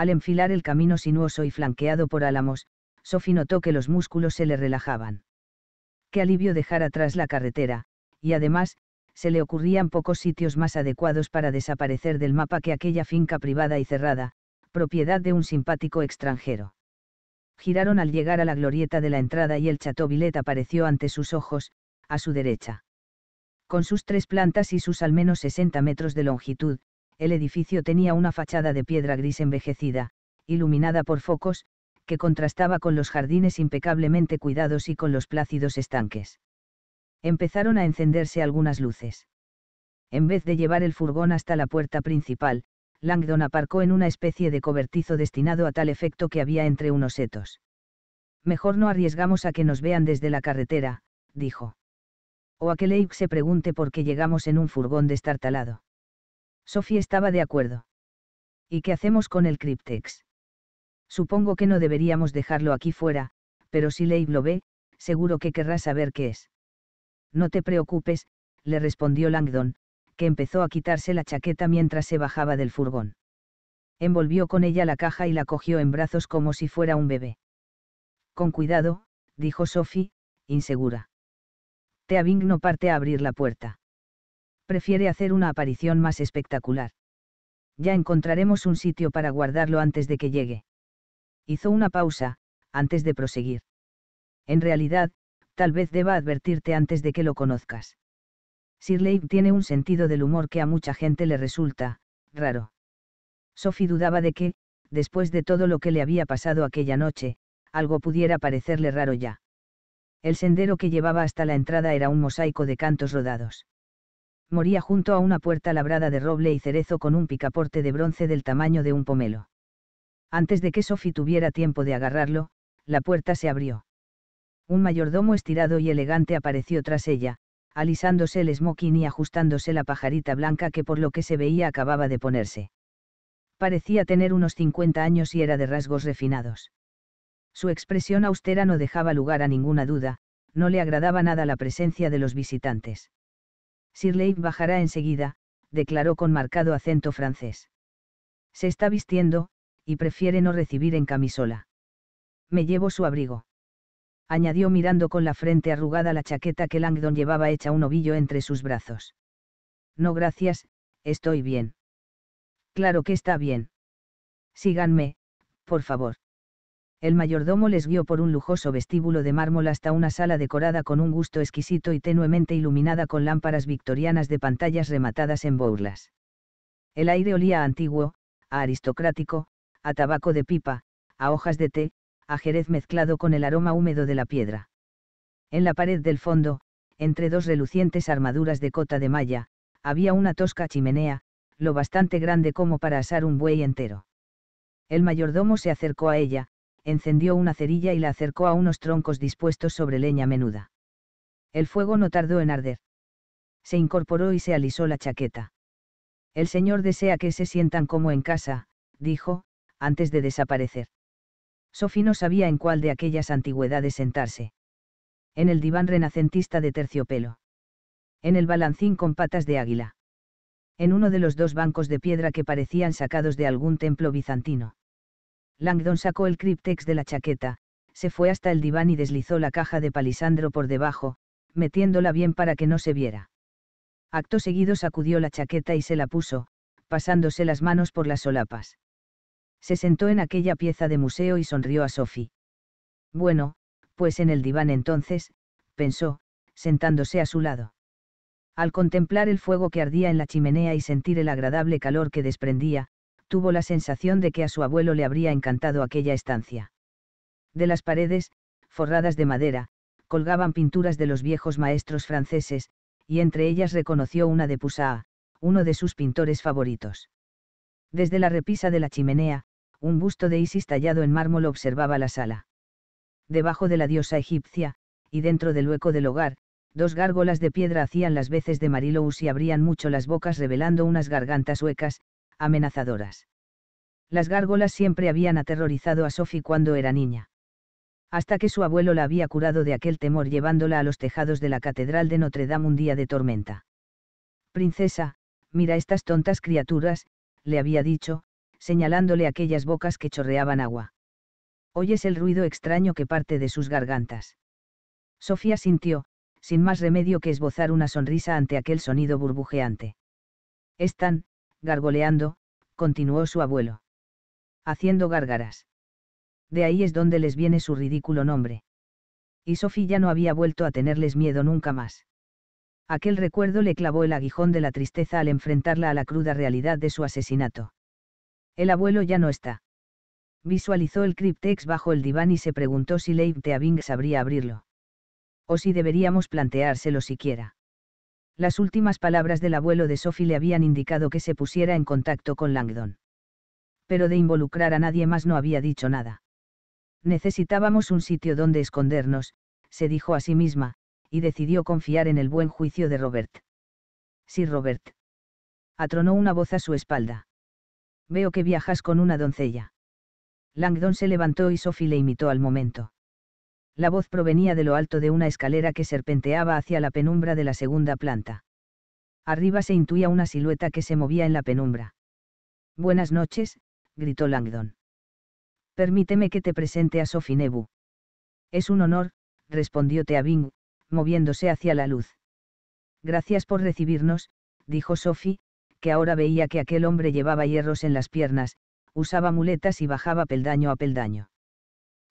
Al enfilar el camino sinuoso y flanqueado por álamos, Sophie notó que los músculos se le relajaban. Qué alivio dejar atrás la carretera, y además, se le ocurrían pocos sitios más adecuados para desaparecer del mapa que aquella finca privada y cerrada, propiedad de un simpático extranjero. Giraron al llegar a la glorieta de la entrada y el Villette apareció ante sus ojos, a su derecha. Con sus tres plantas y sus al menos 60 metros de longitud, el edificio tenía una fachada de piedra gris envejecida, iluminada por focos, que contrastaba con los jardines impecablemente cuidados y con los plácidos estanques. Empezaron a encenderse algunas luces. En vez de llevar el furgón hasta la puerta principal, Langdon aparcó en una especie de cobertizo destinado a tal efecto que había entre unos setos. Mejor no arriesgamos a que nos vean desde la carretera, dijo. O a que Leigh se pregunte por qué llegamos en un furgón destartalado. Sophie estaba de acuerdo. ¿Y qué hacemos con el Cryptex? Supongo que no deberíamos dejarlo aquí fuera, pero si Leib lo ve, seguro que querrá saber qué es. No te preocupes, le respondió Langdon, que empezó a quitarse la chaqueta mientras se bajaba del furgón. Envolvió con ella la caja y la cogió en brazos como si fuera un bebé. Con cuidado, dijo Sophie, insegura. Teabing no parte a abrir la puerta prefiere hacer una aparición más espectacular. Ya encontraremos un sitio para guardarlo antes de que llegue. Hizo una pausa, antes de proseguir. En realidad, tal vez deba advertirte antes de que lo conozcas. Sir tiene un sentido del humor que a mucha gente le resulta, raro. Sophie dudaba de que, después de todo lo que le había pasado aquella noche, algo pudiera parecerle raro ya. El sendero que llevaba hasta la entrada era un mosaico de cantos rodados moría junto a una puerta labrada de roble y cerezo con un picaporte de bronce del tamaño de un pomelo. Antes de que Sophie tuviera tiempo de agarrarlo, la puerta se abrió. Un mayordomo estirado y elegante apareció tras ella, alisándose el smoking y ajustándose la pajarita blanca que por lo que se veía acababa de ponerse. Parecía tener unos 50 años y era de rasgos refinados. Su expresión austera no dejaba lugar a ninguna duda, no le agradaba nada la presencia de los visitantes. Leigh bajará enseguida, declaró con marcado acento francés. Se está vistiendo, y prefiere no recibir en camisola. Me llevo su abrigo. Añadió mirando con la frente arrugada la chaqueta que Langdon llevaba hecha un ovillo entre sus brazos. No gracias, estoy bien. Claro que está bien. Síganme, por favor el mayordomo les guió por un lujoso vestíbulo de mármol hasta una sala decorada con un gusto exquisito y tenuemente iluminada con lámparas victorianas de pantallas rematadas en burlas. El aire olía a antiguo, a aristocrático, a tabaco de pipa, a hojas de té, a jerez mezclado con el aroma húmedo de la piedra. En la pared del fondo, entre dos relucientes armaduras de cota de malla, había una tosca chimenea, lo bastante grande como para asar un buey entero. El mayordomo se acercó a ella, encendió una cerilla y la acercó a unos troncos dispuestos sobre leña menuda. El fuego no tardó en arder. Se incorporó y se alisó la chaqueta. El señor desea que se sientan como en casa, dijo, antes de desaparecer. Sophie no sabía en cuál de aquellas antigüedades sentarse. En el diván renacentista de terciopelo. En el balancín con patas de águila. En uno de los dos bancos de piedra que parecían sacados de algún templo bizantino. Langdon sacó el criptex de la chaqueta, se fue hasta el diván y deslizó la caja de palisandro por debajo, metiéndola bien para que no se viera. Acto seguido sacudió la chaqueta y se la puso, pasándose las manos por las solapas. Se sentó en aquella pieza de museo y sonrió a Sophie. Bueno, pues en el diván entonces, pensó, sentándose a su lado. Al contemplar el fuego que ardía en la chimenea y sentir el agradable calor que desprendía, tuvo la sensación de que a su abuelo le habría encantado aquella estancia. De las paredes, forradas de madera, colgaban pinturas de los viejos maestros franceses, y entre ellas reconoció una de Poussin, uno de sus pintores favoritos. Desde la repisa de la chimenea, un busto de Isis tallado en mármol observaba la sala. Debajo de la diosa egipcia, y dentro del hueco del hogar, dos gárgolas de piedra hacían las veces de Marilous y abrían mucho las bocas revelando unas gargantas huecas, amenazadoras. Las gárgolas siempre habían aterrorizado a Sophie cuando era niña. Hasta que su abuelo la había curado de aquel temor llevándola a los tejados de la Catedral de Notre Dame un día de tormenta. Princesa, mira estas tontas criaturas, le había dicho, señalándole aquellas bocas que chorreaban agua. Oyes el ruido extraño que parte de sus gargantas. Sofía sintió, sin más remedio que esbozar una sonrisa ante aquel sonido burbujeante. Están, gargoleando, continuó su abuelo. Haciendo gárgaras. De ahí es donde les viene su ridículo nombre. Y Sofía ya no había vuelto a tenerles miedo nunca más. Aquel recuerdo le clavó el aguijón de la tristeza al enfrentarla a la cruda realidad de su asesinato. El abuelo ya no está. Visualizó el cryptex bajo el diván y se preguntó si Leib Teabing sabría abrirlo. O si deberíamos planteárselo siquiera. Las últimas palabras del abuelo de Sophie le habían indicado que se pusiera en contacto con Langdon. Pero de involucrar a nadie más no había dicho nada. Necesitábamos un sitio donde escondernos, se dijo a sí misma, y decidió confiar en el buen juicio de Robert. Sí, Robert. Atronó una voz a su espalda. Veo que viajas con una doncella. Langdon se levantó y Sophie le imitó al momento la voz provenía de lo alto de una escalera que serpenteaba hacia la penumbra de la segunda planta. Arriba se intuía una silueta que se movía en la penumbra. Buenas noches, gritó Langdon. Permíteme que te presente a Sophie Nebu. Es un honor, respondió Teabing, moviéndose hacia la luz. Gracias por recibirnos, dijo Sophie, que ahora veía que aquel hombre llevaba hierros en las piernas, usaba muletas y bajaba peldaño a peldaño.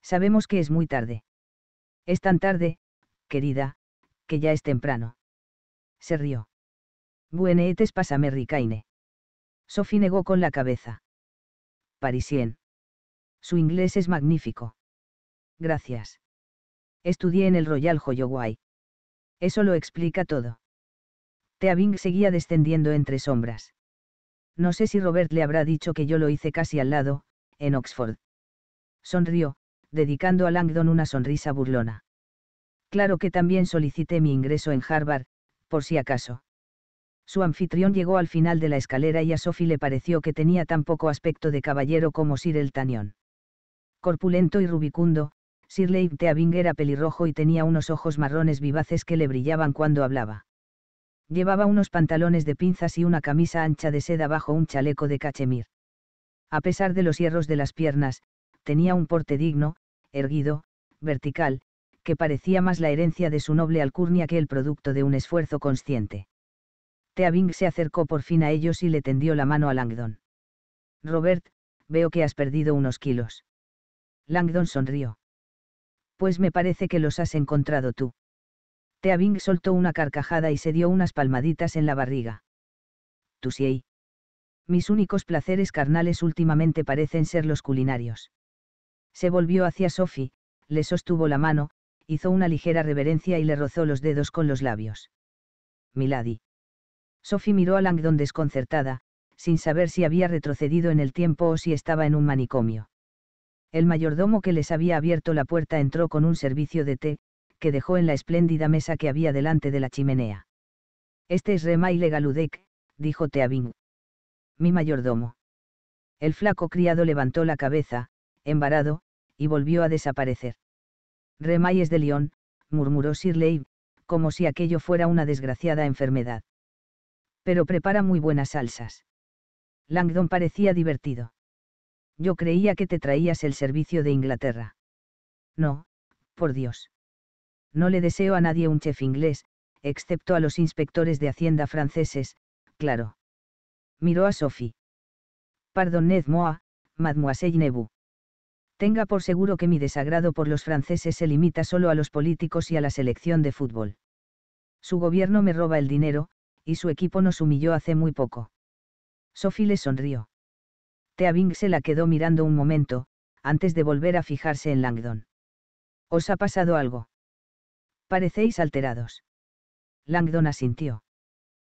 Sabemos que es muy tarde. Es tan tarde, querida, que ya es temprano. Se rió. Buenetes pasame ricaine. Sophie negó con la cabeza. Parisien. Su inglés es magnífico. Gracias. Estudié en el Royal Holloway. Eso lo explica todo. Teabing seguía descendiendo entre sombras. No sé si Robert le habrá dicho que yo lo hice casi al lado, en Oxford. Sonrió, dedicando a Langdon una sonrisa burlona. Claro que también solicité mi ingreso en Harvard, por si acaso. Su anfitrión llegó al final de la escalera y a Sophie le pareció que tenía tan poco aspecto de caballero como Sir el Tanión. Corpulento y rubicundo, Sir Leib Teabing era pelirrojo y tenía unos ojos marrones vivaces que le brillaban cuando hablaba. Llevaba unos pantalones de pinzas y una camisa ancha de seda bajo un chaleco de cachemir. A pesar de los hierros de las piernas, tenía un porte digno, erguido, vertical, que parecía más la herencia de su noble alcurnia que el producto de un esfuerzo consciente. Teabing se acercó por fin a ellos y le tendió la mano a Langdon. Robert, veo que has perdido unos kilos. Langdon sonrió. Pues me parece que los has encontrado tú. Teabing soltó una carcajada y se dio unas palmaditas en la barriga. Sí. Mis únicos placeres carnales últimamente parecen ser los culinarios. Se volvió hacia Sophie, le sostuvo la mano, hizo una ligera reverencia y le rozó los dedos con los labios. Milady. Sophie miró a Langdon desconcertada, sin saber si había retrocedido en el tiempo o si estaba en un manicomio. El mayordomo que les había abierto la puerta entró con un servicio de té, que dejó en la espléndida mesa que había delante de la chimenea. Este es Remaile Galudec, dijo Teabing. Mi mayordomo. El flaco criado levantó la cabeza, embarado, y volvió a desaparecer. Remayes de León, murmuró Sir Leib, como si aquello fuera una desgraciada enfermedad. Pero prepara muy buenas salsas. Langdon parecía divertido. Yo creía que te traías el servicio de Inglaterra. No, por Dios. No le deseo a nadie un chef inglés, excepto a los inspectores de Hacienda franceses, claro. Miró a Sophie. Pardonnez-moi, mademoiselle Nebu tenga por seguro que mi desagrado por los franceses se limita solo a los políticos y a la selección de fútbol. Su gobierno me roba el dinero, y su equipo nos humilló hace muy poco. Sophie le sonrió. Teabing se la quedó mirando un momento, antes de volver a fijarse en Langdon. ¿Os ha pasado algo? Parecéis alterados. Langdon asintió.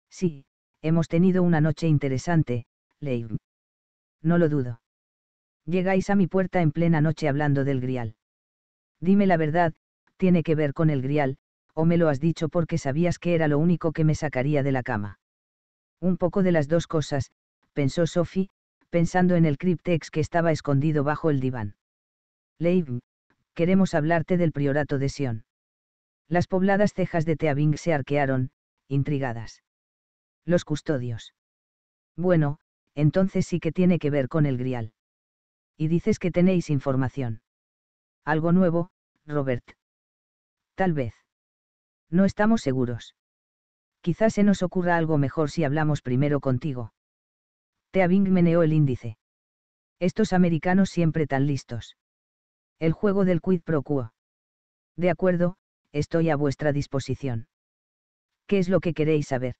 Sí, hemos tenido una noche interesante, Leib. No lo dudo. Llegáis a mi puerta en plena noche hablando del grial. Dime la verdad, tiene que ver con el grial, o me lo has dicho porque sabías que era lo único que me sacaría de la cama. Un poco de las dos cosas, pensó Sophie, pensando en el cryptex que estaba escondido bajo el diván. Leib, queremos hablarte del priorato de Sion. Las pobladas cejas de Teabing se arquearon, intrigadas. Los custodios. Bueno, entonces sí que tiene que ver con el grial y dices que tenéis información. Algo nuevo, Robert. Tal vez. No estamos seguros. Quizás se nos ocurra algo mejor si hablamos primero contigo. Teabing meneó el índice. Estos americanos siempre tan listos. El juego del quid pro quo. De acuerdo, estoy a vuestra disposición. ¿Qué es lo que queréis saber?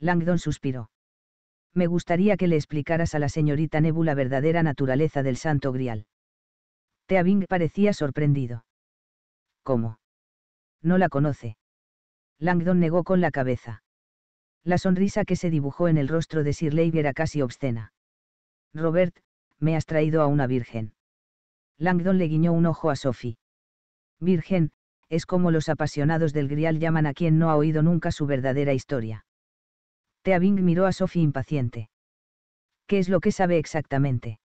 Langdon suspiró me gustaría que le explicaras a la señorita Nebu la verdadera naturaleza del santo grial. Teabing parecía sorprendido. ¿Cómo? No la conoce. Langdon negó con la cabeza. La sonrisa que se dibujó en el rostro de Sir Leib era casi obscena. Robert, me has traído a una virgen. Langdon le guiñó un ojo a Sophie. Virgen, es como los apasionados del grial llaman a quien no ha oído nunca su verdadera historia. Teabing miró a Sophie impaciente. ¿Qué es lo que sabe exactamente?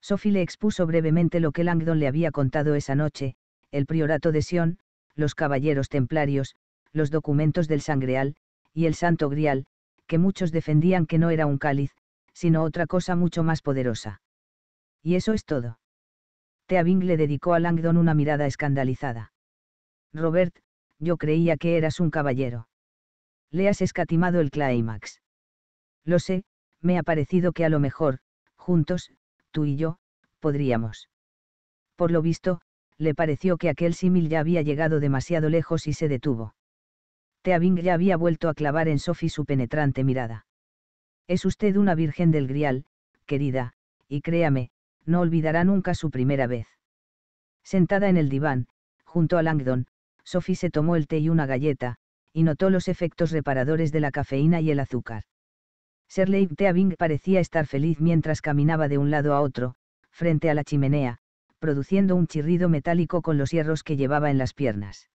Sophie le expuso brevemente lo que Langdon le había contado esa noche, el priorato de Sion, los caballeros templarios, los documentos del Sangreal, y el Santo Grial, que muchos defendían que no era un cáliz, sino otra cosa mucho más poderosa. Y eso es todo. Teabing le dedicó a Langdon una mirada escandalizada. Robert, yo creía que eras un caballero le has escatimado el clímax. Lo sé, me ha parecido que a lo mejor, juntos, tú y yo, podríamos. Por lo visto, le pareció que aquel símil ya había llegado demasiado lejos y se detuvo. Teabing ya había vuelto a clavar en Sophie su penetrante mirada. Es usted una virgen del grial, querida, y créame, no olvidará nunca su primera vez. Sentada en el diván, junto a Langdon, Sophie se tomó el té y una galleta, y notó los efectos reparadores de la cafeína y el azúcar. Serleigh Teabing parecía estar feliz mientras caminaba de un lado a otro, frente a la chimenea, produciendo un chirrido metálico con los hierros que llevaba en las piernas.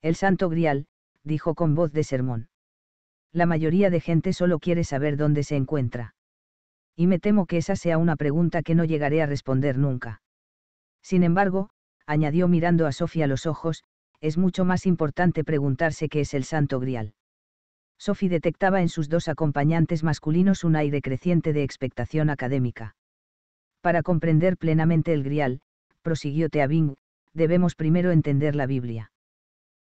El santo grial, dijo con voz de sermón. La mayoría de gente solo quiere saber dónde se encuentra. Y me temo que esa sea una pregunta que no llegaré a responder nunca. Sin embargo, añadió mirando a Sofía los ojos, es mucho más importante preguntarse qué es el Santo Grial. Sophie detectaba en sus dos acompañantes masculinos un aire creciente de expectación académica. Para comprender plenamente el Grial, prosiguió Teabing, debemos primero entender la Biblia.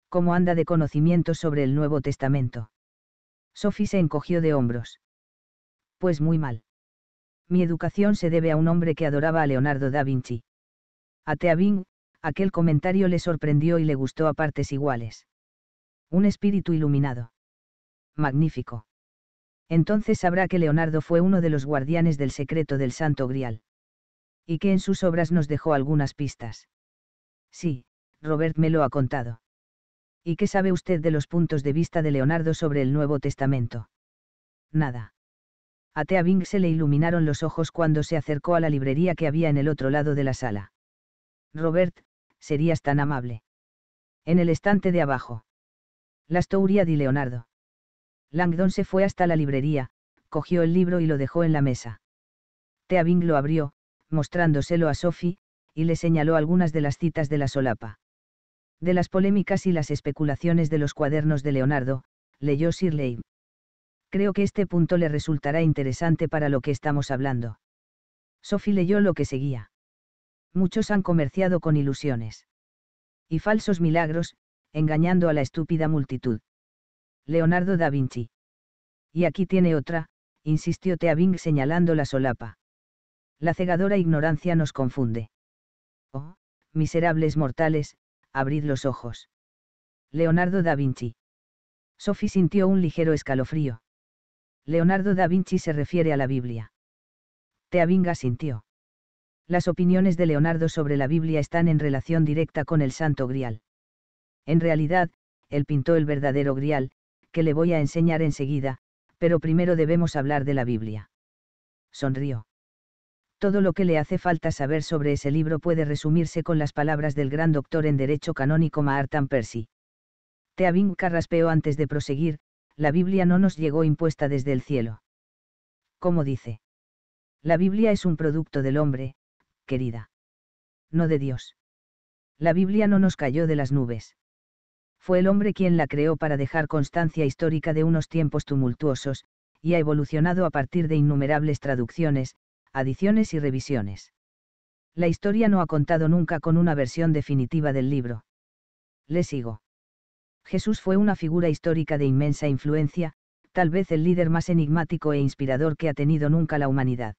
¿Cómo anda de conocimientos sobre el Nuevo Testamento? Sophie se encogió de hombros. Pues muy mal. Mi educación se debe a un hombre que adoraba a Leonardo da Vinci. A Teabing, Aquel comentario le sorprendió y le gustó a partes iguales. Un espíritu iluminado. Magnífico. Entonces sabrá que Leonardo fue uno de los guardianes del secreto del Santo Grial. Y que en sus obras nos dejó algunas pistas. Sí, Robert me lo ha contado. ¿Y qué sabe usted de los puntos de vista de Leonardo sobre el Nuevo Testamento? Nada. A Thea Bing se le iluminaron los ojos cuando se acercó a la librería que había en el otro lado de la sala. Robert, serías tan amable. En el estante de abajo. Las di Leonardo. Langdon se fue hasta la librería, cogió el libro y lo dejó en la mesa. Teabing lo abrió, mostrándoselo a Sophie, y le señaló algunas de las citas de la solapa. De las polémicas y las especulaciones de los cuadernos de Leonardo, leyó Shirley. Creo que este punto le resultará interesante para lo que estamos hablando. Sophie leyó lo que seguía muchos han comerciado con ilusiones. Y falsos milagros, engañando a la estúpida multitud. Leonardo da Vinci. Y aquí tiene otra, insistió Teabing señalando la solapa. La cegadora ignorancia nos confunde. Oh, miserables mortales, abrid los ojos. Leonardo da Vinci. Sophie sintió un ligero escalofrío. Leonardo da Vinci se refiere a la Biblia. Teabing asintió las opiniones de Leonardo sobre la Biblia están en relación directa con el Santo Grial. En realidad, él pintó el verdadero Grial, que le voy a enseñar enseguida, pero primero debemos hablar de la Biblia. Sonrió. Todo lo que le hace falta saber sobre ese libro puede resumirse con las palabras del gran doctor en Derecho Canónico Maartan Percy. Teabinka Carraspeo antes de proseguir, la Biblia no nos llegó impuesta desde el cielo. Como dice? La Biblia es un producto del hombre, querida. No de Dios. La Biblia no nos cayó de las nubes. Fue el hombre quien la creó para dejar constancia histórica de unos tiempos tumultuosos, y ha evolucionado a partir de innumerables traducciones, adiciones y revisiones. La historia no ha contado nunca con una versión definitiva del libro. Le sigo. Jesús fue una figura histórica de inmensa influencia, tal vez el líder más enigmático e inspirador que ha tenido nunca la humanidad.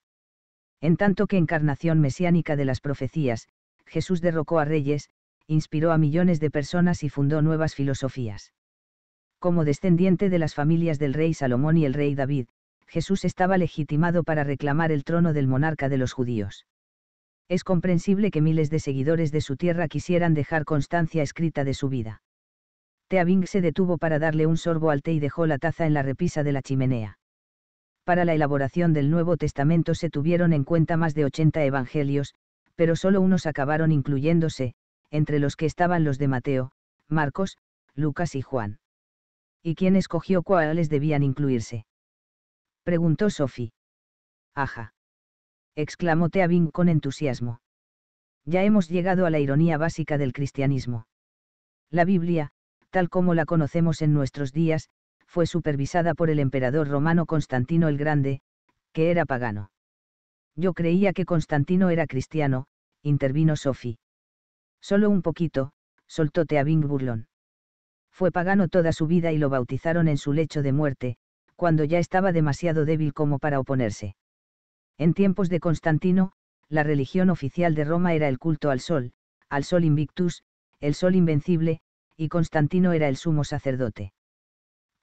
En tanto que encarnación mesiánica de las profecías, Jesús derrocó a reyes, inspiró a millones de personas y fundó nuevas filosofías. Como descendiente de las familias del rey Salomón y el rey David, Jesús estaba legitimado para reclamar el trono del monarca de los judíos. Es comprensible que miles de seguidores de su tierra quisieran dejar constancia escrita de su vida. Teabing se detuvo para darle un sorbo al té y dejó la taza en la repisa de la chimenea para la elaboración del Nuevo Testamento se tuvieron en cuenta más de 80 evangelios, pero solo unos acabaron incluyéndose, entre los que estaban los de Mateo, Marcos, Lucas y Juan. ¿Y quién escogió cuáles debían incluirse? preguntó Sophie. —¡Aja! exclamó Teabing con entusiasmo. Ya hemos llegado a la ironía básica del cristianismo. La Biblia, tal como la conocemos en nuestros días, fue supervisada por el emperador romano Constantino el Grande, que era pagano. Yo creía que Constantino era cristiano, intervino Sophie. Solo un poquito, soltó Teabing burlón. Fue pagano toda su vida y lo bautizaron en su lecho de muerte, cuando ya estaba demasiado débil como para oponerse. En tiempos de Constantino, la religión oficial de Roma era el culto al sol, al sol invictus, el sol invencible, y Constantino era el sumo sacerdote.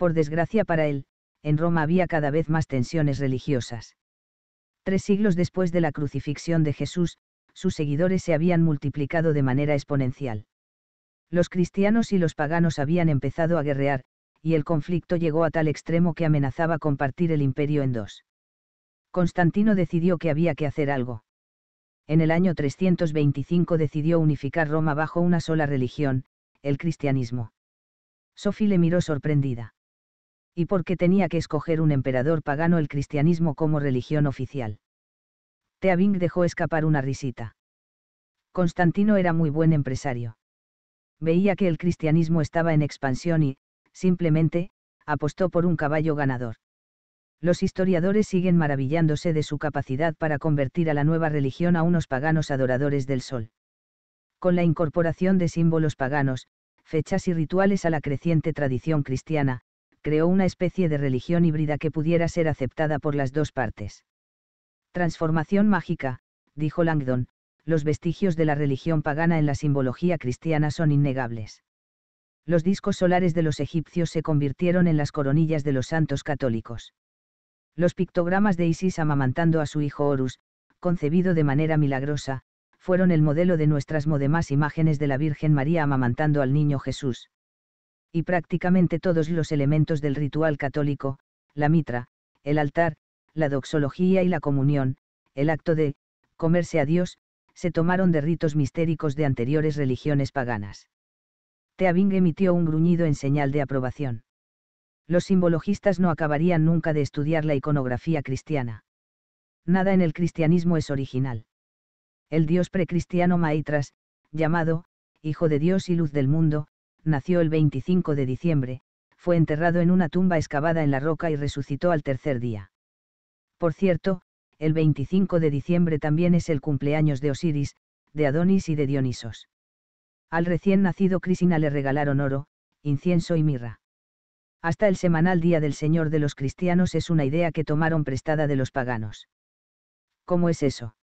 Por desgracia para él, en Roma había cada vez más tensiones religiosas. Tres siglos después de la crucifixión de Jesús, sus seguidores se habían multiplicado de manera exponencial. Los cristianos y los paganos habían empezado a guerrear, y el conflicto llegó a tal extremo que amenazaba compartir el imperio en dos. Constantino decidió que había que hacer algo. En el año 325 decidió unificar Roma bajo una sola religión, el cristianismo. Sophie le miró sorprendida y porque tenía que escoger un emperador pagano el cristianismo como religión oficial. Teabing dejó escapar una risita. Constantino era muy buen empresario. Veía que el cristianismo estaba en expansión y, simplemente, apostó por un caballo ganador. Los historiadores siguen maravillándose de su capacidad para convertir a la nueva religión a unos paganos adoradores del sol. Con la incorporación de símbolos paganos, fechas y rituales a la creciente tradición cristiana, creó una especie de religión híbrida que pudiera ser aceptada por las dos partes. Transformación mágica, dijo Langdon, los vestigios de la religión pagana en la simbología cristiana son innegables. Los discos solares de los egipcios se convirtieron en las coronillas de los santos católicos. Los pictogramas de Isis amamantando a su hijo Horus, concebido de manera milagrosa, fueron el modelo de nuestras modemás imágenes de la Virgen María amamantando al niño Jesús y prácticamente todos los elementos del ritual católico, la mitra, el altar, la doxología y la comunión, el acto de comerse a Dios, se tomaron de ritos mistéricos de anteriores religiones paganas. Teabing emitió un gruñido en señal de aprobación. Los simbologistas no acabarían nunca de estudiar la iconografía cristiana. Nada en el cristianismo es original. El dios precristiano Maitras, llamado, Hijo de Dios y Luz del Mundo, nació el 25 de diciembre, fue enterrado en una tumba excavada en la roca y resucitó al tercer día. Por cierto, el 25 de diciembre también es el cumpleaños de Osiris, de Adonis y de Dionisos. Al recién nacido Crisina le regalaron oro, incienso y mirra. Hasta el semanal Día del Señor de los Cristianos es una idea que tomaron prestada de los paganos. ¿Cómo es eso?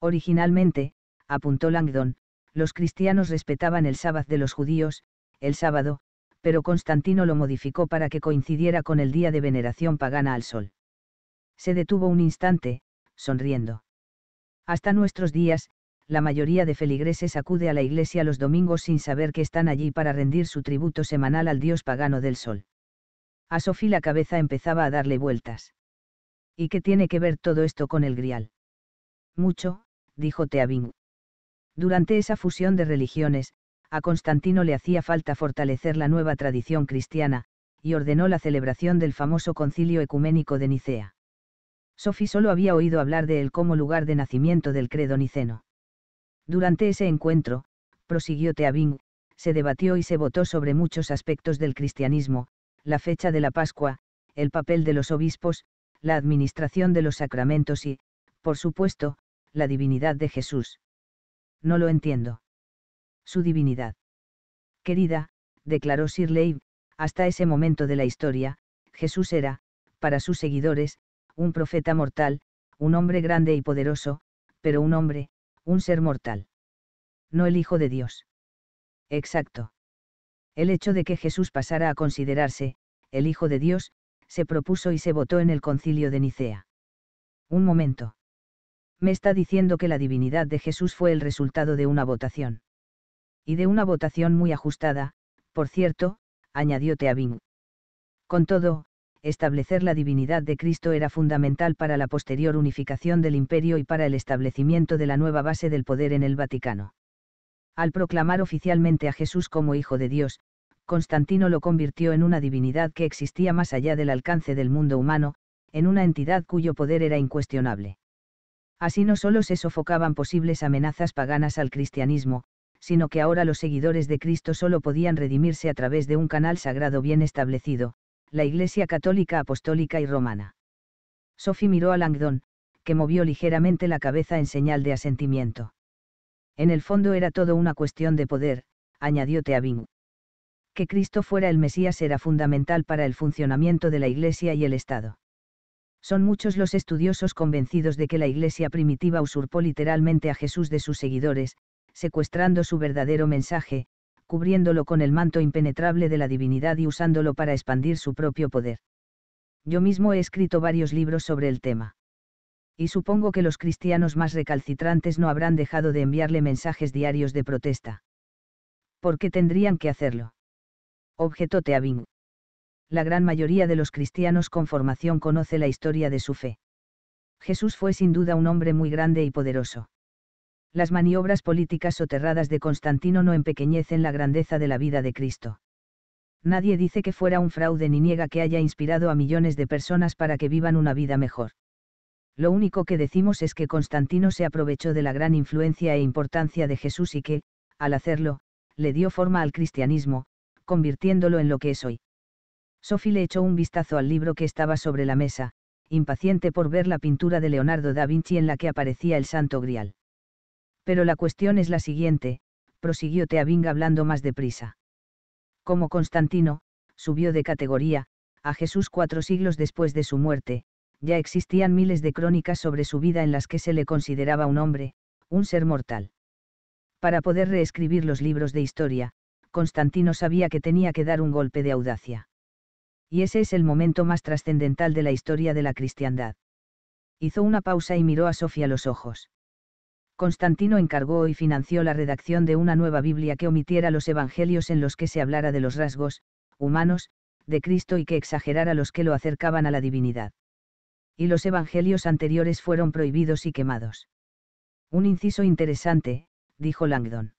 Originalmente, apuntó Langdon, los cristianos respetaban el sábado de los judíos, el sábado, pero Constantino lo modificó para que coincidiera con el día de veneración pagana al sol. Se detuvo un instante, sonriendo. Hasta nuestros días, la mayoría de feligreses acude a la iglesia los domingos sin saber que están allí para rendir su tributo semanal al dios pagano del sol. A Sofía la cabeza empezaba a darle vueltas. ¿Y qué tiene que ver todo esto con el grial? Mucho, dijo Teabing. Durante esa fusión de religiones, a Constantino le hacía falta fortalecer la nueva tradición cristiana, y ordenó la celebración del famoso concilio ecuménico de Nicea. Sofi solo había oído hablar de él como lugar de nacimiento del credo niceno. Durante ese encuentro, prosiguió Teabing, se debatió y se votó sobre muchos aspectos del cristianismo, la fecha de la Pascua, el papel de los obispos, la administración de los sacramentos y, por supuesto, la divinidad de Jesús. No lo entiendo su divinidad. Querida, declaró Sir Leib, hasta ese momento de la historia, Jesús era, para sus seguidores, un profeta mortal, un hombre grande y poderoso, pero un hombre, un ser mortal. No el Hijo de Dios. Exacto. El hecho de que Jesús pasara a considerarse, el Hijo de Dios, se propuso y se votó en el concilio de Nicea. Un momento. Me está diciendo que la divinidad de Jesús fue el resultado de una votación. Y de una votación muy ajustada, por cierto, añadió Teabing. Con todo, establecer la divinidad de Cristo era fundamental para la posterior unificación del imperio y para el establecimiento de la nueva base del poder en el Vaticano. Al proclamar oficialmente a Jesús como Hijo de Dios, Constantino lo convirtió en una divinidad que existía más allá del alcance del mundo humano, en una entidad cuyo poder era incuestionable. Así no solo se sofocaban posibles amenazas paganas al cristianismo, sino que ahora los seguidores de Cristo solo podían redimirse a través de un canal sagrado bien establecido, la Iglesia Católica Apostólica y Romana. Sophie miró a Langdon, que movió ligeramente la cabeza en señal de asentimiento. En el fondo era todo una cuestión de poder, añadió Teabing. Que Cristo fuera el Mesías era fundamental para el funcionamiento de la Iglesia y el Estado. Son muchos los estudiosos convencidos de que la Iglesia primitiva usurpó literalmente a Jesús de sus seguidores, secuestrando su verdadero mensaje, cubriéndolo con el manto impenetrable de la divinidad y usándolo para expandir su propio poder. Yo mismo he escrito varios libros sobre el tema. Y supongo que los cristianos más recalcitrantes no habrán dejado de enviarle mensajes diarios de protesta. ¿Por qué tendrían que hacerlo? Objetó Teabing. La gran mayoría de los cristianos con formación conoce la historia de su fe. Jesús fue sin duda un hombre muy grande y poderoso las maniobras políticas soterradas de Constantino no empequeñecen la grandeza de la vida de Cristo. Nadie dice que fuera un fraude ni niega que haya inspirado a millones de personas para que vivan una vida mejor. Lo único que decimos es que Constantino se aprovechó de la gran influencia e importancia de Jesús y que, al hacerlo, le dio forma al cristianismo, convirtiéndolo en lo que es hoy. Sophie le echó un vistazo al libro que estaba sobre la mesa, impaciente por ver la pintura de Leonardo da Vinci en la que aparecía el Santo Grial. Pero la cuestión es la siguiente, prosiguió Teabing hablando más deprisa. Como Constantino, subió de categoría, a Jesús cuatro siglos después de su muerte, ya existían miles de crónicas sobre su vida en las que se le consideraba un hombre, un ser mortal. Para poder reescribir los libros de historia, Constantino sabía que tenía que dar un golpe de audacia. Y ese es el momento más trascendental de la historia de la cristiandad. Hizo una pausa y miró a Sofía los ojos. Constantino encargó y financió la redacción de una nueva Biblia que omitiera los evangelios en los que se hablara de los rasgos, humanos, de Cristo y que exagerara los que lo acercaban a la divinidad. Y los evangelios anteriores fueron prohibidos y quemados. Un inciso interesante, dijo Langdon.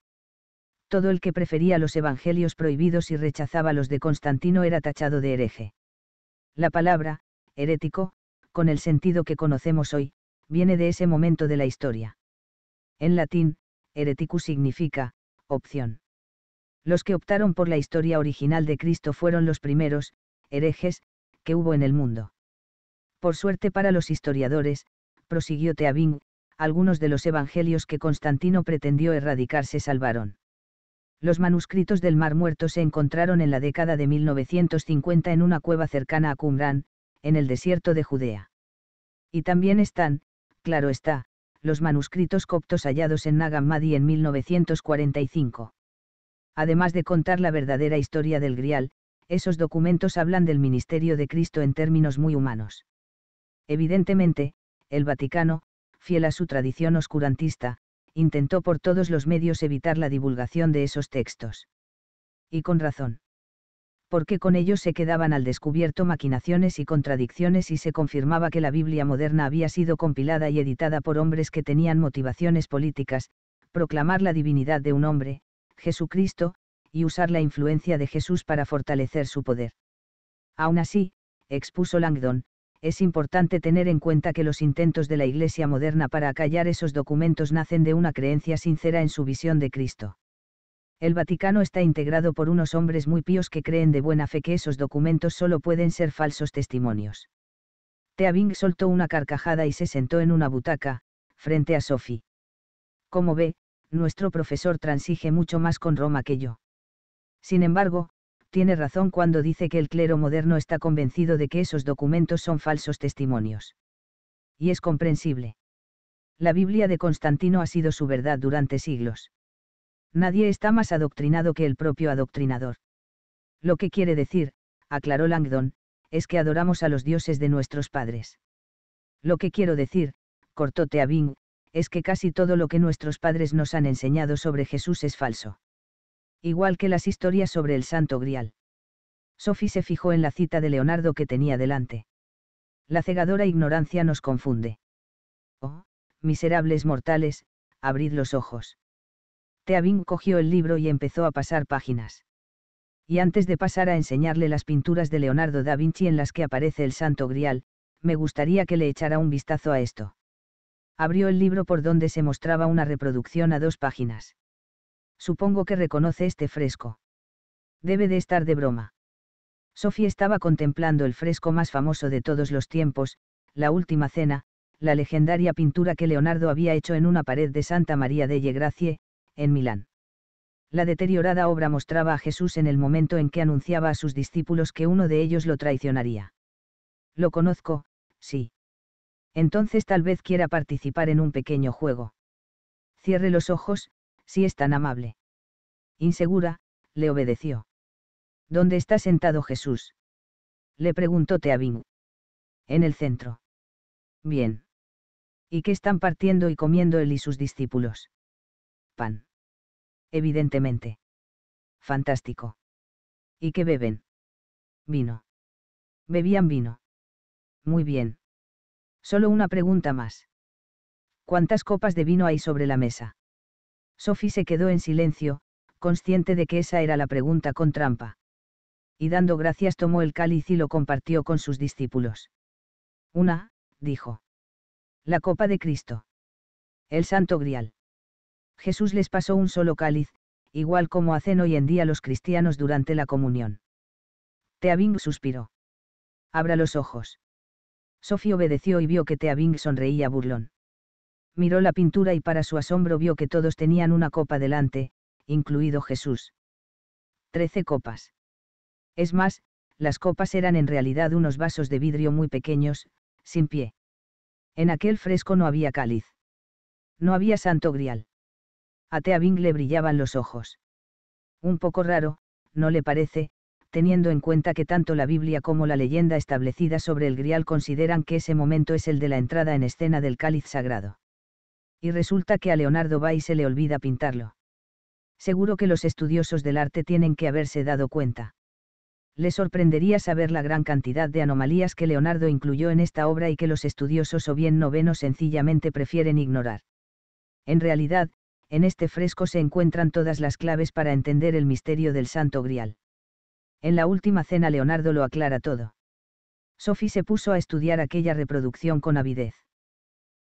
Todo el que prefería los evangelios prohibidos y rechazaba los de Constantino era tachado de hereje. La palabra, herético, con el sentido que conocemos hoy, viene de ese momento de la historia. En latín, hereticus significa, opción. Los que optaron por la historia original de Cristo fueron los primeros, herejes, que hubo en el mundo. Por suerte para los historiadores, prosiguió Teabing, algunos de los evangelios que Constantino pretendió erradicar se salvaron. Los manuscritos del Mar Muerto se encontraron en la década de 1950 en una cueva cercana a Qumran, en el desierto de Judea. Y también están, claro está, los manuscritos coptos hallados en Nag Hammadi en 1945. Además de contar la verdadera historia del Grial, esos documentos hablan del ministerio de Cristo en términos muy humanos. Evidentemente, el Vaticano, fiel a su tradición oscurantista, intentó por todos los medios evitar la divulgación de esos textos. Y con razón porque con ello se quedaban al descubierto maquinaciones y contradicciones y se confirmaba que la Biblia moderna había sido compilada y editada por hombres que tenían motivaciones políticas, proclamar la divinidad de un hombre, Jesucristo, y usar la influencia de Jesús para fortalecer su poder. Aún así, expuso Langdon, es importante tener en cuenta que los intentos de la Iglesia moderna para acallar esos documentos nacen de una creencia sincera en su visión de Cristo. El Vaticano está integrado por unos hombres muy píos que creen de buena fe que esos documentos solo pueden ser falsos testimonios. Teaving soltó una carcajada y se sentó en una butaca, frente a Sophie. Como ve, nuestro profesor transige mucho más con Roma que yo. Sin embargo, tiene razón cuando dice que el clero moderno está convencido de que esos documentos son falsos testimonios. Y es comprensible. La Biblia de Constantino ha sido su verdad durante siglos. Nadie está más adoctrinado que el propio adoctrinador. Lo que quiere decir, aclaró Langdon, es que adoramos a los dioses de nuestros padres. Lo que quiero decir, cortó Teabing, es que casi todo lo que nuestros padres nos han enseñado sobre Jesús es falso. Igual que las historias sobre el Santo Grial. Sophie se fijó en la cita de Leonardo que tenía delante. La cegadora ignorancia nos confunde. Oh, miserables mortales, abrid los ojos. Teabing cogió el libro y empezó a pasar páginas. Y antes de pasar a enseñarle las pinturas de Leonardo da Vinci en las que aparece el Santo Grial, me gustaría que le echara un vistazo a esto. Abrió el libro por donde se mostraba una reproducción a dos páginas. Supongo que reconoce este fresco. Debe de estar de broma. Sophie estaba contemplando el fresco más famoso de todos los tiempos, La Última Cena, la legendaria pintura que Leonardo había hecho en una pared de Santa María de Gracie, en Milán. La deteriorada obra mostraba a Jesús en el momento en que anunciaba a sus discípulos que uno de ellos lo traicionaría. Lo conozco, sí. Entonces tal vez quiera participar en un pequeño juego. Cierre los ojos, si es tan amable. Insegura, le obedeció. ¿Dónde está sentado Jesús? Le preguntó Teabing. En el centro. Bien. ¿Y qué están partiendo y comiendo él y sus discípulos? Pan. Evidentemente. Fantástico. ¿Y qué beben? Vino. Bebían vino. Muy bien. Solo una pregunta más. ¿Cuántas copas de vino hay sobre la mesa? Sophie se quedó en silencio, consciente de que esa era la pregunta con trampa. Y dando gracias tomó el cáliz y lo compartió con sus discípulos. Una, dijo. La copa de Cristo. El Santo Grial. Jesús les pasó un solo cáliz, igual como hacen hoy en día los cristianos durante la comunión. Teabing suspiró. Abra los ojos. Sophie obedeció y vio que Teabing sonreía burlón. Miró la pintura y para su asombro vio que todos tenían una copa delante, incluido Jesús. Trece copas. Es más, las copas eran en realidad unos vasos de vidrio muy pequeños, sin pie. En aquel fresco no había cáliz. No había santo grial. A Bing le brillaban los ojos. Un poco raro, ¿no le parece? teniendo en cuenta que tanto la Biblia como la leyenda establecida sobre el grial consideran que ese momento es el de la entrada en escena del cáliz sagrado. Y resulta que a Leonardo y se le olvida pintarlo. Seguro que los estudiosos del arte tienen que haberse dado cuenta. Le sorprendería saber la gran cantidad de anomalías que Leonardo incluyó en esta obra y que los estudiosos o bien novenos sencillamente prefieren ignorar. En realidad, en este fresco se encuentran todas las claves para entender el misterio del Santo Grial. En la última cena Leonardo lo aclara todo. Sophie se puso a estudiar aquella reproducción con avidez.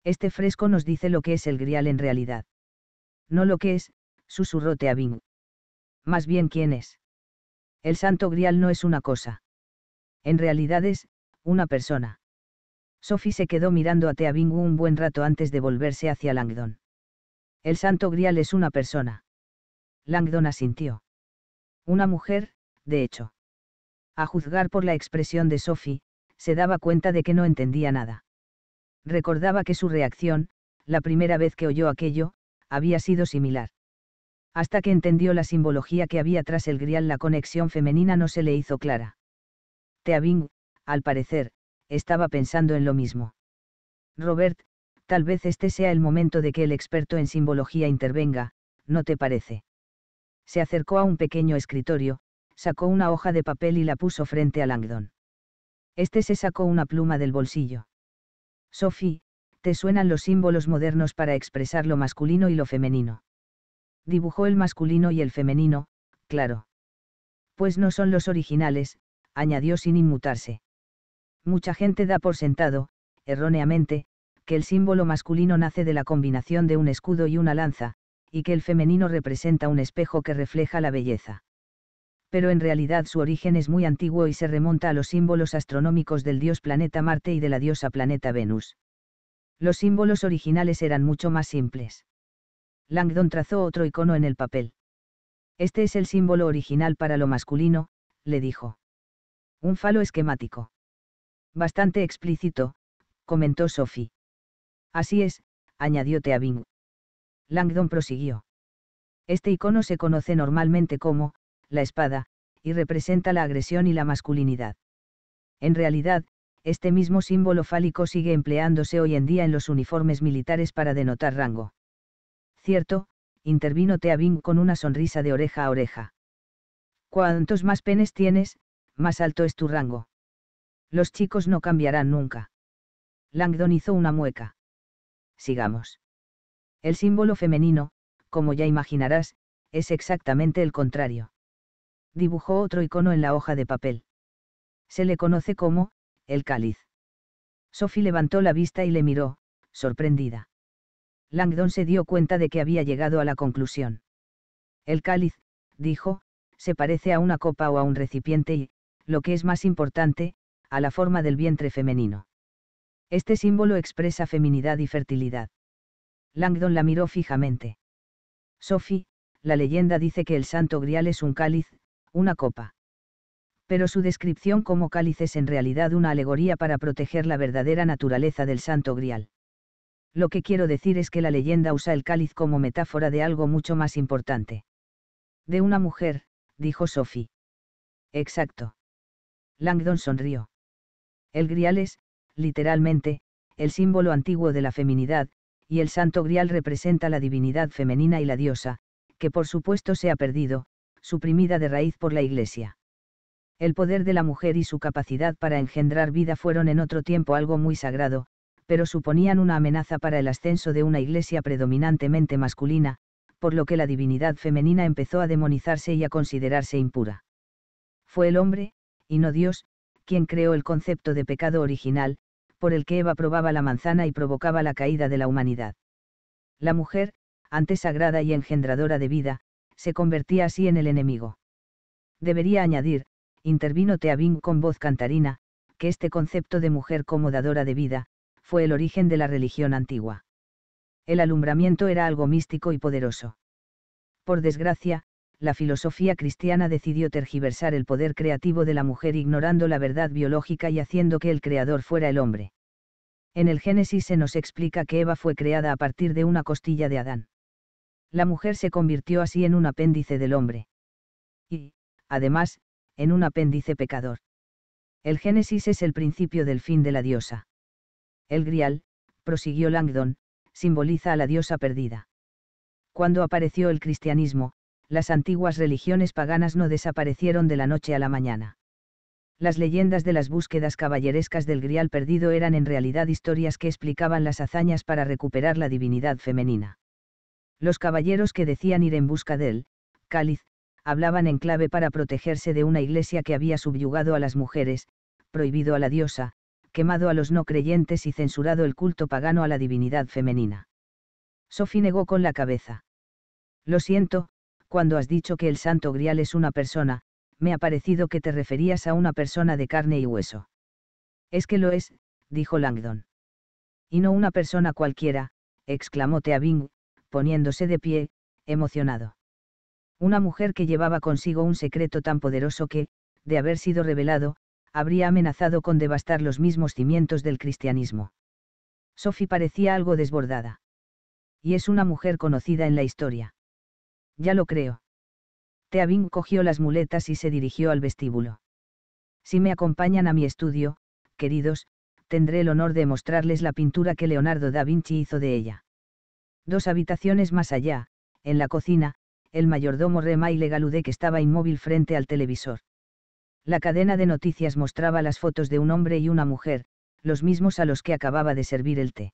Este fresco nos dice lo que es el Grial en realidad. No lo que es, susurró Teabingu. Más bien quién es. El Santo Grial no es una cosa. En realidad es, una persona. Sophie se quedó mirando a Teabing un buen rato antes de volverse hacia Langdon. El santo grial es una persona. Langdon asintió. Una mujer, de hecho. A juzgar por la expresión de Sophie, se daba cuenta de que no entendía nada. Recordaba que su reacción, la primera vez que oyó aquello, había sido similar. Hasta que entendió la simbología que había tras el grial la conexión femenina no se le hizo clara. Teabing, al parecer, estaba pensando en lo mismo. Robert, tal vez este sea el momento de que el experto en simbología intervenga, ¿no te parece? Se acercó a un pequeño escritorio, sacó una hoja de papel y la puso frente a Langdon. Este se sacó una pluma del bolsillo. Sophie, te suenan los símbolos modernos para expresar lo masculino y lo femenino. Dibujó el masculino y el femenino, claro. Pues no son los originales, añadió sin inmutarse. Mucha gente da por sentado, erróneamente, que el símbolo masculino nace de la combinación de un escudo y una lanza, y que el femenino representa un espejo que refleja la belleza. Pero en realidad su origen es muy antiguo y se remonta a los símbolos astronómicos del dios planeta Marte y de la diosa planeta Venus. Los símbolos originales eran mucho más simples. Langdon trazó otro icono en el papel. Este es el símbolo original para lo masculino, le dijo. Un falo esquemático. Bastante explícito, comentó Sophie. Así es, añadió Teabing. Langdon prosiguió. Este icono se conoce normalmente como, la espada, y representa la agresión y la masculinidad. En realidad, este mismo símbolo fálico sigue empleándose hoy en día en los uniformes militares para denotar rango. Cierto, intervino Teabing con una sonrisa de oreja a oreja. Cuantos más penes tienes, más alto es tu rango. Los chicos no cambiarán nunca. Langdon hizo una mueca sigamos. El símbolo femenino, como ya imaginarás, es exactamente el contrario. Dibujó otro icono en la hoja de papel. Se le conoce como, el cáliz. Sophie levantó la vista y le miró, sorprendida. Langdon se dio cuenta de que había llegado a la conclusión. El cáliz, dijo, se parece a una copa o a un recipiente y, lo que es más importante, a la forma del vientre femenino. Este símbolo expresa feminidad y fertilidad. Langdon la miró fijamente. Sophie, la leyenda dice que el santo grial es un cáliz, una copa. Pero su descripción como cáliz es en realidad una alegoría para proteger la verdadera naturaleza del santo grial. Lo que quiero decir es que la leyenda usa el cáliz como metáfora de algo mucho más importante. De una mujer, dijo Sophie. Exacto. Langdon sonrió. El grial es, literalmente, el símbolo antiguo de la feminidad, y el santo grial representa la divinidad femenina y la diosa, que por supuesto se ha perdido, suprimida de raíz por la Iglesia. El poder de la mujer y su capacidad para engendrar vida fueron en otro tiempo algo muy sagrado, pero suponían una amenaza para el ascenso de una Iglesia predominantemente masculina, por lo que la divinidad femenina empezó a demonizarse y a considerarse impura. Fue el hombre, y no Dios, quien creó el concepto de pecado original, por el que Eva probaba la manzana y provocaba la caída de la humanidad. La mujer, antes sagrada y engendradora de vida, se convertía así en el enemigo. Debería añadir, intervino Teabing con voz cantarina, que este concepto de mujer como dadora de vida, fue el origen de la religión antigua. El alumbramiento era algo místico y poderoso. Por desgracia, la filosofía cristiana decidió tergiversar el poder creativo de la mujer ignorando la verdad biológica y haciendo que el creador fuera el hombre. En el Génesis se nos explica que Eva fue creada a partir de una costilla de Adán. La mujer se convirtió así en un apéndice del hombre. Y, además, en un apéndice pecador. El Génesis es el principio del fin de la diosa. El grial, prosiguió Langdon, simboliza a la diosa perdida. Cuando apareció el cristianismo, las antiguas religiones paganas no desaparecieron de la noche a la mañana. Las leyendas de las búsquedas caballerescas del Grial perdido eran en realidad historias que explicaban las hazañas para recuperar la divinidad femenina. Los caballeros que decían ir en busca de él, cáliz hablaban en clave para protegerse de una iglesia que había subyugado a las mujeres, prohibido a la diosa, quemado a los no creyentes y censurado el culto pagano a la divinidad femenina. Sophie negó con la cabeza. Lo siento, cuando has dicho que el santo grial es una persona, me ha parecido que te referías a una persona de carne y hueso. Es que lo es, dijo Langdon. Y no una persona cualquiera, exclamó Teabing, poniéndose de pie, emocionado. Una mujer que llevaba consigo un secreto tan poderoso que, de haber sido revelado, habría amenazado con devastar los mismos cimientos del cristianismo. Sophie parecía algo desbordada. Y es una mujer conocida en la historia. Ya lo creo. Teabing cogió las muletas y se dirigió al vestíbulo. Si me acompañan a mi estudio, queridos, tendré el honor de mostrarles la pintura que Leonardo da Vinci hizo de ella. Dos habitaciones más allá, en la cocina, el mayordomo le galudé que estaba inmóvil frente al televisor. La cadena de noticias mostraba las fotos de un hombre y una mujer, los mismos a los que acababa de servir el té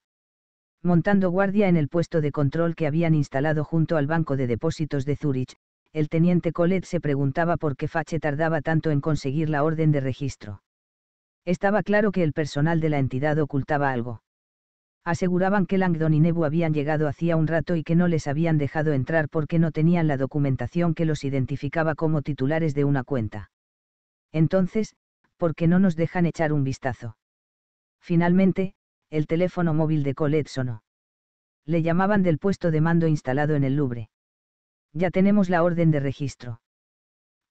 montando guardia en el puesto de control que habían instalado junto al banco de depósitos de Zurich, el teniente Colette se preguntaba por qué Fache tardaba tanto en conseguir la orden de registro. Estaba claro que el personal de la entidad ocultaba algo. Aseguraban que Langdon y Nebu habían llegado hacía un rato y que no les habían dejado entrar porque no tenían la documentación que los identificaba como titulares de una cuenta. Entonces, ¿por qué no nos dejan echar un vistazo? Finalmente, el teléfono móvil de Colette sonó. Le llamaban del puesto de mando instalado en el Louvre. Ya tenemos la orden de registro.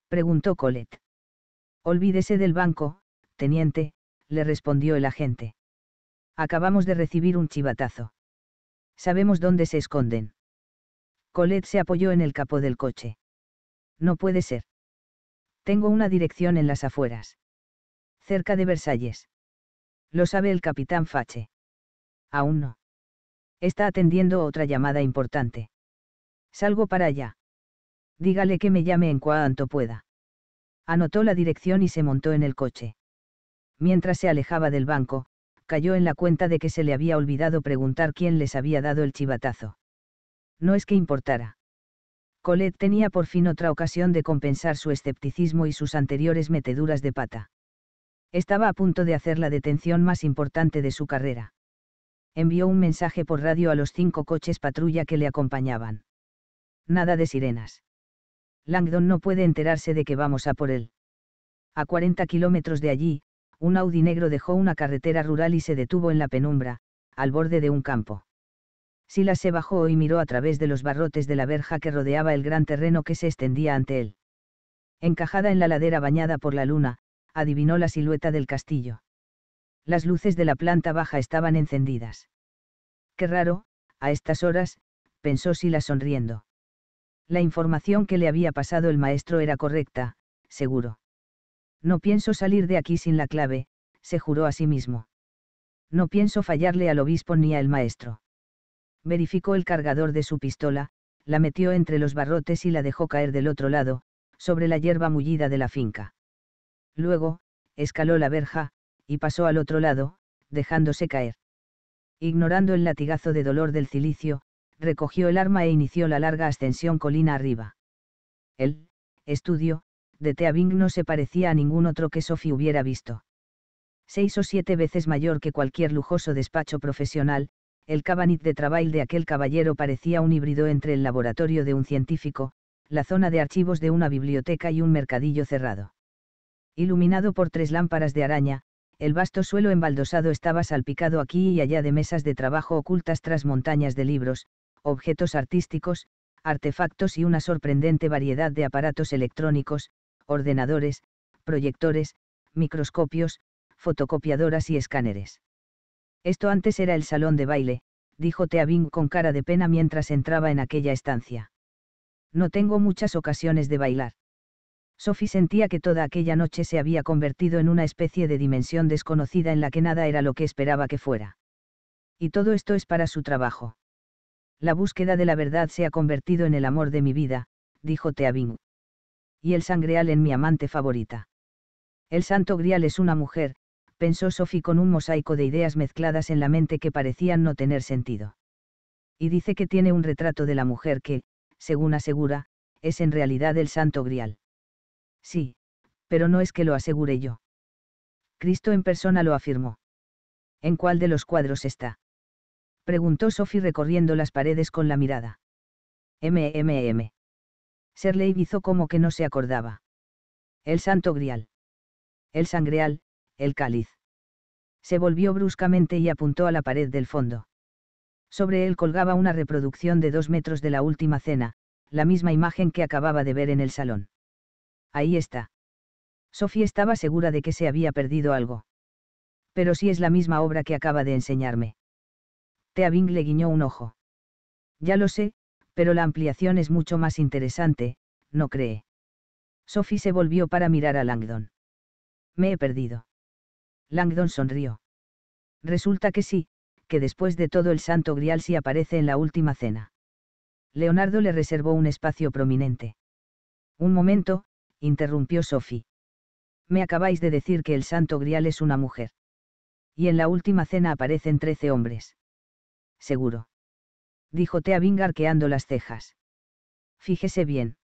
Preguntó Colette. Olvídese del banco, teniente, le respondió el agente. Acabamos de recibir un chivatazo. Sabemos dónde se esconden. Colette se apoyó en el capó del coche. No puede ser. Tengo una dirección en las afueras. Cerca de Versalles. Lo sabe el capitán Fache. Aún no. Está atendiendo otra llamada importante. Salgo para allá. Dígale que me llame en cuanto pueda. Anotó la dirección y se montó en el coche. Mientras se alejaba del banco, cayó en la cuenta de que se le había olvidado preguntar quién les había dado el chivatazo. No es que importara. Colette tenía por fin otra ocasión de compensar su escepticismo y sus anteriores meteduras de pata. Estaba a punto de hacer la detención más importante de su carrera envió un mensaje por radio a los cinco coches patrulla que le acompañaban. Nada de sirenas. Langdon no puede enterarse de que vamos a por él. A 40 kilómetros de allí, un Audi negro dejó una carretera rural y se detuvo en la penumbra, al borde de un campo. Silas se bajó y miró a través de los barrotes de la verja que rodeaba el gran terreno que se extendía ante él. Encajada en la ladera bañada por la luna, adivinó la silueta del castillo. Las luces de la planta baja estaban encendidas. Qué raro, a estas horas, pensó Sila sonriendo. La información que le había pasado el maestro era correcta, seguro. No pienso salir de aquí sin la clave, se juró a sí mismo. No pienso fallarle al obispo ni al maestro. Verificó el cargador de su pistola, la metió entre los barrotes y la dejó caer del otro lado, sobre la hierba mullida de la finca. Luego, escaló la verja, y pasó al otro lado, dejándose caer. Ignorando el latigazo de dolor del cilicio, recogió el arma e inició la larga ascensión colina arriba. El estudio de Teabing no se parecía a ningún otro que Sophie hubiera visto. Seis o siete veces mayor que cualquier lujoso despacho profesional, el cabanit de trabajo de aquel caballero parecía un híbrido entre el laboratorio de un científico, la zona de archivos de una biblioteca y un mercadillo cerrado. Iluminado por tres lámparas de araña, el vasto suelo embaldosado estaba salpicado aquí y allá de mesas de trabajo ocultas tras montañas de libros, objetos artísticos, artefactos y una sorprendente variedad de aparatos electrónicos, ordenadores, proyectores, microscopios, fotocopiadoras y escáneres. Esto antes era el salón de baile, dijo Teabing con cara de pena mientras entraba en aquella estancia. No tengo muchas ocasiones de bailar. Sophie sentía que toda aquella noche se había convertido en una especie de dimensión desconocida en la que nada era lo que esperaba que fuera. Y todo esto es para su trabajo. La búsqueda de la verdad se ha convertido en el amor de mi vida, dijo Teabing. Y el sangreal en mi amante favorita. El santo grial es una mujer, pensó Sophie con un mosaico de ideas mezcladas en la mente que parecían no tener sentido. Y dice que tiene un retrato de la mujer que, según asegura, es en realidad el santo grial. Sí, pero no es que lo asegure yo. Cristo en persona lo afirmó. ¿En cuál de los cuadros está? Preguntó Sophie recorriendo las paredes con la mirada. MMM. Serley hizo como que no se acordaba. El santo grial. El sangreal, el cáliz. Se volvió bruscamente y apuntó a la pared del fondo. Sobre él colgaba una reproducción de dos metros de la última cena, la misma imagen que acababa de ver en el salón ahí está. Sophie estaba segura de que se había perdido algo. Pero si es la misma obra que acaba de enseñarme. Bing le guiñó un ojo. Ya lo sé, pero la ampliación es mucho más interesante, ¿no cree? Sophie se volvió para mirar a Langdon. Me he perdido. Langdon sonrió. Resulta que sí, que después de todo el santo grial sí aparece en la última cena. Leonardo le reservó un espacio prominente. Un momento, interrumpió Sophie. Me acabáis de decir que el santo grial es una mujer. Y en la última cena aparecen trece hombres. Seguro. Dijo Tea arqueando las cejas. Fíjese bien.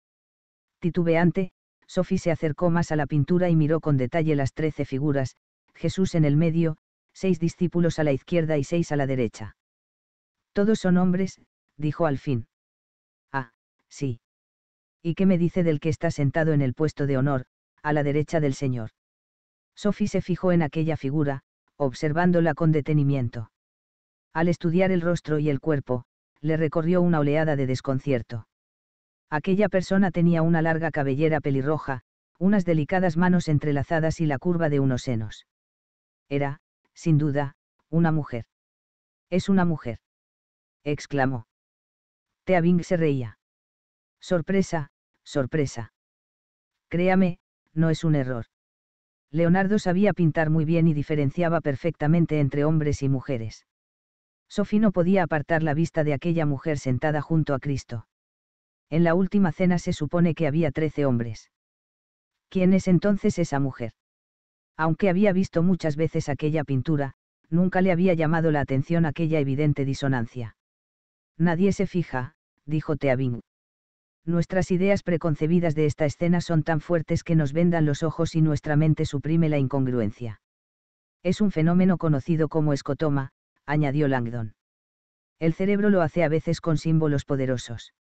Titubeante, Sophie se acercó más a la pintura y miró con detalle las trece figuras, Jesús en el medio, seis discípulos a la izquierda y seis a la derecha. Todos son hombres, dijo al fin. Ah, sí. ¿y qué me dice del que está sentado en el puesto de honor, a la derecha del Señor? Sophie se fijó en aquella figura, observándola con detenimiento. Al estudiar el rostro y el cuerpo, le recorrió una oleada de desconcierto. Aquella persona tenía una larga cabellera pelirroja, unas delicadas manos entrelazadas y la curva de unos senos. Era, sin duda, una mujer. Es una mujer. exclamó. Teabing se reía. Sorpresa, sorpresa. Créame, no es un error. Leonardo sabía pintar muy bien y diferenciaba perfectamente entre hombres y mujeres. Sophie no podía apartar la vista de aquella mujer sentada junto a Cristo. En la última cena se supone que había trece hombres. ¿Quién es entonces esa mujer? Aunque había visto muchas veces aquella pintura, nunca le había llamado la atención aquella evidente disonancia. Nadie se fija, dijo Teabing nuestras ideas preconcebidas de esta escena son tan fuertes que nos vendan los ojos y nuestra mente suprime la incongruencia. Es un fenómeno conocido como escotoma, añadió Langdon. El cerebro lo hace a veces con símbolos poderosos.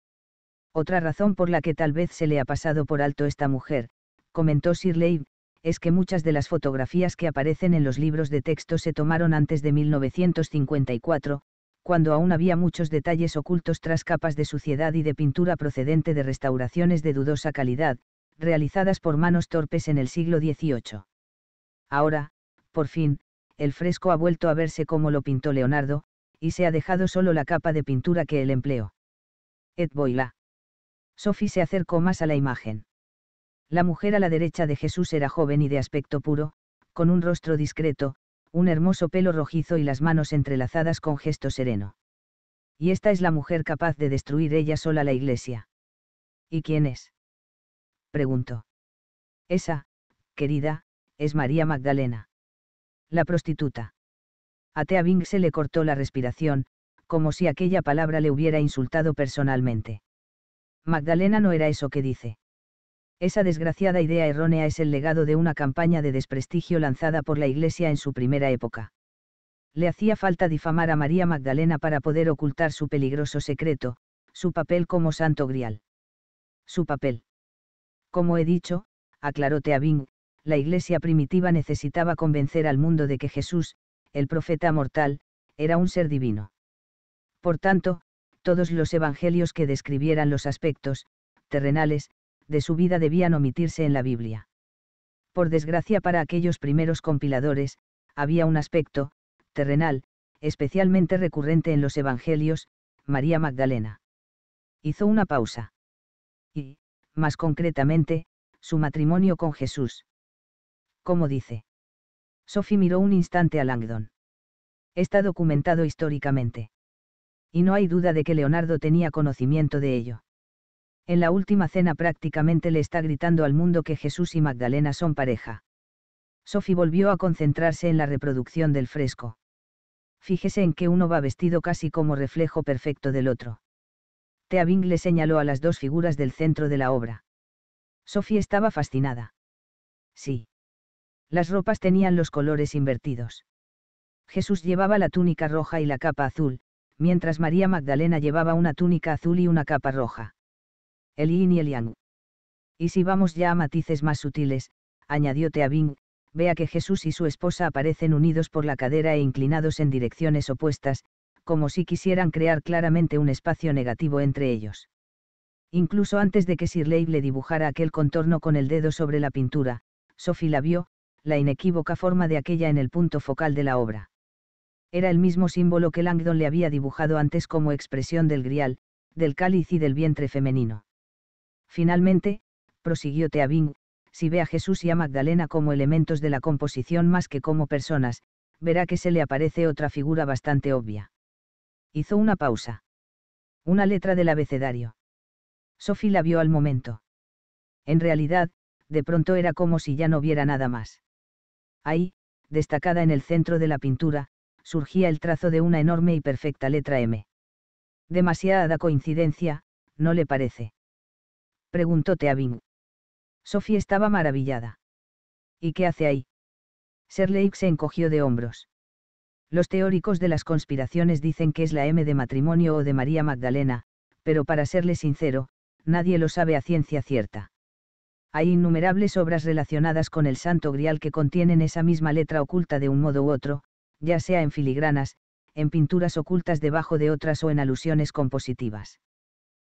Otra razón por la que tal vez se le ha pasado por alto esta mujer, comentó Shirley, es que muchas de las fotografías que aparecen en los libros de texto se tomaron antes de 1954, cuando aún había muchos detalles ocultos tras capas de suciedad y de pintura procedente de restauraciones de dudosa calidad, realizadas por manos torpes en el siglo XVIII. Ahora, por fin, el fresco ha vuelto a verse como lo pintó Leonardo, y se ha dejado solo la capa de pintura que él empleó. Et boila. Sophie se acercó más a la imagen. La mujer a la derecha de Jesús era joven y de aspecto puro, con un rostro discreto, un hermoso pelo rojizo y las manos entrelazadas con gesto sereno. Y esta es la mujer capaz de destruir ella sola la iglesia. ¿Y quién es? preguntó. Esa, querida, es María Magdalena. La prostituta. A Thea Bing se le cortó la respiración, como si aquella palabra le hubiera insultado personalmente. Magdalena no era eso que dice. Esa desgraciada idea errónea es el legado de una campaña de desprestigio lanzada por la Iglesia en su primera época. Le hacía falta difamar a María Magdalena para poder ocultar su peligroso secreto, su papel como santo grial. Su papel. Como he dicho, aclaró Teabing, la Iglesia primitiva necesitaba convencer al mundo de que Jesús, el profeta mortal, era un ser divino. Por tanto, todos los evangelios que describieran los aspectos, terrenales, de su vida debían omitirse en la Biblia. Por desgracia para aquellos primeros compiladores, había un aspecto, terrenal, especialmente recurrente en los Evangelios, María Magdalena. Hizo una pausa. Y, más concretamente, su matrimonio con Jesús. Como dice. Sophie miró un instante a Langdon. Está documentado históricamente. Y no hay duda de que Leonardo tenía conocimiento de ello. En la última cena prácticamente le está gritando al mundo que Jesús y Magdalena son pareja. Sophie volvió a concentrarse en la reproducción del fresco. Fíjese en que uno va vestido casi como reflejo perfecto del otro. Bing le señaló a las dos figuras del centro de la obra. Sophie estaba fascinada. Sí. Las ropas tenían los colores invertidos. Jesús llevaba la túnica roja y la capa azul, mientras María Magdalena llevaba una túnica azul y una capa roja el yin y el yang. Y si vamos ya a matices más sutiles, añadió Teabing, vea que Jesús y su esposa aparecen unidos por la cadera e inclinados en direcciones opuestas, como si quisieran crear claramente un espacio negativo entre ellos. Incluso antes de que Sir Sirley le dibujara aquel contorno con el dedo sobre la pintura, Sophie la vio, la inequívoca forma de aquella en el punto focal de la obra. Era el mismo símbolo que Langdon le había dibujado antes como expresión del grial, del cáliz y del vientre femenino. Finalmente, prosiguió Teabing, si ve a Jesús y a Magdalena como elementos de la composición más que como personas, verá que se le aparece otra figura bastante obvia. Hizo una pausa. Una letra del abecedario. Sophie la vio al momento. En realidad, de pronto era como si ya no viera nada más. Ahí, destacada en el centro de la pintura, surgía el trazo de una enorme y perfecta letra M. Demasiada coincidencia, ¿no le parece? preguntó Teabing. Sophie estaba maravillada. ¿Y qué hace ahí? Sir se encogió de hombros. Los teóricos de las conspiraciones dicen que es la M de matrimonio o de María Magdalena, pero para serle sincero, nadie lo sabe a ciencia cierta. Hay innumerables obras relacionadas con el Santo Grial que contienen esa misma letra oculta de un modo u otro, ya sea en filigranas, en pinturas ocultas debajo de otras o en alusiones compositivas.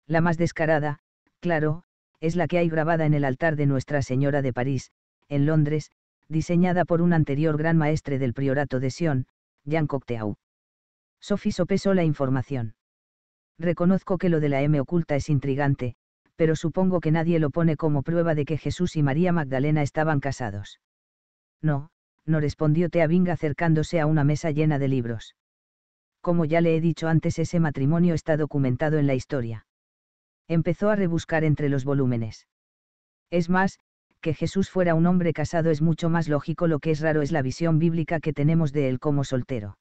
La más descarada, claro, es la que hay grabada en el altar de Nuestra Señora de París, en Londres, diseñada por un anterior gran maestre del priorato de Sion, Jean Cocteau. Sophie sopesó la información. Reconozco que lo de la M oculta es intrigante, pero supongo que nadie lo pone como prueba de que Jesús y María Magdalena estaban casados. No, no respondió Teabing acercándose a una mesa llena de libros. Como ya le he dicho antes, ese matrimonio está documentado en la historia empezó a rebuscar entre los volúmenes. Es más, que Jesús fuera un hombre casado es mucho más lógico, lo que es raro es la visión bíblica que tenemos de él como soltero.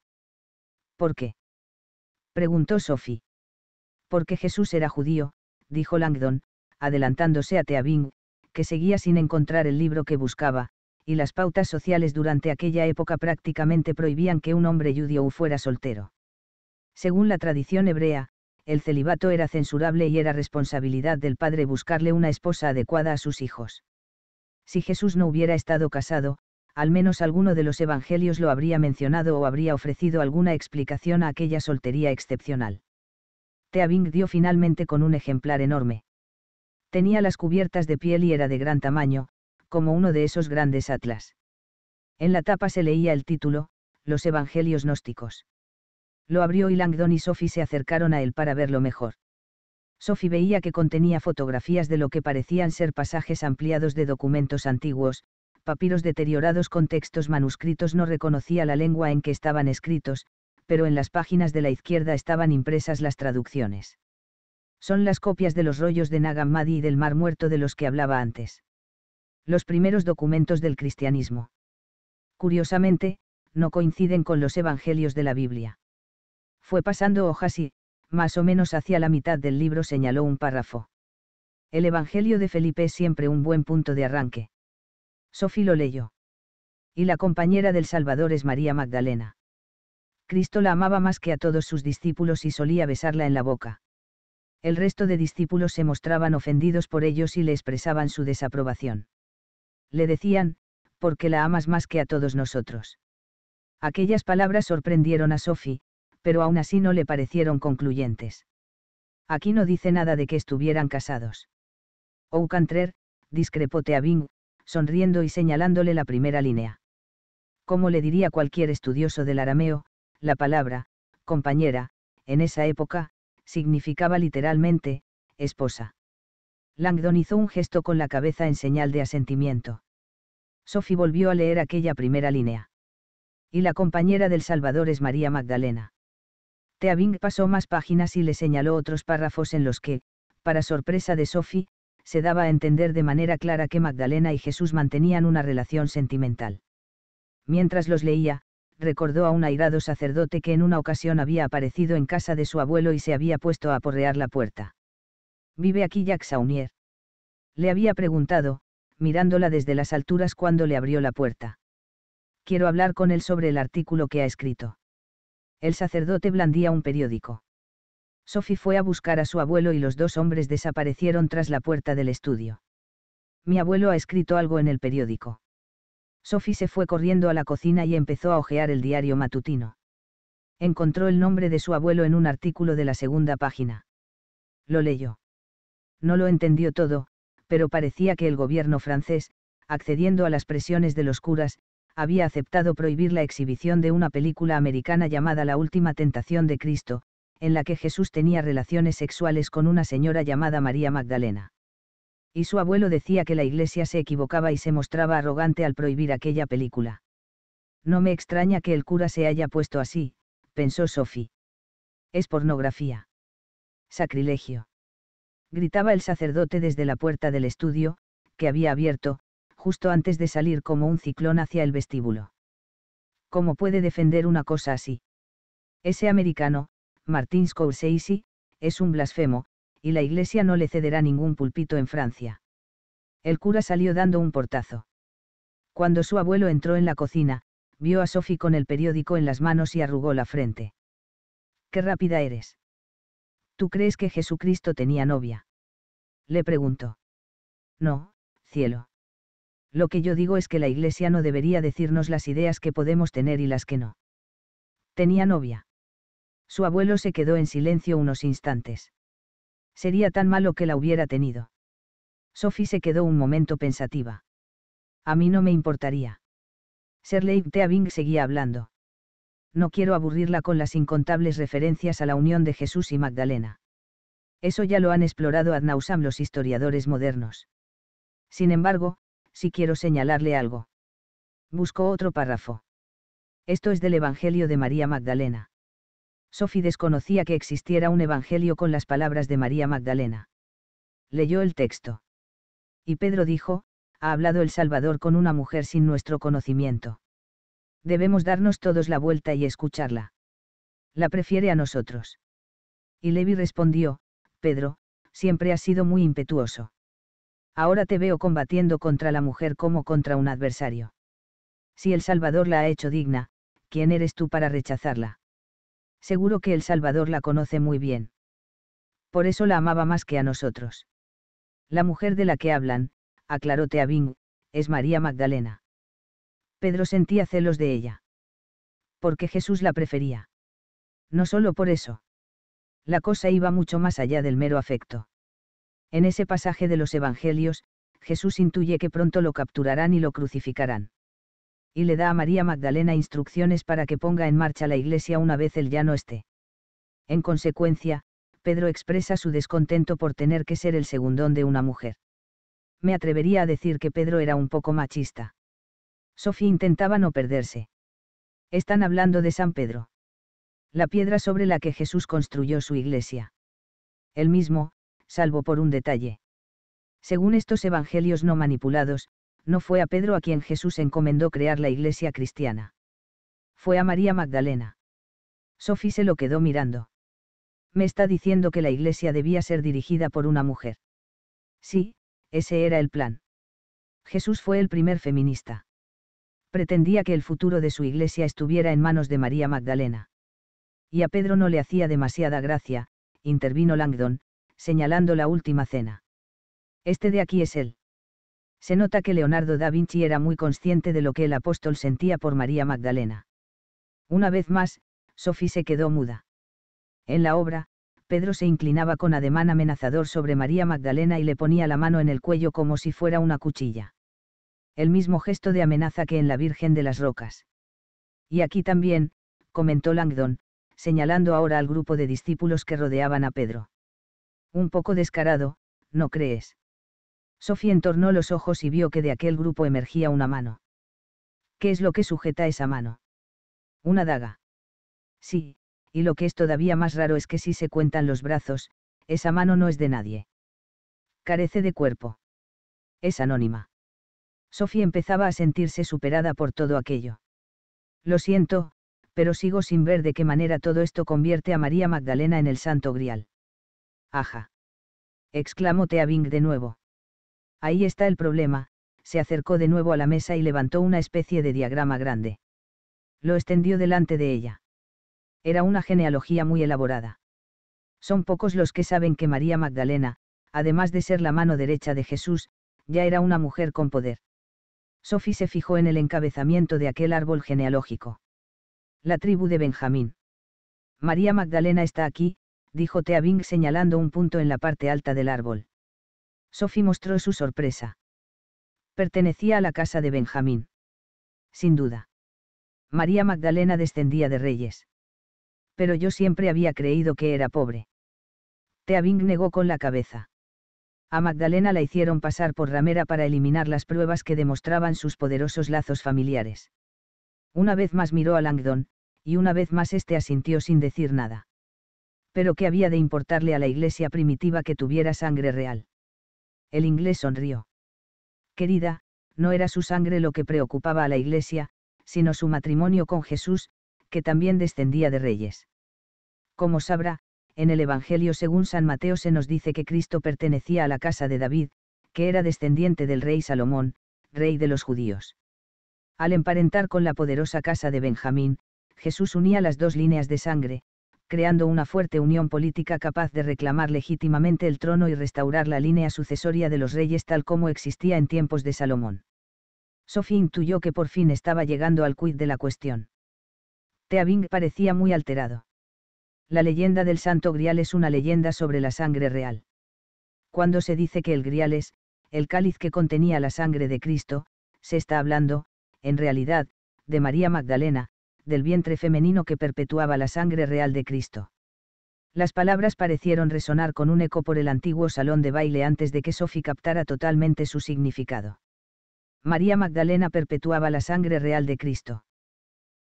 ¿Por qué? preguntó Sophie. Porque Jesús era judío, dijo Langdon, adelantándose a Teabing, que seguía sin encontrar el libro que buscaba, y las pautas sociales durante aquella época prácticamente prohibían que un hombre judío fuera soltero. Según la tradición hebrea, el celibato era censurable y era responsabilidad del padre buscarle una esposa adecuada a sus hijos. Si Jesús no hubiera estado casado, al menos alguno de los evangelios lo habría mencionado o habría ofrecido alguna explicación a aquella soltería excepcional. Teabing dio finalmente con un ejemplar enorme. Tenía las cubiertas de piel y era de gran tamaño, como uno de esos grandes atlas. En la tapa se leía el título, Los Evangelios Gnósticos. Lo abrió y Langdon y Sophie se acercaron a él para verlo mejor. Sophie veía que contenía fotografías de lo que parecían ser pasajes ampliados de documentos antiguos, papiros deteriorados con textos manuscritos no reconocía la lengua en que estaban escritos, pero en las páginas de la izquierda estaban impresas las traducciones. Son las copias de los rollos de Nag Hammadi y del Mar Muerto de los que hablaba antes. Los primeros documentos del cristianismo. Curiosamente, no coinciden con los evangelios de la Biblia. Fue pasando hojas y, más o menos hacia la mitad del libro señaló un párrafo. El Evangelio de Felipe es siempre un buen punto de arranque. Sofí lo leyó. Y la compañera del Salvador es María Magdalena. Cristo la amaba más que a todos sus discípulos y solía besarla en la boca. El resto de discípulos se mostraban ofendidos por ellos y le expresaban su desaprobación. Le decían, porque la amas más que a todos nosotros. Aquellas palabras sorprendieron a Sophie, pero aún así no le parecieron concluyentes. Aquí no dice nada de que estuvieran casados. discrepote discrepó Teabing, sonriendo y señalándole la primera línea. Como le diría cualquier estudioso del arameo, la palabra, compañera, en esa época, significaba literalmente, esposa. Langdon hizo un gesto con la cabeza en señal de asentimiento. Sophie volvió a leer aquella primera línea. Y la compañera del Salvador es María Magdalena. Teabing pasó más páginas y le señaló otros párrafos en los que, para sorpresa de Sophie, se daba a entender de manera clara que Magdalena y Jesús mantenían una relación sentimental. Mientras los leía, recordó a un airado sacerdote que en una ocasión había aparecido en casa de su abuelo y se había puesto a aporrear la puerta. ¿Vive aquí Jack Saunier? Le había preguntado, mirándola desde las alturas cuando le abrió la puerta. Quiero hablar con él sobre el artículo que ha escrito. El sacerdote blandía un periódico. Sophie fue a buscar a su abuelo y los dos hombres desaparecieron tras la puerta del estudio. Mi abuelo ha escrito algo en el periódico. Sophie se fue corriendo a la cocina y empezó a hojear el diario matutino. Encontró el nombre de su abuelo en un artículo de la segunda página. Lo leyó. No lo entendió todo, pero parecía que el gobierno francés, accediendo a las presiones de los curas, había aceptado prohibir la exhibición de una película americana llamada La Última Tentación de Cristo, en la que Jesús tenía relaciones sexuales con una señora llamada María Magdalena. Y su abuelo decía que la iglesia se equivocaba y se mostraba arrogante al prohibir aquella película. No me extraña que el cura se haya puesto así, pensó Sophie. Es pornografía. Sacrilegio. Gritaba el sacerdote desde la puerta del estudio, que había abierto, justo antes de salir como un ciclón hacia el vestíbulo. ¿Cómo puede defender una cosa así? Ese americano, Martin Scorsese, es un blasfemo, y la iglesia no le cederá ningún pulpito en Francia. El cura salió dando un portazo. Cuando su abuelo entró en la cocina, vio a Sophie con el periódico en las manos y arrugó la frente. ¡Qué rápida eres! ¿Tú crees que Jesucristo tenía novia? Le preguntó. No, cielo. Lo que yo digo es que la Iglesia no debería decirnos las ideas que podemos tener y las que no. Tenía novia. Su abuelo se quedó en silencio unos instantes. Sería tan malo que la hubiera tenido. Sophie se quedó un momento pensativa. A mí no me importaría. Serley Teabing seguía hablando. No quiero aburrirla con las incontables referencias a la unión de Jesús y Magdalena. Eso ya lo han explorado ad nauseam los historiadores modernos. Sin embargo, si quiero señalarle algo. Buscó otro párrafo. Esto es del Evangelio de María Magdalena. Sophie desconocía que existiera un Evangelio con las palabras de María Magdalena. Leyó el texto. Y Pedro dijo, ha hablado el Salvador con una mujer sin nuestro conocimiento. Debemos darnos todos la vuelta y escucharla. La prefiere a nosotros. Y Levi respondió, Pedro, siempre has sido muy impetuoso. Ahora te veo combatiendo contra la mujer como contra un adversario. Si el Salvador la ha hecho digna, ¿quién eres tú para rechazarla? Seguro que el Salvador la conoce muy bien. Por eso la amaba más que a nosotros. La mujer de la que hablan, aclaró Teabing, es María Magdalena. Pedro sentía celos de ella. Porque Jesús la prefería. No solo por eso. La cosa iba mucho más allá del mero afecto. En ese pasaje de los Evangelios, Jesús intuye que pronto lo capturarán y lo crucificarán. Y le da a María Magdalena instrucciones para que ponga en marcha la iglesia una vez él ya no esté. En consecuencia, Pedro expresa su descontento por tener que ser el segundón de una mujer. Me atrevería a decir que Pedro era un poco machista. Sofía intentaba no perderse. Están hablando de San Pedro. La piedra sobre la que Jesús construyó su iglesia. Él mismo, salvo por un detalle. Según estos evangelios no manipulados, no fue a Pedro a quien Jesús encomendó crear la iglesia cristiana. Fue a María Magdalena. Sophie se lo quedó mirando. Me está diciendo que la iglesia debía ser dirigida por una mujer. Sí, ese era el plan. Jesús fue el primer feminista. Pretendía que el futuro de su iglesia estuviera en manos de María Magdalena. Y a Pedro no le hacía demasiada gracia, intervino Langdon, señalando la última cena. Este de aquí es él. Se nota que Leonardo da Vinci era muy consciente de lo que el apóstol sentía por María Magdalena. Una vez más, Sophie se quedó muda. En la obra, Pedro se inclinaba con ademán amenazador sobre María Magdalena y le ponía la mano en el cuello como si fuera una cuchilla. El mismo gesto de amenaza que en la Virgen de las Rocas. Y aquí también, comentó Langdon, señalando ahora al grupo de discípulos que rodeaban a Pedro. Un poco descarado, ¿no crees? Sofía entornó los ojos y vio que de aquel grupo emergía una mano. ¿Qué es lo que sujeta esa mano? Una daga. Sí, y lo que es todavía más raro es que si se cuentan los brazos, esa mano no es de nadie. Carece de cuerpo. Es anónima. Sofía empezaba a sentirse superada por todo aquello. Lo siento, pero sigo sin ver de qué manera todo esto convierte a María Magdalena en el santo grial. «¡Aja!» exclamó Teabing de nuevo. Ahí está el problema, se acercó de nuevo a la mesa y levantó una especie de diagrama grande. Lo extendió delante de ella. Era una genealogía muy elaborada. Son pocos los que saben que María Magdalena, además de ser la mano derecha de Jesús, ya era una mujer con poder. Sophie se fijó en el encabezamiento de aquel árbol genealógico. La tribu de Benjamín. María Magdalena está aquí, dijo Thea Bing señalando un punto en la parte alta del árbol. Sophie mostró su sorpresa. Pertenecía a la casa de Benjamín. Sin duda. María Magdalena descendía de reyes. Pero yo siempre había creído que era pobre. Tea Bing negó con la cabeza. A Magdalena la hicieron pasar por ramera para eliminar las pruebas que demostraban sus poderosos lazos familiares. Una vez más miró a Langdon, y una vez más este asintió sin decir nada pero ¿qué había de importarle a la iglesia primitiva que tuviera sangre real. El inglés sonrió. Querida, no era su sangre lo que preocupaba a la iglesia, sino su matrimonio con Jesús, que también descendía de reyes. Como sabrá, en el Evangelio según San Mateo se nos dice que Cristo pertenecía a la casa de David, que era descendiente del rey Salomón, rey de los judíos. Al emparentar con la poderosa casa de Benjamín, Jesús unía las dos líneas de sangre, creando una fuerte unión política capaz de reclamar legítimamente el trono y restaurar la línea sucesoria de los reyes tal como existía en tiempos de Salomón. Sophie intuyó que por fin estaba llegando al cuid de la cuestión. Teabing parecía muy alterado. La leyenda del Santo Grial es una leyenda sobre la sangre real. Cuando se dice que el Grial es, el cáliz que contenía la sangre de Cristo, se está hablando, en realidad, de María Magdalena, del vientre femenino que perpetuaba la sangre real de Cristo. Las palabras parecieron resonar con un eco por el antiguo salón de baile antes de que Sophie captara totalmente su significado. María Magdalena perpetuaba la sangre real de Cristo.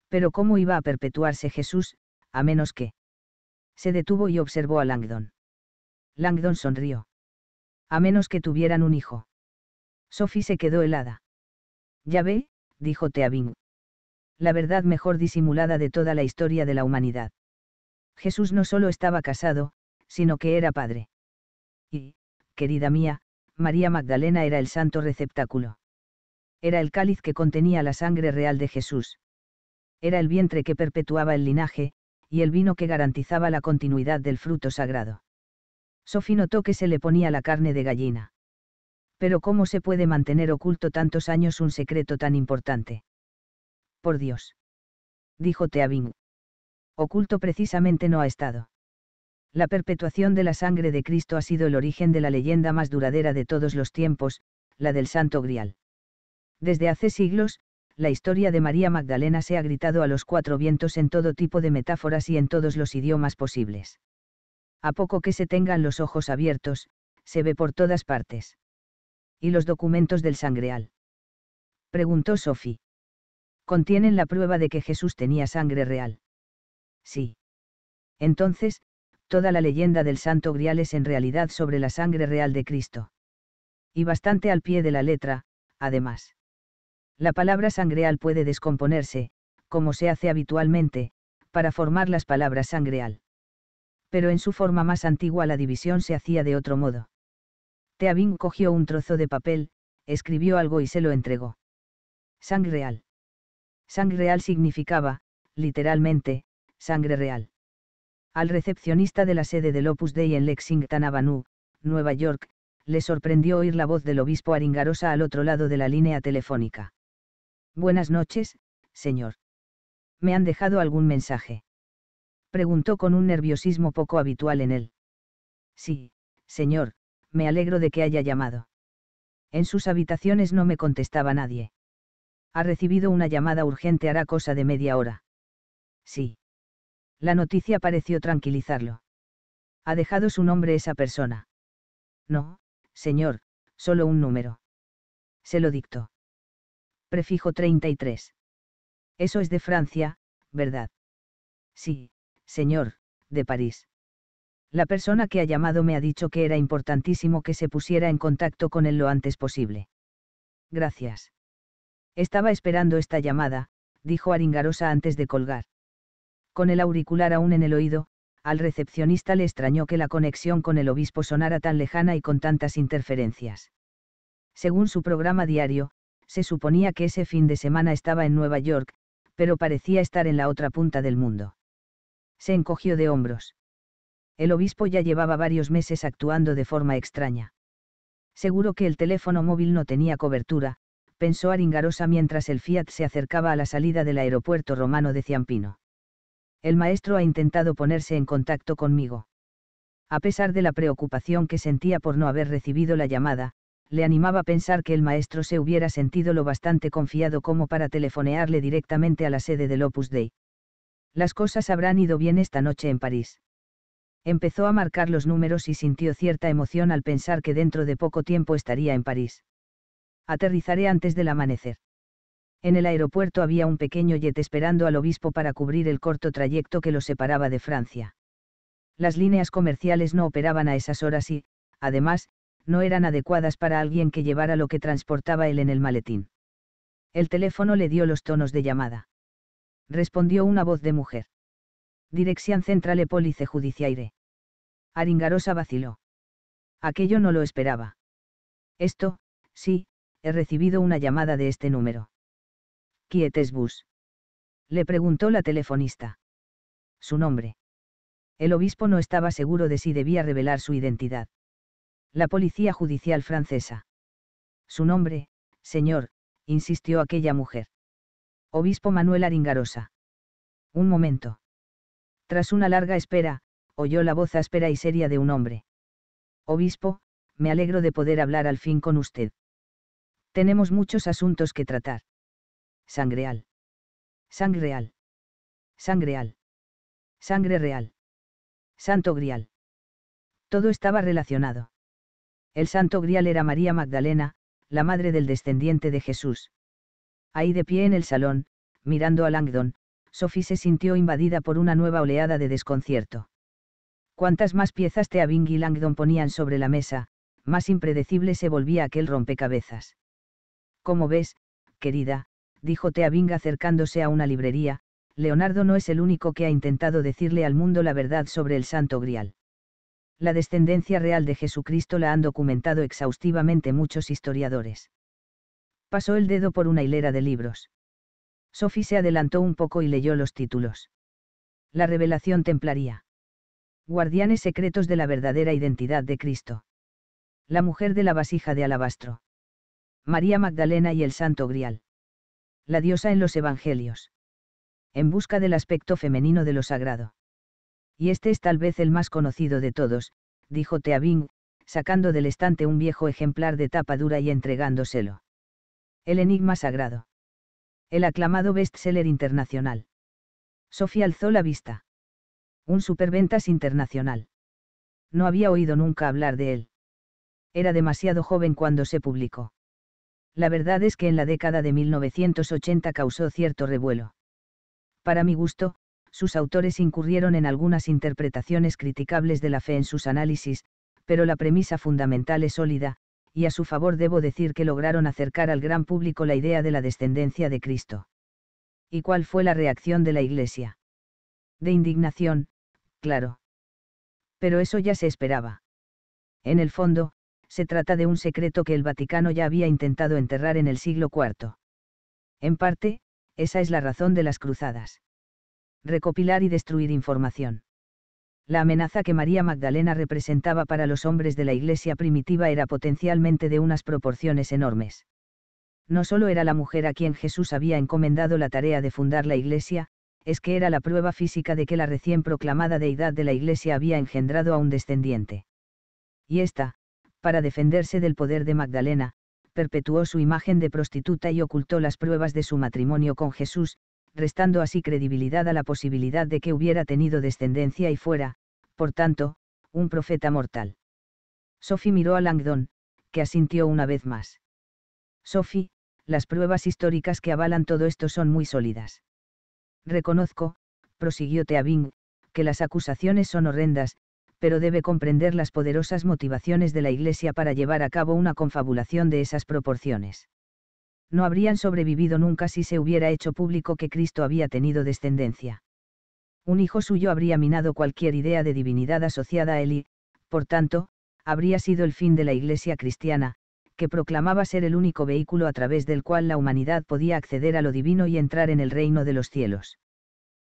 Pero ¿cómo iba a perpetuarse Jesús, a menos que? Se detuvo y observó a Langdon. Langdon sonrió. A menos que tuvieran un hijo. Sophie se quedó helada. Ya ve, dijo Teabing la verdad mejor disimulada de toda la historia de la humanidad. Jesús no solo estaba casado, sino que era padre. Y, querida mía, María Magdalena era el santo receptáculo. Era el cáliz que contenía la sangre real de Jesús. Era el vientre que perpetuaba el linaje, y el vino que garantizaba la continuidad del fruto sagrado. Sophie notó que se le ponía la carne de gallina. Pero ¿cómo se puede mantener oculto tantos años un secreto tan importante? Por Dios. Dijo Teabing. Oculto precisamente no ha estado. La perpetuación de la sangre de Cristo ha sido el origen de la leyenda más duradera de todos los tiempos, la del Santo Grial. Desde hace siglos, la historia de María Magdalena se ha gritado a los cuatro vientos en todo tipo de metáforas y en todos los idiomas posibles. A poco que se tengan los ojos abiertos, se ve por todas partes. ¿Y los documentos del sangreal? Preguntó Sophie contienen la prueba de que Jesús tenía sangre real. Sí. Entonces, toda la leyenda del Santo Grial es en realidad sobre la sangre real de Cristo. Y bastante al pie de la letra, además. La palabra sangreal puede descomponerse, como se hace habitualmente, para formar las palabras sangreal. Pero en su forma más antigua la división se hacía de otro modo. Teabing cogió un trozo de papel, escribió algo y se lo entregó. Sangreal. Sangreal real significaba, literalmente, sangre real. Al recepcionista de la sede del Opus Dei en Lexington Avenue, Nueva York, le sorprendió oír la voz del obispo Aringarosa al otro lado de la línea telefónica. Buenas noches, señor. ¿Me han dejado algún mensaje? Preguntó con un nerviosismo poco habitual en él. Sí, señor, me alegro de que haya llamado. En sus habitaciones no me contestaba nadie. Ha recibido una llamada urgente hará cosa de media hora. Sí. La noticia pareció tranquilizarlo. ¿Ha dejado su nombre esa persona? No, señor, solo un número. Se lo dictó. Prefijo 33. Eso es de Francia, ¿verdad? Sí, señor, de París. La persona que ha llamado me ha dicho que era importantísimo que se pusiera en contacto con él lo antes posible. Gracias. Estaba esperando esta llamada, dijo Aringarosa antes de colgar. Con el auricular aún en el oído, al recepcionista le extrañó que la conexión con el obispo sonara tan lejana y con tantas interferencias. Según su programa diario, se suponía que ese fin de semana estaba en Nueva York, pero parecía estar en la otra punta del mundo. Se encogió de hombros. El obispo ya llevaba varios meses actuando de forma extraña. Seguro que el teléfono móvil no tenía cobertura, pensó Aringarosa mientras el Fiat se acercaba a la salida del aeropuerto romano de Ciampino. El maestro ha intentado ponerse en contacto conmigo. A pesar de la preocupación que sentía por no haber recibido la llamada, le animaba a pensar que el maestro se hubiera sentido lo bastante confiado como para telefonearle directamente a la sede del Opus Dei. Las cosas habrán ido bien esta noche en París. Empezó a marcar los números y sintió cierta emoción al pensar que dentro de poco tiempo estaría en París aterrizaré antes del amanecer. En el aeropuerto había un pequeño jet esperando al obispo para cubrir el corto trayecto que lo separaba de Francia. Las líneas comerciales no operaban a esas horas y, además, no eran adecuadas para alguien que llevara lo que transportaba él en el maletín. El teléfono le dio los tonos de llamada. Respondió una voz de mujer. Dirección Centrale Police Judiciaire. Aringarosa vaciló. Aquello no lo esperaba. Esto, sí, he recibido una llamada de este número. ¿Quietes bus? Le preguntó la telefonista. Su nombre. El obispo no estaba seguro de si debía revelar su identidad. La policía judicial francesa. Su nombre, señor, insistió aquella mujer. Obispo Manuel Aringarosa. Un momento. Tras una larga espera, oyó la voz áspera y seria de un hombre. Obispo, me alegro de poder hablar al fin con usted. Tenemos muchos asuntos que tratar. Sangreal. Sangreal. Sangreal. Sangre real. Santo Grial. Todo estaba relacionado. El Santo Grial era María Magdalena, la madre del descendiente de Jesús. Ahí de pie en el salón, mirando a Langdon, Sophie se sintió invadida por una nueva oleada de desconcierto. Cuantas más piezas Teabing y Langdon ponían sobre la mesa, más impredecible se volvía aquel rompecabezas. Como ves, querida, dijo Teabing acercándose a una librería, Leonardo no es el único que ha intentado decirle al mundo la verdad sobre el Santo Grial. La descendencia real de Jesucristo la han documentado exhaustivamente muchos historiadores. Pasó el dedo por una hilera de libros. Sophie se adelantó un poco y leyó los títulos. La revelación templaría. Guardianes secretos de la verdadera identidad de Cristo. La mujer de la vasija de alabastro. María Magdalena y el Santo Grial. La diosa en los Evangelios. En busca del aspecto femenino de lo sagrado. Y este es tal vez el más conocido de todos, dijo Teabing, sacando del estante un viejo ejemplar de tapa dura y entregándoselo. El enigma sagrado. El aclamado bestseller internacional. Sofía alzó la vista. Un superventas internacional. No había oído nunca hablar de él. Era demasiado joven cuando se publicó la verdad es que en la década de 1980 causó cierto revuelo. Para mi gusto, sus autores incurrieron en algunas interpretaciones criticables de la fe en sus análisis, pero la premisa fundamental es sólida, y a su favor debo decir que lograron acercar al gran público la idea de la descendencia de Cristo. ¿Y cuál fue la reacción de la Iglesia? De indignación, claro. Pero eso ya se esperaba. En el fondo, se trata de un secreto que el Vaticano ya había intentado enterrar en el siglo IV. En parte, esa es la razón de las cruzadas. Recopilar y destruir información. La amenaza que María Magdalena representaba para los hombres de la Iglesia primitiva era potencialmente de unas proporciones enormes. No solo era la mujer a quien Jesús había encomendado la tarea de fundar la Iglesia, es que era la prueba física de que la recién proclamada deidad de la Iglesia había engendrado a un descendiente. Y esta, para defenderse del poder de Magdalena, perpetuó su imagen de prostituta y ocultó las pruebas de su matrimonio con Jesús, restando así credibilidad a la posibilidad de que hubiera tenido descendencia y fuera, por tanto, un profeta mortal. Sophie miró a Langdon, que asintió una vez más. Sophie, las pruebas históricas que avalan todo esto son muy sólidas. Reconozco, prosiguió Teabing, que las acusaciones son horrendas, pero debe comprender las poderosas motivaciones de la Iglesia para llevar a cabo una confabulación de esas proporciones. No habrían sobrevivido nunca si se hubiera hecho público que Cristo había tenido descendencia. Un hijo suyo habría minado cualquier idea de divinidad asociada a él y, por tanto, habría sido el fin de la Iglesia cristiana, que proclamaba ser el único vehículo a través del cual la humanidad podía acceder a lo divino y entrar en el reino de los cielos.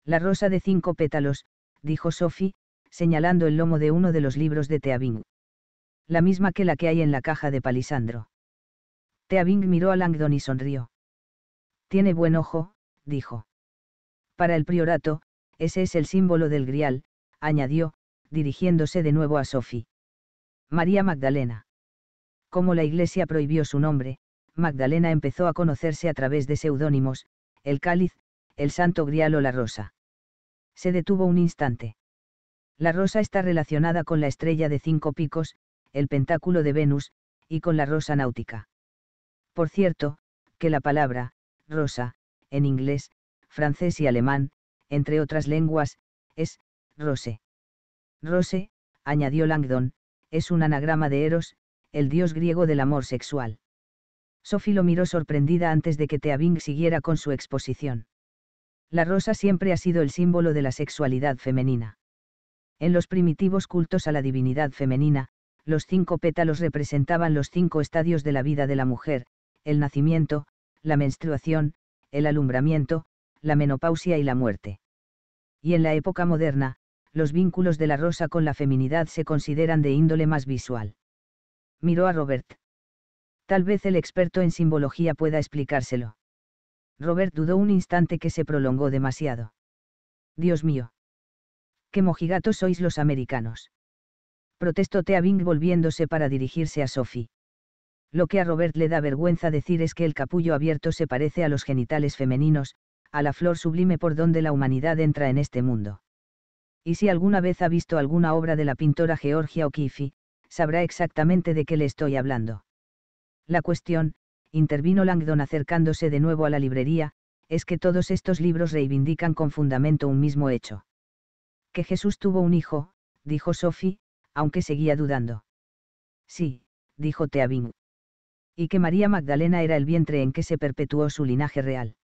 La rosa de cinco pétalos, dijo Sophie, señalando el lomo de uno de los libros de Teabing. La misma que la que hay en la caja de Palisandro. Teabing miró a Langdon y sonrió. Tiene buen ojo, dijo. Para el priorato, ese es el símbolo del grial, añadió, dirigiéndose de nuevo a Sophie. María Magdalena. Como la iglesia prohibió su nombre, Magdalena empezó a conocerse a través de seudónimos, el cáliz, el santo grial o la rosa. Se detuvo un instante. La rosa está relacionada con la estrella de cinco picos, el pentáculo de Venus, y con la rosa náutica. Por cierto, que la palabra, rosa, en inglés, francés y alemán, entre otras lenguas, es, rose. Rose, añadió Langdon, es un anagrama de Eros, el dios griego del amor sexual. Sophie lo miró sorprendida antes de que Teabing siguiera con su exposición. La rosa siempre ha sido el símbolo de la sexualidad femenina. En los primitivos cultos a la divinidad femenina, los cinco pétalos representaban los cinco estadios de la vida de la mujer, el nacimiento, la menstruación, el alumbramiento, la menopausia y la muerte. Y en la época moderna, los vínculos de la rosa con la feminidad se consideran de índole más visual. Miró a Robert. Tal vez el experto en simbología pueda explicárselo. Robert dudó un instante que se prolongó demasiado. Dios mío qué mojigatos sois los americanos. Protestó Bing volviéndose para dirigirse a Sophie. Lo que a Robert le da vergüenza decir es que el capullo abierto se parece a los genitales femeninos, a la flor sublime por donde la humanidad entra en este mundo. Y si alguna vez ha visto alguna obra de la pintora Georgia O'Keeffe, sabrá exactamente de qué le estoy hablando. La cuestión, intervino Langdon acercándose de nuevo a la librería, es que todos estos libros reivindican con fundamento un mismo hecho. Que Jesús tuvo un hijo, dijo Sophie, aunque seguía dudando. Sí, dijo Teabing. Y que María Magdalena era el vientre en que se perpetuó su linaje real.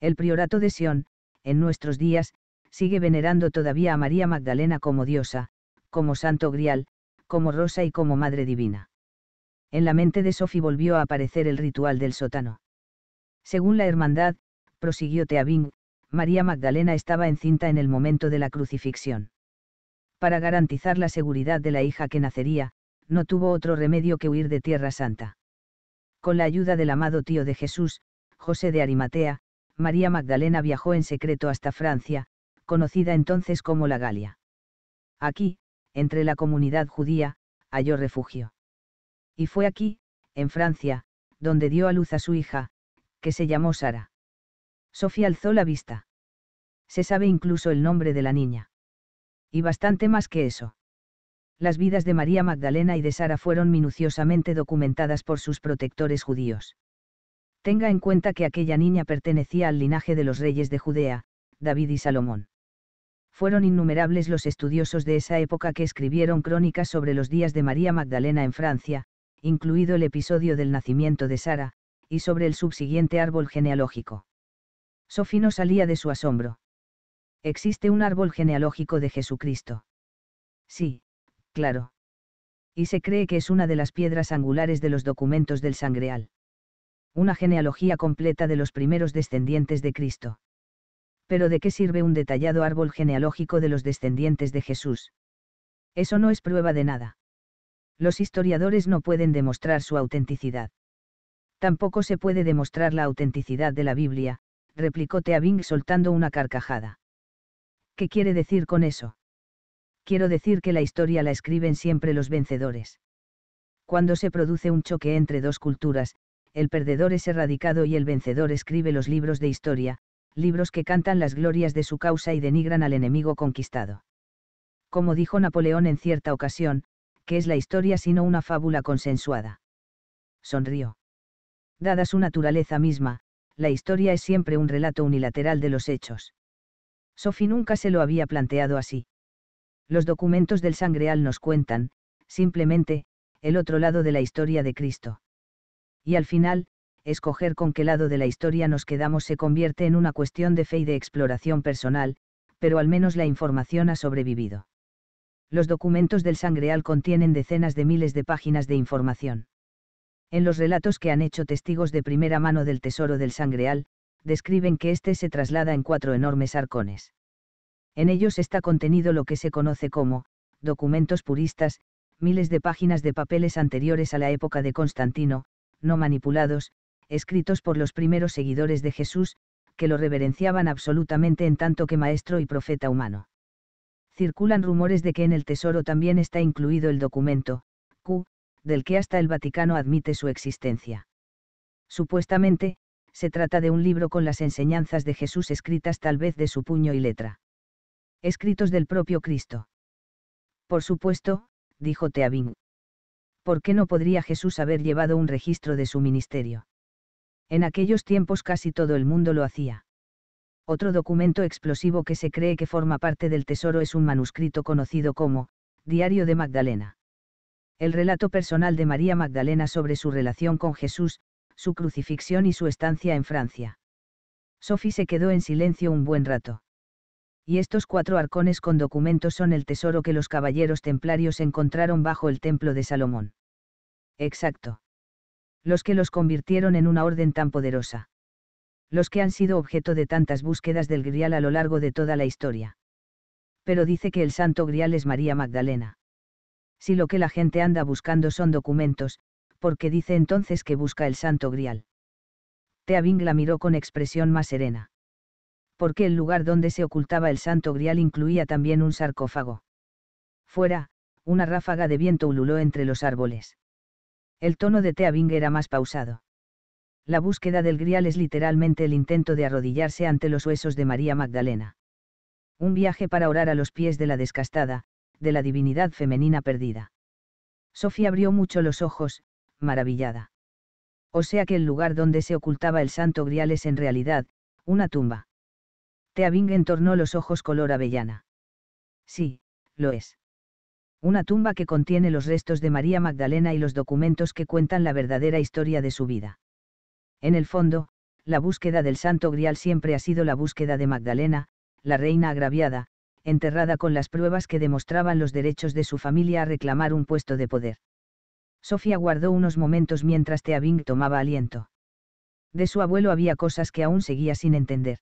El priorato de Sion, en nuestros días, sigue venerando todavía a María Magdalena como diosa, como santo grial, como rosa y como madre divina. En la mente de Sophie volvió a aparecer el ritual del sótano. Según la hermandad, prosiguió Teabing, María Magdalena estaba encinta en el momento de la crucifixión. Para garantizar la seguridad de la hija que nacería, no tuvo otro remedio que huir de Tierra Santa. Con la ayuda del amado tío de Jesús, José de Arimatea, María Magdalena viajó en secreto hasta Francia, conocida entonces como la Galia. Aquí, entre la comunidad judía, halló refugio. Y fue aquí, en Francia, donde dio a luz a su hija, que se llamó Sara. Sofía alzó la vista. Se sabe incluso el nombre de la niña. Y bastante más que eso. Las vidas de María Magdalena y de Sara fueron minuciosamente documentadas por sus protectores judíos. Tenga en cuenta que aquella niña pertenecía al linaje de los reyes de Judea, David y Salomón fueron innumerables los estudiosos de esa época que escribieron crónicas sobre los días de María Magdalena en Francia, incluido el episodio del nacimiento de Sara, y sobre el subsiguiente árbol genealógico. Sophie no salía de su asombro. ¿Existe un árbol genealógico de Jesucristo? Sí, claro. Y se cree que es una de las piedras angulares de los documentos del Sangreal. Una genealogía completa de los primeros descendientes de Cristo. Pero ¿de qué sirve un detallado árbol genealógico de los descendientes de Jesús? Eso no es prueba de nada. Los historiadores no pueden demostrar su autenticidad. Tampoco se puede demostrar la autenticidad de la Biblia, replicó Teabing soltando una carcajada. ¿Qué quiere decir con eso? Quiero decir que la historia la escriben siempre los vencedores. Cuando se produce un choque entre dos culturas, el perdedor es erradicado y el vencedor escribe los libros de historia, libros que cantan las glorias de su causa y denigran al enemigo conquistado. Como dijo Napoleón en cierta ocasión, que es la historia sino una fábula consensuada. Sonrió. Dada su naturaleza misma, la historia es siempre un relato unilateral de los hechos. Sophie nunca se lo había planteado así. Los documentos del Sangreal nos cuentan, simplemente, el otro lado de la historia de Cristo. Y al final, escoger con qué lado de la historia nos quedamos se convierte en una cuestión de fe y de exploración personal, pero al menos la información ha sobrevivido. Los documentos del Sangreal contienen decenas de miles de páginas de información. En los relatos que han hecho testigos de primera mano del tesoro del Sangreal, describen que éste se traslada en cuatro enormes arcones. En ellos está contenido lo que se conoce como, documentos puristas, miles de páginas de papeles anteriores a la época de Constantino, no manipulados, escritos por los primeros seguidores de Jesús, que lo reverenciaban absolutamente en tanto que maestro y profeta humano. Circulan rumores de que en el tesoro también está incluido el documento, Q, del que hasta el Vaticano admite su existencia. Supuestamente, se trata de un libro con las enseñanzas de Jesús escritas tal vez de su puño y letra. Escritos del propio Cristo. Por supuesto, dijo Teabín. ¿Por qué no podría Jesús haber llevado un registro de su ministerio? En aquellos tiempos casi todo el mundo lo hacía. Otro documento explosivo que se cree que forma parte del tesoro es un manuscrito conocido como, Diario de Magdalena el relato personal de María Magdalena sobre su relación con Jesús, su crucifixión y su estancia en Francia. Sophie se quedó en silencio un buen rato. Y estos cuatro arcones con documentos son el tesoro que los caballeros templarios encontraron bajo el templo de Salomón. Exacto. Los que los convirtieron en una orden tan poderosa. Los que han sido objeto de tantas búsquedas del grial a lo largo de toda la historia. Pero dice que el santo grial es María Magdalena si lo que la gente anda buscando son documentos, porque dice entonces que busca el santo grial. Teabing la miró con expresión más serena. Porque el lugar donde se ocultaba el santo grial incluía también un sarcófago. Fuera, una ráfaga de viento ululó entre los árboles. El tono de Teabing era más pausado. La búsqueda del grial es literalmente el intento de arrodillarse ante los huesos de María Magdalena. Un viaje para orar a los pies de la descastada, de la divinidad femenina perdida. Sofía abrió mucho los ojos, maravillada. O sea que el lugar donde se ocultaba el santo grial es en realidad, una tumba. Teabing entornó los ojos color avellana. Sí, lo es. Una tumba que contiene los restos de María Magdalena y los documentos que cuentan la verdadera historia de su vida. En el fondo, la búsqueda del santo grial siempre ha sido la búsqueda de Magdalena, la reina agraviada, enterrada con las pruebas que demostraban los derechos de su familia a reclamar un puesto de poder. Sofía guardó unos momentos mientras Teabing tomaba aliento. De su abuelo había cosas que aún seguía sin entender.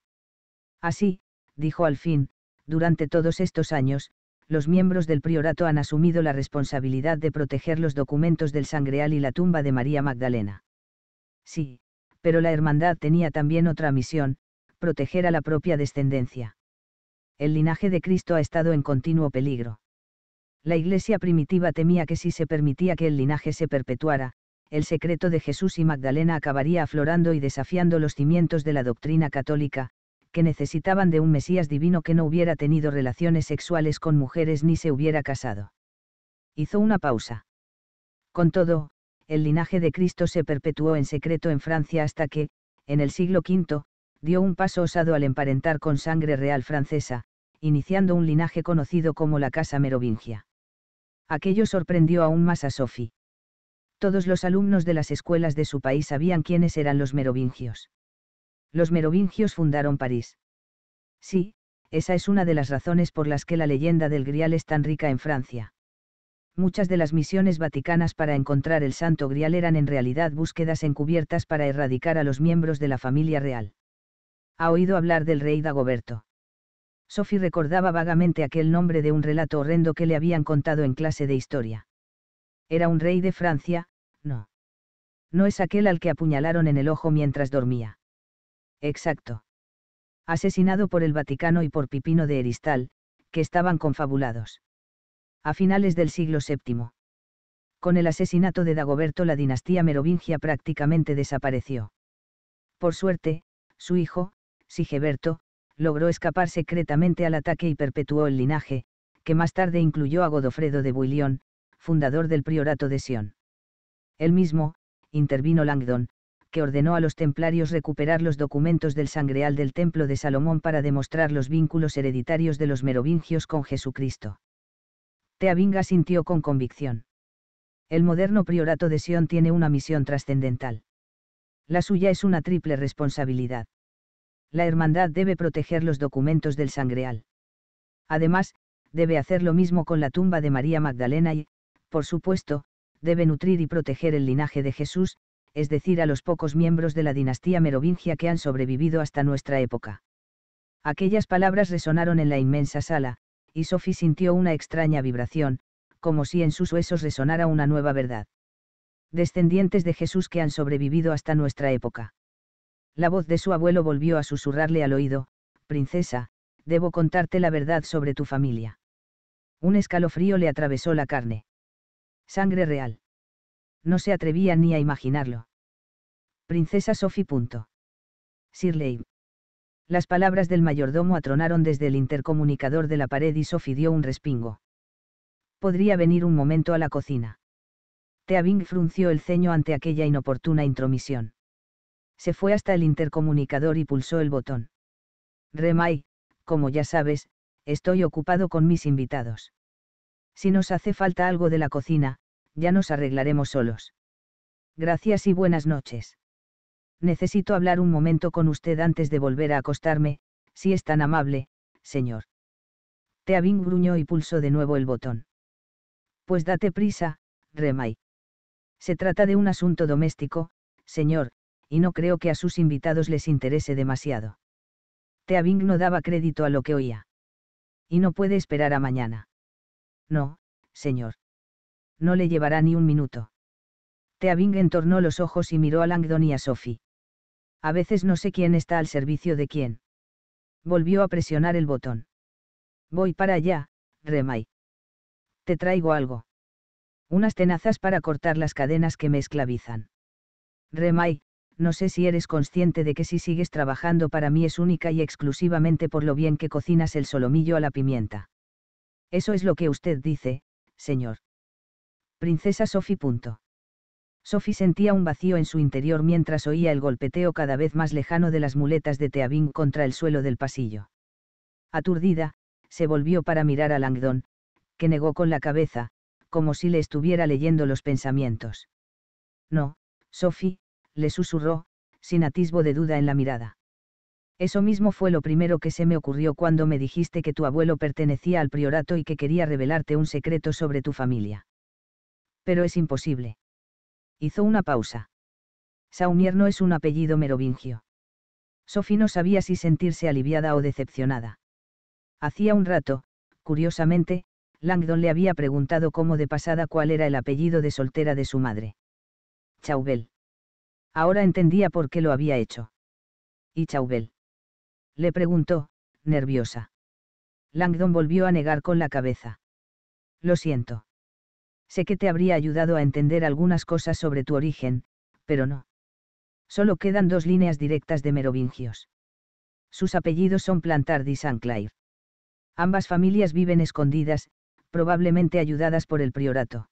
Así, dijo al fin, durante todos estos años, los miembros del priorato han asumido la responsabilidad de proteger los documentos del Sangreal y la tumba de María Magdalena. Sí, pero la hermandad tenía también otra misión, proteger a la propia descendencia el linaje de Cristo ha estado en continuo peligro. La iglesia primitiva temía que si se permitía que el linaje se perpetuara, el secreto de Jesús y Magdalena acabaría aflorando y desafiando los cimientos de la doctrina católica, que necesitaban de un Mesías divino que no hubiera tenido relaciones sexuales con mujeres ni se hubiera casado. Hizo una pausa. Con todo, el linaje de Cristo se perpetuó en secreto en Francia hasta que, en el siglo V, dio un paso osado al emparentar con sangre real francesa, iniciando un linaje conocido como la Casa Merovingia. Aquello sorprendió aún más a Sophie. Todos los alumnos de las escuelas de su país sabían quiénes eran los merovingios. Los merovingios fundaron París. Sí, esa es una de las razones por las que la leyenda del Grial es tan rica en Francia. Muchas de las misiones vaticanas para encontrar el Santo Grial eran en realidad búsquedas encubiertas para erradicar a los miembros de la familia real ha oído hablar del rey Dagoberto. Sophie recordaba vagamente aquel nombre de un relato horrendo que le habían contado en clase de historia. Era un rey de Francia, no. No es aquel al que apuñalaron en el ojo mientras dormía. Exacto. Asesinado por el Vaticano y por Pipino de Eristal, que estaban confabulados. A finales del siglo VII. Con el asesinato de Dagoberto la dinastía merovingia prácticamente desapareció. Por suerte, su hijo, Sigeberto, logró escapar secretamente al ataque y perpetuó el linaje, que más tarde incluyó a Godofredo de Bouillon, fundador del priorato de Sion. El mismo, intervino Langdon, que ordenó a los templarios recuperar los documentos del sangreal del templo de Salomón para demostrar los vínculos hereditarios de los merovingios con Jesucristo. Teavinga sintió con convicción. El moderno priorato de Sion tiene una misión trascendental. La suya es una triple responsabilidad la hermandad debe proteger los documentos del sangreal. Además, debe hacer lo mismo con la tumba de María Magdalena y, por supuesto, debe nutrir y proteger el linaje de Jesús, es decir, a los pocos miembros de la dinastía merovingia que han sobrevivido hasta nuestra época. Aquellas palabras resonaron en la inmensa sala, y Sophie sintió una extraña vibración, como si en sus huesos resonara una nueva verdad. Descendientes de Jesús que han sobrevivido hasta nuestra época. La voz de su abuelo volvió a susurrarle al oído, Princesa, debo contarte la verdad sobre tu familia. Un escalofrío le atravesó la carne. Sangre real. No se atrevía ni a imaginarlo. Princesa Sophie. Sir sirley Las palabras del mayordomo atronaron desde el intercomunicador de la pared y Sophie dio un respingo. Podría venir un momento a la cocina. Teabing frunció el ceño ante aquella inoportuna intromisión se fue hasta el intercomunicador y pulsó el botón. Remay, como ya sabes, estoy ocupado con mis invitados. Si nos hace falta algo de la cocina, ya nos arreglaremos solos. Gracias y buenas noches. Necesito hablar un momento con usted antes de volver a acostarme, si es tan amable, señor. Teabing gruñó y pulsó de nuevo el botón. Pues date prisa, Remay. Se trata de un asunto doméstico, señor, y no creo que a sus invitados les interese demasiado. Teabing no daba crédito a lo que oía. Y no puede esperar a mañana. No, señor. No le llevará ni un minuto. Teabing entornó los ojos y miró a Langdon y a Sophie. A veces no sé quién está al servicio de quién. Volvió a presionar el botón. Voy para allá, Remay. Te traigo algo. Unas tenazas para cortar las cadenas que me esclavizan. Remai no sé si eres consciente de que si sigues trabajando para mí es única y exclusivamente por lo bien que cocinas el solomillo a la pimienta. Eso es lo que usted dice, señor. Princesa Sophie. Punto. Sophie sentía un vacío en su interior mientras oía el golpeteo cada vez más lejano de las muletas de Teabín contra el suelo del pasillo. Aturdida, se volvió para mirar a Langdon, que negó con la cabeza, como si le estuviera leyendo los pensamientos. No, Sophie, le susurró, sin atisbo de duda en la mirada. Eso mismo fue lo primero que se me ocurrió cuando me dijiste que tu abuelo pertenecía al priorato y que quería revelarte un secreto sobre tu familia. Pero es imposible. Hizo una pausa. Saumier no es un apellido merovingio. Sophie no sabía si sentirse aliviada o decepcionada. Hacía un rato, curiosamente, Langdon le había preguntado cómo de pasada cuál era el apellido de soltera de su madre. Chaubel. Ahora entendía por qué lo había hecho. ¿Y Chauvel? Le preguntó, nerviosa. Langdon volvió a negar con la cabeza. Lo siento. Sé que te habría ayudado a entender algunas cosas sobre tu origen, pero no. Solo quedan dos líneas directas de merovingios. Sus apellidos son Plantard y Saint Clair. Ambas familias viven escondidas, probablemente ayudadas por el priorato.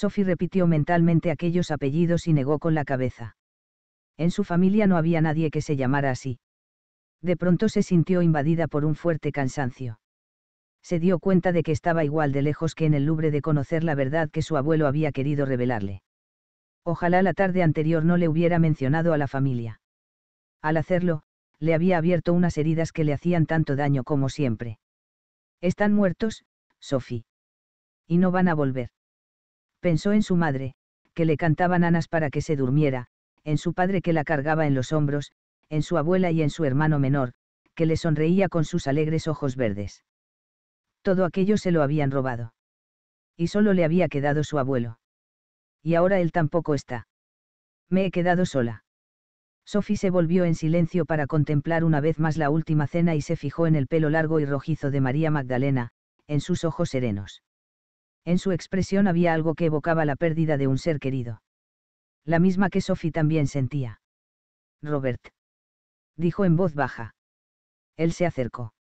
Sophie repitió mentalmente aquellos apellidos y negó con la cabeza. En su familia no había nadie que se llamara así. De pronto se sintió invadida por un fuerte cansancio. Se dio cuenta de que estaba igual de lejos que en el lubre de conocer la verdad que su abuelo había querido revelarle. Ojalá la tarde anterior no le hubiera mencionado a la familia. Al hacerlo, le había abierto unas heridas que le hacían tanto daño como siempre. Están muertos, Sophie. Y no van a volver pensó en su madre, que le cantaba nanas para que se durmiera, en su padre que la cargaba en los hombros, en su abuela y en su hermano menor, que le sonreía con sus alegres ojos verdes. Todo aquello se lo habían robado. Y solo le había quedado su abuelo. Y ahora él tampoco está. Me he quedado sola. Sophie se volvió en silencio para contemplar una vez más la última cena y se fijó en el pelo largo y rojizo de María Magdalena, en sus ojos serenos. En su expresión había algo que evocaba la pérdida de un ser querido. La misma que Sophie también sentía. Robert. Dijo en voz baja. Él se acercó.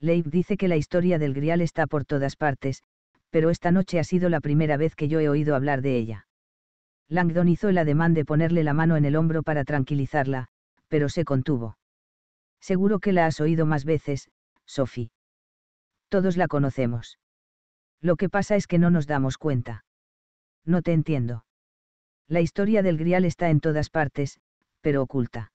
Leib dice que la historia del Grial está por todas partes, pero esta noche ha sido la primera vez que yo he oído hablar de ella. Langdon hizo el ademán de ponerle la mano en el hombro para tranquilizarla, pero se contuvo. Seguro que la has oído más veces, Sophie. Todos la conocemos. Lo que pasa es que no nos damos cuenta. No te entiendo. La historia del grial está en todas partes, pero oculta.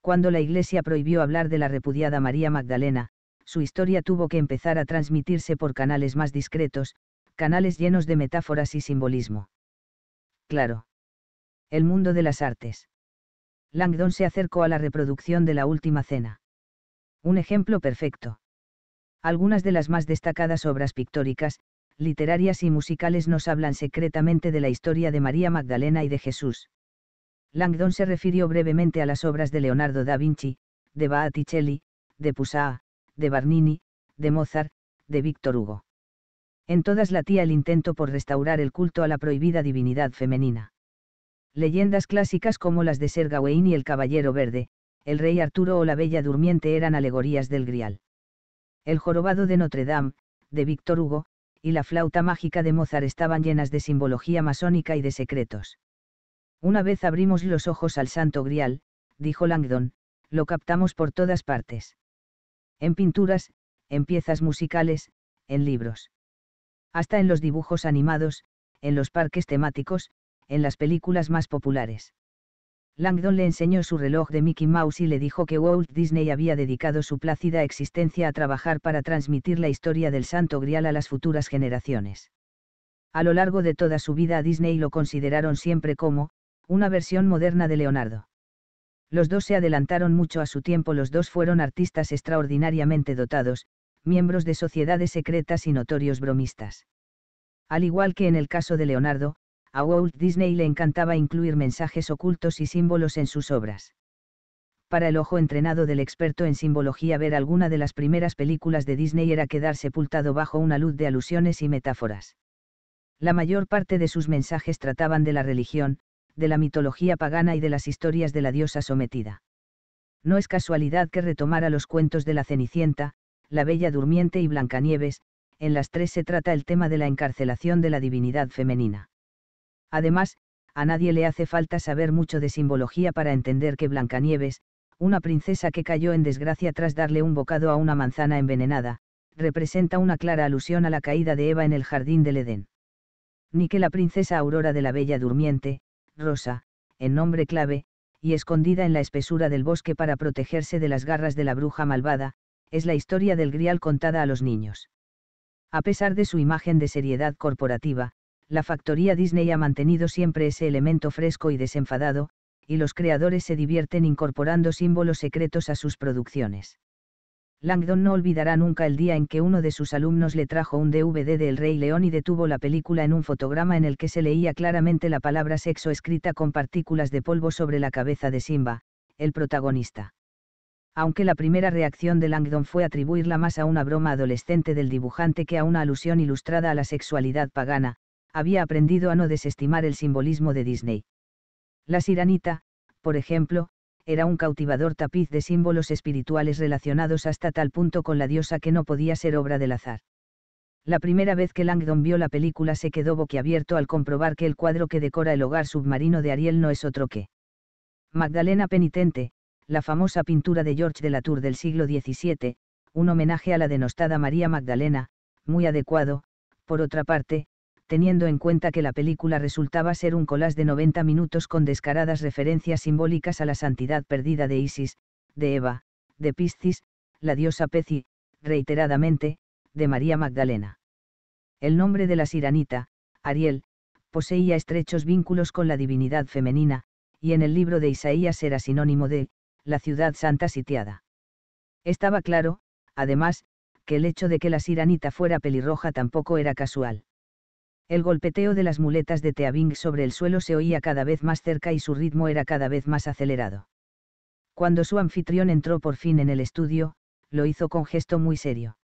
Cuando la Iglesia prohibió hablar de la repudiada María Magdalena, su historia tuvo que empezar a transmitirse por canales más discretos, canales llenos de metáforas y simbolismo. Claro. El mundo de las artes. Langdon se acercó a la reproducción de la Última Cena. Un ejemplo perfecto algunas de las más destacadas obras pictóricas, literarias y musicales nos hablan secretamente de la historia de María Magdalena y de Jesús. Langdon se refirió brevemente a las obras de Leonardo da Vinci, de Botticelli, de Poussin, de Barnini, de Mozart, de Víctor Hugo. En todas latía el intento por restaurar el culto a la prohibida divinidad femenina. Leyendas clásicas como las de Ser Gawain y el Caballero Verde, el Rey Arturo o la Bella Durmiente eran alegorías del Grial. El jorobado de Notre Dame, de Víctor Hugo, y la flauta mágica de Mozart estaban llenas de simbología masónica y de secretos. Una vez abrimos los ojos al santo grial, dijo Langdon, lo captamos por todas partes. En pinturas, en piezas musicales, en libros. Hasta en los dibujos animados, en los parques temáticos, en las películas más populares. Langdon le enseñó su reloj de Mickey Mouse y le dijo que Walt Disney había dedicado su plácida existencia a trabajar para transmitir la historia del Santo Grial a las futuras generaciones. A lo largo de toda su vida Disney lo consideraron siempre como, una versión moderna de Leonardo. Los dos se adelantaron mucho a su tiempo, los dos fueron artistas extraordinariamente dotados, miembros de sociedades secretas y notorios bromistas. Al igual que en el caso de Leonardo, a Walt Disney le encantaba incluir mensajes ocultos y símbolos en sus obras. Para el ojo entrenado del experto en simbología ver alguna de las primeras películas de Disney era quedar sepultado bajo una luz de alusiones y metáforas. La mayor parte de sus mensajes trataban de la religión, de la mitología pagana y de las historias de la diosa sometida. No es casualidad que retomara los cuentos de la Cenicienta, la Bella Durmiente y Blancanieves, en las tres se trata el tema de la encarcelación de la divinidad femenina. Además, a nadie le hace falta saber mucho de simbología para entender que Blancanieves, una princesa que cayó en desgracia tras darle un bocado a una manzana envenenada, representa una clara alusión a la caída de Eva en el jardín del Edén. Ni que la princesa Aurora de la Bella Durmiente, Rosa, en nombre clave, y escondida en la espesura del bosque para protegerse de las garras de la bruja malvada, es la historia del grial contada a los niños. A pesar de su imagen de seriedad corporativa, la factoría Disney ha mantenido siempre ese elemento fresco y desenfadado, y los creadores se divierten incorporando símbolos secretos a sus producciones. Langdon no olvidará nunca el día en que uno de sus alumnos le trajo un DVD de El Rey León y detuvo la película en un fotograma en el que se leía claramente la palabra sexo escrita con partículas de polvo sobre la cabeza de Simba, el protagonista. Aunque la primera reacción de Langdon fue atribuirla más a una broma adolescente del dibujante que a una alusión ilustrada a la sexualidad pagana, había aprendido a no desestimar el simbolismo de Disney. La siranita, por ejemplo, era un cautivador tapiz de símbolos espirituales relacionados hasta tal punto con la diosa que no podía ser obra del azar. La primera vez que Langdon vio la película se quedó boquiabierto al comprobar que el cuadro que decora el hogar submarino de Ariel no es otro que Magdalena Penitente, la famosa pintura de George de la Tour del siglo XVII, un homenaje a la denostada María Magdalena, muy adecuado, por otra parte, teniendo en cuenta que la película resultaba ser un colás de 90 minutos con descaradas referencias simbólicas a la santidad perdida de Isis, de Eva, de Piscis, la diosa Peci, reiteradamente, de María Magdalena. El nombre de la siranita, Ariel, poseía estrechos vínculos con la divinidad femenina, y en el libro de Isaías era sinónimo de, la ciudad santa sitiada. Estaba claro, además, que el hecho de que la siranita fuera pelirroja tampoco era casual. El golpeteo de las muletas de Teabing sobre el suelo se oía cada vez más cerca y su ritmo era cada vez más acelerado. Cuando su anfitrión entró por fin en el estudio, lo hizo con gesto muy serio.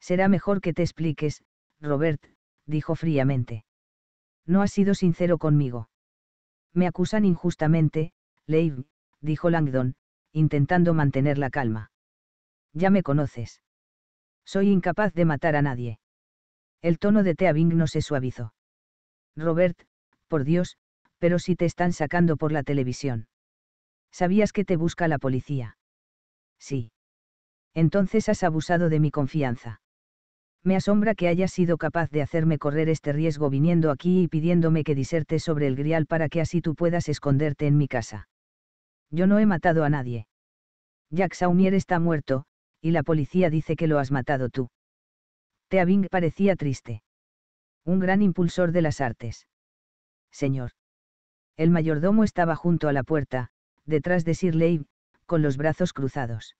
Será mejor que te expliques, Robert, dijo fríamente. No has sido sincero conmigo. Me acusan injustamente, Leib, dijo Langdon, intentando mantener la calma. Ya me conoces. Soy incapaz de matar a nadie. El tono de Teabing no se suavizó. Robert, por Dios, pero si te están sacando por la televisión. ¿Sabías que te busca la policía? Sí. Entonces has abusado de mi confianza. Me asombra que hayas sido capaz de hacerme correr este riesgo viniendo aquí y pidiéndome que diserte sobre el grial para que así tú puedas esconderte en mi casa. Yo no he matado a nadie. Jack Saumier está muerto, y la policía dice que lo has matado tú. Teabing parecía triste. Un gran impulsor de las artes. Señor. El mayordomo estaba junto a la puerta, detrás de Sir Leib, con los brazos cruzados.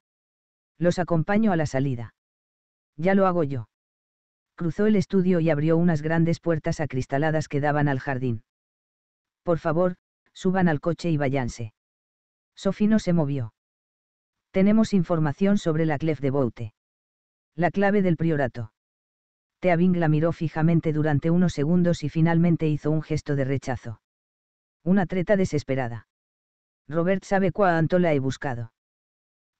Los acompaño a la salida. Ya lo hago yo. Cruzó el estudio y abrió unas grandes puertas acristaladas que daban al jardín. Por favor, suban al coche y váyanse. Sofino no se movió. Tenemos información sobre la Clef de Boute. La clave del priorato. Bing la miró fijamente durante unos segundos y finalmente hizo un gesto de rechazo. Una treta desesperada. Robert sabe cuánto la he buscado.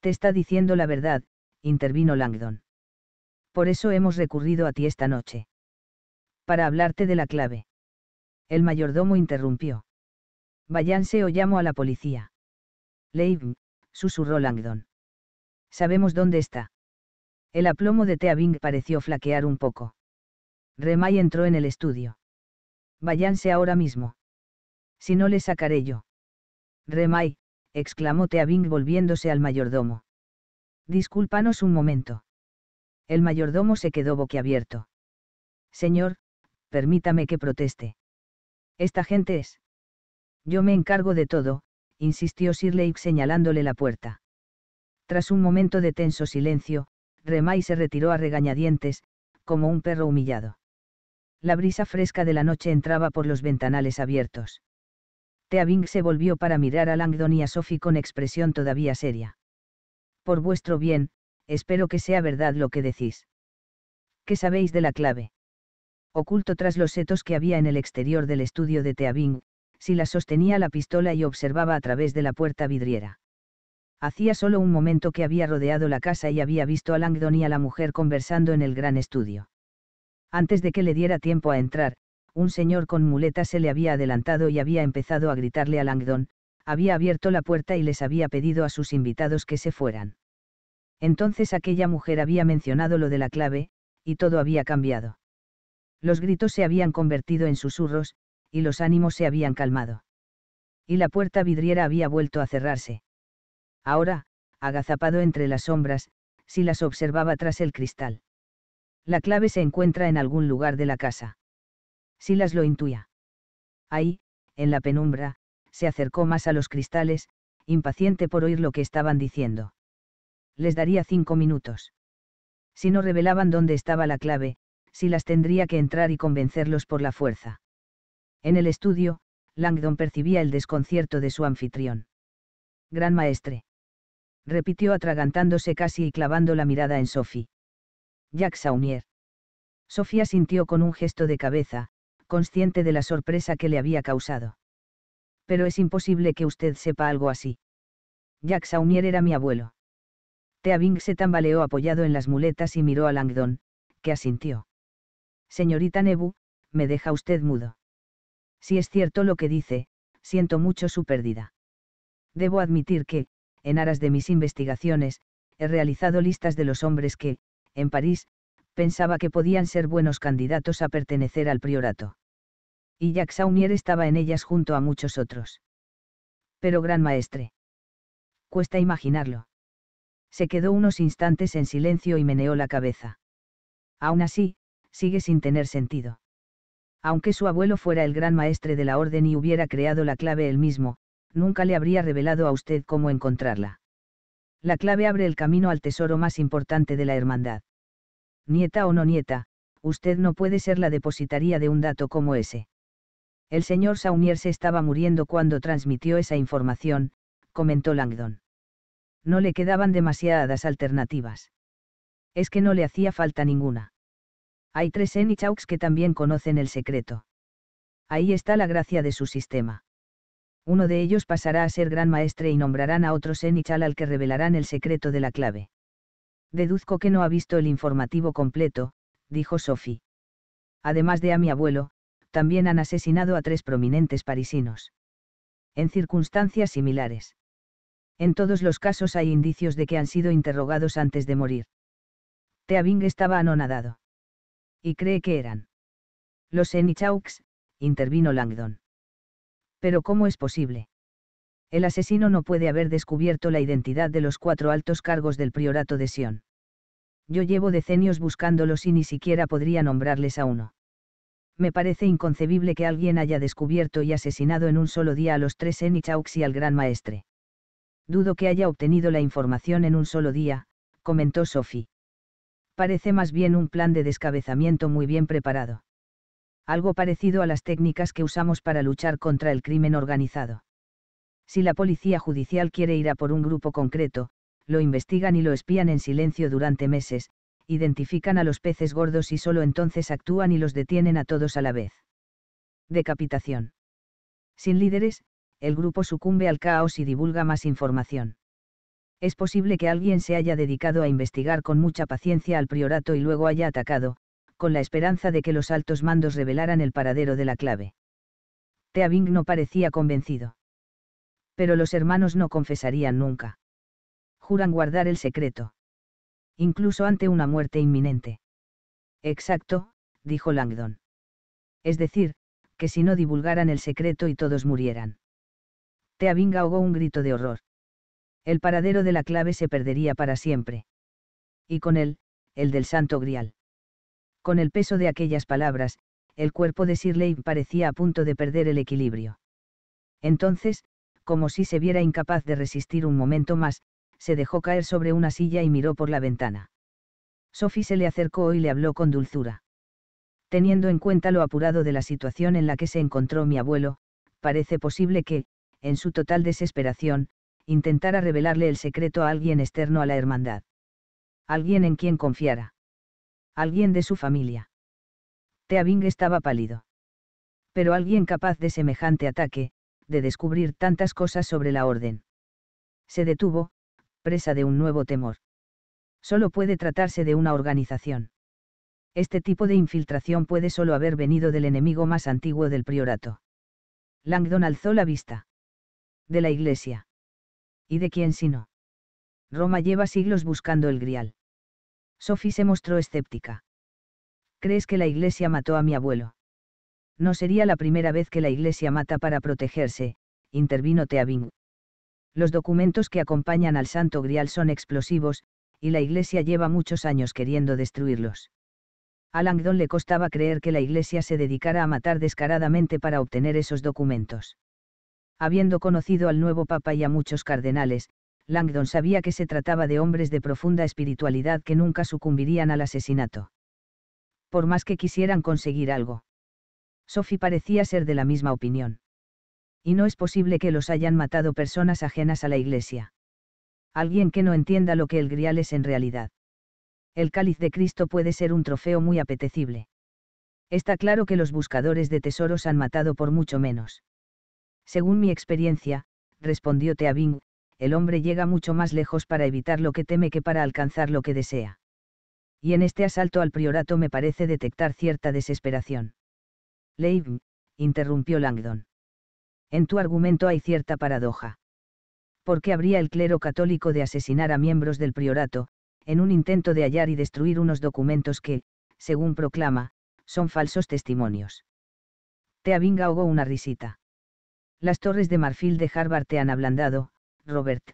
Te está diciendo la verdad, intervino Langdon. Por eso hemos recurrido a ti esta noche. Para hablarte de la clave. El mayordomo interrumpió. Váyanse o llamo a la policía. Leib, susurró Langdon. Sabemos dónde está. El aplomo de Teabing pareció flaquear un poco. Remai entró en el estudio. Váyanse ahora mismo. Si no le sacaré yo. —Remai, exclamó Teabing volviéndose al mayordomo. Discúlpanos un momento. El mayordomo se quedó boquiabierto. Señor, permítame que proteste. Esta gente es. Yo me encargo de todo, insistió Sir Lake señalándole la puerta. Tras un momento de tenso silencio, Remay se retiró a regañadientes, como un perro humillado. La brisa fresca de la noche entraba por los ventanales abiertos. Teabing se volvió para mirar a Langdon y a Sophie con expresión todavía seria. Por vuestro bien, espero que sea verdad lo que decís. ¿Qué sabéis de la clave? Oculto tras los setos que había en el exterior del estudio de Teabing, si la sostenía la pistola y observaba a través de la puerta vidriera hacía solo un momento que había rodeado la casa y había visto a Langdon y a la mujer conversando en el gran estudio. Antes de que le diera tiempo a entrar, un señor con muleta se le había adelantado y había empezado a gritarle a Langdon, había abierto la puerta y les había pedido a sus invitados que se fueran. Entonces aquella mujer había mencionado lo de la clave, y todo había cambiado. Los gritos se habían convertido en susurros, y los ánimos se habían calmado. Y la puerta vidriera había vuelto a cerrarse. Ahora, agazapado entre las sombras, si las observaba tras el cristal. La clave se encuentra en algún lugar de la casa. Silas lo intuía. Ahí, en la penumbra, se acercó más a los cristales, impaciente por oír lo que estaban diciendo. Les daría cinco minutos. Si no revelaban dónde estaba la clave, Silas tendría que entrar y convencerlos por la fuerza. En el estudio, Langdon percibía el desconcierto de su anfitrión. Gran maestre repitió atragantándose casi y clavando la mirada en Sophie. Jack Saunier. Sofía sintió con un gesto de cabeza, consciente de la sorpresa que le había causado. Pero es imposible que usted sepa algo así. Jack Saunier era mi abuelo. Teabing se tambaleó apoyado en las muletas y miró a Langdon, que asintió. Señorita Nebu, me deja usted mudo. Si es cierto lo que dice, siento mucho su pérdida. Debo admitir que, en aras de mis investigaciones, he realizado listas de los hombres que, en París, pensaba que podían ser buenos candidatos a pertenecer al priorato. Y Jacques Saumier estaba en ellas junto a muchos otros. Pero gran maestre. Cuesta imaginarlo. Se quedó unos instantes en silencio y meneó la cabeza. Aún así, sigue sin tener sentido. Aunque su abuelo fuera el gran maestre de la orden y hubiera creado la clave él mismo, nunca le habría revelado a usted cómo encontrarla. La clave abre el camino al tesoro más importante de la hermandad. Nieta o no nieta, usted no puede ser la depositaría de un dato como ese. El señor Saunier se estaba muriendo cuando transmitió esa información, comentó Langdon. No le quedaban demasiadas alternativas. Es que no le hacía falta ninguna. Hay tres Enichaux que también conocen el secreto. Ahí está la gracia de su sistema. Uno de ellos pasará a ser gran maestre y nombrarán a otro Senichal al que revelarán el secreto de la clave. Deduzco que no ha visto el informativo completo, dijo Sophie. Además de a mi abuelo, también han asesinado a tres prominentes parisinos. En circunstancias similares. En todos los casos hay indicios de que han sido interrogados antes de morir. Teabing estaba anonadado. Y cree que eran. Los Enichaux, intervino Langdon. Pero ¿cómo es posible? El asesino no puede haber descubierto la identidad de los cuatro altos cargos del priorato de Sion. Yo llevo decenios buscándolos y ni siquiera podría nombrarles a uno. Me parece inconcebible que alguien haya descubierto y asesinado en un solo día a los tres Enichaux y al gran maestre. Dudo que haya obtenido la información en un solo día, comentó Sophie. Parece más bien un plan de descabezamiento muy bien preparado algo parecido a las técnicas que usamos para luchar contra el crimen organizado. Si la policía judicial quiere ir a por un grupo concreto, lo investigan y lo espían en silencio durante meses, identifican a los peces gordos y solo entonces actúan y los detienen a todos a la vez. Decapitación. Sin líderes, el grupo sucumbe al caos y divulga más información. Es posible que alguien se haya dedicado a investigar con mucha paciencia al priorato y luego haya atacado, con la esperanza de que los altos mandos revelaran el paradero de la clave. Teabing no parecía convencido. Pero los hermanos no confesarían nunca. Juran guardar el secreto. Incluso ante una muerte inminente. Exacto, dijo Langdon. Es decir, que si no divulgaran el secreto y todos murieran. Teabing ahogó un grito de horror. El paradero de la clave se perdería para siempre. Y con él, el del Santo Grial. Con el peso de aquellas palabras, el cuerpo de sirley parecía a punto de perder el equilibrio. Entonces, como si se viera incapaz de resistir un momento más, se dejó caer sobre una silla y miró por la ventana. Sophie se le acercó y le habló con dulzura. Teniendo en cuenta lo apurado de la situación en la que se encontró mi abuelo, parece posible que, en su total desesperación, intentara revelarle el secreto a alguien externo a la hermandad. Alguien en quien confiara alguien de su familia. Teabing estaba pálido. Pero alguien capaz de semejante ataque, de descubrir tantas cosas sobre la orden. Se detuvo, presa de un nuevo temor. Solo puede tratarse de una organización. Este tipo de infiltración puede solo haber venido del enemigo más antiguo del priorato. Langdon alzó la vista. De la iglesia. ¿Y de quién sino? Roma lleva siglos buscando el grial. Sophie se mostró escéptica. ¿Crees que la iglesia mató a mi abuelo? No sería la primera vez que la iglesia mata para protegerse, intervino Teabing. Los documentos que acompañan al Santo Grial son explosivos, y la iglesia lleva muchos años queriendo destruirlos. A Langdon le costaba creer que la iglesia se dedicara a matar descaradamente para obtener esos documentos. Habiendo conocido al nuevo papa y a muchos cardenales, Langdon sabía que se trataba de hombres de profunda espiritualidad que nunca sucumbirían al asesinato. Por más que quisieran conseguir algo. Sophie parecía ser de la misma opinión. Y no es posible que los hayan matado personas ajenas a la iglesia. Alguien que no entienda lo que el grial es en realidad. El cáliz de Cristo puede ser un trofeo muy apetecible. Está claro que los buscadores de tesoros han matado por mucho menos. Según mi experiencia, respondió Teabing, el hombre llega mucho más lejos para evitar lo que teme que para alcanzar lo que desea. Y en este asalto al priorato me parece detectar cierta desesperación. Leib, interrumpió Langdon. En tu argumento hay cierta paradoja. ¿Por qué habría el clero católico de asesinar a miembros del priorato, en un intento de hallar y destruir unos documentos que, según proclama, son falsos testimonios? Teabing ahogó una risita. Las torres de marfil de Harvard te han ablandado, Robert.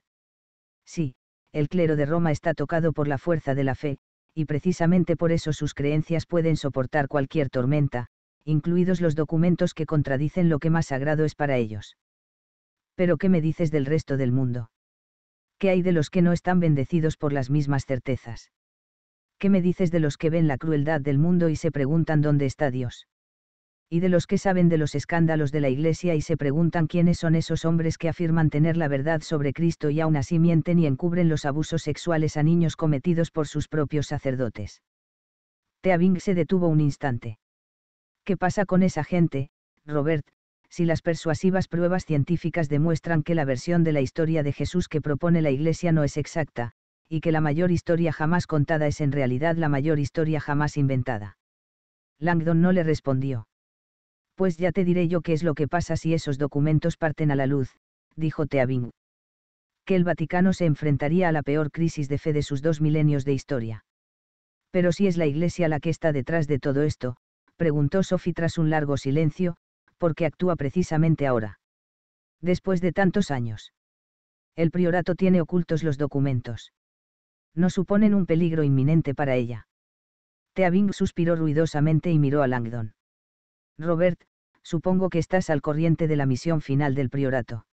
Sí, el clero de Roma está tocado por la fuerza de la fe, y precisamente por eso sus creencias pueden soportar cualquier tormenta, incluidos los documentos que contradicen lo que más sagrado es para ellos. Pero ¿qué me dices del resto del mundo? ¿Qué hay de los que no están bendecidos por las mismas certezas? ¿Qué me dices de los que ven la crueldad del mundo y se preguntan dónde está Dios? y de los que saben de los escándalos de la Iglesia y se preguntan quiénes son esos hombres que afirman tener la verdad sobre Cristo y aún así mienten y encubren los abusos sexuales a niños cometidos por sus propios sacerdotes. Teabing se detuvo un instante. ¿Qué pasa con esa gente, Robert? Si las persuasivas pruebas científicas demuestran que la versión de la historia de Jesús que propone la Iglesia no es exacta, y que la mayor historia jamás contada es en realidad la mayor historia jamás inventada. Langdon no le respondió pues ya te diré yo qué es lo que pasa si esos documentos parten a la luz, dijo Teabing. Que el Vaticano se enfrentaría a la peor crisis de fe de sus dos milenios de historia. Pero si es la Iglesia la que está detrás de todo esto, preguntó Sophie tras un largo silencio, porque actúa precisamente ahora. Después de tantos años. El priorato tiene ocultos los documentos. No suponen un peligro inminente para ella. Teabing suspiró ruidosamente y miró a Langdon. Robert, supongo que estás al corriente de la misión final del priorato.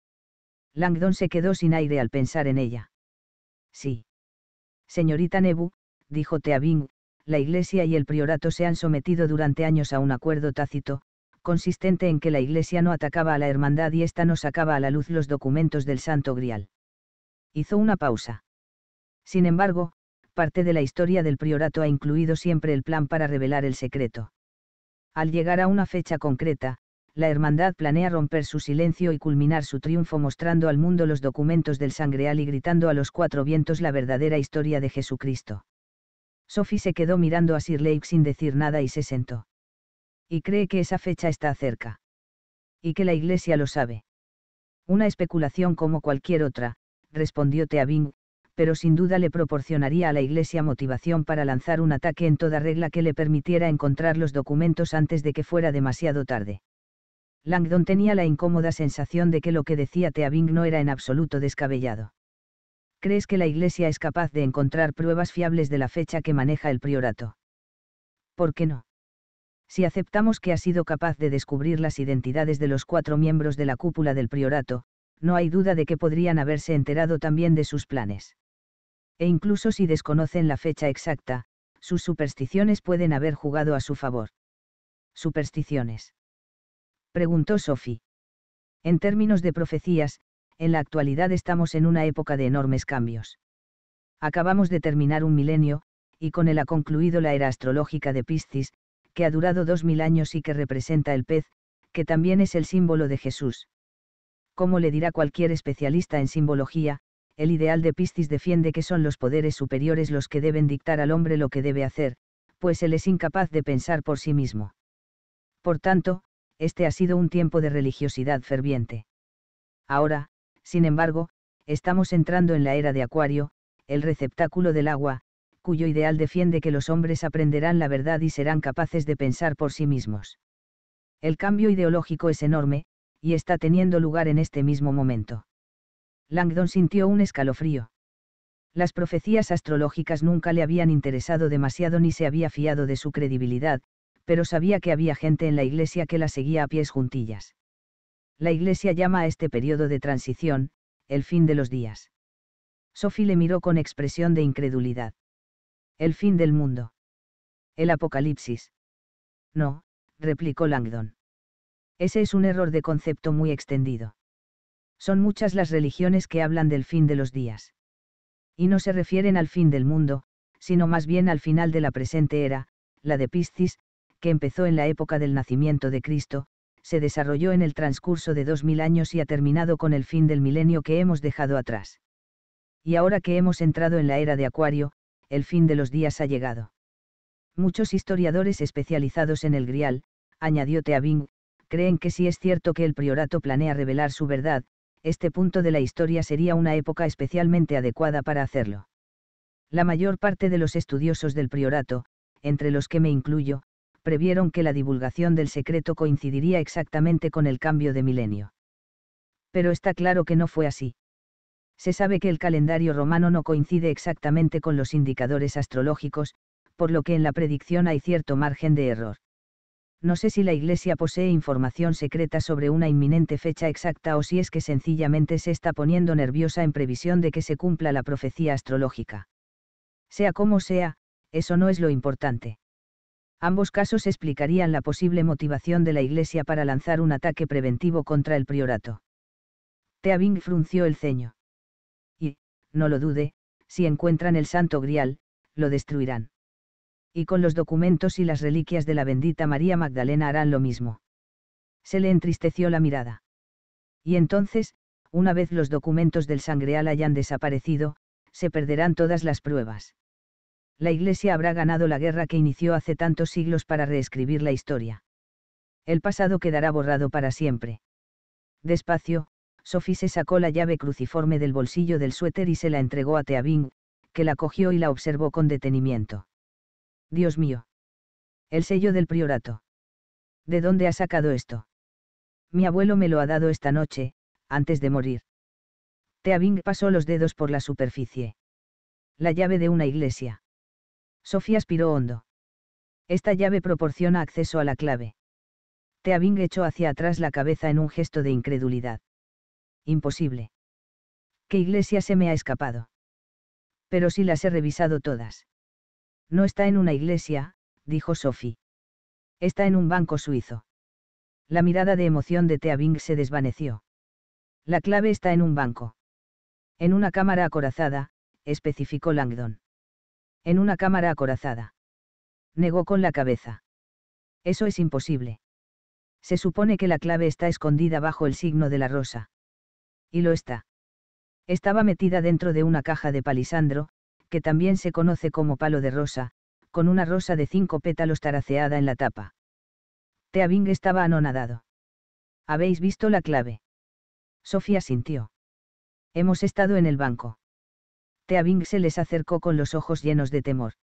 Langdon se quedó sin aire al pensar en ella. Sí. Señorita Nebu, dijo Teabing, la Iglesia y el priorato se han sometido durante años a un acuerdo tácito, consistente en que la Iglesia no atacaba a la hermandad y ésta no sacaba a la luz los documentos del Santo Grial. Hizo una pausa. Sin embargo, parte de la historia del priorato ha incluido siempre el plan para revelar el secreto. Al llegar a una fecha concreta, la hermandad planea romper su silencio y culminar su triunfo mostrando al mundo los documentos del sangreal y gritando a los cuatro vientos la verdadera historia de Jesucristo. Sophie se quedó mirando a Sir Lake sin decir nada y se sentó. Y cree que esa fecha está cerca. Y que la iglesia lo sabe. Una especulación como cualquier otra, respondió Teabing, pero sin duda le proporcionaría a la Iglesia motivación para lanzar un ataque en toda regla que le permitiera encontrar los documentos antes de que fuera demasiado tarde. Langdon tenía la incómoda sensación de que lo que decía Teabing no era en absoluto descabellado. ¿Crees que la Iglesia es capaz de encontrar pruebas fiables de la fecha que maneja el priorato? ¿Por qué no? Si aceptamos que ha sido capaz de descubrir las identidades de los cuatro miembros de la cúpula del priorato, no hay duda de que podrían haberse enterado también de sus planes e incluso si desconocen la fecha exacta, sus supersticiones pueden haber jugado a su favor. ¿Supersticiones? Preguntó Sophie. En términos de profecías, en la actualidad estamos en una época de enormes cambios. Acabamos de terminar un milenio, y con él ha concluido la era astrológica de Piscis, que ha durado dos mil años y que representa el pez, que también es el símbolo de Jesús. Como le dirá cualquier especialista en simbología, el ideal de Piscis defiende que son los poderes superiores los que deben dictar al hombre lo que debe hacer, pues él es incapaz de pensar por sí mismo. Por tanto, este ha sido un tiempo de religiosidad ferviente. Ahora, sin embargo, estamos entrando en la era de Acuario, el receptáculo del agua, cuyo ideal defiende que los hombres aprenderán la verdad y serán capaces de pensar por sí mismos. El cambio ideológico es enorme, y está teniendo lugar en este mismo momento. Langdon sintió un escalofrío. Las profecías astrológicas nunca le habían interesado demasiado ni se había fiado de su credibilidad, pero sabía que había gente en la iglesia que la seguía a pies juntillas. La iglesia llama a este periodo de transición, el fin de los días. Sophie le miró con expresión de incredulidad. El fin del mundo. El apocalipsis. No, replicó Langdon. Ese es un error de concepto muy extendido. Son muchas las religiones que hablan del fin de los días. Y no se refieren al fin del mundo, sino más bien al final de la presente era, la de Piscis, que empezó en la época del nacimiento de Cristo, se desarrolló en el transcurso de dos mil años y ha terminado con el fin del milenio que hemos dejado atrás. Y ahora que hemos entrado en la era de Acuario, el fin de los días ha llegado. Muchos historiadores especializados en el Grial, añadió Teabing, creen que si es cierto que el priorato planea revelar su verdad, este punto de la historia sería una época especialmente adecuada para hacerlo. La mayor parte de los estudiosos del priorato, entre los que me incluyo, previeron que la divulgación del secreto coincidiría exactamente con el cambio de milenio. Pero está claro que no fue así. Se sabe que el calendario romano no coincide exactamente con los indicadores astrológicos, por lo que en la predicción hay cierto margen de error no sé si la Iglesia posee información secreta sobre una inminente fecha exacta o si es que sencillamente se está poniendo nerviosa en previsión de que se cumpla la profecía astrológica. Sea como sea, eso no es lo importante. Ambos casos explicarían la posible motivación de la Iglesia para lanzar un ataque preventivo contra el priorato. Teabing frunció el ceño. Y, no lo dude, si encuentran el santo grial, lo destruirán y con los documentos y las reliquias de la bendita María Magdalena harán lo mismo. Se le entristeció la mirada. Y entonces, una vez los documentos del sangreal hayan desaparecido, se perderán todas las pruebas. La Iglesia habrá ganado la guerra que inició hace tantos siglos para reescribir la historia. El pasado quedará borrado para siempre. Despacio, Sophie se sacó la llave cruciforme del bolsillo del suéter y se la entregó a Teabing, que la cogió y la observó con detenimiento. Dios mío. El sello del priorato. ¿De dónde ha sacado esto? Mi abuelo me lo ha dado esta noche, antes de morir. Teabing pasó los dedos por la superficie. La llave de una iglesia. Sofía aspiró hondo. Esta llave proporciona acceso a la clave. Teabing echó hacia atrás la cabeza en un gesto de incredulidad. Imposible. ¿Qué iglesia se me ha escapado? Pero sí las he revisado todas. No está en una iglesia, dijo Sophie. Está en un banco suizo. La mirada de emoción de Thea Bing se desvaneció. La clave está en un banco. En una cámara acorazada, especificó Langdon. En una cámara acorazada. Negó con la cabeza. Eso es imposible. Se supone que la clave está escondida bajo el signo de la rosa. Y lo está. Estaba metida dentro de una caja de palisandro, que también se conoce como palo de rosa, con una rosa de cinco pétalos taraceada en la tapa. Teabing estaba anonadado. ¿Habéis visto la clave? Sofía sintió. Hemos estado en el banco. Teabing se les acercó con los ojos llenos de temor.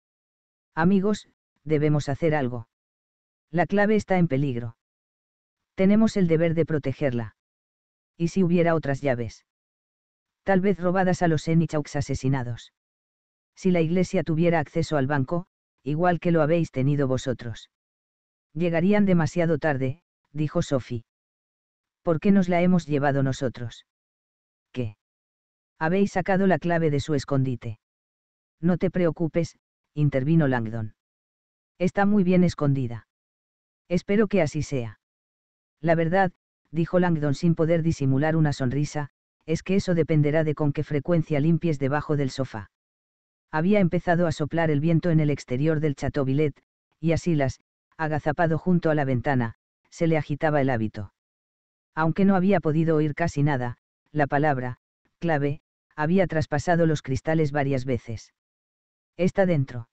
Amigos, debemos hacer algo. La clave está en peligro. Tenemos el deber de protegerla. ¿Y si hubiera otras llaves? Tal vez robadas a los Enichaux asesinados si la Iglesia tuviera acceso al banco, igual que lo habéis tenido vosotros. Llegarían demasiado tarde, dijo Sophie. ¿Por qué nos la hemos llevado nosotros? ¿Qué? Habéis sacado la clave de su escondite. No te preocupes, intervino Langdon. Está muy bien escondida. Espero que así sea. La verdad, dijo Langdon sin poder disimular una sonrisa, es que eso dependerá de con qué frecuencia limpies debajo del sofá. Había empezado a soplar el viento en el exterior del Villette, y a Silas, agazapado junto a la ventana, se le agitaba el hábito. Aunque no había podido oír casi nada, la palabra, clave, había traspasado los cristales varias veces. Está dentro.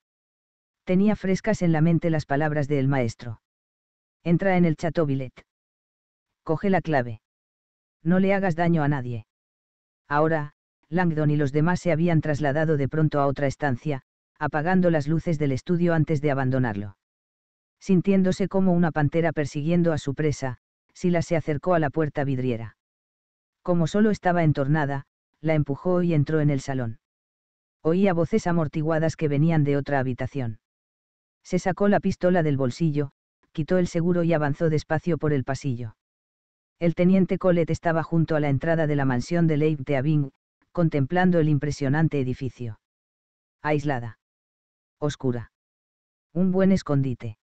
Tenía frescas en la mente las palabras del maestro. Entra en el Villette. Coge la clave. No le hagas daño a nadie. Ahora, Langdon y los demás se habían trasladado de pronto a otra estancia, apagando las luces del estudio antes de abandonarlo. Sintiéndose como una pantera persiguiendo a su presa, Sila se acercó a la puerta vidriera. Como solo estaba entornada, la empujó y entró en el salón. Oía voces amortiguadas que venían de otra habitación. Se sacó la pistola del bolsillo, quitó el seguro y avanzó despacio por el pasillo. El teniente Colet estaba junto a la entrada de la mansión de Leib de Abing, contemplando el impresionante edificio. Aislada. Oscura. Un buen escondite.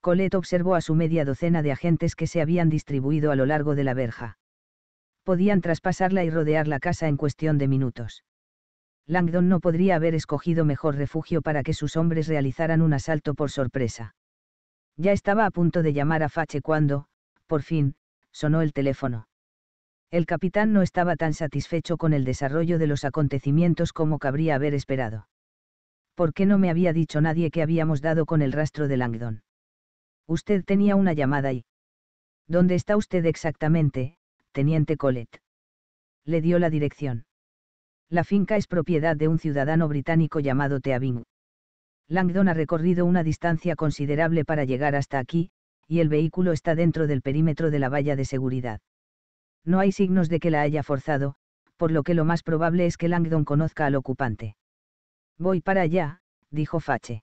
Colette observó a su media docena de agentes que se habían distribuido a lo largo de la verja. Podían traspasarla y rodear la casa en cuestión de minutos. Langdon no podría haber escogido mejor refugio para que sus hombres realizaran un asalto por sorpresa. Ya estaba a punto de llamar a Fache cuando, por fin, sonó el teléfono el capitán no estaba tan satisfecho con el desarrollo de los acontecimientos como cabría haber esperado. ¿Por qué no me había dicho nadie que habíamos dado con el rastro de Langdon? Usted tenía una llamada y... ¿Dónde está usted exactamente, teniente Colet? Le dio la dirección. La finca es propiedad de un ciudadano británico llamado Teabing. Langdon ha recorrido una distancia considerable para llegar hasta aquí, y el vehículo está dentro del perímetro de la valla de seguridad no hay signos de que la haya forzado, por lo que lo más probable es que Langdon conozca al ocupante. Voy para allá, dijo Fache.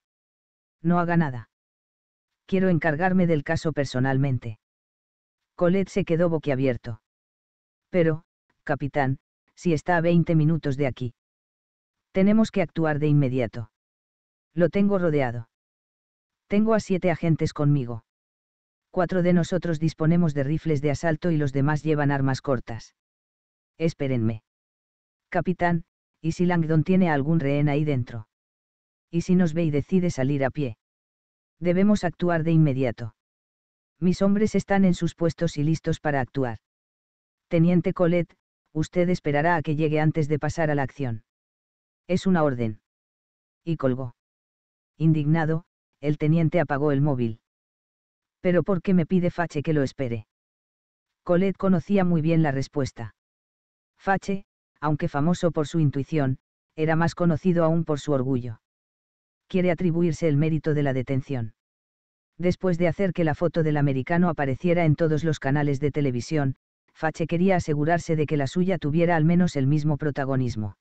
No haga nada. Quiero encargarme del caso personalmente. Colette se quedó boquiabierto. Pero, capitán, si está a 20 minutos de aquí. Tenemos que actuar de inmediato. Lo tengo rodeado. Tengo a siete agentes conmigo. Cuatro de nosotros disponemos de rifles de asalto y los demás llevan armas cortas. Espérenme. Capitán, ¿y si Langdon tiene algún rehén ahí dentro? ¿Y si nos ve y decide salir a pie? Debemos actuar de inmediato. Mis hombres están en sus puestos y listos para actuar. Teniente Colette, usted esperará a que llegue antes de pasar a la acción. Es una orden. Y colgó. Indignado, el teniente apagó el móvil. Pero ¿por qué me pide Fache que lo espere? Colette conocía muy bien la respuesta. Fache, aunque famoso por su intuición, era más conocido aún por su orgullo. Quiere atribuirse el mérito de la detención. Después de hacer que la foto del americano apareciera en todos los canales de televisión, Fache quería asegurarse de que la suya tuviera al menos el mismo protagonismo.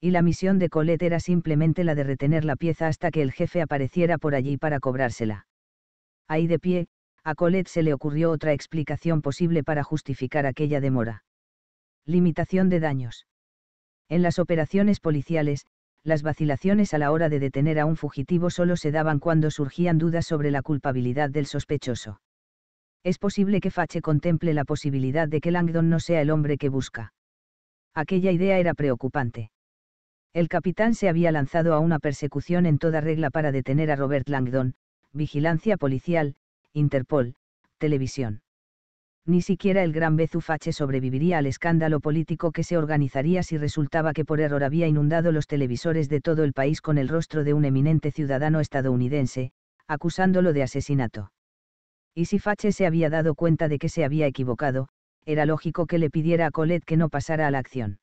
Y la misión de Colette era simplemente la de retener la pieza hasta que el jefe apareciera por allí para cobrársela ahí de pie, a Colette se le ocurrió otra explicación posible para justificar aquella demora. Limitación de daños. En las operaciones policiales, las vacilaciones a la hora de detener a un fugitivo solo se daban cuando surgían dudas sobre la culpabilidad del sospechoso. Es posible que Fache contemple la posibilidad de que Langdon no sea el hombre que busca. Aquella idea era preocupante. El capitán se había lanzado a una persecución en toda regla para detener a Robert Langdon, Vigilancia Policial, Interpol, Televisión. Ni siquiera el gran Bezufache sobreviviría al escándalo político que se organizaría si resultaba que por error había inundado los televisores de todo el país con el rostro de un eminente ciudadano estadounidense, acusándolo de asesinato. Y si Fache se había dado cuenta de que se había equivocado, era lógico que le pidiera a Colette que no pasara a la acción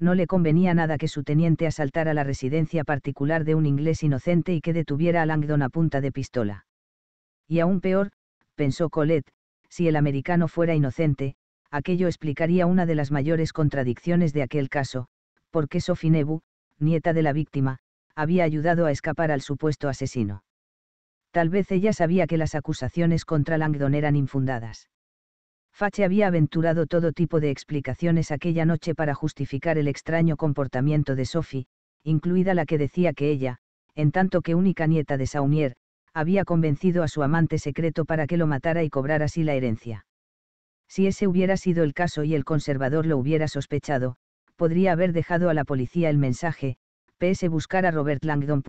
no le convenía nada que su teniente asaltara la residencia particular de un inglés inocente y que detuviera a Langdon a punta de pistola. Y aún peor, pensó Colette, si el americano fuera inocente, aquello explicaría una de las mayores contradicciones de aquel caso, porque Sophie Nebu, nieta de la víctima, había ayudado a escapar al supuesto asesino. Tal vez ella sabía que las acusaciones contra Langdon eran infundadas. Fache había aventurado todo tipo de explicaciones aquella noche para justificar el extraño comportamiento de Sophie, incluida la que decía que ella, en tanto que única nieta de Saunier, había convencido a su amante secreto para que lo matara y cobrara así la herencia. Si ese hubiera sido el caso y el conservador lo hubiera sospechado, podría haber dejado a la policía el mensaje, PS buscar a Robert Langdon.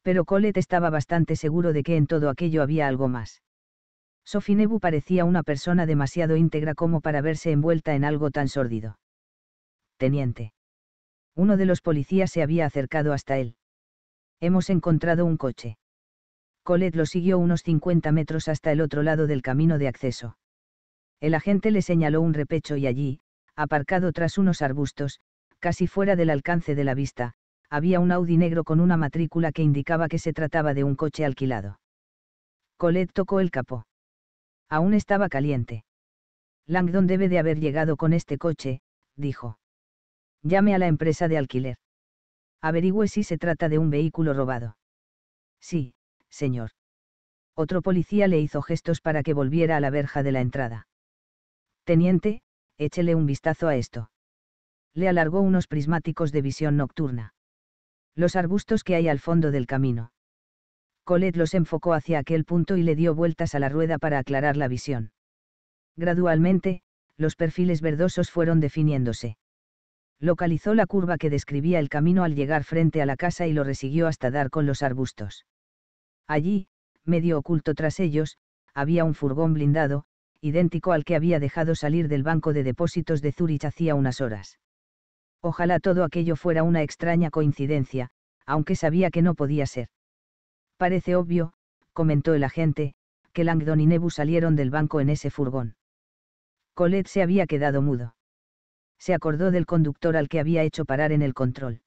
Pero Colette estaba bastante seguro de que en todo aquello había algo más. Sofinebu parecía una persona demasiado íntegra como para verse envuelta en algo tan sórdido. Teniente. Uno de los policías se había acercado hasta él. Hemos encontrado un coche. Colette lo siguió unos 50 metros hasta el otro lado del camino de acceso. El agente le señaló un repecho y allí, aparcado tras unos arbustos, casi fuera del alcance de la vista, había un Audi negro con una matrícula que indicaba que se trataba de un coche alquilado. Colette tocó el capó. Aún estaba caliente. Langdon debe de haber llegado con este coche, dijo. Llame a la empresa de alquiler. Averigüe si se trata de un vehículo robado. Sí, señor. Otro policía le hizo gestos para que volviera a la verja de la entrada. Teniente, échele un vistazo a esto. Le alargó unos prismáticos de visión nocturna. Los arbustos que hay al fondo del camino. Colette los enfocó hacia aquel punto y le dio vueltas a la rueda para aclarar la visión. Gradualmente, los perfiles verdosos fueron definiéndose. Localizó la curva que describía el camino al llegar frente a la casa y lo resiguió hasta dar con los arbustos. Allí, medio oculto tras ellos, había un furgón blindado, idéntico al que había dejado salir del banco de depósitos de Zurich hacía unas horas. Ojalá todo aquello fuera una extraña coincidencia, aunque sabía que no podía ser. Parece obvio, comentó el agente, que Langdon y Nebu salieron del banco en ese furgón. Colette se había quedado mudo. Se acordó del conductor al que había hecho parar en el control.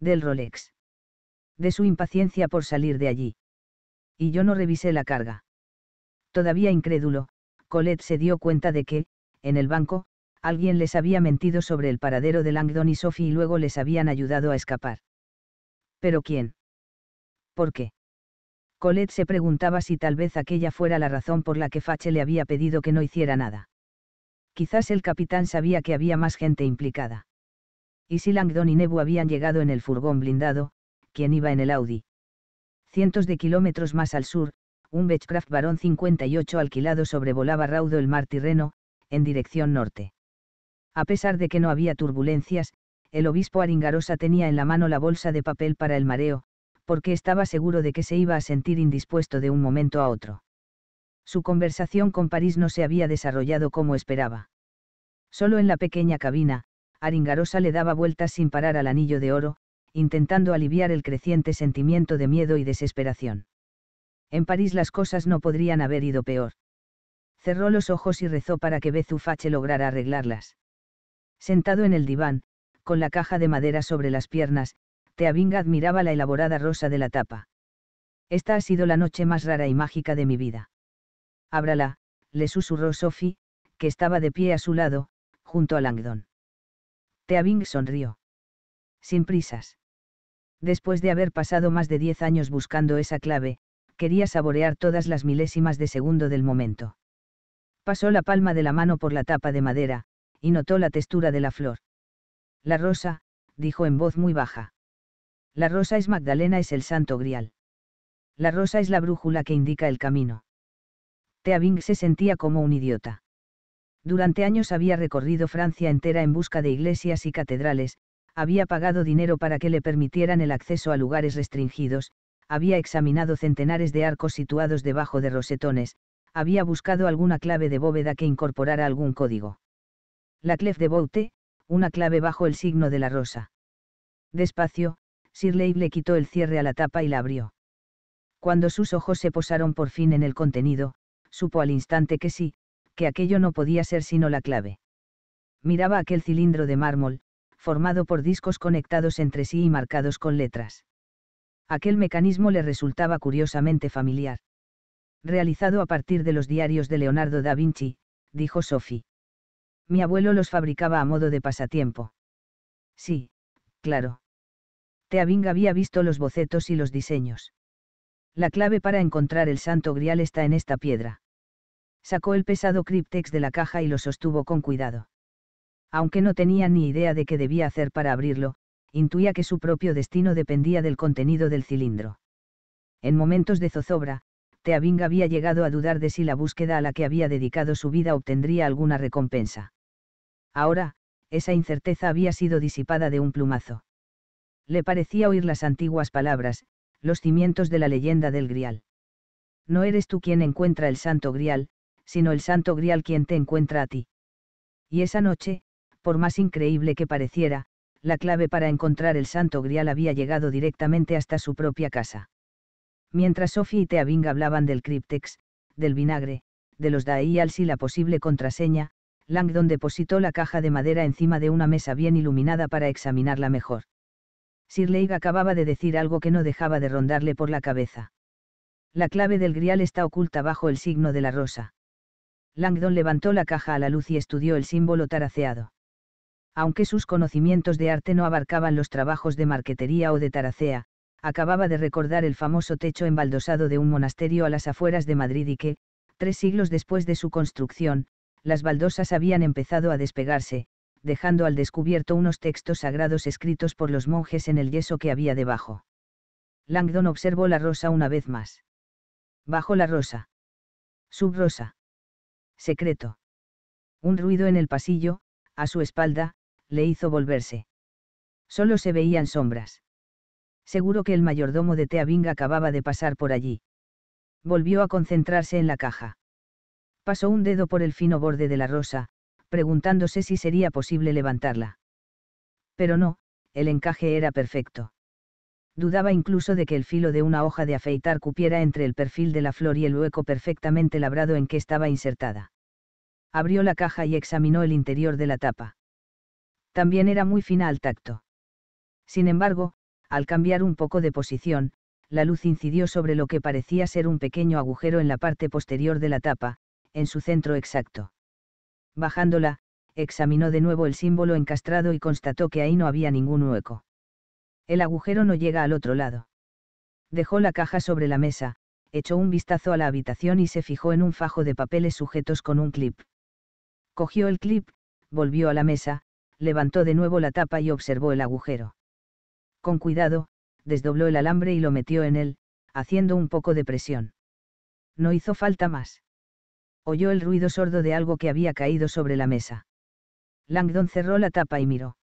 Del Rolex. De su impaciencia por salir de allí. Y yo no revisé la carga. Todavía incrédulo, Colette se dio cuenta de que, en el banco, alguien les había mentido sobre el paradero de Langdon y Sophie y luego les habían ayudado a escapar. ¿Pero quién? ¿Por qué? Colette se preguntaba si tal vez aquella fuera la razón por la que Fache le había pedido que no hiciera nada. Quizás el capitán sabía que había más gente implicada. Y si Langdon y Nebu habían llegado en el furgón blindado, ¿quién iba en el Audi? Cientos de kilómetros más al sur, un Beechcraft Barón 58 alquilado sobrevolaba raudo el mar Tirreno, en dirección norte. A pesar de que no había turbulencias, el obispo Aringarosa tenía en la mano la bolsa de papel para el mareo, porque estaba seguro de que se iba a sentir indispuesto de un momento a otro. Su conversación con París no se había desarrollado como esperaba. Solo en la pequeña cabina, Aringarosa le daba vueltas sin parar al anillo de oro, intentando aliviar el creciente sentimiento de miedo y desesperación. En París las cosas no podrían haber ido peor. Cerró los ojos y rezó para que Bezufache lograra arreglarlas. Sentado en el diván, con la caja de madera sobre las piernas, Teabing admiraba la elaborada rosa de la tapa. Esta ha sido la noche más rara y mágica de mi vida. Ábrala, le susurró Sophie, que estaba de pie a su lado, junto a Langdon. Teabing sonrió. Sin prisas. Después de haber pasado más de diez años buscando esa clave, quería saborear todas las milésimas de segundo del momento. Pasó la palma de la mano por la tapa de madera, y notó la textura de la flor. La rosa, dijo en voz muy baja. La rosa es Magdalena, es el santo grial. La rosa es la brújula que indica el camino. Teabing se sentía como un idiota. Durante años había recorrido Francia entera en busca de iglesias y catedrales, había pagado dinero para que le permitieran el acceso a lugares restringidos, había examinado centenares de arcos situados debajo de rosetones, había buscado alguna clave de bóveda que incorporara algún código. La clef de Boute, una clave bajo el signo de la rosa. Despacio, Sirleigh le quitó el cierre a la tapa y la abrió. Cuando sus ojos se posaron por fin en el contenido, supo al instante que sí, que aquello no podía ser sino la clave. Miraba aquel cilindro de mármol, formado por discos conectados entre sí y marcados con letras. Aquel mecanismo le resultaba curiosamente familiar. Realizado a partir de los diarios de Leonardo da Vinci, dijo Sophie. Mi abuelo los fabricaba a modo de pasatiempo. Sí, claro. Teabing había visto los bocetos y los diseños. La clave para encontrar el santo grial está en esta piedra. Sacó el pesado criptex de la caja y lo sostuvo con cuidado. Aunque no tenía ni idea de qué debía hacer para abrirlo, intuía que su propio destino dependía del contenido del cilindro. En momentos de zozobra, Teabing había llegado a dudar de si la búsqueda a la que había dedicado su vida obtendría alguna recompensa. Ahora, esa incerteza había sido disipada de un plumazo le parecía oír las antiguas palabras, los cimientos de la leyenda del Grial. No eres tú quien encuentra el Santo Grial, sino el Santo Grial quien te encuentra a ti. Y esa noche, por más increíble que pareciera, la clave para encontrar el Santo Grial había llegado directamente hasta su propia casa. Mientras Sophie y Teabing hablaban del cryptex, del vinagre, de los Daeals y la posible contraseña, Langdon depositó la caja de madera encima de una mesa bien iluminada para examinarla mejor. Sirleigh acababa de decir algo que no dejaba de rondarle por la cabeza. La clave del grial está oculta bajo el signo de la rosa. Langdon levantó la caja a la luz y estudió el símbolo taraceado. Aunque sus conocimientos de arte no abarcaban los trabajos de marquetería o de taracea, acababa de recordar el famoso techo embaldosado de un monasterio a las afueras de Madrid y que, tres siglos después de su construcción, las baldosas habían empezado a despegarse, dejando al descubierto unos textos sagrados escritos por los monjes en el yeso que había debajo. Langdon observó la rosa una vez más. Bajo la rosa. Subrosa. Secreto. Un ruido en el pasillo, a su espalda, le hizo volverse. Solo se veían sombras. Seguro que el mayordomo de Teabing acababa de pasar por allí. Volvió a concentrarse en la caja. Pasó un dedo por el fino borde de la rosa, preguntándose si sería posible levantarla. Pero no, el encaje era perfecto. Dudaba incluso de que el filo de una hoja de afeitar cupiera entre el perfil de la flor y el hueco perfectamente labrado en que estaba insertada. Abrió la caja y examinó el interior de la tapa. También era muy fina al tacto. Sin embargo, al cambiar un poco de posición, la luz incidió sobre lo que parecía ser un pequeño agujero en la parte posterior de la tapa, en su centro exacto. Bajándola, examinó de nuevo el símbolo encastrado y constató que ahí no había ningún hueco. El agujero no llega al otro lado. Dejó la caja sobre la mesa, echó un vistazo a la habitación y se fijó en un fajo de papeles sujetos con un clip. Cogió el clip, volvió a la mesa, levantó de nuevo la tapa y observó el agujero. Con cuidado, desdobló el alambre y lo metió en él, haciendo un poco de presión. No hizo falta más. Oyó el ruido sordo de algo que había caído sobre la mesa. Langdon cerró la tapa y miró.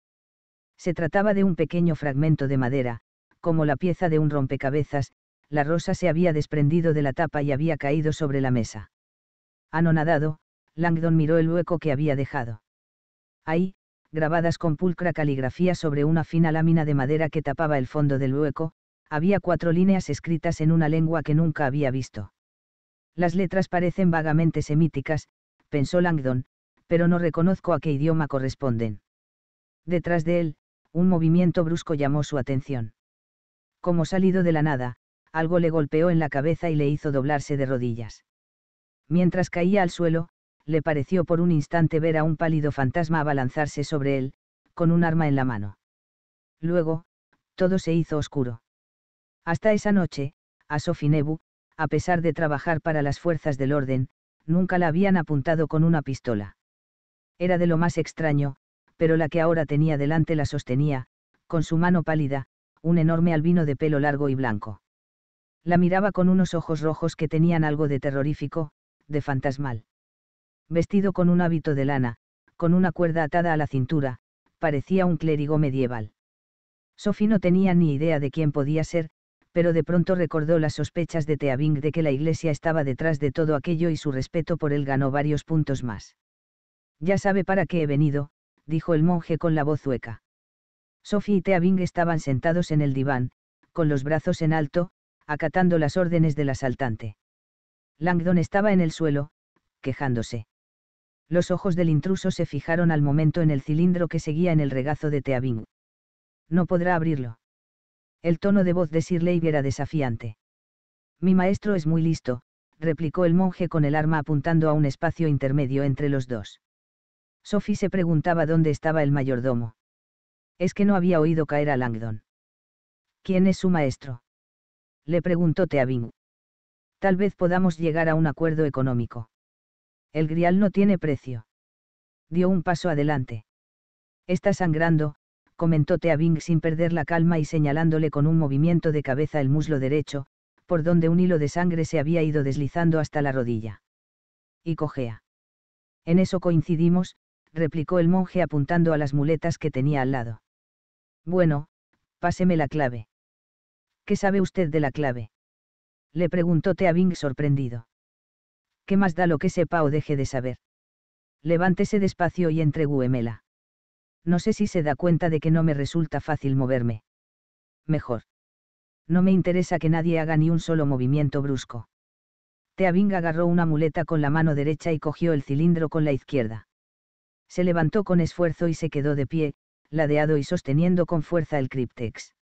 Se trataba de un pequeño fragmento de madera, como la pieza de un rompecabezas, la rosa se había desprendido de la tapa y había caído sobre la mesa. Anonadado, Langdon miró el hueco que había dejado. Ahí, grabadas con pulcra caligrafía sobre una fina lámina de madera que tapaba el fondo del hueco, había cuatro líneas escritas en una lengua que nunca había visto. Las letras parecen vagamente semíticas, pensó Langdon, pero no reconozco a qué idioma corresponden. Detrás de él, un movimiento brusco llamó su atención. Como salido de la nada, algo le golpeó en la cabeza y le hizo doblarse de rodillas. Mientras caía al suelo, le pareció por un instante ver a un pálido fantasma abalanzarse sobre él, con un arma en la mano. Luego, todo se hizo oscuro. Hasta esa noche, a Sofinebu, a pesar de trabajar para las fuerzas del orden, nunca la habían apuntado con una pistola. Era de lo más extraño, pero la que ahora tenía delante la sostenía, con su mano pálida, un enorme albino de pelo largo y blanco. La miraba con unos ojos rojos que tenían algo de terrorífico, de fantasmal. Vestido con un hábito de lana, con una cuerda atada a la cintura, parecía un clérigo medieval. Sophie no tenía ni idea de quién podía ser, pero de pronto recordó las sospechas de Teabing de que la iglesia estaba detrás de todo aquello y su respeto por él ganó varios puntos más. Ya sabe para qué he venido, dijo el monje con la voz hueca. Sophie y Teabing estaban sentados en el diván, con los brazos en alto, acatando las órdenes del asaltante. Langdon estaba en el suelo, quejándose. Los ojos del intruso se fijaron al momento en el cilindro que seguía en el regazo de Teabing. No podrá abrirlo. El tono de voz de Sir Leib era desafiante. Mi maestro es muy listo, replicó el monje con el arma apuntando a un espacio intermedio entre los dos. Sophie se preguntaba dónde estaba el mayordomo. Es que no había oído caer a Langdon. ¿Quién es su maestro? Le preguntó Teabing. Tal vez podamos llegar a un acuerdo económico. El grial no tiene precio. Dio un paso adelante. Está sangrando, comentó Teabing sin perder la calma y señalándole con un movimiento de cabeza el muslo derecho, por donde un hilo de sangre se había ido deslizando hasta la rodilla. Y cojea. En eso coincidimos, replicó el monje apuntando a las muletas que tenía al lado. Bueno, páseme la clave. ¿Qué sabe usted de la clave? Le preguntó Teabing sorprendido. ¿Qué más da lo que sepa o deje de saber? Levántese despacio y entregúemela. No sé si se da cuenta de que no me resulta fácil moverme. Mejor. No me interesa que nadie haga ni un solo movimiento brusco. Teabing agarró una muleta con la mano derecha y cogió el cilindro con la izquierda. Se levantó con esfuerzo y se quedó de pie, ladeado y sosteniendo con fuerza el criptex.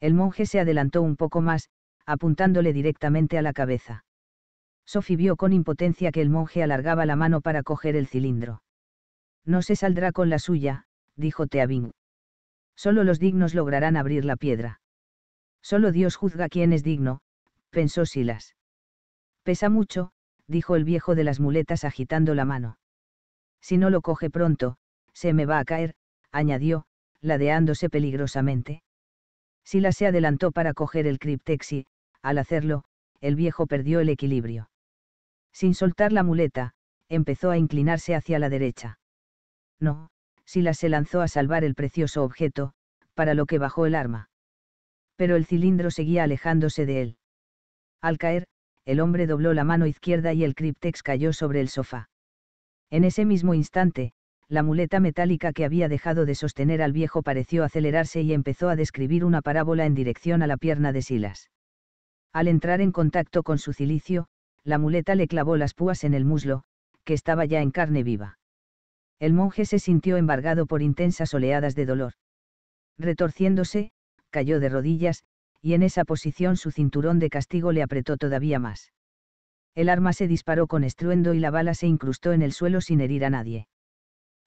El monje se adelantó un poco más, apuntándole directamente a la cabeza. Sophie vio con impotencia que el monje alargaba la mano para coger el cilindro. No se saldrá con la suya, dijo Teabing. Solo los dignos lograrán abrir la piedra. Solo Dios juzga quién es digno, pensó Silas. Pesa mucho, dijo el viejo de las muletas agitando la mano. Si no lo coge pronto, se me va a caer, añadió, ladeándose peligrosamente. Silas se adelantó para coger el cryptexi, al hacerlo, el viejo perdió el equilibrio. Sin soltar la muleta, empezó a inclinarse hacia la derecha. No, Silas se lanzó a salvar el precioso objeto, para lo que bajó el arma. Pero el cilindro seguía alejándose de él. Al caer, el hombre dobló la mano izquierda y el criptex cayó sobre el sofá. En ese mismo instante, la muleta metálica que había dejado de sostener al viejo pareció acelerarse y empezó a describir una parábola en dirección a la pierna de Silas. Al entrar en contacto con su cilicio, la muleta le clavó las púas en el muslo, que estaba ya en carne viva el monje se sintió embargado por intensas oleadas de dolor. Retorciéndose, cayó de rodillas, y en esa posición su cinturón de castigo le apretó todavía más. El arma se disparó con estruendo y la bala se incrustó en el suelo sin herir a nadie.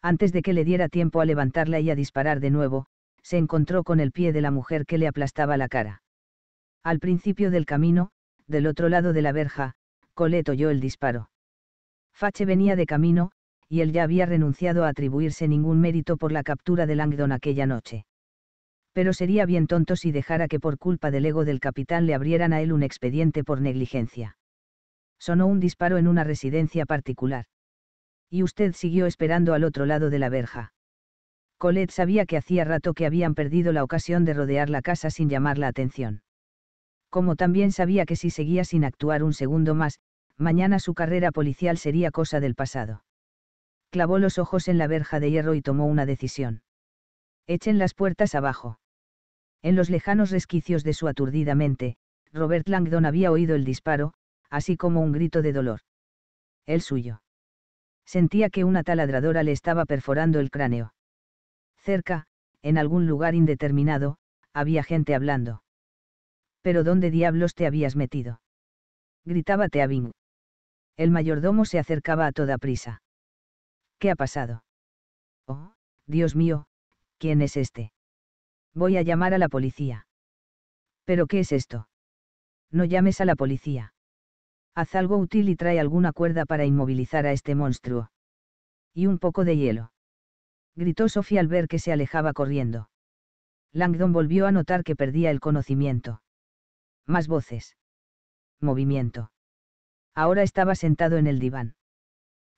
Antes de que le diera tiempo a levantarla y a disparar de nuevo, se encontró con el pie de la mujer que le aplastaba la cara. Al principio del camino, del otro lado de la verja, Colet oyó el disparo. Fache venía de camino, y él ya había renunciado a atribuirse ningún mérito por la captura de Langdon aquella noche. Pero sería bien tonto si dejara que por culpa del ego del capitán le abrieran a él un expediente por negligencia. Sonó un disparo en una residencia particular. Y usted siguió esperando al otro lado de la verja. Colette sabía que hacía rato que habían perdido la ocasión de rodear la casa sin llamar la atención. Como también sabía que si seguía sin actuar un segundo más, mañana su carrera policial sería cosa del pasado clavó los ojos en la verja de hierro y tomó una decisión. Echen las puertas abajo. En los lejanos resquicios de su aturdida mente, Robert Langdon había oído el disparo, así como un grito de dolor. El suyo. Sentía que una taladradora le estaba perforando el cráneo. Cerca, en algún lugar indeterminado, había gente hablando. Pero ¿dónde diablos te habías metido? Gritaba Teabing. El mayordomo se acercaba a toda prisa. ¿Qué ha pasado? Oh, Dios mío, ¿quién es este? Voy a llamar a la policía. ¿Pero qué es esto? No llames a la policía. Haz algo útil y trae alguna cuerda para inmovilizar a este monstruo. Y un poco de hielo. Gritó Sophie al ver que se alejaba corriendo. Langdon volvió a notar que perdía el conocimiento. Más voces. Movimiento. Ahora estaba sentado en el diván.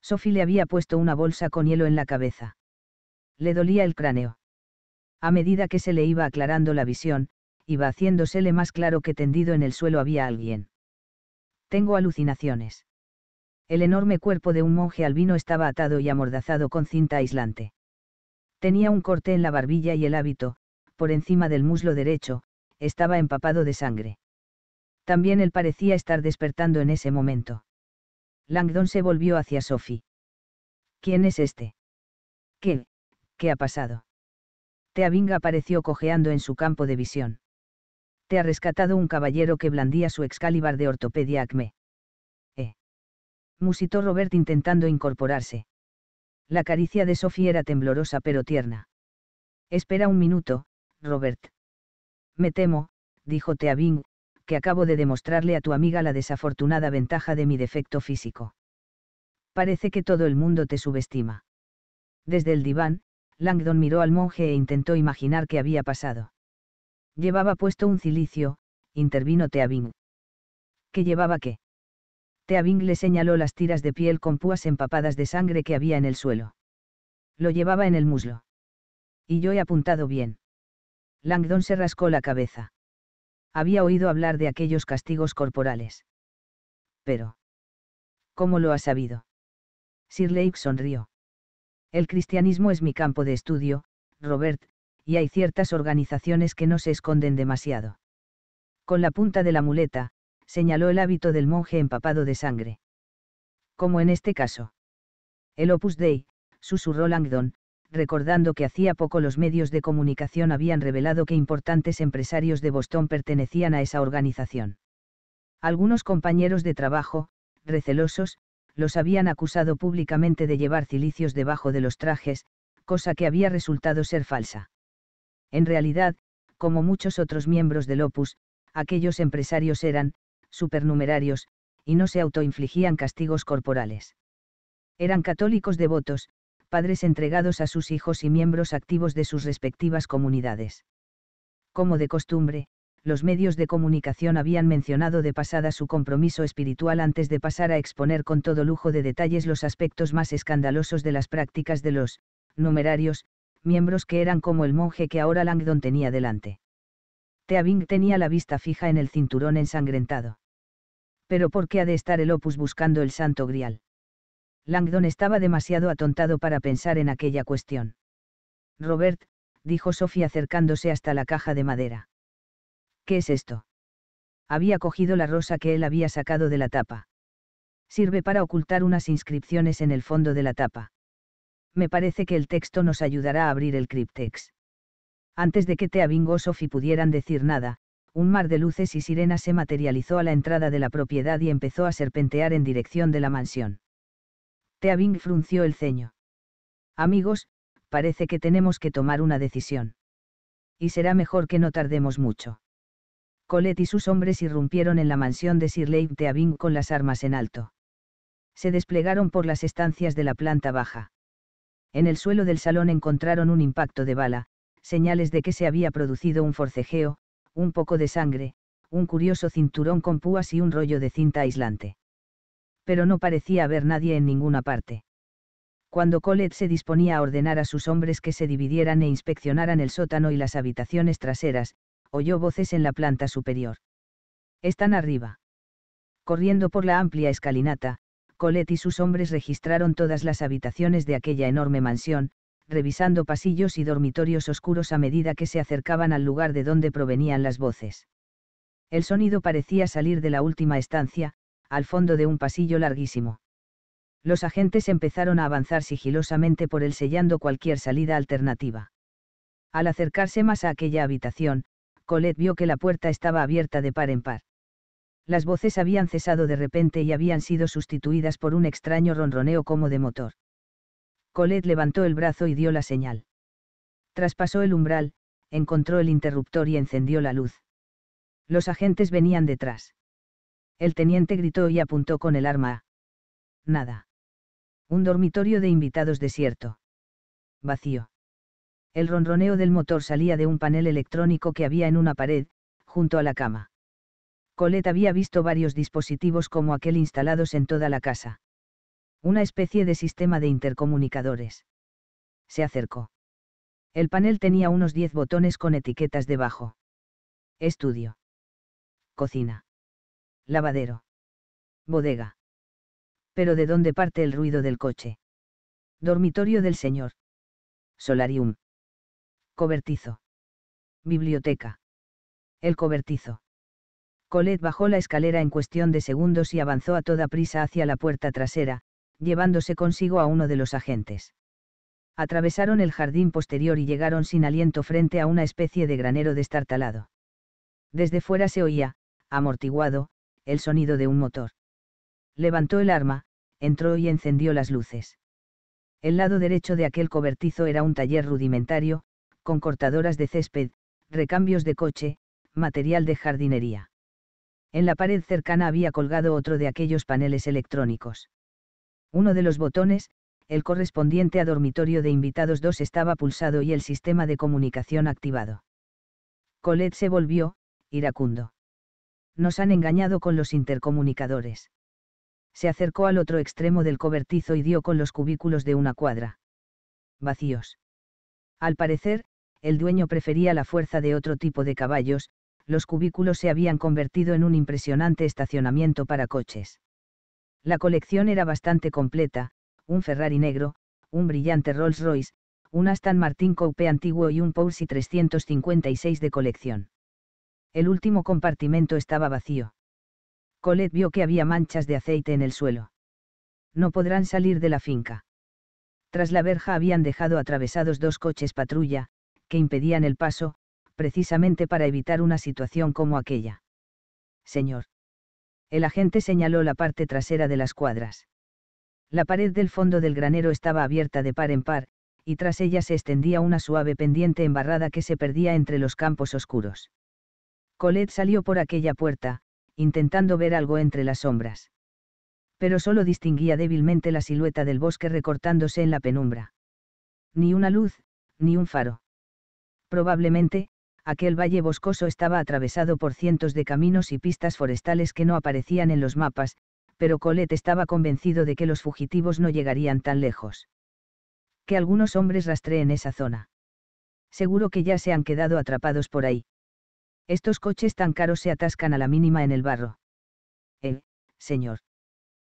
Sophie le había puesto una bolsa con hielo en la cabeza. Le dolía el cráneo. A medida que se le iba aclarando la visión, iba haciéndosele más claro que tendido en el suelo había alguien. Tengo alucinaciones. El enorme cuerpo de un monje albino estaba atado y amordazado con cinta aislante. Tenía un corte en la barbilla y el hábito, por encima del muslo derecho, estaba empapado de sangre. También él parecía estar despertando en ese momento. Langdon se volvió hacia Sophie. ¿Quién es este? ¿Qué? ¿Qué ha pasado? Teabing apareció cojeando en su campo de visión. Te ha rescatado un caballero que blandía su Excalibar de ortopedia acme. ¿Eh? Musitó Robert intentando incorporarse. La caricia de Sophie era temblorosa pero tierna. Espera un minuto, Robert. Me temo, dijo Teabing, que acabo de demostrarle a tu amiga la desafortunada ventaja de mi defecto físico. Parece que todo el mundo te subestima. Desde el diván, Langdon miró al monje e intentó imaginar qué había pasado. Llevaba puesto un cilicio, intervino Teabing. ¿Qué llevaba qué? Teabing le señaló las tiras de piel con púas empapadas de sangre que había en el suelo. Lo llevaba en el muslo. Y yo he apuntado bien. Langdon se rascó la cabeza. Había oído hablar de aquellos castigos corporales. Pero. ¿Cómo lo ha sabido? Sir Lake sonrió. El cristianismo es mi campo de estudio, Robert, y hay ciertas organizaciones que no se esconden demasiado. Con la punta de la muleta, señaló el hábito del monje empapado de sangre. Como en este caso. El Opus Dei, susurró Langdon, recordando que hacía poco los medios de comunicación habían revelado que importantes empresarios de Boston pertenecían a esa organización. Algunos compañeros de trabajo, recelosos, los habían acusado públicamente de llevar cilicios debajo de los trajes, cosa que había resultado ser falsa. En realidad, como muchos otros miembros del Opus, aquellos empresarios eran, supernumerarios, y no se autoinfligían castigos corporales. Eran católicos devotos, padres entregados a sus hijos y miembros activos de sus respectivas comunidades. Como de costumbre, los medios de comunicación habían mencionado de pasada su compromiso espiritual antes de pasar a exponer con todo lujo de detalles los aspectos más escandalosos de las prácticas de los, numerarios, miembros que eran como el monje que ahora Langdon tenía delante. Teabing tenía la vista fija en el cinturón ensangrentado. Pero ¿por qué ha de estar el opus buscando el santo grial? Langdon estaba demasiado atontado para pensar en aquella cuestión. Robert, dijo Sophie acercándose hasta la caja de madera. ¿Qué es esto? Había cogido la rosa que él había sacado de la tapa. Sirve para ocultar unas inscripciones en el fondo de la tapa. Me parece que el texto nos ayudará a abrir el cryptex. Antes de que Tea o Sophie pudieran decir nada, un mar de luces y sirenas se materializó a la entrada de la propiedad y empezó a serpentear en dirección de la mansión. Teabing frunció el ceño. Amigos, parece que tenemos que tomar una decisión. Y será mejor que no tardemos mucho. Colette y sus hombres irrumpieron en la mansión de Sir Leib Teabing con las armas en alto. Se desplegaron por las estancias de la planta baja. En el suelo del salón encontraron un impacto de bala, señales de que se había producido un forcejeo, un poco de sangre, un curioso cinturón con púas y un rollo de cinta aislante pero no parecía haber nadie en ninguna parte. Cuando Colette se disponía a ordenar a sus hombres que se dividieran e inspeccionaran el sótano y las habitaciones traseras, oyó voces en la planta superior. Están arriba. Corriendo por la amplia escalinata, Colette y sus hombres registraron todas las habitaciones de aquella enorme mansión, revisando pasillos y dormitorios oscuros a medida que se acercaban al lugar de donde provenían las voces. El sonido parecía salir de la última estancia, al fondo de un pasillo larguísimo. Los agentes empezaron a avanzar sigilosamente por él sellando cualquier salida alternativa. Al acercarse más a aquella habitación, Colette vio que la puerta estaba abierta de par en par. Las voces habían cesado de repente y habían sido sustituidas por un extraño ronroneo como de motor. Colette levantó el brazo y dio la señal. Traspasó el umbral, encontró el interruptor y encendió la luz. Los agentes venían detrás. El teniente gritó y apuntó con el arma. Nada. Un dormitorio de invitados desierto. Vacío. El ronroneo del motor salía de un panel electrónico que había en una pared, junto a la cama. Colette había visto varios dispositivos como aquel instalados en toda la casa. Una especie de sistema de intercomunicadores. Se acercó. El panel tenía unos 10 botones con etiquetas debajo. Estudio. Cocina lavadero. Bodega. Pero ¿de dónde parte el ruido del coche? Dormitorio del señor. Solarium. Cobertizo. Biblioteca. El cobertizo. Colette bajó la escalera en cuestión de segundos y avanzó a toda prisa hacia la puerta trasera, llevándose consigo a uno de los agentes. Atravesaron el jardín posterior y llegaron sin aliento frente a una especie de granero destartalado. Desde fuera se oía, amortiguado, el sonido de un motor. Levantó el arma, entró y encendió las luces. El lado derecho de aquel cobertizo era un taller rudimentario, con cortadoras de césped, recambios de coche, material de jardinería. En la pared cercana había colgado otro de aquellos paneles electrónicos. Uno de los botones, el correspondiente a dormitorio de invitados 2 estaba pulsado y el sistema de comunicación activado. Colette se volvió, iracundo nos han engañado con los intercomunicadores. Se acercó al otro extremo del cobertizo y dio con los cubículos de una cuadra. Vacíos. Al parecer, el dueño prefería la fuerza de otro tipo de caballos, los cubículos se habían convertido en un impresionante estacionamiento para coches. La colección era bastante completa, un Ferrari negro, un brillante Rolls Royce, un Aston Martin Coupe antiguo y un Porsche 356 de colección. El último compartimento estaba vacío. Colette vio que había manchas de aceite en el suelo. No podrán salir de la finca. Tras la verja habían dejado atravesados dos coches patrulla, que impedían el paso, precisamente para evitar una situación como aquella. Señor. El agente señaló la parte trasera de las cuadras. La pared del fondo del granero estaba abierta de par en par, y tras ella se extendía una suave pendiente embarrada que se perdía entre los campos oscuros. Colette salió por aquella puerta, intentando ver algo entre las sombras. Pero solo distinguía débilmente la silueta del bosque recortándose en la penumbra. Ni una luz, ni un faro. Probablemente, aquel valle boscoso estaba atravesado por cientos de caminos y pistas forestales que no aparecían en los mapas, pero Colette estaba convencido de que los fugitivos no llegarían tan lejos. Que algunos hombres en esa zona. Seguro que ya se han quedado atrapados por ahí. Estos coches tan caros se atascan a la mínima en el barro. Eh, señor.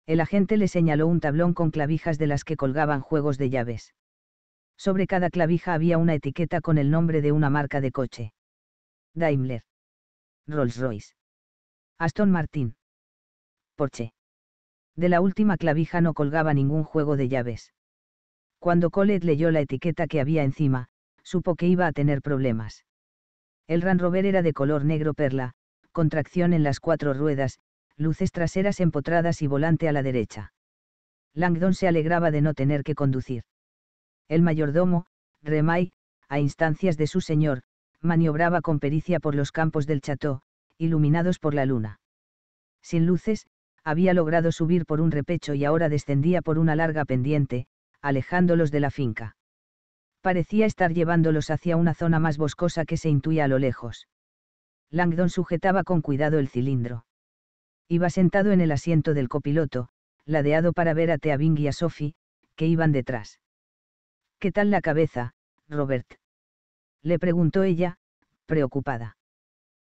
El agente le señaló un tablón con clavijas de las que colgaban juegos de llaves. Sobre cada clavija había una etiqueta con el nombre de una marca de coche. Daimler. Rolls-Royce. Aston Martin. Porsche. De la última clavija no colgaba ningún juego de llaves. Cuando Colette leyó la etiqueta que había encima, supo que iba a tener problemas. El Range Rover era de color negro perla, contracción en las cuatro ruedas, luces traseras empotradas y volante a la derecha. Langdon se alegraba de no tener que conducir. El mayordomo, Remay, a instancias de su señor, maniobraba con pericia por los campos del Chateau, iluminados por la luna. Sin luces, había logrado subir por un repecho y ahora descendía por una larga pendiente, alejándolos de la finca parecía estar llevándolos hacia una zona más boscosa que se intuía a lo lejos. Langdon sujetaba con cuidado el cilindro. Iba sentado en el asiento del copiloto, ladeado para ver a Teabing y a Sophie, que iban detrás. ¿Qué tal la cabeza, Robert? Le preguntó ella, preocupada.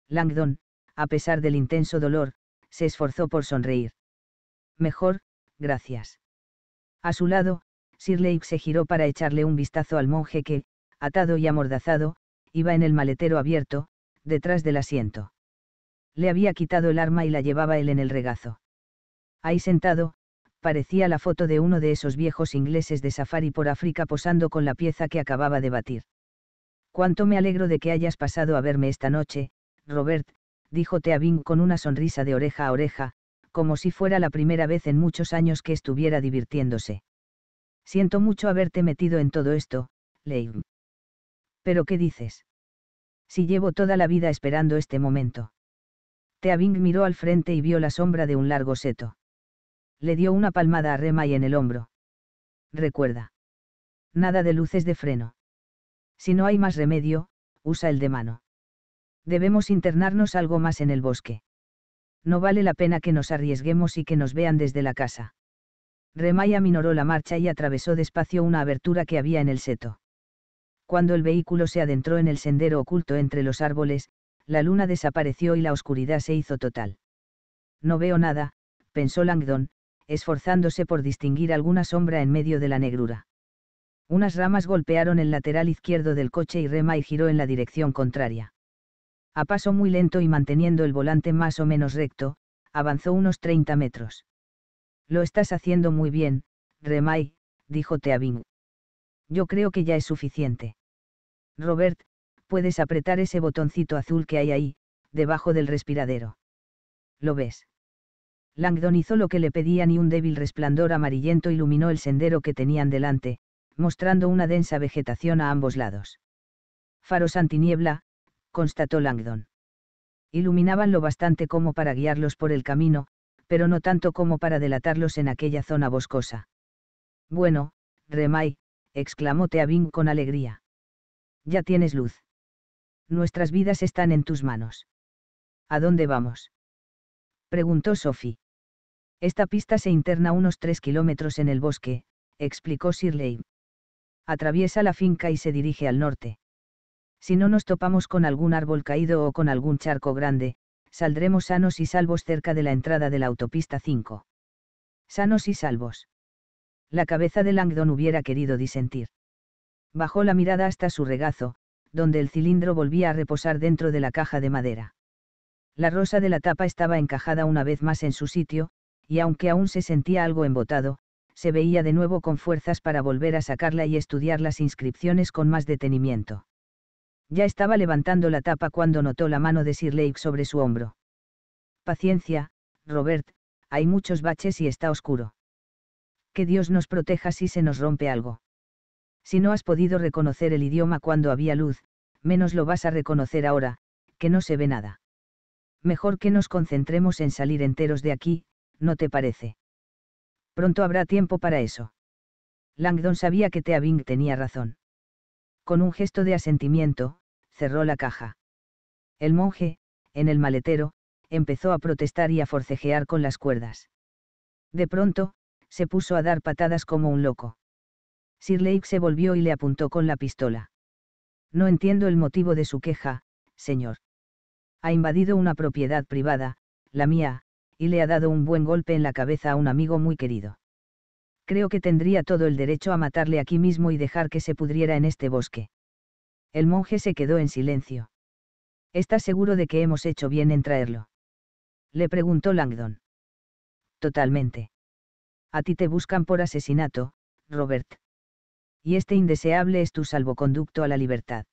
Langdon, a pesar del intenso dolor, se esforzó por sonreír. Mejor, gracias. A su lado, Sir Lake se giró para echarle un vistazo al monje que, atado y amordazado, iba en el maletero abierto, detrás del asiento. Le había quitado el arma y la llevaba él en el regazo. Ahí sentado, parecía la foto de uno de esos viejos ingleses de safari por África posando con la pieza que acababa de batir. Cuánto me alegro de que hayas pasado a verme esta noche, Robert, dijo Teabing con una sonrisa de oreja a oreja, como si fuera la primera vez en muchos años que estuviera divirtiéndose. Siento mucho haberte metido en todo esto, Leib. ¿Pero qué dices? Si llevo toda la vida esperando este momento. Teabing miró al frente y vio la sombra de un largo seto. Le dio una palmada a y en el hombro. Recuerda. Nada de luces de freno. Si no hay más remedio, usa el de mano. Debemos internarnos algo más en el bosque. No vale la pena que nos arriesguemos y que nos vean desde la casa. Remay aminoró la marcha y atravesó despacio una abertura que había en el seto. Cuando el vehículo se adentró en el sendero oculto entre los árboles, la luna desapareció y la oscuridad se hizo total. No veo nada, pensó Langdon, esforzándose por distinguir alguna sombra en medio de la negrura. Unas ramas golpearon el lateral izquierdo del coche y Remay giró en la dirección contraria. A paso muy lento y manteniendo el volante más o menos recto, avanzó unos 30 metros. Lo estás haciendo muy bien, Remay, dijo Teabing. Yo creo que ya es suficiente. Robert, puedes apretar ese botoncito azul que hay ahí, debajo del respiradero. ¿Lo ves? Langdon hizo lo que le pedían y un débil resplandor amarillento iluminó el sendero que tenían delante, mostrando una densa vegetación a ambos lados. Faros antiniebla, constató Langdon. Iluminaban lo bastante como para guiarlos por el camino, pero no tanto como para delatarlos en aquella zona boscosa. Bueno, Remai», exclamó Teabín con alegría. Ya tienes luz. Nuestras vidas están en tus manos. ¿A dónde vamos? preguntó Sophie. Esta pista se interna unos tres kilómetros en el bosque, explicó Sirley. Atraviesa la finca y se dirige al norte. Si no nos topamos con algún árbol caído o con algún charco grande, saldremos sanos y salvos cerca de la entrada de la autopista 5. Sanos y salvos. La cabeza de Langdon hubiera querido disentir. Bajó la mirada hasta su regazo, donde el cilindro volvía a reposar dentro de la caja de madera. La rosa de la tapa estaba encajada una vez más en su sitio, y aunque aún se sentía algo embotado, se veía de nuevo con fuerzas para volver a sacarla y estudiar las inscripciones con más detenimiento. Ya estaba levantando la tapa cuando notó la mano de Sir Lake sobre su hombro. Paciencia, Robert, hay muchos baches y está oscuro. Que Dios nos proteja si se nos rompe algo. Si no has podido reconocer el idioma cuando había luz, menos lo vas a reconocer ahora, que no se ve nada. Mejor que nos concentremos en salir enteros de aquí, ¿no te parece? Pronto habrá tiempo para eso. Langdon sabía que Teabing tenía razón. Con un gesto de asentimiento, cerró la caja. El monje, en el maletero, empezó a protestar y a forcejear con las cuerdas. De pronto, se puso a dar patadas como un loco. Sir Lake se volvió y le apuntó con la pistola. No entiendo el motivo de su queja, señor. Ha invadido una propiedad privada, la mía, y le ha dado un buen golpe en la cabeza a un amigo muy querido creo que tendría todo el derecho a matarle aquí mismo y dejar que se pudriera en este bosque. El monje se quedó en silencio. ¿Estás seguro de que hemos hecho bien en traerlo? Le preguntó Langdon. Totalmente. A ti te buscan por asesinato, Robert. Y este indeseable es tu salvoconducto a la libertad.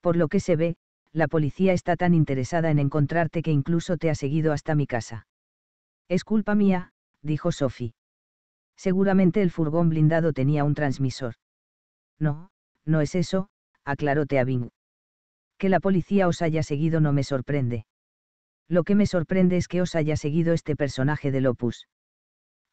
Por lo que se ve, la policía está tan interesada en encontrarte que incluso te ha seguido hasta mi casa. Es culpa mía, dijo Sophie. Seguramente el furgón blindado tenía un transmisor. No, no es eso, aclaró Teabing. Que la policía os haya seguido no me sorprende. Lo que me sorprende es que os haya seguido este personaje de Opus.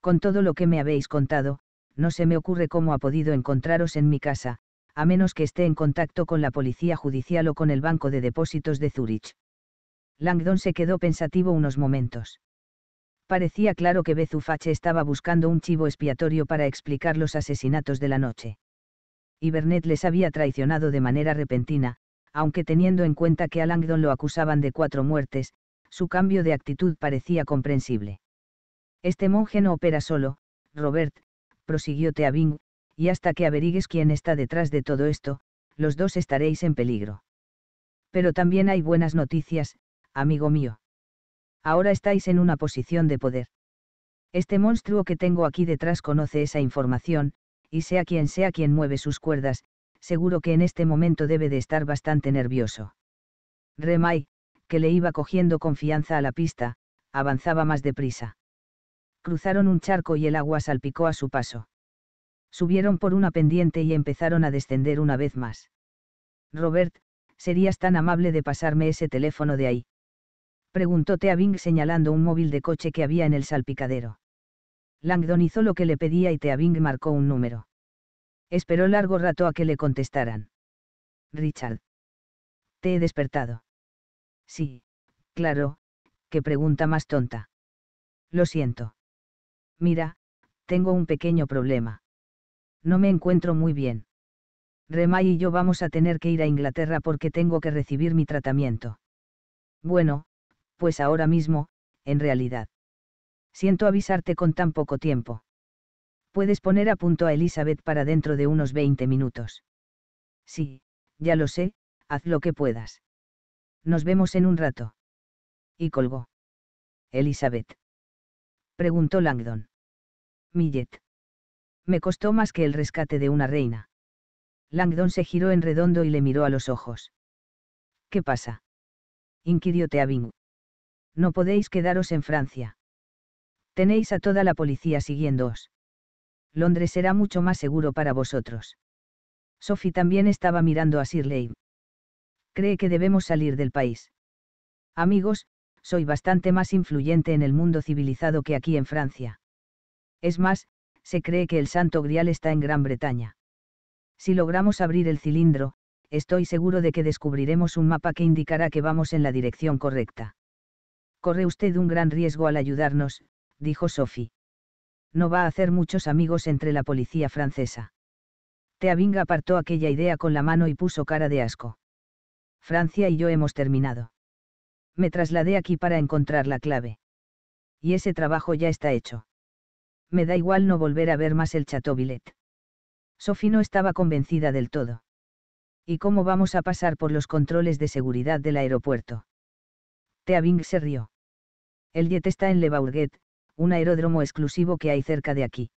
Con todo lo que me habéis contado, no se me ocurre cómo ha podido encontraros en mi casa, a menos que esté en contacto con la policía judicial o con el Banco de Depósitos de Zurich. Langdon se quedó pensativo unos momentos parecía claro que Bezufache estaba buscando un chivo expiatorio para explicar los asesinatos de la noche. Y Bernet les había traicionado de manera repentina, aunque teniendo en cuenta que a Langdon lo acusaban de cuatro muertes, su cambio de actitud parecía comprensible. Este monje no opera solo, Robert, prosiguió Teabing, y hasta que averigues quién está detrás de todo esto, los dos estaréis en peligro. Pero también hay buenas noticias, amigo mío ahora estáis en una posición de poder. Este monstruo que tengo aquí detrás conoce esa información, y sea quien sea quien mueve sus cuerdas, seguro que en este momento debe de estar bastante nervioso. Remai, que le iba cogiendo confianza a la pista, avanzaba más deprisa. Cruzaron un charco y el agua salpicó a su paso. Subieron por una pendiente y empezaron a descender una vez más. Robert, serías tan amable de pasarme ese teléfono de ahí preguntó Teabing señalando un móvil de coche que había en el salpicadero. Langdon hizo lo que le pedía y Teabing marcó un número. Esperó largo rato a que le contestaran. Richard. Te he despertado. Sí, claro, qué pregunta más tonta. Lo siento. Mira, tengo un pequeño problema. No me encuentro muy bien. Remay y yo vamos a tener que ir a Inglaterra porque tengo que recibir mi tratamiento. Bueno, pues ahora mismo, en realidad. Siento avisarte con tan poco tiempo. Puedes poner a punto a Elizabeth para dentro de unos 20 minutos. Sí, ya lo sé, haz lo que puedas. Nos vemos en un rato. Y colgó. Elizabeth. Preguntó Langdon. Millet. Me costó más que el rescate de una reina. Langdon se giró en redondo y le miró a los ojos. ¿Qué pasa? inquirió Teabing no podéis quedaros en Francia. Tenéis a toda la policía siguiéndoos. Londres será mucho más seguro para vosotros. Sophie también estaba mirando a Sir Leigh. Cree que debemos salir del país. Amigos, soy bastante más influyente en el mundo civilizado que aquí en Francia. Es más, se cree que el Santo Grial está en Gran Bretaña. Si logramos abrir el cilindro, estoy seguro de que descubriremos un mapa que indicará que vamos en la dirección correcta. Corre usted un gran riesgo al ayudarnos, dijo Sophie. No va a hacer muchos amigos entre la policía francesa. Teabing apartó aquella idea con la mano y puso cara de asco. Francia y yo hemos terminado. Me trasladé aquí para encontrar la clave. Y ese trabajo ya está hecho. Me da igual no volver a ver más el Chateau Billet. Sophie no estaba convencida del todo. ¿Y cómo vamos a pasar por los controles de seguridad del aeropuerto? Bing se rió. El jet está en Le Bourget, un aeródromo exclusivo que hay cerca de aquí.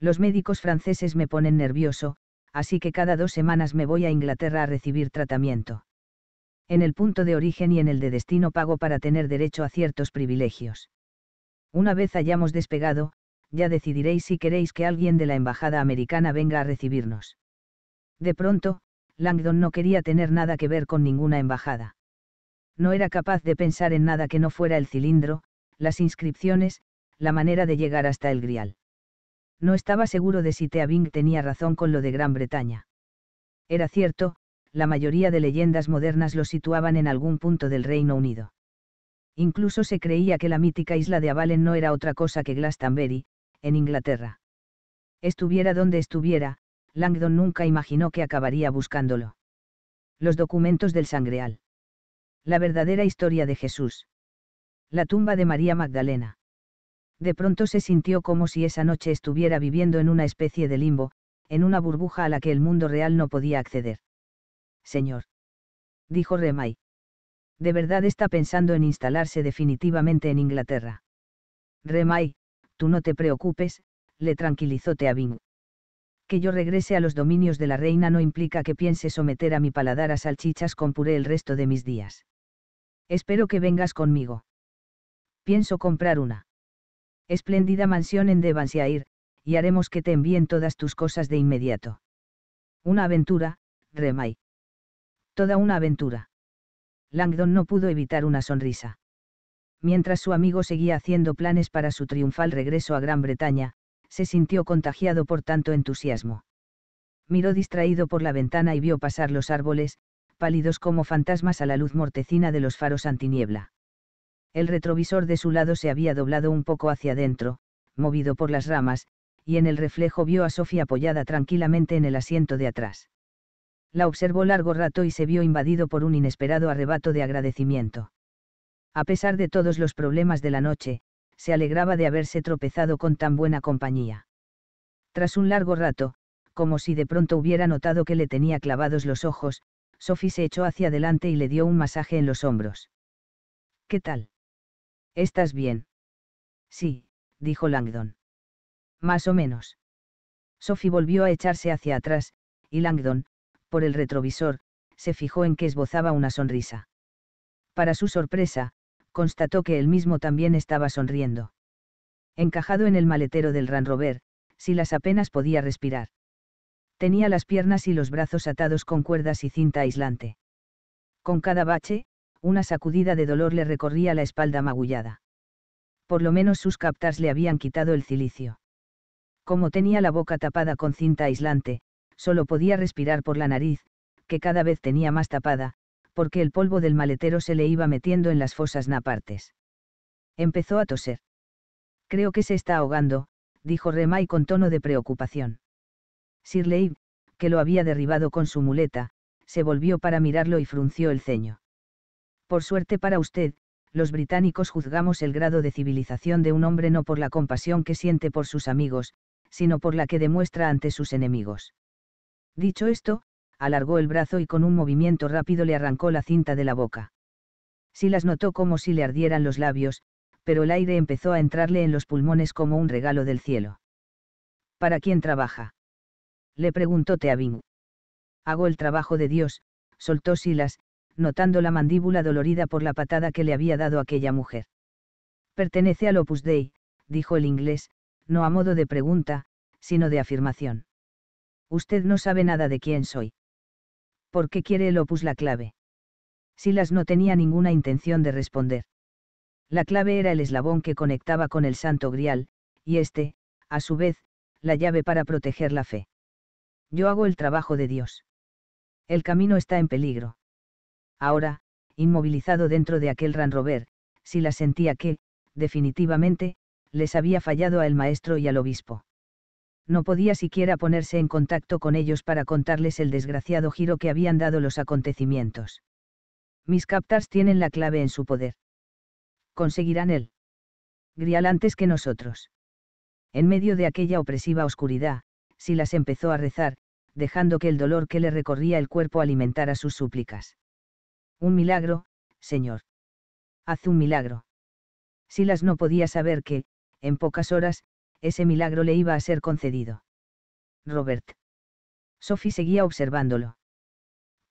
Los médicos franceses me ponen nervioso, así que cada dos semanas me voy a Inglaterra a recibir tratamiento. En el punto de origen y en el de destino pago para tener derecho a ciertos privilegios. Una vez hayamos despegado, ya decidiréis si queréis que alguien de la Embajada Americana venga a recibirnos. De pronto, Langdon no quería tener nada que ver con ninguna embajada no era capaz de pensar en nada que no fuera el cilindro, las inscripciones, la manera de llegar hasta el grial. No estaba seguro de si Teabing tenía razón con lo de Gran Bretaña. Era cierto, la mayoría de leyendas modernas lo situaban en algún punto del Reino Unido. Incluso se creía que la mítica isla de Avalen no era otra cosa que Glastonbury, en Inglaterra. Estuviera donde estuviera, Langdon nunca imaginó que acabaría buscándolo. Los documentos del Sangreal. La verdadera historia de Jesús. La tumba de María Magdalena. De pronto se sintió como si esa noche estuviera viviendo en una especie de limbo, en una burbuja a la que el mundo real no podía acceder. Señor. Dijo Remay. De verdad está pensando en instalarse definitivamente en Inglaterra. Remay, tú no te preocupes, le tranquilizó Teabing que yo regrese a los dominios de la reina no implica que piense someter a mi paladar a salchichas con puré el resto de mis días. Espero que vengas conmigo. Pienso comprar una espléndida mansión en Devonshire, y haremos que te envíen todas tus cosas de inmediato. Una aventura, Remay. Toda una aventura. Langdon no pudo evitar una sonrisa. Mientras su amigo seguía haciendo planes para su triunfal regreso a Gran Bretaña, se sintió contagiado por tanto entusiasmo. Miró distraído por la ventana y vio pasar los árboles, pálidos como fantasmas a la luz mortecina de los faros antiniebla. El retrovisor de su lado se había doblado un poco hacia adentro, movido por las ramas, y en el reflejo vio a Sofía apoyada tranquilamente en el asiento de atrás. La observó largo rato y se vio invadido por un inesperado arrebato de agradecimiento. A pesar de todos los problemas de la noche, se alegraba de haberse tropezado con tan buena compañía. Tras un largo rato, como si de pronto hubiera notado que le tenía clavados los ojos, Sophie se echó hacia adelante y le dio un masaje en los hombros. ¿Qué tal? ¿Estás bien? Sí, dijo Langdon. Más o menos. Sophie volvió a echarse hacia atrás, y Langdon, por el retrovisor, se fijó en que esbozaba una sonrisa. Para su sorpresa, constató que él mismo también estaba sonriendo. Encajado en el maletero del Ranrover, Silas apenas podía respirar tenía las piernas y los brazos atados con cuerdas y cinta aislante. Con cada bache, una sacudida de dolor le recorría la espalda magullada. Por lo menos sus captas le habían quitado el cilicio. Como tenía la boca tapada con cinta aislante, solo podía respirar por la nariz, que cada vez tenía más tapada, porque el polvo del maletero se le iba metiendo en las fosas napartes. Empezó a toser. Creo que se está ahogando, dijo Remai con tono de preocupación. Sir Leib, que lo había derribado con su muleta, se volvió para mirarlo y frunció el ceño. Por suerte para usted, los británicos juzgamos el grado de civilización de un hombre no por la compasión que siente por sus amigos, sino por la que demuestra ante sus enemigos. Dicho esto, alargó el brazo y con un movimiento rápido le arrancó la cinta de la boca. Si las notó como si le ardieran los labios, pero el aire empezó a entrarle en los pulmones como un regalo del cielo. ¿Para quién trabaja? le preguntó Teabing. Hago el trabajo de Dios, soltó Silas, notando la mandíbula dolorida por la patada que le había dado aquella mujer. Pertenece al Opus Dei, dijo el inglés, no a modo de pregunta, sino de afirmación. Usted no sabe nada de quién soy. ¿Por qué quiere el Opus la clave? Silas no tenía ninguna intención de responder. La clave era el eslabón que conectaba con el Santo Grial, y este, a su vez, la llave para proteger la fe. Yo hago el trabajo de Dios. El camino está en peligro. Ahora, inmovilizado dentro de aquel Ran Rover, la sentía que, definitivamente, les había fallado al maestro y al obispo. No podía siquiera ponerse en contacto con ellos para contarles el desgraciado giro que habían dado los acontecimientos. Mis captars tienen la clave en su poder. Conseguirán él. Grial antes que nosotros. En medio de aquella opresiva oscuridad, Silas empezó a rezar, dejando que el dolor que le recorría el cuerpo alimentara sus súplicas. Un milagro, Señor. Haz un milagro. Silas no podía saber que, en pocas horas, ese milagro le iba a ser concedido. Robert. Sophie seguía observándolo.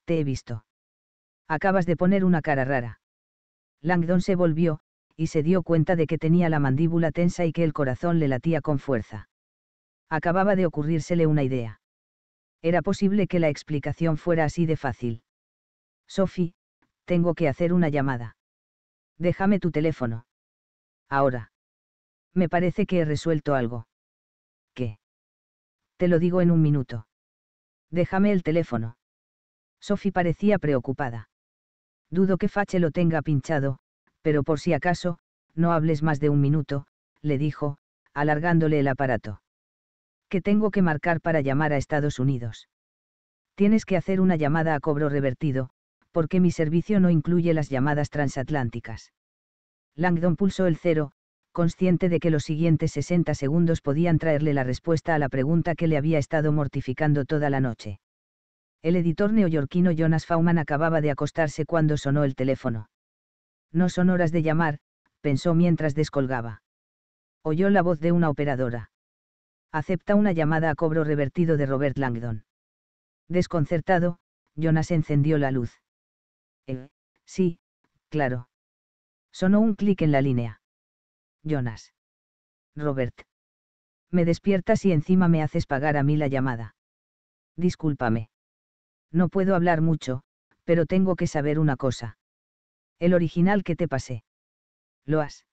Te he visto. Acabas de poner una cara rara. Langdon se volvió, y se dio cuenta de que tenía la mandíbula tensa y que el corazón le latía con fuerza acababa de ocurrírsele una idea. Era posible que la explicación fuera así de fácil. Sophie, tengo que hacer una llamada. Déjame tu teléfono. Ahora. Me parece que he resuelto algo. ¿Qué? Te lo digo en un minuto. Déjame el teléfono. Sophie parecía preocupada. Dudo que Fache lo tenga pinchado, pero por si acaso, no hables más de un minuto, le dijo, alargándole el aparato que tengo que marcar para llamar a Estados Unidos. Tienes que hacer una llamada a cobro revertido, porque mi servicio no incluye las llamadas transatlánticas. Langdon pulsó el cero, consciente de que los siguientes 60 segundos podían traerle la respuesta a la pregunta que le había estado mortificando toda la noche. El editor neoyorquino Jonas Fauman acababa de acostarse cuando sonó el teléfono. No son horas de llamar, pensó mientras descolgaba. Oyó la voz de una operadora acepta una llamada a cobro revertido de Robert Langdon. Desconcertado, Jonas encendió la luz. Eh, sí, claro. Sonó un clic en la línea. Jonas. Robert. Me despiertas y encima me haces pagar a mí la llamada. Discúlpame. No puedo hablar mucho, pero tengo que saber una cosa. El original que te pasé. Lo has.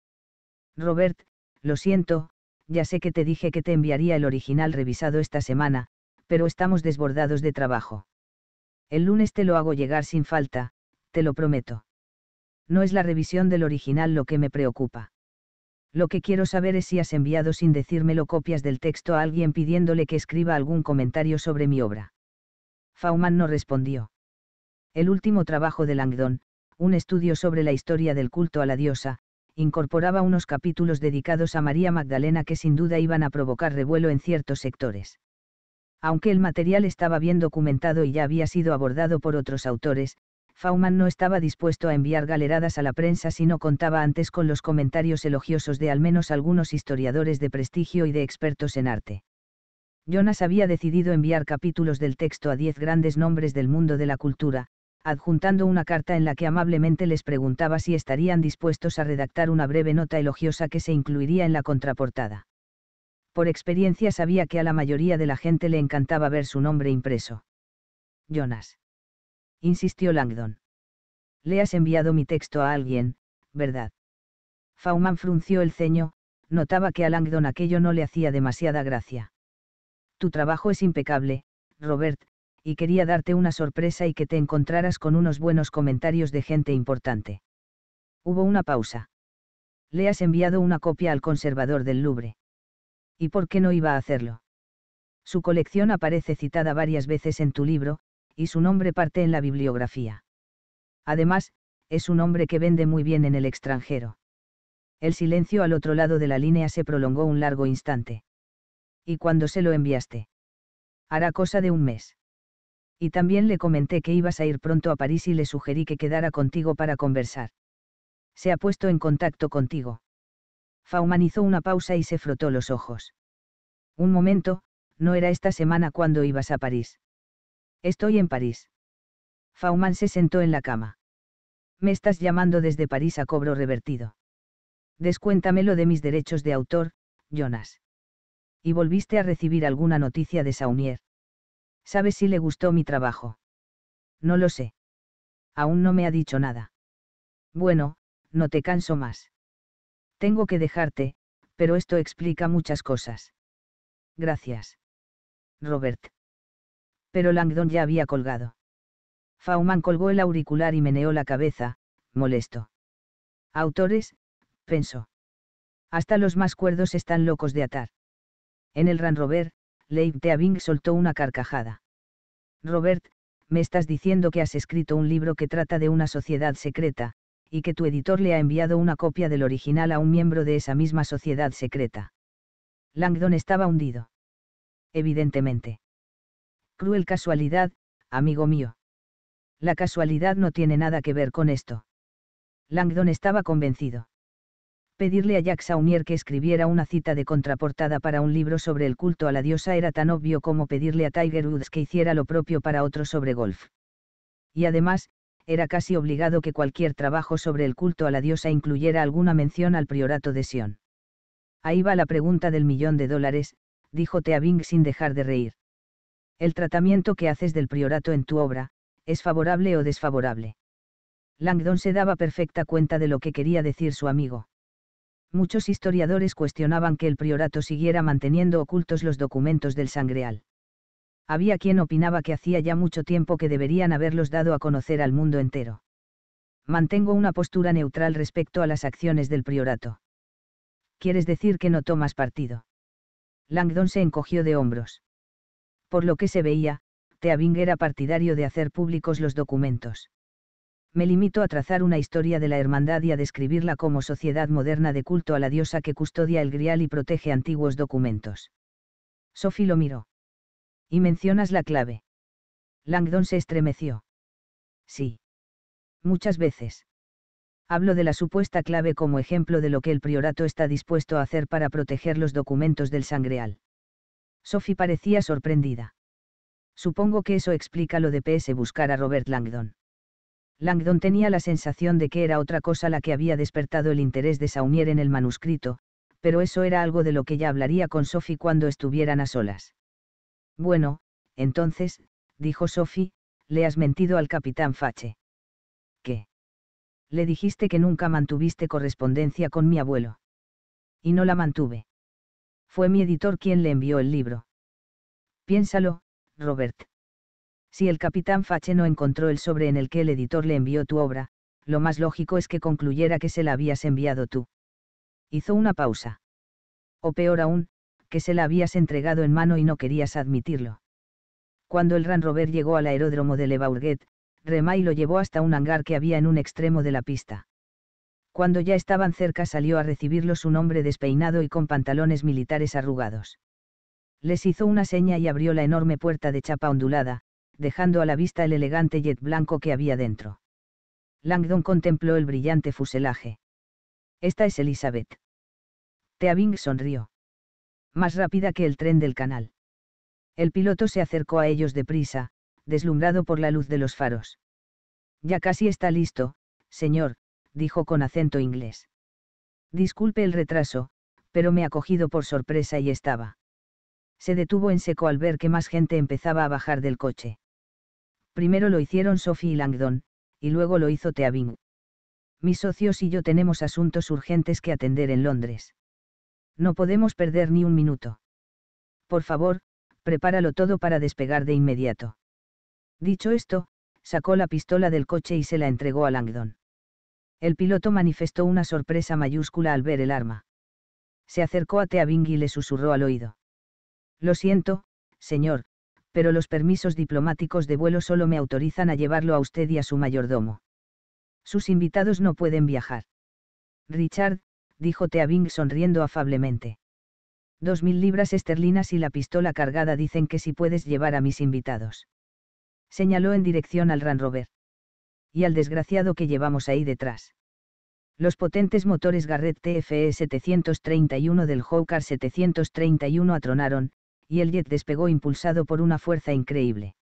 Robert, lo siento, ya sé que te dije que te enviaría el original revisado esta semana, pero estamos desbordados de trabajo. El lunes te lo hago llegar sin falta, te lo prometo. No es la revisión del original lo que me preocupa. Lo que quiero saber es si has enviado sin decírmelo copias del texto a alguien pidiéndole que escriba algún comentario sobre mi obra. Fauman no respondió. El último trabajo de Langdon, un estudio sobre la historia del culto a la diosa, incorporaba unos capítulos dedicados a María Magdalena que sin duda iban a provocar revuelo en ciertos sectores. Aunque el material estaba bien documentado y ya había sido abordado por otros autores, Fauman no estaba dispuesto a enviar galeradas a la prensa si no contaba antes con los comentarios elogiosos de al menos algunos historiadores de prestigio y de expertos en arte. Jonas había decidido enviar capítulos del texto a diez grandes nombres del mundo de la cultura, adjuntando una carta en la que amablemente les preguntaba si estarían dispuestos a redactar una breve nota elogiosa que se incluiría en la contraportada. Por experiencia sabía que a la mayoría de la gente le encantaba ver su nombre impreso. Jonas. Insistió Langdon. Le has enviado mi texto a alguien, ¿verdad? Fauman frunció el ceño, notaba que a Langdon aquello no le hacía demasiada gracia. Tu trabajo es impecable, Robert, y quería darte una sorpresa y que te encontraras con unos buenos comentarios de gente importante. Hubo una pausa. Le has enviado una copia al conservador del Louvre. ¿Y por qué no iba a hacerlo? Su colección aparece citada varias veces en tu libro, y su nombre parte en la bibliografía. Además, es un hombre que vende muy bien en el extranjero. El silencio al otro lado de la línea se prolongó un largo instante. ¿Y cuándo se lo enviaste? Hará cosa de un mes y también le comenté que ibas a ir pronto a París y le sugerí que quedara contigo para conversar. Se ha puesto en contacto contigo. hizo una pausa y se frotó los ojos. Un momento, no era esta semana cuando ibas a París. Estoy en París. Fauman se sentó en la cama. Me estás llamando desde París a cobro revertido. lo de mis derechos de autor, Jonas. ¿Y volviste a recibir alguna noticia de Saunier? ¿sabes si le gustó mi trabajo? No lo sé. Aún no me ha dicho nada. Bueno, no te canso más. Tengo que dejarte, pero esto explica muchas cosas. Gracias. Robert. Pero Langdon ya había colgado. Fauman colgó el auricular y meneó la cabeza, molesto. Autores, pensó. Hasta los más cuerdos están locos de atar. En el Robert, Leib Teabing soltó una carcajada. Robert, me estás diciendo que has escrito un libro que trata de una sociedad secreta, y que tu editor le ha enviado una copia del original a un miembro de esa misma sociedad secreta. Langdon estaba hundido. Evidentemente. Cruel casualidad, amigo mío. La casualidad no tiene nada que ver con esto. Langdon estaba convencido. Pedirle a Jack Saunier que escribiera una cita de contraportada para un libro sobre el culto a la diosa era tan obvio como pedirle a Tiger Woods que hiciera lo propio para otro sobre golf. Y además, era casi obligado que cualquier trabajo sobre el culto a la diosa incluyera alguna mención al priorato de Sion. Ahí va la pregunta del millón de dólares, dijo Bing sin dejar de reír. El tratamiento que haces del priorato en tu obra, ¿es favorable o desfavorable? Langdon se daba perfecta cuenta de lo que quería decir su amigo muchos historiadores cuestionaban que el priorato siguiera manteniendo ocultos los documentos del Sangreal. Había quien opinaba que hacía ya mucho tiempo que deberían haberlos dado a conocer al mundo entero. Mantengo una postura neutral respecto a las acciones del priorato. ¿Quieres decir que no tomas partido? Langdon se encogió de hombros. Por lo que se veía, Teabing era partidario de hacer públicos los documentos me limito a trazar una historia de la hermandad y a describirla como sociedad moderna de culto a la diosa que custodia el grial y protege antiguos documentos. Sophie lo miró. Y mencionas la clave. Langdon se estremeció. Sí. Muchas veces. Hablo de la supuesta clave como ejemplo de lo que el priorato está dispuesto a hacer para proteger los documentos del sangreal. Sophie parecía sorprendida. Supongo que eso explica lo de PS buscar a Robert Langdon. Langdon tenía la sensación de que era otra cosa la que había despertado el interés de Saunier en el manuscrito, pero eso era algo de lo que ya hablaría con Sophie cuando estuvieran a solas. Bueno, entonces, dijo Sophie, le has mentido al capitán Fache. ¿Qué? Le dijiste que nunca mantuviste correspondencia con mi abuelo. Y no la mantuve. Fue mi editor quien le envió el libro. Piénsalo, Robert. Si el capitán Fache no encontró el sobre en el que el editor le envió tu obra, lo más lógico es que concluyera que se la habías enviado tú. Hizo una pausa. O peor aún, que se la habías entregado en mano y no querías admitirlo. Cuando el Ran Robert llegó al aeródromo de Le Remay lo llevó hasta un hangar que había en un extremo de la pista. Cuando ya estaban cerca salió a recibirlos un hombre despeinado y con pantalones militares arrugados. Les hizo una seña y abrió la enorme puerta de chapa ondulada, dejando a la vista el elegante jet blanco que había dentro. Langdon contempló el brillante fuselaje. Esta es Elizabeth. Teabing sonrió. Más rápida que el tren del canal. El piloto se acercó a ellos deprisa, deslumbrado por la luz de los faros. Ya casi está listo, señor, dijo con acento inglés. Disculpe el retraso, pero me ha cogido por sorpresa y estaba. Se detuvo en seco al ver que más gente empezaba a bajar del coche. Primero lo hicieron Sophie y Langdon, y luego lo hizo Teabing. Mis socios y yo tenemos asuntos urgentes que atender en Londres. No podemos perder ni un minuto. Por favor, prepáralo todo para despegar de inmediato. Dicho esto, sacó la pistola del coche y se la entregó a Langdon. El piloto manifestó una sorpresa mayúscula al ver el arma. Se acercó a Teabing y le susurró al oído. Lo siento, señor, pero los permisos diplomáticos de vuelo solo me autorizan a llevarlo a usted y a su mayordomo. Sus invitados no pueden viajar. Richard, dijo Teabing sonriendo afablemente. Dos mil libras esterlinas y la pistola cargada dicen que si puedes llevar a mis invitados. Señaló en dirección al Ran Rover. Y al desgraciado que llevamos ahí detrás. Los potentes motores Garrett TFE 731 del Hawker 731 atronaron, y el jet despegó impulsado por una fuerza increíble.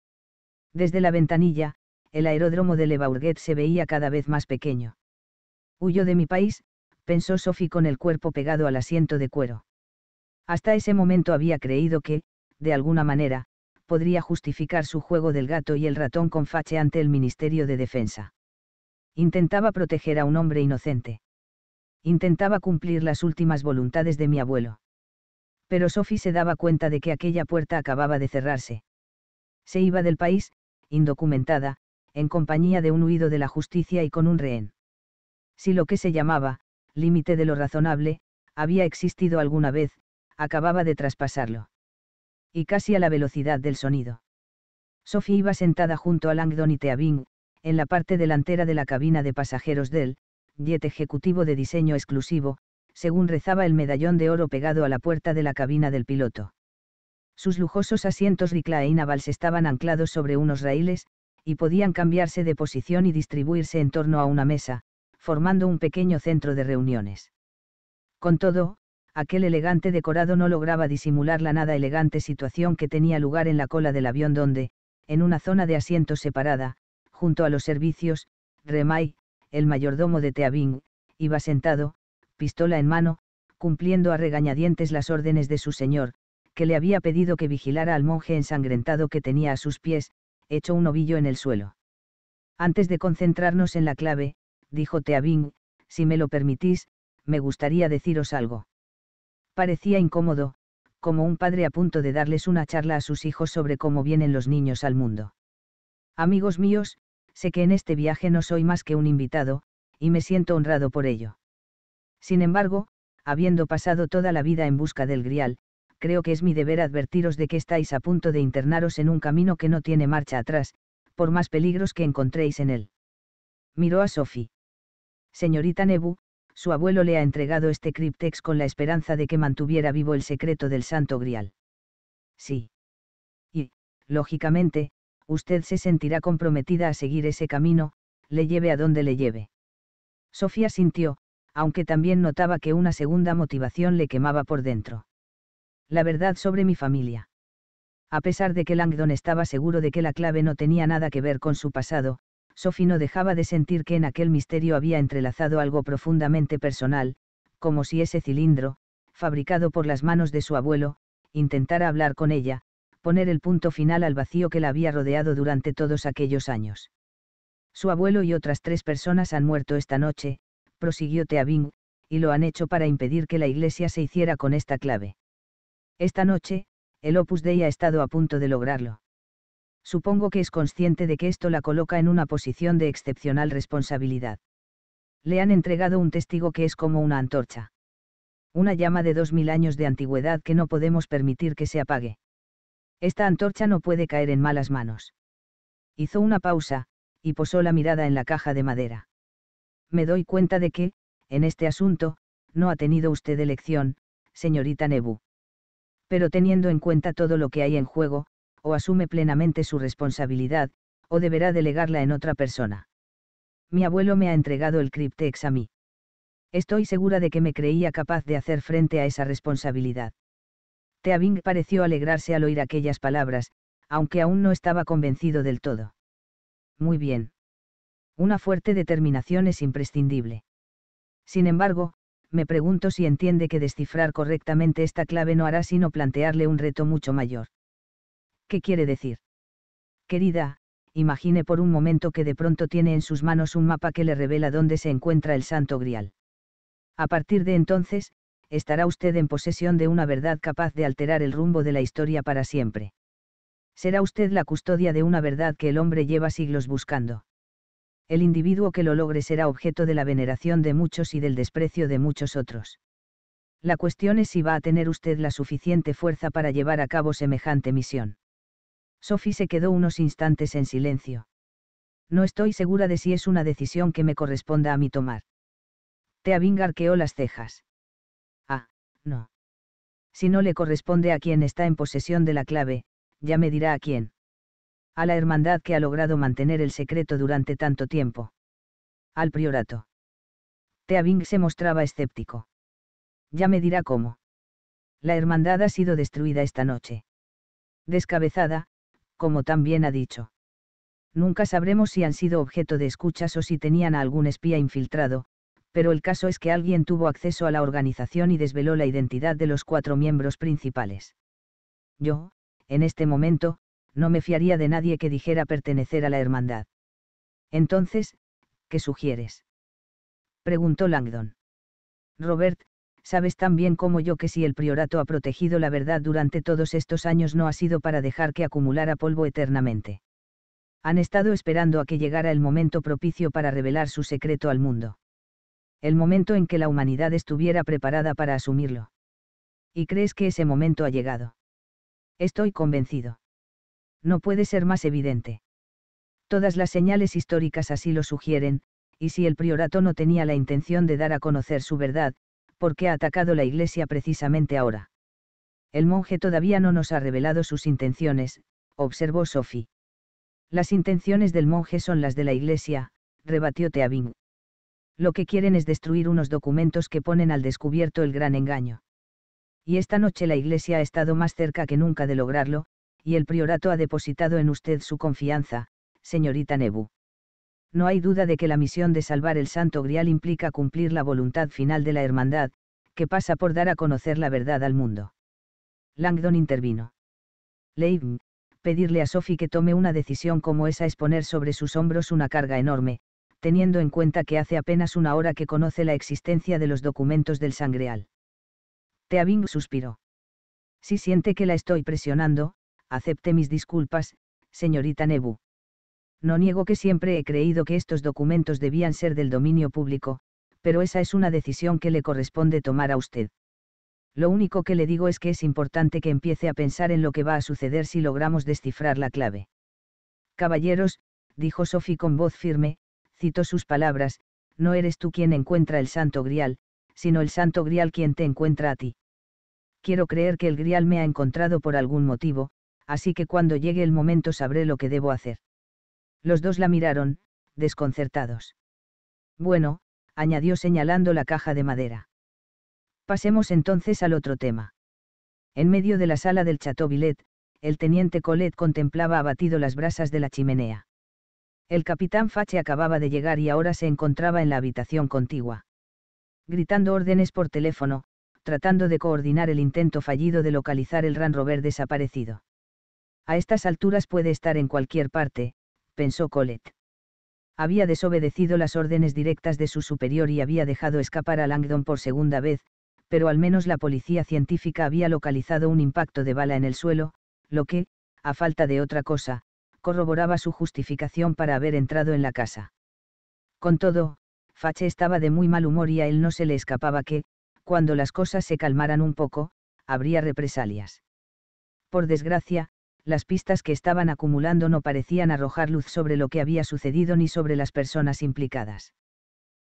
Desde la ventanilla, el aeródromo de Le Bourget se veía cada vez más pequeño. Huyo de mi país, pensó Sophie con el cuerpo pegado al asiento de cuero. Hasta ese momento había creído que, de alguna manera, podría justificar su juego del gato y el ratón con fache ante el Ministerio de Defensa. Intentaba proteger a un hombre inocente. Intentaba cumplir las últimas voluntades de mi abuelo pero Sophie se daba cuenta de que aquella puerta acababa de cerrarse. Se iba del país, indocumentada, en compañía de un huido de la justicia y con un rehén. Si lo que se llamaba, límite de lo razonable, había existido alguna vez, acababa de traspasarlo. Y casi a la velocidad del sonido. Sophie iba sentada junto a Langdon y Teabing, en la parte delantera de la cabina de pasajeros del, jet ejecutivo de diseño exclusivo, según rezaba el medallón de oro pegado a la puerta de la cabina del piloto. Sus lujosos asientos y estaban anclados sobre unos raíles, y podían cambiarse de posición y distribuirse en torno a una mesa, formando un pequeño centro de reuniones. Con todo, aquel elegante decorado no lograba disimular la nada elegante situación que tenía lugar en la cola del avión donde, en una zona de asientos separada, junto a los servicios, Remay, el mayordomo de Teabing, iba sentado, pistola en mano, cumpliendo a regañadientes las órdenes de su señor, que le había pedido que vigilara al monje ensangrentado que tenía a sus pies, hecho un ovillo en el suelo. Antes de concentrarnos en la clave, dijo Teabing, si me lo permitís, me gustaría deciros algo. Parecía incómodo, como un padre a punto de darles una charla a sus hijos sobre cómo vienen los niños al mundo. Amigos míos, sé que en este viaje no soy más que un invitado, y me siento honrado por ello. Sin embargo, habiendo pasado toda la vida en busca del grial, creo que es mi deber advertiros de que estáis a punto de internaros en un camino que no tiene marcha atrás, por más peligros que encontréis en él. Miró a Sophie. Señorita Nebu, su abuelo le ha entregado este criptex con la esperanza de que mantuviera vivo el secreto del santo grial. Sí. Y, lógicamente, usted se sentirá comprometida a seguir ese camino, le lleve a donde le lleve. Sofía sintió, aunque también notaba que una segunda motivación le quemaba por dentro. La verdad sobre mi familia. A pesar de que Langdon estaba seguro de que la clave no tenía nada que ver con su pasado, Sophie no dejaba de sentir que en aquel misterio había entrelazado algo profundamente personal, como si ese cilindro, fabricado por las manos de su abuelo, intentara hablar con ella, poner el punto final al vacío que la había rodeado durante todos aquellos años. Su abuelo y otras tres personas han muerto esta noche, prosiguió Teabing, y lo han hecho para impedir que la Iglesia se hiciera con esta clave. Esta noche, el Opus Dei ha estado a punto de lograrlo. Supongo que es consciente de que esto la coloca en una posición de excepcional responsabilidad. Le han entregado un testigo que es como una antorcha. Una llama de dos mil años de antigüedad que no podemos permitir que se apague. Esta antorcha no puede caer en malas manos. Hizo una pausa, y posó la mirada en la caja de madera me doy cuenta de que, en este asunto, no ha tenido usted elección, señorita Nebu. Pero teniendo en cuenta todo lo que hay en juego, o asume plenamente su responsabilidad, o deberá delegarla en otra persona. Mi abuelo me ha entregado el Cryptex a mí. Estoy segura de que me creía capaz de hacer frente a esa responsabilidad. Teabing pareció alegrarse al oír aquellas palabras, aunque aún no estaba convencido del todo. Muy bien. Una fuerte determinación es imprescindible. Sin embargo, me pregunto si entiende que descifrar correctamente esta clave no hará sino plantearle un reto mucho mayor. ¿Qué quiere decir? Querida, imagine por un momento que de pronto tiene en sus manos un mapa que le revela dónde se encuentra el Santo Grial. A partir de entonces, estará usted en posesión de una verdad capaz de alterar el rumbo de la historia para siempre. Será usted la custodia de una verdad que el hombre lleva siglos buscando el individuo que lo logre será objeto de la veneración de muchos y del desprecio de muchos otros. La cuestión es si va a tener usted la suficiente fuerza para llevar a cabo semejante misión. Sophie se quedó unos instantes en silencio. No estoy segura de si es una decisión que me corresponda a mí tomar. Teabing arqueó las cejas. Ah, no. Si no le corresponde a quien está en posesión de la clave, ya me dirá a quién a la hermandad que ha logrado mantener el secreto durante tanto tiempo. Al priorato. Teabing se mostraba escéptico. Ya me dirá cómo. La hermandad ha sido destruida esta noche. Descabezada, como también ha dicho. Nunca sabremos si han sido objeto de escuchas o si tenían a algún espía infiltrado, pero el caso es que alguien tuvo acceso a la organización y desveló la identidad de los cuatro miembros principales. Yo, en este momento, no me fiaría de nadie que dijera pertenecer a la hermandad. Entonces, ¿qué sugieres? Preguntó Langdon. Robert, sabes tan bien como yo que si el priorato ha protegido la verdad durante todos estos años no ha sido para dejar que acumulara polvo eternamente. Han estado esperando a que llegara el momento propicio para revelar su secreto al mundo. El momento en que la humanidad estuviera preparada para asumirlo. ¿Y crees que ese momento ha llegado? Estoy convencido no puede ser más evidente. Todas las señales históricas así lo sugieren, y si el priorato no tenía la intención de dar a conocer su verdad, ¿por qué ha atacado la Iglesia precisamente ahora? El monje todavía no nos ha revelado sus intenciones, observó Sophie. Las intenciones del monje son las de la Iglesia, rebatió Teabing. Lo que quieren es destruir unos documentos que ponen al descubierto el gran engaño. Y esta noche la Iglesia ha estado más cerca que nunca de lograrlo, y el priorato ha depositado en usted su confianza, señorita Nebu. No hay duda de que la misión de salvar el Santo Grial implica cumplir la voluntad final de la Hermandad, que pasa por dar a conocer la verdad al mundo. Langdon intervino. Leib, pedirle a Sophie que tome una decisión como esa es poner sobre sus hombros una carga enorme, teniendo en cuenta que hace apenas una hora que conoce la existencia de los documentos del Sangreal. Teabing suspiró. Si siente que la estoy presionando, acepte mis disculpas, señorita Nebu. No niego que siempre he creído que estos documentos debían ser del dominio público, pero esa es una decisión que le corresponde tomar a usted. Lo único que le digo es que es importante que empiece a pensar en lo que va a suceder si logramos descifrar la clave. Caballeros, dijo Sophie con voz firme, citó sus palabras, no eres tú quien encuentra el santo grial, sino el santo grial quien te encuentra a ti. Quiero creer que el grial me ha encontrado por algún motivo, así que cuando llegue el momento sabré lo que debo hacer. Los dos la miraron, desconcertados. Bueno, añadió señalando la caja de madera. Pasemos entonces al otro tema. En medio de la sala del Chateau el teniente Colette contemplaba abatido las brasas de la chimenea. El capitán Fache acababa de llegar y ahora se encontraba en la habitación contigua. Gritando órdenes por teléfono, tratando de coordinar el intento fallido de localizar el Ran Rover desaparecido. A estas alturas puede estar en cualquier parte, pensó Colette. Había desobedecido las órdenes directas de su superior y había dejado escapar a Langdon por segunda vez, pero al menos la policía científica había localizado un impacto de bala en el suelo, lo que, a falta de otra cosa, corroboraba su justificación para haber entrado en la casa. Con todo, Fache estaba de muy mal humor y a él no se le escapaba que, cuando las cosas se calmaran un poco, habría represalias. Por desgracia, las pistas que estaban acumulando no parecían arrojar luz sobre lo que había sucedido ni sobre las personas implicadas.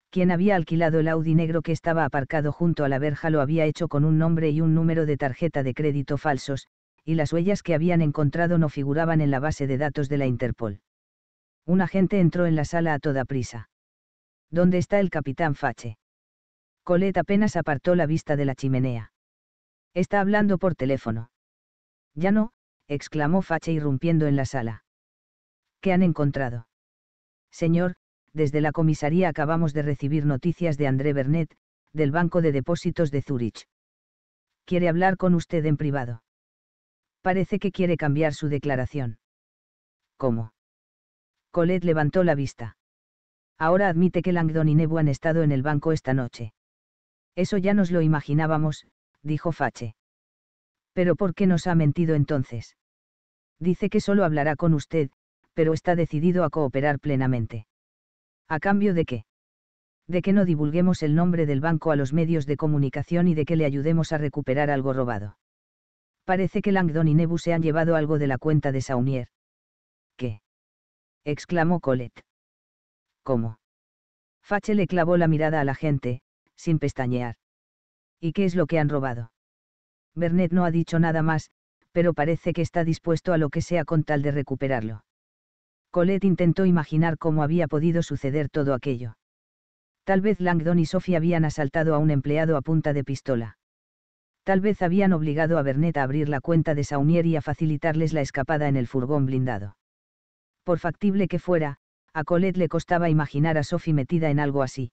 Quien había alquilado el Audi negro que estaba aparcado junto a la verja lo había hecho con un nombre y un número de tarjeta de crédito falsos, y las huellas que habían encontrado no figuraban en la base de datos de la Interpol. Un agente entró en la sala a toda prisa. ¿Dónde está el capitán Fache? Colette apenas apartó la vista de la chimenea. Está hablando por teléfono. Ya no, exclamó Fache irrumpiendo en la sala. ¿Qué han encontrado? Señor, desde la comisaría acabamos de recibir noticias de André Bernet, del Banco de Depósitos de Zurich. Quiere hablar con usted en privado. Parece que quiere cambiar su declaración. ¿Cómo? Colette levantó la vista. Ahora admite que Langdon y Nebu han estado en el banco esta noche. Eso ya nos lo imaginábamos, dijo Fache. Pero ¿por qué nos ha mentido entonces? Dice que solo hablará con usted, pero está decidido a cooperar plenamente. ¿A cambio de qué? De que no divulguemos el nombre del banco a los medios de comunicación y de que le ayudemos a recuperar algo robado. Parece que Langdon y Nebu se han llevado algo de la cuenta de Saunier. ¿Qué? exclamó Colette. ¿Cómo? Fache le clavó la mirada a la gente, sin pestañear. ¿Y qué es lo que han robado? Bernet no ha dicho nada más, pero parece que está dispuesto a lo que sea con tal de recuperarlo. Colette intentó imaginar cómo había podido suceder todo aquello. Tal vez Langdon y Sophie habían asaltado a un empleado a punta de pistola. Tal vez habían obligado a Bernet a abrir la cuenta de Saunier y a facilitarles la escapada en el furgón blindado. Por factible que fuera, a Colette le costaba imaginar a Sophie metida en algo así.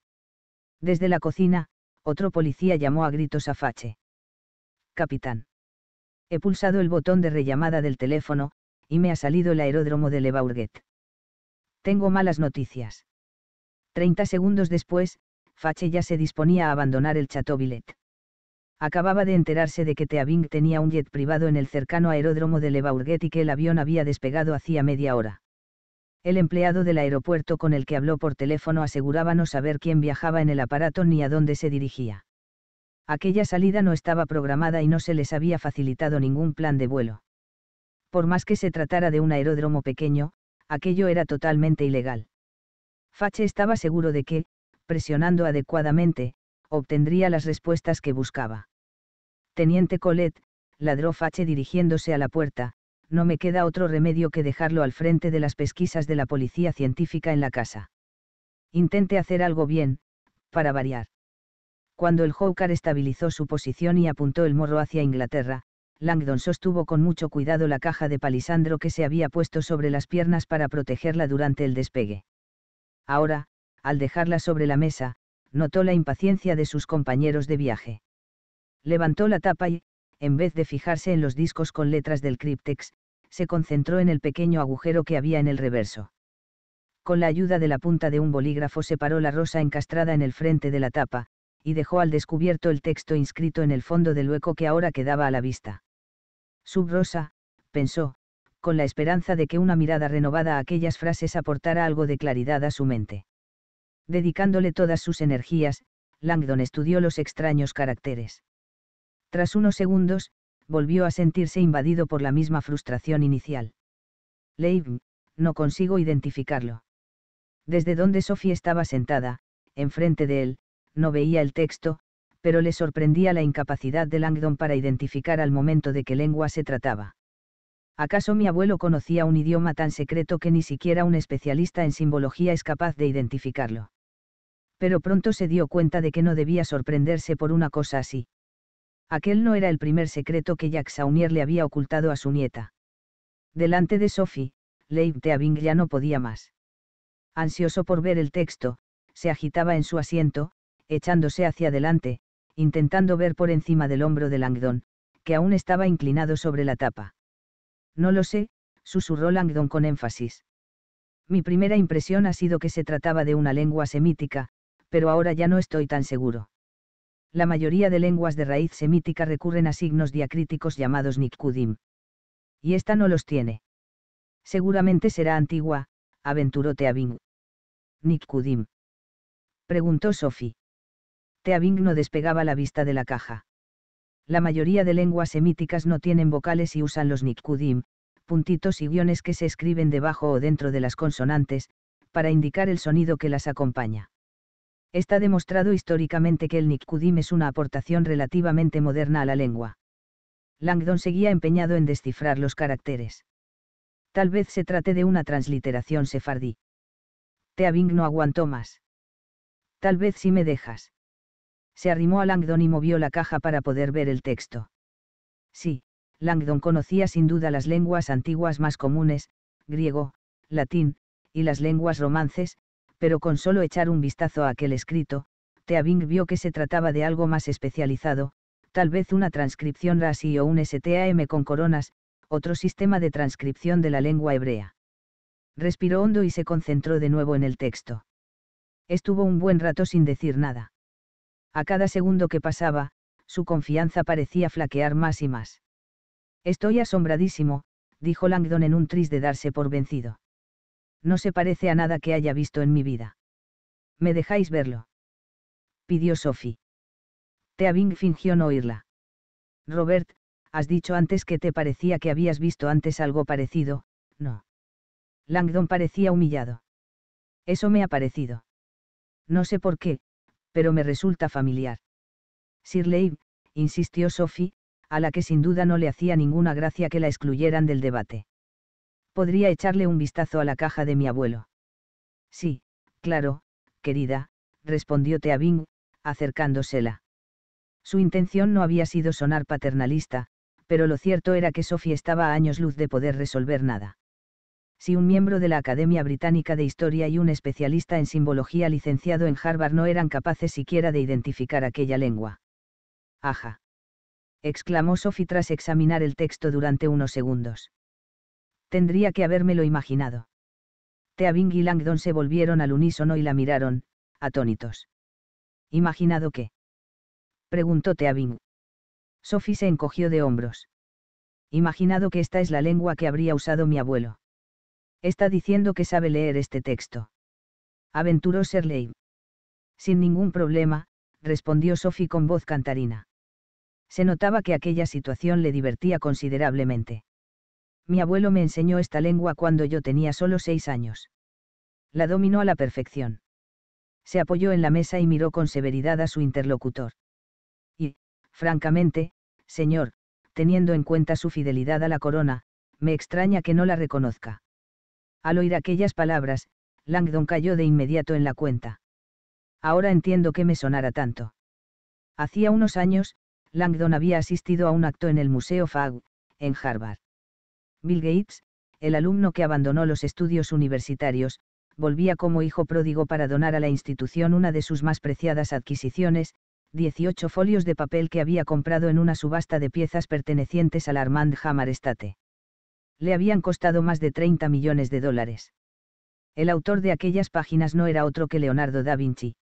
Desde la cocina, otro policía llamó a gritos a Fache capitán. He pulsado el botón de rellamada del teléfono, y me ha salido el aeródromo de Levaurguet. Tengo malas noticias. Treinta segundos después, Fache ya se disponía a abandonar el chatovilet. Acababa de enterarse de que Teabing tenía un jet privado en el cercano aeródromo de Levaurguet y que el avión había despegado hacía media hora. El empleado del aeropuerto con el que habló por teléfono aseguraba no saber quién viajaba en el aparato ni a dónde se dirigía aquella salida no estaba programada y no se les había facilitado ningún plan de vuelo. Por más que se tratara de un aeródromo pequeño, aquello era totalmente ilegal. Fache estaba seguro de que, presionando adecuadamente, obtendría las respuestas que buscaba. Teniente Colette, ladró Fache dirigiéndose a la puerta, no me queda otro remedio que dejarlo al frente de las pesquisas de la policía científica en la casa. Intente hacer algo bien, para variar. Cuando el Hawker estabilizó su posición y apuntó el morro hacia Inglaterra, Langdon sostuvo con mucho cuidado la caja de palisandro que se había puesto sobre las piernas para protegerla durante el despegue. Ahora, al dejarla sobre la mesa, notó la impaciencia de sus compañeros de viaje. Levantó la tapa y, en vez de fijarse en los discos con letras del cryptex, se concentró en el pequeño agujero que había en el reverso. Con la ayuda de la punta de un bolígrafo separó la rosa encastrada en el frente de la tapa, y dejó al descubierto el texto inscrito en el fondo del hueco que ahora quedaba a la vista. Subrosa, pensó, con la esperanza de que una mirada renovada a aquellas frases aportara algo de claridad a su mente. Dedicándole todas sus energías, Langdon estudió los extraños caracteres. Tras unos segundos, volvió a sentirse invadido por la misma frustración inicial. Leib, no consigo identificarlo. Desde donde Sophie estaba sentada, enfrente de él, no veía el texto, pero le sorprendía la incapacidad de Langdon para identificar al momento de qué lengua se trataba. ¿Acaso mi abuelo conocía un idioma tan secreto que ni siquiera un especialista en simbología es capaz de identificarlo? Pero pronto se dio cuenta de que no debía sorprenderse por una cosa así. Aquel no era el primer secreto que Jack Saumier le había ocultado a su nieta. Delante de Sophie, Leib Teabing ya no podía más. Ansioso por ver el texto, se agitaba en su asiento, echándose hacia adelante, intentando ver por encima del hombro de Langdon, que aún estaba inclinado sobre la tapa. No lo sé, susurró Langdon con énfasis. Mi primera impresión ha sido que se trataba de una lengua semítica, pero ahora ya no estoy tan seguro. La mayoría de lenguas de raíz semítica recurren a signos diacríticos llamados nikudim, Y esta no los tiene. Seguramente será antigua, aventuró Teabing. Nikudim, Preguntó Sophie. Teabing no despegaba la vista de la caja. La mayoría de lenguas semíticas no tienen vocales y usan los nikudim, puntitos y guiones que se escriben debajo o dentro de las consonantes, para indicar el sonido que las acompaña. Está demostrado históricamente que el nikudim es una aportación relativamente moderna a la lengua. Langdon seguía empeñado en descifrar los caracteres. Tal vez se trate de una transliteración sefardí. Teabing no aguantó más. Tal vez si me dejas. Se arrimó a Langdon y movió la caja para poder ver el texto. Sí, Langdon conocía sin duda las lenguas antiguas más comunes, griego, latín, y las lenguas romances, pero con solo echar un vistazo a aquel escrito, Teabing vio que se trataba de algo más especializado, tal vez una transcripción RASI o un STAM con coronas, otro sistema de transcripción de la lengua hebrea. Respiró hondo y se concentró de nuevo en el texto. Estuvo un buen rato sin decir nada. A cada segundo que pasaba, su confianza parecía flaquear más y más. Estoy asombradísimo, dijo Langdon en un tris de darse por vencido. No se parece a nada que haya visto en mi vida. ¿Me dejáis verlo? pidió Sophie. Teabing fingió no oírla. Robert, has dicho antes que te parecía que habías visto antes algo parecido, no. Langdon parecía humillado. Eso me ha parecido. No sé por qué, pero me resulta familiar. Sirleib, insistió Sophie, a la que sin duda no le hacía ninguna gracia que la excluyeran del debate. Podría echarle un vistazo a la caja de mi abuelo. Sí, claro, querida, respondió Teabing, acercándosela. Su intención no había sido sonar paternalista, pero lo cierto era que Sophie estaba a años luz de poder resolver nada si un miembro de la Academia Británica de Historia y un especialista en simbología licenciado en Harvard no eran capaces siquiera de identificar aquella lengua. Aja. exclamó Sophie tras examinar el texto durante unos segundos. Tendría que habérmelo imaginado. Teabing y Langdon se volvieron al unísono y la miraron, atónitos. ¿Imaginado qué? preguntó Teabing. Sophie se encogió de hombros. Imaginado que esta es la lengua que habría usado mi abuelo. Está diciendo que sabe leer este texto. Aventuró Serley. Sin ningún problema, respondió Sophie con voz cantarina. Se notaba que aquella situación le divertía considerablemente. Mi abuelo me enseñó esta lengua cuando yo tenía solo seis años. La dominó a la perfección. Se apoyó en la mesa y miró con severidad a su interlocutor. Y, francamente, señor, teniendo en cuenta su fidelidad a la corona, me extraña que no la reconozca. Al oír aquellas palabras, Langdon cayó de inmediato en la cuenta. Ahora entiendo que me sonara tanto. Hacía unos años, Langdon había asistido a un acto en el Museo FAG, en Harvard. Bill Gates, el alumno que abandonó los estudios universitarios, volvía como hijo pródigo para donar a la institución una de sus más preciadas adquisiciones, 18 folios de papel que había comprado en una subasta de piezas pertenecientes al Armand Armand Estate le habían costado más de 30 millones de dólares. El autor de aquellas páginas no era otro que Leonardo da Vinci.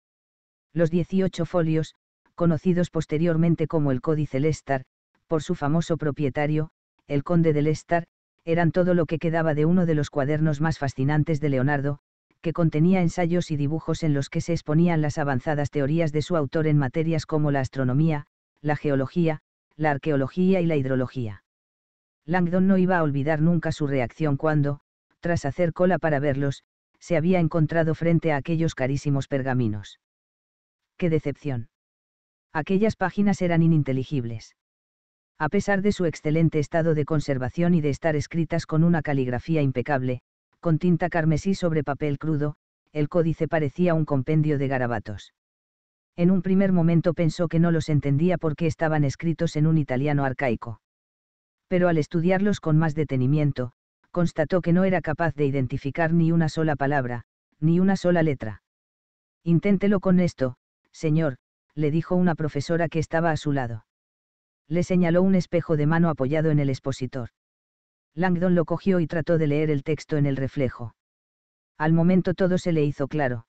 Los 18 folios, conocidos posteriormente como el Códice Lestar, por su famoso propietario, el conde de Lestar, eran todo lo que quedaba de uno de los cuadernos más fascinantes de Leonardo, que contenía ensayos y dibujos en los que se exponían las avanzadas teorías de su autor en materias como la astronomía, la geología, la arqueología y la hidrología. Langdon no iba a olvidar nunca su reacción cuando, tras hacer cola para verlos, se había encontrado frente a aquellos carísimos pergaminos. ¡Qué decepción! Aquellas páginas eran ininteligibles. A pesar de su excelente estado de conservación y de estar escritas con una caligrafía impecable, con tinta carmesí sobre papel crudo, el códice parecía un compendio de garabatos. En un primer momento pensó que no los entendía porque estaban escritos en un italiano arcaico pero al estudiarlos con más detenimiento, constató que no era capaz de identificar ni una sola palabra, ni una sola letra. Inténtelo con esto, señor, le dijo una profesora que estaba a su lado. Le señaló un espejo de mano apoyado en el expositor. Langdon lo cogió y trató de leer el texto en el reflejo. Al momento todo se le hizo claro.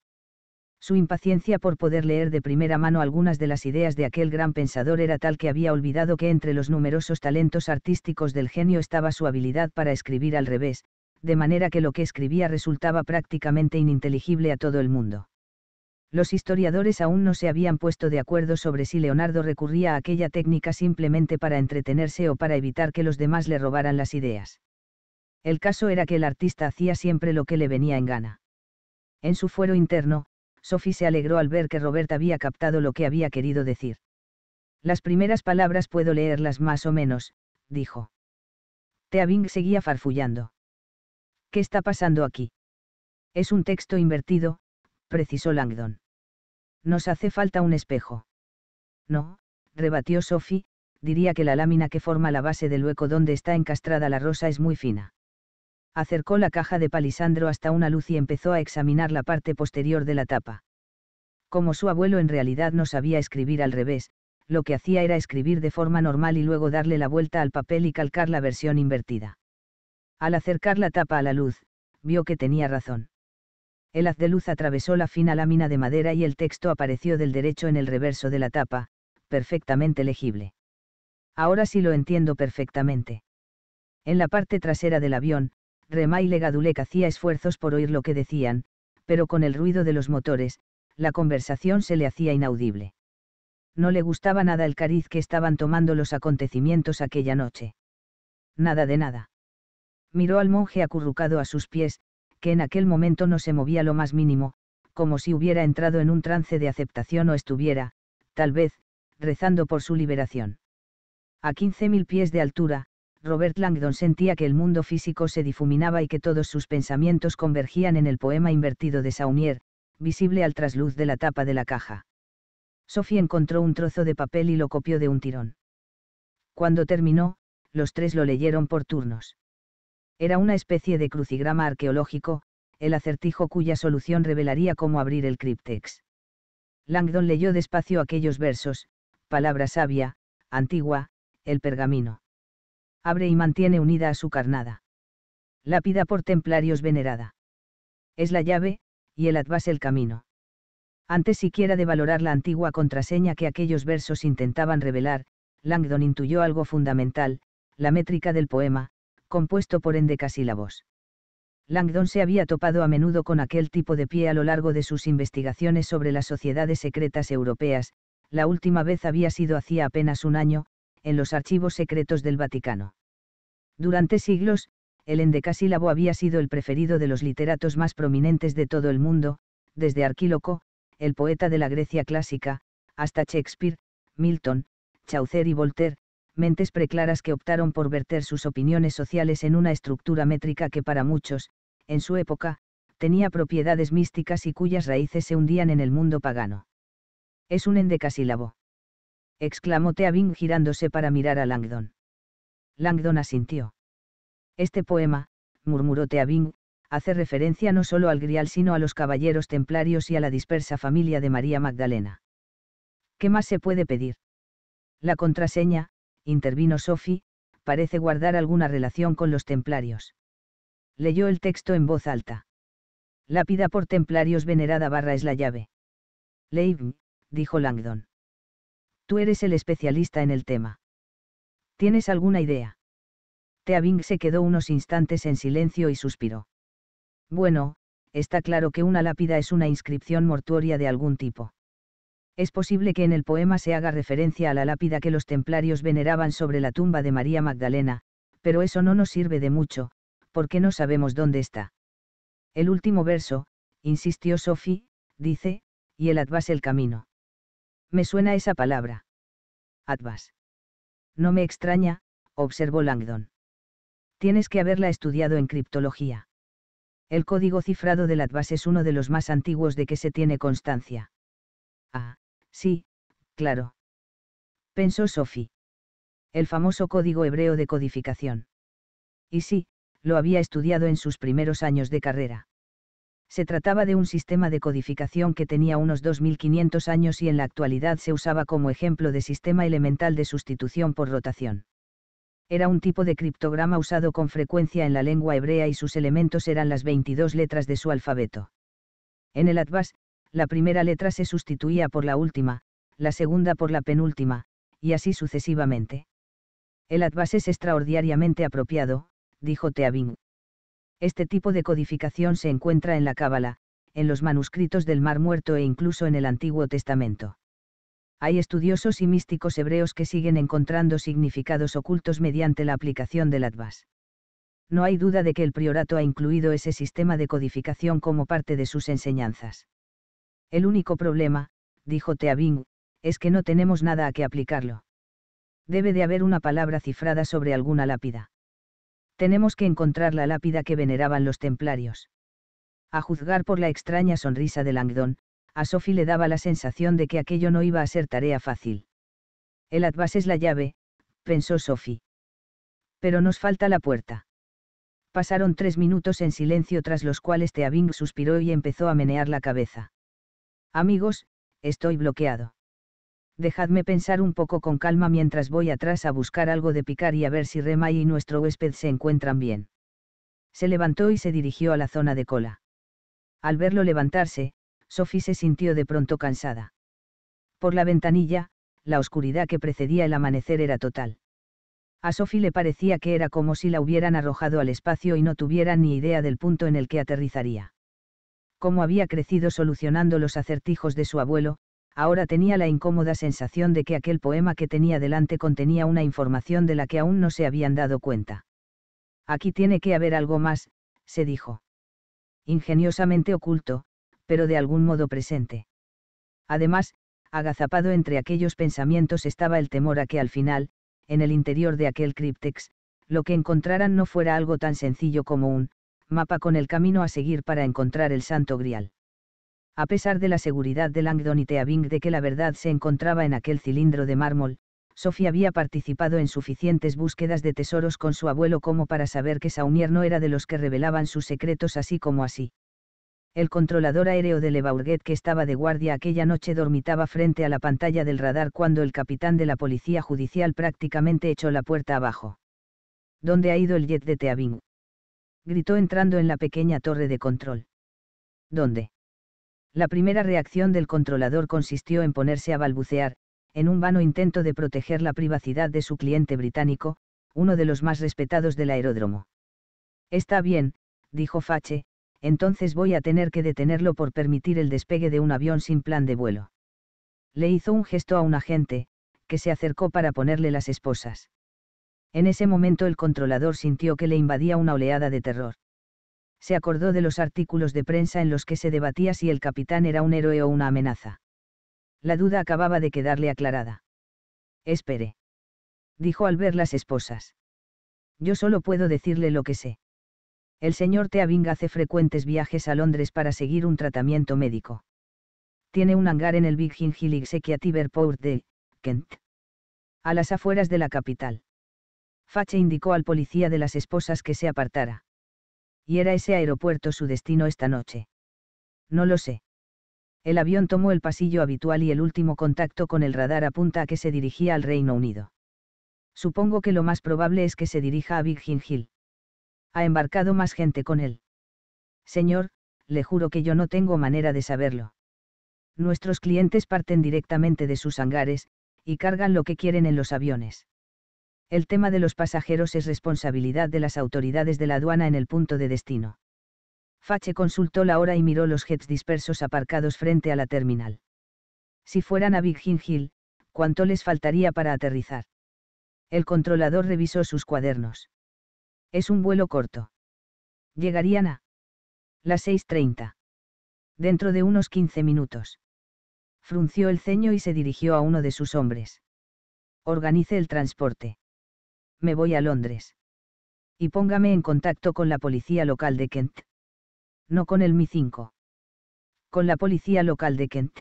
Su impaciencia por poder leer de primera mano algunas de las ideas de aquel gran pensador era tal que había olvidado que entre los numerosos talentos artísticos del genio estaba su habilidad para escribir al revés, de manera que lo que escribía resultaba prácticamente ininteligible a todo el mundo. Los historiadores aún no se habían puesto de acuerdo sobre si Leonardo recurría a aquella técnica simplemente para entretenerse o para evitar que los demás le robaran las ideas. El caso era que el artista hacía siempre lo que le venía en gana. En su fuero interno, Sophie se alegró al ver que Robert había captado lo que había querido decir. Las primeras palabras puedo leerlas más o menos, dijo. Teabing seguía farfullando. ¿Qué está pasando aquí? Es un texto invertido, precisó Langdon. Nos hace falta un espejo. No, rebatió Sophie, diría que la lámina que forma la base del hueco donde está encastrada la rosa es muy fina acercó la caja de palisandro hasta una luz y empezó a examinar la parte posterior de la tapa. Como su abuelo en realidad no sabía escribir al revés, lo que hacía era escribir de forma normal y luego darle la vuelta al papel y calcar la versión invertida. Al acercar la tapa a la luz, vio que tenía razón. El haz de luz atravesó la fina lámina de madera y el texto apareció del derecho en el reverso de la tapa, perfectamente legible. Ahora sí lo entiendo perfectamente. En la parte trasera del avión, Remay Legadulec hacía esfuerzos por oír lo que decían, pero con el ruido de los motores, la conversación se le hacía inaudible. No le gustaba nada el cariz que estaban tomando los acontecimientos aquella noche. Nada de nada. Miró al monje acurrucado a sus pies, que en aquel momento no se movía lo más mínimo, como si hubiera entrado en un trance de aceptación o estuviera, tal vez, rezando por su liberación. A quince mil pies de altura, Robert Langdon sentía que el mundo físico se difuminaba y que todos sus pensamientos convergían en el poema invertido de Saunier, visible al trasluz de la tapa de la caja. Sophie encontró un trozo de papel y lo copió de un tirón. Cuando terminó, los tres lo leyeron por turnos. Era una especie de crucigrama arqueológico, el acertijo cuya solución revelaría cómo abrir el criptex. Langdon leyó despacio aquellos versos, palabra sabia, antigua, el pergamino abre y mantiene unida a su carnada. Lápida por templarios venerada. Es la llave, y el atvás el camino. Antes siquiera de valorar la antigua contraseña que aquellos versos intentaban revelar, Langdon intuyó algo fundamental, la métrica del poema, compuesto por endecasílabos. Langdon se había topado a menudo con aquel tipo de pie a lo largo de sus investigaciones sobre las sociedades secretas europeas, la última vez había sido hacía apenas un año, en los archivos secretos del Vaticano. Durante siglos, el endecasílabo había sido el preferido de los literatos más prominentes de todo el mundo, desde Arquíloco, el poeta de la Grecia clásica, hasta Shakespeare, Milton, Chaucer y Voltaire, mentes preclaras que optaron por verter sus opiniones sociales en una estructura métrica que para muchos, en su época, tenía propiedades místicas y cuyas raíces se hundían en el mundo pagano. Es un endecasílabo exclamó Teabing girándose para mirar a Langdon. Langdon asintió. Este poema, murmuró Teabing, hace referencia no solo al Grial sino a los caballeros templarios y a la dispersa familia de María Magdalena. ¿Qué más se puede pedir? La contraseña, intervino Sophie, parece guardar alguna relación con los templarios. Leyó el texto en voz alta. Lápida por templarios venerada barra es la llave. Leib, dijo Langdon. Tú eres el especialista en el tema. ¿Tienes alguna idea? Teabing se quedó unos instantes en silencio y suspiró. Bueno, está claro que una lápida es una inscripción mortuoria de algún tipo. Es posible que en el poema se haga referencia a la lápida que los templarios veneraban sobre la tumba de María Magdalena, pero eso no nos sirve de mucho, porque no sabemos dónde está. El último verso, insistió Sophie, dice, y el advase el camino. Me suena esa palabra. Advas. No me extraña, observó Langdon. Tienes que haberla estudiado en criptología. El código cifrado del Advas es uno de los más antiguos de que se tiene constancia. Ah, sí, claro. Pensó Sophie. El famoso código hebreo de codificación. Y sí, lo había estudiado en sus primeros años de carrera. Se trataba de un sistema de codificación que tenía unos 2.500 años y en la actualidad se usaba como ejemplo de sistema elemental de sustitución por rotación. Era un tipo de criptograma usado con frecuencia en la lengua hebrea y sus elementos eran las 22 letras de su alfabeto. En el Atbas, la primera letra se sustituía por la última, la segunda por la penúltima, y así sucesivamente. El Atbas es extraordinariamente apropiado, dijo Teabing. Este tipo de codificación se encuentra en la Cábala, en los manuscritos del Mar Muerto e incluso en el Antiguo Testamento. Hay estudiosos y místicos hebreos que siguen encontrando significados ocultos mediante la aplicación del Advas. No hay duda de que el priorato ha incluido ese sistema de codificación como parte de sus enseñanzas. El único problema, dijo Teabing, es que no tenemos nada a que aplicarlo. Debe de haber una palabra cifrada sobre alguna lápida tenemos que encontrar la lápida que veneraban los templarios. A juzgar por la extraña sonrisa de Langdon, a Sophie le daba la sensación de que aquello no iba a ser tarea fácil. El atvas es la llave, pensó Sophie. Pero nos falta la puerta. Pasaron tres minutos en silencio tras los cuales Teabing suspiró y empezó a menear la cabeza. Amigos, estoy bloqueado dejadme pensar un poco con calma mientras voy atrás a buscar algo de picar y a ver si Rema y nuestro huésped se encuentran bien. Se levantó y se dirigió a la zona de cola. Al verlo levantarse, Sophie se sintió de pronto cansada. Por la ventanilla, la oscuridad que precedía el amanecer era total. A Sophie le parecía que era como si la hubieran arrojado al espacio y no tuvieran ni idea del punto en el que aterrizaría. Como había crecido solucionando los acertijos de su abuelo, ahora tenía la incómoda sensación de que aquel poema que tenía delante contenía una información de la que aún no se habían dado cuenta. Aquí tiene que haber algo más, se dijo. Ingeniosamente oculto, pero de algún modo presente. Además, agazapado entre aquellos pensamientos estaba el temor a que al final, en el interior de aquel críptex, lo que encontraran no fuera algo tan sencillo como un mapa con el camino a seguir para encontrar el santo grial a pesar de la seguridad de Langdon y Teabing de que la verdad se encontraba en aquel cilindro de mármol, Sophie había participado en suficientes búsquedas de tesoros con su abuelo como para saber que Saumier no era de los que revelaban sus secretos así como así. El controlador aéreo de Levaurguet que estaba de guardia aquella noche dormitaba frente a la pantalla del radar cuando el capitán de la policía judicial prácticamente echó la puerta abajo. ¿Dónde ha ido el jet de Teabing? gritó entrando en la pequeña torre de control. ¿Dónde? La primera reacción del controlador consistió en ponerse a balbucear, en un vano intento de proteger la privacidad de su cliente británico, uno de los más respetados del aeródromo. Está bien, dijo Fache, entonces voy a tener que detenerlo por permitir el despegue de un avión sin plan de vuelo. Le hizo un gesto a un agente, que se acercó para ponerle las esposas. En ese momento el controlador sintió que le invadía una oleada de terror se acordó de los artículos de prensa en los que se debatía si el capitán era un héroe o una amenaza. La duda acababa de quedarle aclarada. Espere. Dijo al ver las esposas. Yo solo puedo decirle lo que sé. El señor Teabing hace frecuentes viajes a Londres para seguir un tratamiento médico. Tiene un hangar en el Biggin Hill Executive de Kent. A las afueras de la capital. Fache indicó al policía de las esposas que se apartara y era ese aeropuerto su destino esta noche. No lo sé. El avión tomó el pasillo habitual y el último contacto con el radar apunta a que se dirigía al Reino Unido. Supongo que lo más probable es que se dirija a Biggin Hill. Ha embarcado más gente con él. Señor, le juro que yo no tengo manera de saberlo. Nuestros clientes parten directamente de sus hangares, y cargan lo que quieren en los aviones el tema de los pasajeros es responsabilidad de las autoridades de la aduana en el punto de destino. Fache consultó la hora y miró los jets dispersos aparcados frente a la terminal. Si fueran a Biggin Hill, ¿cuánto les faltaría para aterrizar? El controlador revisó sus cuadernos. Es un vuelo corto. Llegarían a las 6.30. Dentro de unos 15 minutos. Frunció el ceño y se dirigió a uno de sus hombres. Organice el transporte me voy a Londres. Y póngame en contacto con la policía local de Kent. No con el MI5. Con la policía local de Kent.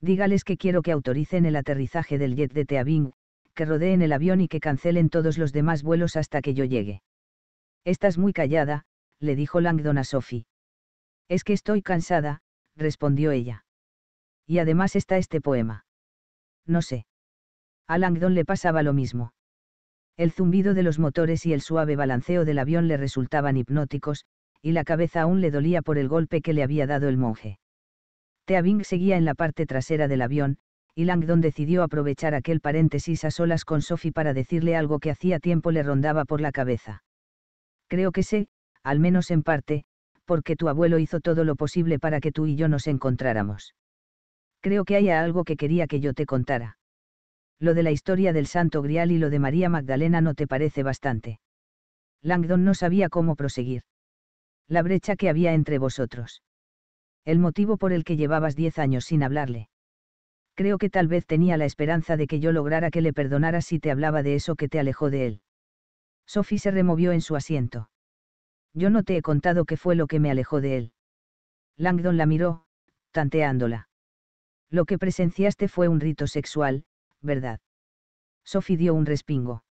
Dígales que quiero que autoricen el aterrizaje del jet de Teabing, que rodeen el avión y que cancelen todos los demás vuelos hasta que yo llegue. Estás muy callada, le dijo Langdon a Sophie. Es que estoy cansada, respondió ella. Y además está este poema. No sé. A Langdon le pasaba lo mismo. El zumbido de los motores y el suave balanceo del avión le resultaban hipnóticos, y la cabeza aún le dolía por el golpe que le había dado el monje. Teabing seguía en la parte trasera del avión, y Langdon decidió aprovechar aquel paréntesis a solas con Sophie para decirle algo que hacía tiempo le rondaba por la cabeza. Creo que sé, al menos en parte, porque tu abuelo hizo todo lo posible para que tú y yo nos encontráramos. Creo que hay algo que quería que yo te contara lo de la historia del Santo Grial y lo de María Magdalena no te parece bastante. Langdon no sabía cómo proseguir. La brecha que había entre vosotros. El motivo por el que llevabas diez años sin hablarle. Creo que tal vez tenía la esperanza de que yo lograra que le perdonara si te hablaba de eso que te alejó de él. Sophie se removió en su asiento. Yo no te he contado qué fue lo que me alejó de él. Langdon la miró, tanteándola. Lo que presenciaste fue un rito sexual, ¿verdad? Sophie dio un respingo.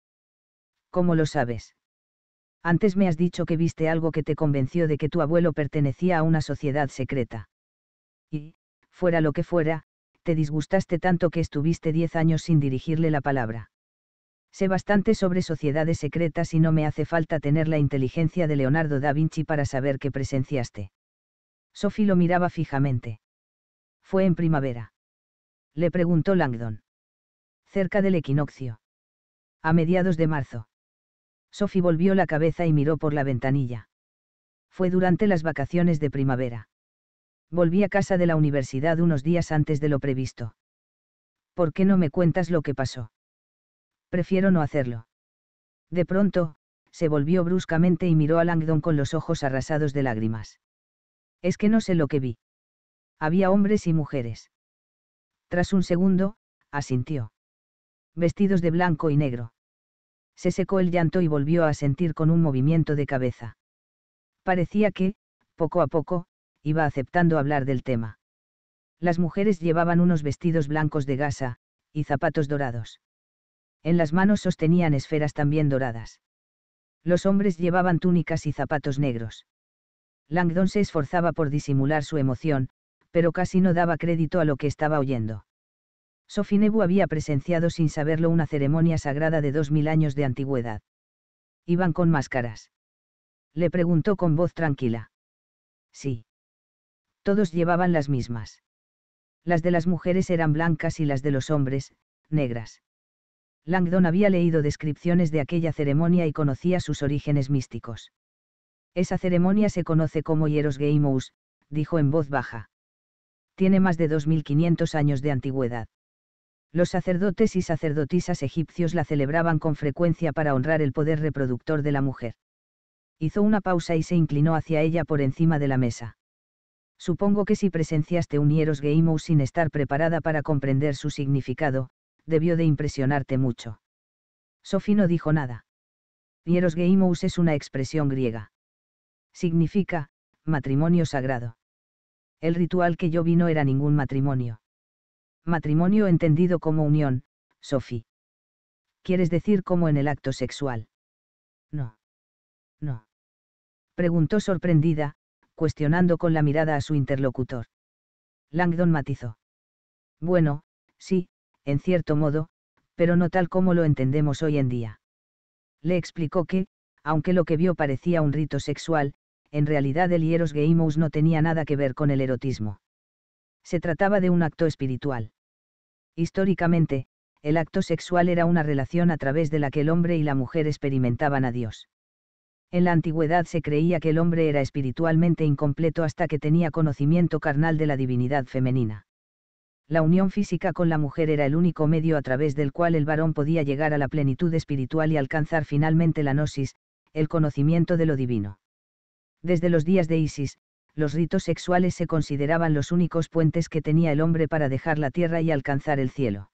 ¿Cómo lo sabes? Antes me has dicho que viste algo que te convenció de que tu abuelo pertenecía a una sociedad secreta. Y, fuera lo que fuera, te disgustaste tanto que estuviste diez años sin dirigirle la palabra. Sé bastante sobre sociedades secretas y no me hace falta tener la inteligencia de Leonardo da Vinci para saber qué presenciaste. Sophie lo miraba fijamente. Fue en primavera. Le preguntó Langdon cerca del equinoccio. A mediados de marzo. Sophie volvió la cabeza y miró por la ventanilla. Fue durante las vacaciones de primavera. Volví a casa de la universidad unos días antes de lo previsto. ¿Por qué no me cuentas lo que pasó? Prefiero no hacerlo. De pronto, se volvió bruscamente y miró a Langdon con los ojos arrasados de lágrimas. Es que no sé lo que vi. Había hombres y mujeres. Tras un segundo, asintió vestidos de blanco y negro. Se secó el llanto y volvió a sentir con un movimiento de cabeza. Parecía que, poco a poco, iba aceptando hablar del tema. Las mujeres llevaban unos vestidos blancos de gasa, y zapatos dorados. En las manos sostenían esferas también doradas. Los hombres llevaban túnicas y zapatos negros. Langdon se esforzaba por disimular su emoción, pero casi no daba crédito a lo que estaba oyendo. Sofinebu había presenciado sin saberlo una ceremonia sagrada de dos mil años de antigüedad. ¿Iban con máscaras? Le preguntó con voz tranquila. Sí. Todos llevaban las mismas. Las de las mujeres eran blancas y las de los hombres, negras. Langdon había leído descripciones de aquella ceremonia y conocía sus orígenes místicos. Esa ceremonia se conoce como Hieros Geimus, dijo en voz baja. Tiene más de 2.500 años de antigüedad los sacerdotes y sacerdotisas egipcios la celebraban con frecuencia para honrar el poder reproductor de la mujer. Hizo una pausa y se inclinó hacia ella por encima de la mesa. Supongo que si presenciaste un Hieros sin estar preparada para comprender su significado, debió de impresionarte mucho. Sophie no dijo nada. Hieros Geimous es una expresión griega. Significa, matrimonio sagrado. El ritual que yo vi no era ningún matrimonio matrimonio entendido como unión, Sophie. ¿Quieres decir como en el acto sexual? No. No. Preguntó sorprendida, cuestionando con la mirada a su interlocutor. Langdon matizó. Bueno, sí, en cierto modo, pero no tal como lo entendemos hoy en día. Le explicó que, aunque lo que vio parecía un rito sexual, en realidad el hieros geimus no tenía nada que ver con el erotismo se trataba de un acto espiritual. Históricamente, el acto sexual era una relación a través de la que el hombre y la mujer experimentaban a Dios. En la antigüedad se creía que el hombre era espiritualmente incompleto hasta que tenía conocimiento carnal de la divinidad femenina. La unión física con la mujer era el único medio a través del cual el varón podía llegar a la plenitud espiritual y alcanzar finalmente la gnosis, el conocimiento de lo divino. Desde los días de Isis, los ritos sexuales se consideraban los únicos puentes que tenía el hombre para dejar la tierra y alcanzar el cielo.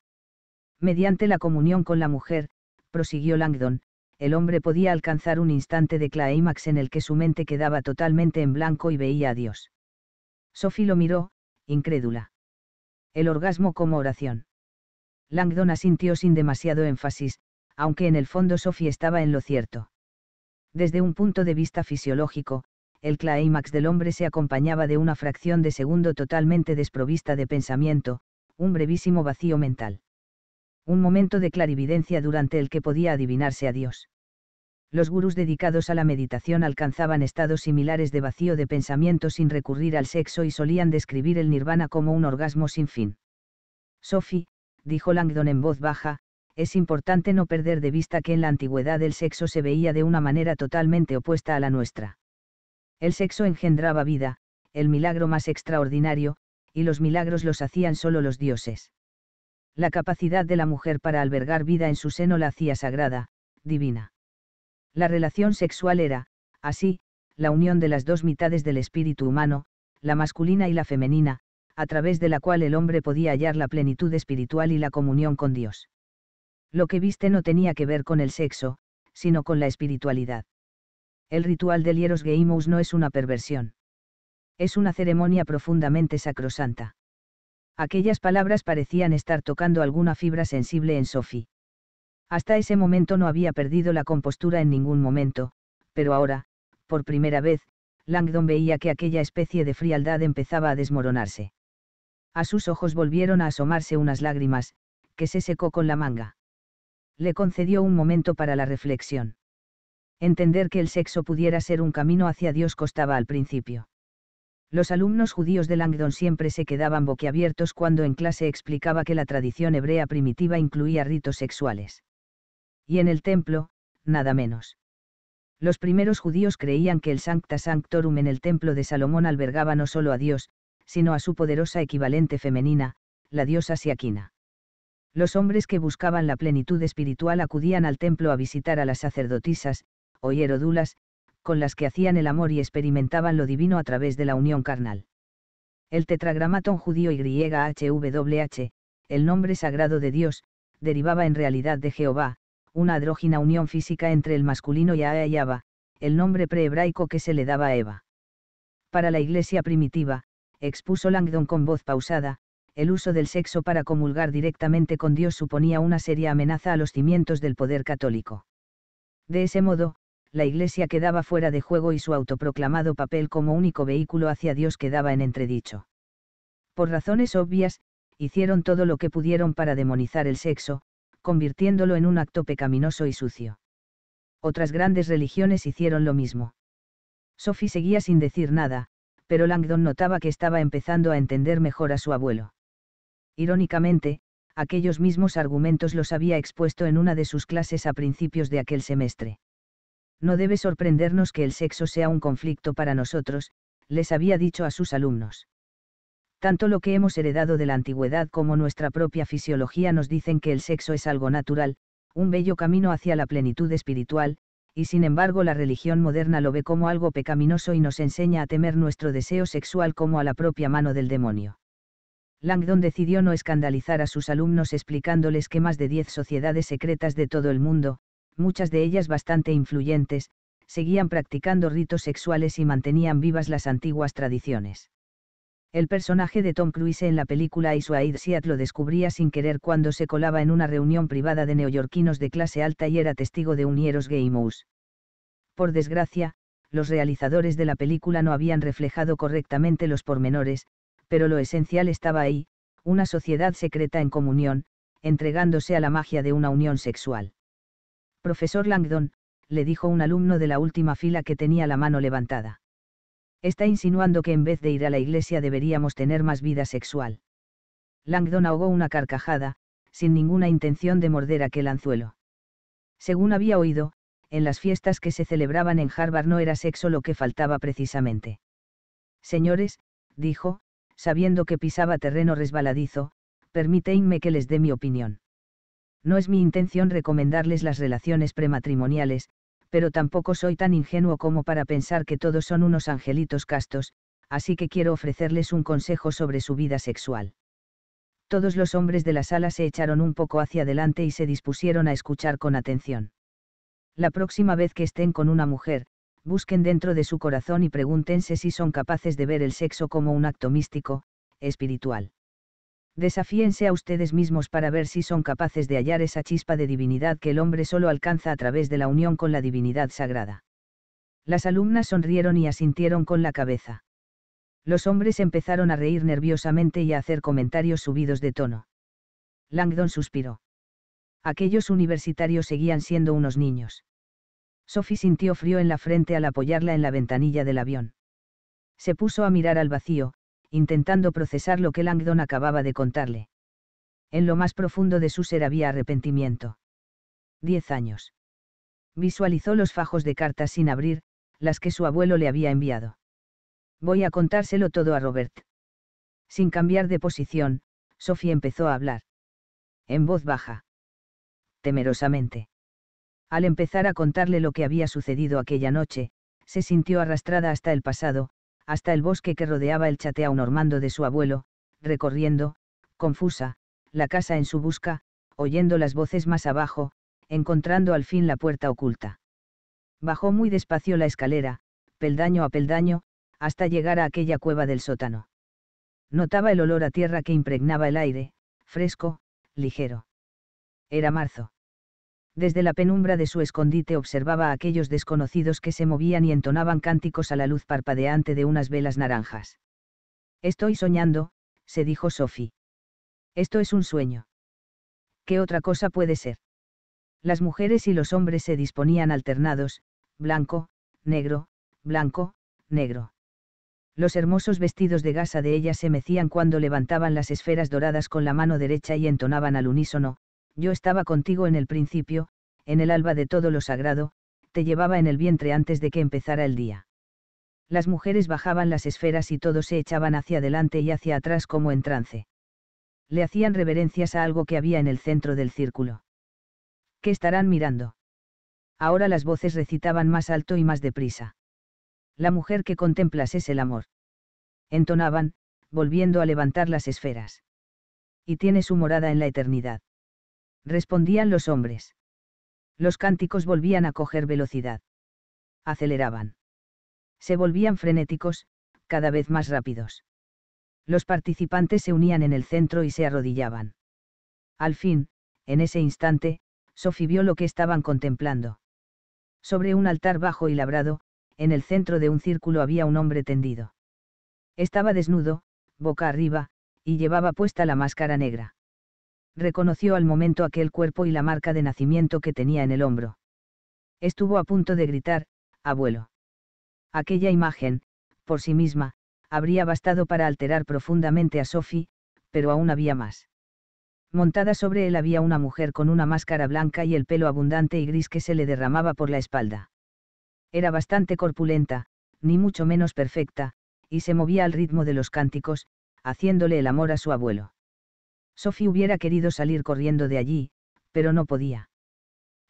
Mediante la comunión con la mujer, prosiguió Langdon, el hombre podía alcanzar un instante de clímax en el que su mente quedaba totalmente en blanco y veía a Dios. Sophie lo miró, incrédula. El orgasmo como oración. Langdon asintió sin demasiado énfasis, aunque en el fondo Sophie estaba en lo cierto. Desde un punto de vista fisiológico, el clímax del hombre se acompañaba de una fracción de segundo totalmente desprovista de pensamiento, un brevísimo vacío mental. Un momento de clarividencia durante el que podía adivinarse a Dios. Los gurús dedicados a la meditación alcanzaban estados similares de vacío de pensamiento sin recurrir al sexo y solían describir el nirvana como un orgasmo sin fin. Sophie, dijo Langdon en voz baja, es importante no perder de vista que en la antigüedad el sexo se veía de una manera totalmente opuesta a la nuestra. El sexo engendraba vida, el milagro más extraordinario, y los milagros los hacían solo los dioses. La capacidad de la mujer para albergar vida en su seno la hacía sagrada, divina. La relación sexual era, así, la unión de las dos mitades del espíritu humano, la masculina y la femenina, a través de la cual el hombre podía hallar la plenitud espiritual y la comunión con Dios. Lo que viste no tenía que ver con el sexo, sino con la espiritualidad el ritual del Lieros Geimus no es una perversión. Es una ceremonia profundamente sacrosanta. Aquellas palabras parecían estar tocando alguna fibra sensible en Sophie. Hasta ese momento no había perdido la compostura en ningún momento, pero ahora, por primera vez, Langdon veía que aquella especie de frialdad empezaba a desmoronarse. A sus ojos volvieron a asomarse unas lágrimas, que se secó con la manga. Le concedió un momento para la reflexión entender que el sexo pudiera ser un camino hacia Dios costaba al principio. Los alumnos judíos de Langdon siempre se quedaban boquiabiertos cuando en clase explicaba que la tradición hebrea primitiva incluía ritos sexuales. Y en el templo, nada menos. Los primeros judíos creían que el Sancta Sanctorum en el templo de Salomón albergaba no solo a Dios, sino a su poderosa equivalente femenina, la diosa Siaquina. Los hombres que buscaban la plenitud espiritual acudían al templo a visitar a las sacerdotisas, o hierodulas, con las que hacían el amor y experimentaban lo divino a través de la unión carnal. El tetragramatón judío YHWH, el nombre sagrado de Dios, derivaba en realidad de Jehová, una adrógina unión física entre el masculino y y Abba, el nombre prehebraico que se le daba a Eva. Para la iglesia primitiva, expuso Langdon con voz pausada, el uso del sexo para comulgar directamente con Dios suponía una seria amenaza a los cimientos del poder católico. De ese modo, la Iglesia quedaba fuera de juego y su autoproclamado papel como único vehículo hacia Dios quedaba en entredicho. Por razones obvias, hicieron todo lo que pudieron para demonizar el sexo, convirtiéndolo en un acto pecaminoso y sucio. Otras grandes religiones hicieron lo mismo. Sophie seguía sin decir nada, pero Langdon notaba que estaba empezando a entender mejor a su abuelo. Irónicamente, aquellos mismos argumentos los había expuesto en una de sus clases a principios de aquel semestre. No debe sorprendernos que el sexo sea un conflicto para nosotros, les había dicho a sus alumnos. Tanto lo que hemos heredado de la antigüedad como nuestra propia fisiología nos dicen que el sexo es algo natural, un bello camino hacia la plenitud espiritual, y sin embargo la religión moderna lo ve como algo pecaminoso y nos enseña a temer nuestro deseo sexual como a la propia mano del demonio. Langdon decidió no escandalizar a sus alumnos explicándoles que más de diez sociedades secretas de todo el mundo, muchas de ellas bastante influyentes, seguían practicando ritos sexuales y mantenían vivas las antiguas tradiciones. El personaje de Tom Cruise en la película Aid Seat lo descubría sin querer cuando se colaba en una reunión privada de neoyorquinos de clase alta y era testigo de un Hieros Gay Mouse. Por desgracia, los realizadores de la película no habían reflejado correctamente los pormenores, pero lo esencial estaba ahí, una sociedad secreta en comunión, entregándose a la magia de una unión sexual. Profesor Langdon, le dijo un alumno de la última fila que tenía la mano levantada. Está insinuando que en vez de ir a la iglesia deberíamos tener más vida sexual. Langdon ahogó una carcajada, sin ninguna intención de morder aquel anzuelo. Según había oído, en las fiestas que se celebraban en Harvard no era sexo lo que faltaba precisamente. Señores, dijo, sabiendo que pisaba terreno resbaladizo, permitidme que les dé mi opinión. No es mi intención recomendarles las relaciones prematrimoniales, pero tampoco soy tan ingenuo como para pensar que todos son unos angelitos castos, así que quiero ofrecerles un consejo sobre su vida sexual. Todos los hombres de la sala se echaron un poco hacia adelante y se dispusieron a escuchar con atención. La próxima vez que estén con una mujer, busquen dentro de su corazón y pregúntense si son capaces de ver el sexo como un acto místico, espiritual. Desafíense a ustedes mismos para ver si son capaces de hallar esa chispa de divinidad que el hombre solo alcanza a través de la unión con la divinidad sagrada. Las alumnas sonrieron y asintieron con la cabeza. Los hombres empezaron a reír nerviosamente y a hacer comentarios subidos de tono. Langdon suspiró. Aquellos universitarios seguían siendo unos niños. Sophie sintió frío en la frente al apoyarla en la ventanilla del avión. Se puso a mirar al vacío, intentando procesar lo que Langdon acababa de contarle. En lo más profundo de su ser había arrepentimiento. Diez años. Visualizó los fajos de cartas sin abrir, las que su abuelo le había enviado. Voy a contárselo todo a Robert. Sin cambiar de posición, Sophie empezó a hablar. En voz baja. Temerosamente. Al empezar a contarle lo que había sucedido aquella noche, se sintió arrastrada hasta el pasado, hasta el bosque que rodeaba el chateau normando de su abuelo, recorriendo, confusa, la casa en su busca, oyendo las voces más abajo, encontrando al fin la puerta oculta. Bajó muy despacio la escalera, peldaño a peldaño, hasta llegar a aquella cueva del sótano. Notaba el olor a tierra que impregnaba el aire, fresco, ligero. Era marzo desde la penumbra de su escondite observaba a aquellos desconocidos que se movían y entonaban cánticos a la luz parpadeante de unas velas naranjas. Estoy soñando, se dijo Sophie. Esto es un sueño. ¿Qué otra cosa puede ser? Las mujeres y los hombres se disponían alternados, blanco, negro, blanco, negro. Los hermosos vestidos de gasa de ellas se mecían cuando levantaban las esferas doradas con la mano derecha y entonaban al unísono, yo estaba contigo en el principio, en el alba de todo lo sagrado, te llevaba en el vientre antes de que empezara el día. Las mujeres bajaban las esferas y todos se echaban hacia adelante y hacia atrás como en trance. Le hacían reverencias a algo que había en el centro del círculo. ¿Qué estarán mirando? Ahora las voces recitaban más alto y más deprisa. La mujer que contemplas es el amor. Entonaban, volviendo a levantar las esferas. Y tiene su morada en la eternidad respondían los hombres. Los cánticos volvían a coger velocidad. Aceleraban. Se volvían frenéticos, cada vez más rápidos. Los participantes se unían en el centro y se arrodillaban. Al fin, en ese instante, Sophie vio lo que estaban contemplando. Sobre un altar bajo y labrado, en el centro de un círculo había un hombre tendido. Estaba desnudo, boca arriba, y llevaba puesta la máscara negra reconoció al momento aquel cuerpo y la marca de nacimiento que tenía en el hombro. Estuvo a punto de gritar, abuelo. Aquella imagen, por sí misma, habría bastado para alterar profundamente a Sophie, pero aún había más. Montada sobre él había una mujer con una máscara blanca y el pelo abundante y gris que se le derramaba por la espalda. Era bastante corpulenta, ni mucho menos perfecta, y se movía al ritmo de los cánticos, haciéndole el amor a su abuelo. Sophie hubiera querido salir corriendo de allí, pero no podía.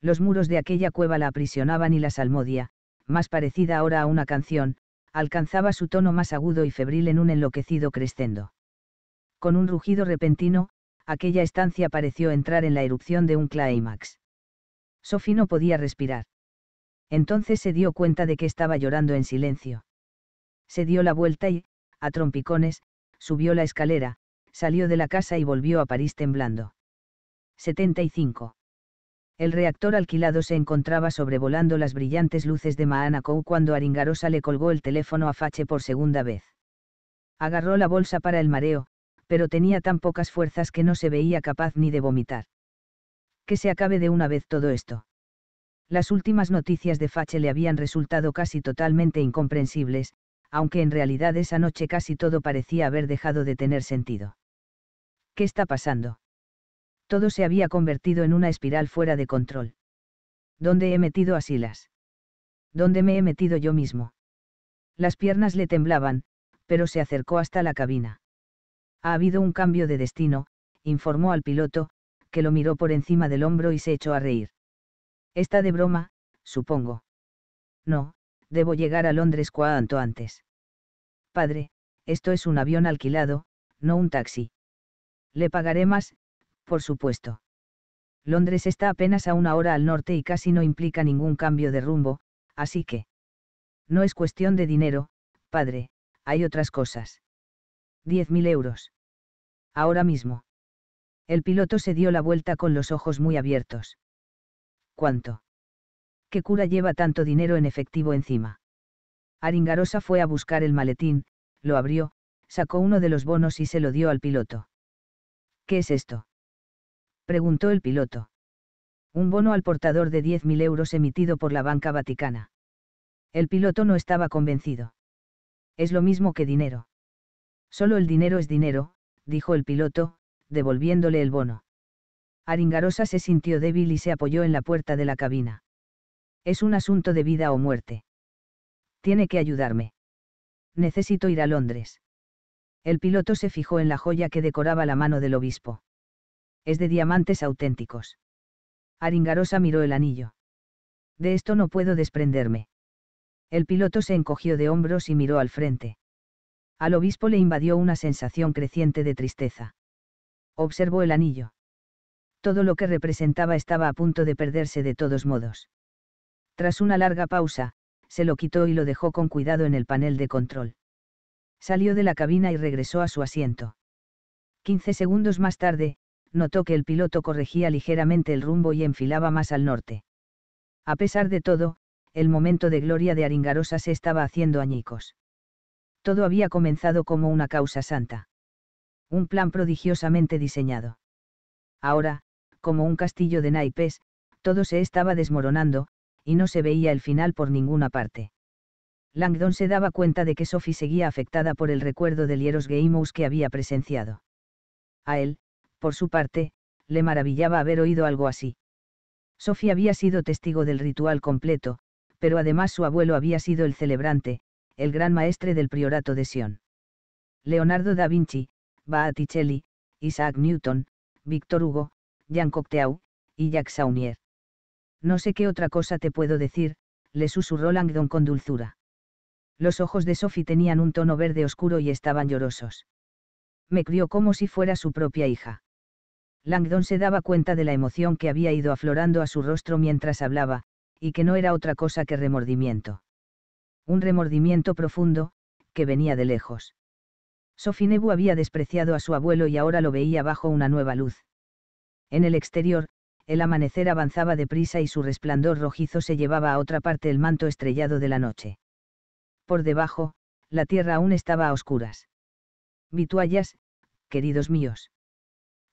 Los muros de aquella cueva la aprisionaban y la salmodia, más parecida ahora a una canción, alcanzaba su tono más agudo y febril en un enloquecido crescendo. Con un rugido repentino, aquella estancia pareció entrar en la erupción de un clímax. Sophie no podía respirar. Entonces se dio cuenta de que estaba llorando en silencio. Se dio la vuelta y, a trompicones, subió la escalera, salió de la casa y volvió a París temblando. 75. El reactor alquilado se encontraba sobrevolando las brillantes luces de Mahanakou cuando Aringarosa le colgó el teléfono a Fache por segunda vez. Agarró la bolsa para el mareo, pero tenía tan pocas fuerzas que no se veía capaz ni de vomitar. Que se acabe de una vez todo esto. Las últimas noticias de Fache le habían resultado casi totalmente incomprensibles, aunque en realidad esa noche casi todo parecía haber dejado de tener sentido. ¿Qué está pasando? Todo se había convertido en una espiral fuera de control. ¿Dónde he metido a Silas? ¿Dónde me he metido yo mismo? Las piernas le temblaban, pero se acercó hasta la cabina. Ha habido un cambio de destino, informó al piloto, que lo miró por encima del hombro y se echó a reír. Está de broma, supongo. No, debo llegar a Londres cuanto antes. Padre, esto es un avión alquilado, no un taxi. Le pagaré más, por supuesto. Londres está apenas a una hora al norte y casi no implica ningún cambio de rumbo, así que... No es cuestión de dinero, padre, hay otras cosas. Diez mil euros. Ahora mismo. El piloto se dio la vuelta con los ojos muy abiertos. ¿Cuánto? ¿Qué cura lleva tanto dinero en efectivo encima? Aringarosa fue a buscar el maletín, lo abrió, sacó uno de los bonos y se lo dio al piloto. ¿Qué es esto? preguntó el piloto. Un bono al portador de 10.000 euros emitido por la Banca Vaticana. El piloto no estaba convencido. Es lo mismo que dinero. Solo el dinero es dinero, dijo el piloto, devolviéndole el bono. Aringarosa se sintió débil y se apoyó en la puerta de la cabina. Es un asunto de vida o muerte. Tiene que ayudarme. Necesito ir a Londres. El piloto se fijó en la joya que decoraba la mano del obispo. Es de diamantes auténticos. Aringarosa miró el anillo. De esto no puedo desprenderme. El piloto se encogió de hombros y miró al frente. Al obispo le invadió una sensación creciente de tristeza. Observó el anillo. Todo lo que representaba estaba a punto de perderse de todos modos. Tras una larga pausa, se lo quitó y lo dejó con cuidado en el panel de control salió de la cabina y regresó a su asiento. 15 segundos más tarde, notó que el piloto corregía ligeramente el rumbo y enfilaba más al norte. A pesar de todo, el momento de gloria de Aringarosa se estaba haciendo añicos. Todo había comenzado como una causa santa. Un plan prodigiosamente diseñado. Ahora, como un castillo de naipes, todo se estaba desmoronando, y no se veía el final por ninguna parte. Langdon se daba cuenta de que Sophie seguía afectada por el recuerdo del Hieros Geimus que había presenciado. A él, por su parte, le maravillaba haber oído algo así. Sophie había sido testigo del ritual completo, pero además su abuelo había sido el celebrante, el gran maestre del priorato de Sion. Leonardo da Vinci, Botticelli, Isaac Newton, Víctor Hugo, Jean Cocteau, y Jacques Saunier. No sé qué otra cosa te puedo decir, le susurró Langdon con dulzura. Los ojos de Sophie tenían un tono verde oscuro y estaban llorosos. Me crió como si fuera su propia hija. Langdon se daba cuenta de la emoción que había ido aflorando a su rostro mientras hablaba, y que no era otra cosa que remordimiento. Un remordimiento profundo, que venía de lejos. Sophie Nebu había despreciado a su abuelo y ahora lo veía bajo una nueva luz. En el exterior, el amanecer avanzaba deprisa y su resplandor rojizo se llevaba a otra parte el manto estrellado de la noche. Por debajo, la tierra aún estaba a oscuras. Vituallas, queridos míos.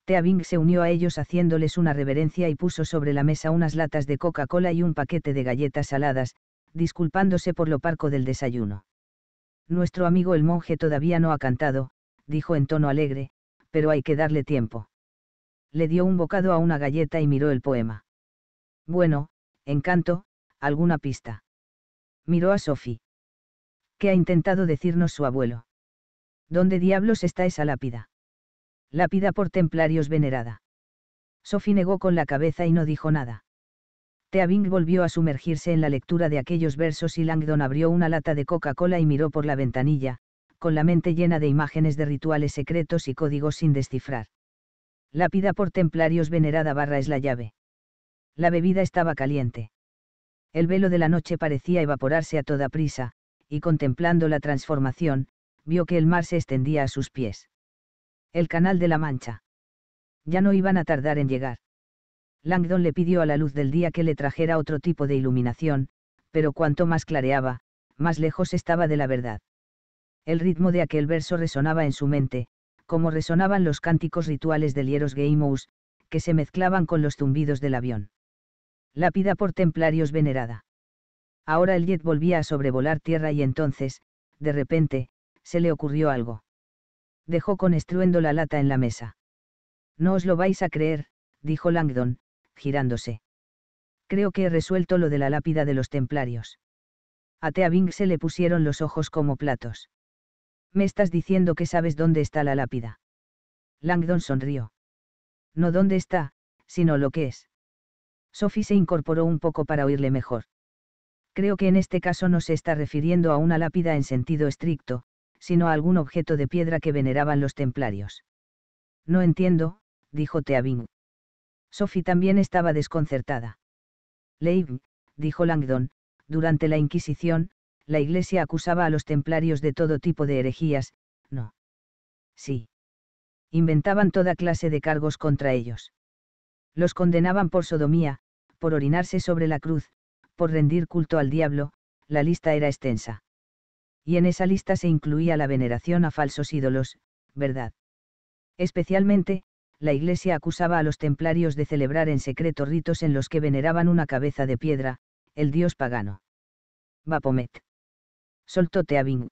Teabing se unió a ellos haciéndoles una reverencia y puso sobre la mesa unas latas de Coca-Cola y un paquete de galletas saladas, disculpándose por lo parco del desayuno. Nuestro amigo el monje todavía no ha cantado, dijo en tono alegre, pero hay que darle tiempo. Le dio un bocado a una galleta y miró el poema. Bueno, encanto, alguna pista. Miró a Sophie ha intentado decirnos su abuelo. ¿Dónde diablos está esa lápida? Lápida por templarios venerada. Sophie negó con la cabeza y no dijo nada. Teabing volvió a sumergirse en la lectura de aquellos versos y Langdon abrió una lata de Coca-Cola y miró por la ventanilla, con la mente llena de imágenes de rituales secretos y códigos sin descifrar. Lápida por templarios venerada barra es la llave. La bebida estaba caliente. El velo de la noche parecía evaporarse a toda prisa, y contemplando la transformación, vio que el mar se extendía a sus pies. El canal de la Mancha. Ya no iban a tardar en llegar. Langdon le pidió a la luz del día que le trajera otro tipo de iluminación, pero cuanto más clareaba, más lejos estaba de la verdad. El ritmo de aquel verso resonaba en su mente, como resonaban los cánticos rituales del Hieros Geimous, que se mezclaban con los zumbidos del avión. Lápida por templarios venerada. Ahora el jet volvía a sobrevolar tierra y entonces, de repente, se le ocurrió algo. Dejó con estruendo la lata en la mesa. No os lo vais a creer, dijo Langdon, girándose. Creo que he resuelto lo de la lápida de los templarios. A Teabing se le pusieron los ojos como platos. Me estás diciendo que sabes dónde está la lápida. Langdon sonrió. No dónde está, sino lo que es. Sophie se incorporó un poco para oírle mejor creo que en este caso no se está refiriendo a una lápida en sentido estricto, sino a algún objeto de piedra que veneraban los templarios. No entiendo, dijo Teabing. Sophie también estaba desconcertada. Leib, dijo Langdon, durante la Inquisición, la Iglesia acusaba a los templarios de todo tipo de herejías, no. Sí. Inventaban toda clase de cargos contra ellos. Los condenaban por sodomía, por orinarse sobre la cruz, por rendir culto al diablo, la lista era extensa. Y en esa lista se incluía la veneración a falsos ídolos, ¿verdad? Especialmente, la Iglesia acusaba a los templarios de celebrar en secreto ritos en los que veneraban una cabeza de piedra, el dios pagano. Vapomet. Soltó Teabing.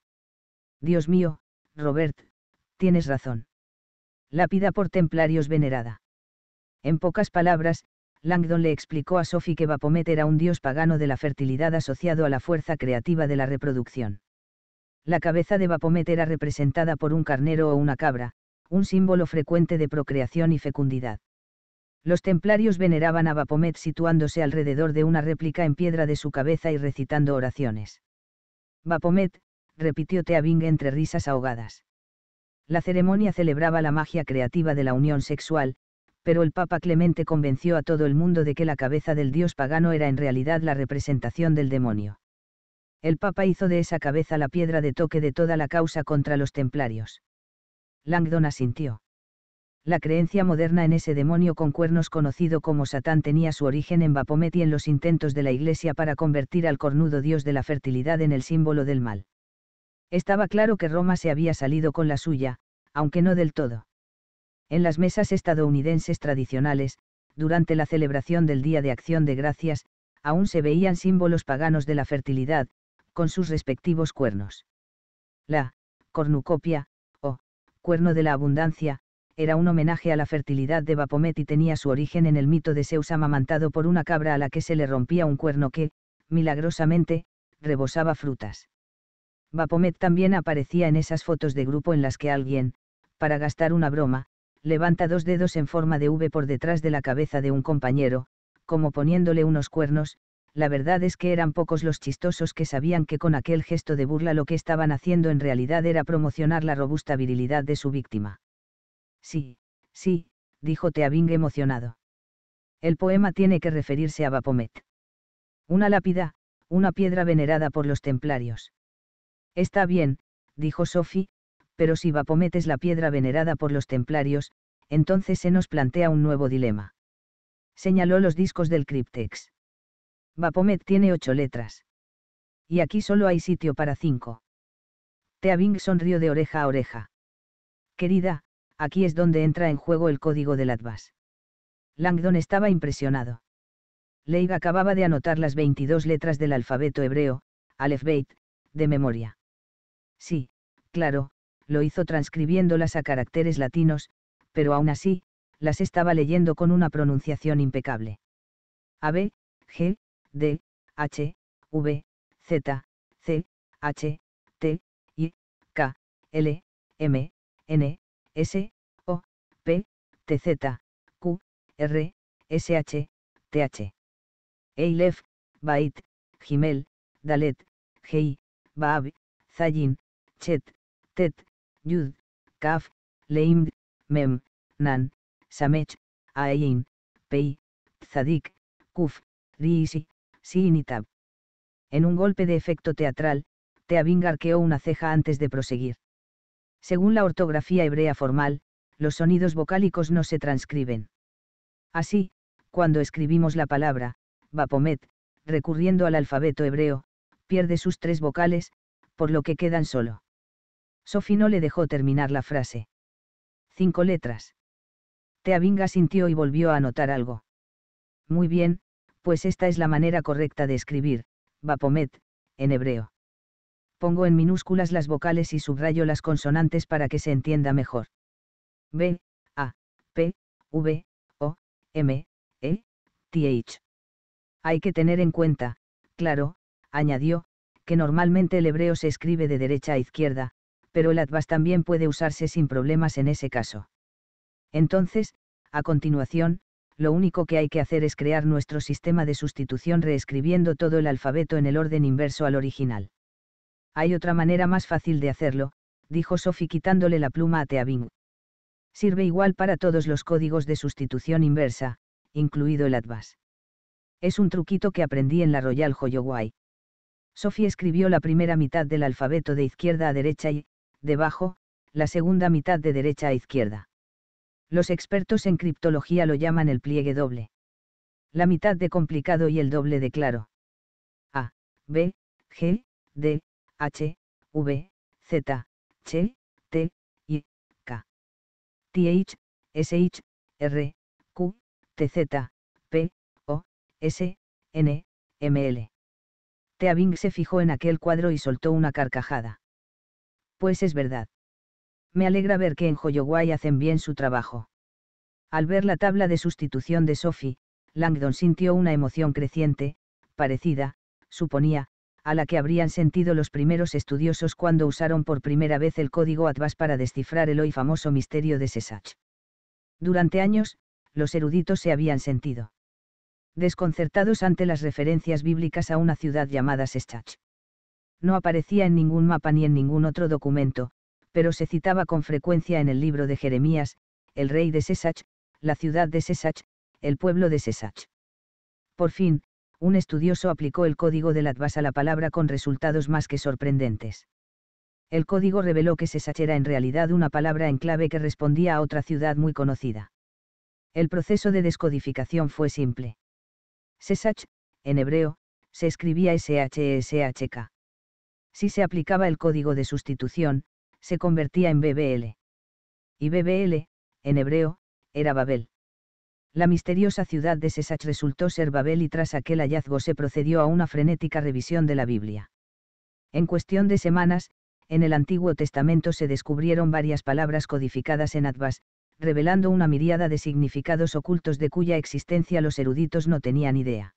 Dios mío, Robert, tienes razón. Lápida por templarios venerada. En pocas palabras, Langdon le explicó a Sophie que Vapomet era un dios pagano de la fertilidad asociado a la fuerza creativa de la reproducción. La cabeza de Vapomet era representada por un carnero o una cabra, un símbolo frecuente de procreación y fecundidad. Los templarios veneraban a Vapomet situándose alrededor de una réplica en piedra de su cabeza y recitando oraciones. Vapomet, repitió Teabing entre risas ahogadas. La ceremonia celebraba la magia creativa de la unión sexual, pero el Papa Clemente convenció a todo el mundo de que la cabeza del dios pagano era en realidad la representación del demonio. El Papa hizo de esa cabeza la piedra de toque de toda la causa contra los templarios. Langdon asintió. La creencia moderna en ese demonio con cuernos conocido como Satán tenía su origen en Vapomet y en los intentos de la Iglesia para convertir al cornudo dios de la fertilidad en el símbolo del mal. Estaba claro que Roma se había salido con la suya, aunque no del todo en las mesas estadounidenses tradicionales, durante la celebración del Día de Acción de Gracias, aún se veían símbolos paganos de la fertilidad, con sus respectivos cuernos. La cornucopia, o cuerno de la abundancia, era un homenaje a la fertilidad de Bapomet y tenía su origen en el mito de Zeus amamantado por una cabra a la que se le rompía un cuerno que, milagrosamente, rebosaba frutas. Bapomet también aparecía en esas fotos de grupo en las que alguien, para gastar una broma, levanta dos dedos en forma de V por detrás de la cabeza de un compañero, como poniéndole unos cuernos, la verdad es que eran pocos los chistosos que sabían que con aquel gesto de burla lo que estaban haciendo en realidad era promocionar la robusta virilidad de su víctima. Sí, sí, dijo Teabing emocionado. El poema tiene que referirse a Bapomet. Una lápida, una piedra venerada por los templarios. Está bien, dijo Sophie, pero si Vapomet es la piedra venerada por los templarios, entonces se nos plantea un nuevo dilema. Señaló los discos del Cryptex. Vapomet tiene ocho letras. Y aquí solo hay sitio para cinco. Teabing sonrió de oreja a oreja. Querida, aquí es donde entra en juego el código del Advas. Langdon estaba impresionado. Leigh acababa de anotar las 22 letras del alfabeto hebreo, Aleph Beit, de memoria. Sí, claro, lo hizo transcribiéndolas a caracteres latinos, pero aún así, las estaba leyendo con una pronunciación impecable. A B, G, D, H, V, Z, C, H, T, I, K, L, M, N, S, O, P, T, Z, Q, R, S, H, T, H. Eilef, Bait, Gimel, Dalet, Baab, Zayin, Chet, Tet, Yud, Kaf, Leim, Mem, Nan, Samech, Aein, Pei, Tzadik, Kuf, Riisi, Sinitab. En un golpe de efecto teatral, Teabing arqueó una ceja antes de proseguir. Según la ortografía hebrea formal, los sonidos vocálicos no se transcriben. Así, cuando escribimos la palabra, Bapomet, recurriendo al alfabeto hebreo, pierde sus tres vocales, por lo que quedan solo Sophie no le dejó terminar la frase. Cinco letras. Teavinga sintió y volvió a anotar algo. Muy bien, pues esta es la manera correcta de escribir, Bapomet, en hebreo. Pongo en minúsculas las vocales y subrayo las consonantes para que se entienda mejor. B, A, P, V, O, M, E, t h Hay que tener en cuenta, claro, añadió, que normalmente el hebreo se escribe de derecha a izquierda, pero el ADVAS también puede usarse sin problemas en ese caso. Entonces, a continuación, lo único que hay que hacer es crear nuestro sistema de sustitución reescribiendo todo el alfabeto en el orden inverso al original. Hay otra manera más fácil de hacerlo, dijo Sophie quitándole la pluma a Teabing. Sirve igual para todos los códigos de sustitución inversa, incluido el ADVAS. Es un truquito que aprendí en la Royal Hoyoguay. Sophie escribió la primera mitad del alfabeto de izquierda a derecha y, debajo, la segunda mitad de derecha a izquierda. Los expertos en criptología lo llaman el pliegue doble. La mitad de complicado y el doble de claro. A, B, G, D, H, V, Z, Ch, T, I, K. S H, R, Q, Z, P, O, S, N, L. Teabing se fijó en aquel cuadro y soltó una carcajada pues es verdad. Me alegra ver que en Joyoguay hacen bien su trabajo. Al ver la tabla de sustitución de Sophie, Langdon sintió una emoción creciente, parecida, suponía, a la que habrían sentido los primeros estudiosos cuando usaron por primera vez el código ATVAS para descifrar el hoy famoso misterio de Sesach. Durante años, los eruditos se habían sentido desconcertados ante las referencias bíblicas a una ciudad llamada Sesach no aparecía en ningún mapa ni en ningún otro documento, pero se citaba con frecuencia en el libro de Jeremías, el rey de Sesach, la ciudad de Sesach, el pueblo de Sesach. Por fin, un estudioso aplicó el código del Latvas a la palabra con resultados más que sorprendentes. El código reveló que Sesach era en realidad una palabra en clave que respondía a otra ciudad muy conocida. El proceso de descodificación fue simple. Sesach, en hebreo, se escribía SHSHK. E si se aplicaba el código de sustitución, se convertía en BBL. Y BBL, en hebreo, era Babel. La misteriosa ciudad de Sesach resultó ser Babel y tras aquel hallazgo se procedió a una frenética revisión de la Biblia. En cuestión de semanas, en el Antiguo Testamento se descubrieron varias palabras codificadas en Advas, revelando una miríada de significados ocultos de cuya existencia los eruditos no tenían idea.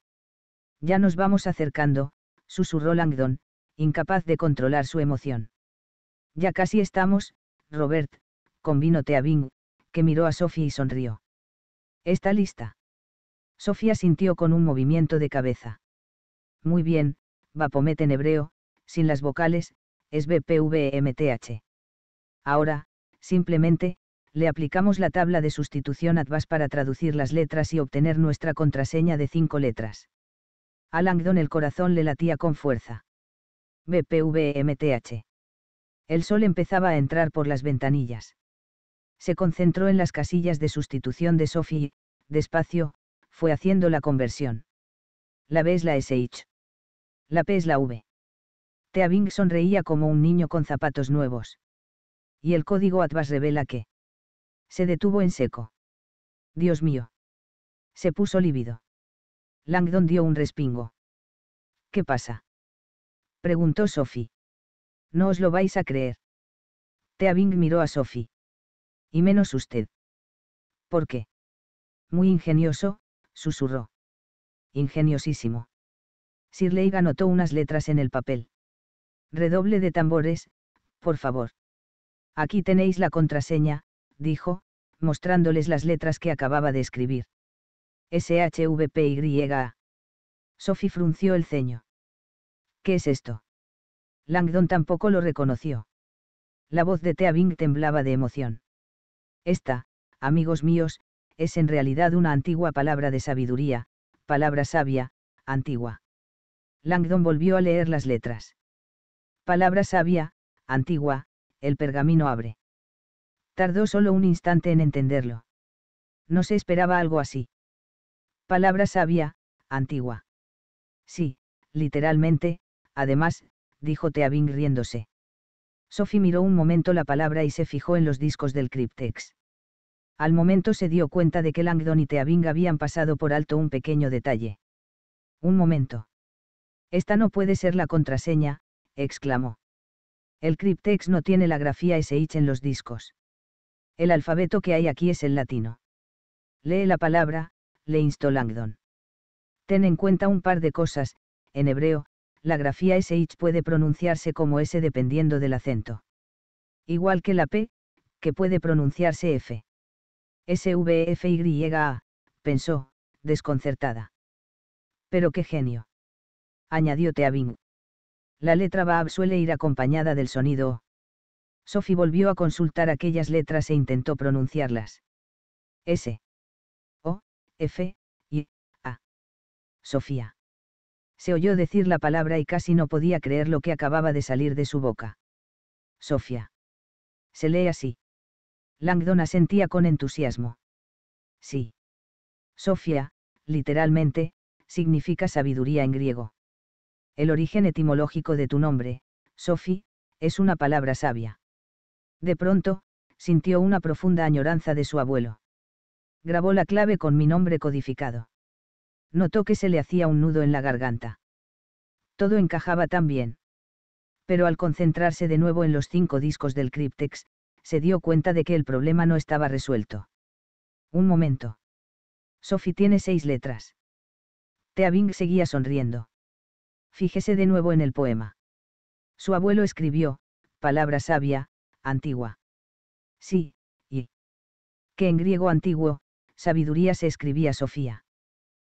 Ya nos vamos acercando, susurró Langdon, incapaz de controlar su emoción. Ya casi estamos, Robert, convino Tea Bing, que miró a Sofía y sonrió. ¿Está lista? Sofía sintió con un movimiento de cabeza. Muy bien, Vapomet en hebreo, sin las vocales, es BPVMTH. Ahora, simplemente, le aplicamos la tabla de sustitución ADVAS para traducir las letras y obtener nuestra contraseña de cinco letras. A Langdon el corazón le latía con fuerza. BPVMTH. El sol empezaba a entrar por las ventanillas. Se concentró en las casillas de sustitución de Sophie y, despacio, fue haciendo la conversión. La B es la SH. La P es la V. Teabing sonreía como un niño con zapatos nuevos. Y el código ATVAS revela que. Se detuvo en seco. Dios mío. Se puso lívido. Langdon dio un respingo. ¿Qué pasa? preguntó Sophie. No os lo vais a creer. Tea miró a Sophie. Y menos usted. ¿Por qué? Muy ingenioso, susurró. Ingeniosísimo. Leigh anotó unas letras en el papel. Redoble de tambores, por favor. Aquí tenéis la contraseña, dijo, mostrándoles las letras que acababa de escribir. S-H-V-P-Y-E-G-A. Sophie frunció el ceño. ¿Qué es esto? Langdon tampoco lo reconoció. La voz de Teabing temblaba de emoción. Esta, amigos míos, es en realidad una antigua palabra de sabiduría, palabra sabia, antigua. Langdon volvió a leer las letras. Palabra sabia, antigua, el pergamino abre. Tardó solo un instante en entenderlo. No se esperaba algo así. Palabra sabia, antigua. Sí, literalmente, además, dijo Teabing riéndose. Sophie miró un momento la palabra y se fijó en los discos del Cryptex. Al momento se dio cuenta de que Langdon y Teabing habían pasado por alto un pequeño detalle. Un momento. Esta no puede ser la contraseña, exclamó. El Cryptex no tiene la grafía SH en los discos. El alfabeto que hay aquí es el latino. Lee la palabra, le instó Langdon. Ten en cuenta un par de cosas, en hebreo, la grafía SH puede pronunciarse como S dependiendo del acento. Igual que la P, que puede pronunciarse F. S-V-E-F-Y-E-G-A-A, pensó, desconcertada. Pero qué genio. Añadió Teabing. La letra BAB suele ir acompañada del sonido O. Sophie volvió a consultar aquellas letras e intentó pronunciarlas. S. O, F, I, A. Sofía. Se oyó decir la palabra y casi no podía creer lo que acababa de salir de su boca. Sofía. Se lee así. Langdon asentía con entusiasmo. Sí. Sofía, literalmente, significa sabiduría en griego. El origen etimológico de tu nombre, Sophie, es una palabra sabia. De pronto, sintió una profunda añoranza de su abuelo. Grabó la clave con mi nombre codificado notó que se le hacía un nudo en la garganta. Todo encajaba tan bien. Pero al concentrarse de nuevo en los cinco discos del Cryptex, se dio cuenta de que el problema no estaba resuelto. Un momento. Sophie tiene seis letras. Teabing seguía sonriendo. Fíjese de nuevo en el poema. Su abuelo escribió, palabra sabia, antigua. Sí, y. Que en griego antiguo, sabiduría se escribía Sofía.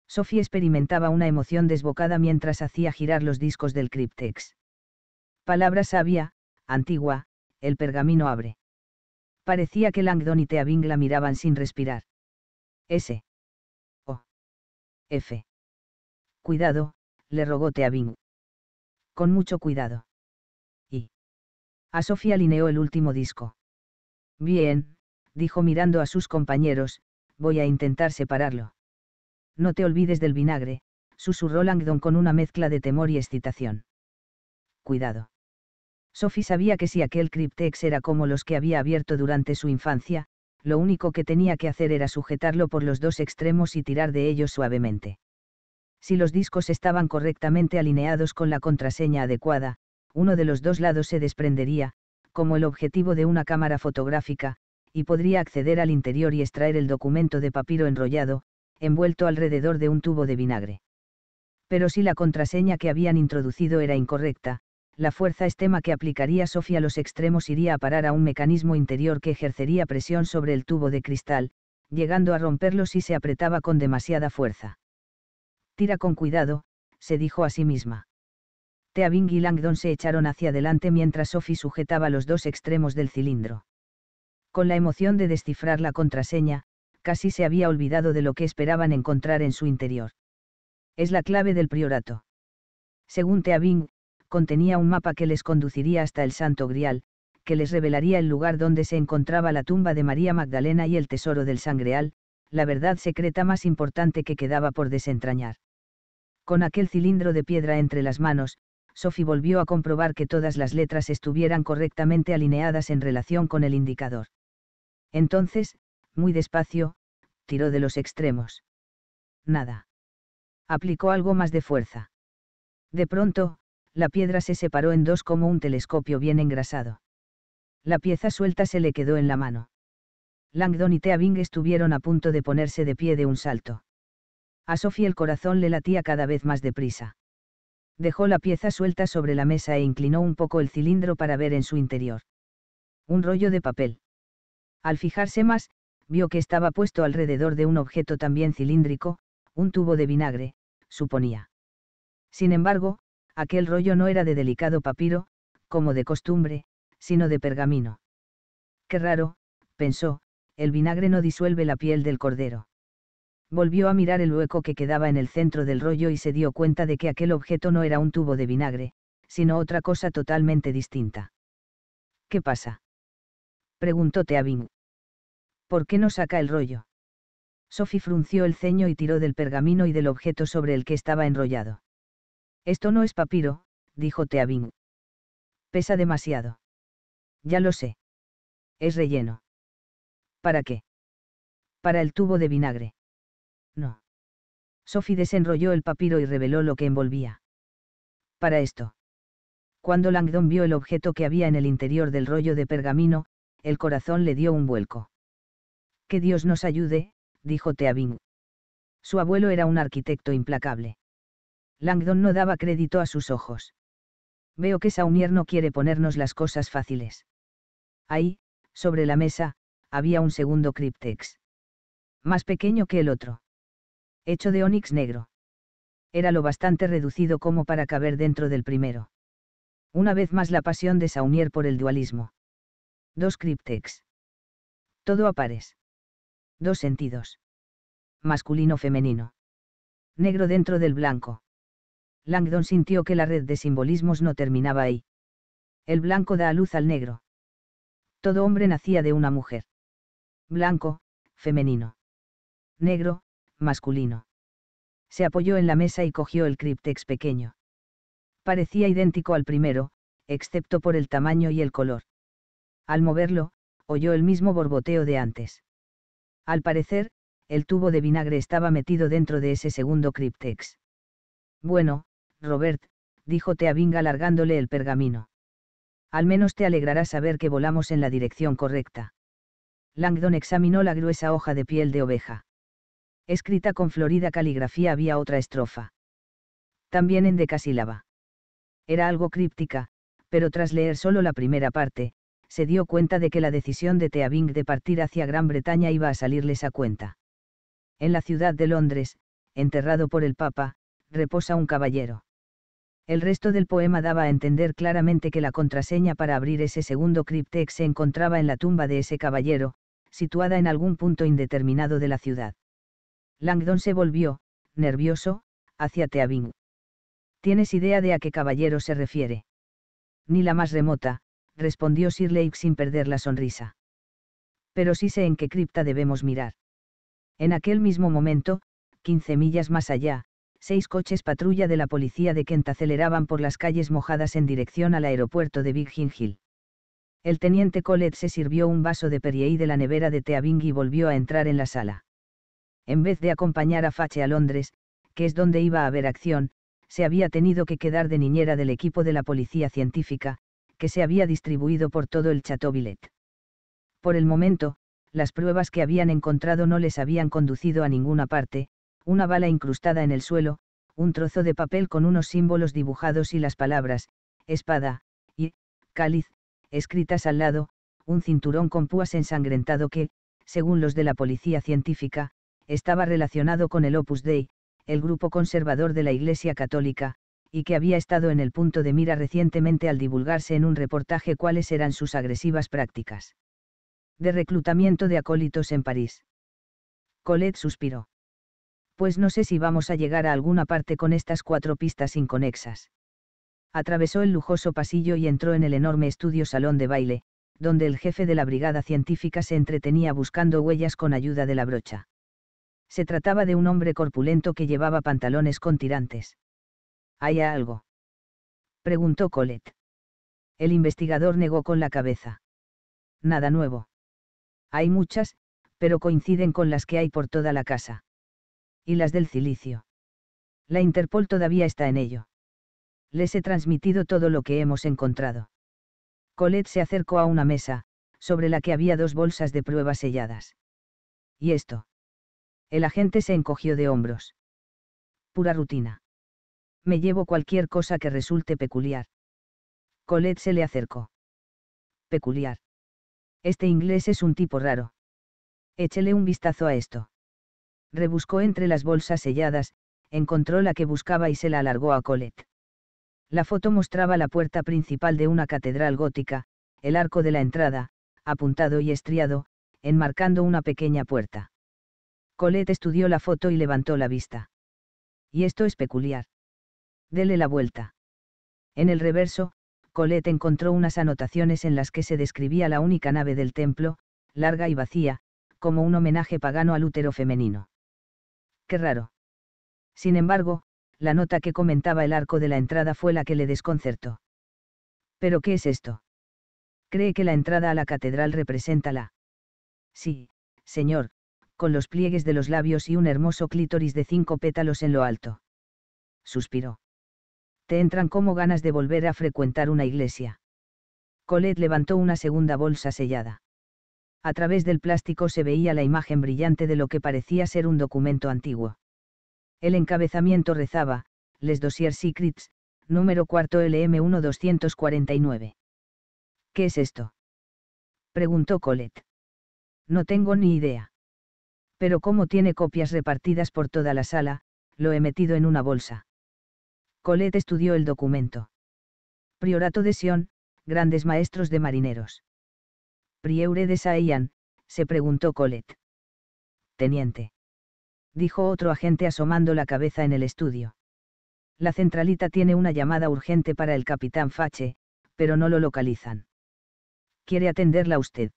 Sophie experimentaba una emoción desbocada mientras hacía girar los discos del cryptex. Palabra sabia, antigua, el pergamino abre. Parecía que Langdon y Teabing la miraban sin respirar. S. O. F. Cuidado, le rogó Teabing. Con mucho cuidado. Y. A Sofía alineó el último disco. Bien, dijo mirando a sus compañeros, voy a intentar separarlo. No te olvides del vinagre, susurró Langdon con una mezcla de temor y excitación. Cuidado. Sophie sabía que si aquel cryptex era como los que había abierto durante su infancia, lo único que tenía que hacer era sujetarlo por los dos extremos y tirar de ellos suavemente. Si los discos estaban correctamente alineados con la contraseña adecuada, uno de los dos lados se desprendería, como el objetivo de una cámara fotográfica, y podría acceder al interior y extraer el documento de papiro enrollado, envuelto alrededor de un tubo de vinagre. Pero si la contraseña que habían introducido era incorrecta, la fuerza estema que aplicaría Sofía a los extremos iría a parar a un mecanismo interior que ejercería presión sobre el tubo de cristal, llegando a romperlo si se apretaba con demasiada fuerza. Tira con cuidado, se dijo a sí misma. Teabing y Langdon se echaron hacia adelante mientras Sophie sujetaba los dos extremos del cilindro. Con la emoción de descifrar la contraseña, casi se había olvidado de lo que esperaban encontrar en su interior. Es la clave del priorato. Según Teabing, contenía un mapa que les conduciría hasta el Santo Grial, que les revelaría el lugar donde se encontraba la tumba de María Magdalena y el tesoro del Sangreal, la verdad secreta más importante que quedaba por desentrañar. Con aquel cilindro de piedra entre las manos, Sophie volvió a comprobar que todas las letras estuvieran correctamente alineadas en relación con el indicador. Entonces, muy despacio, tiró de los extremos. Nada. Aplicó algo más de fuerza. De pronto, la piedra se separó en dos como un telescopio bien engrasado. La pieza suelta se le quedó en la mano. Langdon y Teabing estuvieron a punto de ponerse de pie de un salto. A Sophie el corazón le latía cada vez más deprisa. Dejó la pieza suelta sobre la mesa e inclinó un poco el cilindro para ver en su interior. Un rollo de papel. Al fijarse más, vio que estaba puesto alrededor de un objeto también cilíndrico, un tubo de vinagre, suponía. Sin embargo, aquel rollo no era de delicado papiro, como de costumbre, sino de pergamino. Qué raro, pensó, el vinagre no disuelve la piel del cordero. Volvió a mirar el hueco que quedaba en el centro del rollo y se dio cuenta de que aquel objeto no era un tubo de vinagre, sino otra cosa totalmente distinta. ¿Qué pasa? Preguntó Teabing. ¿por qué no saca el rollo? Sophie frunció el ceño y tiró del pergamino y del objeto sobre el que estaba enrollado. Esto no es papiro, dijo Teabing. Pesa demasiado. Ya lo sé. Es relleno. ¿Para qué? Para el tubo de vinagre. No. Sophie desenrolló el papiro y reveló lo que envolvía. Para esto. Cuando Langdon vio el objeto que había en el interior del rollo de pergamino, el corazón le dio un vuelco. Que Dios nos ayude, dijo Teabing. Su abuelo era un arquitecto implacable. Langdon no daba crédito a sus ojos. Veo que Saumier no quiere ponernos las cosas fáciles. Ahí, sobre la mesa, había un segundo criptex, Más pequeño que el otro. Hecho de onix negro. Era lo bastante reducido como para caber dentro del primero. Una vez más la pasión de Saumier por el dualismo. Dos criptex. Todo a pares. Dos sentidos. Masculino-femenino. Negro dentro del blanco. Langdon sintió que la red de simbolismos no terminaba ahí. El blanco da a luz al negro. Todo hombre nacía de una mujer. Blanco, femenino. Negro, masculino. Se apoyó en la mesa y cogió el cryptex pequeño. Parecía idéntico al primero, excepto por el tamaño y el color. Al moverlo, oyó el mismo borboteo de antes. Al parecer, el tubo de vinagre estaba metido dentro de ese segundo criptex. Bueno, Robert, dijo Teabinga alargándole el pergamino. Al menos te alegrará saber que volamos en la dirección correcta. Langdon examinó la gruesa hoja de piel de oveja. Escrita con florida caligrafía había otra estrofa. También en decasílaba. Era algo críptica, pero tras leer solo la primera parte, se dio cuenta de que la decisión de Teabing de partir hacia Gran Bretaña iba a salirles a cuenta. En la ciudad de Londres, enterrado por el Papa, reposa un caballero. El resto del poema daba a entender claramente que la contraseña para abrir ese segundo criptex se encontraba en la tumba de ese caballero, situada en algún punto indeterminado de la ciudad. Langdon se volvió, nervioso, hacia Teabing. ¿Tienes idea de a qué caballero se refiere? Ni la más remota, respondió Sir Lake sin perder la sonrisa. Pero sí sé en qué cripta debemos mirar. En aquel mismo momento, 15 millas más allá, seis coches patrulla de la policía de Kent aceleraban por las calles mojadas en dirección al aeropuerto de Biggin Hill. El teniente Colette se sirvió un vaso de Perrier de la nevera de Teabing y volvió a entrar en la sala. En vez de acompañar a Fache a Londres, que es donde iba a haber acción, se había tenido que quedar de niñera del equipo de la policía científica, que se había distribuido por todo el chateaubilet. Por el momento, las pruebas que habían encontrado no les habían conducido a ninguna parte, una bala incrustada en el suelo, un trozo de papel con unos símbolos dibujados y las palabras, espada, y, cáliz, escritas al lado, un cinturón con púas ensangrentado que, según los de la policía científica, estaba relacionado con el Opus Dei, el grupo conservador de la Iglesia Católica, y que había estado en el punto de mira recientemente al divulgarse en un reportaje cuáles eran sus agresivas prácticas. De reclutamiento de acólitos en París. Colette suspiró. Pues no sé si vamos a llegar a alguna parte con estas cuatro pistas inconexas. Atravesó el lujoso pasillo y entró en el enorme estudio salón de baile, donde el jefe de la brigada científica se entretenía buscando huellas con ayuda de la brocha. Se trataba de un hombre corpulento que llevaba pantalones con tirantes ¿Hay algo? preguntó Colette. El investigador negó con la cabeza. Nada nuevo. Hay muchas, pero coinciden con las que hay por toda la casa. Y las del cilicio. La Interpol todavía está en ello. Les he transmitido todo lo que hemos encontrado. Colette se acercó a una mesa, sobre la que había dos bolsas de pruebas selladas. ¿Y esto? El agente se encogió de hombros. Pura rutina me llevo cualquier cosa que resulte peculiar. Colette se le acercó. Peculiar. Este inglés es un tipo raro. Échele un vistazo a esto. Rebuscó entre las bolsas selladas, encontró la que buscaba y se la alargó a Colette. La foto mostraba la puerta principal de una catedral gótica, el arco de la entrada, apuntado y estriado, enmarcando una pequeña puerta. Colette estudió la foto y levantó la vista. Y esto es peculiar dele la vuelta. En el reverso, Colette encontró unas anotaciones en las que se describía la única nave del templo, larga y vacía, como un homenaje pagano al útero femenino. Qué raro. Sin embargo, la nota que comentaba el arco de la entrada fue la que le desconcertó. ¿Pero qué es esto? ¿Cree que la entrada a la catedral representa la... Sí, señor, con los pliegues de los labios y un hermoso clítoris de cinco pétalos en lo alto. Suspiró te entran como ganas de volver a frecuentar una iglesia. Colette levantó una segunda bolsa sellada. A través del plástico se veía la imagen brillante de lo que parecía ser un documento antiguo. El encabezamiento rezaba, Les Dossiers Secrets, número 4 LM1249. ¿Qué es esto? preguntó Colette. No tengo ni idea. Pero como tiene copias repartidas por toda la sala, lo he metido en una bolsa. Colette estudió el documento. Priorato de Sion, grandes maestros de marineros. priure de Saillan, se preguntó Colette. Teniente. Dijo otro agente asomando la cabeza en el estudio. La centralita tiene una llamada urgente para el capitán Fache, pero no lo localizan. ¿Quiere atenderla usted?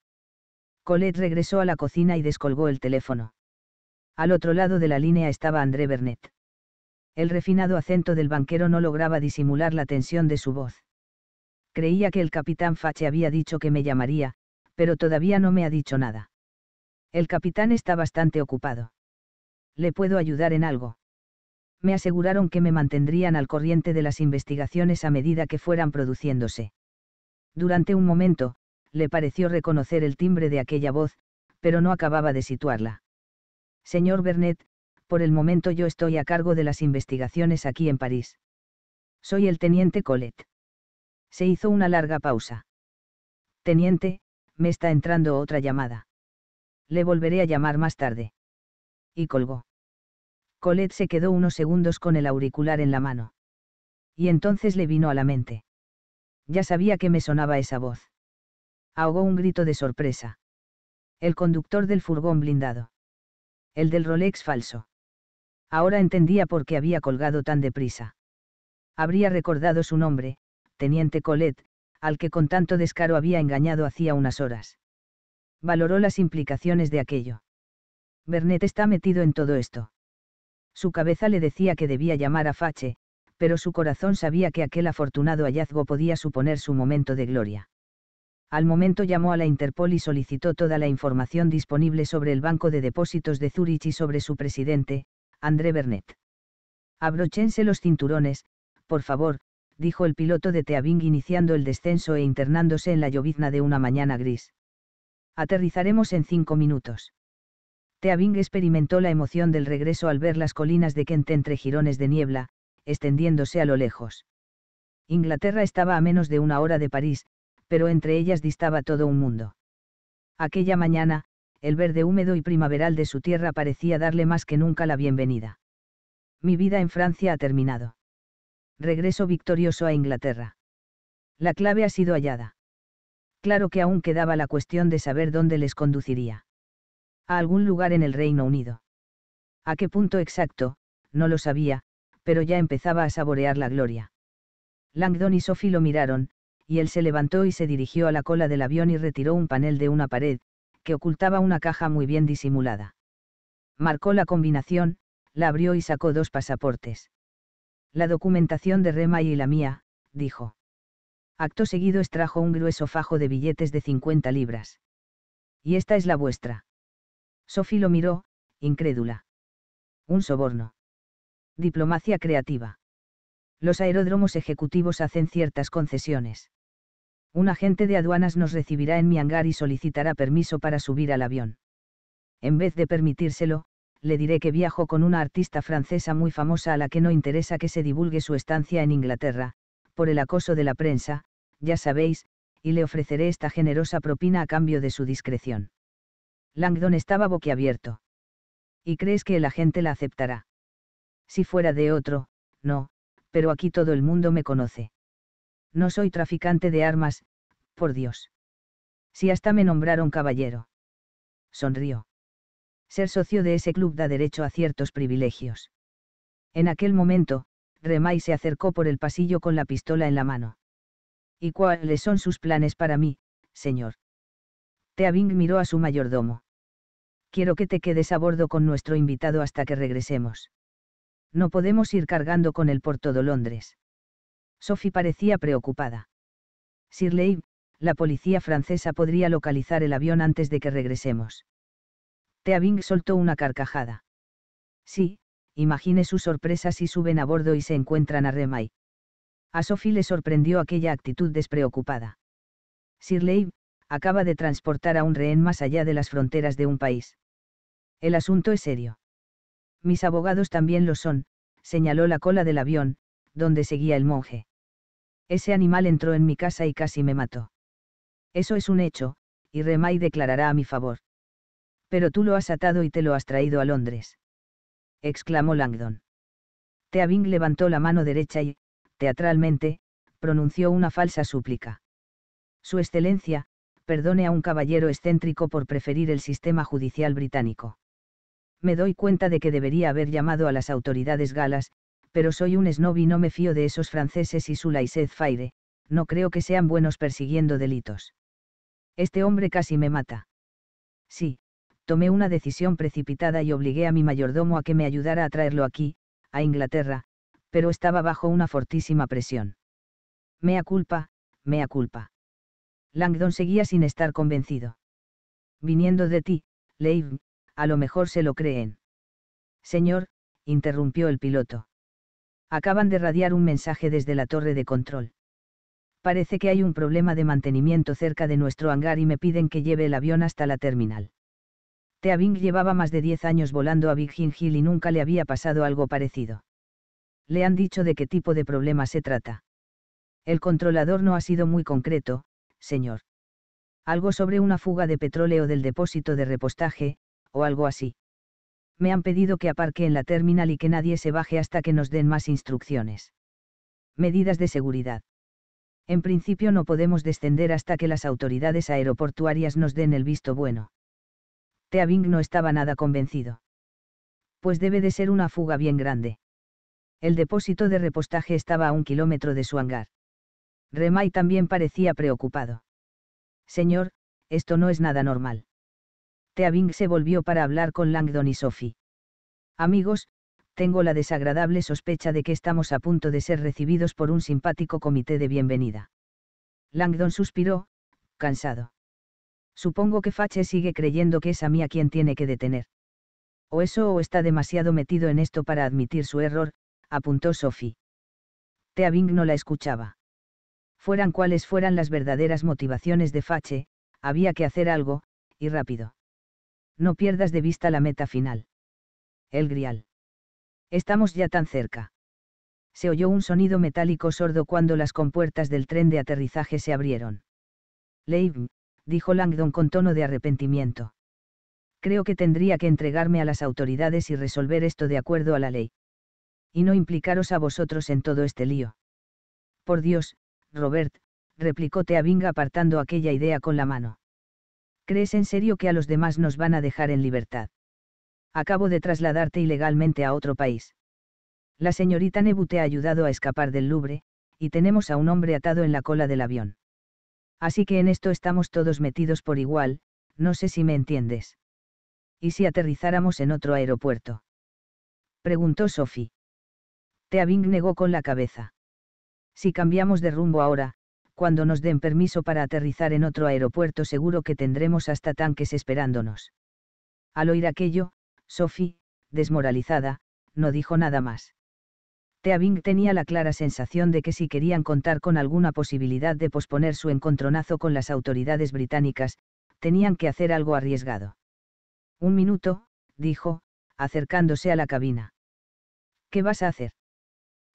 Colette regresó a la cocina y descolgó el teléfono. Al otro lado de la línea estaba André Bernet. El refinado acento del banquero no lograba disimular la tensión de su voz. Creía que el capitán Fache había dicho que me llamaría, pero todavía no me ha dicho nada. El capitán está bastante ocupado. ¿Le puedo ayudar en algo? Me aseguraron que me mantendrían al corriente de las investigaciones a medida que fueran produciéndose. Durante un momento, le pareció reconocer el timbre de aquella voz, pero no acababa de situarla. Señor Bernet, por el momento yo estoy a cargo de las investigaciones aquí en París. Soy el teniente Colette. Se hizo una larga pausa. Teniente, me está entrando otra llamada. Le volveré a llamar más tarde. Y colgó. Colette se quedó unos segundos con el auricular en la mano. Y entonces le vino a la mente. Ya sabía que me sonaba esa voz. Ahogó un grito de sorpresa. El conductor del furgón blindado. El del Rolex falso. Ahora entendía por qué había colgado tan deprisa. Habría recordado su nombre, Teniente Colette, al que con tanto descaro había engañado hacía unas horas. Valoró las implicaciones de aquello. Bernet está metido en todo esto. Su cabeza le decía que debía llamar a Fache, pero su corazón sabía que aquel afortunado hallazgo podía suponer su momento de gloria. Al momento llamó a la Interpol y solicitó toda la información disponible sobre el Banco de Depósitos de Zurich y sobre su presidente, André Bernet. «Abrochense los cinturones, por favor, dijo el piloto de Teabing iniciando el descenso e internándose en la llovizna de una mañana gris. Aterrizaremos en cinco minutos. Teabing experimentó la emoción del regreso al ver las colinas de Kent entre jirones de niebla, extendiéndose a lo lejos. Inglaterra estaba a menos de una hora de París, pero entre ellas distaba todo un mundo. Aquella mañana, el verde húmedo y primaveral de su tierra parecía darle más que nunca la bienvenida. Mi vida en Francia ha terminado. Regreso victorioso a Inglaterra. La clave ha sido hallada. Claro que aún quedaba la cuestión de saber dónde les conduciría. A algún lugar en el Reino Unido. A qué punto exacto, no lo sabía, pero ya empezaba a saborear la gloria. Langdon y Sophie lo miraron, y él se levantó y se dirigió a la cola del avión y retiró un panel de una pared, ocultaba una caja muy bien disimulada. Marcó la combinación, la abrió y sacó dos pasaportes. La documentación de Rema y la mía, dijo. Acto seguido extrajo un grueso fajo de billetes de 50 libras. Y esta es la vuestra. Sophie lo miró, incrédula. Un soborno. Diplomacia creativa. Los aeródromos ejecutivos hacen ciertas concesiones. Un agente de aduanas nos recibirá en mi hangar y solicitará permiso para subir al avión. En vez de permitírselo, le diré que viajo con una artista francesa muy famosa a la que no interesa que se divulgue su estancia en Inglaterra, por el acoso de la prensa, ya sabéis, y le ofreceré esta generosa propina a cambio de su discreción. Langdon estaba boquiabierto. ¿Y crees que el agente la aceptará? Si fuera de otro, no, pero aquí todo el mundo me conoce no soy traficante de armas, por Dios. Si hasta me nombraron caballero. Sonrió. Ser socio de ese club da derecho a ciertos privilegios. En aquel momento, Remay se acercó por el pasillo con la pistola en la mano. ¿Y cuáles son sus planes para mí, señor? Teaving miró a su mayordomo. Quiero que te quedes a bordo con nuestro invitado hasta que regresemos. No podemos ir cargando con él por todo Londres. Sophie parecía preocupada. Sir Leib, la policía francesa podría localizar el avión antes de que regresemos. Teabing soltó una carcajada. Sí, imagine su sorpresa si suben a bordo y se encuentran a Remay. A Sophie le sorprendió aquella actitud despreocupada. Sir Leib, acaba de transportar a un rehén más allá de las fronteras de un país. El asunto es serio. Mis abogados también lo son, señaló la cola del avión, donde seguía el monje. Ese animal entró en mi casa y casi me mató. Eso es un hecho, y Remay declarará a mi favor. Pero tú lo has atado y te lo has traído a Londres. exclamó Langdon. Teabing levantó la mano derecha y, teatralmente, pronunció una falsa súplica. Su Excelencia, perdone a un caballero excéntrico por preferir el sistema judicial británico. Me doy cuenta de que debería haber llamado a las autoridades galas, pero soy un snob y no me fío de esos franceses y su laissez faire, no creo que sean buenos persiguiendo delitos. Este hombre casi me mata. Sí, tomé una decisión precipitada y obligué a mi mayordomo a que me ayudara a traerlo aquí, a Inglaterra, pero estaba bajo una fortísima presión. Mea culpa, mea culpa. Langdon seguía sin estar convencido. Viniendo de ti, Leib, a lo mejor se lo creen. Señor, interrumpió el piloto acaban de radiar un mensaje desde la torre de control. Parece que hay un problema de mantenimiento cerca de nuestro hangar y me piden que lleve el avión hasta la terminal. Teabing llevaba más de 10 años volando a Hing Hill y nunca le había pasado algo parecido. Le han dicho de qué tipo de problema se trata. El controlador no ha sido muy concreto, señor. Algo sobre una fuga de petróleo del depósito de repostaje, o algo así me han pedido que aparque en la terminal y que nadie se baje hasta que nos den más instrucciones. Medidas de seguridad. En principio no podemos descender hasta que las autoridades aeroportuarias nos den el visto bueno. Teabing no estaba nada convencido. Pues debe de ser una fuga bien grande. El depósito de repostaje estaba a un kilómetro de su hangar. Remai también parecía preocupado. Señor, esto no es nada normal. Teabing se volvió para hablar con Langdon y Sophie. Amigos, tengo la desagradable sospecha de que estamos a punto de ser recibidos por un simpático comité de bienvenida. Langdon suspiró, cansado. Supongo que Fache sigue creyendo que es a mí a quien tiene que detener. O eso o está demasiado metido en esto para admitir su error, apuntó Sophie. Teabing no la escuchaba. Fueran cuales fueran las verdaderas motivaciones de Fache, había que hacer algo, y rápido. No pierdas de vista la meta final. El grial. Estamos ya tan cerca. Se oyó un sonido metálico sordo cuando las compuertas del tren de aterrizaje se abrieron. Leib, dijo Langdon con tono de arrepentimiento. Creo que tendría que entregarme a las autoridades y resolver esto de acuerdo a la ley. Y no implicaros a vosotros en todo este lío. Por Dios, Robert, replicó Teabing apartando aquella idea con la mano. ¿Crees en serio que a los demás nos van a dejar en libertad? Acabo de trasladarte ilegalmente a otro país. La señorita Nebu te ha ayudado a escapar del Louvre, y tenemos a un hombre atado en la cola del avión. Así que en esto estamos todos metidos por igual, no sé si me entiendes. ¿Y si aterrizáramos en otro aeropuerto? Preguntó Sophie. Teabing negó con la cabeza. Si cambiamos de rumbo ahora, cuando nos den permiso para aterrizar en otro aeropuerto seguro que tendremos hasta tanques esperándonos. Al oír aquello, Sophie, desmoralizada, no dijo nada más. Teabing tenía la clara sensación de que si querían contar con alguna posibilidad de posponer su encontronazo con las autoridades británicas, tenían que hacer algo arriesgado. Un minuto, dijo, acercándose a la cabina. ¿Qué vas a hacer?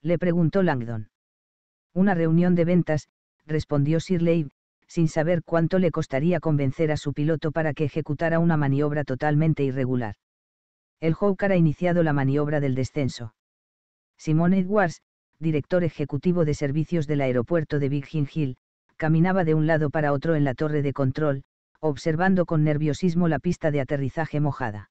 Le preguntó Langdon. Una reunión de ventas, respondió Sir Shirley, sin saber cuánto le costaría convencer a su piloto para que ejecutara una maniobra totalmente irregular. El Hawker ha iniciado la maniobra del descenso. Simon Edwards, director ejecutivo de servicios del aeropuerto de Virgin Hill, caminaba de un lado para otro en la torre de control, observando con nerviosismo la pista de aterrizaje mojada.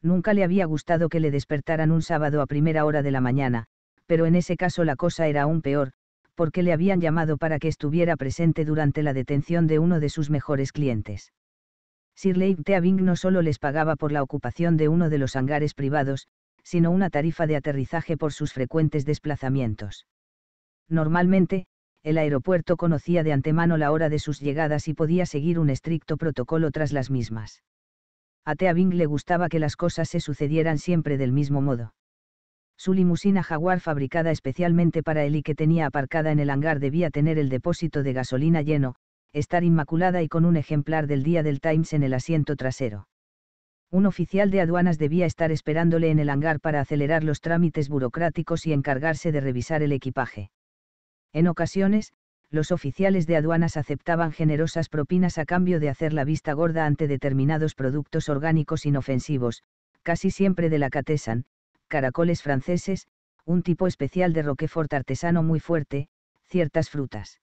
Nunca le había gustado que le despertaran un sábado a primera hora de la mañana, pero en ese caso la cosa era aún peor, porque le habían llamado para que estuviera presente durante la detención de uno de sus mejores clientes. Sir Leib Teabing no solo les pagaba por la ocupación de uno de los hangares privados, sino una tarifa de aterrizaje por sus frecuentes desplazamientos. Normalmente, el aeropuerto conocía de antemano la hora de sus llegadas y podía seguir un estricto protocolo tras las mismas. A Teabing le gustaba que las cosas se sucedieran siempre del mismo modo. Su limusina jaguar fabricada especialmente para él y que tenía aparcada en el hangar debía tener el depósito de gasolina lleno, estar inmaculada y con un ejemplar del día del Times en el asiento trasero. Un oficial de aduanas debía estar esperándole en el hangar para acelerar los trámites burocráticos y encargarse de revisar el equipaje. En ocasiones, los oficiales de aduanas aceptaban generosas propinas a cambio de hacer la vista gorda ante determinados productos orgánicos inofensivos, casi siempre de la Catesan, caracoles franceses, un tipo especial de roquefort artesano muy fuerte, ciertas frutas.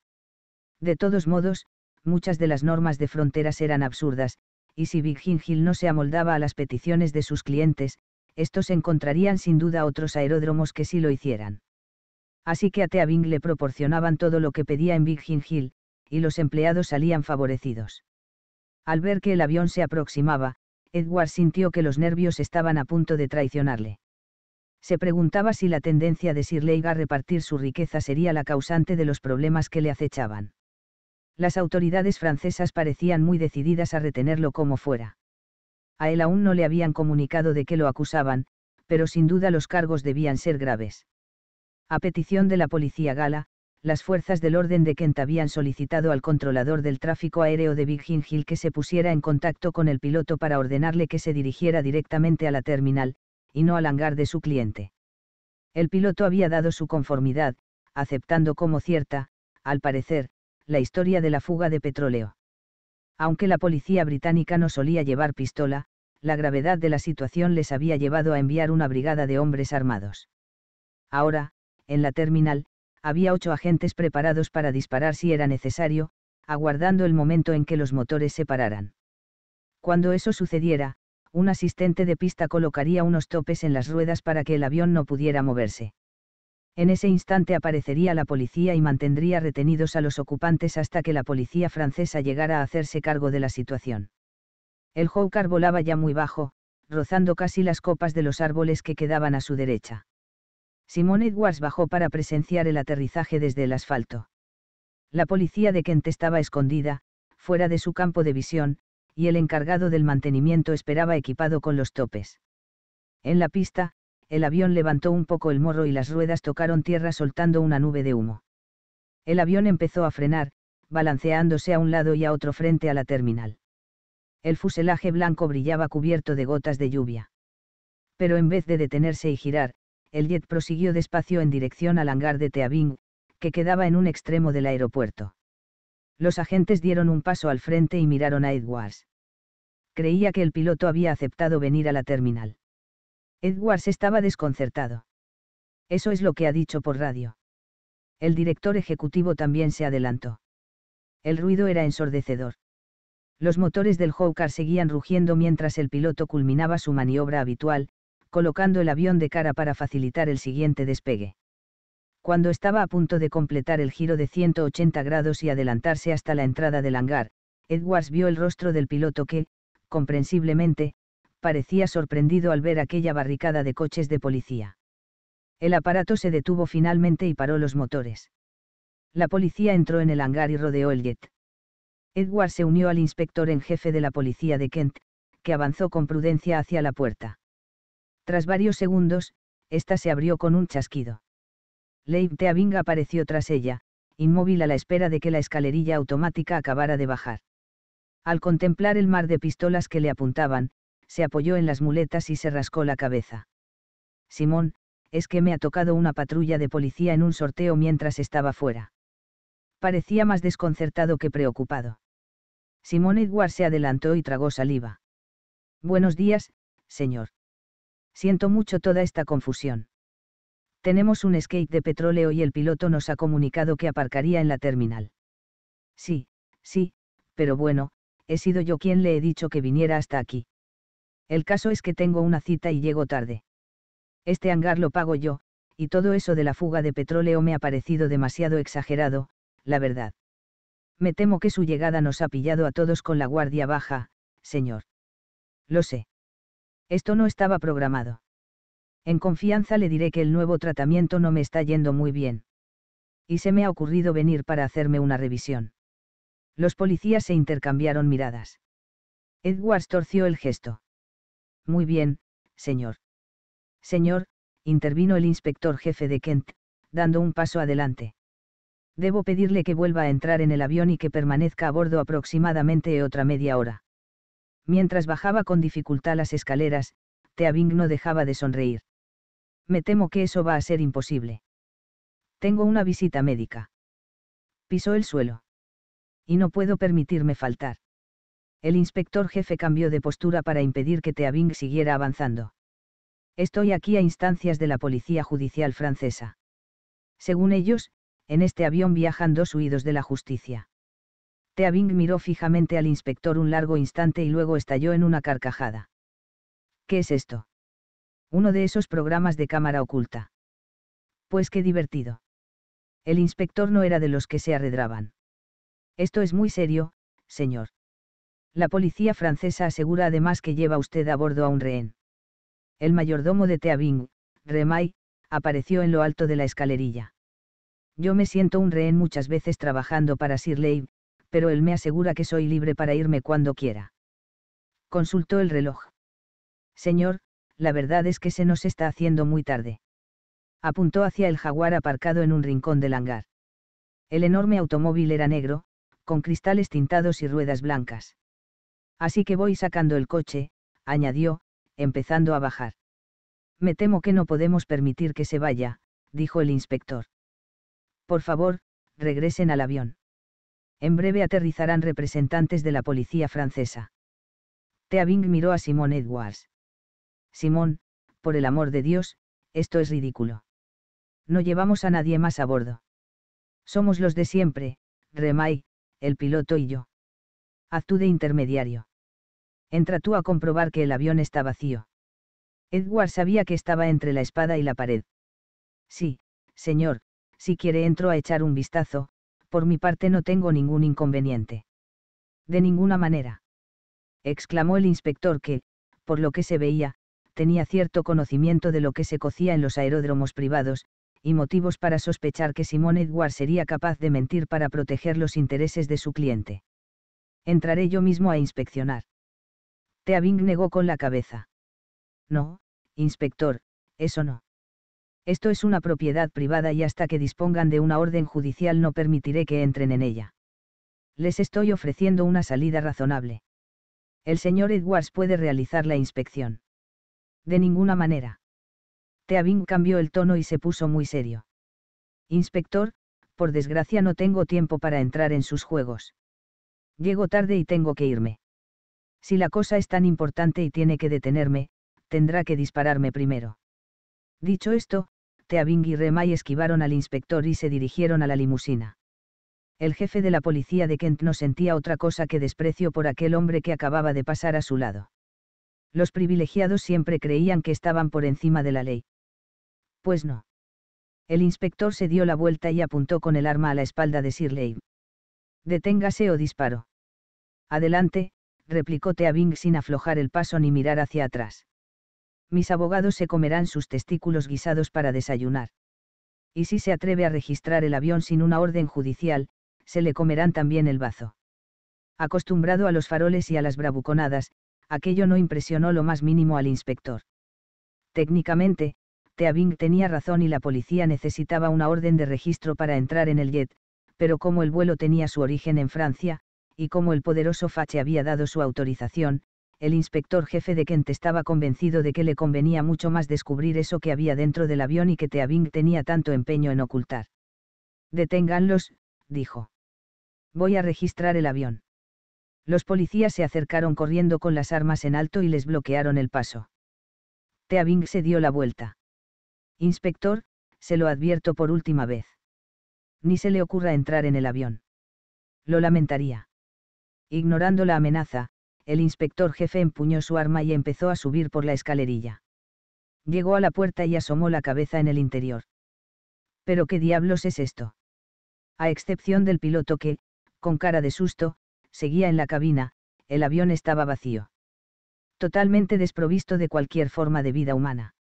De todos modos, muchas de las normas de fronteras eran absurdas, y si Hill no se amoldaba a las peticiones de sus clientes, estos encontrarían sin duda otros aeródromos que sí lo hicieran. Así que a Teabing le proporcionaban todo lo que pedía en Big Hill, y los empleados salían favorecidos. Al ver que el avión se aproximaba, Edward sintió que los nervios estaban a punto de traicionarle se preguntaba si la tendencia de Sirleig a repartir su riqueza sería la causante de los problemas que le acechaban. Las autoridades francesas parecían muy decididas a retenerlo como fuera. A él aún no le habían comunicado de qué lo acusaban, pero sin duda los cargos debían ser graves. A petición de la policía gala, las fuerzas del orden de Kent habían solicitado al controlador del tráfico aéreo de biggin Hill que se pusiera en contacto con el piloto para ordenarle que se dirigiera directamente a la terminal, y no al hangar de su cliente. El piloto había dado su conformidad, aceptando como cierta, al parecer, la historia de la fuga de petróleo. Aunque la policía británica no solía llevar pistola, la gravedad de la situación les había llevado a enviar una brigada de hombres armados. Ahora, en la terminal, había ocho agentes preparados para disparar si era necesario, aguardando el momento en que los motores se pararan. Cuando eso sucediera, un asistente de pista colocaría unos topes en las ruedas para que el avión no pudiera moverse. En ese instante aparecería la policía y mantendría retenidos a los ocupantes hasta que la policía francesa llegara a hacerse cargo de la situación. El Hawker volaba ya muy bajo, rozando casi las copas de los árboles que quedaban a su derecha. Simone Edwards bajó para presenciar el aterrizaje desde el asfalto. La policía de Kent estaba escondida, fuera de su campo de visión, y el encargado del mantenimiento esperaba equipado con los topes. En la pista, el avión levantó un poco el morro y las ruedas tocaron tierra soltando una nube de humo. El avión empezó a frenar, balanceándose a un lado y a otro frente a la terminal. El fuselaje blanco brillaba cubierto de gotas de lluvia. Pero en vez de detenerse y girar, el jet prosiguió despacio en dirección al hangar de Teabing, que quedaba en un extremo del aeropuerto. Los agentes dieron un paso al frente y miraron a Edwards. Creía que el piloto había aceptado venir a la terminal. Edwards estaba desconcertado. Eso es lo que ha dicho por radio. El director ejecutivo también se adelantó. El ruido era ensordecedor. Los motores del Hawker seguían rugiendo mientras el piloto culminaba su maniobra habitual, colocando el avión de cara para facilitar el siguiente despegue cuando estaba a punto de completar el giro de 180 grados y adelantarse hasta la entrada del hangar, Edwards vio el rostro del piloto que, comprensiblemente, parecía sorprendido al ver aquella barricada de coches de policía. El aparato se detuvo finalmente y paró los motores. La policía entró en el hangar y rodeó el jet. Edwards se unió al inspector en jefe de la policía de Kent, que avanzó con prudencia hacia la puerta. Tras varios segundos, esta se abrió con un chasquido. Leib Teabing apareció tras ella, inmóvil a la espera de que la escalerilla automática acabara de bajar. Al contemplar el mar de pistolas que le apuntaban, se apoyó en las muletas y se rascó la cabeza. Simón, es que me ha tocado una patrulla de policía en un sorteo mientras estaba fuera. Parecía más desconcertado que preocupado. Simón Edward se adelantó y tragó saliva. Buenos días, señor. Siento mucho toda esta confusión. Tenemos un skate de petróleo y el piloto nos ha comunicado que aparcaría en la terminal. Sí, sí, pero bueno, he sido yo quien le he dicho que viniera hasta aquí. El caso es que tengo una cita y llego tarde. Este hangar lo pago yo, y todo eso de la fuga de petróleo me ha parecido demasiado exagerado, la verdad. Me temo que su llegada nos ha pillado a todos con la guardia baja, señor. Lo sé. Esto no estaba programado. En confianza le diré que el nuevo tratamiento no me está yendo muy bien. Y se me ha ocurrido venir para hacerme una revisión. Los policías se intercambiaron miradas. Edwards torció el gesto. Muy bien, señor. Señor, intervino el inspector jefe de Kent, dando un paso adelante. Debo pedirle que vuelva a entrar en el avión y que permanezca a bordo aproximadamente otra media hora. Mientras bajaba con dificultad las escaleras, Teabing no dejaba de sonreír me temo que eso va a ser imposible. Tengo una visita médica. Pisó el suelo. Y no puedo permitirme faltar. El inspector jefe cambió de postura para impedir que Teabing siguiera avanzando. Estoy aquí a instancias de la Policía Judicial Francesa. Según ellos, en este avión viajan dos huidos de la justicia. Teabing miró fijamente al inspector un largo instante y luego estalló en una carcajada. ¿Qué es esto? Uno de esos programas de cámara oculta. Pues qué divertido. El inspector no era de los que se arredraban. Esto es muy serio, señor. La policía francesa asegura además que lleva usted a bordo a un rehén. El mayordomo de Teabing, Remay, apareció en lo alto de la escalerilla. Yo me siento un rehén muchas veces trabajando para Sir Leib, pero él me asegura que soy libre para irme cuando quiera. Consultó el reloj. Señor, la verdad es que se nos está haciendo muy tarde. Apuntó hacia el jaguar aparcado en un rincón del hangar. El enorme automóvil era negro, con cristales tintados y ruedas blancas. Así que voy sacando el coche, añadió, empezando a bajar. Me temo que no podemos permitir que se vaya, dijo el inspector. Por favor, regresen al avión. En breve aterrizarán representantes de la policía francesa. Teabing miró a Simone Edwards. Simón, por el amor de Dios, esto es ridículo. No llevamos a nadie más a bordo. Somos los de siempre, Remay, el piloto y yo. Haz tú de intermediario. Entra tú a comprobar que el avión está vacío. Edward sabía que estaba entre la espada y la pared. Sí, señor, si quiere entro a echar un vistazo, por mi parte no tengo ningún inconveniente. De ninguna manera. Exclamó el inspector que, por lo que se veía, tenía cierto conocimiento de lo que se cocía en los aeródromos privados, y motivos para sospechar que Simón Edwards sería capaz de mentir para proteger los intereses de su cliente. Entraré yo mismo a inspeccionar. Teabing negó con la cabeza. No, inspector, eso no. Esto es una propiedad privada y hasta que dispongan de una orden judicial no permitiré que entren en ella. Les estoy ofreciendo una salida razonable. El señor Edwards puede realizar la inspección. De ninguna manera. Teabing cambió el tono y se puso muy serio. Inspector, por desgracia no tengo tiempo para entrar en sus juegos. Llego tarde y tengo que irme. Si la cosa es tan importante y tiene que detenerme, tendrá que dispararme primero. Dicho esto, Teabing y Remay esquivaron al inspector y se dirigieron a la limusina. El jefe de la policía de Kent no sentía otra cosa que desprecio por aquel hombre que acababa de pasar a su lado los privilegiados siempre creían que estaban por encima de la ley. Pues no. El inspector se dio la vuelta y apuntó con el arma a la espalda de Sirley. Deténgase o disparo. Adelante, replicó Teabing sin aflojar el paso ni mirar hacia atrás. Mis abogados se comerán sus testículos guisados para desayunar. Y si se atreve a registrar el avión sin una orden judicial, se le comerán también el bazo. Acostumbrado a los faroles y a las bravuconadas, aquello no impresionó lo más mínimo al inspector. Técnicamente, Teabing tenía razón y la policía necesitaba una orden de registro para entrar en el jet, pero como el vuelo tenía su origen en Francia, y como el poderoso Fache había dado su autorización, el inspector jefe de Kent estaba convencido de que le convenía mucho más descubrir eso que había dentro del avión y que Teabing tenía tanto empeño en ocultar. Deténganlos, dijo. Voy a registrar el avión. Los policías se acercaron corriendo con las armas en alto y les bloquearon el paso. Teabing se dio la vuelta. Inspector, se lo advierto por última vez. Ni se le ocurra entrar en el avión. Lo lamentaría. Ignorando la amenaza, el inspector jefe empuñó su arma y empezó a subir por la escalerilla. Llegó a la puerta y asomó la cabeza en el interior. ¿Pero qué diablos es esto? A excepción del piloto que, con cara de susto, seguía en la cabina, el avión estaba vacío. Totalmente desprovisto de cualquier forma de vida humana.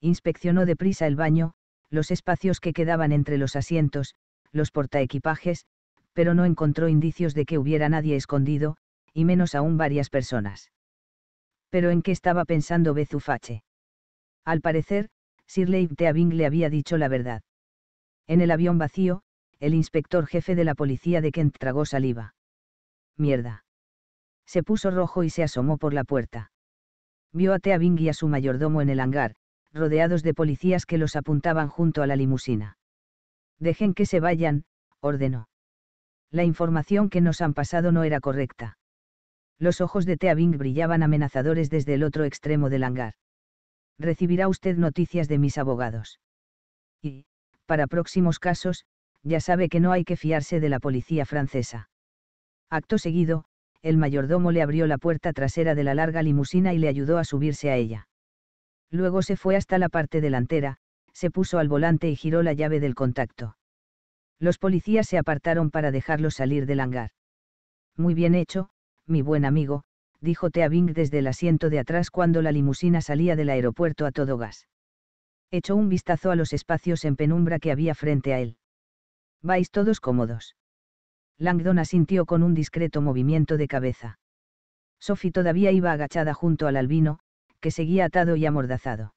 Inspeccionó deprisa el baño, los espacios que quedaban entre los asientos, los portaequipajes, pero no encontró indicios de que hubiera nadie escondido, y menos aún varias personas. Pero ¿en qué estaba pensando Bezufache? Al parecer, Sirley Teabing le había dicho la verdad. En el avión vacío, el inspector jefe de la policía de Kent tragó saliva mierda. Se puso rojo y se asomó por la puerta. Vio a Teabing y a su mayordomo en el hangar, rodeados de policías que los apuntaban junto a la limusina. Dejen que se vayan, ordenó. La información que nos han pasado no era correcta. Los ojos de Teabing brillaban amenazadores desde el otro extremo del hangar. Recibirá usted noticias de mis abogados. Y, para próximos casos, ya sabe que no hay que fiarse de la policía francesa. Acto seguido, el mayordomo le abrió la puerta trasera de la larga limusina y le ayudó a subirse a ella. Luego se fue hasta la parte delantera, se puso al volante y giró la llave del contacto. Los policías se apartaron para dejarlo salir del hangar. Muy bien hecho, mi buen amigo, dijo Teabing desde el asiento de atrás cuando la limusina salía del aeropuerto a todo gas. Echó un vistazo a los espacios en penumbra que había frente a él. Vais todos cómodos. Langdon asintió con un discreto movimiento de cabeza. Sophie todavía iba agachada junto al albino, que seguía atado y amordazado.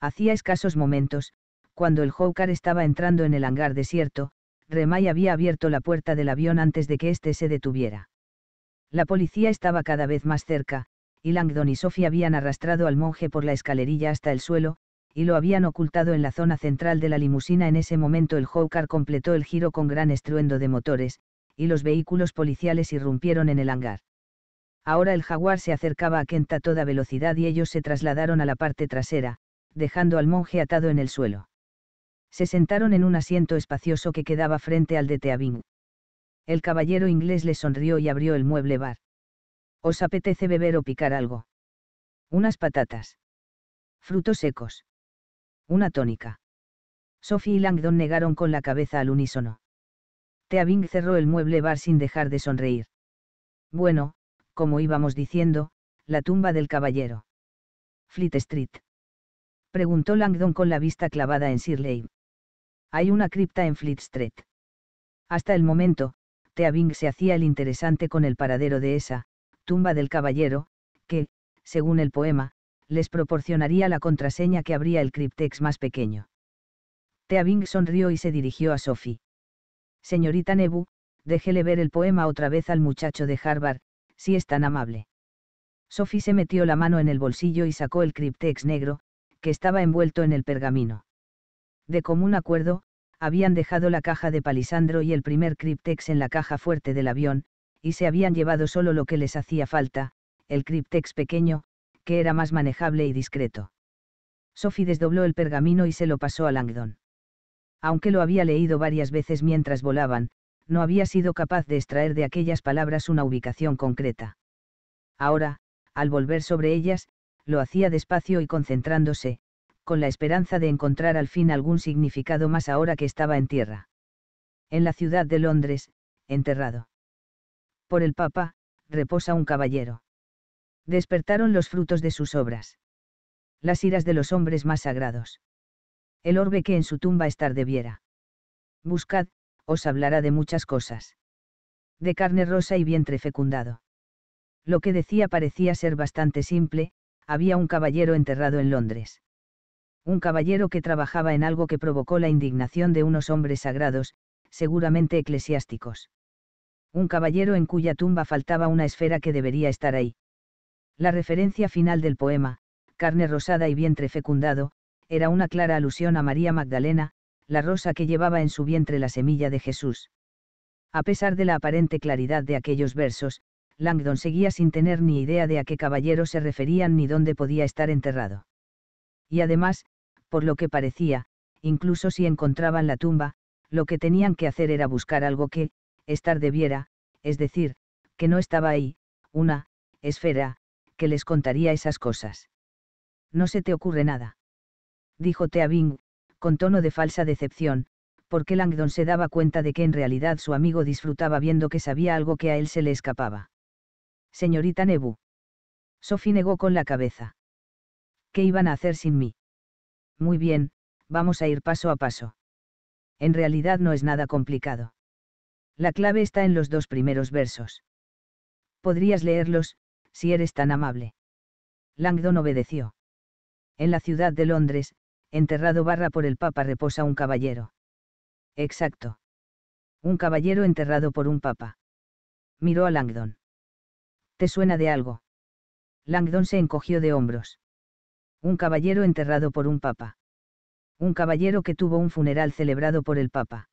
Hacía escasos momentos, cuando el Hawkar estaba entrando en el hangar desierto, Remay había abierto la puerta del avión antes de que éste se detuviera. La policía estaba cada vez más cerca, y Langdon y Sophie habían arrastrado al monje por la escalerilla hasta el suelo, y lo habían ocultado en la zona central de la limusina. En ese momento el Hawker completó el giro con gran estruendo de motores, y los vehículos policiales irrumpieron en el hangar. Ahora el jaguar se acercaba a Kent a toda velocidad y ellos se trasladaron a la parte trasera, dejando al monje atado en el suelo. Se sentaron en un asiento espacioso que quedaba frente al de Teabing. El caballero inglés le sonrió y abrió el mueble bar. ¿Os apetece beber o picar algo? Unas patatas. Frutos secos. Una tónica. Sophie y Langdon negaron con la cabeza al unísono. Teabing cerró el mueble bar sin dejar de sonreír. Bueno, como íbamos diciendo, la tumba del caballero. Fleet Street. Preguntó Langdon con la vista clavada en Sir Sirley. Hay una cripta en Fleet Street. Hasta el momento, Teabing se hacía el interesante con el paradero de esa, tumba del caballero, que, según el poema, les proporcionaría la contraseña que abría el criptex más pequeño. Teabing sonrió y se dirigió a Sophie. Señorita Nebu, déjele ver el poema otra vez al muchacho de Harvard, si es tan amable. Sophie se metió la mano en el bolsillo y sacó el criptex negro, que estaba envuelto en el pergamino. De común acuerdo, habían dejado la caja de palisandro y el primer criptex en la caja fuerte del avión, y se habían llevado solo lo que les hacía falta, el criptex pequeño, que era más manejable y discreto. Sophie desdobló el pergamino y se lo pasó a Langdon aunque lo había leído varias veces mientras volaban, no había sido capaz de extraer de aquellas palabras una ubicación concreta. Ahora, al volver sobre ellas, lo hacía despacio y concentrándose, con la esperanza de encontrar al fin algún significado más ahora que estaba en tierra. En la ciudad de Londres, enterrado. Por el Papa, reposa un caballero. Despertaron los frutos de sus obras. Las iras de los hombres más sagrados el orbe que en su tumba estar debiera. Buscad, os hablará de muchas cosas. De carne rosa y vientre fecundado. Lo que decía parecía ser bastante simple, había un caballero enterrado en Londres. Un caballero que trabajaba en algo que provocó la indignación de unos hombres sagrados, seguramente eclesiásticos. Un caballero en cuya tumba faltaba una esfera que debería estar ahí. La referencia final del poema, carne rosada y vientre fecundado, era una clara alusión a María Magdalena, la rosa que llevaba en su vientre la semilla de Jesús. A pesar de la aparente claridad de aquellos versos, Langdon seguía sin tener ni idea de a qué caballero se referían ni dónde podía estar enterrado. Y además, por lo que parecía, incluso si encontraban la tumba, lo que tenían que hacer era buscar algo que, estar debiera, es decir, que no estaba ahí, una, esfera, que les contaría esas cosas. No se te ocurre nada dijo Bing, con tono de falsa decepción, porque Langdon se daba cuenta de que en realidad su amigo disfrutaba viendo que sabía algo que a él se le escapaba. Señorita Nebu. Sophie negó con la cabeza. ¿Qué iban a hacer sin mí? Muy bien, vamos a ir paso a paso. En realidad no es nada complicado. La clave está en los dos primeros versos. Podrías leerlos, si eres tan amable. Langdon obedeció. En la ciudad de Londres, enterrado barra por el Papa reposa un caballero. Exacto. Un caballero enterrado por un Papa. Miró a Langdon. ¿Te suena de algo? Langdon se encogió de hombros. Un caballero enterrado por un Papa. Un caballero que tuvo un funeral celebrado por el Papa.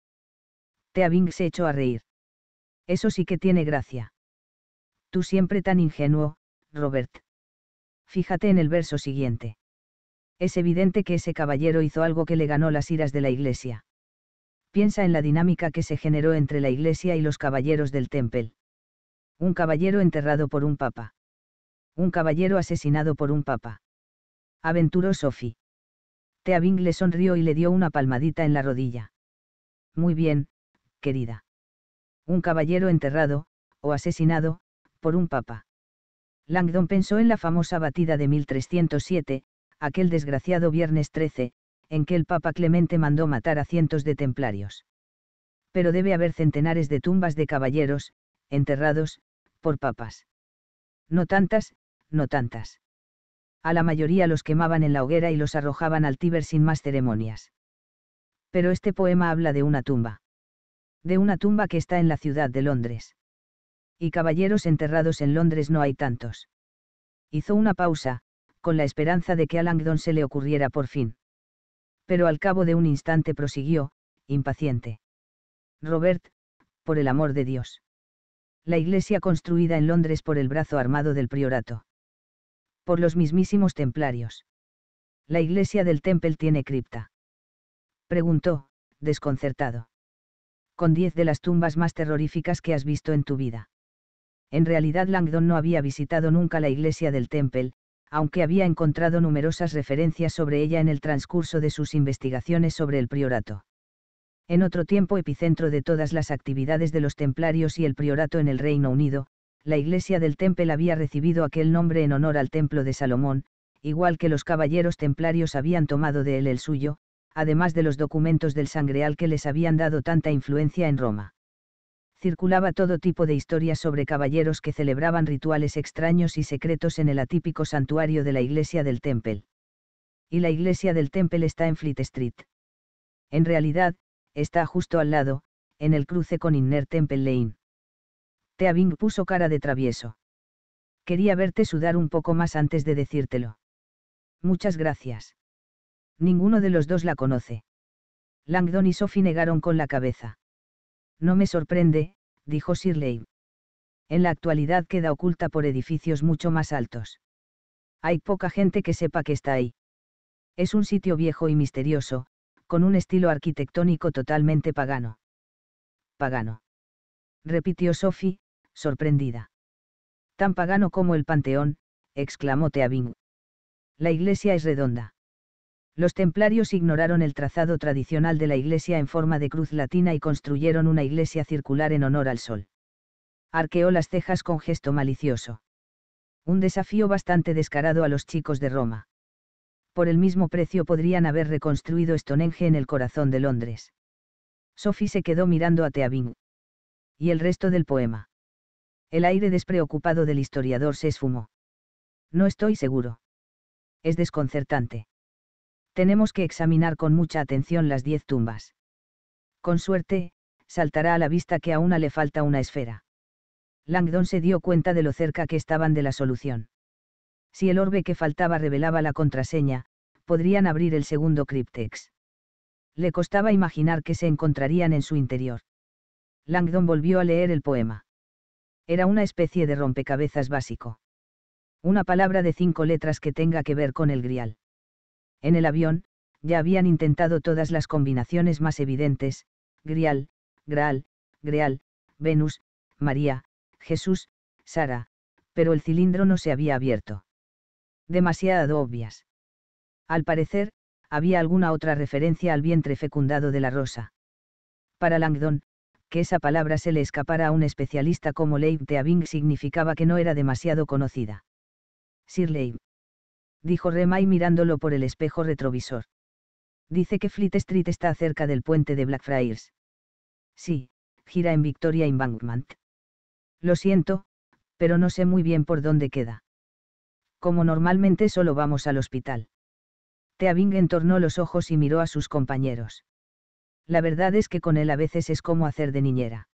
Teabing se echó a reír. Eso sí que tiene gracia. Tú siempre tan ingenuo, Robert. Fíjate en el verso siguiente es evidente que ese caballero hizo algo que le ganó las iras de la Iglesia. Piensa en la dinámica que se generó entre la Iglesia y los caballeros del Temple. Un caballero enterrado por un papa. Un caballero asesinado por un papa. Aventuró Sophie. Bing le sonrió y le dio una palmadita en la rodilla. Muy bien, querida. Un caballero enterrado, o asesinado, por un papa. Langdon pensó en la famosa batida de 1307, aquel desgraciado viernes 13, en que el Papa Clemente mandó matar a cientos de templarios. Pero debe haber centenares de tumbas de caballeros, enterrados, por papas. No tantas, no tantas. A la mayoría los quemaban en la hoguera y los arrojaban al Tíber sin más ceremonias. Pero este poema habla de una tumba. De una tumba que está en la ciudad de Londres. Y caballeros enterrados en Londres no hay tantos. Hizo una pausa, con la esperanza de que a Langdon se le ocurriera por fin. Pero al cabo de un instante prosiguió, impaciente. Robert, por el amor de Dios. La iglesia construida en Londres por el brazo armado del priorato. Por los mismísimos templarios. La iglesia del Temple tiene cripta. Preguntó, desconcertado. Con diez de las tumbas más terroríficas que has visto en tu vida. En realidad Langdon no había visitado nunca la iglesia del Temple, aunque había encontrado numerosas referencias sobre ella en el transcurso de sus investigaciones sobre el priorato. En otro tiempo epicentro de todas las actividades de los templarios y el priorato en el Reino Unido, la iglesia del Temple había recibido aquel nombre en honor al templo de Salomón, igual que los caballeros templarios habían tomado de él el suyo, además de los documentos del sangreal que les habían dado tanta influencia en Roma circulaba todo tipo de historias sobre caballeros que celebraban rituales extraños y secretos en el atípico santuario de la iglesia del Temple. Y la iglesia del Temple está en Fleet Street. En realidad, está justo al lado, en el cruce con Inner Temple Lane. Teabing puso cara de travieso. Quería verte sudar un poco más antes de decírtelo. Muchas gracias. Ninguno de los dos la conoce. Langdon y Sophie negaron con la cabeza. No me sorprende, dijo Shirley. En la actualidad queda oculta por edificios mucho más altos. Hay poca gente que sepa que está ahí. Es un sitio viejo y misterioso, con un estilo arquitectónico totalmente pagano. Pagano. Repitió Sophie, sorprendida. Tan pagano como el Panteón, exclamó Teabing. La iglesia es redonda. Los templarios ignoraron el trazado tradicional de la iglesia en forma de cruz latina y construyeron una iglesia circular en honor al sol. Arqueó las cejas con gesto malicioso. Un desafío bastante descarado a los chicos de Roma. Por el mismo precio podrían haber reconstruido Stonehenge en el corazón de Londres. Sophie se quedó mirando a Teabing. Y el resto del poema. El aire despreocupado del historiador se esfumó. No estoy seguro. Es desconcertante tenemos que examinar con mucha atención las diez tumbas. Con suerte, saltará a la vista que a una le falta una esfera. Langdon se dio cuenta de lo cerca que estaban de la solución. Si el orbe que faltaba revelaba la contraseña, podrían abrir el segundo cryptex. Le costaba imaginar que se encontrarían en su interior. Langdon volvió a leer el poema. Era una especie de rompecabezas básico. Una palabra de cinco letras que tenga que ver con el grial. En el avión, ya habían intentado todas las combinaciones más evidentes, Grial, Graal, Greal, Venus, María, Jesús, Sara, pero el cilindro no se había abierto. Demasiado obvias. Al parecer, había alguna otra referencia al vientre fecundado de la rosa. Para Langdon, que esa palabra se le escapara a un especialista como Leib Abing, significaba que no era demasiado conocida. Sir Leib dijo Remai mirándolo por el espejo retrovisor. Dice que Fleet Street está cerca del puente de Blackfriars. Sí, gira en Victoria Embankment. Lo siento, pero no sé muy bien por dónde queda. Como normalmente solo vamos al hospital. Teabing entornó los ojos y miró a sus compañeros. La verdad es que con él a veces es como hacer de niñera.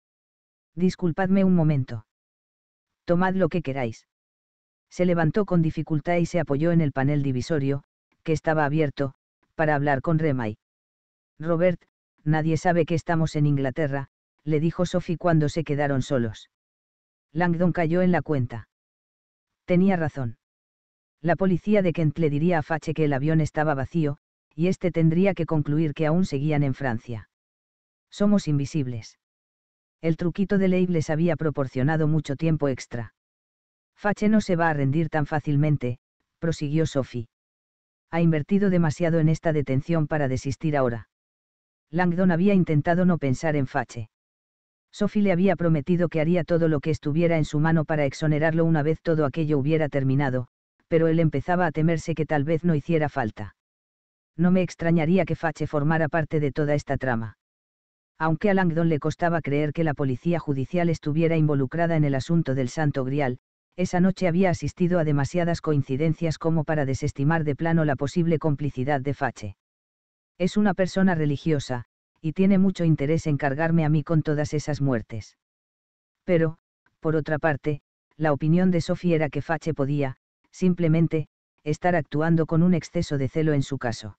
Disculpadme un momento. Tomad lo que queráis se levantó con dificultad y se apoyó en el panel divisorio, que estaba abierto, para hablar con Remay. Robert, nadie sabe que estamos en Inglaterra, le dijo Sophie cuando se quedaron solos. Langdon cayó en la cuenta. Tenía razón. La policía de Kent le diría a Fache que el avión estaba vacío, y este tendría que concluir que aún seguían en Francia. Somos invisibles. El truquito de Leib les había proporcionado mucho tiempo extra. Fache no se va a rendir tan fácilmente, prosiguió Sophie. Ha invertido demasiado en esta detención para desistir ahora. Langdon había intentado no pensar en Fache. Sophie le había prometido que haría todo lo que estuviera en su mano para exonerarlo una vez todo aquello hubiera terminado, pero él empezaba a temerse que tal vez no hiciera falta. No me extrañaría que Fache formara parte de toda esta trama. Aunque a Langdon le costaba creer que la policía judicial estuviera involucrada en el asunto del Santo Grial, esa noche había asistido a demasiadas coincidencias como para desestimar de plano la posible complicidad de Fache. Es una persona religiosa, y tiene mucho interés en cargarme a mí con todas esas muertes. Pero, por otra parte, la opinión de Sophie era que Fache podía, simplemente, estar actuando con un exceso de celo en su caso.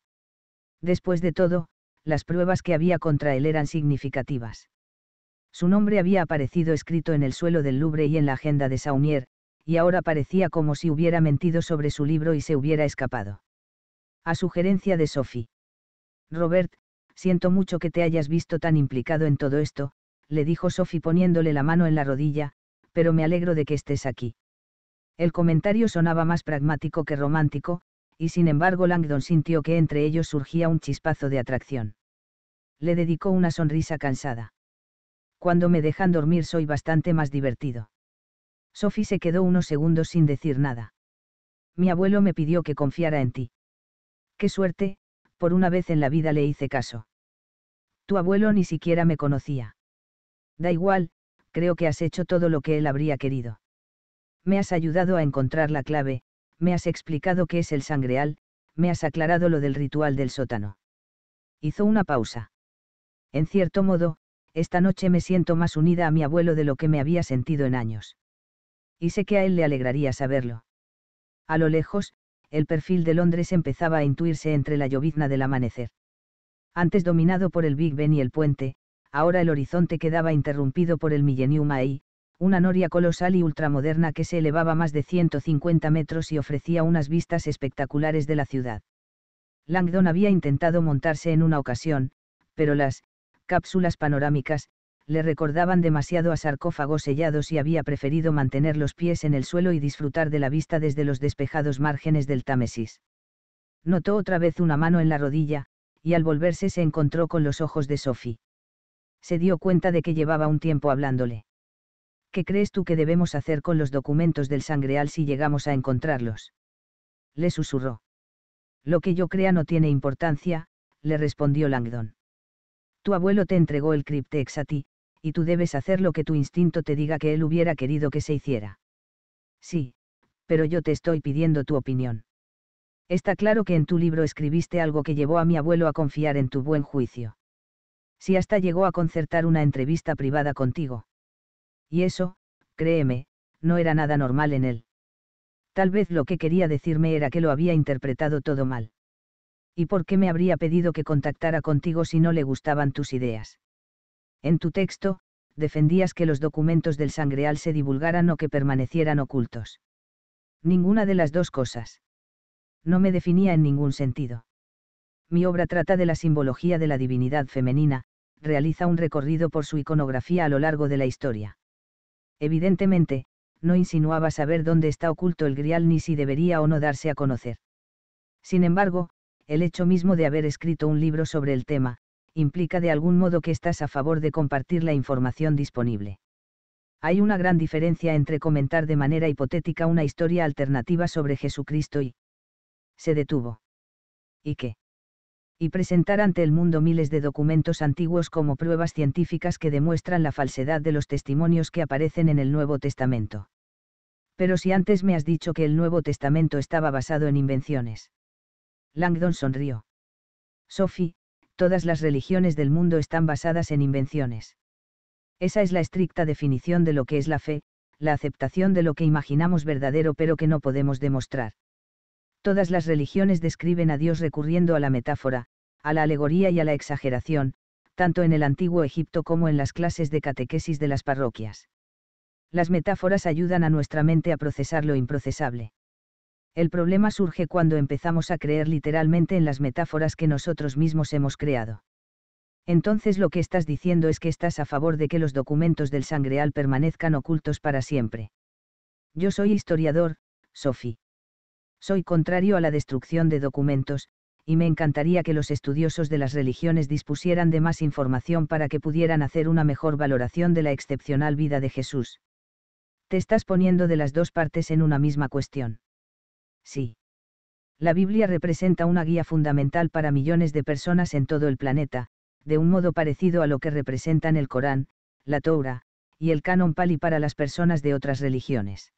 Después de todo, las pruebas que había contra él eran significativas. Su nombre había aparecido escrito en el suelo del Louvre y en la agenda de Saumier y ahora parecía como si hubiera mentido sobre su libro y se hubiera escapado. A sugerencia de Sophie. Robert, siento mucho que te hayas visto tan implicado en todo esto, le dijo Sophie poniéndole la mano en la rodilla, pero me alegro de que estés aquí. El comentario sonaba más pragmático que romántico, y sin embargo Langdon sintió que entre ellos surgía un chispazo de atracción. Le dedicó una sonrisa cansada. Cuando me dejan dormir soy bastante más divertido. Sophie se quedó unos segundos sin decir nada. Mi abuelo me pidió que confiara en ti. Qué suerte, por una vez en la vida le hice caso. Tu abuelo ni siquiera me conocía. Da igual, creo que has hecho todo lo que él habría querido. Me has ayudado a encontrar la clave, me has explicado qué es el sangreal, me has aclarado lo del ritual del sótano. Hizo una pausa. En cierto modo, esta noche me siento más unida a mi abuelo de lo que me había sentido en años y sé que a él le alegraría saberlo. A lo lejos, el perfil de Londres empezaba a intuirse entre la llovizna del amanecer. Antes dominado por el Big Ben y el puente, ahora el horizonte quedaba interrumpido por el Millenium AI, una noria colosal y ultramoderna que se elevaba más de 150 metros y ofrecía unas vistas espectaculares de la ciudad. Langdon había intentado montarse en una ocasión, pero las cápsulas panorámicas, le recordaban demasiado a sarcófagos sellados y había preferido mantener los pies en el suelo y disfrutar de la vista desde los despejados márgenes del Támesis. Notó otra vez una mano en la rodilla, y al volverse se encontró con los ojos de Sophie. Se dio cuenta de que llevaba un tiempo hablándole. ¿Qué crees tú que debemos hacer con los documentos del sangreal si llegamos a encontrarlos? Le susurró. Lo que yo crea no tiene importancia, le respondió Langdon. Tu abuelo te entregó el criptex a ti, y tú debes hacer lo que tu instinto te diga que él hubiera querido que se hiciera. Sí, pero yo te estoy pidiendo tu opinión. Está claro que en tu libro escribiste algo que llevó a mi abuelo a confiar en tu buen juicio. Si hasta llegó a concertar una entrevista privada contigo. Y eso, créeme, no era nada normal en él. Tal vez lo que quería decirme era que lo había interpretado todo mal. ¿Y por qué me habría pedido que contactara contigo si no le gustaban tus ideas? En tu texto, defendías que los documentos del Sangreal se divulgaran o que permanecieran ocultos. Ninguna de las dos cosas. No me definía en ningún sentido. Mi obra trata de la simbología de la divinidad femenina, realiza un recorrido por su iconografía a lo largo de la historia. Evidentemente, no insinuaba saber dónde está oculto el grial ni si debería o no darse a conocer. Sin embargo, el hecho mismo de haber escrito un libro sobre el tema, implica de algún modo que estás a favor de compartir la información disponible. Hay una gran diferencia entre comentar de manera hipotética una historia alternativa sobre Jesucristo y se detuvo. ¿Y qué? Y presentar ante el mundo miles de documentos antiguos como pruebas científicas que demuestran la falsedad de los testimonios que aparecen en el Nuevo Testamento. Pero si antes me has dicho que el Nuevo Testamento estaba basado en invenciones. Langdon sonrió. Sophie, todas las religiones del mundo están basadas en invenciones. Esa es la estricta definición de lo que es la fe, la aceptación de lo que imaginamos verdadero pero que no podemos demostrar. Todas las religiones describen a Dios recurriendo a la metáfora, a la alegoría y a la exageración, tanto en el antiguo Egipto como en las clases de catequesis de las parroquias. Las metáforas ayudan a nuestra mente a procesar lo improcesable. El problema surge cuando empezamos a creer literalmente en las metáforas que nosotros mismos hemos creado. Entonces lo que estás diciendo es que estás a favor de que los documentos del sangreal permanezcan ocultos para siempre. Yo soy historiador, Sophie. Soy contrario a la destrucción de documentos, y me encantaría que los estudiosos de las religiones dispusieran de más información para que pudieran hacer una mejor valoración de la excepcional vida de Jesús. Te estás poniendo de las dos partes en una misma cuestión. Sí. La Biblia representa una guía fundamental para millones de personas en todo el planeta, de un modo parecido a lo que representan el Corán, la Toura, y el canon pali para las personas de otras religiones.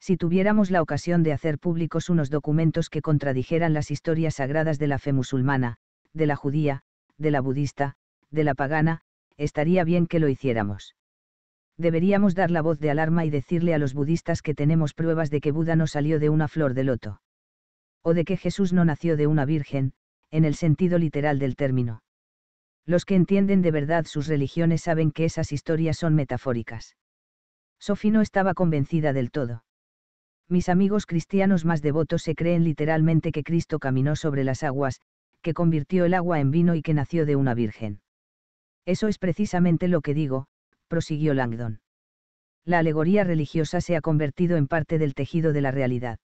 Si tuviéramos la ocasión de hacer públicos unos documentos que contradijeran las historias sagradas de la fe musulmana, de la judía, de la budista, de la pagana, estaría bien que lo hiciéramos deberíamos dar la voz de alarma y decirle a los budistas que tenemos pruebas de que Buda no salió de una flor de loto. O de que Jesús no nació de una virgen, en el sentido literal del término. Los que entienden de verdad sus religiones saben que esas historias son metafóricas. Sophie no estaba convencida del todo. Mis amigos cristianos más devotos se creen literalmente que Cristo caminó sobre las aguas, que convirtió el agua en vino y que nació de una virgen. Eso es precisamente lo que digo, prosiguió Langdon. La alegoría religiosa se ha convertido en parte del tejido de la realidad.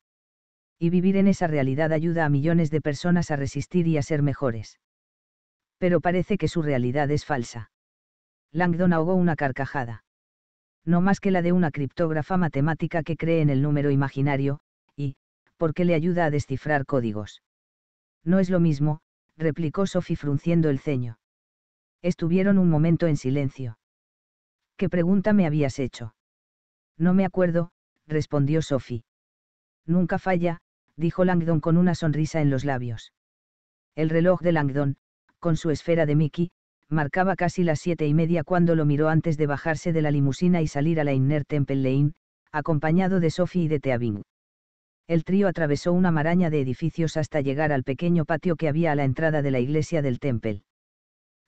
Y vivir en esa realidad ayuda a millones de personas a resistir y a ser mejores. Pero parece que su realidad es falsa. Langdon ahogó una carcajada. No más que la de una criptógrafa matemática que cree en el número imaginario, y, porque le ayuda a descifrar códigos. No es lo mismo, replicó Sophie frunciendo el ceño. Estuvieron un momento en silencio. ¿Qué pregunta me habías hecho? No me acuerdo, respondió Sophie. Nunca falla, dijo Langdon con una sonrisa en los labios. El reloj de Langdon, con su esfera de Mickey, marcaba casi las siete y media cuando lo miró antes de bajarse de la limusina y salir a la Inner Temple Lane, acompañado de Sophie y de Teabing. El trío atravesó una maraña de edificios hasta llegar al pequeño patio que había a la entrada de la iglesia del Temple.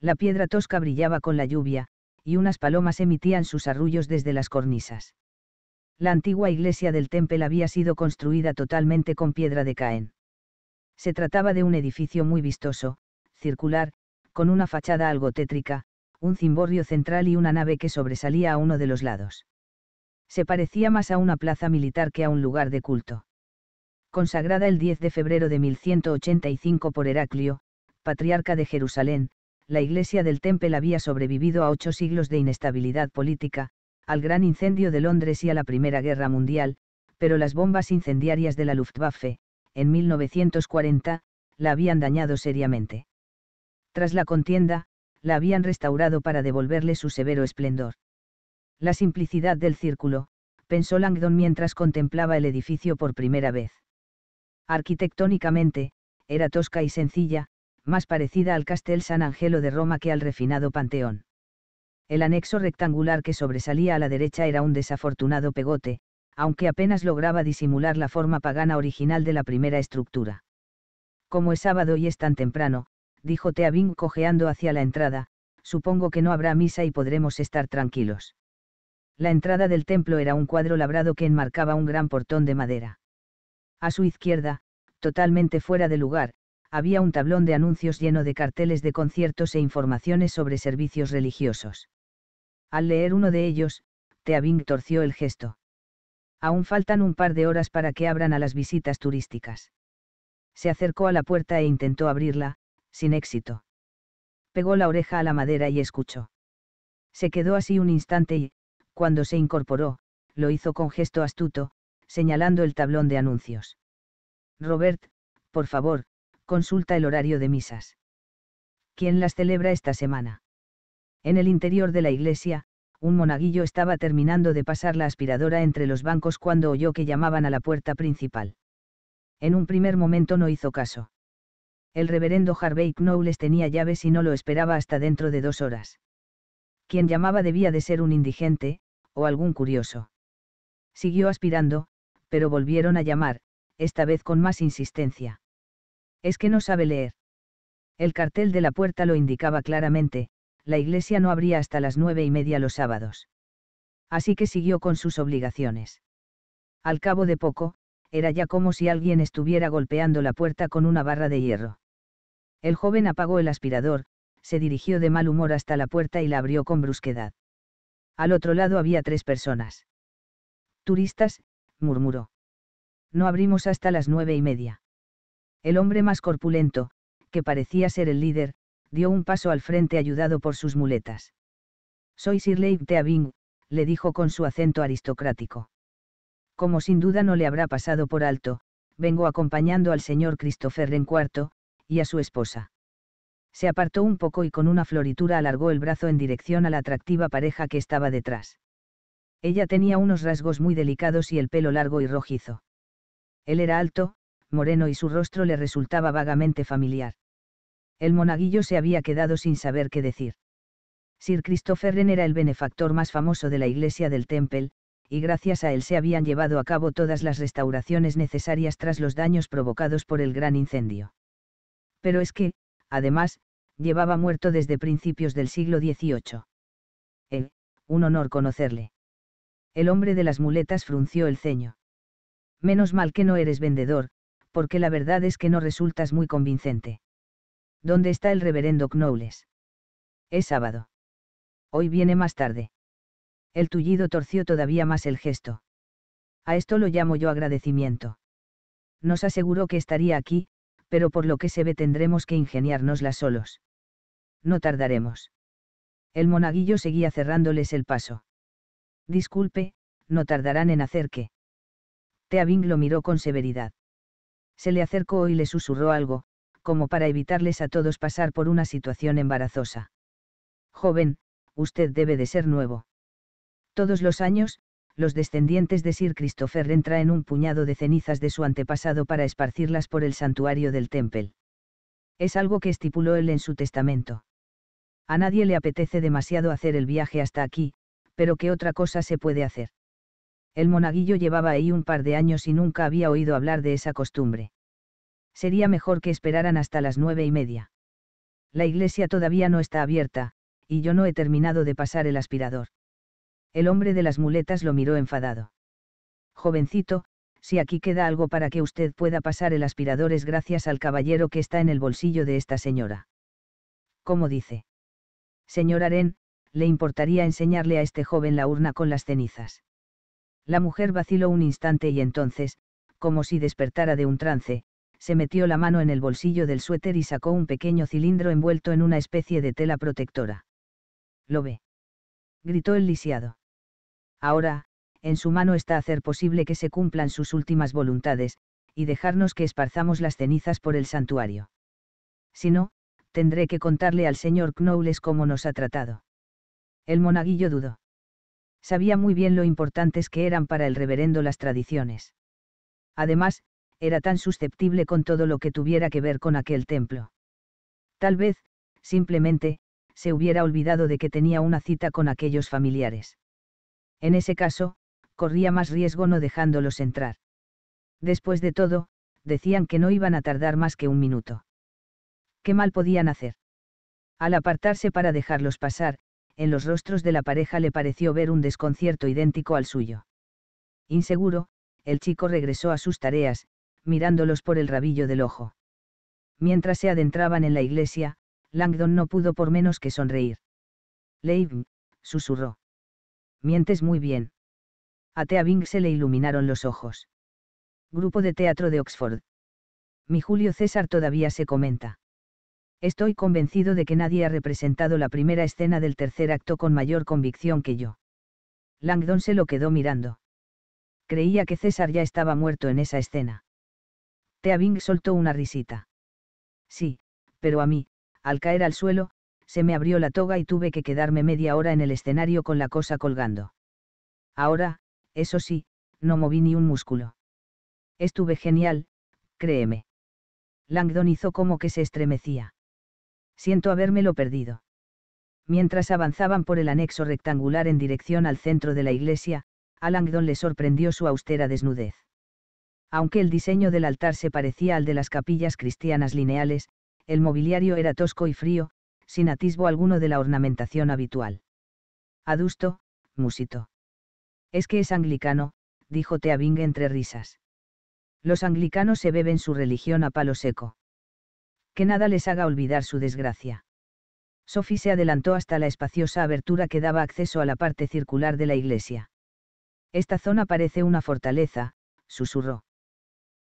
La piedra tosca brillaba con la lluvia, y unas palomas emitían sus arrullos desde las cornisas. La antigua iglesia del Temple había sido construida totalmente con piedra de Caen. Se trataba de un edificio muy vistoso, circular, con una fachada algo tétrica, un cimborrio central y una nave que sobresalía a uno de los lados. Se parecía más a una plaza militar que a un lugar de culto. Consagrada el 10 de febrero de 1185 por Heraclio, patriarca de Jerusalén, la iglesia del Temple había sobrevivido a ocho siglos de inestabilidad política, al gran incendio de Londres y a la Primera Guerra Mundial, pero las bombas incendiarias de la Luftwaffe, en 1940, la habían dañado seriamente. Tras la contienda, la habían restaurado para devolverle su severo esplendor. La simplicidad del círculo, pensó Langdon mientras contemplaba el edificio por primera vez. Arquitectónicamente, era tosca y sencilla, más parecida al Castel San Angelo de Roma que al refinado Panteón. El anexo rectangular que sobresalía a la derecha era un desafortunado pegote, aunque apenas lograba disimular la forma pagana original de la primera estructura. Como es sábado y es tan temprano, dijo Teabing cojeando hacia la entrada, supongo que no habrá misa y podremos estar tranquilos. La entrada del templo era un cuadro labrado que enmarcaba un gran portón de madera. A su izquierda, totalmente fuera de lugar, había un tablón de anuncios lleno de carteles de conciertos e informaciones sobre servicios religiosos. Al leer uno de ellos, Teabing torció el gesto. Aún faltan un par de horas para que abran a las visitas turísticas. Se acercó a la puerta e intentó abrirla, sin éxito. Pegó la oreja a la madera y escuchó. Se quedó así un instante y, cuando se incorporó, lo hizo con gesto astuto, señalando el tablón de anuncios. Robert, por favor, Consulta el horario de misas. ¿Quién las celebra esta semana? En el interior de la iglesia, un monaguillo estaba terminando de pasar la aspiradora entre los bancos cuando oyó que llamaban a la puerta principal. En un primer momento no hizo caso. El reverendo Harvey Knowles tenía llaves y no lo esperaba hasta dentro de dos horas. Quien llamaba debía de ser un indigente, o algún curioso. Siguió aspirando, pero volvieron a llamar, esta vez con más insistencia. Es que no sabe leer. El cartel de la puerta lo indicaba claramente, la iglesia no abría hasta las nueve y media los sábados. Así que siguió con sus obligaciones. Al cabo de poco, era ya como si alguien estuviera golpeando la puerta con una barra de hierro. El joven apagó el aspirador, se dirigió de mal humor hasta la puerta y la abrió con brusquedad. Al otro lado había tres personas. Turistas, murmuró. No abrimos hasta las nueve y media. El hombre más corpulento, que parecía ser el líder, dio un paso al frente ayudado por sus muletas. Soy Sir Leib Teabing, le dijo con su acento aristocrático. Como sin duda no le habrá pasado por alto, vengo acompañando al señor Christopher cuarto, y a su esposa. Se apartó un poco y con una floritura alargó el brazo en dirección a la atractiva pareja que estaba detrás. Ella tenía unos rasgos muy delicados y el pelo largo y rojizo. Él era alto, moreno y su rostro le resultaba vagamente familiar. El monaguillo se había quedado sin saber qué decir. Sir Christopher Wren era el benefactor más famoso de la iglesia del Temple, y gracias a él se habían llevado a cabo todas las restauraciones necesarias tras los daños provocados por el gran incendio. Pero es que, además, llevaba muerto desde principios del siglo XVIII. Eh, un honor conocerle. El hombre de las muletas frunció el ceño. Menos mal que no eres vendedor, porque la verdad es que no resultas muy convincente. ¿Dónde está el reverendo Knowles? Es sábado. Hoy viene más tarde. El tullido torció todavía más el gesto. A esto lo llamo yo agradecimiento. Nos aseguró que estaría aquí, pero por lo que se ve tendremos que ingeniárnosla solos. No tardaremos. El monaguillo seguía cerrándoles el paso. Disculpe, no tardarán en hacer que. Teabing lo miró con severidad se le acercó y le susurró algo, como para evitarles a todos pasar por una situación embarazosa. Joven, usted debe de ser nuevo. Todos los años, los descendientes de Sir Christopher entraen un puñado de cenizas de su antepasado para esparcirlas por el santuario del Temple. Es algo que estipuló él en su testamento. A nadie le apetece demasiado hacer el viaje hasta aquí, pero ¿qué otra cosa se puede hacer? El monaguillo llevaba ahí un par de años y nunca había oído hablar de esa costumbre. Sería mejor que esperaran hasta las nueve y media. La iglesia todavía no está abierta, y yo no he terminado de pasar el aspirador. El hombre de las muletas lo miró enfadado. Jovencito, si aquí queda algo para que usted pueda pasar el aspirador es gracias al caballero que está en el bolsillo de esta señora. ¿Cómo dice? Señor Aren, le importaría enseñarle a este joven la urna con las cenizas. La mujer vaciló un instante y entonces, como si despertara de un trance, se metió la mano en el bolsillo del suéter y sacó un pequeño cilindro envuelto en una especie de tela protectora. Lo ve. Gritó el lisiado. Ahora, en su mano está hacer posible que se cumplan sus últimas voluntades, y dejarnos que esparzamos las cenizas por el santuario. Si no, tendré que contarle al señor Knowles cómo nos ha tratado. El monaguillo dudó. Sabía muy bien lo importantes que eran para el reverendo las tradiciones. Además, era tan susceptible con todo lo que tuviera que ver con aquel templo. Tal vez, simplemente, se hubiera olvidado de que tenía una cita con aquellos familiares. En ese caso, corría más riesgo no dejándolos entrar. Después de todo, decían que no iban a tardar más que un minuto. ¿Qué mal podían hacer? Al apartarse para dejarlos pasar, en los rostros de la pareja le pareció ver un desconcierto idéntico al suyo. Inseguro, el chico regresó a sus tareas, mirándolos por el rabillo del ojo. Mientras se adentraban en la iglesia, Langdon no pudo por menos que sonreír. Leib, susurró. Mientes muy bien. A Thea se le iluminaron los ojos. Grupo de Teatro de Oxford. Mi Julio César todavía se comenta. Estoy convencido de que nadie ha representado la primera escena del tercer acto con mayor convicción que yo. Langdon se lo quedó mirando. Creía que César ya estaba muerto en esa escena. Teabing soltó una risita. Sí, pero a mí, al caer al suelo, se me abrió la toga y tuve que quedarme media hora en el escenario con la cosa colgando. Ahora, eso sí, no moví ni un músculo. Estuve genial, créeme. Langdon hizo como que se estremecía. Siento habérmelo perdido. Mientras avanzaban por el anexo rectangular en dirección al centro de la iglesia, a Langdon le sorprendió su austera desnudez. Aunque el diseño del altar se parecía al de las capillas cristianas lineales, el mobiliario era tosco y frío, sin atisbo alguno de la ornamentación habitual. Adusto, musito. Es que es anglicano, dijo Teabing entre risas. Los anglicanos se beben su religión a palo seco que nada les haga olvidar su desgracia. Sophie se adelantó hasta la espaciosa abertura que daba acceso a la parte circular de la iglesia. Esta zona parece una fortaleza, susurró.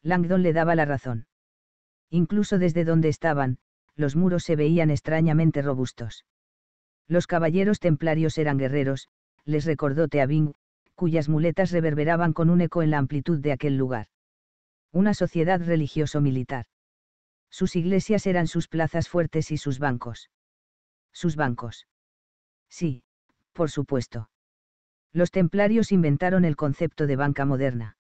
Langdon le daba la razón. Incluso desde donde estaban, los muros se veían extrañamente robustos. Los caballeros templarios eran guerreros, les recordó Teabing, cuyas muletas reverberaban con un eco en la amplitud de aquel lugar. Una sociedad religioso-militar. Sus iglesias eran sus plazas fuertes y sus bancos. Sus bancos. Sí, por supuesto. Los templarios inventaron el concepto de banca moderna.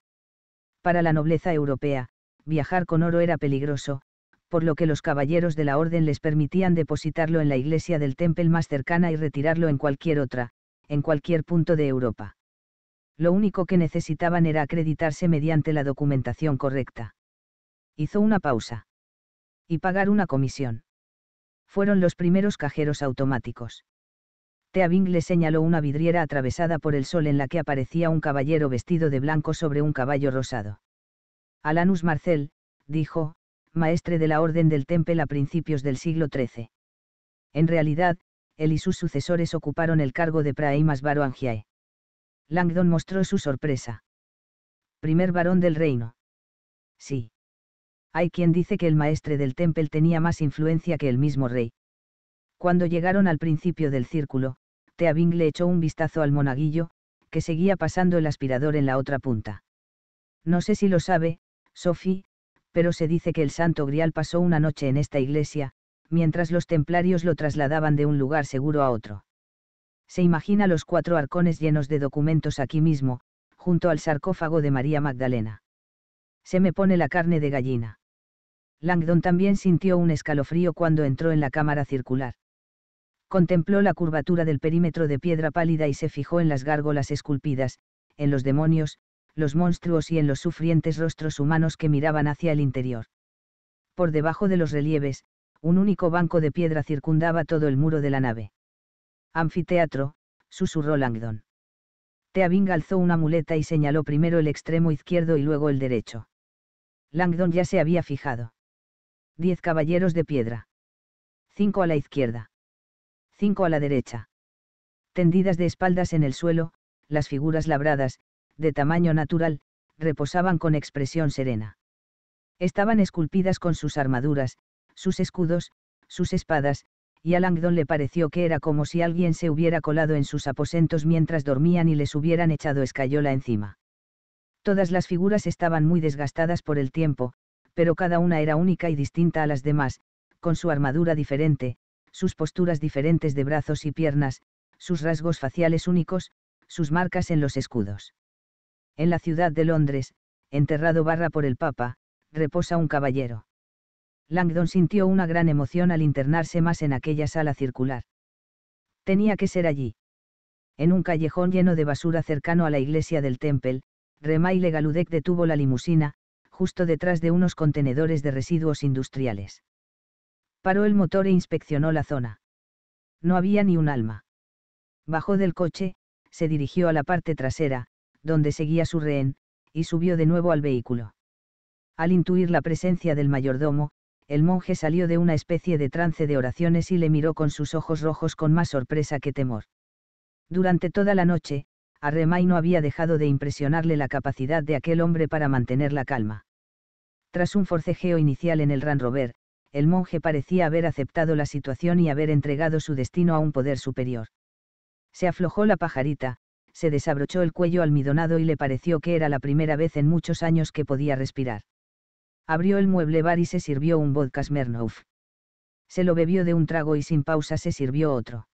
Para la nobleza europea, viajar con oro era peligroso, por lo que los caballeros de la orden les permitían depositarlo en la iglesia del Temple más cercana y retirarlo en cualquier otra, en cualquier punto de Europa. Lo único que necesitaban era acreditarse mediante la documentación correcta. Hizo una pausa y pagar una comisión. Fueron los primeros cajeros automáticos. Bing le señaló una vidriera atravesada por el sol en la que aparecía un caballero vestido de blanco sobre un caballo rosado. Alanus Marcel, dijo, maestre de la Orden del Temple a principios del siglo XIII. En realidad, él y sus sucesores ocuparon el cargo de Praeimas Baro Langdon mostró su sorpresa. Primer varón del reino. Sí. Hay quien dice que el maestre del Temple tenía más influencia que el mismo rey. Cuando llegaron al principio del círculo, Teabing le echó un vistazo al monaguillo, que seguía pasando el aspirador en la otra punta. No sé si lo sabe, Sophie, pero se dice que el santo grial pasó una noche en esta iglesia, mientras los templarios lo trasladaban de un lugar seguro a otro. Se imagina los cuatro arcones llenos de documentos aquí mismo, junto al sarcófago de María Magdalena. Se me pone la carne de gallina. Langdon también sintió un escalofrío cuando entró en la cámara circular. Contempló la curvatura del perímetro de piedra pálida y se fijó en las gárgolas esculpidas, en los demonios, los monstruos y en los sufrientes rostros humanos que miraban hacia el interior. Por debajo de los relieves, un único banco de piedra circundaba todo el muro de la nave. Anfiteatro, susurró Langdon. Teabing alzó una muleta y señaló primero el extremo izquierdo y luego el derecho. Langdon ya se había fijado. Diez caballeros de piedra. Cinco a la izquierda. Cinco a la derecha. Tendidas de espaldas en el suelo, las figuras labradas, de tamaño natural, reposaban con expresión serena. Estaban esculpidas con sus armaduras, sus escudos, sus espadas, y a Langdon le pareció que era como si alguien se hubiera colado en sus aposentos mientras dormían y les hubieran echado escayola encima. Todas las figuras estaban muy desgastadas por el tiempo, pero cada una era única y distinta a las demás, con su armadura diferente, sus posturas diferentes de brazos y piernas, sus rasgos faciales únicos, sus marcas en los escudos. En la ciudad de Londres, enterrado barra por el Papa, reposa un caballero. Langdon sintió una gran emoción al internarse más en aquella sala circular. Tenía que ser allí. En un callejón lleno de basura cercano a la iglesia del Temple, Remay Galudec detuvo la limusina, justo detrás de unos contenedores de residuos industriales. Paró el motor e inspeccionó la zona. No había ni un alma. Bajó del coche, se dirigió a la parte trasera, donde seguía su rehén, y subió de nuevo al vehículo. Al intuir la presencia del mayordomo, el monje salió de una especie de trance de oraciones y le miró con sus ojos rojos con más sorpresa que temor. Durante toda la noche, a no había dejado de impresionarle la capacidad de aquel hombre para mantener la calma. Tras un forcejeo inicial en el Ran Rover, el monje parecía haber aceptado la situación y haber entregado su destino a un poder superior. Se aflojó la pajarita, se desabrochó el cuello almidonado y le pareció que era la primera vez en muchos años que podía respirar. Abrió el mueble bar y se sirvió un vodka Smirnoff. Se lo bebió de un trago y sin pausa se sirvió otro.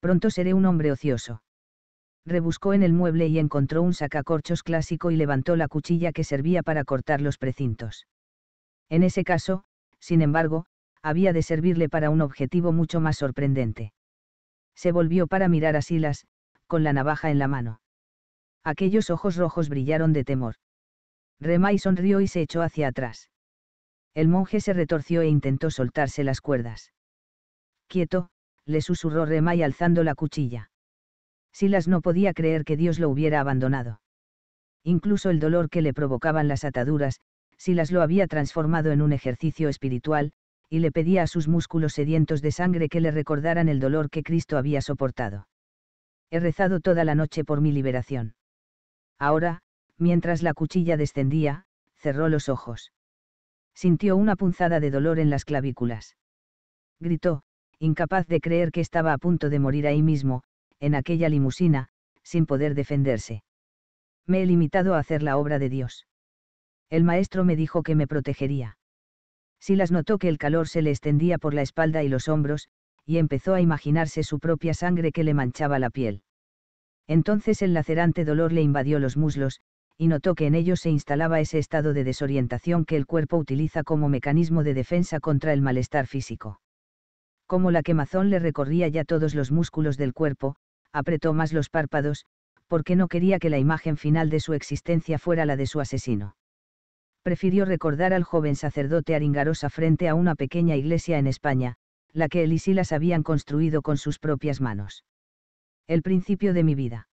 Pronto seré un hombre ocioso rebuscó en el mueble y encontró un sacacorchos clásico y levantó la cuchilla que servía para cortar los precintos. En ese caso, sin embargo, había de servirle para un objetivo mucho más sorprendente. Se volvió para mirar a Silas, con la navaja en la mano. Aquellos ojos rojos brillaron de temor. Remay sonrió y se echó hacia atrás. El monje se retorció e intentó soltarse las cuerdas. Quieto, le susurró Remay alzando la cuchilla. Silas no podía creer que Dios lo hubiera abandonado. Incluso el dolor que le provocaban las ataduras, Silas lo había transformado en un ejercicio espiritual, y le pedía a sus músculos sedientos de sangre que le recordaran el dolor que Cristo había soportado. He rezado toda la noche por mi liberación. Ahora, mientras la cuchilla descendía, cerró los ojos. Sintió una punzada de dolor en las clavículas. Gritó, incapaz de creer que estaba a punto de morir ahí mismo, en aquella limusina, sin poder defenderse. Me he limitado a hacer la obra de Dios. El maestro me dijo que me protegería. Silas notó que el calor se le extendía por la espalda y los hombros, y empezó a imaginarse su propia sangre que le manchaba la piel. Entonces el lacerante dolor le invadió los muslos, y notó que en ellos se instalaba ese estado de desorientación que el cuerpo utiliza como mecanismo de defensa contra el malestar físico. Como la quemazón le recorría ya todos los músculos del cuerpo, apretó más los párpados, porque no quería que la imagen final de su existencia fuera la de su asesino. Prefirió recordar al joven sacerdote Aringarosa frente a una pequeña iglesia en España, la que él y Silas habían construido con sus propias manos. El principio de mi vida.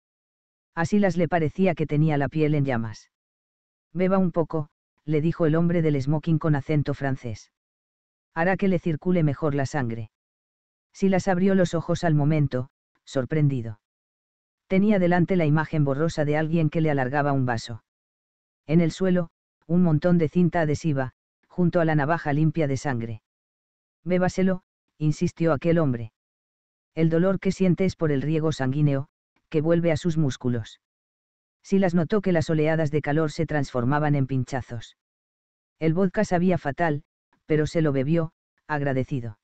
A Silas le parecía que tenía la piel en llamas. Beba un poco, le dijo el hombre del smoking con acento francés. Hará que le circule mejor la sangre. Silas abrió los ojos al momento, sorprendido. Tenía delante la imagen borrosa de alguien que le alargaba un vaso. En el suelo, un montón de cinta adhesiva, junto a la navaja limpia de sangre. Bébaselo, insistió aquel hombre. El dolor que siente es por el riego sanguíneo, que vuelve a sus músculos. Silas notó que las oleadas de calor se transformaban en pinchazos. El vodka sabía fatal, pero se lo bebió, agradecido.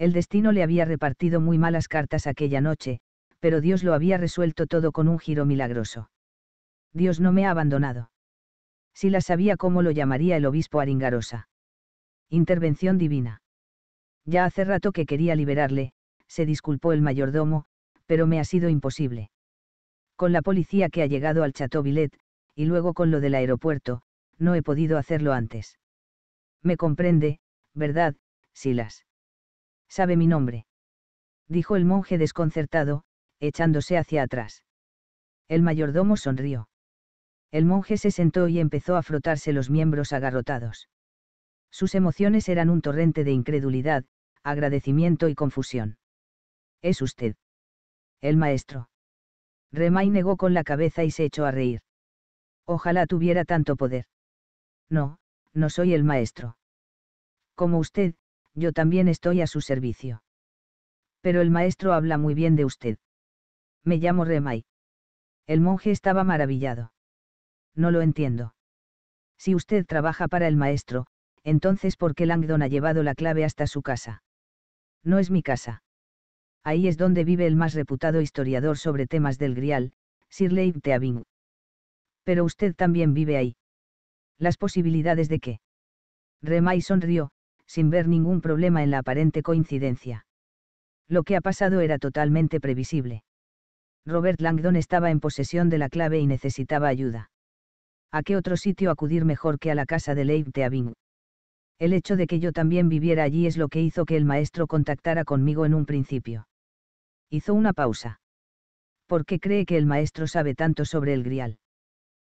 El destino le había repartido muy malas cartas aquella noche, pero Dios lo había resuelto todo con un giro milagroso. Dios no me ha abandonado. Si la sabía cómo lo llamaría el obispo Aringarosa. Intervención divina. Ya hace rato que quería liberarle, se disculpó el mayordomo, pero me ha sido imposible. Con la policía que ha llegado al Chateau Villet, y luego con lo del aeropuerto, no he podido hacerlo antes. Me comprende, ¿verdad, Silas? Sabe mi nombre. Dijo el monje desconcertado, echándose hacia atrás. El mayordomo sonrió. El monje se sentó y empezó a frotarse los miembros agarrotados. Sus emociones eran un torrente de incredulidad, agradecimiento y confusión. ¿Es usted? El maestro. Remay negó con la cabeza y se echó a reír. Ojalá tuviera tanto poder. No, no soy el maestro. Como usted, yo también estoy a su servicio. Pero el maestro habla muy bien de usted. Me llamo Remay. El monje estaba maravillado. No lo entiendo. Si usted trabaja para el maestro, entonces ¿por qué Langdon ha llevado la clave hasta su casa? No es mi casa. Ahí es donde vive el más reputado historiador sobre temas del Grial, Sir Leib Teabing. Pero usted también vive ahí. Las posibilidades de qué?» Remai sonrió, sin ver ningún problema en la aparente coincidencia. Lo que ha pasado era totalmente previsible. Robert Langdon estaba en posesión de la clave y necesitaba ayuda. ¿A qué otro sitio acudir mejor que a la casa de Leib Teabing? El hecho de que yo también viviera allí es lo que hizo que el maestro contactara conmigo en un principio. Hizo una pausa. ¿Por qué cree que el maestro sabe tanto sobre el grial?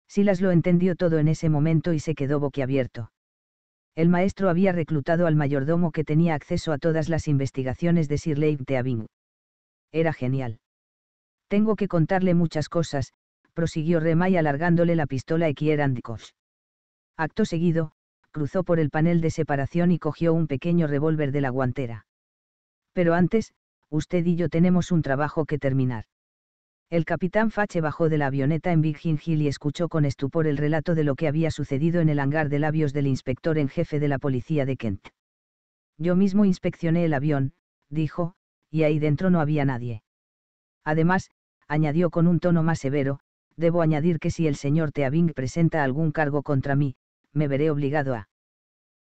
Silas lo entendió todo en ese momento y se quedó boquiabierto el maestro había reclutado al mayordomo que tenía acceso a todas las investigaciones de Sir de Teabing. Era genial. Tengo que contarle muchas cosas, prosiguió Remay alargándole la pistola Equierandikos. Acto seguido, cruzó por el panel de separación y cogió un pequeño revólver de la guantera. Pero antes, usted y yo tenemos un trabajo que terminar. El capitán Fache bajó de la avioneta en Virgin Hill y escuchó con estupor el relato de lo que había sucedido en el hangar de labios del inspector en jefe de la policía de Kent. Yo mismo inspeccioné el avión, dijo, y ahí dentro no había nadie. Además, añadió con un tono más severo, debo añadir que si el señor Teabing presenta algún cargo contra mí, me veré obligado a...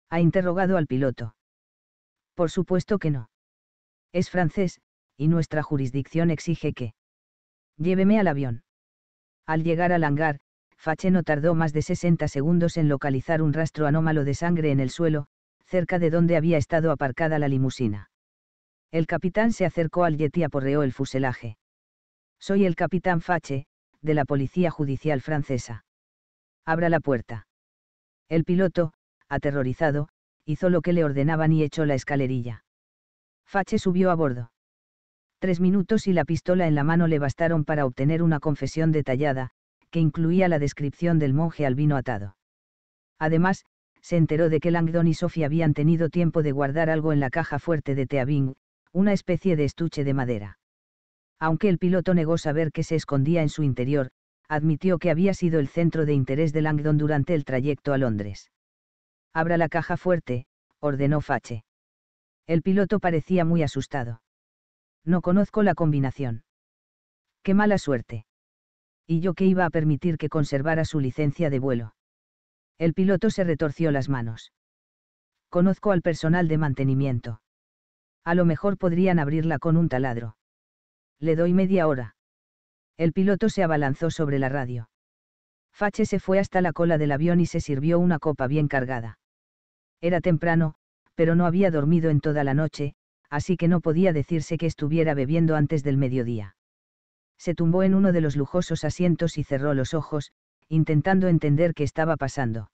Ha interrogado al piloto. Por supuesto que no. Es francés, y nuestra jurisdicción exige que... Lléveme al avión. Al llegar al hangar, Fache no tardó más de 60 segundos en localizar un rastro anómalo de sangre en el suelo, cerca de donde había estado aparcada la limusina. El capitán se acercó al jet y aporreó el fuselaje. Soy el capitán Fache, de la Policía Judicial Francesa. Abra la puerta. El piloto, aterrorizado, hizo lo que le ordenaban y echó la escalerilla. Fache subió a bordo. Tres minutos y la pistola en la mano le bastaron para obtener una confesión detallada, que incluía la descripción del monje albino atado. Además, se enteró de que Langdon y Sophie habían tenido tiempo de guardar algo en la caja fuerte de Teabing, una especie de estuche de madera. Aunque el piloto negó saber qué se escondía en su interior, admitió que había sido el centro de interés de Langdon durante el trayecto a Londres. Abra la caja fuerte, ordenó Fache. El piloto parecía muy asustado. No conozco la combinación. Qué mala suerte. Y yo que iba a permitir que conservara su licencia de vuelo. El piloto se retorció las manos. Conozco al personal de mantenimiento. A lo mejor podrían abrirla con un taladro. Le doy media hora. El piloto se abalanzó sobre la radio. Fache se fue hasta la cola del avión y se sirvió una copa bien cargada. Era temprano, pero no había dormido en toda la noche, así que no podía decirse que estuviera bebiendo antes del mediodía. Se tumbó en uno de los lujosos asientos y cerró los ojos, intentando entender qué estaba pasando.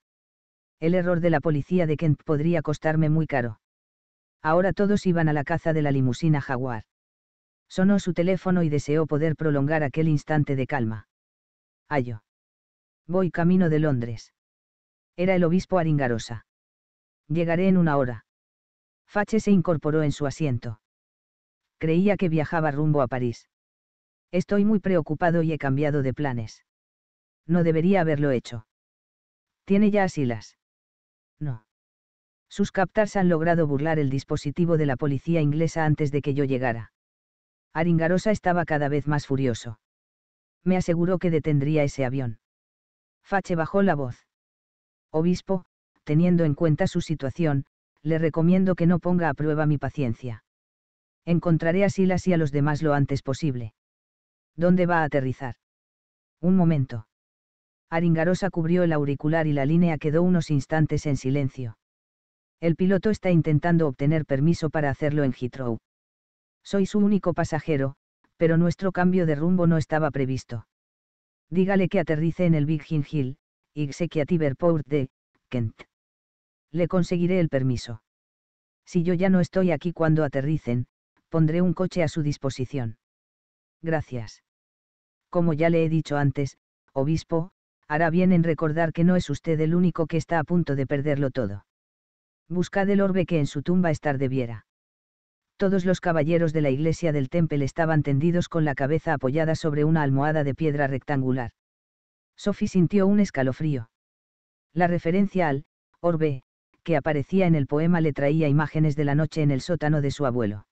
El error de la policía de Kent podría costarme muy caro. Ahora todos iban a la caza de la limusina jaguar. Sonó su teléfono y deseó poder prolongar aquel instante de calma. Ayo. Voy camino de Londres. Era el obispo Aringarosa. Llegaré en una hora. Fache se incorporó en su asiento. Creía que viajaba rumbo a París. Estoy muy preocupado y he cambiado de planes. No debería haberlo hecho. ¿Tiene ya asilas? No. Sus captars han logrado burlar el dispositivo de la policía inglesa antes de que yo llegara. Aringarosa estaba cada vez más furioso. Me aseguró que detendría ese avión. Fache bajó la voz. Obispo, teniendo en cuenta su situación, le recomiendo que no ponga a prueba mi paciencia. Encontraré a Silas y a los demás lo antes posible. ¿Dónde va a aterrizar? Un momento. Aringarosa cubrió el auricular y la línea quedó unos instantes en silencio. El piloto está intentando obtener permiso para hacerlo en Heathrow. Soy su único pasajero, pero nuestro cambio de rumbo no estaba previsto. Dígale que aterrice en el Biggin Hill, Executive Airport de Kent le conseguiré el permiso. Si yo ya no estoy aquí cuando aterricen, pondré un coche a su disposición. Gracias. Como ya le he dicho antes, obispo, hará bien en recordar que no es usted el único que está a punto de perderlo todo. Buscad el orbe que en su tumba estar debiera. Todos los caballeros de la iglesia del Temple estaban tendidos con la cabeza apoyada sobre una almohada de piedra rectangular. Sophie sintió un escalofrío. La referencia al orbe que aparecía en el poema le traía imágenes de la noche en el sótano de su abuelo.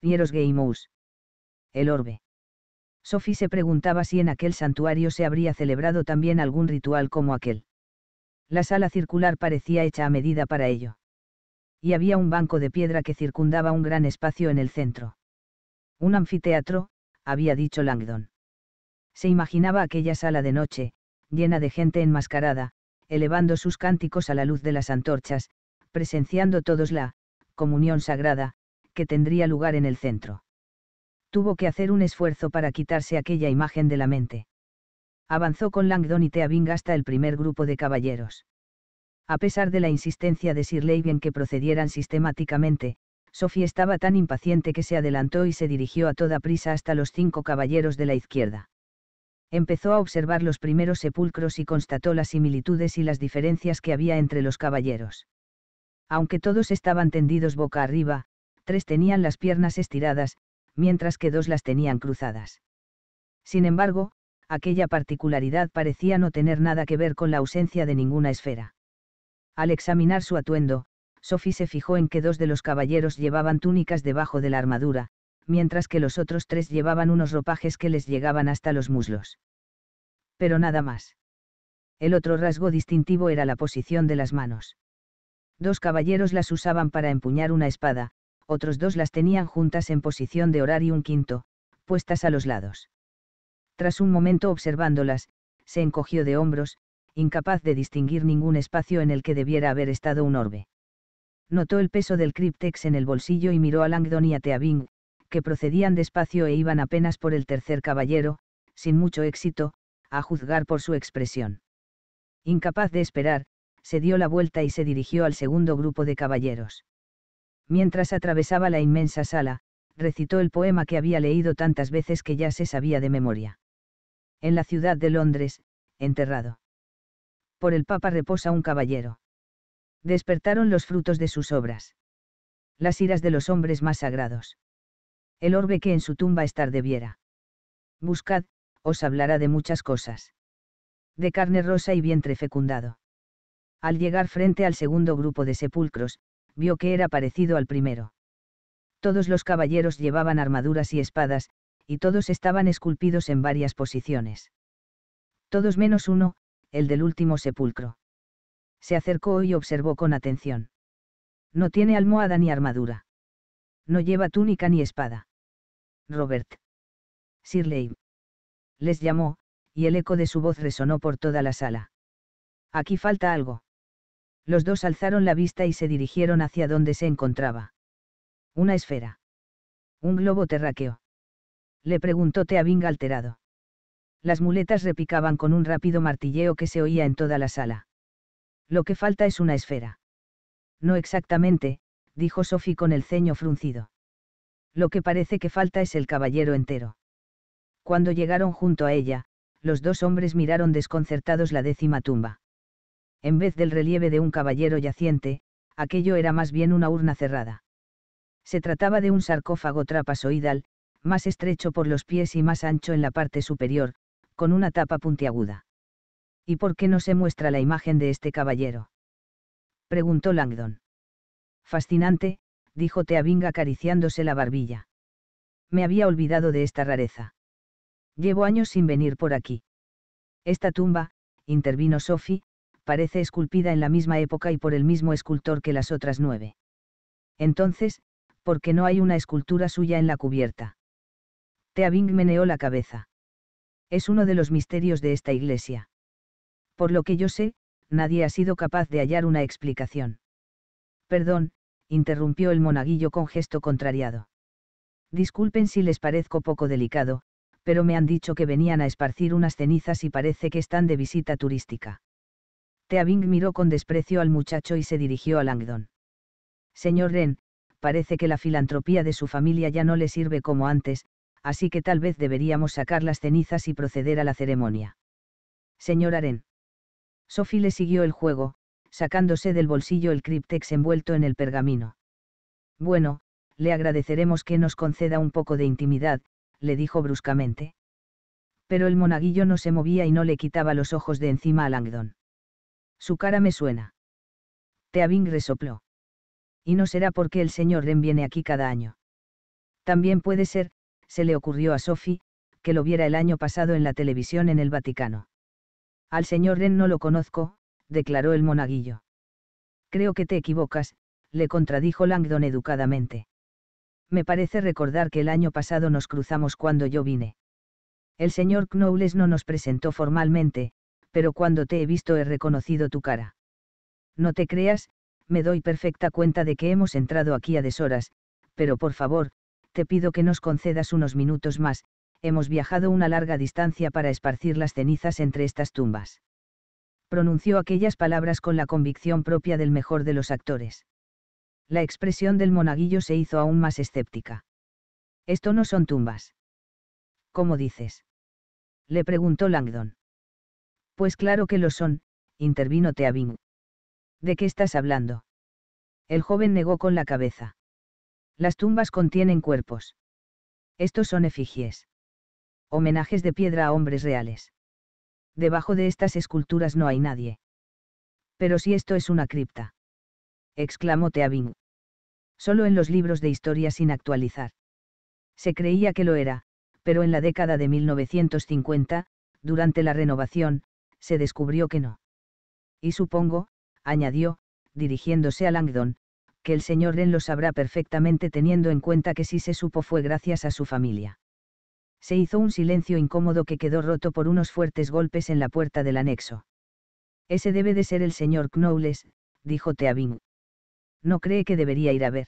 Pieros Geimus. El orbe. Sophie se preguntaba si en aquel santuario se habría celebrado también algún ritual como aquel. La sala circular parecía hecha a medida para ello. Y había un banco de piedra que circundaba un gran espacio en el centro. Un anfiteatro, había dicho Langdon. Se imaginaba aquella sala de noche, llena de gente enmascarada, elevando sus cánticos a la luz de las antorchas, presenciando todos la comunión sagrada, que tendría lugar en el centro. Tuvo que hacer un esfuerzo para quitarse aquella imagen de la mente. Avanzó con Langdon y Teabing hasta el primer grupo de caballeros. A pesar de la insistencia de Sir en que procedieran sistemáticamente, Sophie estaba tan impaciente que se adelantó y se dirigió a toda prisa hasta los cinco caballeros de la izquierda empezó a observar los primeros sepulcros y constató las similitudes y las diferencias que había entre los caballeros. Aunque todos estaban tendidos boca arriba, tres tenían las piernas estiradas, mientras que dos las tenían cruzadas. Sin embargo, aquella particularidad parecía no tener nada que ver con la ausencia de ninguna esfera. Al examinar su atuendo, Sophie se fijó en que dos de los caballeros llevaban túnicas debajo de la armadura, mientras que los otros tres llevaban unos ropajes que les llegaban hasta los muslos. Pero nada más. El otro rasgo distintivo era la posición de las manos. Dos caballeros las usaban para empuñar una espada, otros dos las tenían juntas en posición de orar y un quinto, puestas a los lados. Tras un momento observándolas, se encogió de hombros, incapaz de distinguir ningún espacio en el que debiera haber estado un orbe. Notó el peso del criptex en el bolsillo y miró a Langdon y a Teabing, que procedían despacio e iban apenas por el tercer caballero, sin mucho éxito, a juzgar por su expresión. Incapaz de esperar, se dio la vuelta y se dirigió al segundo grupo de caballeros. Mientras atravesaba la inmensa sala, recitó el poema que había leído tantas veces que ya se sabía de memoria. En la ciudad de Londres, enterrado. Por el Papa reposa un caballero. Despertaron los frutos de sus obras. Las iras de los hombres más sagrados el orbe que en su tumba estar debiera. Buscad, os hablará de muchas cosas. De carne rosa y vientre fecundado. Al llegar frente al segundo grupo de sepulcros, vio que era parecido al primero. Todos los caballeros llevaban armaduras y espadas, y todos estaban esculpidos en varias posiciones. Todos menos uno, el del último sepulcro. Se acercó y observó con atención. No tiene almohada ni armadura. No lleva túnica ni espada. Robert. Sirley. Les llamó, y el eco de su voz resonó por toda la sala. Aquí falta algo. Los dos alzaron la vista y se dirigieron hacia donde se encontraba. Una esfera. Un globo terráqueo. Le preguntó Teabing alterado. Las muletas repicaban con un rápido martilleo que se oía en toda la sala. Lo que falta es una esfera. No exactamente, dijo Sophie con el ceño fruncido. Lo que parece que falta es el caballero entero. Cuando llegaron junto a ella, los dos hombres miraron desconcertados la décima tumba. En vez del relieve de un caballero yaciente, aquello era más bien una urna cerrada. Se trataba de un sarcófago trapasoidal, más estrecho por los pies y más ancho en la parte superior, con una tapa puntiaguda. ¿Y por qué no se muestra la imagen de este caballero? preguntó Langdon. Fascinante, dijo Teabing acariciándose la barbilla. Me había olvidado de esta rareza. Llevo años sin venir por aquí. Esta tumba, intervino Sophie, parece esculpida en la misma época y por el mismo escultor que las otras nueve. Entonces, ¿por qué no hay una escultura suya en la cubierta? Teabing meneó la cabeza. Es uno de los misterios de esta iglesia. Por lo que yo sé, nadie ha sido capaz de hallar una explicación. Perdón, interrumpió el monaguillo con gesto contrariado. Disculpen si les parezco poco delicado, pero me han dicho que venían a esparcir unas cenizas y parece que están de visita turística. Teabing miró con desprecio al muchacho y se dirigió a Langdon. Señor Ren, parece que la filantropía de su familia ya no le sirve como antes, así que tal vez deberíamos sacar las cenizas y proceder a la ceremonia. Señor Aren». Sophie le siguió el juego, sacándose del bolsillo el criptex envuelto en el pergamino. Bueno, le agradeceremos que nos conceda un poco de intimidad, le dijo bruscamente. Pero el monaguillo no se movía y no le quitaba los ojos de encima a Langdon. Su cara me suena. Teabing resopló. Y no será porque el señor Ren viene aquí cada año. También puede ser, se le ocurrió a Sophie, que lo viera el año pasado en la televisión en el Vaticano. Al señor Ren no lo conozco, declaró el monaguillo. Creo que te equivocas, le contradijo Langdon educadamente. Me parece recordar que el año pasado nos cruzamos cuando yo vine. El señor Knowles no nos presentó formalmente, pero cuando te he visto he reconocido tu cara. No te creas, me doy perfecta cuenta de que hemos entrado aquí a deshoras, pero por favor, te pido que nos concedas unos minutos más, hemos viajado una larga distancia para esparcir las cenizas entre estas tumbas pronunció aquellas palabras con la convicción propia del mejor de los actores. La expresión del monaguillo se hizo aún más escéptica. Esto no son tumbas. ¿Cómo dices? Le preguntó Langdon. Pues claro que lo son, intervino Teabing. ¿De qué estás hablando? El joven negó con la cabeza. Las tumbas contienen cuerpos. Estos son efigies. Homenajes de piedra a hombres reales debajo de estas esculturas no hay nadie. Pero si esto es una cripta. exclamó Teabing. Solo en los libros de historia sin actualizar. Se creía que lo era, pero en la década de 1950, durante la renovación, se descubrió que no. Y supongo, añadió, dirigiéndose a Langdon, que el señor Ren lo sabrá perfectamente teniendo en cuenta que si se supo fue gracias a su familia se hizo un silencio incómodo que quedó roto por unos fuertes golpes en la puerta del anexo. Ese debe de ser el señor Knowles, dijo Teabing. No cree que debería ir a ver.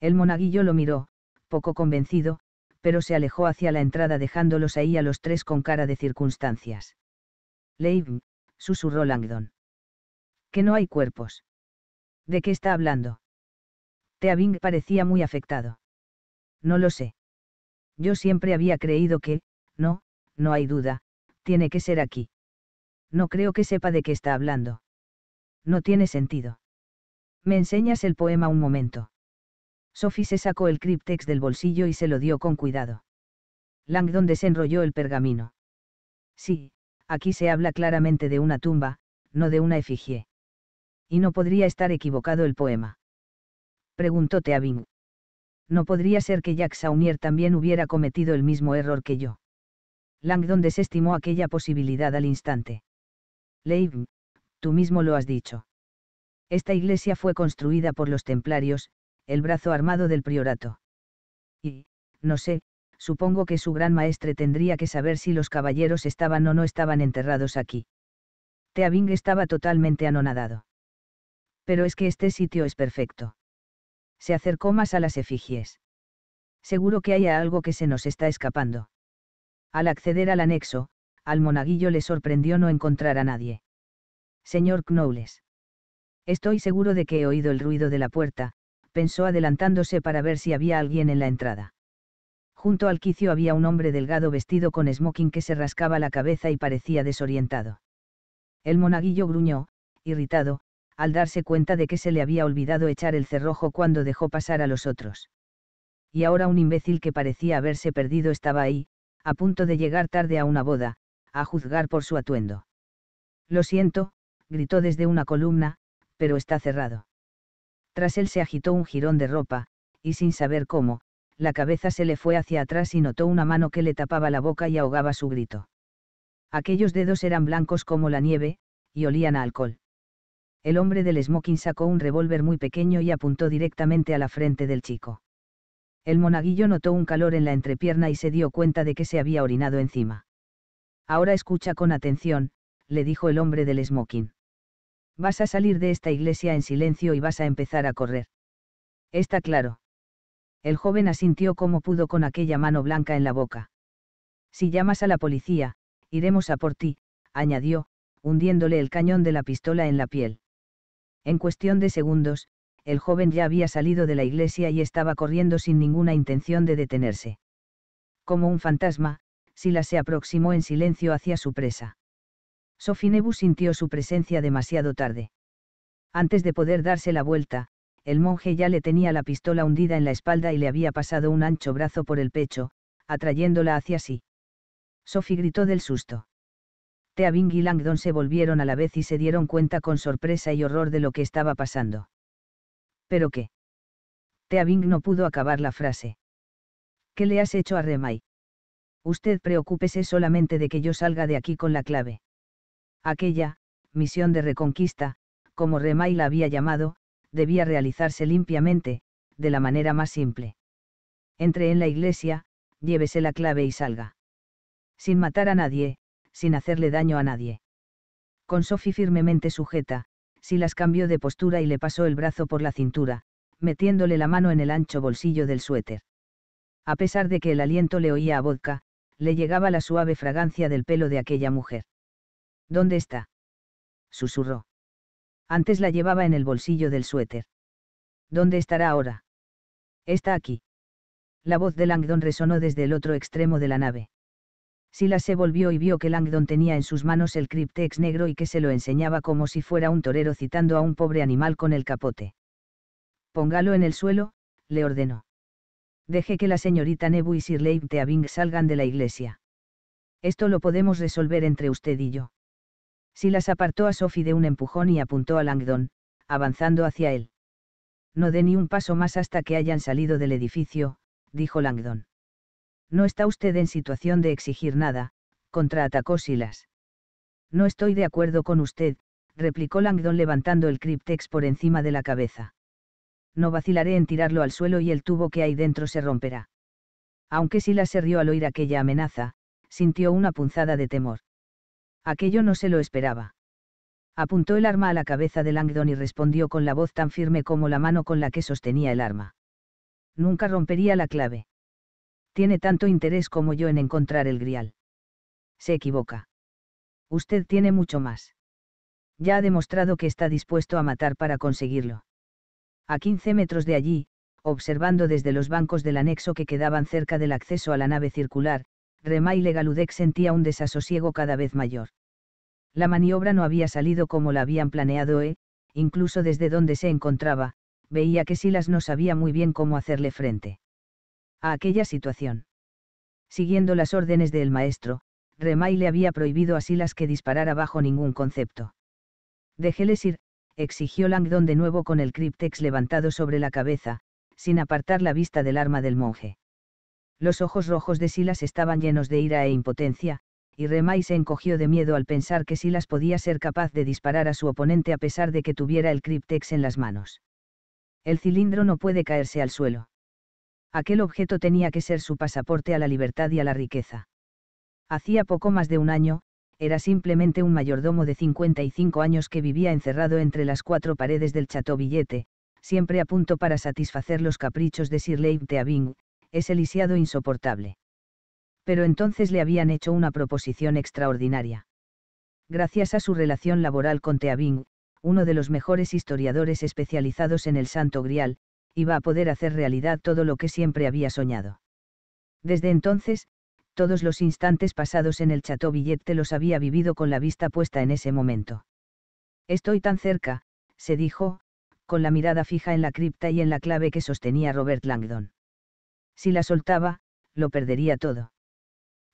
El monaguillo lo miró, poco convencido, pero se alejó hacia la entrada dejándolos ahí a los tres con cara de circunstancias. Leib, susurró Langdon. Que no hay cuerpos. ¿De qué está hablando? Teabing parecía muy afectado. No lo sé. Yo siempre había creído que, no, no hay duda, tiene que ser aquí. No creo que sepa de qué está hablando. No tiene sentido. Me enseñas el poema un momento. Sophie se sacó el criptex del bolsillo y se lo dio con cuidado. Langdon desenrolló el pergamino. Sí, aquí se habla claramente de una tumba, no de una efigie. ¿Y no podría estar equivocado el poema? Preguntó Teabing no podría ser que Jack Saumier también hubiera cometido el mismo error que yo. Langdon desestimó aquella posibilidad al instante. Leib, tú mismo lo has dicho. Esta iglesia fue construida por los templarios, el brazo armado del priorato. Y, no sé, supongo que su gran maestre tendría que saber si los caballeros estaban o no estaban enterrados aquí. Teabing estaba totalmente anonadado. Pero es que este sitio es perfecto se acercó más a las efigies. Seguro que hay algo que se nos está escapando. Al acceder al anexo, al monaguillo le sorprendió no encontrar a nadie. Señor Knowles. Estoy seguro de que he oído el ruido de la puerta, pensó adelantándose para ver si había alguien en la entrada. Junto al quicio había un hombre delgado vestido con smoking que se rascaba la cabeza y parecía desorientado. El monaguillo gruñó, irritado, al darse cuenta de que se le había olvidado echar el cerrojo cuando dejó pasar a los otros. Y ahora un imbécil que parecía haberse perdido estaba ahí, a punto de llegar tarde a una boda, a juzgar por su atuendo. Lo siento, gritó desde una columna, pero está cerrado. Tras él se agitó un jirón de ropa, y sin saber cómo, la cabeza se le fue hacia atrás y notó una mano que le tapaba la boca y ahogaba su grito. Aquellos dedos eran blancos como la nieve, y olían a alcohol el hombre del smoking sacó un revólver muy pequeño y apuntó directamente a la frente del chico. El monaguillo notó un calor en la entrepierna y se dio cuenta de que se había orinado encima. Ahora escucha con atención, le dijo el hombre del smoking. Vas a salir de esta iglesia en silencio y vas a empezar a correr. Está claro. El joven asintió como pudo con aquella mano blanca en la boca. Si llamas a la policía, iremos a por ti, añadió, hundiéndole el cañón de la pistola en la piel. En cuestión de segundos, el joven ya había salido de la iglesia y estaba corriendo sin ninguna intención de detenerse. Como un fantasma, Sila se aproximó en silencio hacia su presa. Nebu sintió su presencia demasiado tarde. Antes de poder darse la vuelta, el monje ya le tenía la pistola hundida en la espalda y le había pasado un ancho brazo por el pecho, atrayéndola hacia sí. Sophie gritó del susto. Teabing y Langdon se volvieron a la vez y se dieron cuenta con sorpresa y horror de lo que estaba pasando. ¿Pero qué? Teabing no pudo acabar la frase. ¿Qué le has hecho a Remai? Usted preocúpese solamente de que yo salga de aquí con la clave. Aquella, misión de reconquista, como Remai la había llamado, debía realizarse limpiamente, de la manera más simple. Entre en la iglesia, llévese la clave y salga. Sin matar a nadie, sin hacerle daño a nadie. Con Sophie firmemente sujeta, Silas cambió de postura y le pasó el brazo por la cintura, metiéndole la mano en el ancho bolsillo del suéter. A pesar de que el aliento le oía a vodka, le llegaba la suave fragancia del pelo de aquella mujer. ¿Dónde está? susurró. Antes la llevaba en el bolsillo del suéter. ¿Dónde estará ahora? Está aquí. La voz de Langdon resonó desde el otro extremo de la nave. Silas se volvió y vio que Langdon tenía en sus manos el criptex negro y que se lo enseñaba como si fuera un torero citando a un pobre animal con el capote. Póngalo en el suelo, le ordenó. Deje que la señorita Nebu y Sir Leib Teabing salgan de la iglesia. Esto lo podemos resolver entre usted y yo. Silas apartó a Sophie de un empujón y apuntó a Langdon, avanzando hacia él. No dé ni un paso más hasta que hayan salido del edificio, dijo Langdon. No está usted en situación de exigir nada, contraatacó Silas. No estoy de acuerdo con usted, replicó Langdon levantando el criptex por encima de la cabeza. No vacilaré en tirarlo al suelo y el tubo que hay dentro se romperá. Aunque Silas se rió al oír aquella amenaza, sintió una punzada de temor. Aquello no se lo esperaba. Apuntó el arma a la cabeza de Langdon y respondió con la voz tan firme como la mano con la que sostenía el arma. Nunca rompería la clave. Tiene tanto interés como yo en encontrar el grial. Se equivoca. Usted tiene mucho más. Ya ha demostrado que está dispuesto a matar para conseguirlo. A 15 metros de allí, observando desde los bancos del anexo que quedaban cerca del acceso a la nave circular, Remay Legaludec sentía un desasosiego cada vez mayor. La maniobra no había salido como la habían planeado e, incluso desde donde se encontraba, veía que Silas no sabía muy bien cómo hacerle frente a aquella situación. Siguiendo las órdenes del maestro, Remai le había prohibido a Silas que disparara bajo ningún concepto. Déjeles ir, exigió Langdon de nuevo con el criptex levantado sobre la cabeza, sin apartar la vista del arma del monje. Los ojos rojos de Silas estaban llenos de ira e impotencia, y Remai se encogió de miedo al pensar que Silas podía ser capaz de disparar a su oponente a pesar de que tuviera el criptex en las manos. El cilindro no puede caerse al suelo aquel objeto tenía que ser su pasaporte a la libertad y a la riqueza. Hacía poco más de un año, era simplemente un mayordomo de 55 años que vivía encerrado entre las cuatro paredes del chateau billete, siempre a punto para satisfacer los caprichos de Sir Leib Teabing, ese lisiado insoportable. Pero entonces le habían hecho una proposición extraordinaria. Gracias a su relación laboral con Teabing, uno de los mejores historiadores especializados en el Santo Grial, iba a poder hacer realidad todo lo que siempre había soñado. Desde entonces, todos los instantes pasados en el Chateau Billette los había vivido con la vista puesta en ese momento. Estoy tan cerca, se dijo, con la mirada fija en la cripta y en la clave que sostenía Robert Langdon. Si la soltaba, lo perdería todo.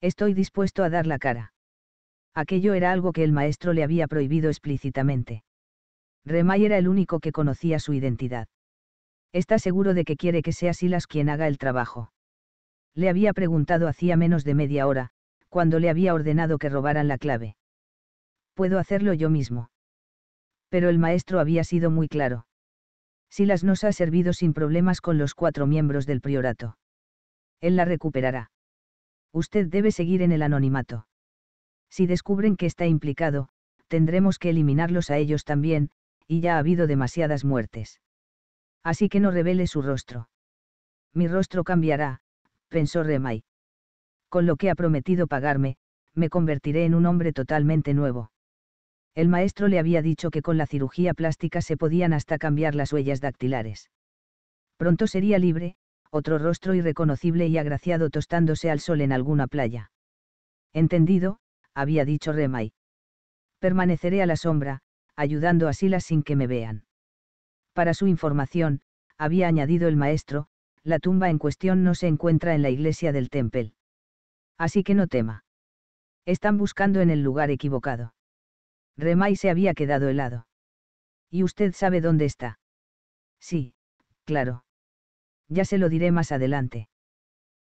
Estoy dispuesto a dar la cara. Aquello era algo que el maestro le había prohibido explícitamente. Remay era el único que conocía su identidad. Está seguro de que quiere que sea Silas quien haga el trabajo. Le había preguntado hacía menos de media hora, cuando le había ordenado que robaran la clave. Puedo hacerlo yo mismo. Pero el maestro había sido muy claro. Silas nos ha servido sin problemas con los cuatro miembros del priorato. Él la recuperará. Usted debe seguir en el anonimato. Si descubren que está implicado, tendremos que eliminarlos a ellos también, y ya ha habido demasiadas muertes. Así que no revele su rostro. Mi rostro cambiará, pensó Remay. Con lo que ha prometido pagarme, me convertiré en un hombre totalmente nuevo. El maestro le había dicho que con la cirugía plástica se podían hasta cambiar las huellas dactilares. Pronto sería libre, otro rostro irreconocible y agraciado tostándose al sol en alguna playa. Entendido, había dicho Remay. Permaneceré a la sombra, ayudando a Silas sin que me vean. Para su información, había añadido el maestro, la tumba en cuestión no se encuentra en la iglesia del Temple. Así que no tema. Están buscando en el lugar equivocado. Remai se había quedado helado. ¿Y usted sabe dónde está? Sí, claro. Ya se lo diré más adelante.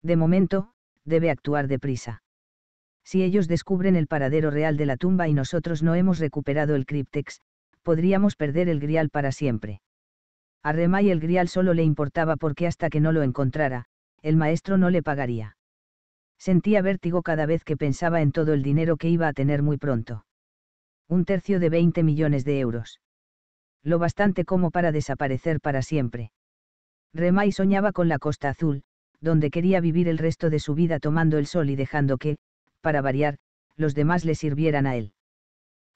De momento, debe actuar deprisa. Si ellos descubren el paradero real de la tumba y nosotros no hemos recuperado el criptex, podríamos perder el grial para siempre. A Remay el grial solo le importaba porque hasta que no lo encontrara, el maestro no le pagaría. Sentía vértigo cada vez que pensaba en todo el dinero que iba a tener muy pronto. Un tercio de 20 millones de euros. Lo bastante como para desaparecer para siempre. Remay soñaba con la Costa Azul, donde quería vivir el resto de su vida tomando el sol y dejando que, para variar, los demás le sirvieran a él.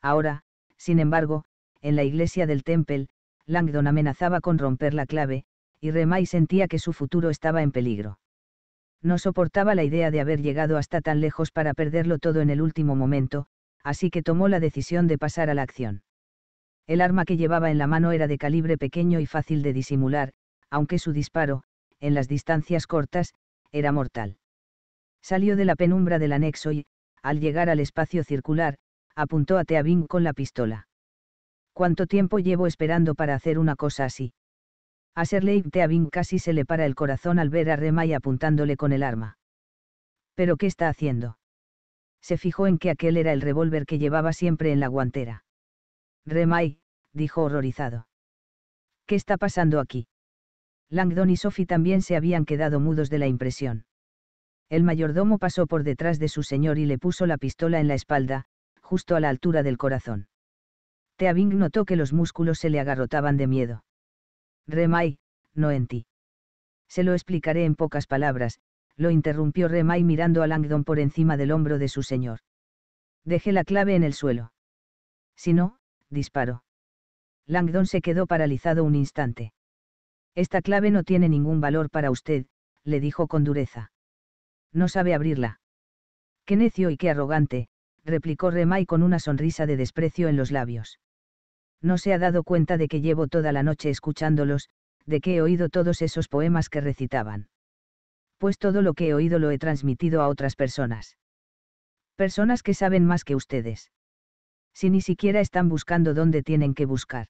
Ahora, sin embargo, en la iglesia del Temple, Langdon amenazaba con romper la clave, y Remai sentía que su futuro estaba en peligro. No soportaba la idea de haber llegado hasta tan lejos para perderlo todo en el último momento, así que tomó la decisión de pasar a la acción. El arma que llevaba en la mano era de calibre pequeño y fácil de disimular, aunque su disparo, en las distancias cortas, era mortal. Salió de la penumbra del anexo y, al llegar al espacio circular, apuntó a Teabing con la pistola. ¿Cuánto tiempo llevo esperando para hacer una cosa así? A Serley Teabing casi se le para el corazón al ver a Remai apuntándole con el arma. ¿Pero qué está haciendo? Se fijó en que aquel era el revólver que llevaba siempre en la guantera. Remai, dijo horrorizado. ¿Qué está pasando aquí? Langdon y Sophie también se habían quedado mudos de la impresión. El mayordomo pasó por detrás de su señor y le puso la pistola en la espalda, justo a la altura del corazón. Teabing notó que los músculos se le agarrotaban de miedo. Remai, no en ti. Se lo explicaré en pocas palabras, lo interrumpió Remai mirando a Langdon por encima del hombro de su señor. Dejé la clave en el suelo. Si no, disparo». Langdon se quedó paralizado un instante. Esta clave no tiene ningún valor para usted, le dijo con dureza. No sabe abrirla. Qué necio y qué arrogante, replicó Remai con una sonrisa de desprecio en los labios no se ha dado cuenta de que llevo toda la noche escuchándolos, de que he oído todos esos poemas que recitaban. Pues todo lo que he oído lo he transmitido a otras personas. Personas que saben más que ustedes. Si ni siquiera están buscando dónde tienen que buscar.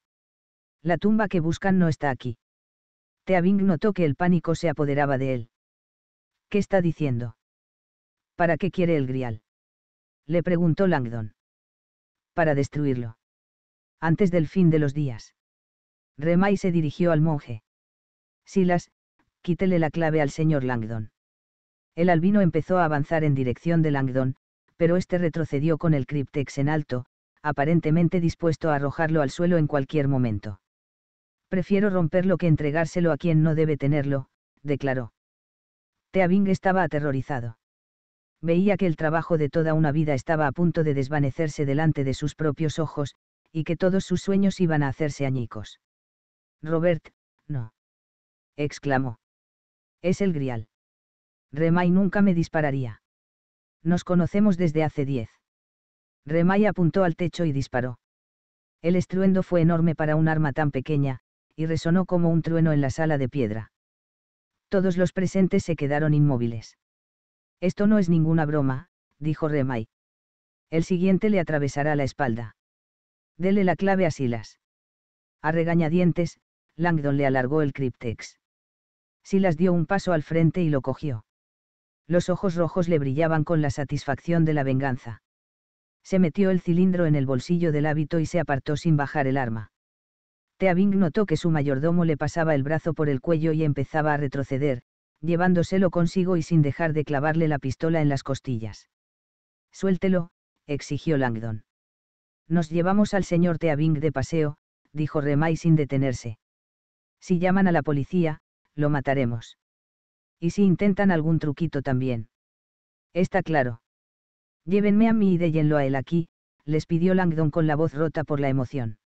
La tumba que buscan no está aquí. Teabing notó que el pánico se apoderaba de él. ¿Qué está diciendo? ¿Para qué quiere el grial? Le preguntó Langdon. Para destruirlo antes del fin de los días. Remay se dirigió al monje. Silas, quítele la clave al señor Langdon. El albino empezó a avanzar en dirección de Langdon, pero este retrocedió con el criptex en alto, aparentemente dispuesto a arrojarlo al suelo en cualquier momento. Prefiero romperlo que entregárselo a quien no debe tenerlo, declaró. Teabing estaba aterrorizado. Veía que el trabajo de toda una vida estaba a punto de desvanecerse delante de sus propios ojos, y que todos sus sueños iban a hacerse añicos. Robert, no. exclamó. Es el grial. Remay nunca me dispararía. Nos conocemos desde hace diez. Remay apuntó al techo y disparó. El estruendo fue enorme para un arma tan pequeña, y resonó como un trueno en la sala de piedra. Todos los presentes se quedaron inmóviles. Esto no es ninguna broma, dijo Remay. El siguiente le atravesará la espalda. Dele la clave a Silas. A regañadientes, Langdon le alargó el criptex. Silas dio un paso al frente y lo cogió. Los ojos rojos le brillaban con la satisfacción de la venganza. Se metió el cilindro en el bolsillo del hábito y se apartó sin bajar el arma. Teabing notó que su mayordomo le pasaba el brazo por el cuello y empezaba a retroceder, llevándoselo consigo y sin dejar de clavarle la pistola en las costillas. Suéltelo, exigió Langdon. Nos llevamos al señor Teabing de paseo, dijo Remay sin detenerse. Si llaman a la policía, lo mataremos. Y si intentan algún truquito también. Está claro. Llévenme a mí y déjenlo a él aquí, les pidió Langdon con la voz rota por la emoción.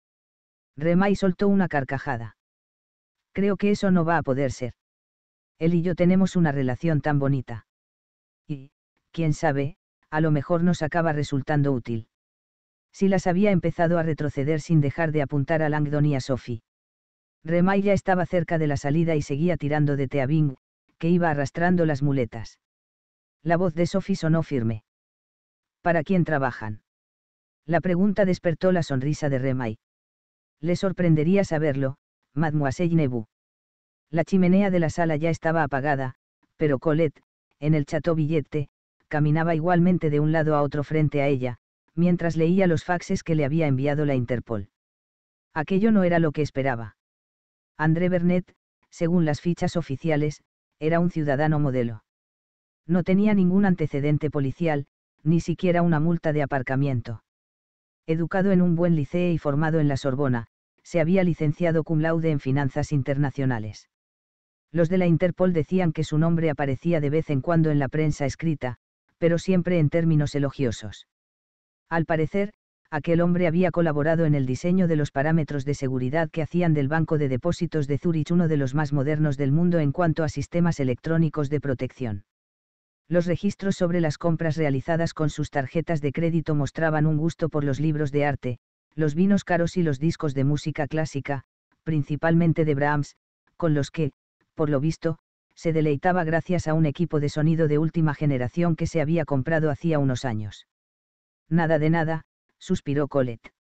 Remay soltó una carcajada. Creo que eso no va a poder ser. Él y yo tenemos una relación tan bonita. Y, quién sabe, a lo mejor nos acaba resultando útil si las había empezado a retroceder sin dejar de apuntar a Langdon y a Sophie. Remay ya estaba cerca de la salida y seguía tirando de Teabing, que iba arrastrando las muletas. La voz de Sophie sonó firme. ¿Para quién trabajan? La pregunta despertó la sonrisa de Remay. Le sorprendería saberlo, Mademoiselle Nebu. La chimenea de la sala ya estaba apagada, pero Colette, en el chateau billete, caminaba igualmente de un lado a otro frente a ella, mientras leía los faxes que le había enviado la Interpol. Aquello no era lo que esperaba. André Bernet, según las fichas oficiales, era un ciudadano modelo. No tenía ningún antecedente policial, ni siquiera una multa de aparcamiento. Educado en un buen liceo y formado en la Sorbona, se había licenciado cum laude en finanzas internacionales. Los de la Interpol decían que su nombre aparecía de vez en cuando en la prensa escrita, pero siempre en términos elogiosos. Al parecer, aquel hombre había colaborado en el diseño de los parámetros de seguridad que hacían del Banco de Depósitos de Zurich uno de los más modernos del mundo en cuanto a sistemas electrónicos de protección. Los registros sobre las compras realizadas con sus tarjetas de crédito mostraban un gusto por los libros de arte, los vinos caros y los discos de música clásica, principalmente de Brahms, con los que, por lo visto, se deleitaba gracias a un equipo de sonido de última generación que se había comprado hacía unos años. Nada de nada, suspiró Colette.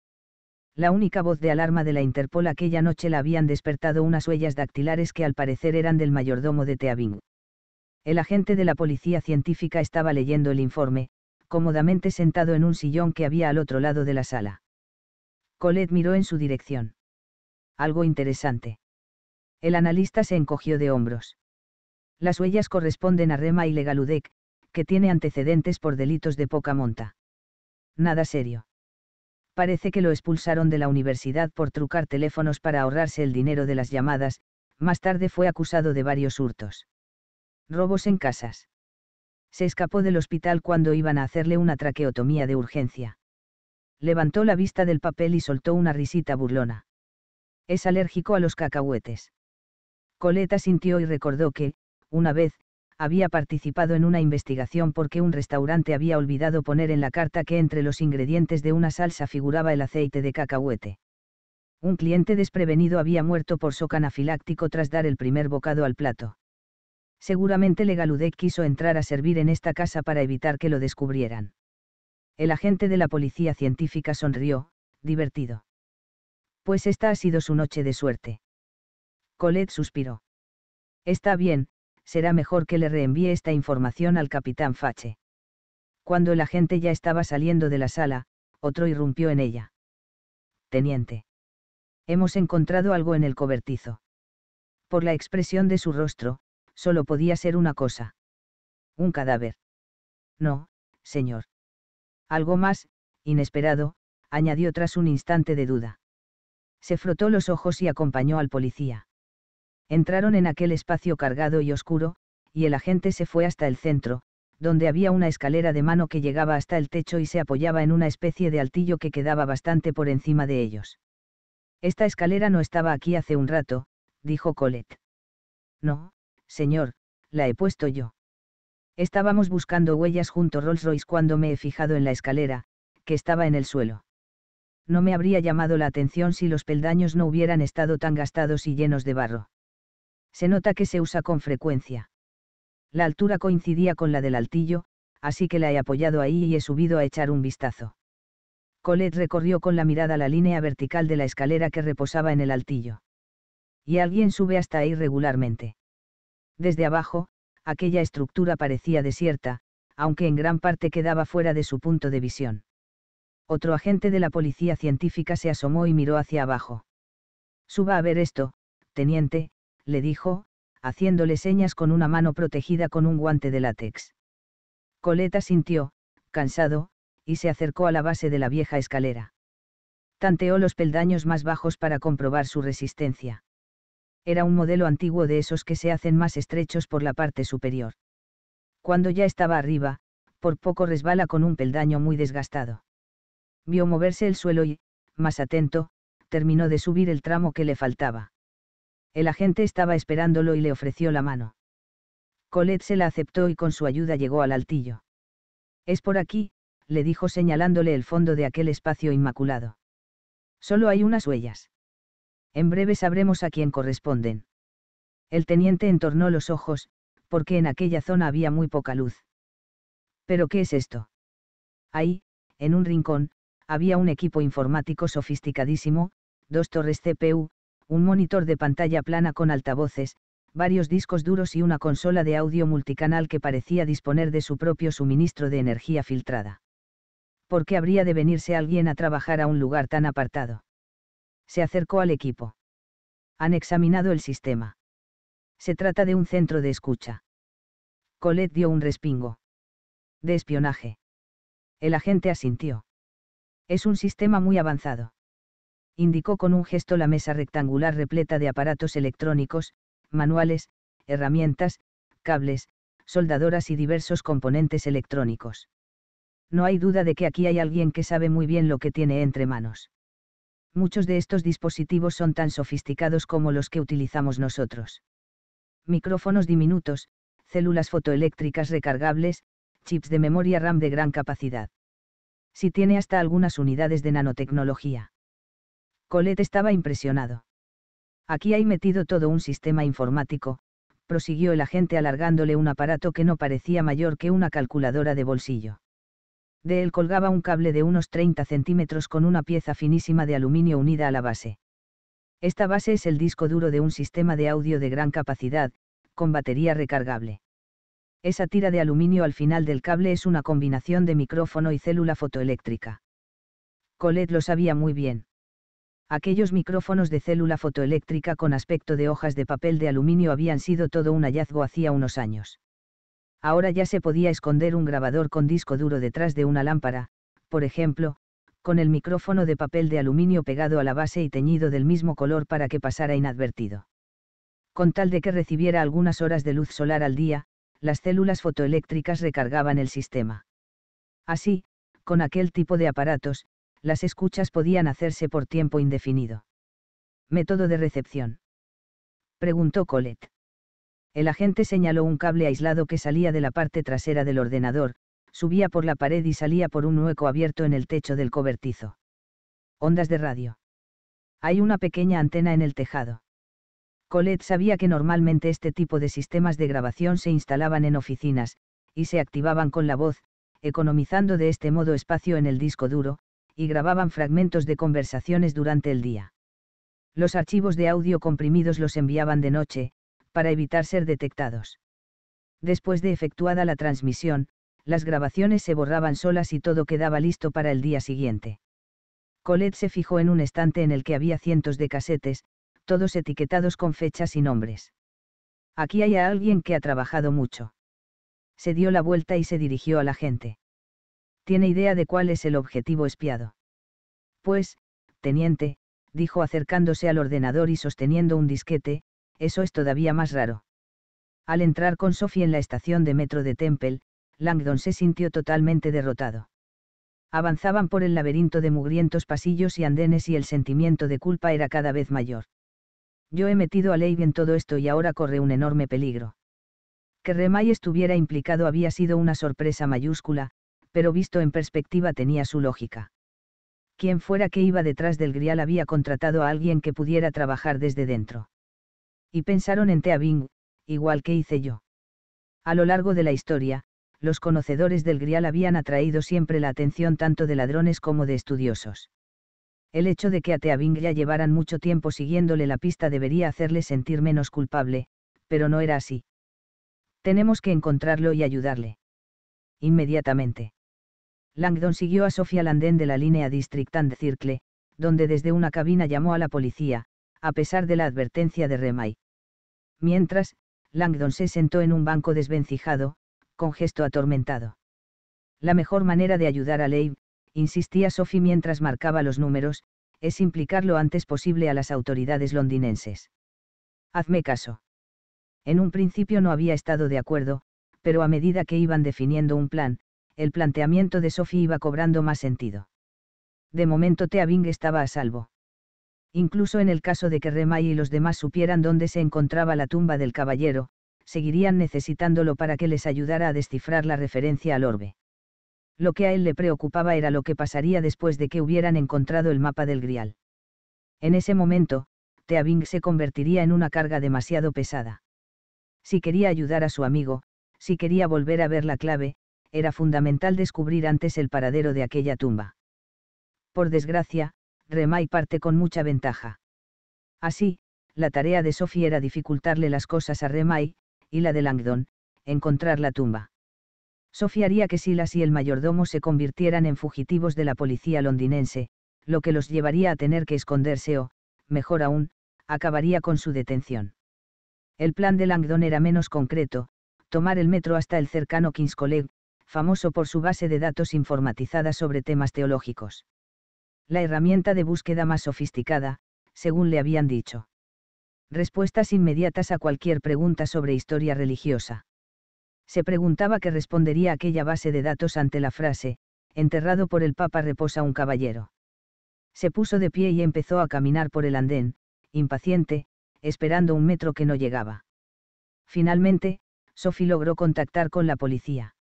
La única voz de alarma de la Interpol aquella noche la habían despertado unas huellas dactilares que al parecer eran del mayordomo de Teabing. El agente de la policía científica estaba leyendo el informe, cómodamente sentado en un sillón que había al otro lado de la sala. Colette miró en su dirección. Algo interesante. El analista se encogió de hombros. Las huellas corresponden a Rema y Legaludec, que tiene antecedentes por delitos de poca monta nada serio. Parece que lo expulsaron de la universidad por trucar teléfonos para ahorrarse el dinero de las llamadas, más tarde fue acusado de varios hurtos. Robos en casas. Se escapó del hospital cuando iban a hacerle una traqueotomía de urgencia. Levantó la vista del papel y soltó una risita burlona. Es alérgico a los cacahuetes. Coleta sintió y recordó que, una vez, había participado en una investigación porque un restaurante había olvidado poner en la carta que entre los ingredientes de una salsa figuraba el aceite de cacahuete. Un cliente desprevenido había muerto por shock anafiláctico tras dar el primer bocado al plato. Seguramente Legaludec quiso entrar a servir en esta casa para evitar que lo descubrieran. El agente de la policía científica sonrió, divertido. Pues esta ha sido su noche de suerte. Colette suspiró. Está bien, será mejor que le reenvíe esta información al capitán Fache. Cuando el agente ya estaba saliendo de la sala, otro irrumpió en ella. Teniente. Hemos encontrado algo en el cobertizo. Por la expresión de su rostro, solo podía ser una cosa. Un cadáver. No, señor. Algo más, inesperado, añadió tras un instante de duda. Se frotó los ojos y acompañó al policía. Entraron en aquel espacio cargado y oscuro, y el agente se fue hasta el centro, donde había una escalera de mano que llegaba hasta el techo y se apoyaba en una especie de altillo que quedaba bastante por encima de ellos. Esta escalera no estaba aquí hace un rato, dijo Colette. No, señor, la he puesto yo. Estábamos buscando huellas junto Rolls Royce cuando me he fijado en la escalera, que estaba en el suelo. No me habría llamado la atención si los peldaños no hubieran estado tan gastados y llenos de barro. Se nota que se usa con frecuencia. La altura coincidía con la del altillo, así que la he apoyado ahí y he subido a echar un vistazo. Colette recorrió con la mirada la línea vertical de la escalera que reposaba en el altillo. Y alguien sube hasta ahí regularmente. Desde abajo, aquella estructura parecía desierta, aunque en gran parte quedaba fuera de su punto de visión. Otro agente de la policía científica se asomó y miró hacia abajo. Suba a ver esto, teniente, le dijo, haciéndole señas con una mano protegida con un guante de látex. Coleta sintió, cansado, y se acercó a la base de la vieja escalera. Tanteó los peldaños más bajos para comprobar su resistencia. Era un modelo antiguo de esos que se hacen más estrechos por la parte superior. Cuando ya estaba arriba, por poco resbala con un peldaño muy desgastado. Vio moverse el suelo y, más atento, terminó de subir el tramo que le faltaba. El agente estaba esperándolo y le ofreció la mano. Colette se la aceptó y con su ayuda llegó al altillo. Es por aquí, le dijo señalándole el fondo de aquel espacio inmaculado. Solo hay unas huellas. En breve sabremos a quién corresponden. El teniente entornó los ojos, porque en aquella zona había muy poca luz. ¿Pero qué es esto? Ahí, en un rincón, había un equipo informático sofisticadísimo, dos torres CPU, un monitor de pantalla plana con altavoces, varios discos duros y una consola de audio multicanal que parecía disponer de su propio suministro de energía filtrada. ¿Por qué habría de venirse alguien a trabajar a un lugar tan apartado? Se acercó al equipo. Han examinado el sistema. Se trata de un centro de escucha. Colette dio un respingo. De espionaje. El agente asintió. Es un sistema muy avanzado indicó con un gesto la mesa rectangular repleta de aparatos electrónicos, manuales, herramientas, cables, soldadoras y diversos componentes electrónicos. No hay duda de que aquí hay alguien que sabe muy bien lo que tiene entre manos. Muchos de estos dispositivos son tan sofisticados como los que utilizamos nosotros. Micrófonos diminutos, células fotoeléctricas recargables, chips de memoria RAM de gran capacidad. Si tiene hasta algunas unidades de nanotecnología. Colette estaba impresionado. Aquí hay metido todo un sistema informático, prosiguió el agente alargándole un aparato que no parecía mayor que una calculadora de bolsillo. De él colgaba un cable de unos 30 centímetros con una pieza finísima de aluminio unida a la base. Esta base es el disco duro de un sistema de audio de gran capacidad, con batería recargable. Esa tira de aluminio al final del cable es una combinación de micrófono y célula fotoeléctrica. Colette lo sabía muy bien aquellos micrófonos de célula fotoeléctrica con aspecto de hojas de papel de aluminio habían sido todo un hallazgo hacía unos años. Ahora ya se podía esconder un grabador con disco duro detrás de una lámpara, por ejemplo, con el micrófono de papel de aluminio pegado a la base y teñido del mismo color para que pasara inadvertido. Con tal de que recibiera algunas horas de luz solar al día, las células fotoeléctricas recargaban el sistema. Así, con aquel tipo de aparatos, las escuchas podían hacerse por tiempo indefinido. ¿Método de recepción? Preguntó Colette. El agente señaló un cable aislado que salía de la parte trasera del ordenador, subía por la pared y salía por un hueco abierto en el techo del cobertizo. Ondas de radio. Hay una pequeña antena en el tejado. Colette sabía que normalmente este tipo de sistemas de grabación se instalaban en oficinas, y se activaban con la voz, economizando de este modo espacio en el disco duro, y grababan fragmentos de conversaciones durante el día. Los archivos de audio comprimidos los enviaban de noche, para evitar ser detectados. Después de efectuada la transmisión, las grabaciones se borraban solas y todo quedaba listo para el día siguiente. Colette se fijó en un estante en el que había cientos de casetes, todos etiquetados con fechas y nombres. Aquí hay a alguien que ha trabajado mucho. Se dio la vuelta y se dirigió a la gente tiene idea de cuál es el objetivo espiado. Pues, teniente, dijo acercándose al ordenador y sosteniendo un disquete, eso es todavía más raro. Al entrar con Sophie en la estación de metro de Temple, Langdon se sintió totalmente derrotado. Avanzaban por el laberinto de mugrientos pasillos y andenes y el sentimiento de culpa era cada vez mayor. Yo he metido a Ley en todo esto y ahora corre un enorme peligro. Que Remay estuviera implicado había sido una sorpresa mayúscula, pero visto en perspectiva tenía su lógica. Quien fuera que iba detrás del grial había contratado a alguien que pudiera trabajar desde dentro. Y pensaron en Teabing, igual que hice yo. A lo largo de la historia, los conocedores del grial habían atraído siempre la atención tanto de ladrones como de estudiosos. El hecho de que a Teabing ya llevaran mucho tiempo siguiéndole la pista debería hacerle sentir menos culpable, pero no era así. Tenemos que encontrarlo y ayudarle. Inmediatamente. Langdon siguió a Sofía Landén de la línea District and Circle, donde desde una cabina llamó a la policía, a pesar de la advertencia de Remay. Mientras, Langdon se sentó en un banco desvencijado, con gesto atormentado. La mejor manera de ayudar a Leib, insistía Sophie mientras marcaba los números, es implicar lo antes posible a las autoridades londinenses. Hazme caso. En un principio no había estado de acuerdo, pero a medida que iban definiendo un plan, el planteamiento de Sophie iba cobrando más sentido. De momento Teabing estaba a salvo. Incluso en el caso de que Remai y los demás supieran dónde se encontraba la tumba del caballero, seguirían necesitándolo para que les ayudara a descifrar la referencia al orbe. Lo que a él le preocupaba era lo que pasaría después de que hubieran encontrado el mapa del grial. En ese momento, Teabing se convertiría en una carga demasiado pesada. Si quería ayudar a su amigo, si quería volver a ver la clave, era fundamental descubrir antes el paradero de aquella tumba. Por desgracia, Remay parte con mucha ventaja. Así, la tarea de Sophie era dificultarle las cosas a Remay, y la de Langdon, encontrar la tumba. Sophie haría que Silas y el mayordomo se convirtieran en fugitivos de la policía londinense, lo que los llevaría a tener que esconderse o, mejor aún, acabaría con su detención. El plan de Langdon era menos concreto, tomar el metro hasta el cercano King's College, famoso por su base de datos informatizada sobre temas teológicos. La herramienta de búsqueda más sofisticada, según le habían dicho. Respuestas inmediatas a cualquier pregunta sobre historia religiosa. Se preguntaba qué respondería aquella base de datos ante la frase, enterrado por el Papa reposa un caballero. Se puso de pie y empezó a caminar por el andén, impaciente, esperando un metro que no llegaba. Finalmente, Sophie logró contactar con la policía.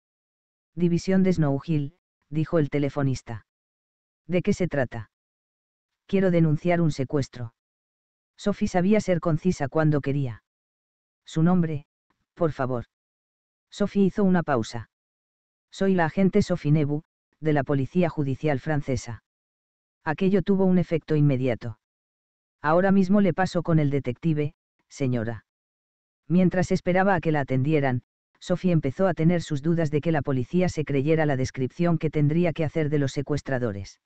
División de Snow Hill, dijo el telefonista. ¿De qué se trata? Quiero denunciar un secuestro. Sophie sabía ser concisa cuando quería. Su nombre, por favor. Sophie hizo una pausa. Soy la agente Sophie Nebu, de la Policía Judicial Francesa. Aquello tuvo un efecto inmediato. Ahora mismo le paso con el detective, señora. Mientras esperaba a que la atendieran, Sophie empezó a tener sus dudas de que la policía se creyera la descripción que tendría que hacer de los secuestradores.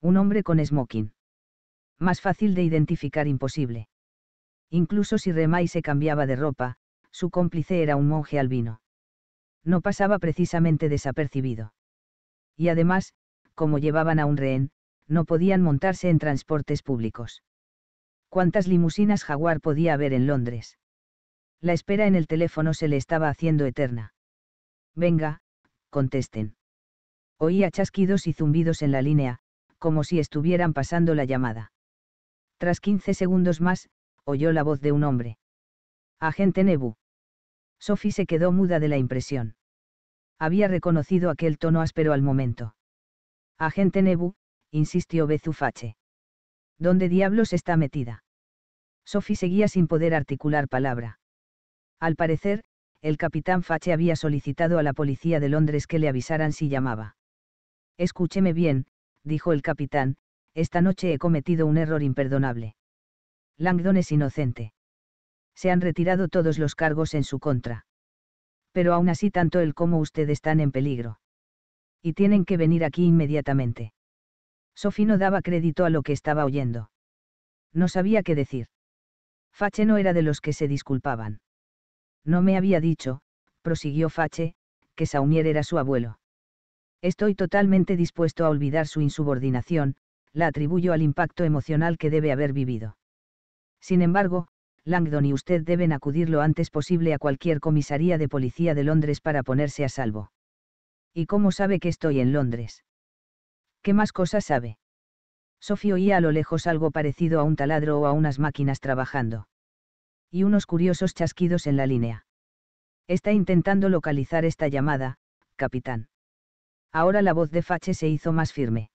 Un hombre con smoking. Más fácil de identificar imposible. Incluso si Remay se cambiaba de ropa, su cómplice era un monje albino. No pasaba precisamente desapercibido. Y además, como llevaban a un rehén, no podían montarse en transportes públicos. ¿Cuántas limusinas jaguar podía haber en Londres? La espera en el teléfono se le estaba haciendo eterna. Venga, contesten. Oía chasquidos y zumbidos en la línea, como si estuvieran pasando la llamada. Tras 15 segundos más, oyó la voz de un hombre. Agente Nebu. Sophie se quedó muda de la impresión. Había reconocido aquel tono áspero al momento. Agente Nebu, insistió Bezufache. ¿Dónde diablos está metida? Sophie seguía sin poder articular palabra. Al parecer, el capitán Fache había solicitado a la policía de Londres que le avisaran si llamaba. Escúcheme bien, dijo el capitán, esta noche he cometido un error imperdonable. Langdon es inocente. Se han retirado todos los cargos en su contra. Pero aún así tanto él como usted están en peligro. Y tienen que venir aquí inmediatamente. Sofino no daba crédito a lo que estaba oyendo. No sabía qué decir. Fache no era de los que se disculpaban. No me había dicho, prosiguió Fache, que Saumier era su abuelo. Estoy totalmente dispuesto a olvidar su insubordinación, la atribuyo al impacto emocional que debe haber vivido. Sin embargo, Langdon y usted deben acudir lo antes posible a cualquier comisaría de policía de Londres para ponerse a salvo. ¿Y cómo sabe que estoy en Londres? ¿Qué más cosas sabe? Sophie oía a lo lejos algo parecido a un taladro o a unas máquinas trabajando y unos curiosos chasquidos en la línea. Está intentando localizar esta llamada, capitán. Ahora la voz de Fache se hizo más firme.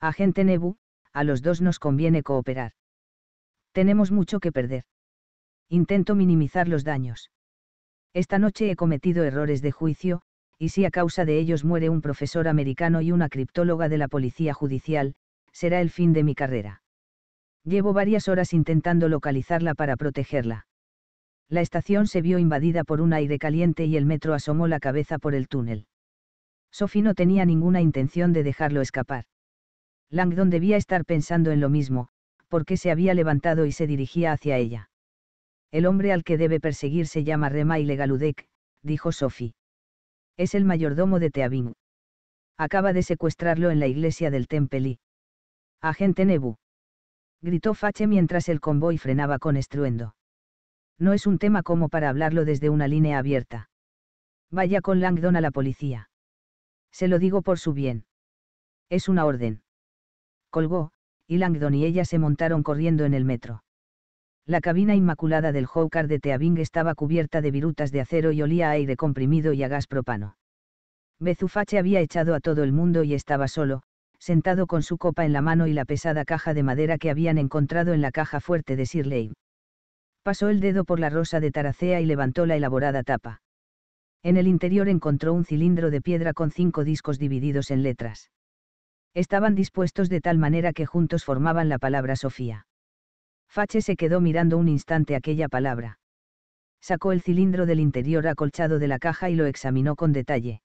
Agente Nebu, a los dos nos conviene cooperar. Tenemos mucho que perder. Intento minimizar los daños. Esta noche he cometido errores de juicio, y si a causa de ellos muere un profesor americano y una criptóloga de la policía judicial, será el fin de mi carrera. Llevo varias horas intentando localizarla para protegerla. La estación se vio invadida por un aire caliente y el metro asomó la cabeza por el túnel. Sophie no tenía ninguna intención de dejarlo escapar. Langdon debía estar pensando en lo mismo, porque se había levantado y se dirigía hacia ella. El hombre al que debe perseguir se llama Rema y dijo Sophie. Es el mayordomo de Teabing. Acaba de secuestrarlo en la iglesia del Tempeli. Agente Nebu gritó Fache mientras el convoy frenaba con estruendo. No es un tema como para hablarlo desde una línea abierta. Vaya con Langdon a la policía. Se lo digo por su bien. Es una orden. Colgó, y Langdon y ella se montaron corriendo en el metro. La cabina inmaculada del Hawker de Teabing estaba cubierta de virutas de acero y olía a aire comprimido y a gas propano. Bezufache había echado a todo el mundo y estaba solo, sentado con su copa en la mano y la pesada caja de madera que habían encontrado en la caja fuerte de Sir Sirley. Pasó el dedo por la rosa de taracea y levantó la elaborada tapa. En el interior encontró un cilindro de piedra con cinco discos divididos en letras. Estaban dispuestos de tal manera que juntos formaban la palabra Sofía. Fache se quedó mirando un instante aquella palabra. Sacó el cilindro del interior acolchado de la caja y lo examinó con detalle.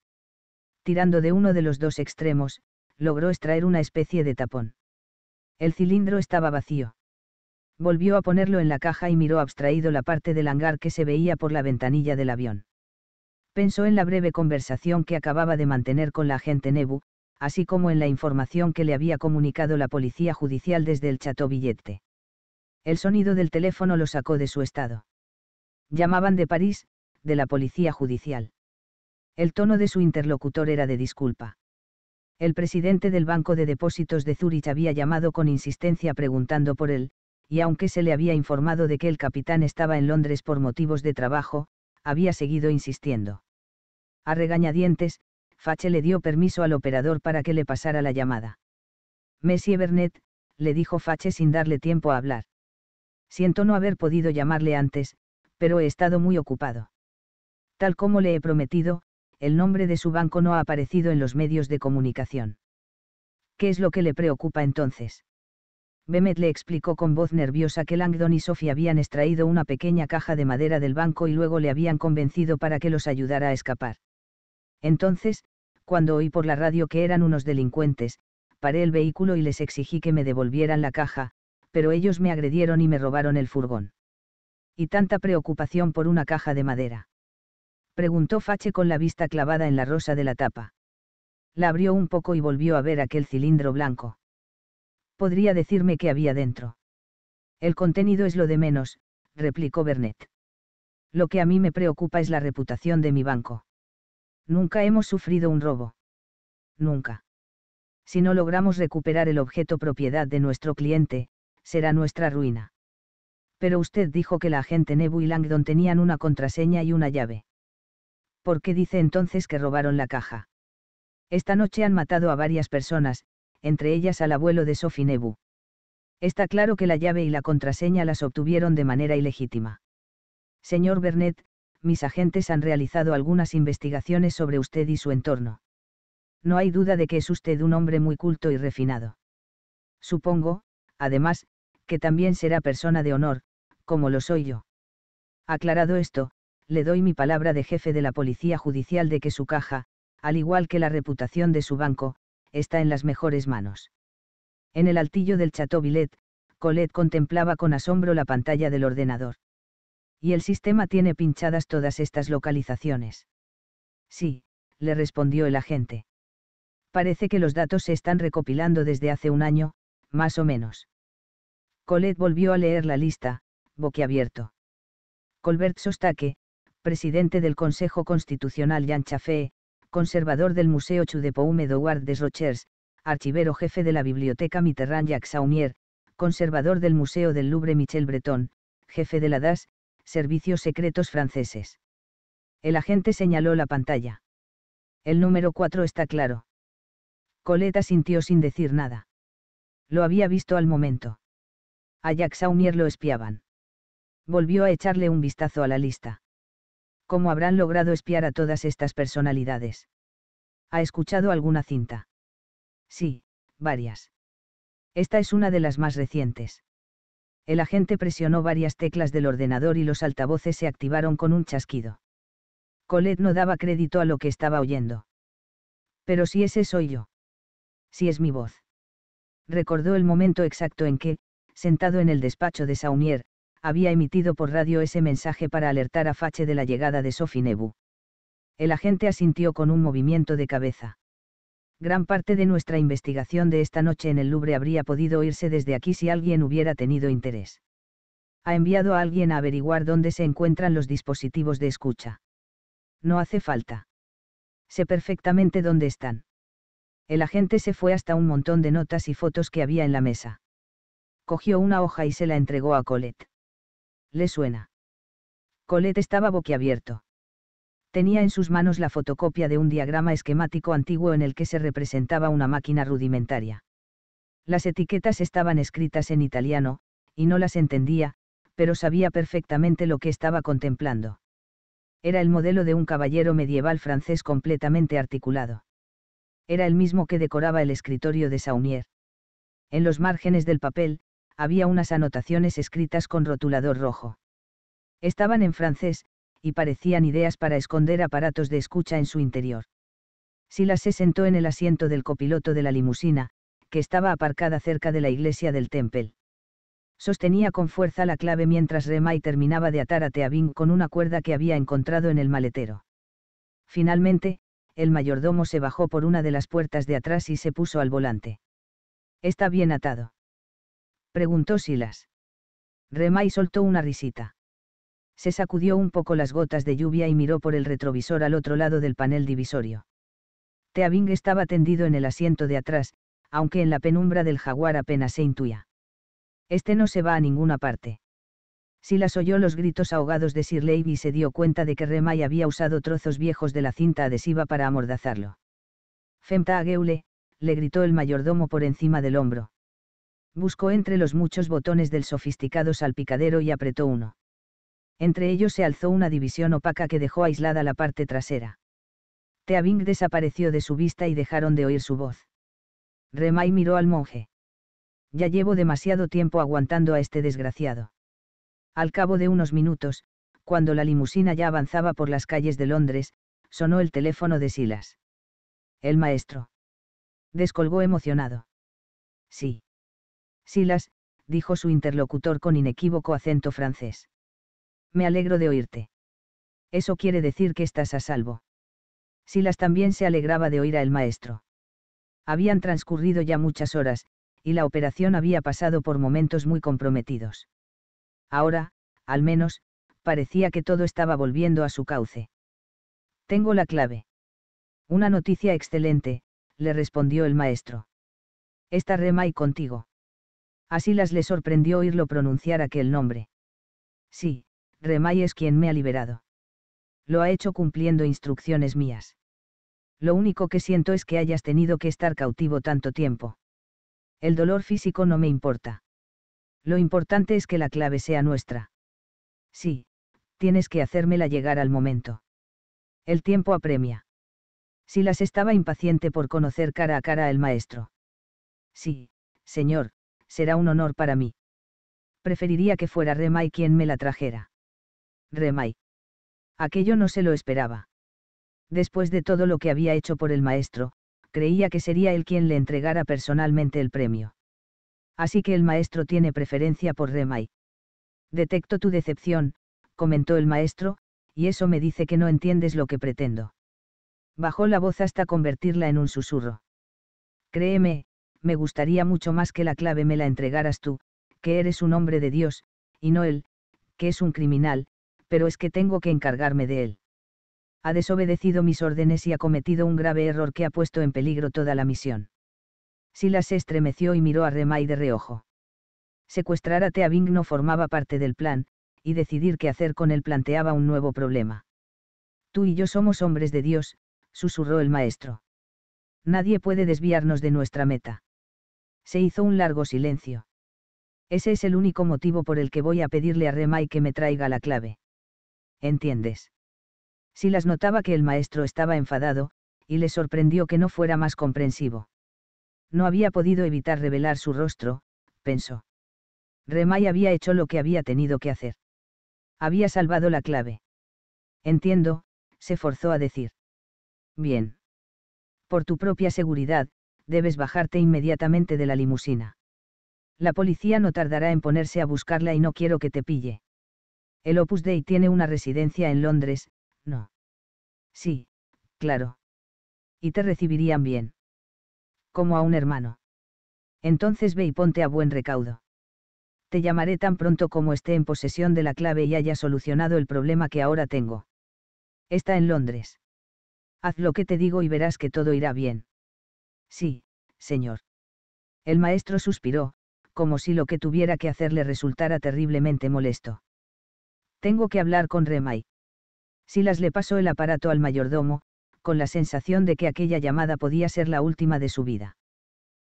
Tirando de uno de los dos extremos, logró extraer una especie de tapón. El cilindro estaba vacío. Volvió a ponerlo en la caja y miró abstraído la parte del hangar que se veía por la ventanilla del avión. Pensó en la breve conversación que acababa de mantener con la agente Nebu, así como en la información que le había comunicado la policía judicial desde el Chateau El sonido del teléfono lo sacó de su estado. Llamaban de París, de la policía judicial. El tono de su interlocutor era de disculpa. El presidente del Banco de Depósitos de Zúrich había llamado con insistencia preguntando por él, y aunque se le había informado de que el capitán estaba en Londres por motivos de trabajo, había seguido insistiendo. A regañadientes, Fache le dio permiso al operador para que le pasara la llamada. Messi Bernet, le dijo Fache sin darle tiempo a hablar. Siento no haber podido llamarle antes, pero he estado muy ocupado. Tal como le he prometido, el nombre de su banco no ha aparecido en los medios de comunicación. ¿Qué es lo que le preocupa entonces? Bemet le explicó con voz nerviosa que Langdon y Sophie habían extraído una pequeña caja de madera del banco y luego le habían convencido para que los ayudara a escapar. Entonces, cuando oí por la radio que eran unos delincuentes, paré el vehículo y les exigí que me devolvieran la caja, pero ellos me agredieron y me robaron el furgón. Y tanta preocupación por una caja de madera preguntó Fache con la vista clavada en la rosa de la tapa. La abrió un poco y volvió a ver aquel cilindro blanco. Podría decirme qué había dentro. El contenido es lo de menos, replicó Bernet. Lo que a mí me preocupa es la reputación de mi banco. Nunca hemos sufrido un robo. Nunca. Si no logramos recuperar el objeto propiedad de nuestro cliente, será nuestra ruina. Pero usted dijo que la agente Nebu y Langdon tenían una contraseña y una llave. ¿por qué dice entonces que robaron la caja? Esta noche han matado a varias personas, entre ellas al abuelo de Sophie Nebu. Está claro que la llave y la contraseña las obtuvieron de manera ilegítima. Señor Bernet, mis agentes han realizado algunas investigaciones sobre usted y su entorno. No hay duda de que es usted un hombre muy culto y refinado. Supongo, además, que también será persona de honor, como lo soy yo. Aclarado esto, le doy mi palabra de jefe de la Policía Judicial de que su caja, al igual que la reputación de su banco, está en las mejores manos. En el altillo del Chateau Colet Colette contemplaba con asombro la pantalla del ordenador. Y el sistema tiene pinchadas todas estas localizaciones. Sí, le respondió el agente. Parece que los datos se están recopilando desde hace un año, más o menos. Colette volvió a leer la lista, boquiabierto. Colbert Sostaque, presidente del Consejo Constitucional Jan Chafe, conservador del Museo Chudepoume d'Ouard des Rochers, archivero jefe de la Biblioteca Mitterrand-Jacques Saumier, conservador del Museo del Louvre Michel Breton, jefe de la DAS, Servicios Secretos Franceses. El agente señaló la pantalla. El número 4 está claro. Coleta sintió sin decir nada. Lo había visto al momento. A Jacques Saumier lo espiaban. Volvió a echarle un vistazo a la lista. ¿Cómo habrán logrado espiar a todas estas personalidades? ¿Ha escuchado alguna cinta? Sí, varias. Esta es una de las más recientes. El agente presionó varias teclas del ordenador y los altavoces se activaron con un chasquido. Colette no daba crédito a lo que estaba oyendo. Pero si ese soy yo. Si es mi voz. Recordó el momento exacto en que, sentado en el despacho de Saumier, había emitido por radio ese mensaje para alertar a Fache de la llegada de Sophie Nebu. El agente asintió con un movimiento de cabeza. Gran parte de nuestra investigación de esta noche en el Louvre habría podido oírse desde aquí si alguien hubiera tenido interés. Ha enviado a alguien a averiguar dónde se encuentran los dispositivos de escucha. No hace falta. Sé perfectamente dónde están. El agente se fue hasta un montón de notas y fotos que había en la mesa. Cogió una hoja y se la entregó a Colette le suena. Colette estaba boquiabierto. Tenía en sus manos la fotocopia de un diagrama esquemático antiguo en el que se representaba una máquina rudimentaria. Las etiquetas estaban escritas en italiano, y no las entendía, pero sabía perfectamente lo que estaba contemplando. Era el modelo de un caballero medieval francés completamente articulado. Era el mismo que decoraba el escritorio de Saunier. En los márgenes del papel, había unas anotaciones escritas con rotulador rojo. Estaban en francés, y parecían ideas para esconder aparatos de escucha en su interior. Silas se sentó en el asiento del copiloto de la limusina, que estaba aparcada cerca de la iglesia del Temple. Sostenía con fuerza la clave mientras Remai terminaba de atar a Teabing con una cuerda que había encontrado en el maletero. Finalmente, el mayordomo se bajó por una de las puertas de atrás y se puso al volante. Está bien atado preguntó Silas. Remai soltó una risita. Se sacudió un poco las gotas de lluvia y miró por el retrovisor al otro lado del panel divisorio. Teabing estaba tendido en el asiento de atrás, aunque en la penumbra del jaguar apenas se intuía. Este no se va a ninguna parte. Silas oyó los gritos ahogados de Sir Leib y se dio cuenta de que Remai había usado trozos viejos de la cinta adhesiva para amordazarlo. Femta a le gritó el mayordomo por encima del hombro. Buscó entre los muchos botones del sofisticado salpicadero y apretó uno. Entre ellos se alzó una división opaca que dejó aislada la parte trasera. Teabing desapareció de su vista y dejaron de oír su voz. Remay miró al monje. Ya llevo demasiado tiempo aguantando a este desgraciado. Al cabo de unos minutos, cuando la limusina ya avanzaba por las calles de Londres, sonó el teléfono de Silas. El maestro. Descolgó emocionado. Sí. Silas, dijo su interlocutor con inequívoco acento francés. Me alegro de oírte. Eso quiere decir que estás a salvo. Silas también se alegraba de oír al maestro. Habían transcurrido ya muchas horas, y la operación había pasado por momentos muy comprometidos. Ahora, al menos, parecía que todo estaba volviendo a su cauce. Tengo la clave. Una noticia excelente, le respondió el maestro. Esta rema y contigo. Así las le sorprendió oírlo pronunciar aquel nombre. Sí, Remay es quien me ha liberado. Lo ha hecho cumpliendo instrucciones mías. Lo único que siento es que hayas tenido que estar cautivo tanto tiempo. El dolor físico no me importa. Lo importante es que la clave sea nuestra. Sí, tienes que hacérmela llegar al momento. El tiempo apremia. las estaba impaciente por conocer cara a cara al maestro. Sí, señor, será un honor para mí. Preferiría que fuera Remai quien me la trajera. Remai. Aquello no se lo esperaba. Después de todo lo que había hecho por el maestro, creía que sería él quien le entregara personalmente el premio. Así que el maestro tiene preferencia por Remai. Detecto tu decepción, comentó el maestro, y eso me dice que no entiendes lo que pretendo. Bajó la voz hasta convertirla en un susurro. Créeme, me gustaría mucho más que la clave me la entregaras tú, que eres un hombre de Dios, y no él, que es un criminal, pero es que tengo que encargarme de él. Ha desobedecido mis órdenes y ha cometido un grave error que ha puesto en peligro toda la misión. Silas se estremeció y miró a Remay de reojo. Secuestrar a Teabing no formaba parte del plan, y decidir qué hacer con él planteaba un nuevo problema. Tú y yo somos hombres de Dios, susurró el maestro. Nadie puede desviarnos de nuestra meta. Se hizo un largo silencio. Ese es el único motivo por el que voy a pedirle a Remai que me traiga la clave. ¿Entiendes? Si las notaba que el maestro estaba enfadado, y le sorprendió que no fuera más comprensivo. No había podido evitar revelar su rostro, pensó. Remai había hecho lo que había tenido que hacer. Había salvado la clave. Entiendo, se forzó a decir. Bien. Por tu propia seguridad, debes bajarte inmediatamente de la limusina. La policía no tardará en ponerse a buscarla y no quiero que te pille. El Opus Dei tiene una residencia en Londres, ¿no? Sí, claro. Y te recibirían bien. Como a un hermano. Entonces ve y ponte a buen recaudo. Te llamaré tan pronto como esté en posesión de la clave y haya solucionado el problema que ahora tengo. Está en Londres. Haz lo que te digo y verás que todo irá bien. Sí, señor. El maestro suspiró, como si lo que tuviera que hacer le resultara terriblemente molesto. Tengo que hablar con Remay. Silas le pasó el aparato al mayordomo, con la sensación de que aquella llamada podía ser la última de su vida.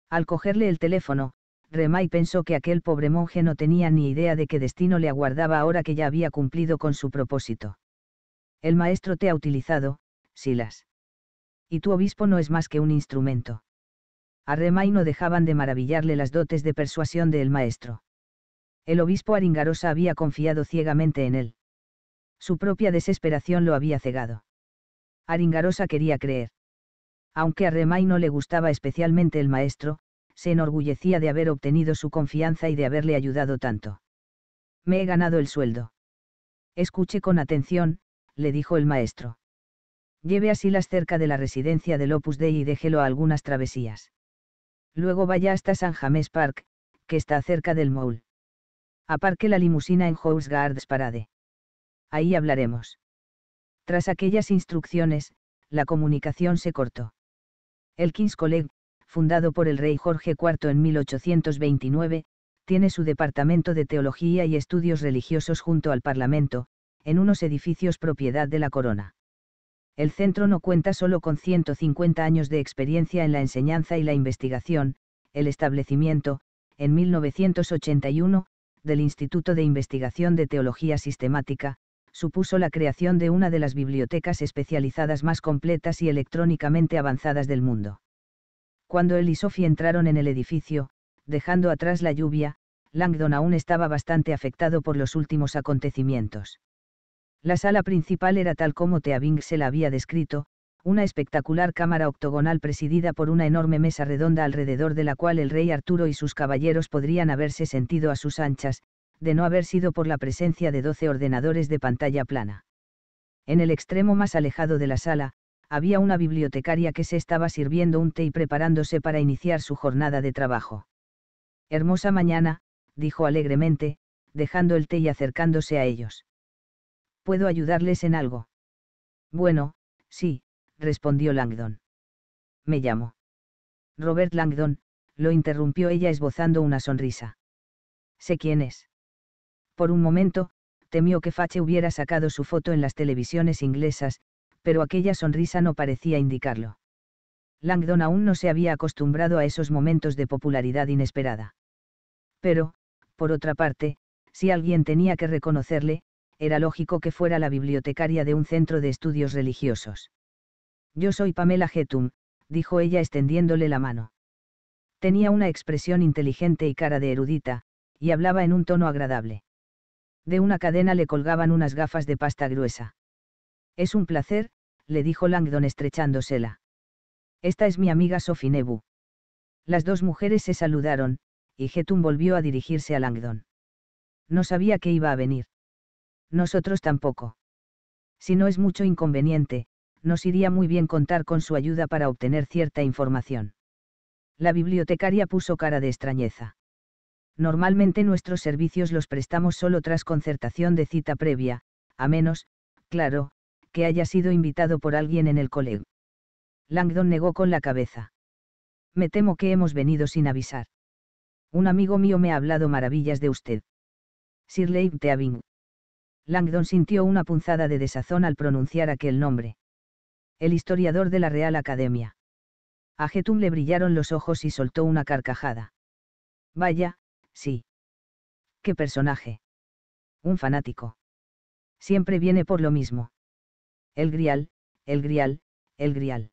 Al cogerle el teléfono, Remay pensó que aquel pobre monje no tenía ni idea de qué destino le aguardaba ahora que ya había cumplido con su propósito. El maestro te ha utilizado, Silas. Y tu obispo no es más que un instrumento a Remay no dejaban de maravillarle las dotes de persuasión del maestro. El obispo Aringarosa había confiado ciegamente en él. Su propia desesperación lo había cegado. Aringarosa quería creer. Aunque a Remay no le gustaba especialmente el maestro, se enorgullecía de haber obtenido su confianza y de haberle ayudado tanto. Me he ganado el sueldo. Escuche con atención, le dijo el maestro. Lleve a Silas cerca de la residencia del Opus Dei y déjelo a algunas travesías. Luego vaya hasta San James Park, que está cerca del Mall. Aparque la limusina en House Guards Parade. Ahí hablaremos. Tras aquellas instrucciones, la comunicación se cortó. El King's College, fundado por el rey Jorge IV en 1829, tiene su departamento de teología y estudios religiosos junto al Parlamento, en unos edificios propiedad de la corona el centro no cuenta solo con 150 años de experiencia en la enseñanza y la investigación, el establecimiento, en 1981, del Instituto de Investigación de Teología Sistemática, supuso la creación de una de las bibliotecas especializadas más completas y electrónicamente avanzadas del mundo. Cuando él y Sophie entraron en el edificio, dejando atrás la lluvia, Langdon aún estaba bastante afectado por los últimos acontecimientos. La sala principal era tal como Teabing se la había descrito, una espectacular cámara octogonal presidida por una enorme mesa redonda alrededor de la cual el rey Arturo y sus caballeros podrían haberse sentido a sus anchas, de no haber sido por la presencia de doce ordenadores de pantalla plana. En el extremo más alejado de la sala, había una bibliotecaria que se estaba sirviendo un té y preparándose para iniciar su jornada de trabajo. Hermosa mañana, dijo alegremente, dejando el té y acercándose a ellos. ¿Puedo ayudarles en algo? Bueno, sí, respondió Langdon. Me llamo. Robert Langdon, lo interrumpió ella esbozando una sonrisa. Sé quién es. Por un momento, temió que Fache hubiera sacado su foto en las televisiones inglesas, pero aquella sonrisa no parecía indicarlo. Langdon aún no se había acostumbrado a esos momentos de popularidad inesperada. Pero, por otra parte, si alguien tenía que reconocerle, era lógico que fuera la bibliotecaria de un centro de estudios religiosos. Yo soy Pamela Getum, dijo ella extendiéndole la mano. Tenía una expresión inteligente y cara de erudita, y hablaba en un tono agradable. De una cadena le colgaban unas gafas de pasta gruesa. Es un placer, le dijo Langdon estrechándosela. Esta es mi amiga Sophie Nebu. Las dos mujeres se saludaron, y Getum volvió a dirigirse a Langdon. No sabía que iba a venir nosotros tampoco. Si no es mucho inconveniente, nos iría muy bien contar con su ayuda para obtener cierta información. La bibliotecaria puso cara de extrañeza. Normalmente nuestros servicios los prestamos solo tras concertación de cita previa, a menos, claro, que haya sido invitado por alguien en el colegio. Langdon negó con la cabeza. Me temo que hemos venido sin avisar. Un amigo mío me ha hablado maravillas de usted. Sir de Teabing. Langdon sintió una punzada de desazón al pronunciar aquel nombre. El historiador de la Real Academia. A Getum le brillaron los ojos y soltó una carcajada. Vaya, sí. ¿Qué personaje? Un fanático. Siempre viene por lo mismo. El grial, el grial, el grial.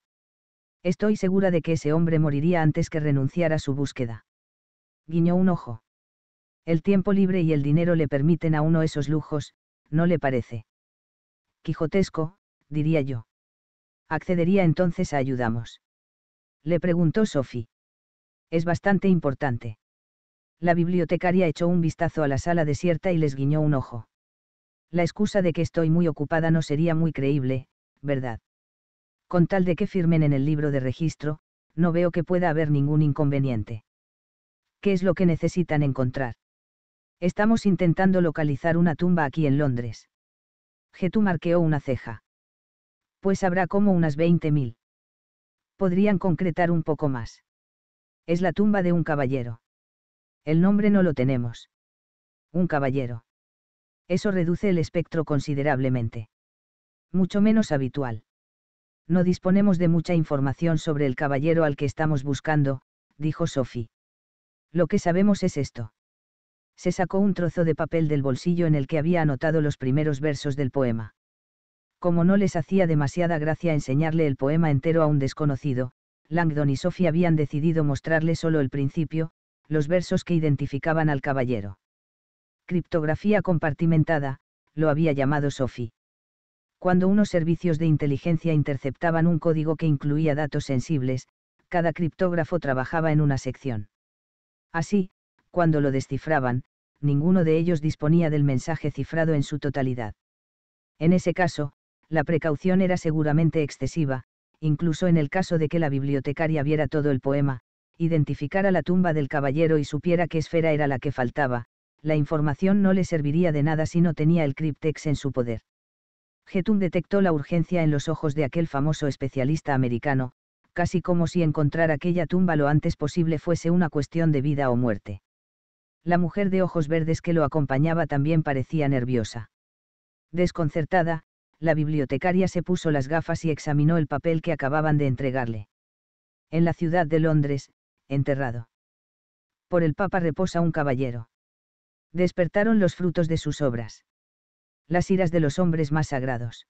Estoy segura de que ese hombre moriría antes que renunciar a su búsqueda. Guiñó un ojo. El tiempo libre y el dinero le permiten a uno esos lujos, ¿no le parece? Quijotesco, diría yo. ¿Accedería entonces a ayudamos? Le preguntó Sophie. Es bastante importante. La bibliotecaria echó un vistazo a la sala desierta y les guiñó un ojo. La excusa de que estoy muy ocupada no sería muy creíble, ¿verdad? Con tal de que firmen en el libro de registro, no veo que pueda haber ningún inconveniente. ¿Qué es lo que necesitan encontrar? Estamos intentando localizar una tumba aquí en Londres. Getu marqueó una ceja. Pues habrá como unas 20.000. Podrían concretar un poco más. Es la tumba de un caballero. El nombre no lo tenemos. Un caballero. Eso reduce el espectro considerablemente. Mucho menos habitual. No disponemos de mucha información sobre el caballero al que estamos buscando, dijo Sophie. Lo que sabemos es esto se sacó un trozo de papel del bolsillo en el que había anotado los primeros versos del poema. Como no les hacía demasiada gracia enseñarle el poema entero a un desconocido, Langdon y Sophie habían decidido mostrarle solo el principio, los versos que identificaban al caballero. Criptografía compartimentada, lo había llamado Sophie. Cuando unos servicios de inteligencia interceptaban un código que incluía datos sensibles, cada criptógrafo trabajaba en una sección. Así, cuando lo descifraban, ninguno de ellos disponía del mensaje cifrado en su totalidad. En ese caso, la precaución era seguramente excesiva, incluso en el caso de que la bibliotecaria viera todo el poema, identificara la tumba del caballero y supiera qué esfera era la que faltaba, la información no le serviría de nada si no tenía el cryptex en su poder. Getum detectó la urgencia en los ojos de aquel famoso especialista americano, casi como si encontrar aquella tumba lo antes posible fuese una cuestión de vida o muerte. La mujer de ojos verdes que lo acompañaba también parecía nerviosa. Desconcertada, la bibliotecaria se puso las gafas y examinó el papel que acababan de entregarle. En la ciudad de Londres, enterrado. Por el Papa reposa un caballero. Despertaron los frutos de sus obras. Las iras de los hombres más sagrados.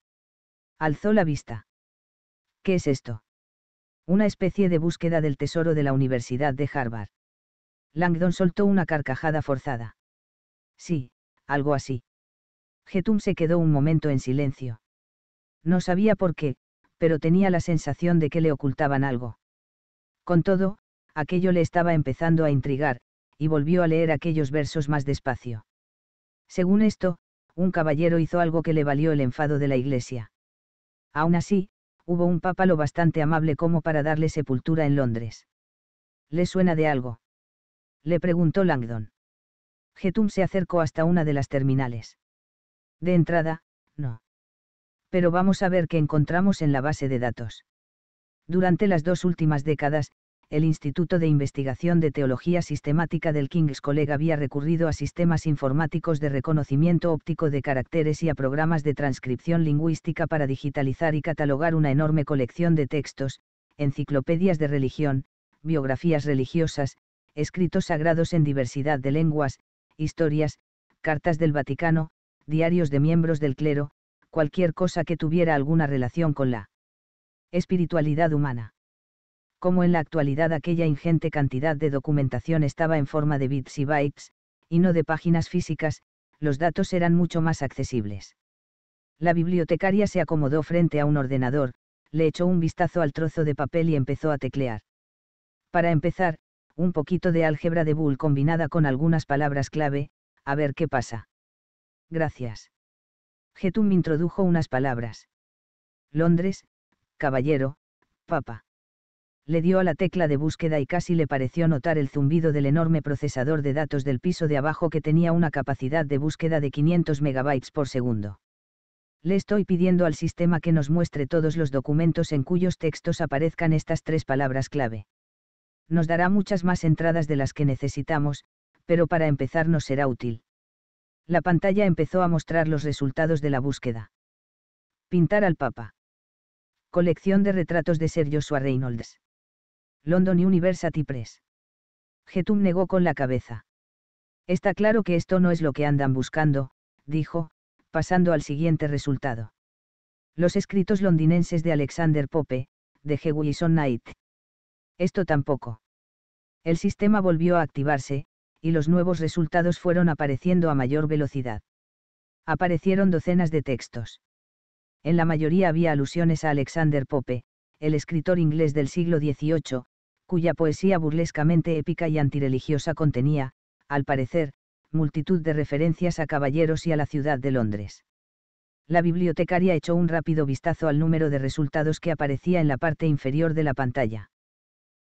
Alzó la vista. ¿Qué es esto? Una especie de búsqueda del tesoro de la Universidad de Harvard. Langdon soltó una carcajada forzada. Sí, algo así. Getum se quedó un momento en silencio. No sabía por qué, pero tenía la sensación de que le ocultaban algo. Con todo, aquello le estaba empezando a intrigar, y volvió a leer aquellos versos más despacio. Según esto, un caballero hizo algo que le valió el enfado de la iglesia. Aún así, hubo un papa lo bastante amable como para darle sepultura en Londres. ¿Le suena de algo? le preguntó Langdon. Getum se acercó hasta una de las terminales. De entrada, no. Pero vamos a ver qué encontramos en la base de datos. Durante las dos últimas décadas, el Instituto de Investigación de Teología Sistemática del King's College había recurrido a sistemas informáticos de reconocimiento óptico de caracteres y a programas de transcripción lingüística para digitalizar y catalogar una enorme colección de textos, enciclopedias de religión, biografías religiosas, escritos sagrados en diversidad de lenguas, historias, cartas del Vaticano, diarios de miembros del clero, cualquier cosa que tuviera alguna relación con la espiritualidad humana. Como en la actualidad aquella ingente cantidad de documentación estaba en forma de bits y bytes, y no de páginas físicas, los datos eran mucho más accesibles. La bibliotecaria se acomodó frente a un ordenador, le echó un vistazo al trozo de papel y empezó a teclear. Para empezar, un poquito de álgebra de Bull combinada con algunas palabras clave, a ver qué pasa. Gracias. Getum introdujo unas palabras. Londres, caballero, papa. Le dio a la tecla de búsqueda y casi le pareció notar el zumbido del enorme procesador de datos del piso de abajo que tenía una capacidad de búsqueda de 500 megabytes por segundo. Le estoy pidiendo al sistema que nos muestre todos los documentos en cuyos textos aparezcan estas tres palabras clave nos dará muchas más entradas de las que necesitamos, pero para empezar nos será útil. La pantalla empezó a mostrar los resultados de la búsqueda. Pintar al Papa. Colección de retratos de Sergio Joshua Reynolds. London University Press. Getum negó con la cabeza. Está claro que esto no es lo que andan buscando, dijo, pasando al siguiente resultado. Los escritos londinenses de Alexander Pope, de Hewison Knight. Esto tampoco. El sistema volvió a activarse, y los nuevos resultados fueron apareciendo a mayor velocidad. Aparecieron docenas de textos. En la mayoría había alusiones a Alexander Pope, el escritor inglés del siglo XVIII, cuya poesía burlescamente épica y antirreligiosa contenía, al parecer, multitud de referencias a caballeros y a la ciudad de Londres. La bibliotecaria echó un rápido vistazo al número de resultados que aparecía en la parte inferior de la pantalla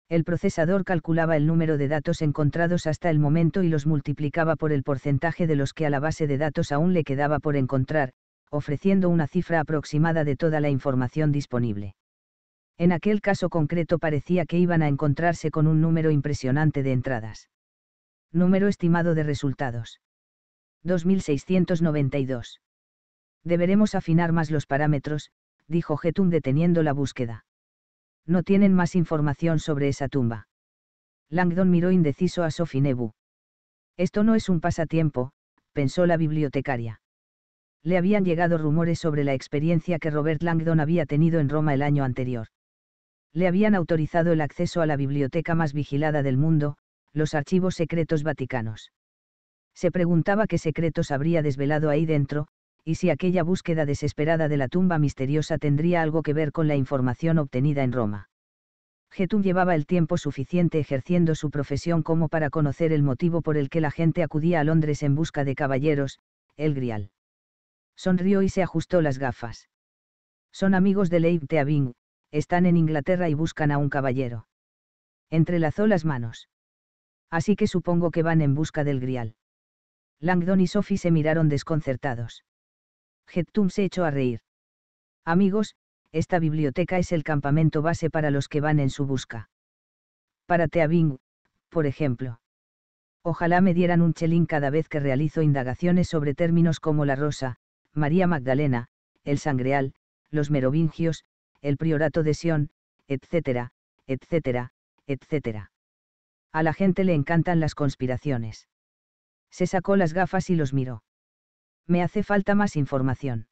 el procesador calculaba el número de datos encontrados hasta el momento y los multiplicaba por el porcentaje de los que a la base de datos aún le quedaba por encontrar, ofreciendo una cifra aproximada de toda la información disponible. En aquel caso concreto parecía que iban a encontrarse con un número impresionante de entradas. Número estimado de resultados. 2692. Deberemos afinar más los parámetros, dijo Getum deteniendo la búsqueda no tienen más información sobre esa tumba. Langdon miró indeciso a Sophie Nebu. Esto no es un pasatiempo, pensó la bibliotecaria. Le habían llegado rumores sobre la experiencia que Robert Langdon había tenido en Roma el año anterior. Le habían autorizado el acceso a la biblioteca más vigilada del mundo, los archivos secretos vaticanos. Se preguntaba qué secretos habría desvelado ahí dentro, y si aquella búsqueda desesperada de la tumba misteriosa tendría algo que ver con la información obtenida en Roma. jetum llevaba el tiempo suficiente ejerciendo su profesión como para conocer el motivo por el que la gente acudía a Londres en busca de caballeros, el Grial. Sonrió y se ajustó las gafas. Son amigos de Leib Teabing, están en Inglaterra y buscan a un caballero. Entrelazó las manos. Así que supongo que van en busca del Grial. Langdon y Sophie se miraron desconcertados. Hetum se echó a reír. Amigos, esta biblioteca es el campamento base para los que van en su busca. Para Teabing, por ejemplo. Ojalá me dieran un chelín cada vez que realizo indagaciones sobre términos como la rosa, María Magdalena, el sangreal, los merovingios, el priorato de Sion, etcétera, etcétera, etcétera. A la gente le encantan las conspiraciones. Se sacó las gafas y los miró me hace falta más información.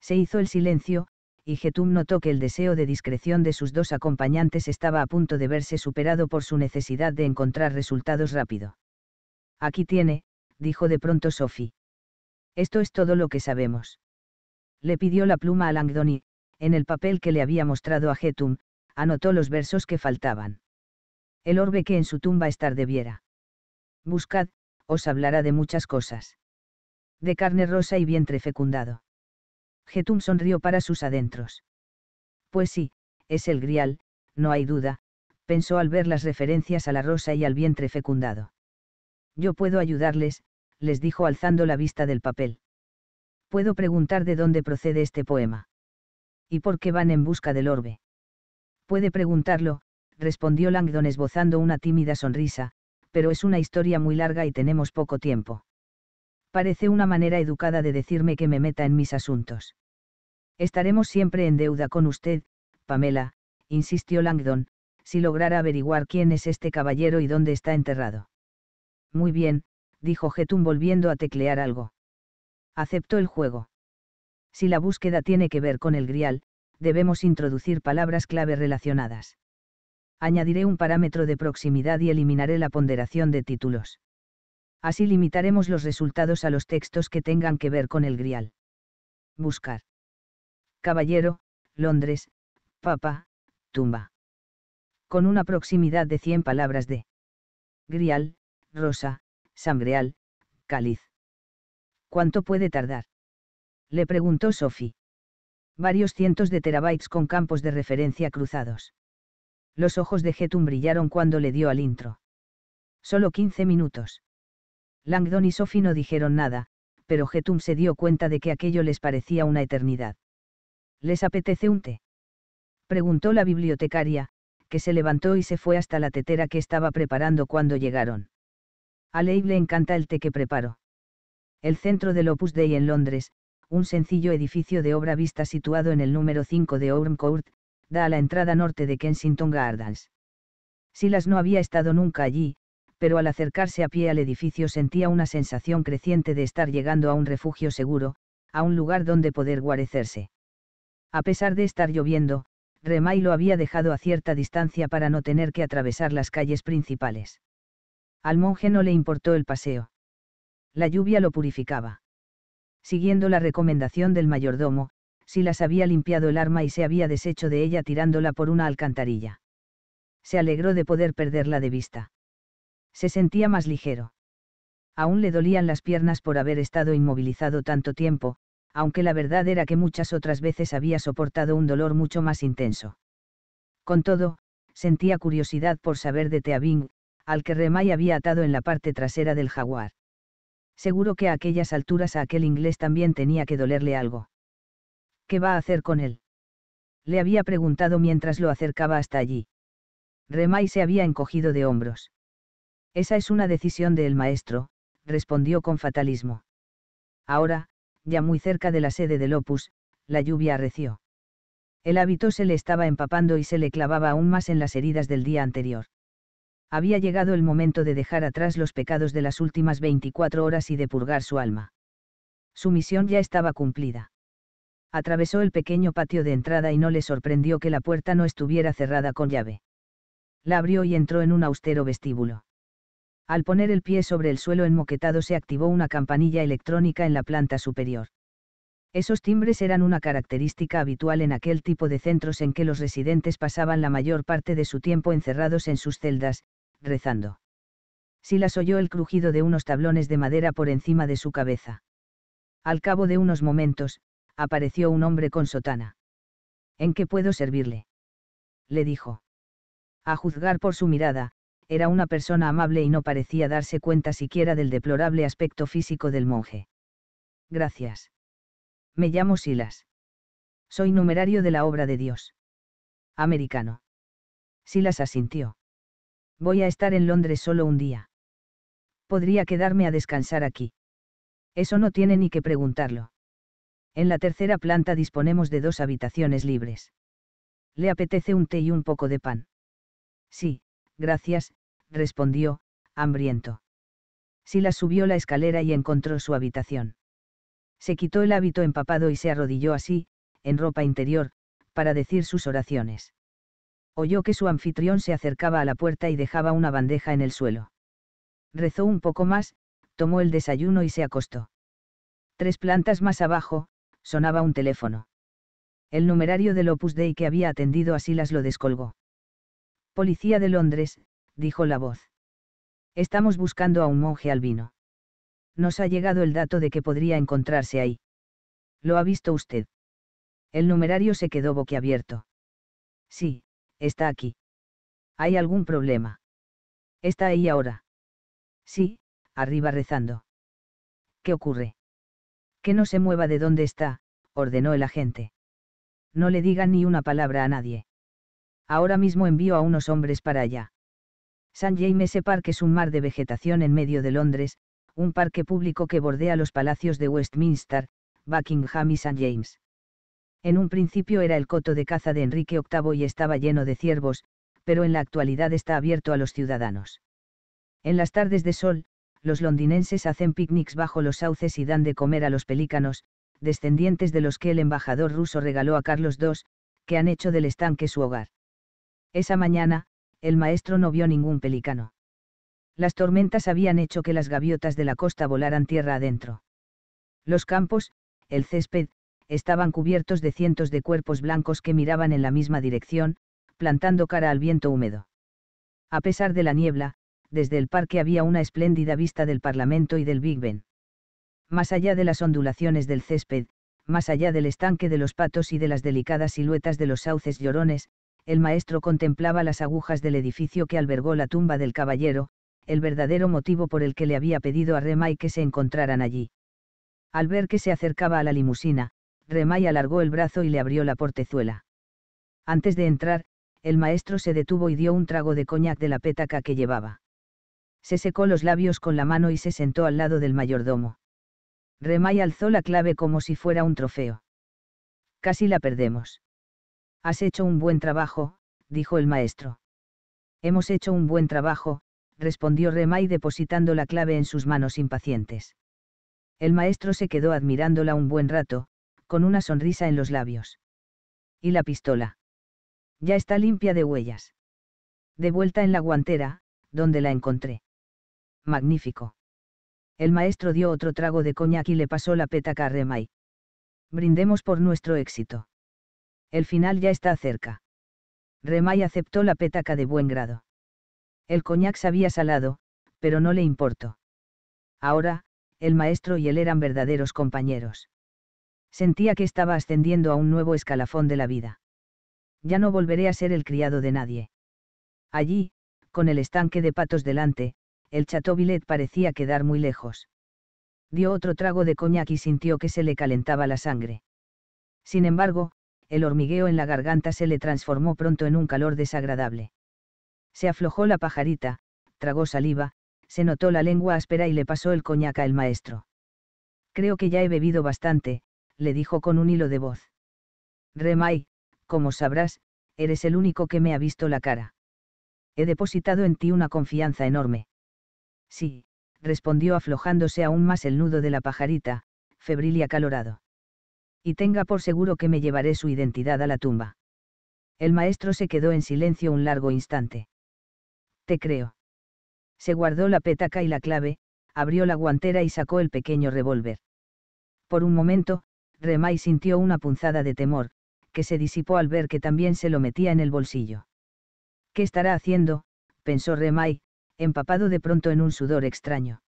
Se hizo el silencio, y Getum notó que el deseo de discreción de sus dos acompañantes estaba a punto de verse superado por su necesidad de encontrar resultados rápido. Aquí tiene, dijo de pronto Sophie. Esto es todo lo que sabemos. Le pidió la pluma a Langdon en el papel que le había mostrado a Getum, anotó los versos que faltaban. El orbe que en su tumba estar debiera. Buscad, os hablará de muchas cosas de carne rosa y vientre fecundado. Getum sonrió para sus adentros. Pues sí, es el grial, no hay duda, pensó al ver las referencias a la rosa y al vientre fecundado. Yo puedo ayudarles, les dijo alzando la vista del papel. Puedo preguntar de dónde procede este poema. ¿Y por qué van en busca del orbe? Puede preguntarlo, respondió Langdon esbozando una tímida sonrisa, pero es una historia muy larga y tenemos poco tiempo parece una manera educada de decirme que me meta en mis asuntos. Estaremos siempre en deuda con usted, Pamela, insistió Langdon, si lograra averiguar quién es este caballero y dónde está enterrado. Muy bien, dijo Getun volviendo a teclear algo. Aceptó el juego. Si la búsqueda tiene que ver con el grial, debemos introducir palabras clave relacionadas. Añadiré un parámetro de proximidad y eliminaré la ponderación de títulos. Así limitaremos los resultados a los textos que tengan que ver con el grial. Buscar. Caballero, Londres, Papa, Tumba. Con una proximidad de 100 palabras de grial, rosa, sangreal, cáliz. ¿Cuánto puede tardar? Le preguntó Sophie. Varios cientos de terabytes con campos de referencia cruzados. Los ojos de Getum brillaron cuando le dio al intro. Solo 15 minutos. Langdon y Sophie no dijeron nada, pero Getum se dio cuenta de que aquello les parecía una eternidad. ¿Les apetece un té? Preguntó la bibliotecaria, que se levantó y se fue hasta la tetera que estaba preparando cuando llegaron. A Leyble le encanta el té que preparo. El centro del Opus Dei en Londres, un sencillo edificio de obra vista situado en el número 5 de Oldham Court, da a la entrada norte de Kensington Gardens. Silas no había estado nunca allí, pero al acercarse a pie al edificio sentía una sensación creciente de estar llegando a un refugio seguro, a un lugar donde poder guarecerse. A pesar de estar lloviendo, Remay lo había dejado a cierta distancia para no tener que atravesar las calles principales. Al monje no le importó el paseo. La lluvia lo purificaba. Siguiendo la recomendación del mayordomo, Silas había limpiado el arma y se había deshecho de ella tirándola por una alcantarilla. Se alegró de poder perderla de vista. Se sentía más ligero. Aún le dolían las piernas por haber estado inmovilizado tanto tiempo, aunque la verdad era que muchas otras veces había soportado un dolor mucho más intenso. Con todo, sentía curiosidad por saber de Teabing, al que Remai había atado en la parte trasera del jaguar. Seguro que a aquellas alturas a aquel inglés también tenía que dolerle algo. ¿Qué va a hacer con él? Le había preguntado mientras lo acercaba hasta allí. Remay se había encogido de hombros. Esa es una decisión del maestro, respondió con fatalismo. Ahora, ya muy cerca de la sede del Opus, la lluvia arreció. El hábito se le estaba empapando y se le clavaba aún más en las heridas del día anterior. Había llegado el momento de dejar atrás los pecados de las últimas 24 horas y de purgar su alma. Su misión ya estaba cumplida. Atravesó el pequeño patio de entrada y no le sorprendió que la puerta no estuviera cerrada con llave. La abrió y entró en un austero vestíbulo al poner el pie sobre el suelo enmoquetado se activó una campanilla electrónica en la planta superior. Esos timbres eran una característica habitual en aquel tipo de centros en que los residentes pasaban la mayor parte de su tiempo encerrados en sus celdas, rezando. las oyó el crujido de unos tablones de madera por encima de su cabeza. Al cabo de unos momentos, apareció un hombre con sotana. ¿En qué puedo servirle? le dijo. A juzgar por su mirada, era una persona amable y no parecía darse cuenta siquiera del deplorable aspecto físico del monje. Gracias. Me llamo Silas. Soy numerario de la obra de Dios. Americano. Silas asintió. Voy a estar en Londres solo un día. Podría quedarme a descansar aquí. Eso no tiene ni que preguntarlo. En la tercera planta disponemos de dos habitaciones libres. ¿Le apetece un té y un poco de pan? Sí, gracias, respondió, hambriento. Silas subió la escalera y encontró su habitación. Se quitó el hábito empapado y se arrodilló así, en ropa interior, para decir sus oraciones. Oyó que su anfitrión se acercaba a la puerta y dejaba una bandeja en el suelo. Rezó un poco más, tomó el desayuno y se acostó. Tres plantas más abajo, sonaba un teléfono. El numerario del Opus Dei que había atendido a Silas lo descolgó. Policía de Londres, dijo la voz. Estamos buscando a un monje albino. Nos ha llegado el dato de que podría encontrarse ahí. ¿Lo ha visto usted? El numerario se quedó boquiabierto. Sí, está aquí. ¿Hay algún problema? Está ahí ahora. Sí, arriba rezando. ¿Qué ocurre? Que no se mueva de donde está, ordenó el agente. No le diga ni una palabra a nadie. Ahora mismo envío a unos hombres para allá. St. James Park es un mar de vegetación en medio de Londres, un parque público que bordea los palacios de Westminster, Buckingham y St. James. En un principio era el coto de caza de Enrique VIII y estaba lleno de ciervos, pero en la actualidad está abierto a los ciudadanos. En las tardes de sol, los londinenses hacen picnics bajo los sauces y dan de comer a los pelícanos, descendientes de los que el embajador ruso regaló a Carlos II, que han hecho del estanque su hogar. Esa mañana, el maestro no vio ningún pelicano. Las tormentas habían hecho que las gaviotas de la costa volaran tierra adentro. Los campos, el césped, estaban cubiertos de cientos de cuerpos blancos que miraban en la misma dirección, plantando cara al viento húmedo. A pesar de la niebla, desde el parque había una espléndida vista del Parlamento y del Big Ben. Más allá de las ondulaciones del césped, más allá del estanque de los patos y de las delicadas siluetas de los sauces llorones, el maestro contemplaba las agujas del edificio que albergó la tumba del caballero, el verdadero motivo por el que le había pedido a Remay que se encontraran allí. Al ver que se acercaba a la limusina, Remay alargó el brazo y le abrió la portezuela. Antes de entrar, el maestro se detuvo y dio un trago de coñac de la pétaca que llevaba. Se secó los labios con la mano y se sentó al lado del mayordomo. Remay alzó la clave como si fuera un trofeo. Casi la perdemos. Has hecho un buen trabajo, dijo el maestro. Hemos hecho un buen trabajo, respondió Remai depositando la clave en sus manos impacientes. El maestro se quedó admirándola un buen rato, con una sonrisa en los labios. ¿Y la pistola? Ya está limpia de huellas. De vuelta en la guantera, donde la encontré. Magnífico. El maestro dio otro trago de coñac y le pasó la petaca a Remai. Brindemos por nuestro éxito. El final ya está cerca. Remay aceptó la petaca de buen grado. El coñac sabía salado, pero no le importó. Ahora, el maestro y él eran verdaderos compañeros. Sentía que estaba ascendiendo a un nuevo escalafón de la vida. Ya no volveré a ser el criado de nadie. Allí, con el estanque de patos delante, el chatovilet parecía quedar muy lejos. Dio otro trago de coñac y sintió que se le calentaba la sangre. Sin embargo, el hormigueo en la garganta se le transformó pronto en un calor desagradable. Se aflojó la pajarita, tragó saliva, se notó la lengua áspera y le pasó el coñac al maestro. Creo que ya he bebido bastante, le dijo con un hilo de voz. Remay, como sabrás, eres el único que me ha visto la cara. He depositado en ti una confianza enorme. Sí, respondió aflojándose aún más el nudo de la pajarita, febril y acalorado y tenga por seguro que me llevaré su identidad a la tumba. El maestro se quedó en silencio un largo instante. Te creo. Se guardó la petaca y la clave, abrió la guantera y sacó el pequeño revólver. Por un momento, Remai sintió una punzada de temor, que se disipó al ver que también se lo metía en el bolsillo. ¿Qué estará haciendo? pensó Remai, empapado de pronto en un sudor extraño.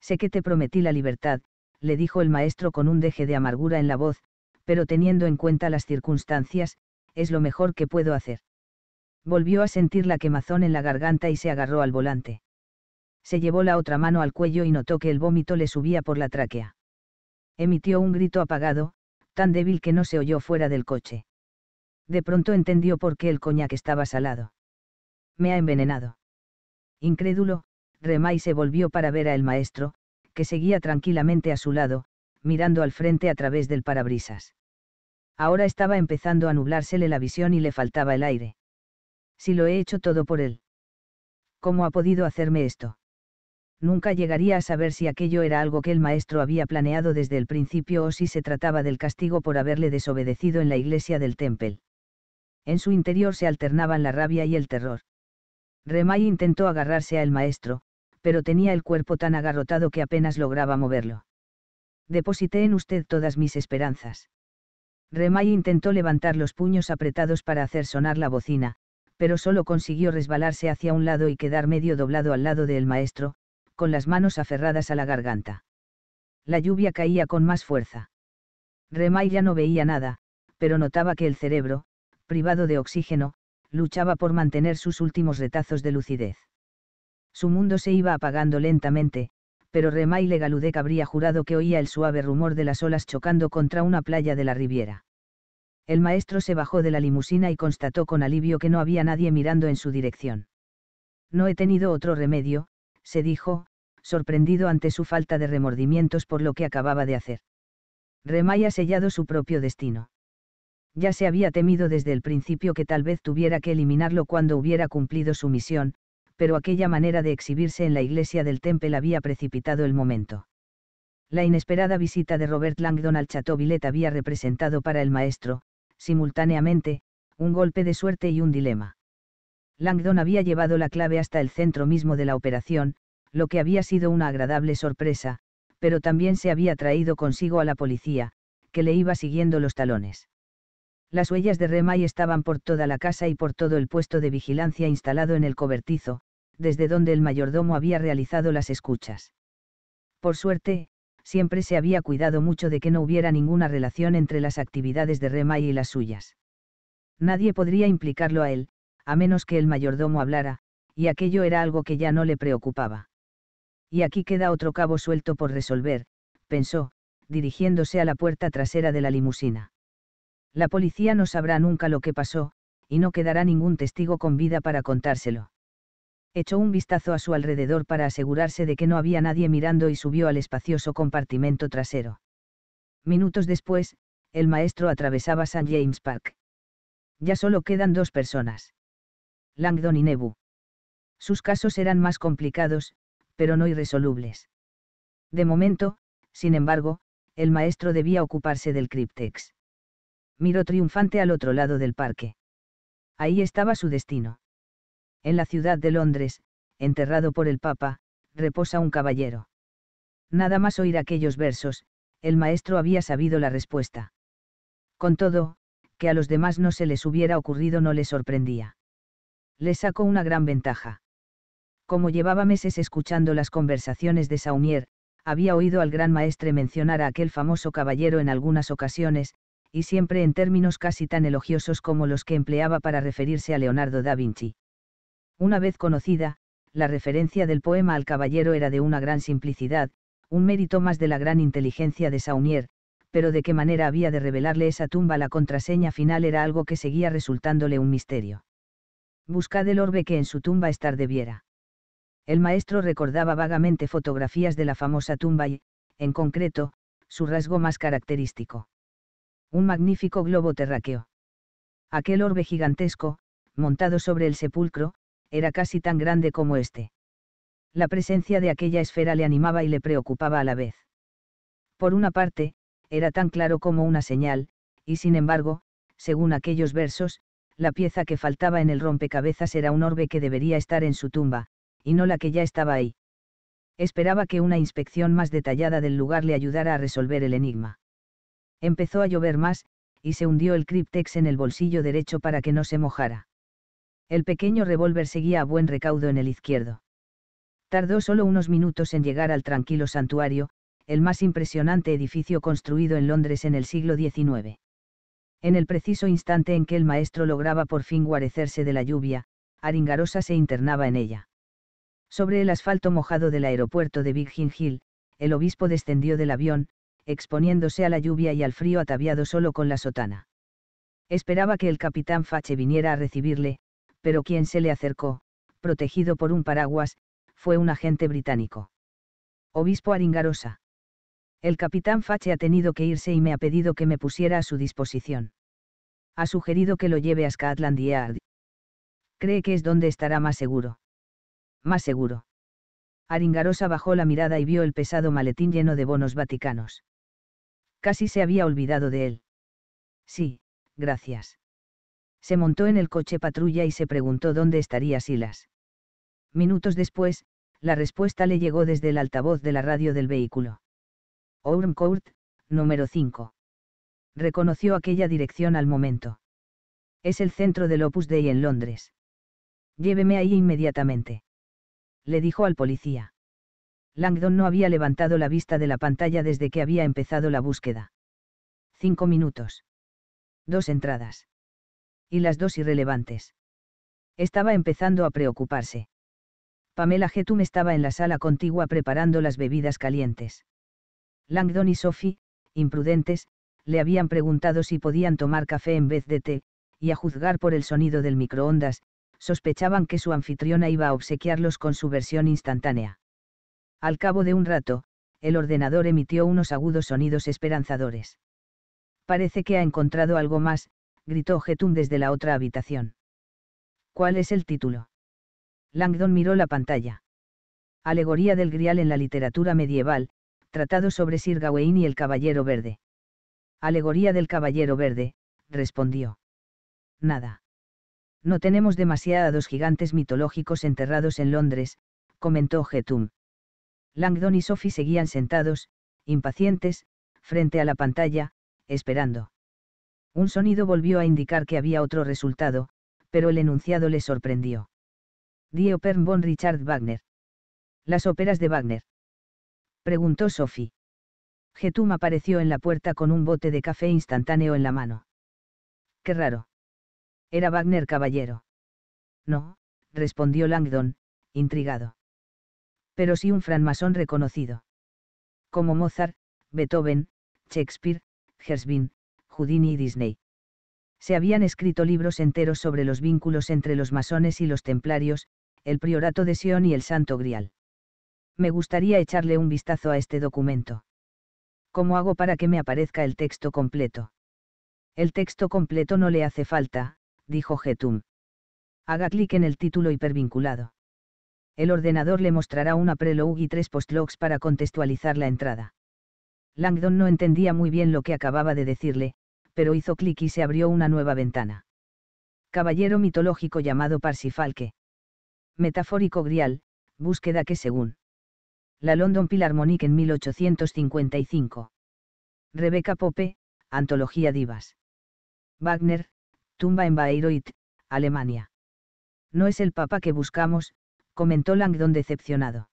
Sé que te prometí la libertad, le dijo el maestro con un deje de amargura en la voz, pero teniendo en cuenta las circunstancias, es lo mejor que puedo hacer. Volvió a sentir la quemazón en la garganta y se agarró al volante. Se llevó la otra mano al cuello y notó que el vómito le subía por la tráquea. Emitió un grito apagado, tan débil que no se oyó fuera del coche. De pronto entendió por qué el coñac estaba salado. Me ha envenenado. Incrédulo, Remay se volvió para ver al maestro, que seguía tranquilamente a su lado, mirando al frente a través del parabrisas. Ahora estaba empezando a nublársele la visión y le faltaba el aire. Si lo he hecho todo por él. ¿Cómo ha podido hacerme esto? Nunca llegaría a saber si aquello era algo que el maestro había planeado desde el principio o si se trataba del castigo por haberle desobedecido en la iglesia del Temple. En su interior se alternaban la rabia y el terror. Remai intentó agarrarse al maestro, pero tenía el cuerpo tan agarrotado que apenas lograba moverlo. Deposité en usted todas mis esperanzas. Remay intentó levantar los puños apretados para hacer sonar la bocina, pero solo consiguió resbalarse hacia un lado y quedar medio doblado al lado del maestro, con las manos aferradas a la garganta. La lluvia caía con más fuerza. Remay ya no veía nada, pero notaba que el cerebro, privado de oxígeno, luchaba por mantener sus últimos retazos de lucidez. Su mundo se iba apagando lentamente, pero Remay Legaludec habría jurado que oía el suave rumor de las olas chocando contra una playa de la Riviera. El maestro se bajó de la limusina y constató con alivio que no había nadie mirando en su dirección. No he tenido otro remedio, se dijo, sorprendido ante su falta de remordimientos por lo que acababa de hacer. Remay ha sellado su propio destino. Ya se había temido desde el principio que tal vez tuviera que eliminarlo cuando hubiera cumplido su misión, pero aquella manera de exhibirse en la iglesia del Temple había precipitado el momento. La inesperada visita de Robert Langdon al Chateau había representado para el maestro, simultáneamente, un golpe de suerte y un dilema. Langdon había llevado la clave hasta el centro mismo de la operación, lo que había sido una agradable sorpresa, pero también se había traído consigo a la policía, que le iba siguiendo los talones. Las huellas de Remay estaban por toda la casa y por todo el puesto de vigilancia instalado en el cobertizo, desde donde el mayordomo había realizado las escuchas. Por suerte, siempre se había cuidado mucho de que no hubiera ninguna relación entre las actividades de Remay y las suyas. Nadie podría implicarlo a él, a menos que el mayordomo hablara, y aquello era algo que ya no le preocupaba. Y aquí queda otro cabo suelto por resolver, pensó, dirigiéndose a la puerta trasera de la limusina. La policía no sabrá nunca lo que pasó, y no quedará ningún testigo con vida para contárselo echó un vistazo a su alrededor para asegurarse de que no había nadie mirando y subió al espacioso compartimento trasero. Minutos después, el maestro atravesaba St. James Park. Ya solo quedan dos personas. Langdon y Nebu. Sus casos eran más complicados, pero no irresolubles. De momento, sin embargo, el maestro debía ocuparse del Cryptex. Miró triunfante al otro lado del parque. Ahí estaba su destino. En la ciudad de Londres, enterrado por el Papa, reposa un caballero. Nada más oír aquellos versos, el maestro había sabido la respuesta. Con todo, que a los demás no se les hubiera ocurrido no le sorprendía. Le sacó una gran ventaja. Como llevaba meses escuchando las conversaciones de Saumier, había oído al gran maestre mencionar a aquel famoso caballero en algunas ocasiones, y siempre en términos casi tan elogiosos como los que empleaba para referirse a Leonardo da Vinci. Una vez conocida, la referencia del poema al caballero era de una gran simplicidad, un mérito más de la gran inteligencia de Saunier, pero de qué manera había de revelarle esa tumba la contraseña final era algo que seguía resultándole un misterio. Buscad el orbe que en su tumba estar debiera. El maestro recordaba vagamente fotografías de la famosa tumba y, en concreto, su rasgo más característico. Un magnífico globo terráqueo. Aquel orbe gigantesco, montado sobre el sepulcro, era casi tan grande como este. La presencia de aquella esfera le animaba y le preocupaba a la vez. Por una parte, era tan claro como una señal, y sin embargo, según aquellos versos, la pieza que faltaba en el rompecabezas era un orbe que debería estar en su tumba, y no la que ya estaba ahí. Esperaba que una inspección más detallada del lugar le ayudara a resolver el enigma. Empezó a llover más, y se hundió el criptex en el bolsillo derecho para que no se mojara. El pequeño revólver seguía a buen recaudo en el izquierdo. Tardó solo unos minutos en llegar al tranquilo santuario, el más impresionante edificio construido en Londres en el siglo XIX. En el preciso instante en que el maestro lograba por fin guarecerse de la lluvia, Aringarosa se internaba en ella. Sobre el asfalto mojado del aeropuerto de Biggin Hill, el obispo descendió del avión, exponiéndose a la lluvia y al frío ataviado solo con la sotana. Esperaba que el capitán Fache viniera a recibirle, pero quien se le acercó, protegido por un paraguas, fue un agente británico. Obispo Aringarosa. El capitán Fache ha tenido que irse y me ha pedido que me pusiera a su disposición. Ha sugerido que lo lleve a Scotland Yard. Cree que es donde estará más seguro. Más seguro. Aringarosa bajó la mirada y vio el pesado maletín lleno de bonos vaticanos. Casi se había olvidado de él. Sí, gracias. Se montó en el coche patrulla y se preguntó dónde estaría Silas. Minutos después, la respuesta le llegó desde el altavoz de la radio del vehículo. Court, número 5. Reconoció aquella dirección al momento. Es el centro del Opus Dei en Londres. Lléveme ahí inmediatamente. Le dijo al policía. Langdon no había levantado la vista de la pantalla desde que había empezado la búsqueda. Cinco minutos. Dos entradas y las dos irrelevantes. Estaba empezando a preocuparse. Pamela Getum estaba en la sala contigua preparando las bebidas calientes. Langdon y Sophie, imprudentes, le habían preguntado si podían tomar café en vez de té, y a juzgar por el sonido del microondas, sospechaban que su anfitriona iba a obsequiarlos con su versión instantánea. Al cabo de un rato, el ordenador emitió unos agudos sonidos esperanzadores. Parece que ha encontrado algo más, gritó Getum desde la otra habitación. ¿Cuál es el título? Langdon miró la pantalla. Alegoría del Grial en la literatura medieval, tratado sobre Sir Gawain y el Caballero Verde. Alegoría del Caballero Verde, respondió. Nada. No tenemos demasiados gigantes mitológicos enterrados en Londres, comentó Getum. Langdon y Sophie seguían sentados, impacientes, frente a la pantalla, esperando. Un sonido volvió a indicar que había otro resultado, pero el enunciado le sorprendió. Die Opern von Richard Wagner. Las óperas de Wagner. Preguntó Sophie. Getum apareció en la puerta con un bote de café instantáneo en la mano. Qué raro. Era Wagner caballero. No, respondió Langdon, intrigado. Pero sí un francmasón reconocido. Como Mozart, Beethoven, Shakespeare, Gershwin, Houdini y Disney. Se habían escrito libros enteros sobre los vínculos entre los masones y los templarios, el priorato de Sion y el Santo Grial. Me gustaría echarle un vistazo a este documento. ¿Cómo hago para que me aparezca el texto completo? El texto completo no le hace falta, dijo Getum. Haga clic en el título hipervinculado. El ordenador le mostrará una prelogue y tres postlogs para contextualizar la entrada. Langdon no entendía muy bien lo que acababa de decirle, pero hizo clic y se abrió una nueva ventana. Caballero mitológico llamado Parsifalque. Metafórico Grial, búsqueda que según. La London Philharmonic en 1855. Rebecca Pope, Antología Divas. Wagner, Tumba en Bayreuth, Alemania. No es el papa que buscamos, comentó Langdon decepcionado.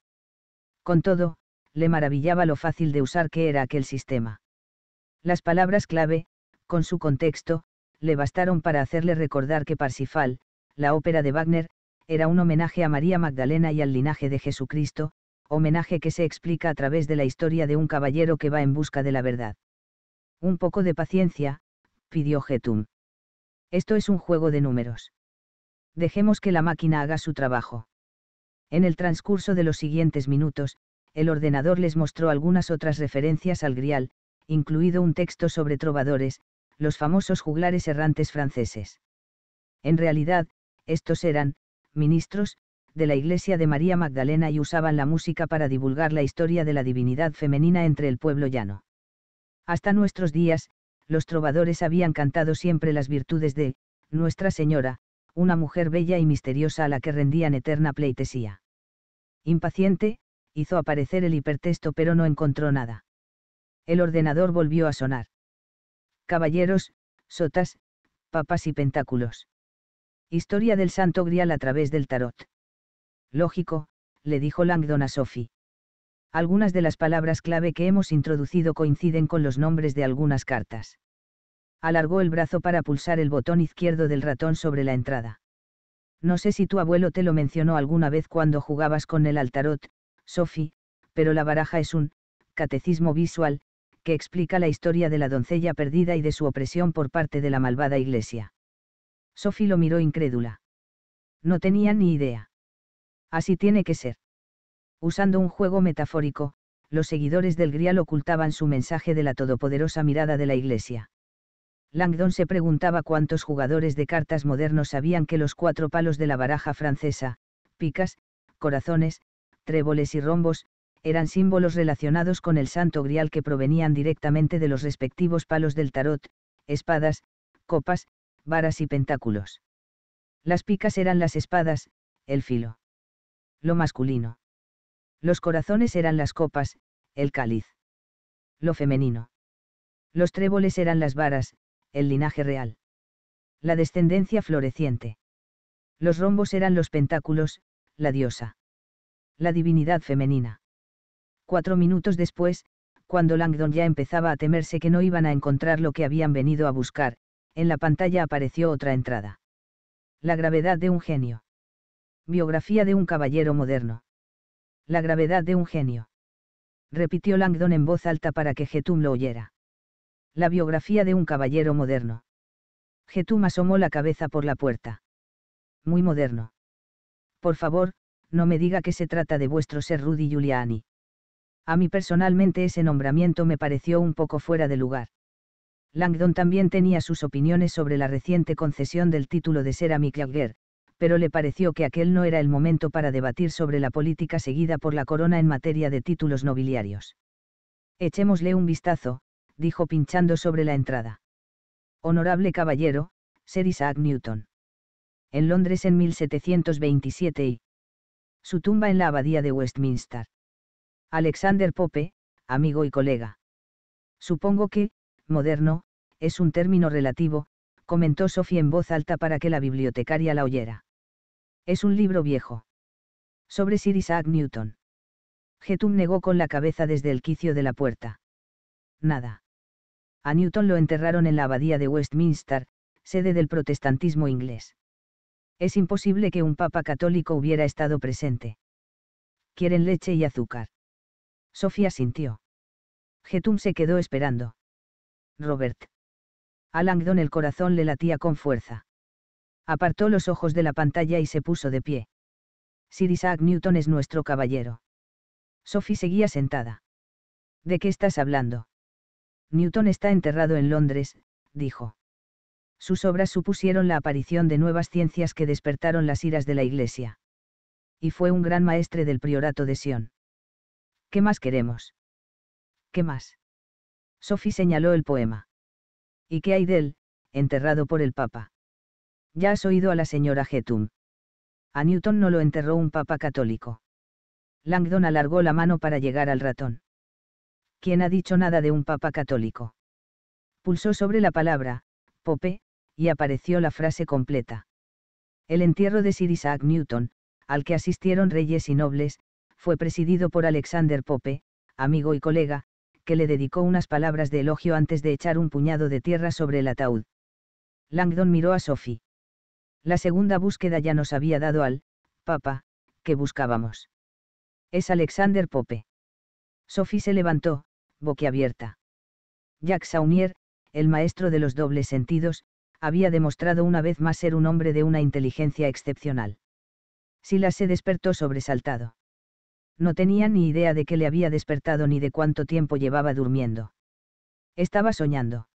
Con todo, le maravillaba lo fácil de usar que era aquel sistema. Las palabras clave, con su contexto, le bastaron para hacerle recordar que Parsifal, la ópera de Wagner, era un homenaje a María Magdalena y al linaje de Jesucristo, homenaje que se explica a través de la historia de un caballero que va en busca de la verdad. Un poco de paciencia, pidió Getum. Esto es un juego de números. Dejemos que la máquina haga su trabajo. En el transcurso de los siguientes minutos, el ordenador les mostró algunas otras referencias al grial, incluido un texto sobre trovadores, los famosos juglares errantes franceses. En realidad, estos eran, ministros, de la iglesia de María Magdalena y usaban la música para divulgar la historia de la divinidad femenina entre el pueblo llano. Hasta nuestros días, los trovadores habían cantado siempre las virtudes de, Nuestra Señora, una mujer bella y misteriosa a la que rendían eterna pleitesía. Impaciente, hizo aparecer el hipertexto pero no encontró nada. El ordenador volvió a sonar caballeros, sotas, papas y pentáculos. Historia del santo grial a través del tarot. Lógico, le dijo Langdon a Sophie. Algunas de las palabras clave que hemos introducido coinciden con los nombres de algunas cartas. Alargó el brazo para pulsar el botón izquierdo del ratón sobre la entrada. No sé si tu abuelo te lo mencionó alguna vez cuando jugabas con el al tarot, Sophie, pero la baraja es un catecismo visual, que explica la historia de la doncella perdida y de su opresión por parte de la malvada iglesia. Sophie lo miró incrédula. No tenía ni idea. Así tiene que ser. Usando un juego metafórico, los seguidores del Grial ocultaban su mensaje de la todopoderosa mirada de la iglesia. Langdon se preguntaba cuántos jugadores de cartas modernos sabían que los cuatro palos de la baraja francesa, picas, corazones, tréboles y rombos, eran símbolos relacionados con el santo grial que provenían directamente de los respectivos palos del tarot, espadas, copas, varas y pentáculos. Las picas eran las espadas, el filo. Lo masculino. Los corazones eran las copas, el cáliz. Lo femenino. Los tréboles eran las varas, el linaje real. La descendencia floreciente. Los rombos eran los pentáculos, la diosa. La divinidad femenina. Cuatro minutos después, cuando Langdon ya empezaba a temerse que no iban a encontrar lo que habían venido a buscar, en la pantalla apareció otra entrada. La gravedad de un genio. Biografía de un caballero moderno. La gravedad de un genio. Repitió Langdon en voz alta para que Getum lo oyera. La biografía de un caballero moderno. Getum asomó la cabeza por la puerta. Muy moderno. Por favor, no me diga que se trata de vuestro ser Rudy Giuliani. A mí personalmente ese nombramiento me pareció un poco fuera de lugar. Langdon también tenía sus opiniones sobre la reciente concesión del título de ser a pero le pareció que aquel no era el momento para debatir sobre la política seguida por la corona en materia de títulos nobiliarios. Echémosle un vistazo, dijo pinchando sobre la entrada. Honorable caballero, Sir Isaac Newton. En Londres en 1727 y su tumba en la abadía de Westminster. Alexander Pope, amigo y colega. Supongo que, moderno, es un término relativo, comentó Sophie en voz alta para que la bibliotecaria la oyera. Es un libro viejo. Sobre Sir Isaac Newton. Getum negó con la cabeza desde el quicio de la puerta. Nada. A Newton lo enterraron en la abadía de Westminster, sede del protestantismo inglés. Es imposible que un papa católico hubiera estado presente. Quieren leche y azúcar. Sofía sintió. Getum se quedó esperando. Robert. A Langdon el corazón le latía con fuerza. Apartó los ojos de la pantalla y se puso de pie. Sir Isaac Newton es nuestro caballero. Sophie seguía sentada. ¿De qué estás hablando? Newton está enterrado en Londres, dijo. Sus obras supusieron la aparición de nuevas ciencias que despertaron las iras de la Iglesia. Y fue un gran maestre del priorato de Sion. ¿Qué más queremos? ¿Qué más? Sophie señaló el poema. ¿Y qué hay de él, enterrado por el Papa? Ya has oído a la señora Getum. A Newton no lo enterró un Papa católico. Langdon alargó la mano para llegar al ratón. ¿Quién ha dicho nada de un Papa católico? Pulsó sobre la palabra, Pope, y apareció la frase completa. El entierro de Sir Isaac Newton, al que asistieron reyes y nobles, fue presidido por Alexander Pope, amigo y colega, que le dedicó unas palabras de elogio antes de echar un puñado de tierra sobre el ataúd. Langdon miró a Sophie. La segunda búsqueda ya nos había dado al, papa, que buscábamos. Es Alexander Pope. Sophie se levantó, boquiabierta. Jacques Saunier, el maestro de los dobles sentidos, había demostrado una vez más ser un hombre de una inteligencia excepcional. Silas se despertó sobresaltado. No tenía ni idea de qué le había despertado ni de cuánto tiempo llevaba durmiendo. Estaba soñando.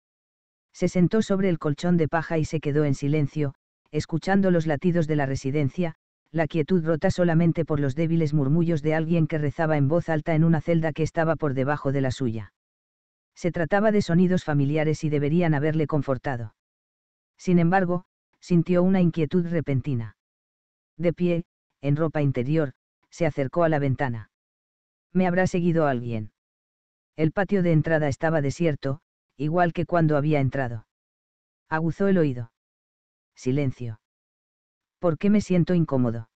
Se sentó sobre el colchón de paja y se quedó en silencio, escuchando los latidos de la residencia, la quietud rota solamente por los débiles murmullos de alguien que rezaba en voz alta en una celda que estaba por debajo de la suya. Se trataba de sonidos familiares y deberían haberle confortado. Sin embargo, sintió una inquietud repentina. De pie, en ropa interior, se acercó a la ventana. Me habrá seguido alguien. El patio de entrada estaba desierto, igual que cuando había entrado. Aguzó el oído. Silencio. ¿Por qué me siento incómodo?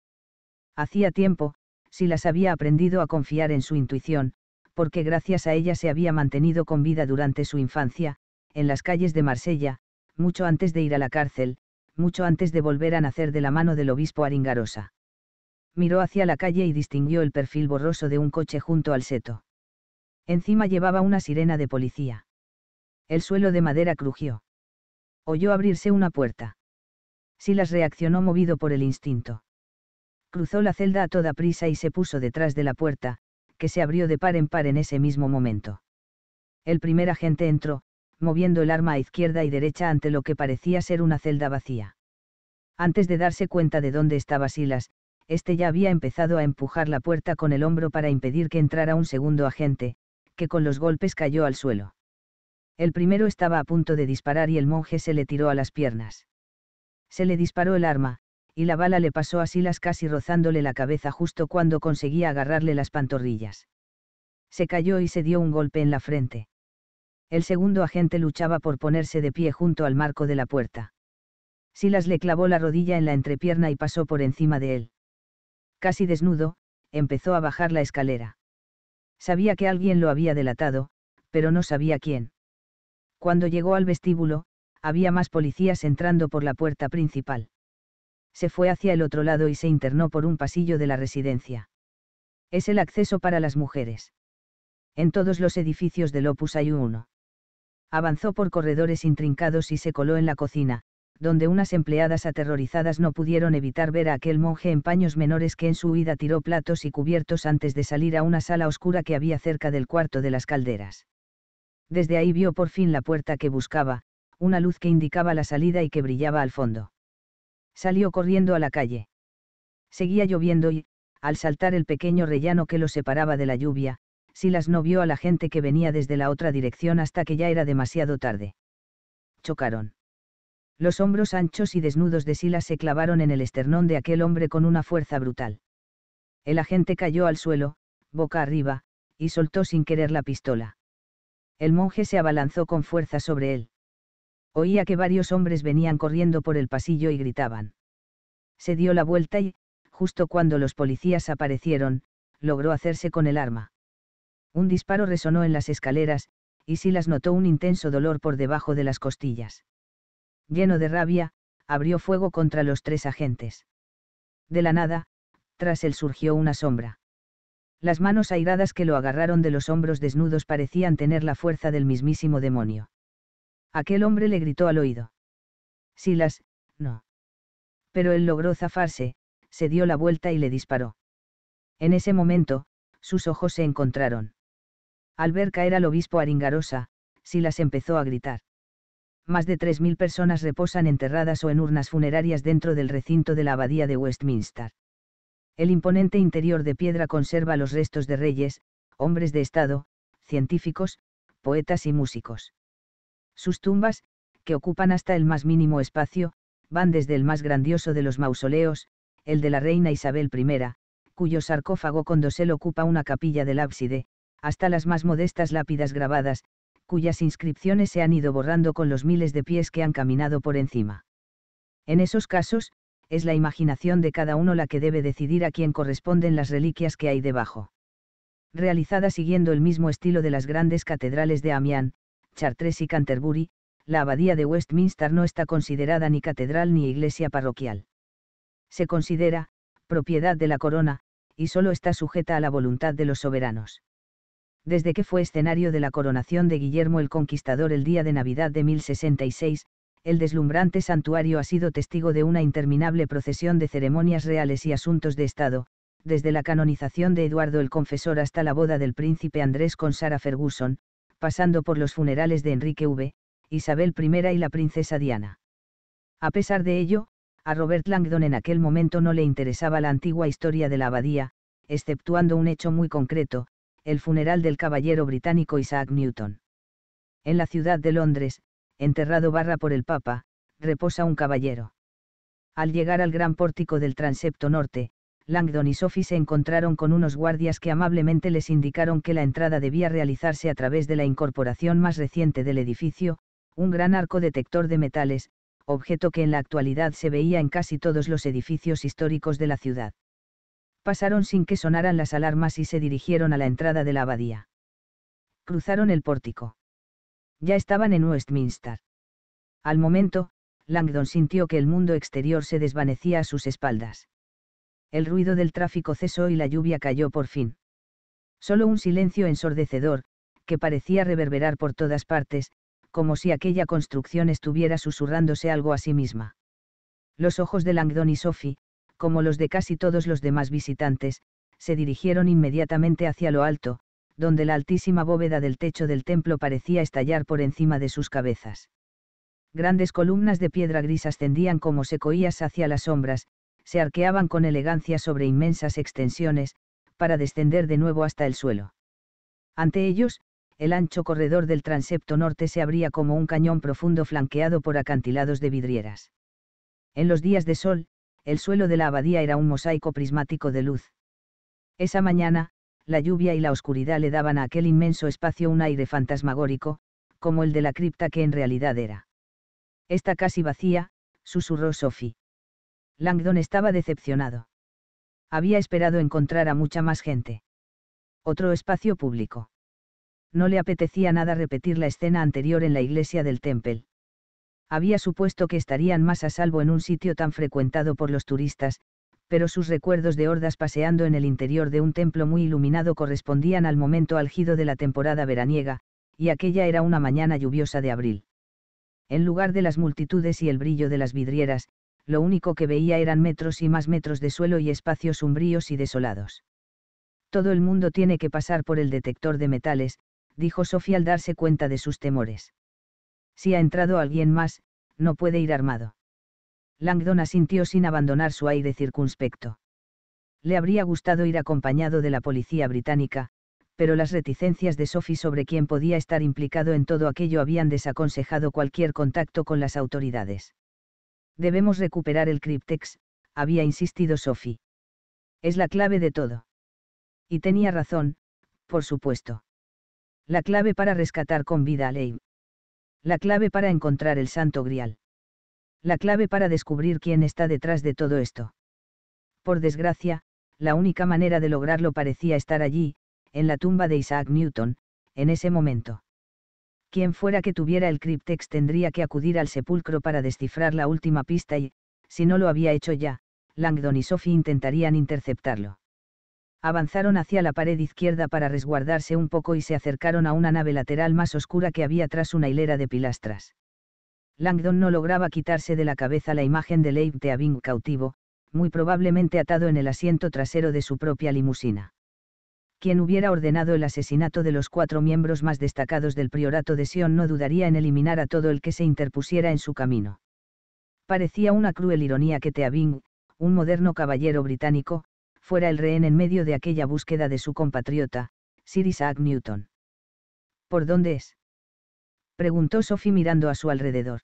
Hacía tiempo, si las había aprendido a confiar en su intuición, porque gracias a ella se había mantenido con vida durante su infancia, en las calles de Marsella, mucho antes de ir a la cárcel, mucho antes de volver a nacer de la mano del obispo Aringarosa miró hacia la calle y distinguió el perfil borroso de un coche junto al seto. Encima llevaba una sirena de policía. El suelo de madera crujió. Oyó abrirse una puerta. Silas reaccionó movido por el instinto. Cruzó la celda a toda prisa y se puso detrás de la puerta, que se abrió de par en par en ese mismo momento. El primer agente entró, moviendo el arma a izquierda y derecha ante lo que parecía ser una celda vacía. Antes de darse cuenta de dónde estaba Silas, este ya había empezado a empujar la puerta con el hombro para impedir que entrara un segundo agente, que con los golpes cayó al suelo. El primero estaba a punto de disparar y el monje se le tiró a las piernas. Se le disparó el arma, y la bala le pasó a Silas casi rozándole la cabeza justo cuando conseguía agarrarle las pantorrillas. Se cayó y se dio un golpe en la frente. El segundo agente luchaba por ponerse de pie junto al marco de la puerta. Silas le clavó la rodilla en la entrepierna y pasó por encima de él casi desnudo, empezó a bajar la escalera. Sabía que alguien lo había delatado, pero no sabía quién. Cuando llegó al vestíbulo, había más policías entrando por la puerta principal. Se fue hacia el otro lado y se internó por un pasillo de la residencia. Es el acceso para las mujeres. En todos los edificios del Opus hay uno. Avanzó por corredores intrincados y se coló en la cocina, donde unas empleadas aterrorizadas no pudieron evitar ver a aquel monje en paños menores que en su huida tiró platos y cubiertos antes de salir a una sala oscura que había cerca del cuarto de las calderas. Desde ahí vio por fin la puerta que buscaba, una luz que indicaba la salida y que brillaba al fondo. Salió corriendo a la calle. Seguía lloviendo y, al saltar el pequeño rellano que lo separaba de la lluvia, Silas no vio a la gente que venía desde la otra dirección hasta que ya era demasiado tarde. Chocaron. Los hombros anchos y desnudos de Silas se clavaron en el esternón de aquel hombre con una fuerza brutal. El agente cayó al suelo, boca arriba, y soltó sin querer la pistola. El monje se abalanzó con fuerza sobre él. Oía que varios hombres venían corriendo por el pasillo y gritaban. Se dio la vuelta y, justo cuando los policías aparecieron, logró hacerse con el arma. Un disparo resonó en las escaleras, y Silas notó un intenso dolor por debajo de las costillas lleno de rabia, abrió fuego contra los tres agentes. De la nada, tras él surgió una sombra. Las manos airadas que lo agarraron de los hombros desnudos parecían tener la fuerza del mismísimo demonio. Aquel hombre le gritó al oído. Silas, no. Pero él logró zafarse, se dio la vuelta y le disparó. En ese momento, sus ojos se encontraron. Al ver caer al obispo Aringarosa, Silas empezó a gritar más de 3.000 personas reposan enterradas o en urnas funerarias dentro del recinto de la Abadía de Westminster. El imponente interior de piedra conserva los restos de reyes, hombres de Estado, científicos, poetas y músicos. Sus tumbas, que ocupan hasta el más mínimo espacio, van desde el más grandioso de los mausoleos, el de la reina Isabel I, cuyo sarcófago con dosel ocupa una capilla del ábside, hasta las más modestas lápidas grabadas, cuyas inscripciones se han ido borrando con los miles de pies que han caminado por encima. En esos casos, es la imaginación de cada uno la que debe decidir a quién corresponden las reliquias que hay debajo. Realizada siguiendo el mismo estilo de las grandes catedrales de Amiens, Chartres y Canterbury, la abadía de Westminster no está considerada ni catedral ni iglesia parroquial. Se considera, propiedad de la corona, y solo está sujeta a la voluntad de los soberanos desde que fue escenario de la coronación de Guillermo el Conquistador el día de Navidad de 1066, el deslumbrante santuario ha sido testigo de una interminable procesión de ceremonias reales y asuntos de Estado, desde la canonización de Eduardo el Confesor hasta la boda del príncipe Andrés con Sara Ferguson, pasando por los funerales de Enrique V, Isabel I y la princesa Diana. A pesar de ello, a Robert Langdon en aquel momento no le interesaba la antigua historia de la abadía, exceptuando un hecho muy concreto, el funeral del caballero británico Isaac Newton. En la ciudad de Londres, enterrado barra por el Papa, reposa un caballero. Al llegar al gran pórtico del transepto norte, Langdon y Sophie se encontraron con unos guardias que amablemente les indicaron que la entrada debía realizarse a través de la incorporación más reciente del edificio, un gran arco detector de metales, objeto que en la actualidad se veía en casi todos los edificios históricos de la ciudad pasaron sin que sonaran las alarmas y se dirigieron a la entrada de la abadía. Cruzaron el pórtico. Ya estaban en Westminster. Al momento, Langdon sintió que el mundo exterior se desvanecía a sus espaldas. El ruido del tráfico cesó y la lluvia cayó por fin. Solo un silencio ensordecedor, que parecía reverberar por todas partes, como si aquella construcción estuviera susurrándose algo a sí misma. Los ojos de Langdon y Sophie, como los de casi todos los demás visitantes, se dirigieron inmediatamente hacia lo alto, donde la altísima bóveda del techo del templo parecía estallar por encima de sus cabezas. Grandes columnas de piedra gris ascendían como secoías hacia las sombras, se arqueaban con elegancia sobre inmensas extensiones, para descender de nuevo hasta el suelo. Ante ellos, el ancho corredor del transepto norte se abría como un cañón profundo flanqueado por acantilados de vidrieras. En los días de sol, el suelo de la abadía era un mosaico prismático de luz. Esa mañana, la lluvia y la oscuridad le daban a aquel inmenso espacio un aire fantasmagórico, como el de la cripta que en realidad era. Esta casi vacía, susurró Sophie. Langdon estaba decepcionado. Había esperado encontrar a mucha más gente. Otro espacio público. No le apetecía nada repetir la escena anterior en la iglesia del Temple había supuesto que estarían más a salvo en un sitio tan frecuentado por los turistas, pero sus recuerdos de hordas paseando en el interior de un templo muy iluminado correspondían al momento algido de la temporada veraniega, y aquella era una mañana lluviosa de abril. En lugar de las multitudes y el brillo de las vidrieras, lo único que veía eran metros y más metros de suelo y espacios umbríos y desolados. Todo el mundo tiene que pasar por el detector de metales, dijo Sofía al darse cuenta de sus temores. Si ha entrado alguien más, no puede ir armado. Langdon asintió sin abandonar su aire circunspecto. Le habría gustado ir acompañado de la policía británica, pero las reticencias de Sophie sobre quién podía estar implicado en todo aquello habían desaconsejado cualquier contacto con las autoridades. Debemos recuperar el Cryptex, había insistido Sophie. Es la clave de todo. Y tenía razón, por supuesto. La clave para rescatar con vida a Leib. La clave para encontrar el santo grial. La clave para descubrir quién está detrás de todo esto. Por desgracia, la única manera de lograrlo parecía estar allí, en la tumba de Isaac Newton, en ese momento. Quien fuera que tuviera el criptex tendría que acudir al sepulcro para descifrar la última pista y, si no lo había hecho ya, Langdon y Sophie intentarían interceptarlo avanzaron hacia la pared izquierda para resguardarse un poco y se acercaron a una nave lateral más oscura que había tras una hilera de pilastras. Langdon no lograba quitarse de la cabeza la imagen de Leib Teabing cautivo, muy probablemente atado en el asiento trasero de su propia limusina. Quien hubiera ordenado el asesinato de los cuatro miembros más destacados del priorato de Sion no dudaría en eliminar a todo el que se interpusiera en su camino. Parecía una cruel ironía que Teabing, un moderno caballero británico, fuera el rehén en medio de aquella búsqueda de su compatriota, Sir Isaac Newton. ¿Por dónde es? preguntó Sophie mirando a su alrededor.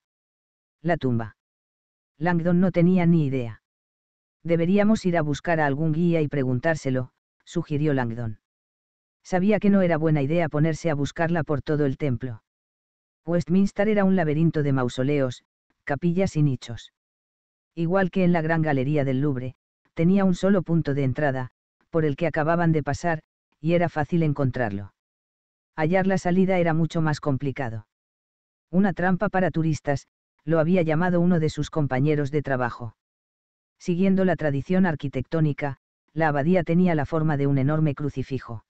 La tumba. Langdon no tenía ni idea. Deberíamos ir a buscar a algún guía y preguntárselo, sugirió Langdon. Sabía que no era buena idea ponerse a buscarla por todo el templo. Westminster era un laberinto de mausoleos, capillas y nichos. Igual que en la Gran Galería del Louvre, tenía un solo punto de entrada, por el que acababan de pasar, y era fácil encontrarlo. Hallar la salida era mucho más complicado. Una trampa para turistas, lo había llamado uno de sus compañeros de trabajo. Siguiendo la tradición arquitectónica, la abadía tenía la forma de un enorme crucifijo.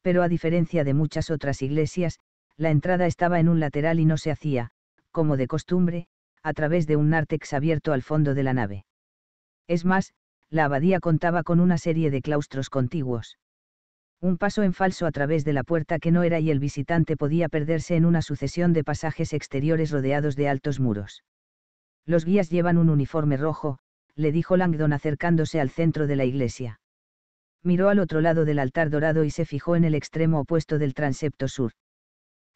Pero a diferencia de muchas otras iglesias, la entrada estaba en un lateral y no se hacía, como de costumbre, a través de un nártex abierto al fondo de la nave. Es más, la abadía contaba con una serie de claustros contiguos. Un paso en falso a través de la puerta que no era y el visitante podía perderse en una sucesión de pasajes exteriores rodeados de altos muros. Los guías llevan un uniforme rojo, le dijo Langdon acercándose al centro de la iglesia. Miró al otro lado del altar dorado y se fijó en el extremo opuesto del transepto sur.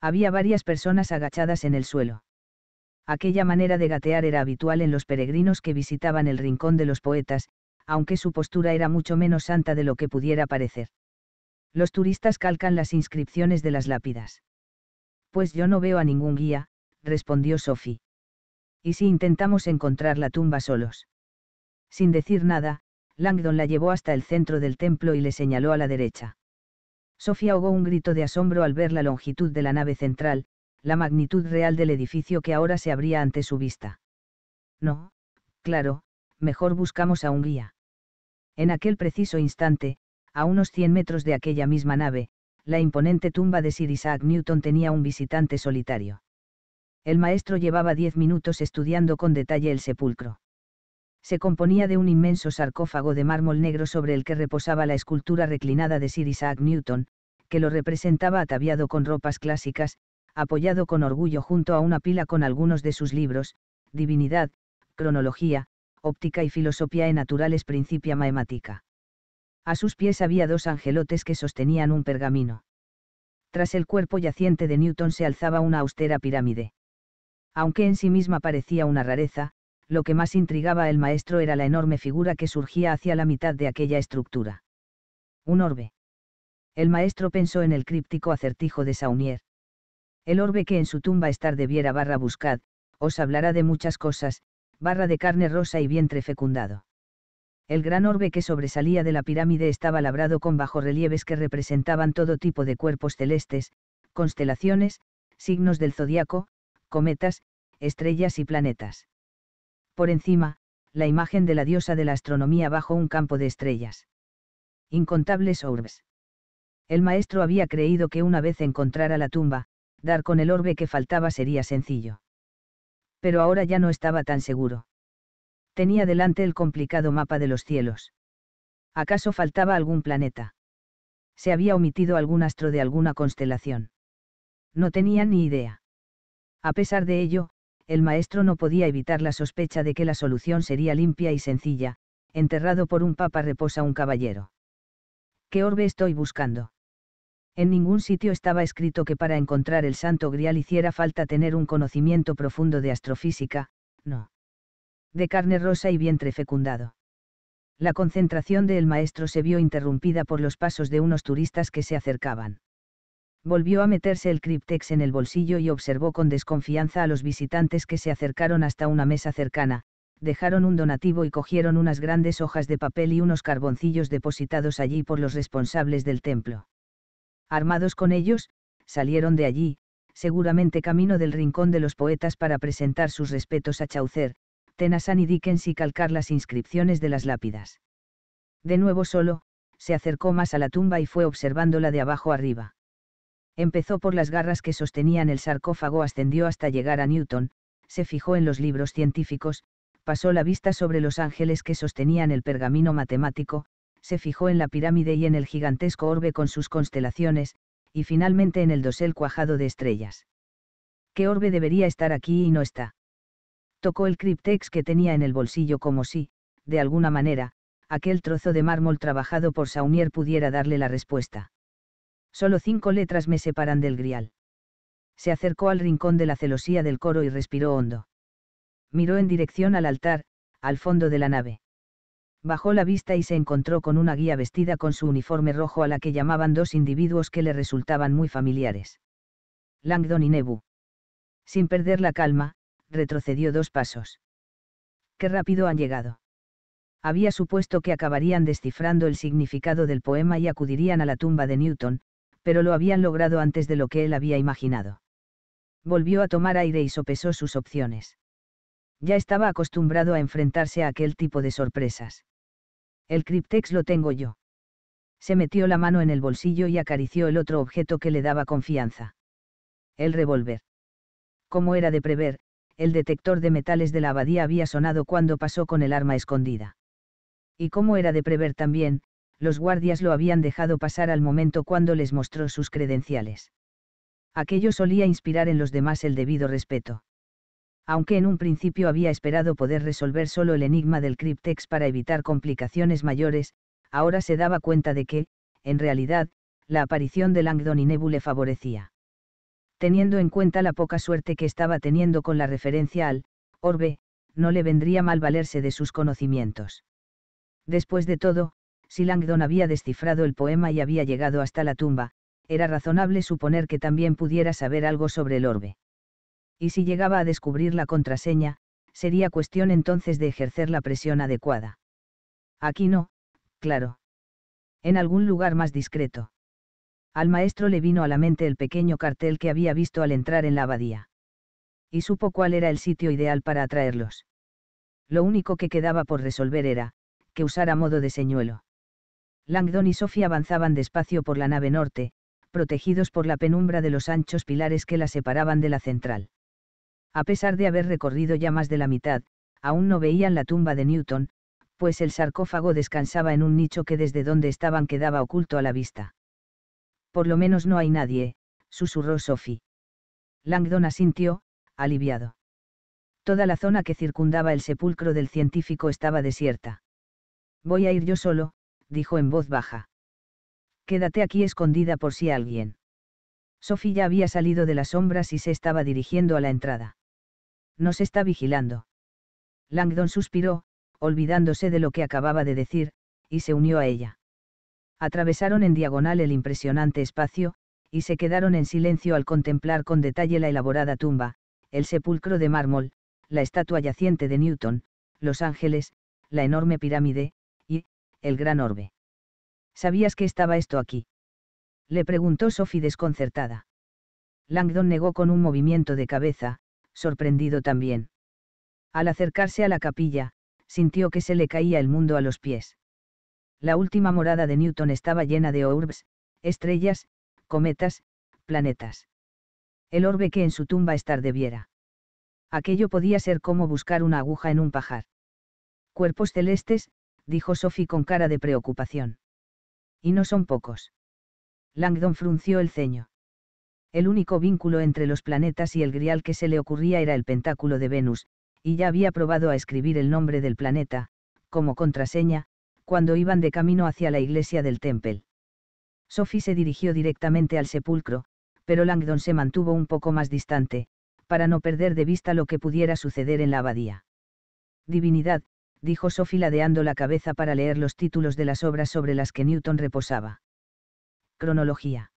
Había varias personas agachadas en el suelo. Aquella manera de gatear era habitual en los peregrinos que visitaban el rincón de los poetas, aunque su postura era mucho menos santa de lo que pudiera parecer. Los turistas calcan las inscripciones de las lápidas. Pues yo no veo a ningún guía, respondió Sophie. ¿Y si intentamos encontrar la tumba solos? Sin decir nada, Langdon la llevó hasta el centro del templo y le señaló a la derecha. Sofía ahogó un grito de asombro al ver la longitud de la nave central, la magnitud real del edificio que ahora se abría ante su vista. No, claro, mejor buscamos a un guía. En aquel preciso instante, a unos 100 metros de aquella misma nave, la imponente tumba de Sir Isaac Newton tenía un visitante solitario. El maestro llevaba diez minutos estudiando con detalle el sepulcro. Se componía de un inmenso sarcófago de mármol negro sobre el que reposaba la escultura reclinada de Sir Isaac Newton, que lo representaba ataviado con ropas clásicas, apoyado con orgullo junto a una pila con algunos de sus libros, Divinidad, Cronología, óptica y filosofía en naturales principia maemática. A sus pies había dos angelotes que sostenían un pergamino. Tras el cuerpo yaciente de Newton se alzaba una austera pirámide. Aunque en sí misma parecía una rareza, lo que más intrigaba al maestro era la enorme figura que surgía hacia la mitad de aquella estructura. Un orbe. El maestro pensó en el críptico acertijo de Saunier. El orbe que en su tumba estar debiera barra buscad, os hablará de muchas cosas, barra de carne rosa y vientre fecundado. El gran orbe que sobresalía de la pirámide estaba labrado con bajorrelieves que representaban todo tipo de cuerpos celestes, constelaciones, signos del zodiaco, cometas, estrellas y planetas. Por encima, la imagen de la diosa de la astronomía bajo un campo de estrellas. Incontables orbes. El maestro había creído que una vez encontrara la tumba, dar con el orbe que faltaba sería sencillo pero ahora ya no estaba tan seguro. Tenía delante el complicado mapa de los cielos. ¿Acaso faltaba algún planeta? ¿Se había omitido algún astro de alguna constelación? No tenía ni idea. A pesar de ello, el maestro no podía evitar la sospecha de que la solución sería limpia y sencilla, enterrado por un papa reposa un caballero. ¿Qué orbe estoy buscando? En ningún sitio estaba escrito que para encontrar el santo grial hiciera falta tener un conocimiento profundo de astrofísica, no. De carne rosa y vientre fecundado. La concentración del maestro se vio interrumpida por los pasos de unos turistas que se acercaban. Volvió a meterse el criptex en el bolsillo y observó con desconfianza a los visitantes que se acercaron hasta una mesa cercana, dejaron un donativo y cogieron unas grandes hojas de papel y unos carboncillos depositados allí por los responsables del templo. Armados con ellos, salieron de allí, seguramente camino del rincón de los poetas para presentar sus respetos a Chaucer, Tennyson y Dickens y calcar las inscripciones de las lápidas. De nuevo solo, se acercó más a la tumba y fue observándola de abajo arriba. Empezó por las garras que sostenían el sarcófago, ascendió hasta llegar a Newton, se fijó en los libros científicos, pasó la vista sobre los ángeles que sostenían el pergamino matemático, se fijó en la pirámide y en el gigantesco orbe con sus constelaciones, y finalmente en el dosel cuajado de estrellas. ¿Qué orbe debería estar aquí y no está? Tocó el criptex que tenía en el bolsillo como si, de alguna manera, aquel trozo de mármol trabajado por Saunier pudiera darle la respuesta. Solo cinco letras me separan del grial. Se acercó al rincón de la celosía del coro y respiró hondo. Miró en dirección al altar, al fondo de la nave bajó la vista y se encontró con una guía vestida con su uniforme rojo a la que llamaban dos individuos que le resultaban muy familiares. Langdon y Nebu. Sin perder la calma, retrocedió dos pasos. Qué rápido han llegado. Había supuesto que acabarían descifrando el significado del poema y acudirían a la tumba de Newton, pero lo habían logrado antes de lo que él había imaginado. Volvió a tomar aire y sopesó sus opciones. Ya estaba acostumbrado a enfrentarse a aquel tipo de sorpresas. El criptex lo tengo yo. Se metió la mano en el bolsillo y acarició el otro objeto que le daba confianza. El revólver. Como era de prever, el detector de metales de la abadía había sonado cuando pasó con el arma escondida. Y como era de prever también, los guardias lo habían dejado pasar al momento cuando les mostró sus credenciales. Aquello solía inspirar en los demás el debido respeto aunque en un principio había esperado poder resolver solo el enigma del Cryptex para evitar complicaciones mayores, ahora se daba cuenta de que, en realidad, la aparición de Langdon y Nebu le favorecía. Teniendo en cuenta la poca suerte que estaba teniendo con la referencia al orbe, no le vendría mal valerse de sus conocimientos. Después de todo, si Langdon había descifrado el poema y había llegado hasta la tumba, era razonable suponer que también pudiera saber algo sobre el orbe y si llegaba a descubrir la contraseña, sería cuestión entonces de ejercer la presión adecuada. Aquí no, claro. En algún lugar más discreto. Al maestro le vino a la mente el pequeño cartel que había visto al entrar en la abadía. Y supo cuál era el sitio ideal para atraerlos. Lo único que quedaba por resolver era, que usara modo de señuelo. Langdon y Sophie avanzaban despacio por la nave norte, protegidos por la penumbra de los anchos pilares que la separaban de la central. A pesar de haber recorrido ya más de la mitad, aún no veían la tumba de Newton, pues el sarcófago descansaba en un nicho que desde donde estaban quedaba oculto a la vista. Por lo menos no hay nadie, susurró Sophie. Langdon asintió, aliviado. Toda la zona que circundaba el sepulcro del científico estaba desierta. Voy a ir yo solo, dijo en voz baja. Quédate aquí escondida por si alguien. Sophie ya había salido de las sombras y se estaba dirigiendo a la entrada. Nos está vigilando. Langdon suspiró, olvidándose de lo que acababa de decir, y se unió a ella. Atravesaron en diagonal el impresionante espacio, y se quedaron en silencio al contemplar con detalle la elaborada tumba, el sepulcro de mármol, la estatua yaciente de Newton, Los Ángeles, la enorme pirámide, y, el gran orbe. ¿Sabías que estaba esto aquí? Le preguntó Sophie desconcertada. Langdon negó con un movimiento de cabeza, sorprendido también. Al acercarse a la capilla, sintió que se le caía el mundo a los pies. La última morada de Newton estaba llena de orbes, estrellas, cometas, planetas. El orbe que en su tumba estar debiera. Aquello podía ser como buscar una aguja en un pajar. Cuerpos celestes, dijo Sophie con cara de preocupación. Y no son pocos. Langdon frunció el ceño. El único vínculo entre los planetas y el grial que se le ocurría era el pentáculo de Venus, y ya había probado a escribir el nombre del planeta, como contraseña, cuando iban de camino hacia la iglesia del Temple. Sophie se dirigió directamente al sepulcro, pero Langdon se mantuvo un poco más distante, para no perder de vista lo que pudiera suceder en la abadía. Divinidad, dijo Sophie ladeando la cabeza para leer los títulos de las obras sobre las que Newton reposaba. Cronología.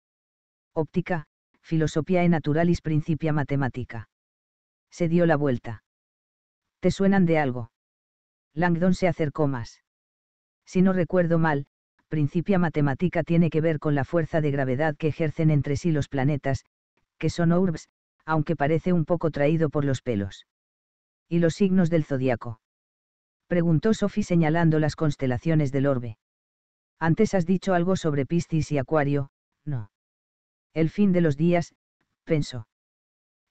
Óptica, e Naturalis Principia Matemática. Se dio la vuelta. ¿Te suenan de algo? Langdon se acercó más. Si no recuerdo mal, Principia Matemática tiene que ver con la fuerza de gravedad que ejercen entre sí los planetas, que son orbs, aunque parece un poco traído por los pelos. ¿Y los signos del zodiaco? Preguntó Sophie señalando las constelaciones del orbe. Antes has dicho algo sobre Piscis y Acuario, ¿no? El fin de los días, pensó.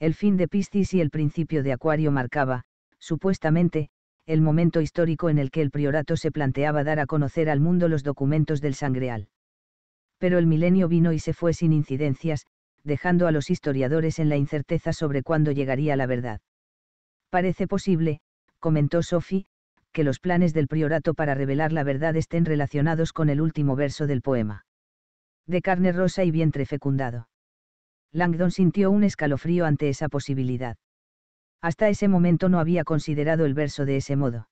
El fin de Piscis y el principio de Acuario marcaba, supuestamente, el momento histórico en el que el priorato se planteaba dar a conocer al mundo los documentos del Sangreal. Pero el milenio vino y se fue sin incidencias, dejando a los historiadores en la incerteza sobre cuándo llegaría la verdad. Parece posible, comentó Sophie, que los planes del priorato para revelar la verdad estén relacionados con el último verso del poema de carne rosa y vientre fecundado. Langdon sintió un escalofrío ante esa posibilidad. Hasta ese momento no había considerado el verso de ese modo.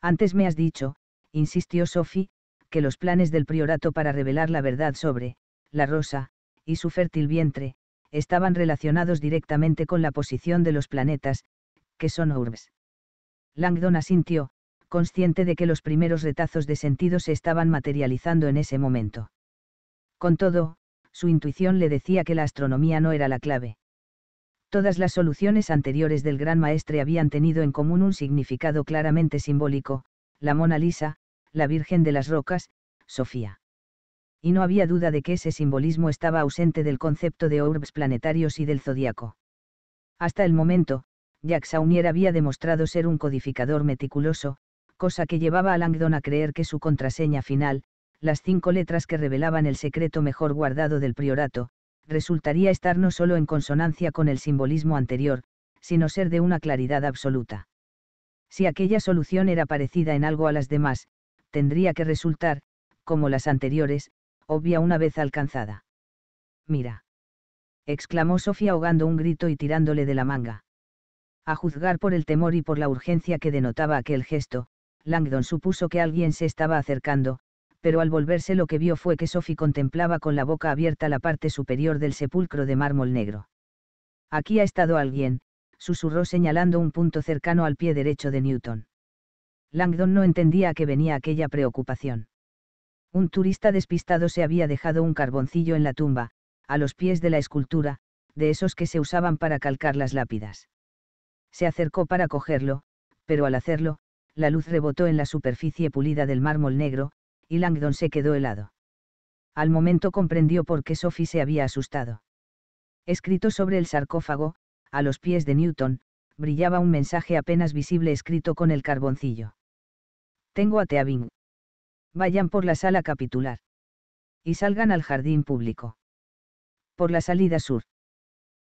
Antes me has dicho, insistió Sophie, que los planes del priorato para revelar la verdad sobre, la rosa, y su fértil vientre, estaban relacionados directamente con la posición de los planetas, que son urbes. Langdon asintió, consciente de que los primeros retazos de sentido se estaban materializando en ese momento. Con todo, su intuición le decía que la astronomía no era la clave. Todas las soluciones anteriores del gran maestre habían tenido en común un significado claramente simbólico, la Mona Lisa, la Virgen de las Rocas, Sofía. Y no había duda de que ese simbolismo estaba ausente del concepto de orbes planetarios y del zodiaco. Hasta el momento, Jacques Saunier había demostrado ser un codificador meticuloso, cosa que llevaba a Langdon a creer que su contraseña final, las cinco letras que revelaban el secreto mejor guardado del priorato, resultaría estar no solo en consonancia con el simbolismo anterior, sino ser de una claridad absoluta. Si aquella solución era parecida en algo a las demás, tendría que resultar, como las anteriores, obvia una vez alcanzada. Mira. exclamó Sofía ahogando un grito y tirándole de la manga. A juzgar por el temor y por la urgencia que denotaba aquel gesto, Langdon supuso que alguien se estaba acercando, pero al volverse lo que vio fue que Sophie contemplaba con la boca abierta la parte superior del sepulcro de mármol negro. Aquí ha estado alguien, susurró señalando un punto cercano al pie derecho de Newton. Langdon no entendía a qué venía aquella preocupación. Un turista despistado se había dejado un carboncillo en la tumba, a los pies de la escultura, de esos que se usaban para calcar las lápidas. Se acercó para cogerlo, pero al hacerlo, la luz rebotó en la superficie pulida del mármol negro, y Langdon se quedó helado. Al momento comprendió por qué Sophie se había asustado. Escrito sobre el sarcófago, a los pies de Newton, brillaba un mensaje apenas visible escrito con el carboncillo. Tengo a Teabing. Vayan por la sala capitular. Y salgan al jardín público. Por la salida sur.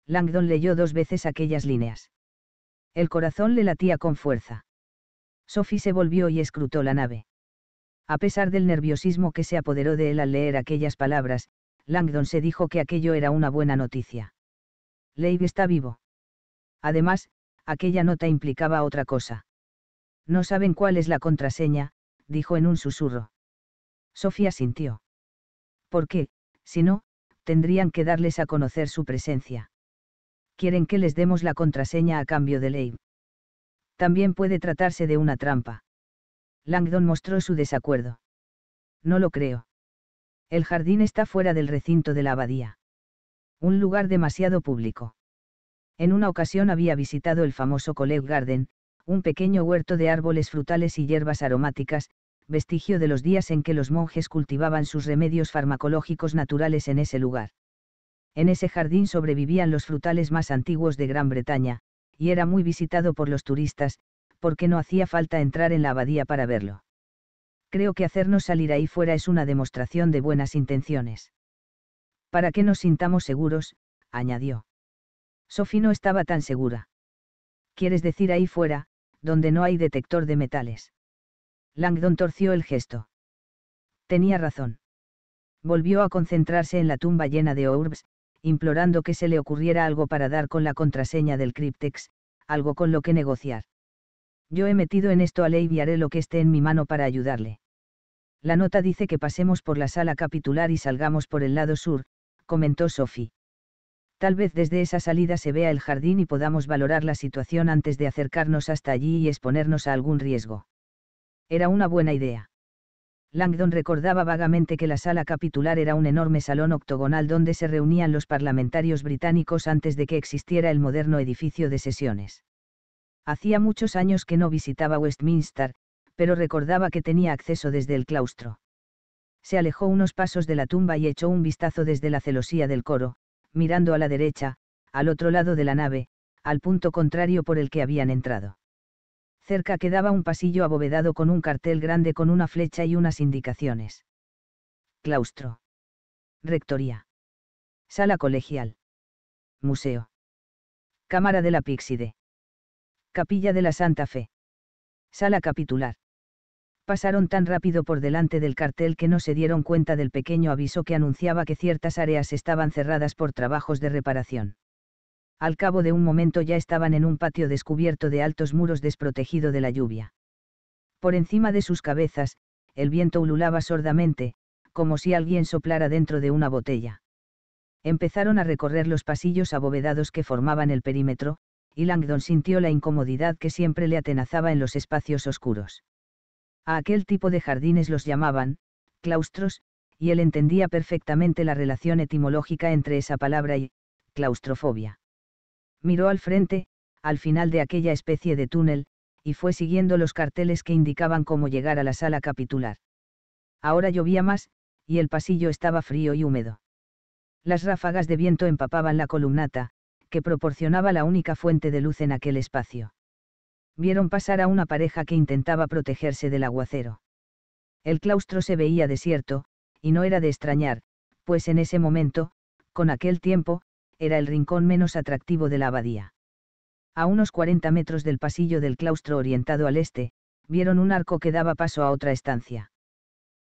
Langdon leyó dos veces aquellas líneas. El corazón le latía con fuerza. Sophie se volvió y escrutó la nave. A pesar del nerviosismo que se apoderó de él al leer aquellas palabras, Langdon se dijo que aquello era una buena noticia. Leib está vivo. Además, aquella nota implicaba otra cosa. No saben cuál es la contraseña, dijo en un susurro. Sofía sintió. ¿Por qué, si no, tendrían que darles a conocer su presencia? Quieren que les demos la contraseña a cambio de Leib. También puede tratarse de una trampa. Langdon mostró su desacuerdo. No lo creo. El jardín está fuera del recinto de la abadía. Un lugar demasiado público. En una ocasión había visitado el famoso College Garden, un pequeño huerto de árboles frutales y hierbas aromáticas, vestigio de los días en que los monjes cultivaban sus remedios farmacológicos naturales en ese lugar. En ese jardín sobrevivían los frutales más antiguos de Gran Bretaña, y era muy visitado por los turistas, porque no hacía falta entrar en la abadía para verlo. Creo que hacernos salir ahí fuera es una demostración de buenas intenciones. Para que nos sintamos seguros, añadió. Sophie no estaba tan segura. ¿Quieres decir ahí fuera, donde no hay detector de metales? Langdon torció el gesto. Tenía razón. Volvió a concentrarse en la tumba llena de orbs, implorando que se le ocurriera algo para dar con la contraseña del criptex, algo con lo que negociar. Yo he metido en esto a Ley y haré lo que esté en mi mano para ayudarle. La nota dice que pasemos por la sala capitular y salgamos por el lado sur, comentó Sophie. Tal vez desde esa salida se vea el jardín y podamos valorar la situación antes de acercarnos hasta allí y exponernos a algún riesgo. Era una buena idea. Langdon recordaba vagamente que la sala capitular era un enorme salón octogonal donde se reunían los parlamentarios británicos antes de que existiera el moderno edificio de sesiones. Hacía muchos años que no visitaba Westminster, pero recordaba que tenía acceso desde el claustro. Se alejó unos pasos de la tumba y echó un vistazo desde la celosía del coro, mirando a la derecha, al otro lado de la nave, al punto contrario por el que habían entrado. Cerca quedaba un pasillo abovedado con un cartel grande con una flecha y unas indicaciones. Claustro. Rectoría. Sala colegial. Museo. Cámara de la Píxide. Capilla de la Santa Fe. Sala capitular. Pasaron tan rápido por delante del cartel que no se dieron cuenta del pequeño aviso que anunciaba que ciertas áreas estaban cerradas por trabajos de reparación. Al cabo de un momento ya estaban en un patio descubierto de altos muros desprotegido de la lluvia. Por encima de sus cabezas, el viento ululaba sordamente, como si alguien soplara dentro de una botella. Empezaron a recorrer los pasillos abovedados que formaban el perímetro, y Langdon sintió la incomodidad que siempre le atenazaba en los espacios oscuros. A aquel tipo de jardines los llamaban, claustros, y él entendía perfectamente la relación etimológica entre esa palabra y, claustrofobia. Miró al frente, al final de aquella especie de túnel, y fue siguiendo los carteles que indicaban cómo llegar a la sala capitular. Ahora llovía más, y el pasillo estaba frío y húmedo. Las ráfagas de viento empapaban la columnata, que proporcionaba la única fuente de luz en aquel espacio. Vieron pasar a una pareja que intentaba protegerse del aguacero. El claustro se veía desierto, y no era de extrañar, pues en ese momento, con aquel tiempo, era el rincón menos atractivo de la abadía. A unos 40 metros del pasillo del claustro orientado al este, vieron un arco que daba paso a otra estancia.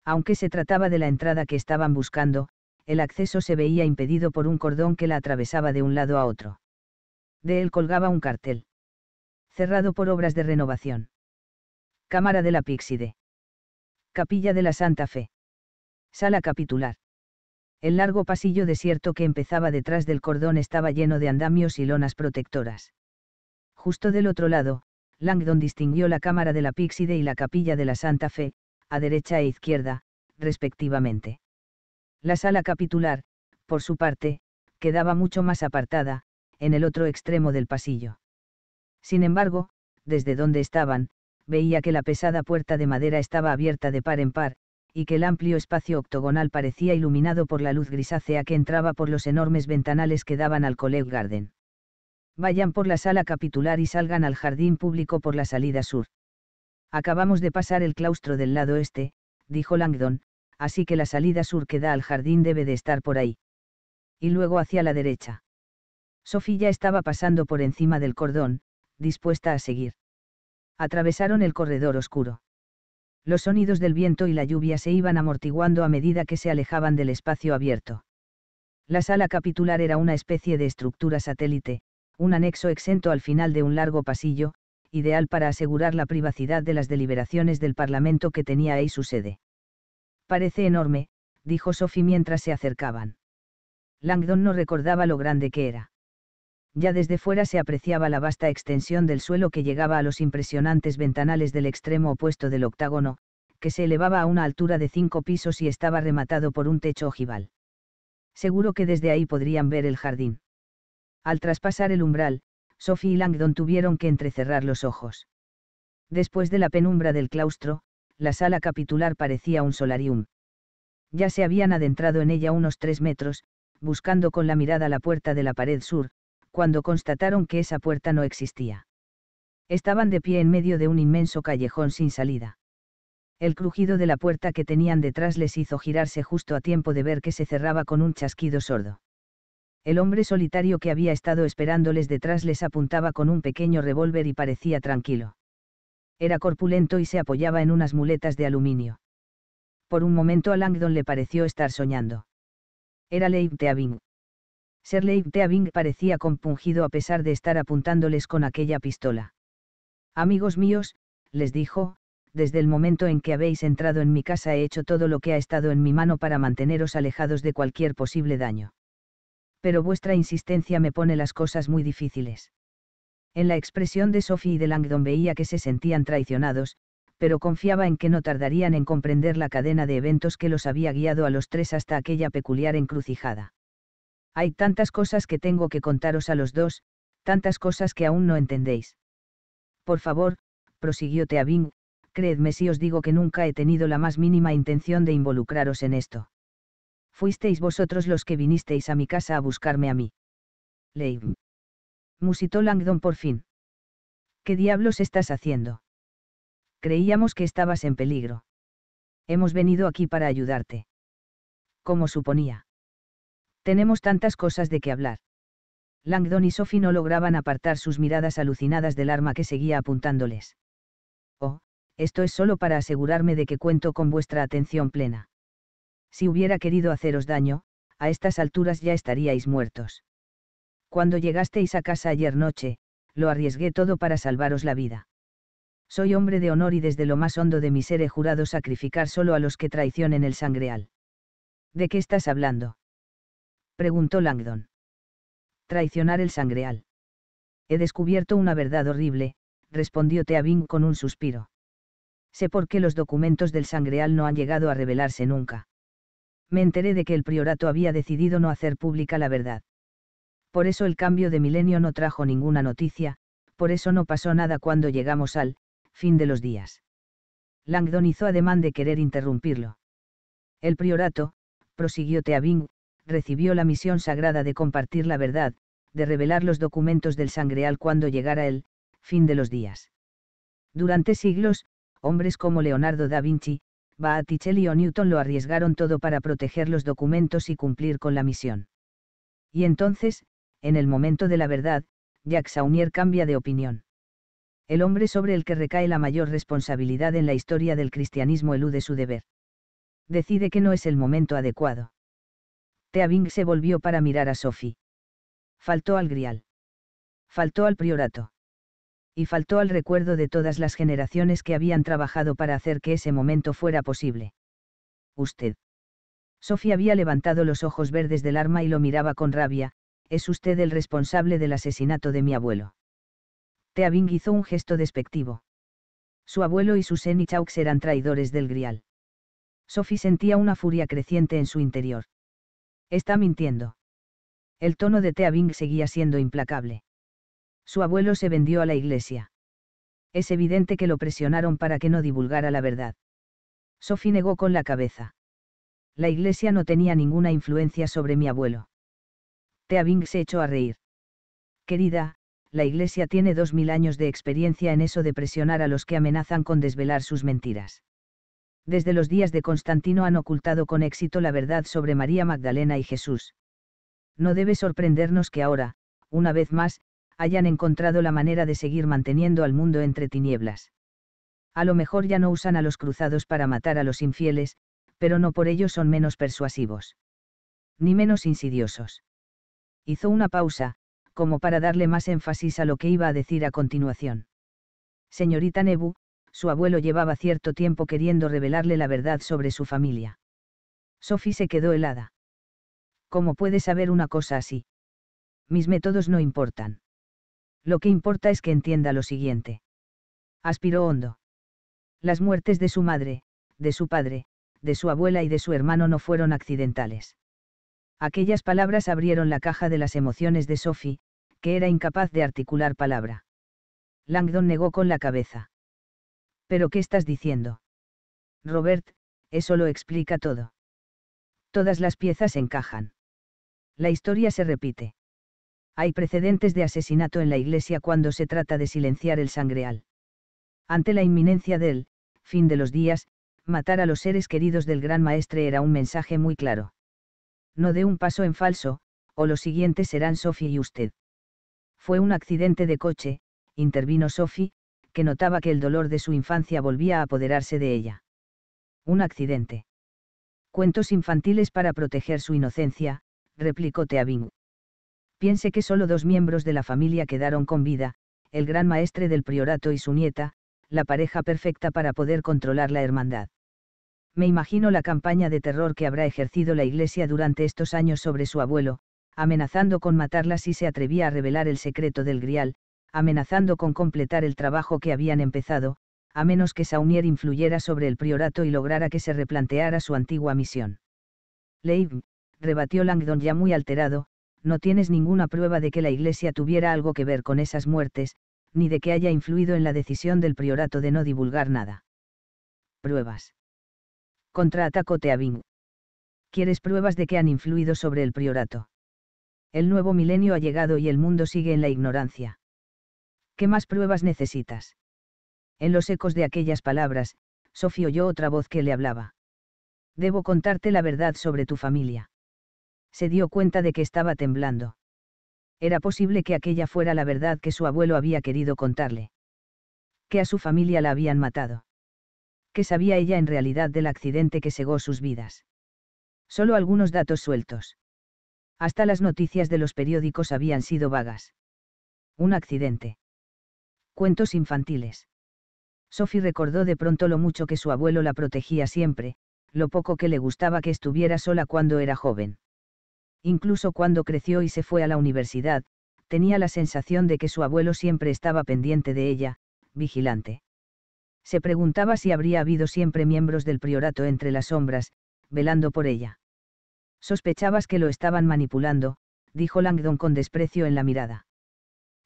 Aunque se trataba de la entrada que estaban buscando, el acceso se veía impedido por un cordón que la atravesaba de un lado a otro. De él colgaba un cartel. Cerrado por obras de renovación. Cámara de la Píxide. Capilla de la Santa Fe. Sala capitular. El largo pasillo desierto que empezaba detrás del cordón estaba lleno de andamios y lonas protectoras. Justo del otro lado, Langdon distinguió la Cámara de la Píxide y la Capilla de la Santa Fe, a derecha e izquierda, respectivamente. La sala capitular, por su parte, quedaba mucho más apartada, en el otro extremo del pasillo. Sin embargo, desde donde estaban, veía que la pesada puerta de madera estaba abierta de par en par, y que el amplio espacio octogonal parecía iluminado por la luz grisácea que entraba por los enormes ventanales que daban al College Garden. Vayan por la sala capitular y salgan al jardín público por la salida sur. Acabamos de pasar el claustro del lado este, dijo Langdon, así que la salida sur que da al jardín debe de estar por ahí. Y luego hacia la derecha. Sofía estaba pasando por encima del cordón, dispuesta a seguir. Atravesaron el corredor oscuro. Los sonidos del viento y la lluvia se iban amortiguando a medida que se alejaban del espacio abierto. La sala capitular era una especie de estructura satélite, un anexo exento al final de un largo pasillo, ideal para asegurar la privacidad de las deliberaciones del Parlamento que tenía ahí su sede. Parece enorme, dijo Sophie mientras se acercaban. Langdon no recordaba lo grande que era. Ya desde fuera se apreciaba la vasta extensión del suelo que llegaba a los impresionantes ventanales del extremo opuesto del octágono, que se elevaba a una altura de cinco pisos y estaba rematado por un techo ojival. Seguro que desde ahí podrían ver el jardín. Al traspasar el umbral, Sophie y Langdon tuvieron que entrecerrar los ojos. Después de la penumbra del claustro, la sala capitular parecía un solarium. Ya se habían adentrado en ella unos tres metros, buscando con la mirada la puerta de la pared sur, cuando constataron que esa puerta no existía. Estaban de pie en medio de un inmenso callejón sin salida. El crujido de la puerta que tenían detrás les hizo girarse justo a tiempo de ver que se cerraba con un chasquido sordo. El hombre solitario que había estado esperándoles detrás les apuntaba con un pequeño revólver y parecía tranquilo. Era corpulento y se apoyaba en unas muletas de aluminio. Por un momento a Langdon le pareció estar soñando. Era Leib Teabing. Ser Leib Teabing parecía compungido a pesar de estar apuntándoles con aquella pistola. Amigos míos, les dijo, desde el momento en que habéis entrado en mi casa he hecho todo lo que ha estado en mi mano para manteneros alejados de cualquier posible daño. Pero vuestra insistencia me pone las cosas muy difíciles. En la expresión de Sophie y de Langdon veía que se sentían traicionados, pero confiaba en que no tardarían en comprender la cadena de eventos que los había guiado a los tres hasta aquella peculiar encrucijada. Hay tantas cosas que tengo que contaros a los dos, tantas cosas que aún no entendéis. Por favor, prosiguió Teabing, creedme si os digo que nunca he tenido la más mínima intención de involucraros en esto. Fuisteis vosotros los que vinisteis a mi casa a buscarme a mí musitó Langdon por fin. ¿Qué diablos estás haciendo? Creíamos que estabas en peligro. Hemos venido aquí para ayudarte. Como suponía. Tenemos tantas cosas de qué hablar. Langdon y Sophie no lograban apartar sus miradas alucinadas del arma que seguía apuntándoles. Oh, esto es solo para asegurarme de que cuento con vuestra atención plena. Si hubiera querido haceros daño, a estas alturas ya estaríais muertos. Cuando llegasteis a casa ayer noche, lo arriesgué todo para salvaros la vida. Soy hombre de honor y desde lo más hondo de mi ser he jurado sacrificar solo a los que traicionen el sangreal. ¿De qué estás hablando? preguntó Langdon. Traicionar el sangreal. He descubierto una verdad horrible, respondió Teabing con un suspiro. Sé por qué los documentos del sangreal no han llegado a revelarse nunca. Me enteré de que el priorato había decidido no hacer pública la verdad por eso el cambio de milenio no trajo ninguna noticia, por eso no pasó nada cuando llegamos al fin de los días. Langdon hizo ademán de querer interrumpirlo. El priorato, prosiguió Teabing, recibió la misión sagrada de compartir la verdad, de revelar los documentos del sangreal cuando llegara el fin de los días. Durante siglos, hombres como Leonardo da Vinci, y o Newton lo arriesgaron todo para proteger los documentos y cumplir con la misión. Y entonces, en el momento de la verdad, jack Saunier cambia de opinión. El hombre sobre el que recae la mayor responsabilidad en la historia del cristianismo elude su deber. Decide que no es el momento adecuado. Teabing se volvió para mirar a Sophie. Faltó al grial. Faltó al priorato. Y faltó al recuerdo de todas las generaciones que habían trabajado para hacer que ese momento fuera posible. Usted. Sophie había levantado los ojos verdes del arma y lo miraba con rabia, es usted el responsable del asesinato de mi abuelo. Teabing hizo un gesto despectivo. Su abuelo y sus y Chaux eran traidores del Grial. Sophie sentía una furia creciente en su interior. Está mintiendo. El tono de Teabing seguía siendo implacable. Su abuelo se vendió a la iglesia. Es evidente que lo presionaron para que no divulgara la verdad. Sophie negó con la cabeza. La iglesia no tenía ninguna influencia sobre mi abuelo. Teabing se echó a reír. Querida, la Iglesia tiene dos mil años de experiencia en eso de presionar a los que amenazan con desvelar sus mentiras. Desde los días de Constantino han ocultado con éxito la verdad sobre María Magdalena y Jesús. No debe sorprendernos que ahora, una vez más, hayan encontrado la manera de seguir manteniendo al mundo entre tinieblas. A lo mejor ya no usan a los cruzados para matar a los infieles, pero no por ello son menos persuasivos. Ni menos insidiosos hizo una pausa, como para darle más énfasis a lo que iba a decir a continuación. Señorita Nebu, su abuelo llevaba cierto tiempo queriendo revelarle la verdad sobre su familia. Sophie se quedó helada. ¿Cómo puede saber una cosa así? Mis métodos no importan. Lo que importa es que entienda lo siguiente. Aspiró hondo. Las muertes de su madre, de su padre, de su abuela y de su hermano no fueron accidentales. Aquellas palabras abrieron la caja de las emociones de Sophie, que era incapaz de articular palabra. Langdon negó con la cabeza. ¿Pero qué estás diciendo? Robert, eso lo explica todo. Todas las piezas encajan. La historia se repite. Hay precedentes de asesinato en la iglesia cuando se trata de silenciar el sangreal. Ante la inminencia del fin de los días, matar a los seres queridos del gran maestre era un mensaje muy claro no dé un paso en falso, o los siguientes serán Sophie y usted. Fue un accidente de coche, intervino Sophie, que notaba que el dolor de su infancia volvía a apoderarse de ella. Un accidente. Cuentos infantiles para proteger su inocencia, replicó Teabing. Piense que solo dos miembros de la familia quedaron con vida, el gran maestre del priorato y su nieta, la pareja perfecta para poder controlar la hermandad me imagino la campaña de terror que habrá ejercido la Iglesia durante estos años sobre su abuelo, amenazando con matarla si se atrevía a revelar el secreto del grial, amenazando con completar el trabajo que habían empezado, a menos que Saunier influyera sobre el priorato y lograra que se replanteara su antigua misión. Leib, rebatió Langdon ya muy alterado, no tienes ninguna prueba de que la Iglesia tuviera algo que ver con esas muertes, ni de que haya influido en la decisión del priorato de no divulgar nada. Pruebas contraatacó Teabing. ¿Quieres pruebas de que han influido sobre el priorato? El nuevo milenio ha llegado y el mundo sigue en la ignorancia. ¿Qué más pruebas necesitas? En los ecos de aquellas palabras, Sofía oyó otra voz que le hablaba. Debo contarte la verdad sobre tu familia. Se dio cuenta de que estaba temblando. Era posible que aquella fuera la verdad que su abuelo había querido contarle. Que a su familia la habían matado. ¿qué sabía ella en realidad del accidente que cegó sus vidas? Solo algunos datos sueltos. Hasta las noticias de los periódicos habían sido vagas. Un accidente. Cuentos infantiles. Sophie recordó de pronto lo mucho que su abuelo la protegía siempre, lo poco que le gustaba que estuviera sola cuando era joven. Incluso cuando creció y se fue a la universidad, tenía la sensación de que su abuelo siempre estaba pendiente de ella, vigilante se preguntaba si habría habido siempre miembros del priorato entre las sombras, velando por ella. Sospechabas que lo estaban manipulando, dijo Langdon con desprecio en la mirada.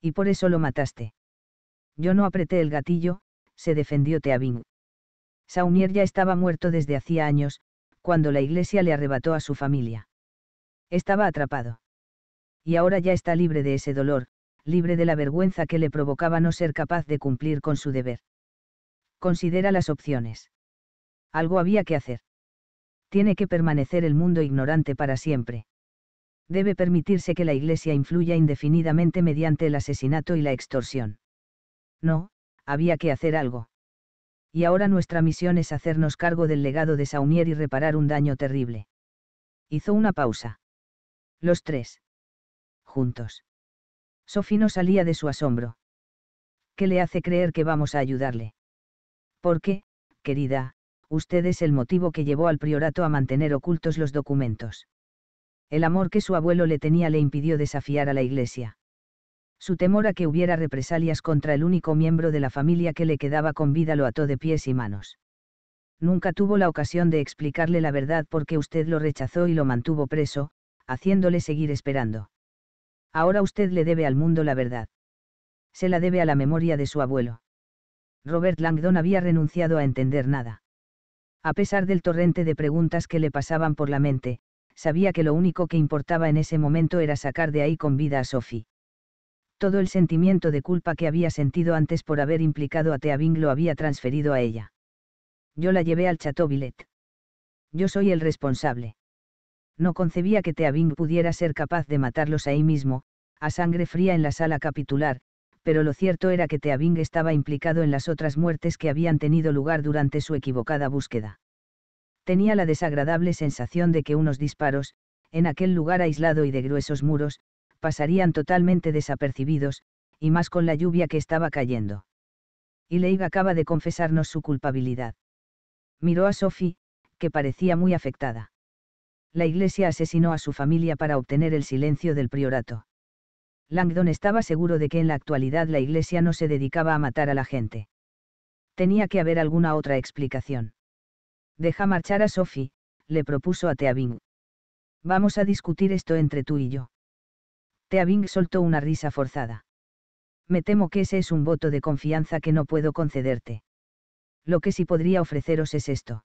Y por eso lo mataste. Yo no apreté el gatillo, se defendió Teabing. Saumier ya estaba muerto desde hacía años, cuando la iglesia le arrebató a su familia. Estaba atrapado. Y ahora ya está libre de ese dolor, libre de la vergüenza que le provocaba no ser capaz de cumplir con su deber considera las opciones. Algo había que hacer. Tiene que permanecer el mundo ignorante para siempre. Debe permitirse que la Iglesia influya indefinidamente mediante el asesinato y la extorsión. No, había que hacer algo. Y ahora nuestra misión es hacernos cargo del legado de Saumier y reparar un daño terrible. Hizo una pausa. Los tres. Juntos. Sofino no salía de su asombro. ¿Qué le hace creer que vamos a ayudarle? Porque, querida, usted es el motivo que llevó al priorato a mantener ocultos los documentos. El amor que su abuelo le tenía le impidió desafiar a la iglesia. Su temor a que hubiera represalias contra el único miembro de la familia que le quedaba con vida lo ató de pies y manos. Nunca tuvo la ocasión de explicarle la verdad porque usted lo rechazó y lo mantuvo preso, haciéndole seguir esperando. Ahora usted le debe al mundo la verdad. Se la debe a la memoria de su abuelo. Robert Langdon había renunciado a entender nada. A pesar del torrente de preguntas que le pasaban por la mente, sabía que lo único que importaba en ese momento era sacar de ahí con vida a Sophie. Todo el sentimiento de culpa que había sentido antes por haber implicado a Teabing lo había transferido a ella. Yo la llevé al Chateau Billet. Yo soy el responsable. No concebía que Teabing pudiera ser capaz de matarlos ahí mismo, a sangre fría en la sala capitular, pero lo cierto era que Teabing estaba implicado en las otras muertes que habían tenido lugar durante su equivocada búsqueda. Tenía la desagradable sensación de que unos disparos, en aquel lugar aislado y de gruesos muros, pasarían totalmente desapercibidos, y más con la lluvia que estaba cayendo. Y Leigh acaba de confesarnos su culpabilidad. Miró a Sophie, que parecía muy afectada. La iglesia asesinó a su familia para obtener el silencio del priorato. Langdon estaba seguro de que en la actualidad la Iglesia no se dedicaba a matar a la gente. Tenía que haber alguna otra explicación. Deja marchar a Sophie, le propuso a Teabing. Vamos a discutir esto entre tú y yo. Teabing soltó una risa forzada. Me temo que ese es un voto de confianza que no puedo concederte. Lo que sí podría ofreceros es esto.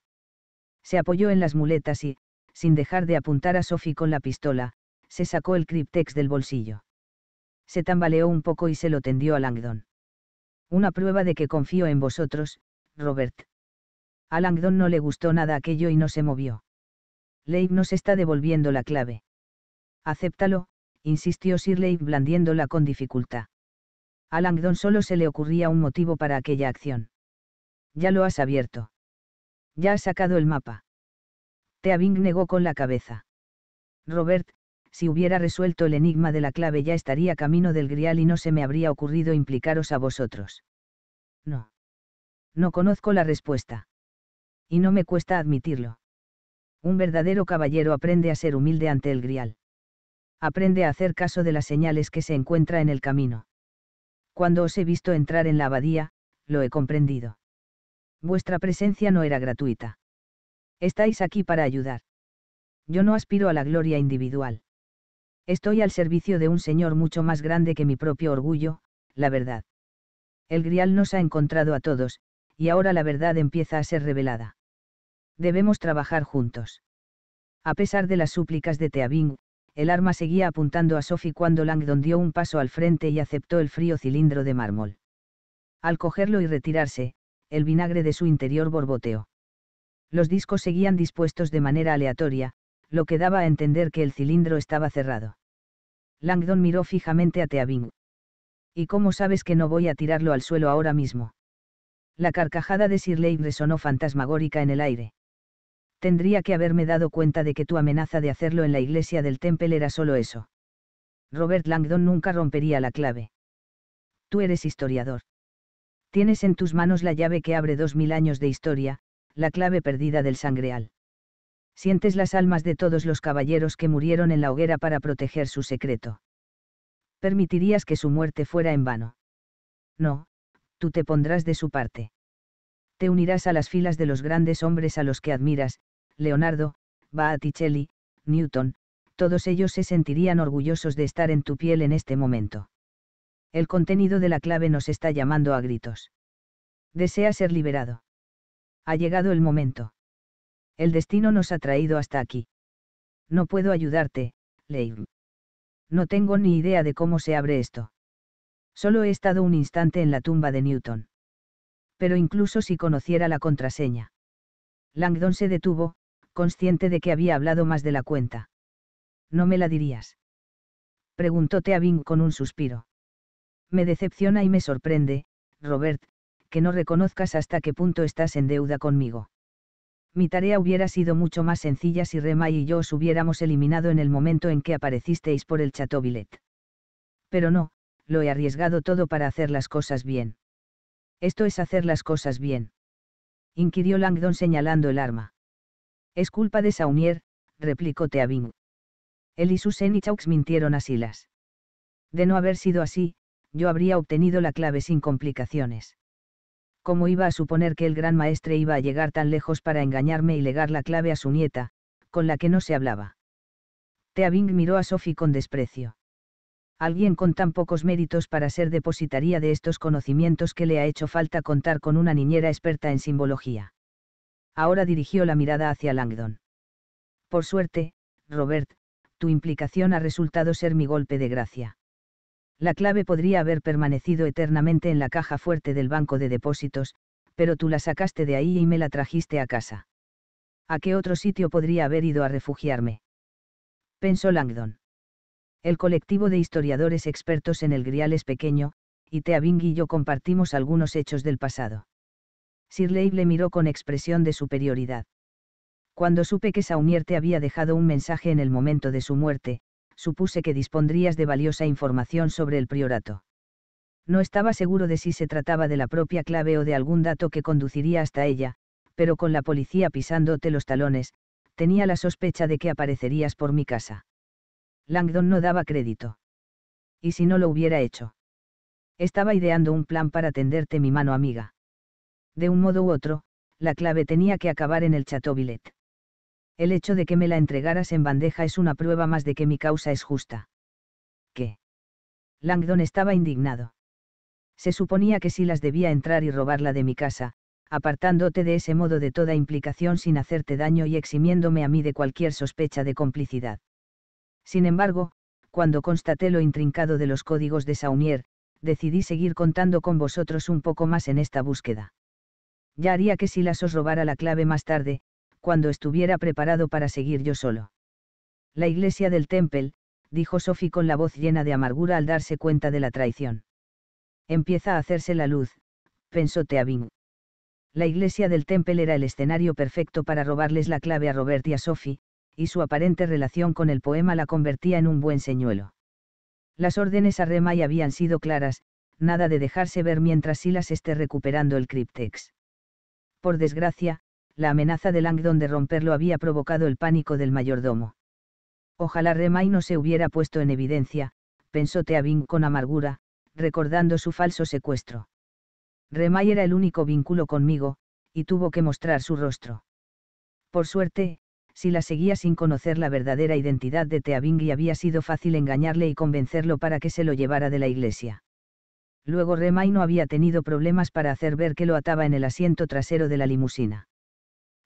Se apoyó en las muletas y, sin dejar de apuntar a Sophie con la pistola, se sacó el criptex del bolsillo se tambaleó un poco y se lo tendió a Langdon. Una prueba de que confío en vosotros, Robert. A Langdon no le gustó nada aquello y no se movió. Leib nos está devolviendo la clave. Acéptalo, insistió Sir Leib blandiéndola con dificultad. A Langdon solo se le ocurría un motivo para aquella acción. Ya lo has abierto. Ya has sacado el mapa. Teabing negó con la cabeza. Robert, si hubiera resuelto el enigma de la clave ya estaría camino del grial y no se me habría ocurrido implicaros a vosotros. No. No conozco la respuesta. Y no me cuesta admitirlo. Un verdadero caballero aprende a ser humilde ante el grial. Aprende a hacer caso de las señales que se encuentra en el camino. Cuando os he visto entrar en la abadía, lo he comprendido. Vuestra presencia no era gratuita. Estáis aquí para ayudar. Yo no aspiro a la gloria individual. Estoy al servicio de un Señor mucho más grande que mi propio orgullo, la verdad. El grial nos ha encontrado a todos, y ahora la verdad empieza a ser revelada. Debemos trabajar juntos. A pesar de las súplicas de Teabing, el arma seguía apuntando a Sophie cuando Langdon dio un paso al frente y aceptó el frío cilindro de mármol. Al cogerlo y retirarse, el vinagre de su interior borboteó. Los discos seguían dispuestos de manera aleatoria, lo que daba a entender que el cilindro estaba cerrado. Langdon miró fijamente a Teabing. ¿Y cómo sabes que no voy a tirarlo al suelo ahora mismo? La carcajada de Sir Leigh resonó fantasmagórica en el aire. Tendría que haberme dado cuenta de que tu amenaza de hacerlo en la iglesia del Temple era solo eso. Robert Langdon nunca rompería la clave. Tú eres historiador. Tienes en tus manos la llave que abre dos mil años de historia, la clave perdida del sangreal sientes las almas de todos los caballeros que murieron en la hoguera para proteger su secreto. ¿Permitirías que su muerte fuera en vano? No, tú te pondrás de su parte. Te unirás a las filas de los grandes hombres a los que admiras, Leonardo, Baticelli, Newton, todos ellos se sentirían orgullosos de estar en tu piel en este momento. El contenido de la clave nos está llamando a gritos. Desea ser liberado. Ha llegado el momento. El destino nos ha traído hasta aquí. No puedo ayudarte, Leib. No tengo ni idea de cómo se abre esto. Solo he estado un instante en la tumba de Newton. Pero incluso si conociera la contraseña. Langdon se detuvo, consciente de que había hablado más de la cuenta. ¿No me la dirías? Preguntó Teabing con un suspiro. Me decepciona y me sorprende, Robert, que no reconozcas hasta qué punto estás en deuda conmigo mi tarea hubiera sido mucho más sencilla si Remai y yo os hubiéramos eliminado en el momento en que aparecisteis por el chatovilet. Pero no, lo he arriesgado todo para hacer las cosas bien. Esto es hacer las cosas bien. Inquirió Langdon señalando el arma. Es culpa de Saunier, replicó Teabing. Él y Susan y Chaux mintieron a Silas. De no haber sido así, yo habría obtenido la clave sin complicaciones. ¿Cómo iba a suponer que el gran maestre iba a llegar tan lejos para engañarme y legar la clave a su nieta, con la que no se hablaba? Teabing miró a Sophie con desprecio. Alguien con tan pocos méritos para ser depositaría de estos conocimientos que le ha hecho falta contar con una niñera experta en simbología. Ahora dirigió la mirada hacia Langdon. Por suerte, Robert, tu implicación ha resultado ser mi golpe de gracia. La clave podría haber permanecido eternamente en la caja fuerte del banco de depósitos, pero tú la sacaste de ahí y me la trajiste a casa. ¿A qué otro sitio podría haber ido a refugiarme? Pensó Langdon. El colectivo de historiadores expertos en el Grial es pequeño, y Teabing y yo compartimos algunos hechos del pasado. Sirley le miró con expresión de superioridad. Cuando supe que Saunier te había dejado un mensaje en el momento de su muerte, supuse que dispondrías de valiosa información sobre el priorato. No estaba seguro de si se trataba de la propia clave o de algún dato que conduciría hasta ella, pero con la policía pisándote los talones, tenía la sospecha de que aparecerías por mi casa. Langdon no daba crédito. ¿Y si no lo hubiera hecho? Estaba ideando un plan para tenderte mi mano amiga. De un modo u otro, la clave tenía que acabar en el Chateau el hecho de que me la entregaras en bandeja es una prueba más de que mi causa es justa. ¿Qué? Langdon estaba indignado. Se suponía que Silas debía entrar y robarla de mi casa, apartándote de ese modo de toda implicación sin hacerte daño y eximiéndome a mí de cualquier sospecha de complicidad. Sin embargo, cuando constaté lo intrincado de los códigos de Saumier, decidí seguir contando con vosotros un poco más en esta búsqueda. Ya haría que Silas os robara la clave más tarde, cuando estuviera preparado para seguir yo solo. La iglesia del Temple, dijo Sophie con la voz llena de amargura al darse cuenta de la traición. Empieza a hacerse la luz, pensó Teabing. La iglesia del Temple era el escenario perfecto para robarles la clave a Robert y a Sophie, y su aparente relación con el poema la convertía en un buen señuelo. Las órdenes a Remay habían sido claras, nada de dejarse ver mientras Silas esté recuperando el cryptex. Por desgracia, la amenaza de Langdon de romperlo había provocado el pánico del mayordomo. Ojalá Remay no se hubiera puesto en evidencia, pensó Teabing con amargura, recordando su falso secuestro. Remay era el único vínculo conmigo, y tuvo que mostrar su rostro. Por suerte, si la seguía sin conocer la verdadera identidad de y había sido fácil engañarle y convencerlo para que se lo llevara de la iglesia. Luego Remay no había tenido problemas para hacer ver que lo ataba en el asiento trasero de la limusina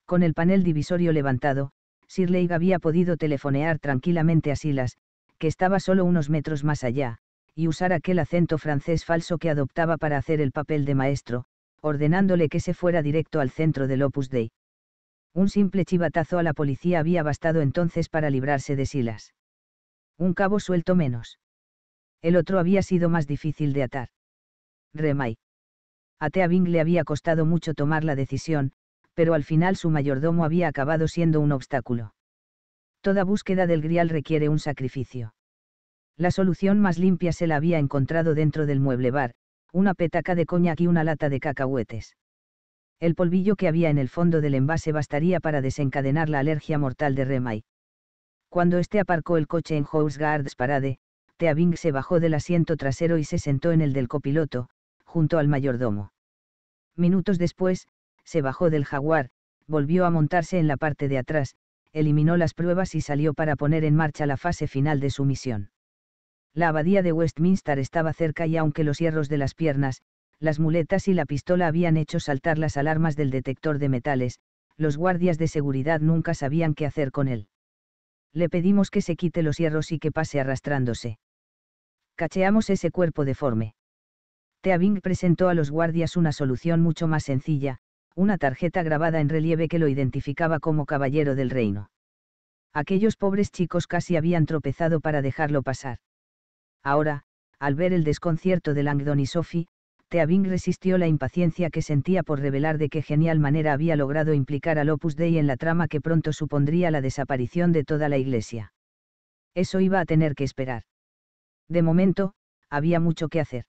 con el panel divisorio levantado, Sir Leigh había podido telefonear tranquilamente a Silas, que estaba solo unos metros más allá, y usar aquel acento francés falso que adoptaba para hacer el papel de maestro, ordenándole que se fuera directo al centro del Opus Dei. Un simple chivatazo a la policía había bastado entonces para librarse de Silas. Un cabo suelto menos. El otro había sido más difícil de atar. Remay. A Teabing le había costado mucho tomar la decisión, pero al final su mayordomo había acabado siendo un obstáculo. Toda búsqueda del grial requiere un sacrificio. La solución más limpia se la había encontrado dentro del mueble bar, una petaca de coñac y una lata de cacahuetes. El polvillo que había en el fondo del envase bastaría para desencadenar la alergia mortal de Remai. Cuando este aparcó el coche en House Guards Parade, Teabing se bajó del asiento trasero y se sentó en el del copiloto, junto al mayordomo. Minutos después, se bajó del jaguar, volvió a montarse en la parte de atrás, eliminó las pruebas y salió para poner en marcha la fase final de su misión. La abadía de Westminster estaba cerca y aunque los hierros de las piernas, las muletas y la pistola habían hecho saltar las alarmas del detector de metales, los guardias de seguridad nunca sabían qué hacer con él. Le pedimos que se quite los hierros y que pase arrastrándose. Cacheamos ese cuerpo deforme. Teabing presentó a los guardias una solución mucho más sencilla, una tarjeta grabada en relieve que lo identificaba como caballero del reino. Aquellos pobres chicos casi habían tropezado para dejarlo pasar. Ahora, al ver el desconcierto de Langdon y Sophie, Teabing resistió la impaciencia que sentía por revelar de qué genial manera había logrado implicar al Opus Dei en la trama que pronto supondría la desaparición de toda la iglesia. Eso iba a tener que esperar. De momento, había mucho que hacer.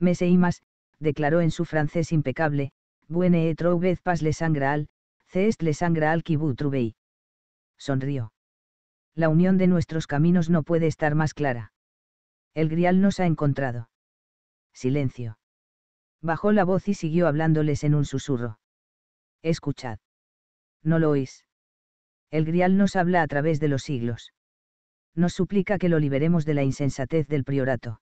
más declaró en su francés impecable, Buene et pas le sangra al, cest le sangra al kibutrubei». Sonrió. La unión de nuestros caminos no puede estar más clara. El grial nos ha encontrado. Silencio. Bajó la voz y siguió hablándoles en un susurro. Escuchad. ¿No lo oís? El grial nos habla a través de los siglos. Nos suplica que lo liberemos de la insensatez del priorato.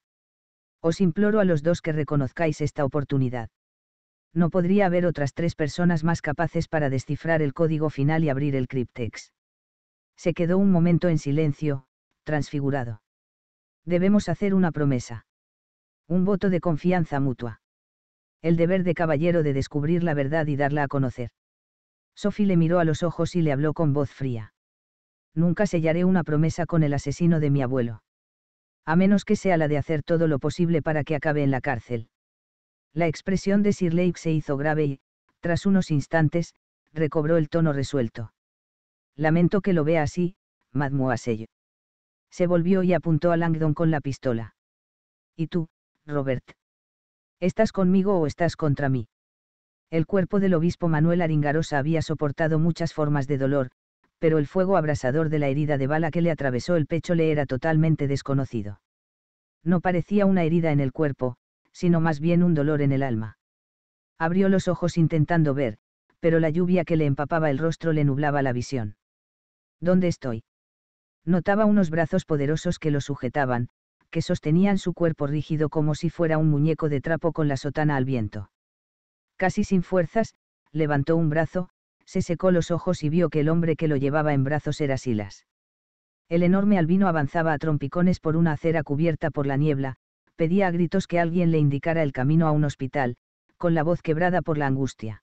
Os imploro a los dos que reconozcáis esta oportunidad no podría haber otras tres personas más capaces para descifrar el código final y abrir el cryptex. Se quedó un momento en silencio, transfigurado. Debemos hacer una promesa. Un voto de confianza mutua. El deber de caballero de descubrir la verdad y darla a conocer. Sophie le miró a los ojos y le habló con voz fría. Nunca sellaré una promesa con el asesino de mi abuelo. A menos que sea la de hacer todo lo posible para que acabe en la cárcel. La expresión de Sir Lake se hizo grave y, tras unos instantes, recobró el tono resuelto. Lamento que lo vea así, mademoiselle. Se volvió y apuntó a Langdon con la pistola. ¿Y tú, Robert? ¿Estás conmigo o estás contra mí? El cuerpo del obispo Manuel Aringarosa había soportado muchas formas de dolor, pero el fuego abrasador de la herida de bala que le atravesó el pecho le era totalmente desconocido. No parecía una herida en el cuerpo, sino más bien un dolor en el alma. Abrió los ojos intentando ver, pero la lluvia que le empapaba el rostro le nublaba la visión. ¿Dónde estoy? Notaba unos brazos poderosos que lo sujetaban, que sostenían su cuerpo rígido como si fuera un muñeco de trapo con la sotana al viento. Casi sin fuerzas, levantó un brazo, se secó los ojos y vio que el hombre que lo llevaba en brazos era Silas. El enorme albino avanzaba a trompicones por una acera cubierta por la niebla, pedía a gritos que alguien le indicara el camino a un hospital, con la voz quebrada por la angustia.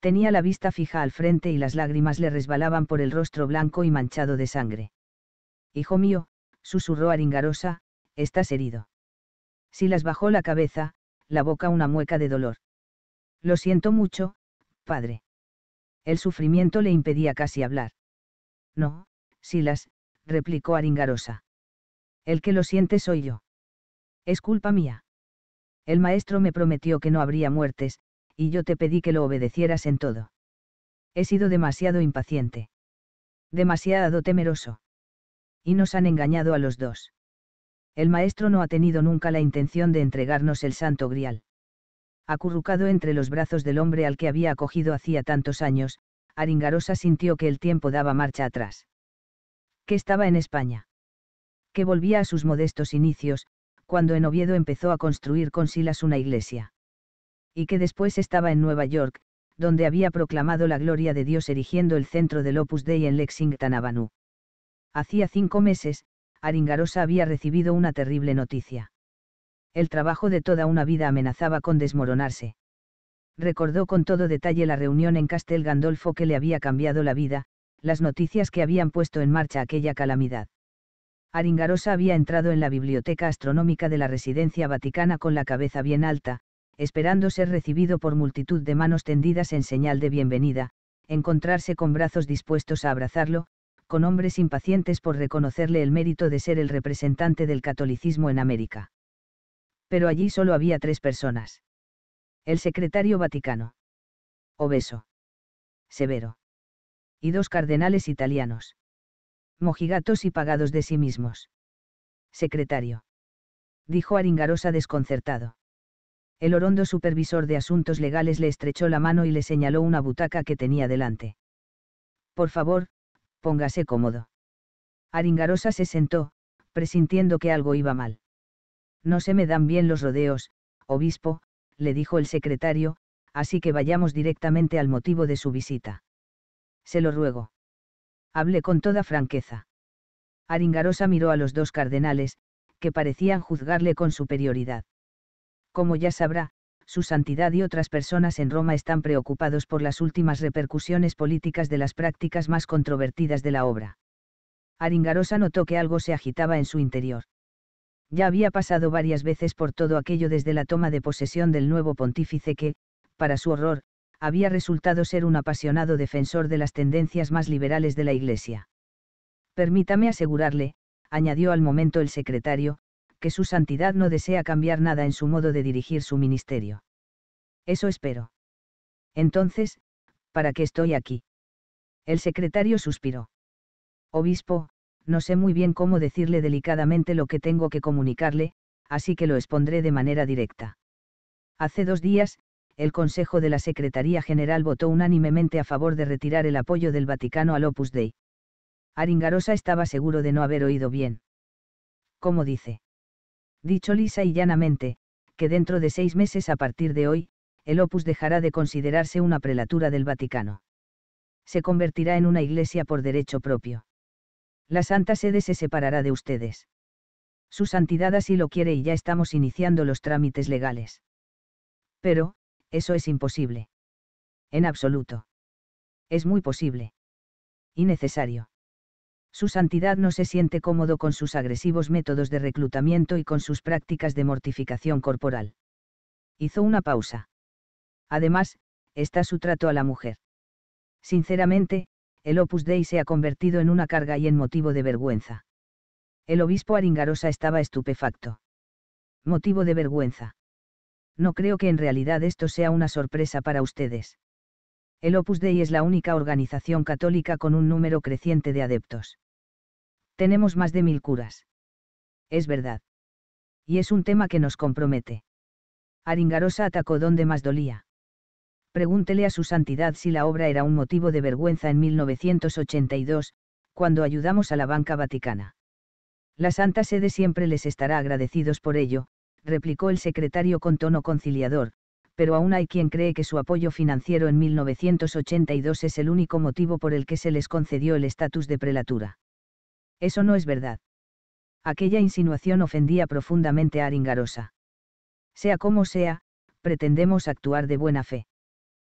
Tenía la vista fija al frente y las lágrimas le resbalaban por el rostro blanco y manchado de sangre. Hijo mío, susurró Aringarosa, estás herido. Silas bajó la cabeza, la boca una mueca de dolor. Lo siento mucho, padre. El sufrimiento le impedía casi hablar. No, Silas, replicó Aringarosa. El que lo siente soy yo. Es culpa mía. El maestro me prometió que no habría muertes, y yo te pedí que lo obedecieras en todo. He sido demasiado impaciente. Demasiado temeroso. Y nos han engañado a los dos. El maestro no ha tenido nunca la intención de entregarnos el santo grial. Acurrucado entre los brazos del hombre al que había acogido hacía tantos años, Aringarosa sintió que el tiempo daba marcha atrás. Que estaba en España. Que volvía a sus modestos inicios, cuando en Oviedo empezó a construir con Silas una iglesia. Y que después estaba en Nueva York, donde había proclamado la gloria de Dios erigiendo el centro del Opus Dei en Lexington Avenue. Hacía cinco meses, Aringarosa había recibido una terrible noticia. El trabajo de toda una vida amenazaba con desmoronarse. Recordó con todo detalle la reunión en Castel Gandolfo que le había cambiado la vida, las noticias que habían puesto en marcha aquella calamidad. Aringarosa había entrado en la biblioteca astronómica de la residencia vaticana con la cabeza bien alta, esperando ser recibido por multitud de manos tendidas en señal de bienvenida, encontrarse con brazos dispuestos a abrazarlo, con hombres impacientes por reconocerle el mérito de ser el representante del catolicismo en América. Pero allí solo había tres personas. El secretario vaticano. Obeso. Severo. Y dos cardenales italianos mojigatos y pagados de sí mismos. Secretario. Dijo Aringarosa desconcertado. El orondo supervisor de asuntos legales le estrechó la mano y le señaló una butaca que tenía delante. Por favor, póngase cómodo. Aringarosa se sentó, presintiendo que algo iba mal. No se me dan bien los rodeos, obispo, le dijo el secretario, así que vayamos directamente al motivo de su visita. Se lo ruego hable con toda franqueza. Aringarosa miró a los dos cardenales, que parecían juzgarle con superioridad. Como ya sabrá, su santidad y otras personas en Roma están preocupados por las últimas repercusiones políticas de las prácticas más controvertidas de la obra. Aringarosa notó que algo se agitaba en su interior. Ya había pasado varias veces por todo aquello desde la toma de posesión del nuevo pontífice que, para su horror, había resultado ser un apasionado defensor de las tendencias más liberales de la Iglesia. Permítame asegurarle, añadió al momento el secretario, que su santidad no desea cambiar nada en su modo de dirigir su ministerio. Eso espero. Entonces, ¿para qué estoy aquí? El secretario suspiró. Obispo, no sé muy bien cómo decirle delicadamente lo que tengo que comunicarle, así que lo expondré de manera directa. Hace dos días, el Consejo de la Secretaría General votó unánimemente a favor de retirar el apoyo del Vaticano al Opus Dei. Aringarosa estaba seguro de no haber oído bien. ¿Cómo dice? Dicho lisa y llanamente, que dentro de seis meses a partir de hoy, el Opus dejará de considerarse una prelatura del Vaticano. Se convertirá en una iglesia por derecho propio. La Santa Sede se separará de ustedes. Su santidad así lo quiere y ya estamos iniciando los trámites legales. Pero, eso es imposible. En absoluto. Es muy posible. Y necesario. Su santidad no se siente cómodo con sus agresivos métodos de reclutamiento y con sus prácticas de mortificación corporal. Hizo una pausa. Además, está su trato a la mujer. Sinceramente, el Opus Dei se ha convertido en una carga y en motivo de vergüenza. El obispo Aringarosa estaba estupefacto. Motivo de vergüenza no creo que en realidad esto sea una sorpresa para ustedes. El Opus Dei es la única organización católica con un número creciente de adeptos. Tenemos más de mil curas. Es verdad. Y es un tema que nos compromete. Aringarosa atacó donde más dolía. Pregúntele a su santidad si la obra era un motivo de vergüenza en 1982, cuando ayudamos a la banca vaticana. La Santa Sede siempre les estará agradecidos por ello, replicó el secretario con tono conciliador, pero aún hay quien cree que su apoyo financiero en 1982 es el único motivo por el que se les concedió el estatus de prelatura. Eso no es verdad. Aquella insinuación ofendía profundamente a Aringarosa. Sea como sea, pretendemos actuar de buena fe.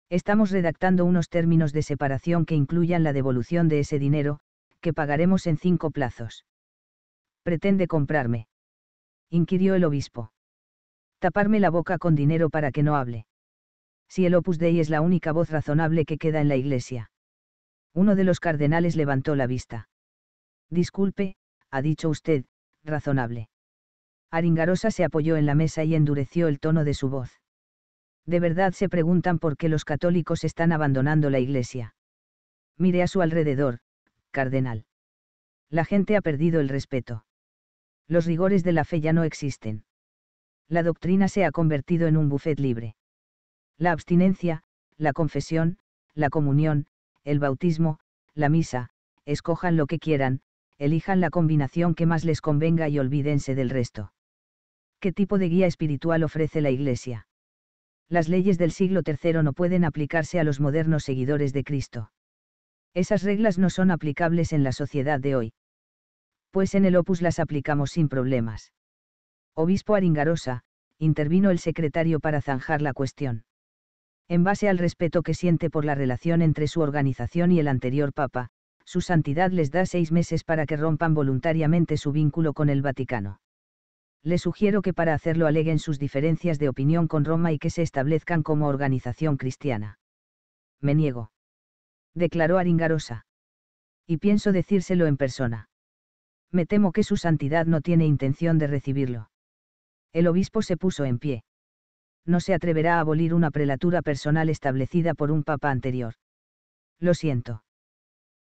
Estamos redactando unos términos de separación que incluyan la devolución de ese dinero, que pagaremos en cinco plazos. ¿Pretende comprarme? inquirió el obispo taparme la boca con dinero para que no hable. Si el opus dei es la única voz razonable que queda en la iglesia. Uno de los cardenales levantó la vista. Disculpe, ha dicho usted, razonable. Aringarosa se apoyó en la mesa y endureció el tono de su voz. De verdad se preguntan por qué los católicos están abandonando la iglesia. Mire a su alrededor, cardenal. La gente ha perdido el respeto. Los rigores de la fe ya no existen la doctrina se ha convertido en un buffet libre. La abstinencia, la confesión, la comunión, el bautismo, la misa, escojan lo que quieran, elijan la combinación que más les convenga y olvídense del resto. ¿Qué tipo de guía espiritual ofrece la Iglesia? Las leyes del siglo III no pueden aplicarse a los modernos seguidores de Cristo. Esas reglas no son aplicables en la sociedad de hoy. Pues en el opus las aplicamos sin problemas. Obispo Aringarosa, intervino el secretario para zanjar la cuestión. En base al respeto que siente por la relación entre su organización y el anterior Papa, su santidad les da seis meses para que rompan voluntariamente su vínculo con el Vaticano. Le sugiero que para hacerlo aleguen sus diferencias de opinión con Roma y que se establezcan como organización cristiana. Me niego. Declaró Aringarosa. Y pienso decírselo en persona. Me temo que su santidad no tiene intención de recibirlo. El obispo se puso en pie. No se atreverá a abolir una prelatura personal establecida por un papa anterior. Lo siento.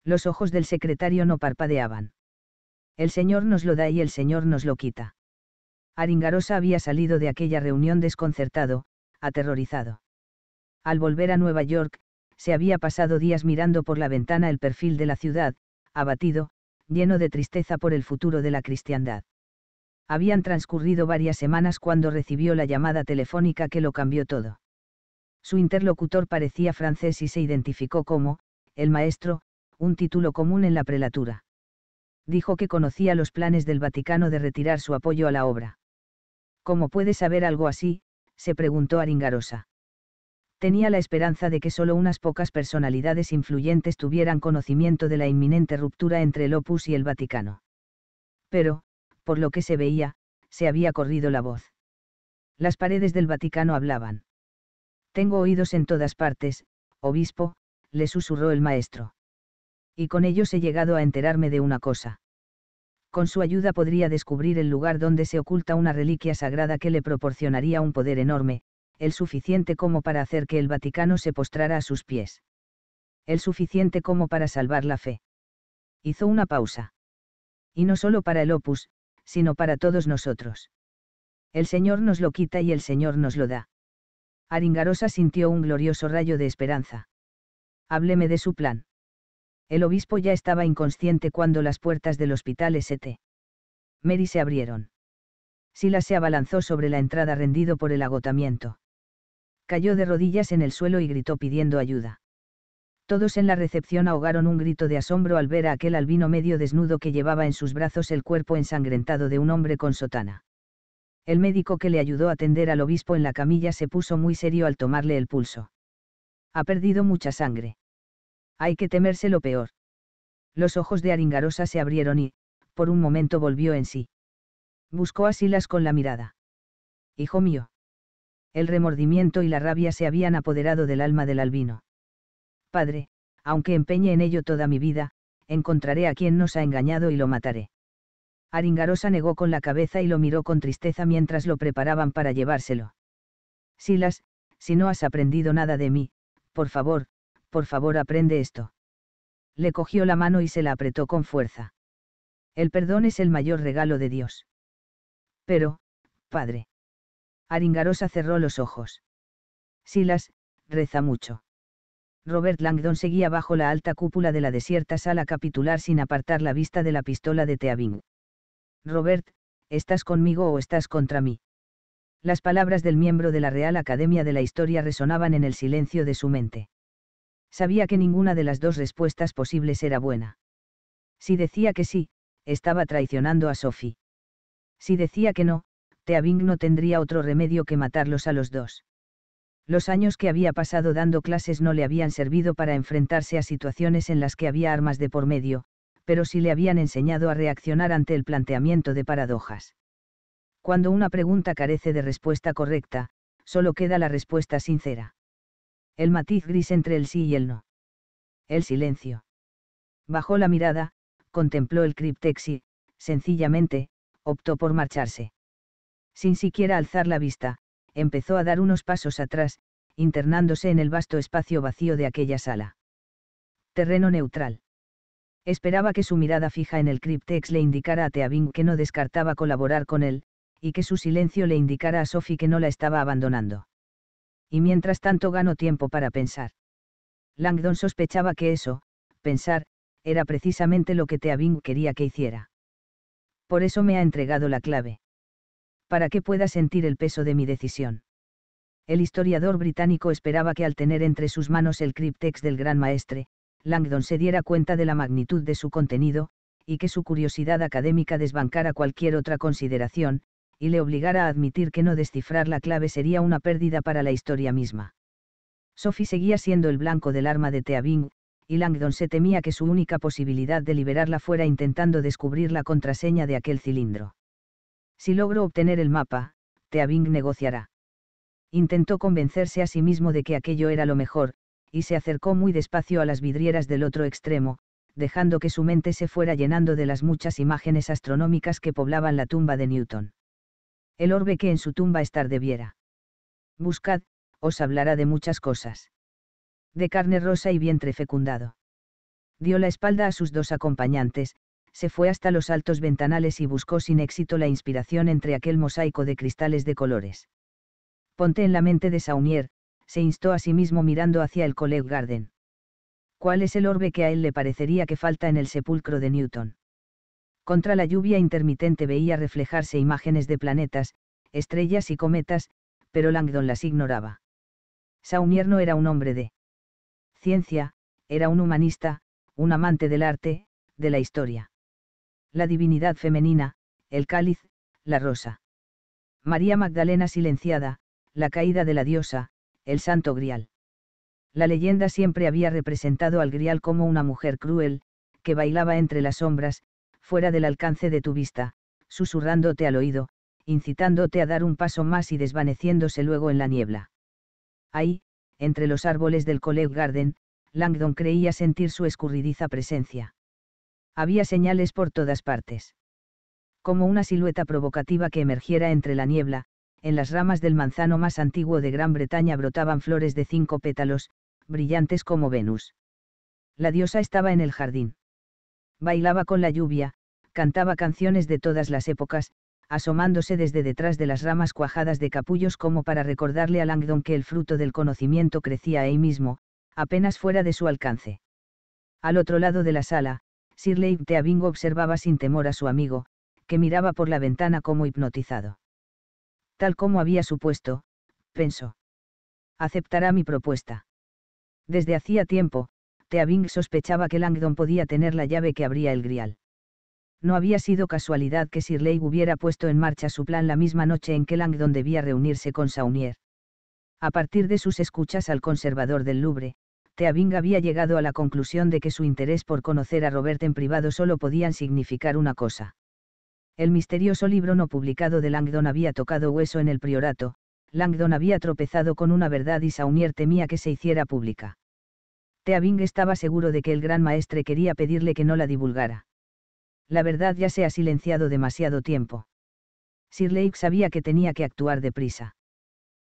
Los ojos del secretario no parpadeaban. El Señor nos lo da y el Señor nos lo quita. Aringarosa había salido de aquella reunión desconcertado, aterrorizado. Al volver a Nueva York, se había pasado días mirando por la ventana el perfil de la ciudad, abatido, lleno de tristeza por el futuro de la cristiandad habían transcurrido varias semanas cuando recibió la llamada telefónica que lo cambió todo. Su interlocutor parecía francés y se identificó como, el maestro, un título común en la prelatura. Dijo que conocía los planes del Vaticano de retirar su apoyo a la obra. ¿Cómo puede saber algo así? se preguntó Aringarosa. Tenía la esperanza de que solo unas pocas personalidades influyentes tuvieran conocimiento de la inminente ruptura entre el Opus y el Vaticano. Pero, por lo que se veía, se había corrido la voz. Las paredes del Vaticano hablaban. Tengo oídos en todas partes, obispo, le susurró el maestro. Y con ellos he llegado a enterarme de una cosa. Con su ayuda podría descubrir el lugar donde se oculta una reliquia sagrada que le proporcionaría un poder enorme, el suficiente como para hacer que el Vaticano se postrara a sus pies. El suficiente como para salvar la fe. Hizo una pausa. Y no solo para el opus, sino para todos nosotros. El Señor nos lo quita y el Señor nos lo da. Aringarosa sintió un glorioso rayo de esperanza. Hábleme de su plan. El obispo ya estaba inconsciente cuando las puertas del hospital St. Mary se abrieron. Sila se abalanzó sobre la entrada rendido por el agotamiento. Cayó de rodillas en el suelo y gritó pidiendo ayuda. Todos en la recepción ahogaron un grito de asombro al ver a aquel albino medio desnudo que llevaba en sus brazos el cuerpo ensangrentado de un hombre con sotana. El médico que le ayudó a atender al obispo en la camilla se puso muy serio al tomarle el pulso. Ha perdido mucha sangre. Hay que temerse lo peor. Los ojos de Aringarosa se abrieron y, por un momento, volvió en sí. Buscó a Silas con la mirada. Hijo mío. El remordimiento y la rabia se habían apoderado del alma del albino padre, aunque empeñe en ello toda mi vida, encontraré a quien nos ha engañado y lo mataré. Aringarosa negó con la cabeza y lo miró con tristeza mientras lo preparaban para llevárselo. Silas, si no has aprendido nada de mí, por favor, por favor aprende esto. Le cogió la mano y se la apretó con fuerza. El perdón es el mayor regalo de Dios. Pero, padre. Aringarosa cerró los ojos. Silas, reza mucho. Robert Langdon seguía bajo la alta cúpula de la desierta sala capitular sin apartar la vista de la pistola de Teabing. Robert, ¿estás conmigo o estás contra mí? Las palabras del miembro de la Real Academia de la Historia resonaban en el silencio de su mente. Sabía que ninguna de las dos respuestas posibles era buena. Si decía que sí, estaba traicionando a Sophie. Si decía que no, Teabing no tendría otro remedio que matarlos a los dos. Los años que había pasado dando clases no le habían servido para enfrentarse a situaciones en las que había armas de por medio, pero sí le habían enseñado a reaccionar ante el planteamiento de paradojas. Cuando una pregunta carece de respuesta correcta, solo queda la respuesta sincera. El matiz gris entre el sí y el no. El silencio. Bajó la mirada, contempló el criptex sencillamente, optó por marcharse. Sin siquiera alzar la vista, empezó a dar unos pasos atrás, internándose en el vasto espacio vacío de aquella sala. Terreno neutral. Esperaba que su mirada fija en el Cryptex le indicara a Teabing que no descartaba colaborar con él, y que su silencio le indicara a Sophie que no la estaba abandonando. Y mientras tanto ganó tiempo para pensar. Langdon sospechaba que eso, pensar, era precisamente lo que Teabing quería que hiciera. Por eso me ha entregado la clave para que pueda sentir el peso de mi decisión. El historiador británico esperaba que al tener entre sus manos el criptex del gran maestre, Langdon se diera cuenta de la magnitud de su contenido, y que su curiosidad académica desbancara cualquier otra consideración, y le obligara a admitir que no descifrar la clave sería una pérdida para la historia misma. Sophie seguía siendo el blanco del arma de Teabing, y Langdon se temía que su única posibilidad de liberarla fuera intentando descubrir la contraseña de aquel cilindro. Si logro obtener el mapa, Teabing negociará. Intentó convencerse a sí mismo de que aquello era lo mejor, y se acercó muy despacio a las vidrieras del otro extremo, dejando que su mente se fuera llenando de las muchas imágenes astronómicas que poblaban la tumba de Newton. El orbe que en su tumba estar debiera. Buscad, os hablará de muchas cosas. De carne rosa y vientre fecundado. Dio la espalda a sus dos acompañantes, se fue hasta los altos ventanales y buscó sin éxito la inspiración entre aquel mosaico de cristales de colores. Ponte en la mente de Saumier, se instó a sí mismo mirando hacia el College Garden. ¿Cuál es el orbe que a él le parecería que falta en el sepulcro de Newton? Contra la lluvia intermitente veía reflejarse imágenes de planetas, estrellas y cometas, pero Langdon las ignoraba. Saumier no era un hombre de ciencia, era un humanista, un amante del arte, de la historia la divinidad femenina, el cáliz, la rosa. María Magdalena silenciada, la caída de la diosa, el santo grial. La leyenda siempre había representado al grial como una mujer cruel, que bailaba entre las sombras, fuera del alcance de tu vista, susurrándote al oído, incitándote a dar un paso más y desvaneciéndose luego en la niebla. Ahí, entre los árboles del College Garden, Langdon creía sentir su escurridiza presencia. Había señales por todas partes. Como una silueta provocativa que emergiera entre la niebla, en las ramas del manzano más antiguo de Gran Bretaña brotaban flores de cinco pétalos, brillantes como Venus. La diosa estaba en el jardín. Bailaba con la lluvia, cantaba canciones de todas las épocas, asomándose desde detrás de las ramas cuajadas de capullos como para recordarle a Langdon que el fruto del conocimiento crecía ahí mismo, apenas fuera de su alcance. Al otro lado de la sala, Sir Teabing observaba sin temor a su amigo, que miraba por la ventana como hipnotizado. Tal como había supuesto, pensó. Aceptará mi propuesta. Desde hacía tiempo, Teabing sospechaba que Langdon podía tener la llave que abría el grial. No había sido casualidad que Sir Leib hubiera puesto en marcha su plan la misma noche en que Langdon debía reunirse con Saunier. A partir de sus escuchas al conservador del Louvre, Teabing había llegado a la conclusión de que su interés por conocer a Robert en privado solo podían significar una cosa. El misterioso libro no publicado de Langdon había tocado hueso en el priorato, Langdon había tropezado con una verdad y Saumier temía que se hiciera pública. Teabing estaba seguro de que el gran maestre quería pedirle que no la divulgara. La verdad ya se ha silenciado demasiado tiempo. Sir Lake sabía que tenía que actuar deprisa.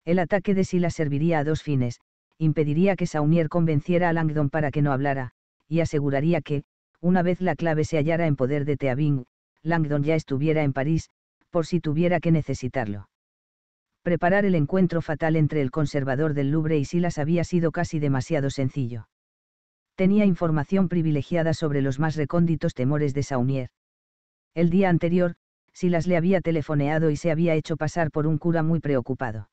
El ataque de Sila serviría a dos fines, impediría que Saunier convenciera a Langdon para que no hablara, y aseguraría que, una vez la clave se hallara en poder de Teabing, Langdon ya estuviera en París, por si tuviera que necesitarlo. Preparar el encuentro fatal entre el conservador del Louvre y Silas había sido casi demasiado sencillo. Tenía información privilegiada sobre los más recónditos temores de Saunier. El día anterior, Silas le había telefoneado y se había hecho pasar por un cura muy preocupado.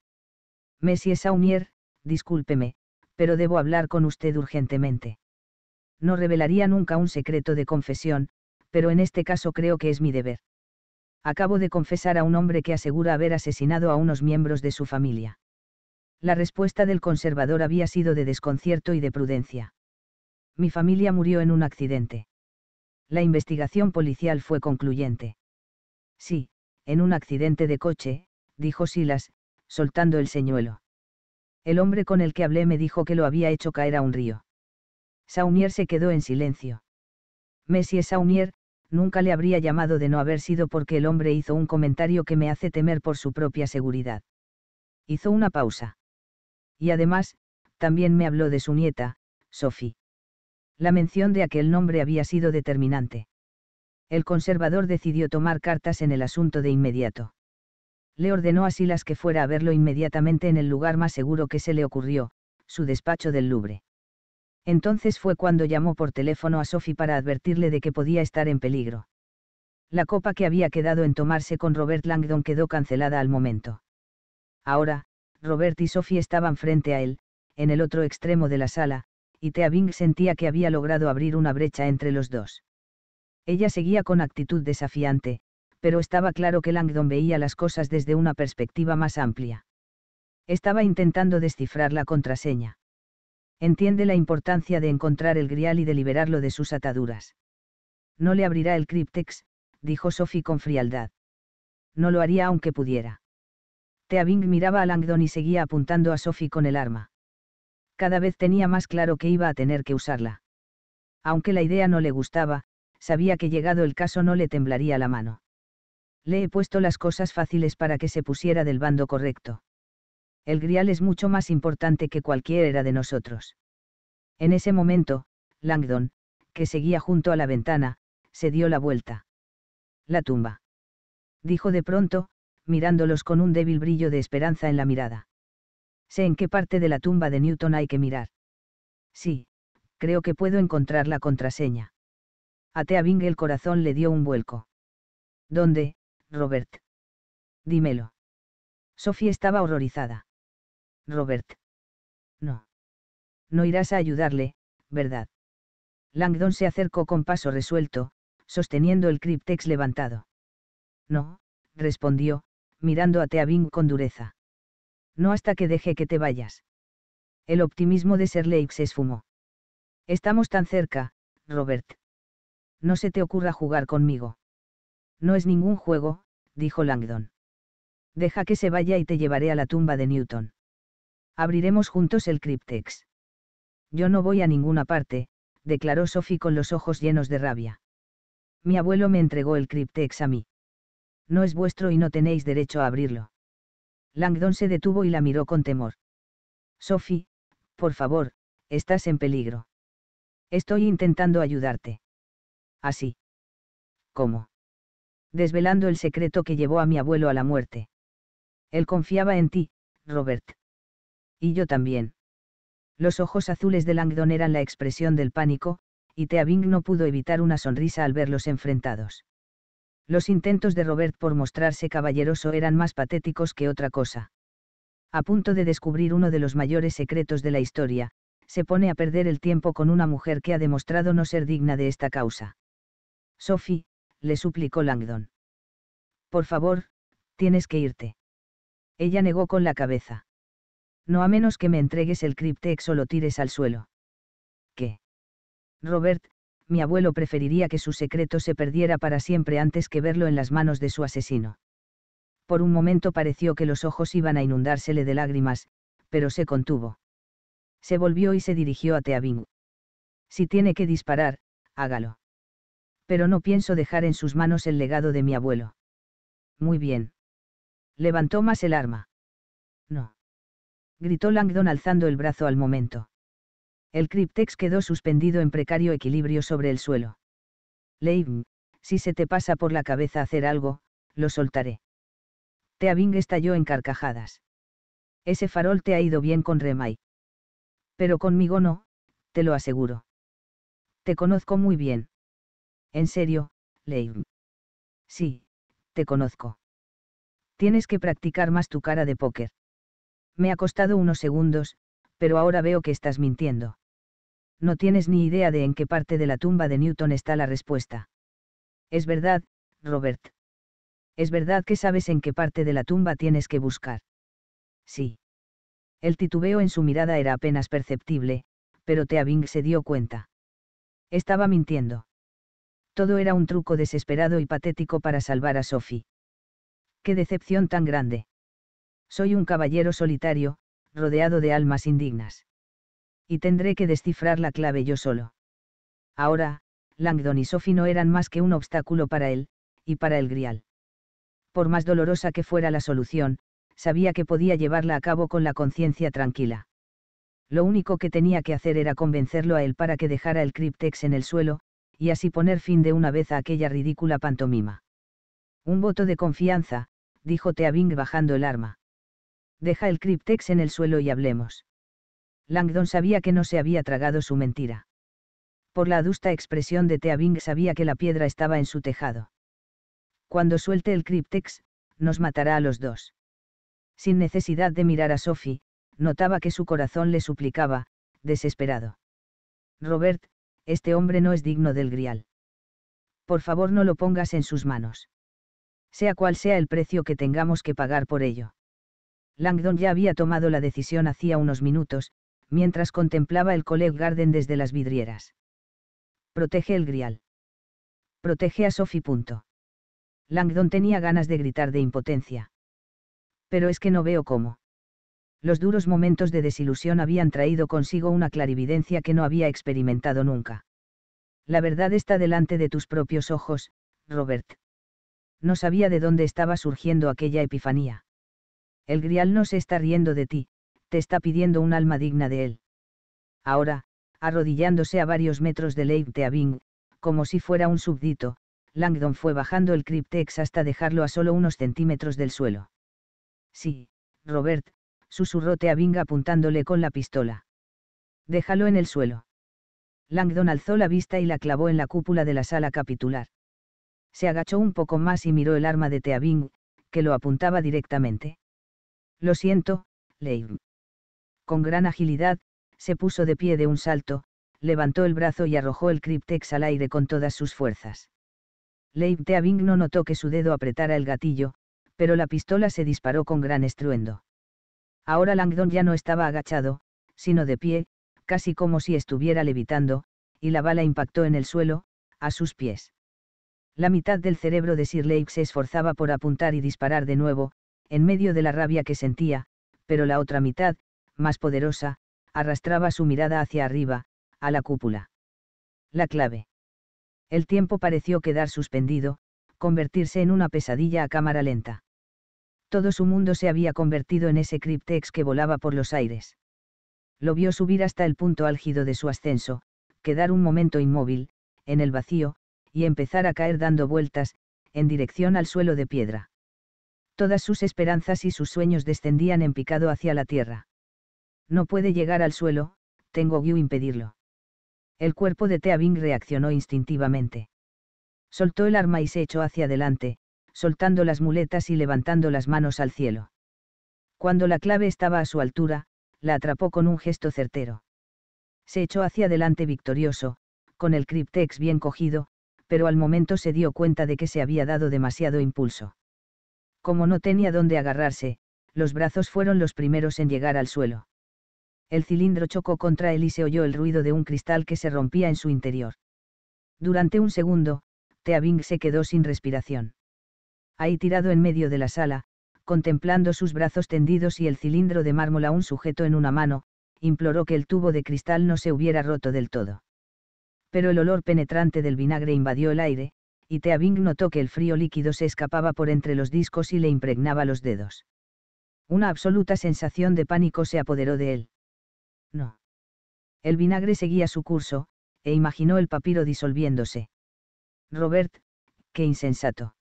Messier Saunier, discúlpeme, pero debo hablar con usted urgentemente. No revelaría nunca un secreto de confesión, pero en este caso creo que es mi deber. Acabo de confesar a un hombre que asegura haber asesinado a unos miembros de su familia. La respuesta del conservador había sido de desconcierto y de prudencia. Mi familia murió en un accidente. La investigación policial fue concluyente. Sí, en un accidente de coche, dijo Silas, soltando el señuelo. El hombre con el que hablé me dijo que lo había hecho caer a un río. Saumier se quedó en silencio. Messi Saumier, nunca le habría llamado de no haber sido porque el hombre hizo un comentario que me hace temer por su propia seguridad. Hizo una pausa. Y además, también me habló de su nieta, Sophie. La mención de aquel nombre había sido determinante. El conservador decidió tomar cartas en el asunto de inmediato le ordenó a Silas que fuera a verlo inmediatamente en el lugar más seguro que se le ocurrió, su despacho del Louvre. Entonces fue cuando llamó por teléfono a Sophie para advertirle de que podía estar en peligro. La copa que había quedado en tomarse con Robert Langdon quedó cancelada al momento. Ahora, Robert y Sophie estaban frente a él, en el otro extremo de la sala, y Bing sentía que había logrado abrir una brecha entre los dos. Ella seguía con actitud desafiante, pero estaba claro que Langdon veía las cosas desde una perspectiva más amplia. Estaba intentando descifrar la contraseña. Entiende la importancia de encontrar el grial y de liberarlo de sus ataduras. No le abrirá el cryptex, dijo Sophie con frialdad. No lo haría aunque pudiera. Teabing miraba a Langdon y seguía apuntando a Sophie con el arma. Cada vez tenía más claro que iba a tener que usarla. Aunque la idea no le gustaba, sabía que llegado el caso no le temblaría la mano le he puesto las cosas fáciles para que se pusiera del bando correcto. El grial es mucho más importante que cualquiera de nosotros. En ese momento, Langdon, que seguía junto a la ventana, se dio la vuelta. La tumba. Dijo de pronto, mirándolos con un débil brillo de esperanza en la mirada. Sé en qué parte de la tumba de Newton hay que mirar. Sí, creo que puedo encontrar la contraseña. A Teabing el corazón le dio un vuelco. ¿Dónde, Robert. Dímelo. Sophie estaba horrorizada. Robert. No. No irás a ayudarle, ¿verdad? Langdon se acercó con paso resuelto, sosteniendo el cryptex levantado. No, respondió, mirando a Teabing con dureza. No hasta que deje que te vayas. El optimismo de Serleix se esfumó. Estamos tan cerca, Robert. No se te ocurra jugar conmigo. No es ningún juego, dijo Langdon. Deja que se vaya y te llevaré a la tumba de Newton. Abriremos juntos el cryptex. Yo no voy a ninguna parte, declaró Sophie con los ojos llenos de rabia. Mi abuelo me entregó el cryptex a mí. No es vuestro y no tenéis derecho a abrirlo. Langdon se detuvo y la miró con temor. Sophie, por favor, estás en peligro. Estoy intentando ayudarte. Así. ¿Cómo? desvelando el secreto que llevó a mi abuelo a la muerte. Él confiaba en ti, Robert. Y yo también. Los ojos azules de Langdon eran la expresión del pánico, y Teabing no pudo evitar una sonrisa al verlos enfrentados. Los intentos de Robert por mostrarse caballeroso eran más patéticos que otra cosa. A punto de descubrir uno de los mayores secretos de la historia, se pone a perder el tiempo con una mujer que ha demostrado no ser digna de esta causa. Sophie, le suplicó Langdon. Por favor, tienes que irte. Ella negó con la cabeza. No a menos que me entregues el cryptex o lo tires al suelo. ¿Qué? Robert, mi abuelo preferiría que su secreto se perdiera para siempre antes que verlo en las manos de su asesino. Por un momento pareció que los ojos iban a inundársele de lágrimas, pero se contuvo. Se volvió y se dirigió a Teabing. Si tiene que disparar, hágalo pero no pienso dejar en sus manos el legado de mi abuelo. Muy bien. Levantó más el arma. No. Gritó Langdon alzando el brazo al momento. El criptex quedó suspendido en precario equilibrio sobre el suelo. Leibn, si se te pasa por la cabeza hacer algo, lo soltaré. Teabing estalló en carcajadas. Ese farol te ha ido bien con Remai. Pero conmigo no, te lo aseguro. Te conozco muy bien. En serio, Leib. Sí, te conozco. Tienes que practicar más tu cara de póker. Me ha costado unos segundos, pero ahora veo que estás mintiendo. No tienes ni idea de en qué parte de la tumba de Newton está la respuesta. Es verdad, Robert. Es verdad que sabes en qué parte de la tumba tienes que buscar. Sí. El titubeo en su mirada era apenas perceptible, pero Teabing se dio cuenta. Estaba mintiendo. Todo era un truco desesperado y patético para salvar a Sophie. ¡Qué decepción tan grande! Soy un caballero solitario, rodeado de almas indignas. Y tendré que descifrar la clave yo solo. Ahora, Langdon y Sophie no eran más que un obstáculo para él, y para el grial. Por más dolorosa que fuera la solución, sabía que podía llevarla a cabo con la conciencia tranquila. Lo único que tenía que hacer era convencerlo a él para que dejara el criptex en el suelo, y así poner fin de una vez a aquella ridícula pantomima. Un voto de confianza, dijo Teabing bajando el arma. Deja el criptex en el suelo y hablemos. Langdon sabía que no se había tragado su mentira. Por la adusta expresión de Teabing sabía que la piedra estaba en su tejado. Cuando suelte el criptex, nos matará a los dos. Sin necesidad de mirar a Sophie, notaba que su corazón le suplicaba, desesperado. Robert, este hombre no es digno del grial. Por favor no lo pongas en sus manos. Sea cual sea el precio que tengamos que pagar por ello. Langdon ya había tomado la decisión hacía unos minutos, mientras contemplaba el Coleg Garden desde las vidrieras. Protege el grial. Protege a Sophie. Langdon tenía ganas de gritar de impotencia. Pero es que no veo cómo. Los duros momentos de desilusión habían traído consigo una clarividencia que no había experimentado nunca. La verdad está delante de tus propios ojos, Robert. No sabía de dónde estaba surgiendo aquella epifanía. El grial no se está riendo de ti, te está pidiendo un alma digna de él. Ahora, arrodillándose a varios metros de Leib Abing, como si fuera un súbdito, Langdon fue bajando el cryptex hasta dejarlo a solo unos centímetros del suelo. Sí, Robert, susurró Teabing apuntándole con la pistola. Déjalo en el suelo. Langdon alzó la vista y la clavó en la cúpula de la sala capitular. Se agachó un poco más y miró el arma de Teabing, que lo apuntaba directamente. Lo siento, Leib. Con gran agilidad, se puso de pie de un salto, levantó el brazo y arrojó el cryptex al aire con todas sus fuerzas. Leib Teabing no notó que su dedo apretara el gatillo, pero la pistola se disparó con gran estruendo. Ahora Langdon ya no estaba agachado, sino de pie, casi como si estuviera levitando, y la bala impactó en el suelo, a sus pies. La mitad del cerebro de Sir Lake se esforzaba por apuntar y disparar de nuevo, en medio de la rabia que sentía, pero la otra mitad, más poderosa, arrastraba su mirada hacia arriba, a la cúpula. La clave. El tiempo pareció quedar suspendido, convertirse en una pesadilla a cámara lenta. Todo su mundo se había convertido en ese Cryptex que volaba por los aires. Lo vio subir hasta el punto álgido de su ascenso, quedar un momento inmóvil, en el vacío, y empezar a caer dando vueltas, en dirección al suelo de piedra. Todas sus esperanzas y sus sueños descendían en picado hacia la tierra. No puede llegar al suelo, tengo que impedirlo. El cuerpo de Teabing reaccionó instintivamente. Soltó el arma y se echó hacia adelante, soltando las muletas y levantando las manos al cielo. Cuando la clave estaba a su altura, la atrapó con un gesto certero. Se echó hacia adelante victorioso, con el criptex bien cogido, pero al momento se dio cuenta de que se había dado demasiado impulso. Como no tenía dónde agarrarse, los brazos fueron los primeros en llegar al suelo. El cilindro chocó contra él y se oyó el ruido de un cristal que se rompía en su interior. Durante un segundo, Teabing se quedó sin respiración ahí tirado en medio de la sala, contemplando sus brazos tendidos y el cilindro de mármol a un sujeto en una mano, imploró que el tubo de cristal no se hubiera roto del todo. Pero el olor penetrante del vinagre invadió el aire, y Teabing notó que el frío líquido se escapaba por entre los discos y le impregnaba los dedos. Una absoluta sensación de pánico se apoderó de él. No. El vinagre seguía su curso, e imaginó el papiro disolviéndose. Robert, qué insensato.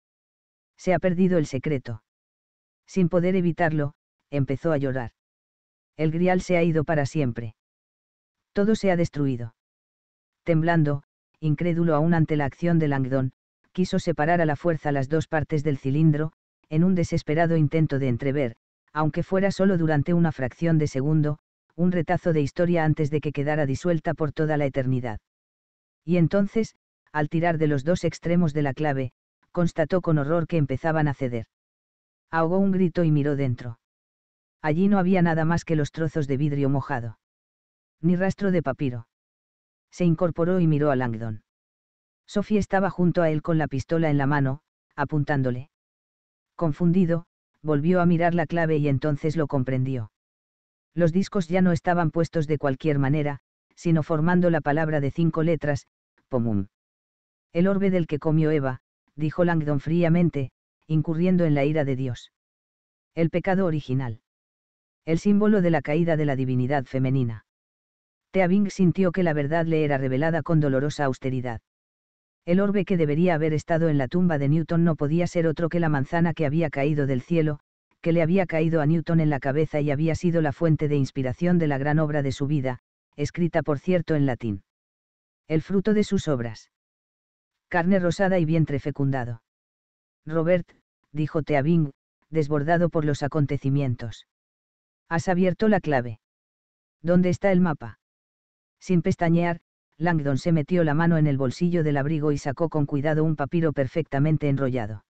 Se ha perdido el secreto. Sin poder evitarlo, empezó a llorar. El grial se ha ido para siempre. Todo se ha destruido. Temblando, incrédulo aún ante la acción de Langdon, quiso separar a la fuerza las dos partes del cilindro, en un desesperado intento de entrever, aunque fuera solo durante una fracción de segundo, un retazo de historia antes de que quedara disuelta por toda la eternidad. Y entonces, al tirar de los dos extremos de la clave, constató con horror que empezaban a ceder. Ahogó un grito y miró dentro. Allí no había nada más que los trozos de vidrio mojado. Ni rastro de papiro. Se incorporó y miró a Langdon. Sophie estaba junto a él con la pistola en la mano, apuntándole. Confundido, volvió a mirar la clave y entonces lo comprendió. Los discos ya no estaban puestos de cualquier manera, sino formando la palabra de cinco letras, pomum. El orbe del que comió Eva, dijo Langdon fríamente, incurriendo en la ira de Dios. El pecado original. El símbolo de la caída de la divinidad femenina. Teabing sintió que la verdad le era revelada con dolorosa austeridad. El orbe que debería haber estado en la tumba de Newton no podía ser otro que la manzana que había caído del cielo, que le había caído a Newton en la cabeza y había sido la fuente de inspiración de la gran obra de su vida, escrita por cierto en latín. El fruto de sus obras carne rosada y vientre fecundado. Robert, dijo Teabing, desbordado por los acontecimientos. Has abierto la clave. ¿Dónde está el mapa? Sin pestañear, Langdon se metió la mano en el bolsillo del abrigo y sacó con cuidado un papiro perfectamente enrollado.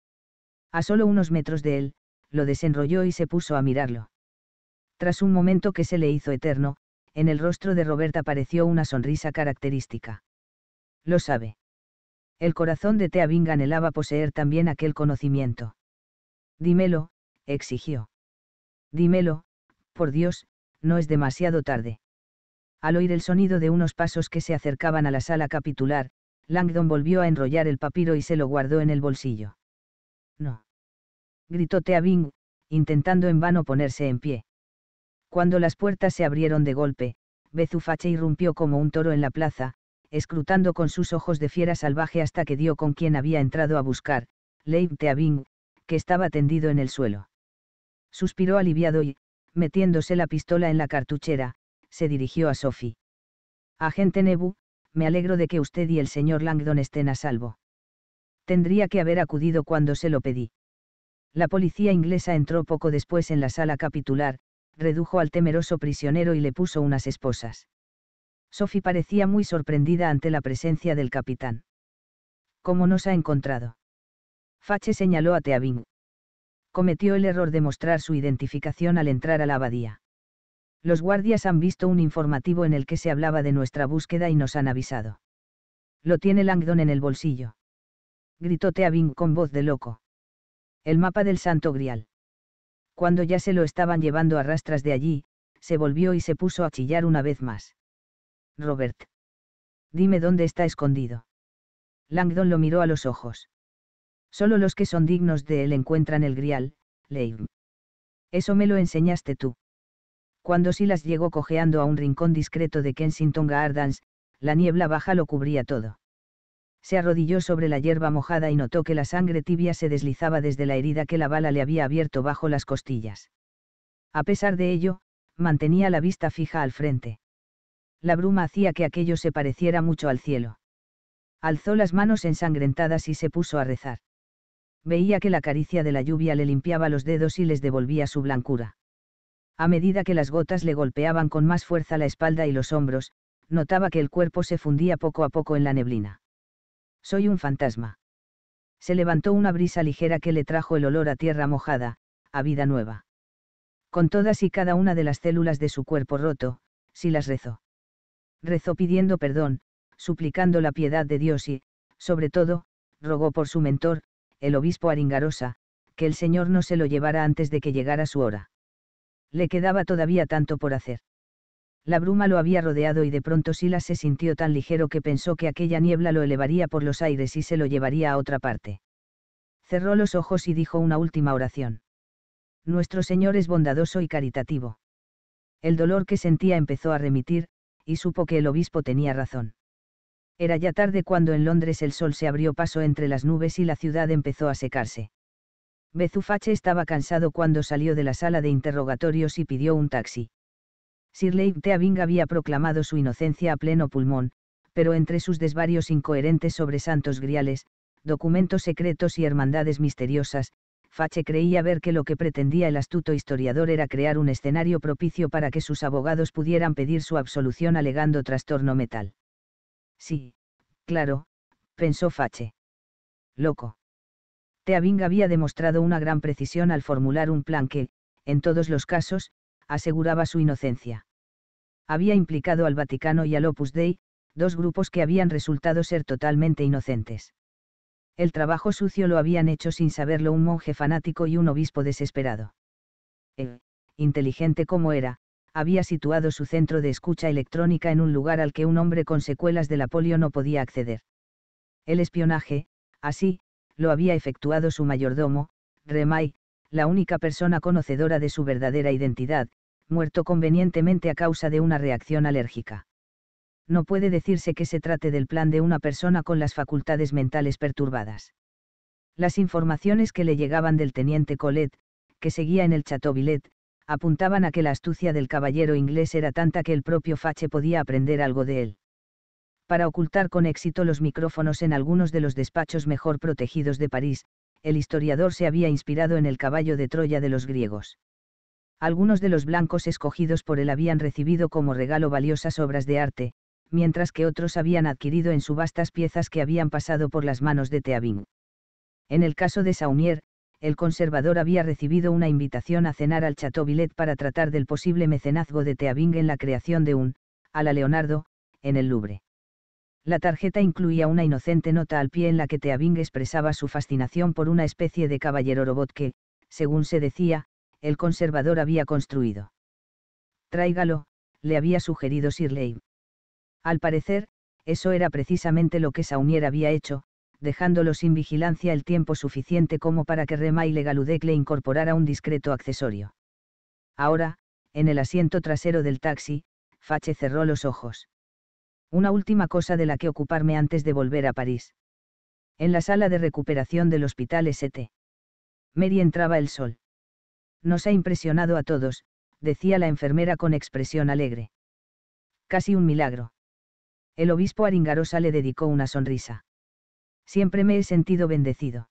A solo unos metros de él, lo desenrolló y se puso a mirarlo. Tras un momento que se le hizo eterno, en el rostro de Robert apareció una sonrisa característica. Lo sabe. El corazón de Teabing anhelaba poseer también aquel conocimiento. Dímelo, exigió. Dímelo, por Dios, no es demasiado tarde. Al oír el sonido de unos pasos que se acercaban a la sala capitular, Langdon volvió a enrollar el papiro y se lo guardó en el bolsillo. No. Gritó Teabing, intentando en vano ponerse en pie. Cuando las puertas se abrieron de golpe, Bezufache irrumpió como un toro en la plaza, escrutando con sus ojos de fiera salvaje hasta que dio con quien había entrado a buscar, Leib Teabing, que estaba tendido en el suelo. Suspiró aliviado y, metiéndose la pistola en la cartuchera, se dirigió a Sophie. Agente Nebu, me alegro de que usted y el señor Langdon estén a salvo. Tendría que haber acudido cuando se lo pedí. La policía inglesa entró poco después en la sala capitular, redujo al temeroso prisionero y le puso unas esposas. Sophie parecía muy sorprendida ante la presencia del capitán. ¿Cómo nos ha encontrado? Fache señaló a Teabing. Cometió el error de mostrar su identificación al entrar a la abadía. Los guardias han visto un informativo en el que se hablaba de nuestra búsqueda y nos han avisado. Lo tiene Langdon en el bolsillo. Gritó Teabing con voz de loco. El mapa del Santo Grial. Cuando ya se lo estaban llevando a rastras de allí, se volvió y se puso a chillar una vez más. Robert. Dime dónde está escondido. Langdon lo miró a los ojos. Solo los que son dignos de él encuentran el grial, Leib. Eso me lo enseñaste tú. Cuando Silas llegó cojeando a un rincón discreto de Kensington Gardens, la niebla baja lo cubría todo. Se arrodilló sobre la hierba mojada y notó que la sangre tibia se deslizaba desde la herida que la bala le había abierto bajo las costillas. A pesar de ello, mantenía la vista fija al frente la bruma hacía que aquello se pareciera mucho al cielo. Alzó las manos ensangrentadas y se puso a rezar. Veía que la caricia de la lluvia le limpiaba los dedos y les devolvía su blancura. A medida que las gotas le golpeaban con más fuerza la espalda y los hombros, notaba que el cuerpo se fundía poco a poco en la neblina. Soy un fantasma. Se levantó una brisa ligera que le trajo el olor a tierra mojada, a vida nueva. Con todas y cada una de las células de su cuerpo roto, si las rezó rezó pidiendo perdón, suplicando la piedad de Dios y, sobre todo, rogó por su mentor, el obispo Aringarosa, que el Señor no se lo llevara antes de que llegara su hora. Le quedaba todavía tanto por hacer. La bruma lo había rodeado y de pronto Silas se sintió tan ligero que pensó que aquella niebla lo elevaría por los aires y se lo llevaría a otra parte. Cerró los ojos y dijo una última oración. Nuestro Señor es bondadoso y caritativo. El dolor que sentía empezó a remitir, y supo que el obispo tenía razón. Era ya tarde cuando en Londres el sol se abrió paso entre las nubes y la ciudad empezó a secarse. Bezufache estaba cansado cuando salió de la sala de interrogatorios y pidió un taxi. Sir Leigh había proclamado su inocencia a pleno pulmón, pero entre sus desvarios incoherentes sobre santos griales, documentos secretos y hermandades misteriosas, Fache creía ver que lo que pretendía el astuto historiador era crear un escenario propicio para que sus abogados pudieran pedir su absolución alegando trastorno metal. Sí, claro, pensó Fache. Loco. Teabing había demostrado una gran precisión al formular un plan que, en todos los casos, aseguraba su inocencia. Había implicado al Vaticano y al Opus Dei, dos grupos que habían resultado ser totalmente inocentes. El trabajo sucio lo habían hecho sin saberlo un monje fanático y un obispo desesperado. Él, inteligente como era, había situado su centro de escucha electrónica en un lugar al que un hombre con secuelas de la polio no podía acceder. El espionaje, así, lo había efectuado su mayordomo, Remay, la única persona conocedora de su verdadera identidad, muerto convenientemente a causa de una reacción alérgica no puede decirse que se trate del plan de una persona con las facultades mentales perturbadas. Las informaciones que le llegaban del teniente Colette, que seguía en el Chateauvillet, apuntaban a que la astucia del caballero inglés era tanta que el propio Fache podía aprender algo de él. Para ocultar con éxito los micrófonos en algunos de los despachos mejor protegidos de París, el historiador se había inspirado en el caballo de Troya de los griegos. Algunos de los blancos escogidos por él habían recibido como regalo valiosas obras de arte, mientras que otros habían adquirido en subastas piezas que habían pasado por las manos de Teabing. En el caso de Saunier, el conservador había recibido una invitación a cenar al Chateau para tratar del posible mecenazgo de Teabing en la creación de un, a la Leonardo, en el Louvre. La tarjeta incluía una inocente nota al pie en la que Teabing expresaba su fascinación por una especie de caballero robot que, según se decía, el conservador había construido. Tráigalo, le había sugerido Sir Leib. Al parecer, eso era precisamente lo que Saumier había hecho, dejándolo sin vigilancia el tiempo suficiente como para que Remay Galudec le incorporara un discreto accesorio. Ahora, en el asiento trasero del taxi, Fache cerró los ojos. Una última cosa de la que ocuparme antes de volver a París. En la sala de recuperación del hospital ST. Mary entraba el sol. Nos ha impresionado a todos, decía la enfermera con expresión alegre. Casi un milagro el obispo Aringarosa le dedicó una sonrisa. Siempre me he sentido bendecido.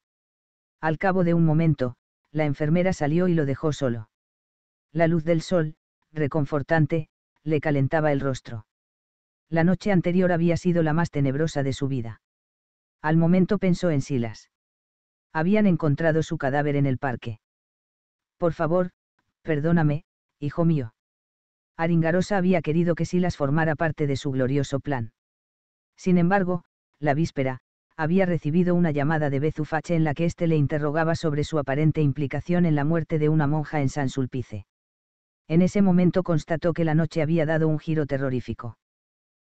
Al cabo de un momento, la enfermera salió y lo dejó solo. La luz del sol, reconfortante, le calentaba el rostro. La noche anterior había sido la más tenebrosa de su vida. Al momento pensó en Silas. Habían encontrado su cadáver en el parque. Por favor, perdóname, hijo mío. Aringarosa había querido que Silas formara parte de su glorioso plan. Sin embargo, la víspera, había recibido una llamada de Bezufache en la que éste le interrogaba sobre su aparente implicación en la muerte de una monja en San Sulpice. En ese momento constató que la noche había dado un giro terrorífico.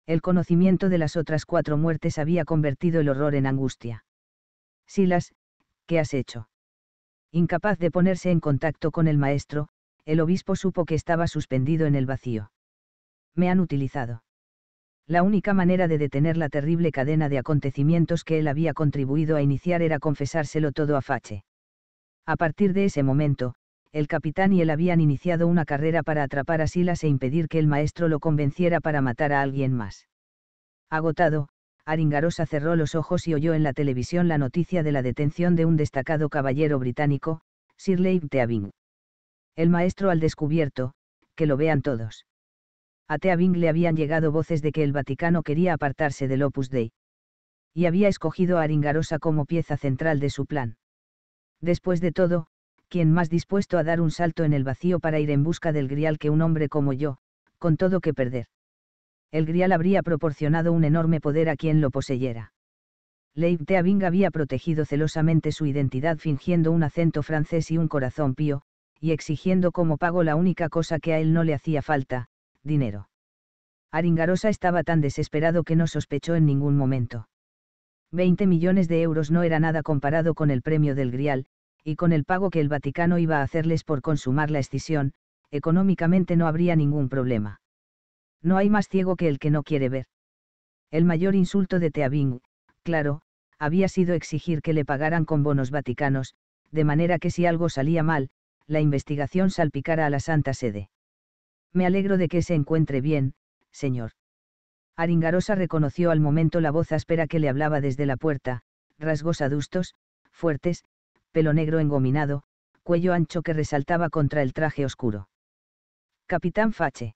El conocimiento de las otras cuatro muertes había convertido el horror en angustia. Silas, ¿qué has hecho? Incapaz de ponerse en contacto con el maestro, el obispo supo que estaba suspendido en el vacío. Me han utilizado. La única manera de detener la terrible cadena de acontecimientos que él había contribuido a iniciar era confesárselo todo a Fache. A partir de ese momento, el capitán y él habían iniciado una carrera para atrapar a Silas e impedir que el maestro lo convenciera para matar a alguien más. Agotado, Aringarosa cerró los ojos y oyó en la televisión la noticia de la detención de un destacado caballero británico, Sir Leib El maestro al descubierto, que lo vean todos a Thea Bing le habían llegado voces de que el Vaticano quería apartarse del Opus Dei. Y había escogido a Aringarosa como pieza central de su plan. Después de todo, ¿quién más dispuesto a dar un salto en el vacío para ir en busca del grial que un hombre como yo, con todo que perder? El grial habría proporcionado un enorme poder a quien lo poseyera. Leib Teabing había protegido celosamente su identidad fingiendo un acento francés y un corazón pío, y exigiendo como pago la única cosa que a él no le hacía falta, dinero. Aringarosa estaba tan desesperado que no sospechó en ningún momento. 20 millones de euros no era nada comparado con el premio del Grial, y con el pago que el Vaticano iba a hacerles por consumar la escisión, económicamente no habría ningún problema. No hay más ciego que el que no quiere ver. El mayor insulto de Teabing, claro, había sido exigir que le pagaran con bonos vaticanos, de manera que si algo salía mal, la investigación salpicara a la Santa Sede. Me alegro de que se encuentre bien, señor. Aringarosa reconoció al momento la voz áspera que le hablaba desde la puerta, rasgos adustos, fuertes, pelo negro engominado, cuello ancho que resaltaba contra el traje oscuro. Capitán Fache.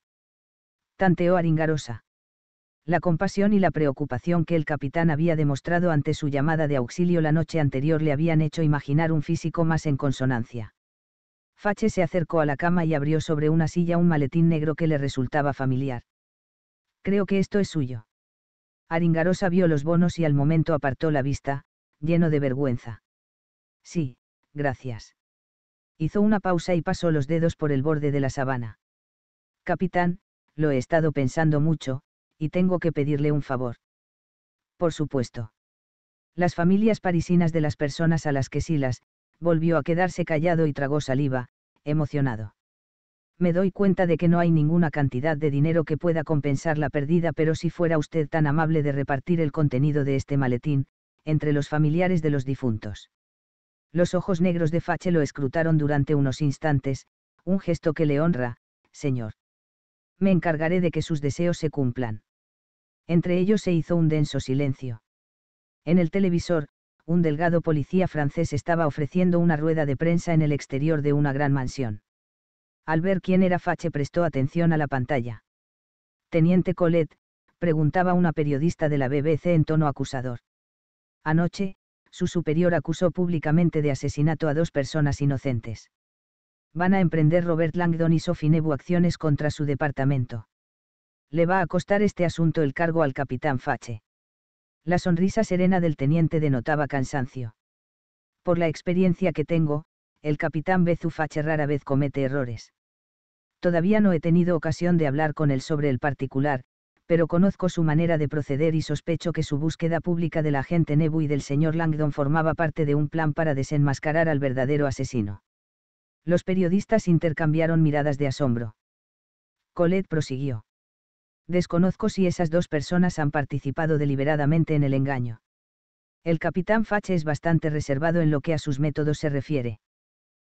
Tanteó Aringarosa. La compasión y la preocupación que el capitán había demostrado ante su llamada de auxilio la noche anterior le habían hecho imaginar un físico más en consonancia. Fache se acercó a la cama y abrió sobre una silla un maletín negro que le resultaba familiar. Creo que esto es suyo. Aringarosa vio los bonos y al momento apartó la vista, lleno de vergüenza. Sí, gracias. Hizo una pausa y pasó los dedos por el borde de la sabana. Capitán, lo he estado pensando mucho, y tengo que pedirle un favor. Por supuesto. Las familias parisinas de las personas a las que Silas, volvió a quedarse callado y tragó saliva, emocionado. Me doy cuenta de que no hay ninguna cantidad de dinero que pueda compensar la pérdida, pero si fuera usted tan amable de repartir el contenido de este maletín, entre los familiares de los difuntos. Los ojos negros de Fache lo escrutaron durante unos instantes, un gesto que le honra, señor. Me encargaré de que sus deseos se cumplan. Entre ellos se hizo un denso silencio. En el televisor, un delgado policía francés estaba ofreciendo una rueda de prensa en el exterior de una gran mansión. Al ver quién era Fache prestó atención a la pantalla. Teniente Colette, preguntaba una periodista de la BBC en tono acusador. Anoche, su superior acusó públicamente de asesinato a dos personas inocentes. Van a emprender Robert Langdon y Sophie acciones contra su departamento. Le va a costar este asunto el cargo al capitán Fache. La sonrisa serena del teniente denotaba cansancio. Por la experiencia que tengo, el capitán Bezufache rara vez comete errores. Todavía no he tenido ocasión de hablar con él sobre el particular, pero conozco su manera de proceder y sospecho que su búsqueda pública del agente Nebu y del señor Langdon formaba parte de un plan para desenmascarar al verdadero asesino. Los periodistas intercambiaron miradas de asombro. Colette prosiguió desconozco si esas dos personas han participado deliberadamente en el engaño. El capitán Fache es bastante reservado en lo que a sus métodos se refiere.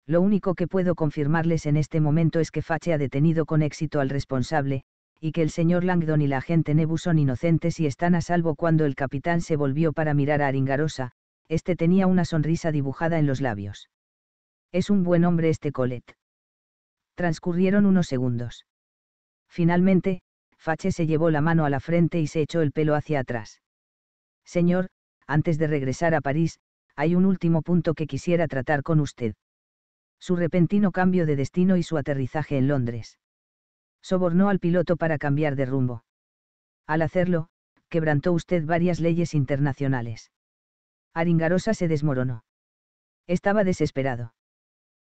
Lo único que puedo confirmarles en este momento es que Fache ha detenido con éxito al responsable, y que el señor Langdon y la agente Nebu son inocentes y están a salvo cuando el capitán se volvió para mirar a Aringarosa, este tenía una sonrisa dibujada en los labios. Es un buen hombre este Colet. Transcurrieron unos segundos. Finalmente, Fache se llevó la mano a la frente y se echó el pelo hacia atrás. Señor, antes de regresar a París, hay un último punto que quisiera tratar con usted. Su repentino cambio de destino y su aterrizaje en Londres. Sobornó al piloto para cambiar de rumbo. Al hacerlo, quebrantó usted varias leyes internacionales. Aringarosa se desmoronó. Estaba desesperado.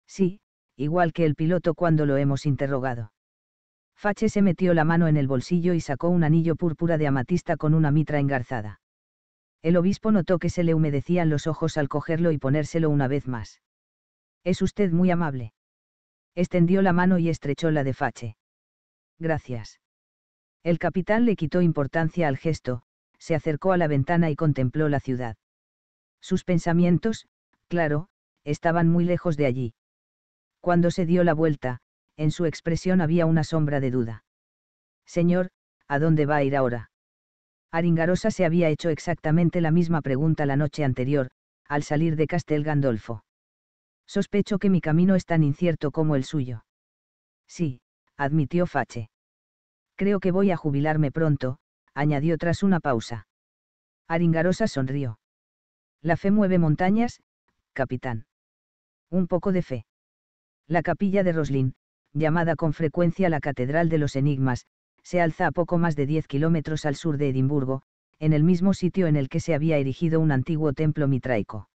Sí, igual que el piloto cuando lo hemos interrogado. Fache se metió la mano en el bolsillo y sacó un anillo púrpura de amatista con una mitra engarzada. El obispo notó que se le humedecían los ojos al cogerlo y ponérselo una vez más. Es usted muy amable. Extendió la mano y estrechó la de Fache. Gracias. El capitán le quitó importancia al gesto, se acercó a la ventana y contempló la ciudad. Sus pensamientos, claro, estaban muy lejos de allí. Cuando se dio la vuelta, en su expresión había una sombra de duda. Señor, ¿a dónde va a ir ahora? Aringarosa se había hecho exactamente la misma pregunta la noche anterior, al salir de Castel Gandolfo. Sospecho que mi camino es tan incierto como el suyo. Sí, admitió Fache. Creo que voy a jubilarme pronto, añadió tras una pausa. Aringarosa sonrió. La fe mueve montañas, capitán. Un poco de fe. La capilla de Roslin, llamada con frecuencia la Catedral de los Enigmas, se alza a poco más de 10 kilómetros al sur de Edimburgo, en el mismo sitio en el que se había erigido un antiguo templo mitraico.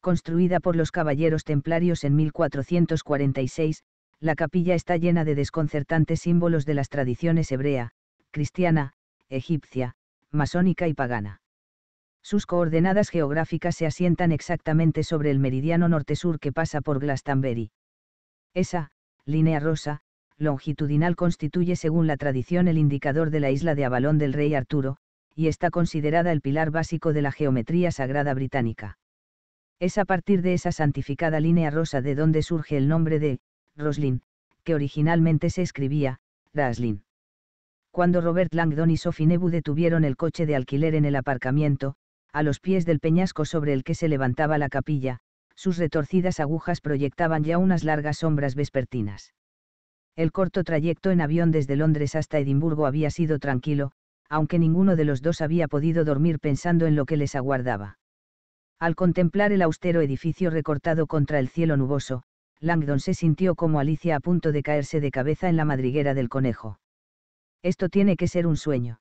Construida por los caballeros templarios en 1446, la capilla está llena de desconcertantes símbolos de las tradiciones hebrea, cristiana, egipcia, masónica y pagana. Sus coordenadas geográficas se asientan exactamente sobre el meridiano norte-sur que pasa por Glastonbury. Esa, línea rosa, longitudinal constituye según la tradición el indicador de la isla de Avalón del rey Arturo, y está considerada el pilar básico de la geometría sagrada británica. Es a partir de esa santificada línea rosa de donde surge el nombre de Roslin, que originalmente se escribía Raslin. Cuando Robert Langdon y Sophie Nebu detuvieron el coche de alquiler en el aparcamiento, a los pies del peñasco sobre el que se levantaba la capilla, sus retorcidas agujas proyectaban ya unas largas sombras vespertinas. El corto trayecto en avión desde Londres hasta Edimburgo había sido tranquilo, aunque ninguno de los dos había podido dormir pensando en lo que les aguardaba. Al contemplar el austero edificio recortado contra el cielo nuboso, Langdon se sintió como Alicia a punto de caerse de cabeza en la madriguera del conejo. Esto tiene que ser un sueño.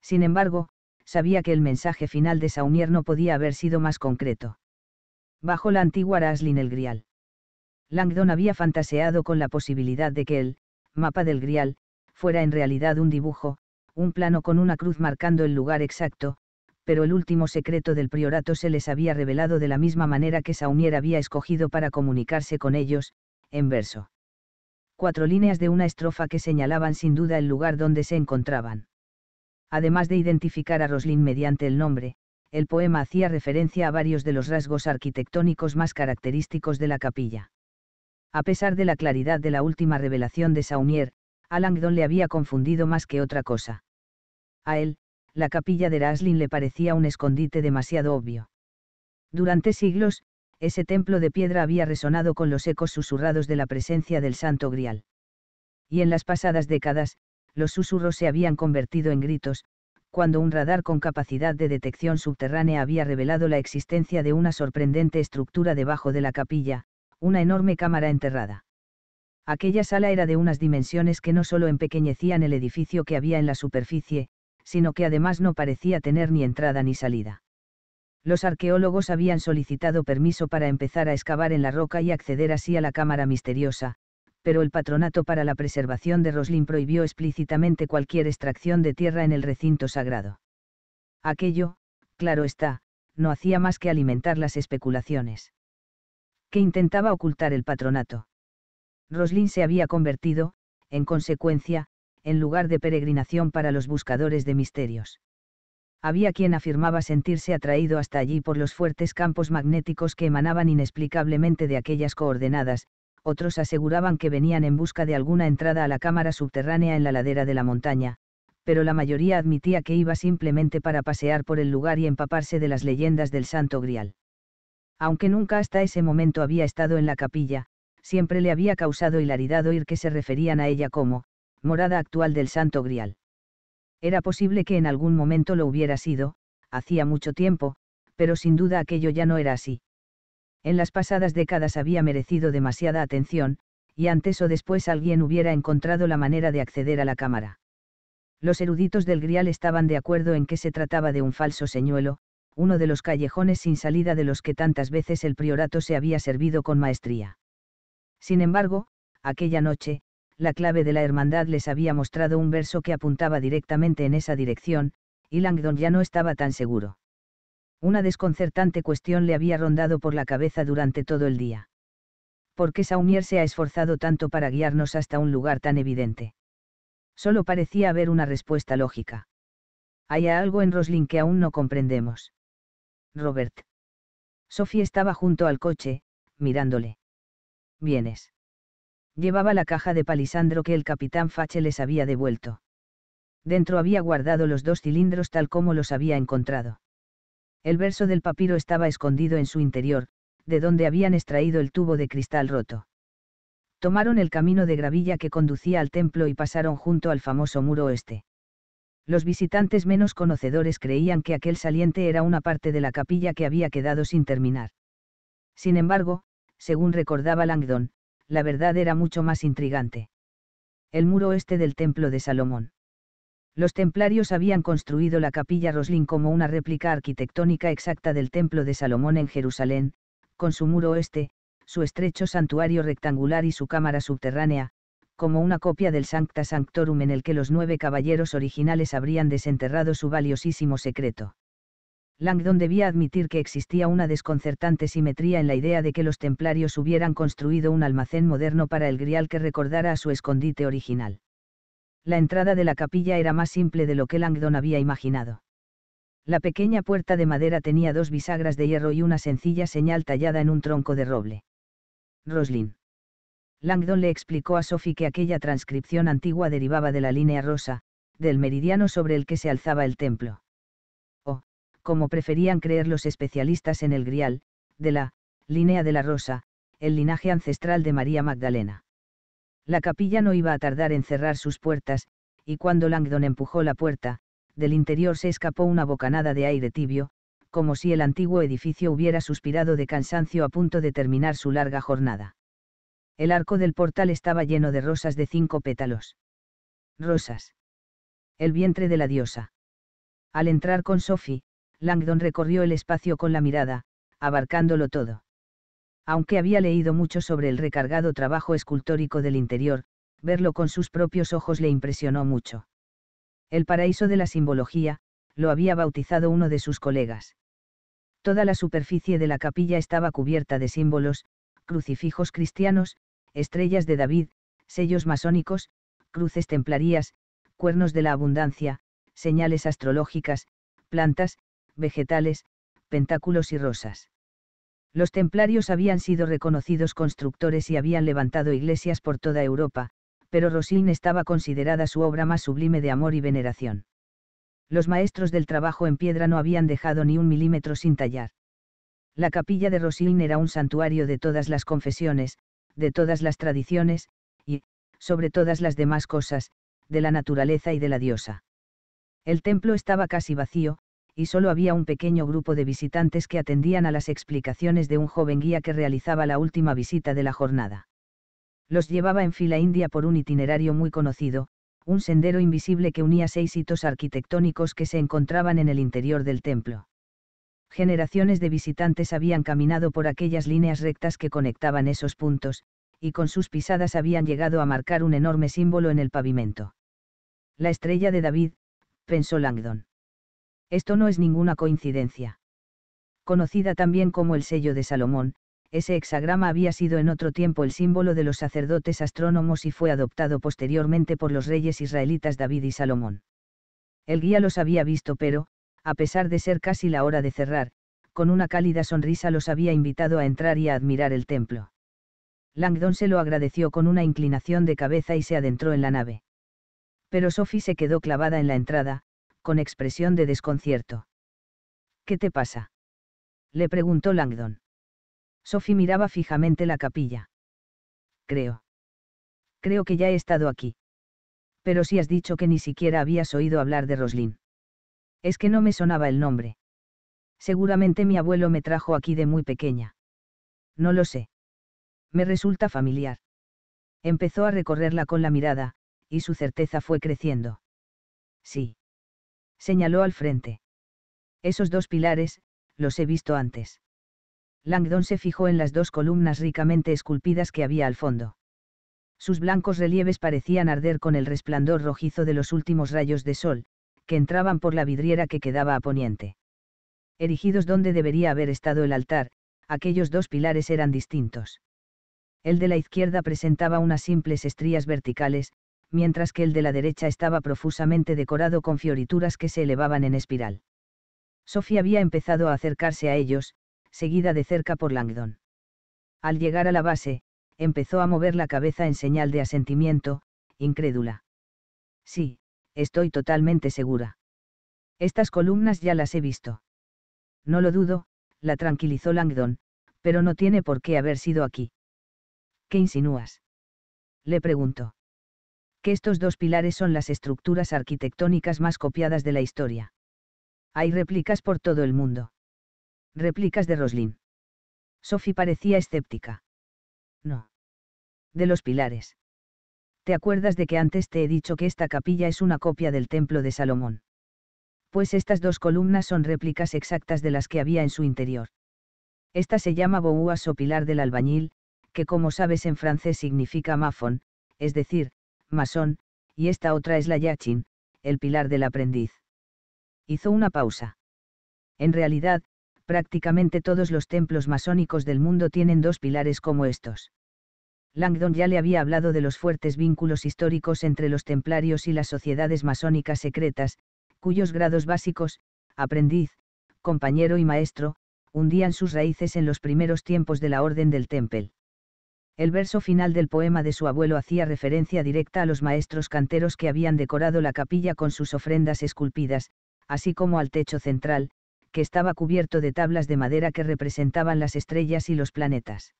Sin embargo, sabía que el mensaje final de Saumier no podía haber sido más concreto bajo la antigua Raslin el Grial. Langdon había fantaseado con la posibilidad de que el mapa del Grial fuera en realidad un dibujo, un plano con una cruz marcando el lugar exacto, pero el último secreto del priorato se les había revelado de la misma manera que Saumier había escogido para comunicarse con ellos, en verso. Cuatro líneas de una estrofa que señalaban sin duda el lugar donde se encontraban. Además de identificar a Roslin mediante el nombre, el poema hacía referencia a varios de los rasgos arquitectónicos más característicos de la capilla. A pesar de la claridad de la última revelación de Saumier, a Langdon le había confundido más que otra cosa. A él, la capilla de Raslin le parecía un escondite demasiado obvio. Durante siglos, ese templo de piedra había resonado con los ecos susurrados de la presencia del Santo Grial. Y en las pasadas décadas, los susurros se habían convertido en gritos, cuando un radar con capacidad de detección subterránea había revelado la existencia de una sorprendente estructura debajo de la capilla, una enorme cámara enterrada. Aquella sala era de unas dimensiones que no solo empequeñecían el edificio que había en la superficie, sino que además no parecía tener ni entrada ni salida. Los arqueólogos habían solicitado permiso para empezar a excavar en la roca y acceder así a la cámara misteriosa, pero el Patronato para la Preservación de Roslin prohibió explícitamente cualquier extracción de tierra en el recinto sagrado. Aquello, claro está, no hacía más que alimentar las especulaciones. que intentaba ocultar el patronato? Roslin se había convertido, en consecuencia, en lugar de peregrinación para los buscadores de misterios. Había quien afirmaba sentirse atraído hasta allí por los fuertes campos magnéticos que emanaban inexplicablemente de aquellas coordenadas, otros aseguraban que venían en busca de alguna entrada a la cámara subterránea en la ladera de la montaña, pero la mayoría admitía que iba simplemente para pasear por el lugar y empaparse de las leyendas del Santo Grial. Aunque nunca hasta ese momento había estado en la capilla, siempre le había causado hilaridad oír que se referían a ella como, morada actual del Santo Grial. Era posible que en algún momento lo hubiera sido, hacía mucho tiempo, pero sin duda aquello ya no era así en las pasadas décadas había merecido demasiada atención, y antes o después alguien hubiera encontrado la manera de acceder a la cámara. Los eruditos del Grial estaban de acuerdo en que se trataba de un falso señuelo, uno de los callejones sin salida de los que tantas veces el priorato se había servido con maestría. Sin embargo, aquella noche, la clave de la hermandad les había mostrado un verso que apuntaba directamente en esa dirección, y Langdon ya no estaba tan seguro. Una desconcertante cuestión le había rondado por la cabeza durante todo el día. ¿Por qué Saumier se ha esforzado tanto para guiarnos hasta un lugar tan evidente? Solo parecía haber una respuesta lógica. Hay algo en Roslin que aún no comprendemos. Robert. Sophie estaba junto al coche, mirándole. Vienes. Llevaba la caja de palisandro que el capitán Fache les había devuelto. Dentro había guardado los dos cilindros tal como los había encontrado. El verso del papiro estaba escondido en su interior, de donde habían extraído el tubo de cristal roto. Tomaron el camino de gravilla que conducía al templo y pasaron junto al famoso muro oeste. Los visitantes menos conocedores creían que aquel saliente era una parte de la capilla que había quedado sin terminar. Sin embargo, según recordaba Langdon, la verdad era mucho más intrigante. El muro oeste del templo de Salomón. Los templarios habían construido la capilla Roslin como una réplica arquitectónica exacta del Templo de Salomón en Jerusalén, con su muro oeste, su estrecho santuario rectangular y su cámara subterránea, como una copia del Sancta Sanctorum en el que los nueve caballeros originales habrían desenterrado su valiosísimo secreto. Langdon debía admitir que existía una desconcertante simetría en la idea de que los templarios hubieran construido un almacén moderno para el grial que recordara a su escondite original la entrada de la capilla era más simple de lo que Langdon había imaginado. La pequeña puerta de madera tenía dos bisagras de hierro y una sencilla señal tallada en un tronco de roble. Roslin. Langdon le explicó a Sophie que aquella transcripción antigua derivaba de la línea rosa, del meridiano sobre el que se alzaba el templo. O, como preferían creer los especialistas en el grial, de la línea de la rosa, el linaje ancestral de María Magdalena. La capilla no iba a tardar en cerrar sus puertas, y cuando Langdon empujó la puerta, del interior se escapó una bocanada de aire tibio, como si el antiguo edificio hubiera suspirado de cansancio a punto de terminar su larga jornada. El arco del portal estaba lleno de rosas de cinco pétalos. Rosas. El vientre de la diosa. Al entrar con Sophie, Langdon recorrió el espacio con la mirada, abarcándolo todo aunque había leído mucho sobre el recargado trabajo escultórico del interior, verlo con sus propios ojos le impresionó mucho. El paraíso de la simbología, lo había bautizado uno de sus colegas. Toda la superficie de la capilla estaba cubierta de símbolos, crucifijos cristianos, estrellas de David, sellos masónicos, cruces templarías, cuernos de la abundancia, señales astrológicas, plantas, vegetales, pentáculos y rosas. Los templarios habían sido reconocidos constructores y habían levantado iglesias por toda Europa, pero Roslin estaba considerada su obra más sublime de amor y veneración. Los maestros del trabajo en piedra no habían dejado ni un milímetro sin tallar. La capilla de Rosín era un santuario de todas las confesiones, de todas las tradiciones, y, sobre todas las demás cosas, de la naturaleza y de la diosa. El templo estaba casi vacío, y solo había un pequeño grupo de visitantes que atendían a las explicaciones de un joven guía que realizaba la última visita de la jornada. Los llevaba en fila india por un itinerario muy conocido, un sendero invisible que unía seis hitos arquitectónicos que se encontraban en el interior del templo. Generaciones de visitantes habían caminado por aquellas líneas rectas que conectaban esos puntos, y con sus pisadas habían llegado a marcar un enorme símbolo en el pavimento. La estrella de David, pensó Langdon. Esto no es ninguna coincidencia. Conocida también como el sello de Salomón, ese hexagrama había sido en otro tiempo el símbolo de los sacerdotes astrónomos y fue adoptado posteriormente por los reyes israelitas David y Salomón. El guía los había visto pero, a pesar de ser casi la hora de cerrar, con una cálida sonrisa los había invitado a entrar y a admirar el templo. Langdon se lo agradeció con una inclinación de cabeza y se adentró en la nave. Pero Sophie se quedó clavada en la entrada, con expresión de desconcierto. ¿Qué te pasa? le preguntó Langdon. Sophie miraba fijamente la capilla. Creo. Creo que ya he estado aquí. Pero si has dicho que ni siquiera habías oído hablar de Roslyn. Es que no me sonaba el nombre. Seguramente mi abuelo me trajo aquí de muy pequeña. No lo sé. Me resulta familiar. Empezó a recorrerla con la mirada, y su certeza fue creciendo. Sí. Señaló al frente. Esos dos pilares, los he visto antes. Langdon se fijó en las dos columnas ricamente esculpidas que había al fondo. Sus blancos relieves parecían arder con el resplandor rojizo de los últimos rayos de sol, que entraban por la vidriera que quedaba a poniente. Erigidos donde debería haber estado el altar, aquellos dos pilares eran distintos. El de la izquierda presentaba unas simples estrías verticales, mientras que el de la derecha estaba profusamente decorado con fiorituras que se elevaban en espiral. Sofía había empezado a acercarse a ellos, seguida de cerca por Langdon. Al llegar a la base, empezó a mover la cabeza en señal de asentimiento, incrédula. Sí, estoy totalmente segura. Estas columnas ya las he visto. No lo dudo, la tranquilizó Langdon, pero no tiene por qué haber sido aquí. ¿Qué insinúas? Le preguntó que estos dos pilares son las estructuras arquitectónicas más copiadas de la historia. Hay réplicas por todo el mundo. Réplicas de Roslin. Sophie parecía escéptica. No. De los pilares. ¿Te acuerdas de que antes te he dicho que esta capilla es una copia del templo de Salomón? Pues estas dos columnas son réplicas exactas de las que había en su interior. Esta se llama Bouas o pilar del albañil, que como sabes en francés significa mafon, es decir, masón, y esta otra es la yachin, el pilar del aprendiz. Hizo una pausa. En realidad, prácticamente todos los templos masónicos del mundo tienen dos pilares como estos. Langdon ya le había hablado de los fuertes vínculos históricos entre los templarios y las sociedades masónicas secretas, cuyos grados básicos, aprendiz, compañero y maestro, hundían sus raíces en los primeros tiempos de la Orden del Temple. El verso final del poema de su abuelo hacía referencia directa a los maestros canteros que habían decorado la capilla con sus ofrendas esculpidas, así como al techo central, que estaba cubierto de tablas de madera que representaban las estrellas y los planetas.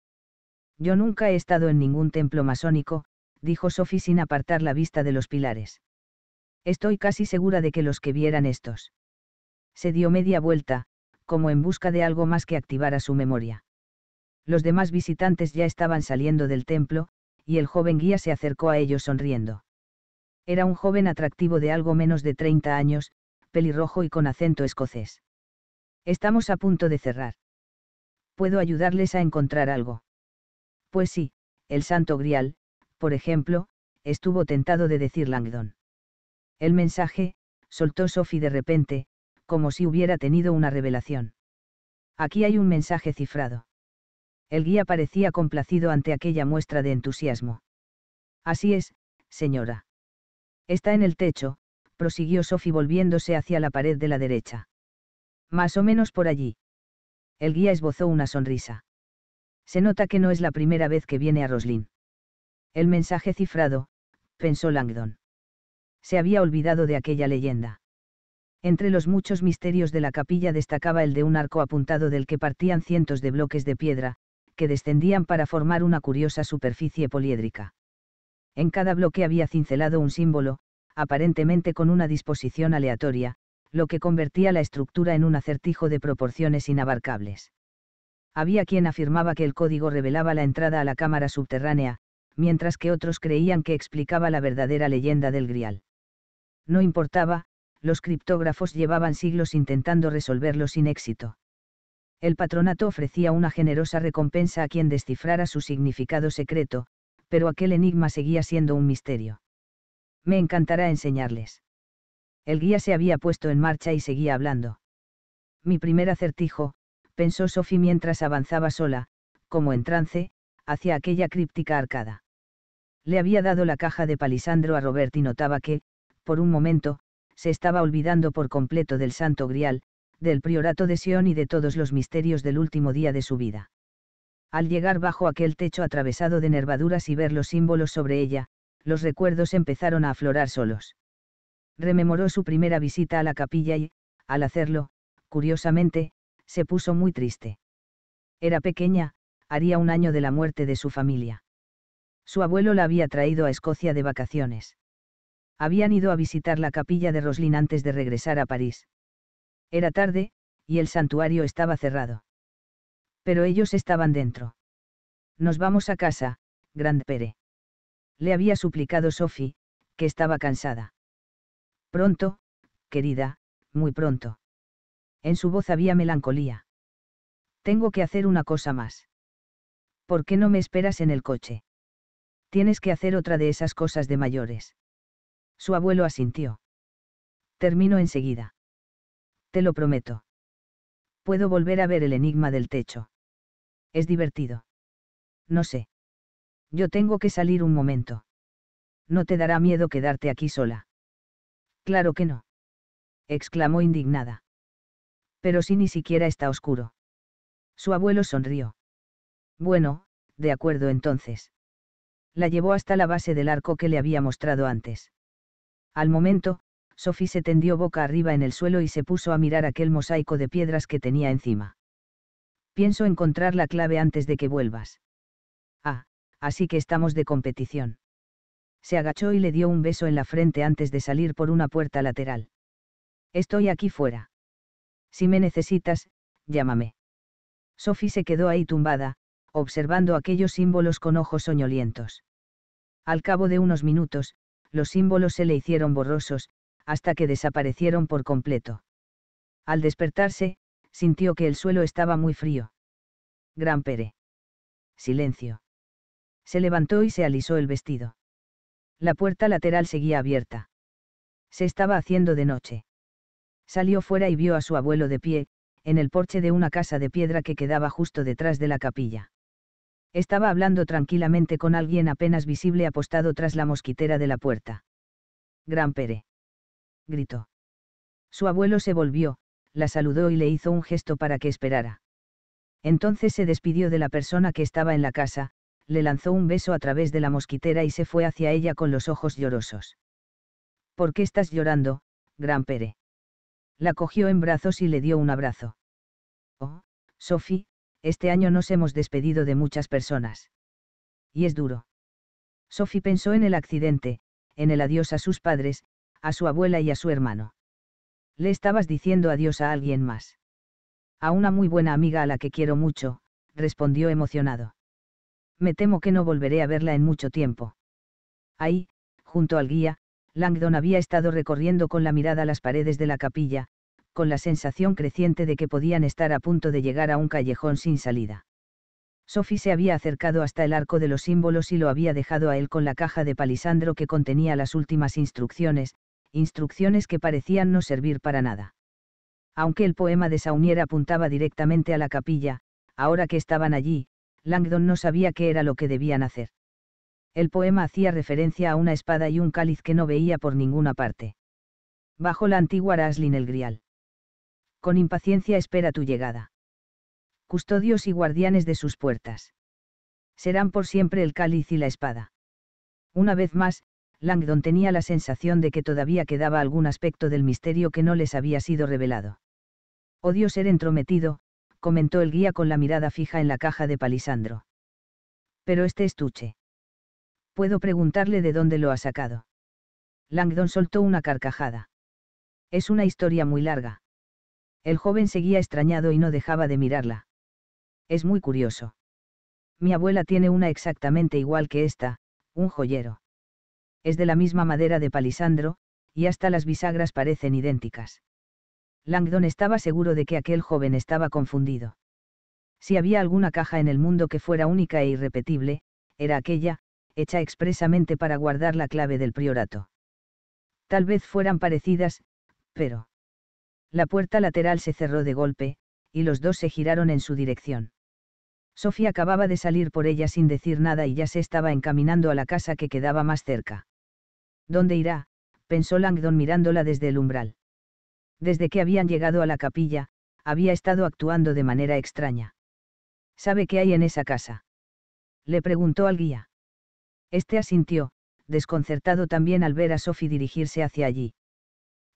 Yo nunca he estado en ningún templo masónico, dijo Sophie sin apartar la vista de los pilares. Estoy casi segura de que los que vieran estos. Se dio media vuelta, como en busca de algo más que activara su memoria. Los demás visitantes ya estaban saliendo del templo, y el joven guía se acercó a ellos sonriendo. Era un joven atractivo de algo menos de 30 años, pelirrojo y con acento escocés. Estamos a punto de cerrar. ¿Puedo ayudarles a encontrar algo? Pues sí, el Santo Grial, por ejemplo, estuvo tentado de decir Langdon. El mensaje, soltó Sophie de repente, como si hubiera tenido una revelación. Aquí hay un mensaje cifrado. El guía parecía complacido ante aquella muestra de entusiasmo. Así es, señora. Está en el techo, prosiguió Sophie volviéndose hacia la pared de la derecha. Más o menos por allí. El guía esbozó una sonrisa. Se nota que no es la primera vez que viene a Roslin. El mensaje cifrado, pensó Langdon. Se había olvidado de aquella leyenda. Entre los muchos misterios de la capilla destacaba el de un arco apuntado del que partían cientos de bloques de piedra, que descendían para formar una curiosa superficie poliédrica. En cada bloque había cincelado un símbolo, aparentemente con una disposición aleatoria, lo que convertía la estructura en un acertijo de proporciones inabarcables. Había quien afirmaba que el código revelaba la entrada a la cámara subterránea, mientras que otros creían que explicaba la verdadera leyenda del grial. No importaba, los criptógrafos llevaban siglos intentando resolverlo sin éxito. El patronato ofrecía una generosa recompensa a quien descifrara su significado secreto, pero aquel enigma seguía siendo un misterio. Me encantará enseñarles. El guía se había puesto en marcha y seguía hablando. Mi primer acertijo, pensó Sophie mientras avanzaba sola, como en trance, hacia aquella críptica arcada. Le había dado la caja de palisandro a Robert y notaba que, por un momento, se estaba olvidando por completo del santo grial, del priorato de Sion y de todos los misterios del último día de su vida. Al llegar bajo aquel techo atravesado de nervaduras y ver los símbolos sobre ella, los recuerdos empezaron a aflorar solos. Rememoró su primera visita a la capilla y, al hacerlo, curiosamente, se puso muy triste. Era pequeña, haría un año de la muerte de su familia. Su abuelo la había traído a Escocia de vacaciones. Habían ido a visitar la capilla de Roslin antes de regresar a París. Era tarde, y el santuario estaba cerrado. Pero ellos estaban dentro. Nos vamos a casa, Grand Pere. Le había suplicado Sophie, que estaba cansada. Pronto, querida, muy pronto. En su voz había melancolía. Tengo que hacer una cosa más. ¿Por qué no me esperas en el coche? Tienes que hacer otra de esas cosas de mayores. Su abuelo asintió. Termino enseguida. Te lo prometo. Puedo volver a ver el enigma del techo. Es divertido. No sé. Yo tengo que salir un momento. No te dará miedo quedarte aquí sola. Claro que no. exclamó indignada. Pero si ni siquiera está oscuro. Su abuelo sonrió. Bueno, de acuerdo entonces. La llevó hasta la base del arco que le había mostrado antes. Al momento, Sophie se tendió boca arriba en el suelo y se puso a mirar aquel mosaico de piedras que tenía encima. Pienso encontrar la clave antes de que vuelvas. Ah, así que estamos de competición. Se agachó y le dio un beso en la frente antes de salir por una puerta lateral. Estoy aquí fuera. Si me necesitas, llámame. Sophie se quedó ahí tumbada, observando aquellos símbolos con ojos soñolientos. Al cabo de unos minutos, los símbolos se le hicieron borrosos, hasta que desaparecieron por completo. Al despertarse, sintió que el suelo estaba muy frío. Gran Pere. Silencio. Se levantó y se alisó el vestido. La puerta lateral seguía abierta. Se estaba haciendo de noche. Salió fuera y vio a su abuelo de pie, en el porche de una casa de piedra que quedaba justo detrás de la capilla. Estaba hablando tranquilamente con alguien apenas visible apostado tras la mosquitera de la puerta. Gran Pere gritó. Su abuelo se volvió, la saludó y le hizo un gesto para que esperara. Entonces se despidió de la persona que estaba en la casa, le lanzó un beso a través de la mosquitera y se fue hacia ella con los ojos llorosos. ¿Por qué estás llorando, gran Pere? La cogió en brazos y le dio un abrazo. Oh, Sophie, este año nos hemos despedido de muchas personas. Y es duro. Sophie pensó en el accidente, en el adiós a sus padres, a su abuela y a su hermano. Le estabas diciendo adiós a alguien más. A una muy buena amiga a la que quiero mucho, respondió emocionado. Me temo que no volveré a verla en mucho tiempo. Ahí, junto al guía, Langdon había estado recorriendo con la mirada las paredes de la capilla, con la sensación creciente de que podían estar a punto de llegar a un callejón sin salida. Sophie se había acercado hasta el arco de los símbolos y lo había dejado a él con la caja de palisandro que contenía las últimas instrucciones, instrucciones que parecían no servir para nada. Aunque el poema de Saunier apuntaba directamente a la capilla, ahora que estaban allí, Langdon no sabía qué era lo que debían hacer. El poema hacía referencia a una espada y un cáliz que no veía por ninguna parte. Bajo la antigua Raslin el Grial. Con impaciencia espera tu llegada. Custodios y guardianes de sus puertas. Serán por siempre el cáliz y la espada. Una vez más, Langdon tenía la sensación de que todavía quedaba algún aspecto del misterio que no les había sido revelado. Odio ser entrometido, comentó el guía con la mirada fija en la caja de palisandro. Pero este estuche. Puedo preguntarle de dónde lo ha sacado. Langdon soltó una carcajada. Es una historia muy larga. El joven seguía extrañado y no dejaba de mirarla. Es muy curioso. Mi abuela tiene una exactamente igual que esta, un joyero es de la misma madera de palisandro, y hasta las bisagras parecen idénticas. Langdon estaba seguro de que aquel joven estaba confundido. Si había alguna caja en el mundo que fuera única e irrepetible, era aquella, hecha expresamente para guardar la clave del priorato. Tal vez fueran parecidas, pero... La puerta lateral se cerró de golpe, y los dos se giraron en su dirección. Sofía acababa de salir por ella sin decir nada y ya se estaba encaminando a la casa que quedaba más cerca. ¿Dónde irá? pensó Langdon mirándola desde el umbral. Desde que habían llegado a la capilla, había estado actuando de manera extraña. ¿Sabe qué hay en esa casa? Le preguntó al guía. Este asintió, desconcertado también al ver a Sophie dirigirse hacia allí.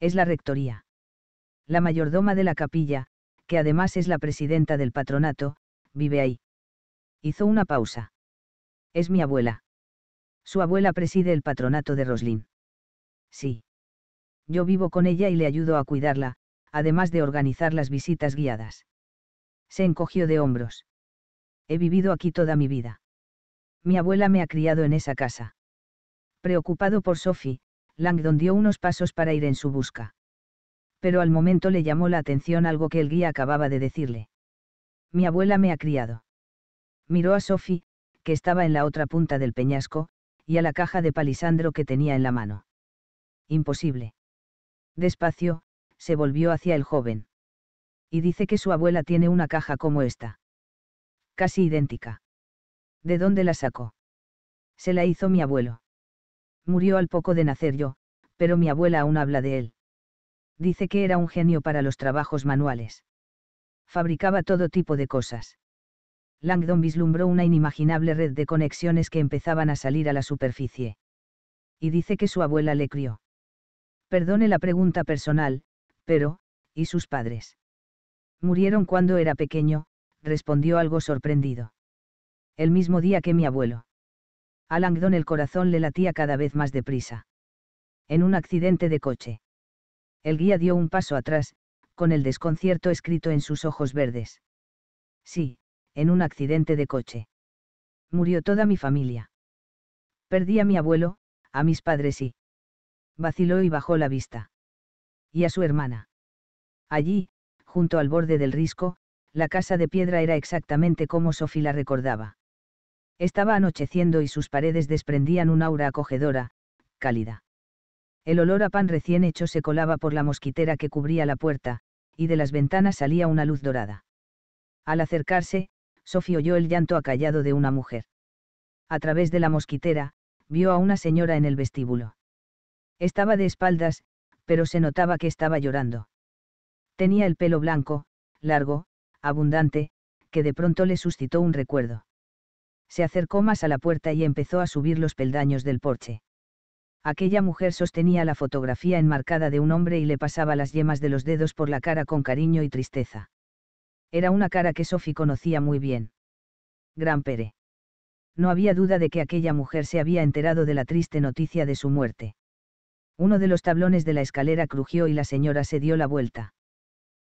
Es la rectoría. La mayordoma de la capilla, que además es la presidenta del patronato, vive ahí. Hizo una pausa. Es mi abuela. Su abuela preside el patronato de Roslin. Sí. Yo vivo con ella y le ayudo a cuidarla, además de organizar las visitas guiadas. Se encogió de hombros. He vivido aquí toda mi vida. Mi abuela me ha criado en esa casa. Preocupado por Sophie, Langdon dio unos pasos para ir en su busca. Pero al momento le llamó la atención algo que el guía acababa de decirle. Mi abuela me ha criado. Miró a Sophie, que estaba en la otra punta del peñasco, y a la caja de palisandro que tenía en la mano. Imposible. Despacio, se volvió hacia el joven. Y dice que su abuela tiene una caja como esta. Casi idéntica. ¿De dónde la sacó? Se la hizo mi abuelo. Murió al poco de nacer yo, pero mi abuela aún habla de él. Dice que era un genio para los trabajos manuales. Fabricaba todo tipo de cosas. Langdon vislumbró una inimaginable red de conexiones que empezaban a salir a la superficie. Y dice que su abuela le crió. Perdone la pregunta personal, pero, ¿y sus padres? Murieron cuando era pequeño, respondió algo sorprendido. El mismo día que mi abuelo. A Langdon el corazón le latía cada vez más deprisa. En un accidente de coche. El guía dio un paso atrás, con el desconcierto escrito en sus ojos verdes. Sí, en un accidente de coche. Murió toda mi familia. Perdí a mi abuelo, a mis padres y... Vaciló y bajó la vista. Y a su hermana. Allí, junto al borde del risco, la casa de piedra era exactamente como Sofía la recordaba. Estaba anocheciendo y sus paredes desprendían un aura acogedora, cálida. El olor a pan recién hecho se colaba por la mosquitera que cubría la puerta, y de las ventanas salía una luz dorada. Al acercarse, Sophie oyó el llanto acallado de una mujer. A través de la mosquitera, vio a una señora en el vestíbulo. Estaba de espaldas, pero se notaba que estaba llorando. Tenía el pelo blanco, largo, abundante, que de pronto le suscitó un recuerdo. Se acercó más a la puerta y empezó a subir los peldaños del porche. Aquella mujer sostenía la fotografía enmarcada de un hombre y le pasaba las yemas de los dedos por la cara con cariño y tristeza. Era una cara que Sophie conocía muy bien. Gran Pere. No había duda de que aquella mujer se había enterado de la triste noticia de su muerte. Uno de los tablones de la escalera crujió y la señora se dio la vuelta.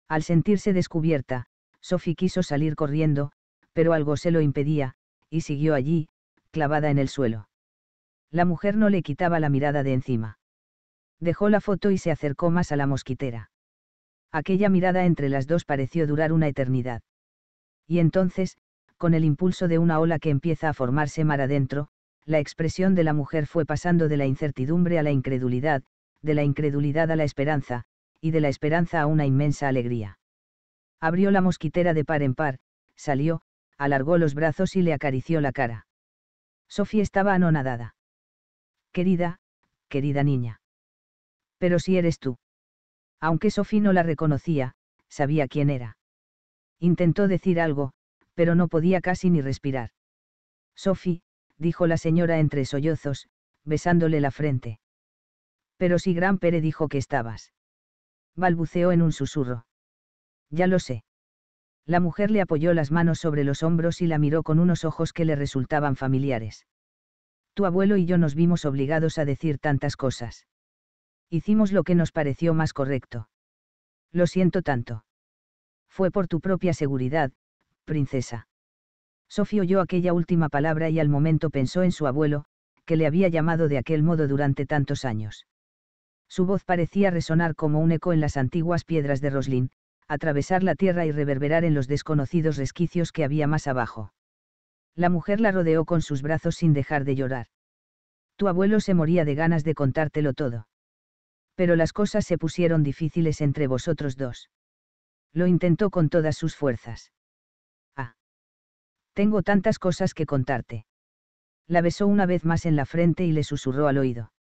Al sentirse descubierta, Sophie quiso salir corriendo, pero algo se lo impedía, y siguió allí, clavada en el suelo. La mujer no le quitaba la mirada de encima. Dejó la foto y se acercó más a la mosquitera. Aquella mirada entre las dos pareció durar una eternidad. Y entonces, con el impulso de una ola que empieza a formarse mar adentro, la expresión de la mujer fue pasando de la incertidumbre a la incredulidad, de la incredulidad a la esperanza, y de la esperanza a una inmensa alegría. Abrió la mosquitera de par en par, salió, alargó los brazos y le acarició la cara. Sofía estaba anonadada. Querida, querida niña. Pero si eres tú. Aunque Sophie no la reconocía, sabía quién era. Intentó decir algo, pero no podía casi ni respirar. Sophie, dijo la señora entre sollozos, besándole la frente. Pero si Gran Pere dijo que estabas. Balbuceó en un susurro. Ya lo sé. La mujer le apoyó las manos sobre los hombros y la miró con unos ojos que le resultaban familiares. Tu abuelo y yo nos vimos obligados a decir tantas cosas hicimos lo que nos pareció más correcto. Lo siento tanto. Fue por tu propia seguridad, princesa. Sophie oyó aquella última palabra y al momento pensó en su abuelo, que le había llamado de aquel modo durante tantos años. Su voz parecía resonar como un eco en las antiguas piedras de Roslin, atravesar la tierra y reverberar en los desconocidos resquicios que había más abajo. La mujer la rodeó con sus brazos sin dejar de llorar. Tu abuelo se moría de ganas de contártelo todo pero las cosas se pusieron difíciles entre vosotros dos. Lo intentó con todas sus fuerzas. Ah. Tengo tantas cosas que contarte. La besó una vez más en la frente y le susurró al oído.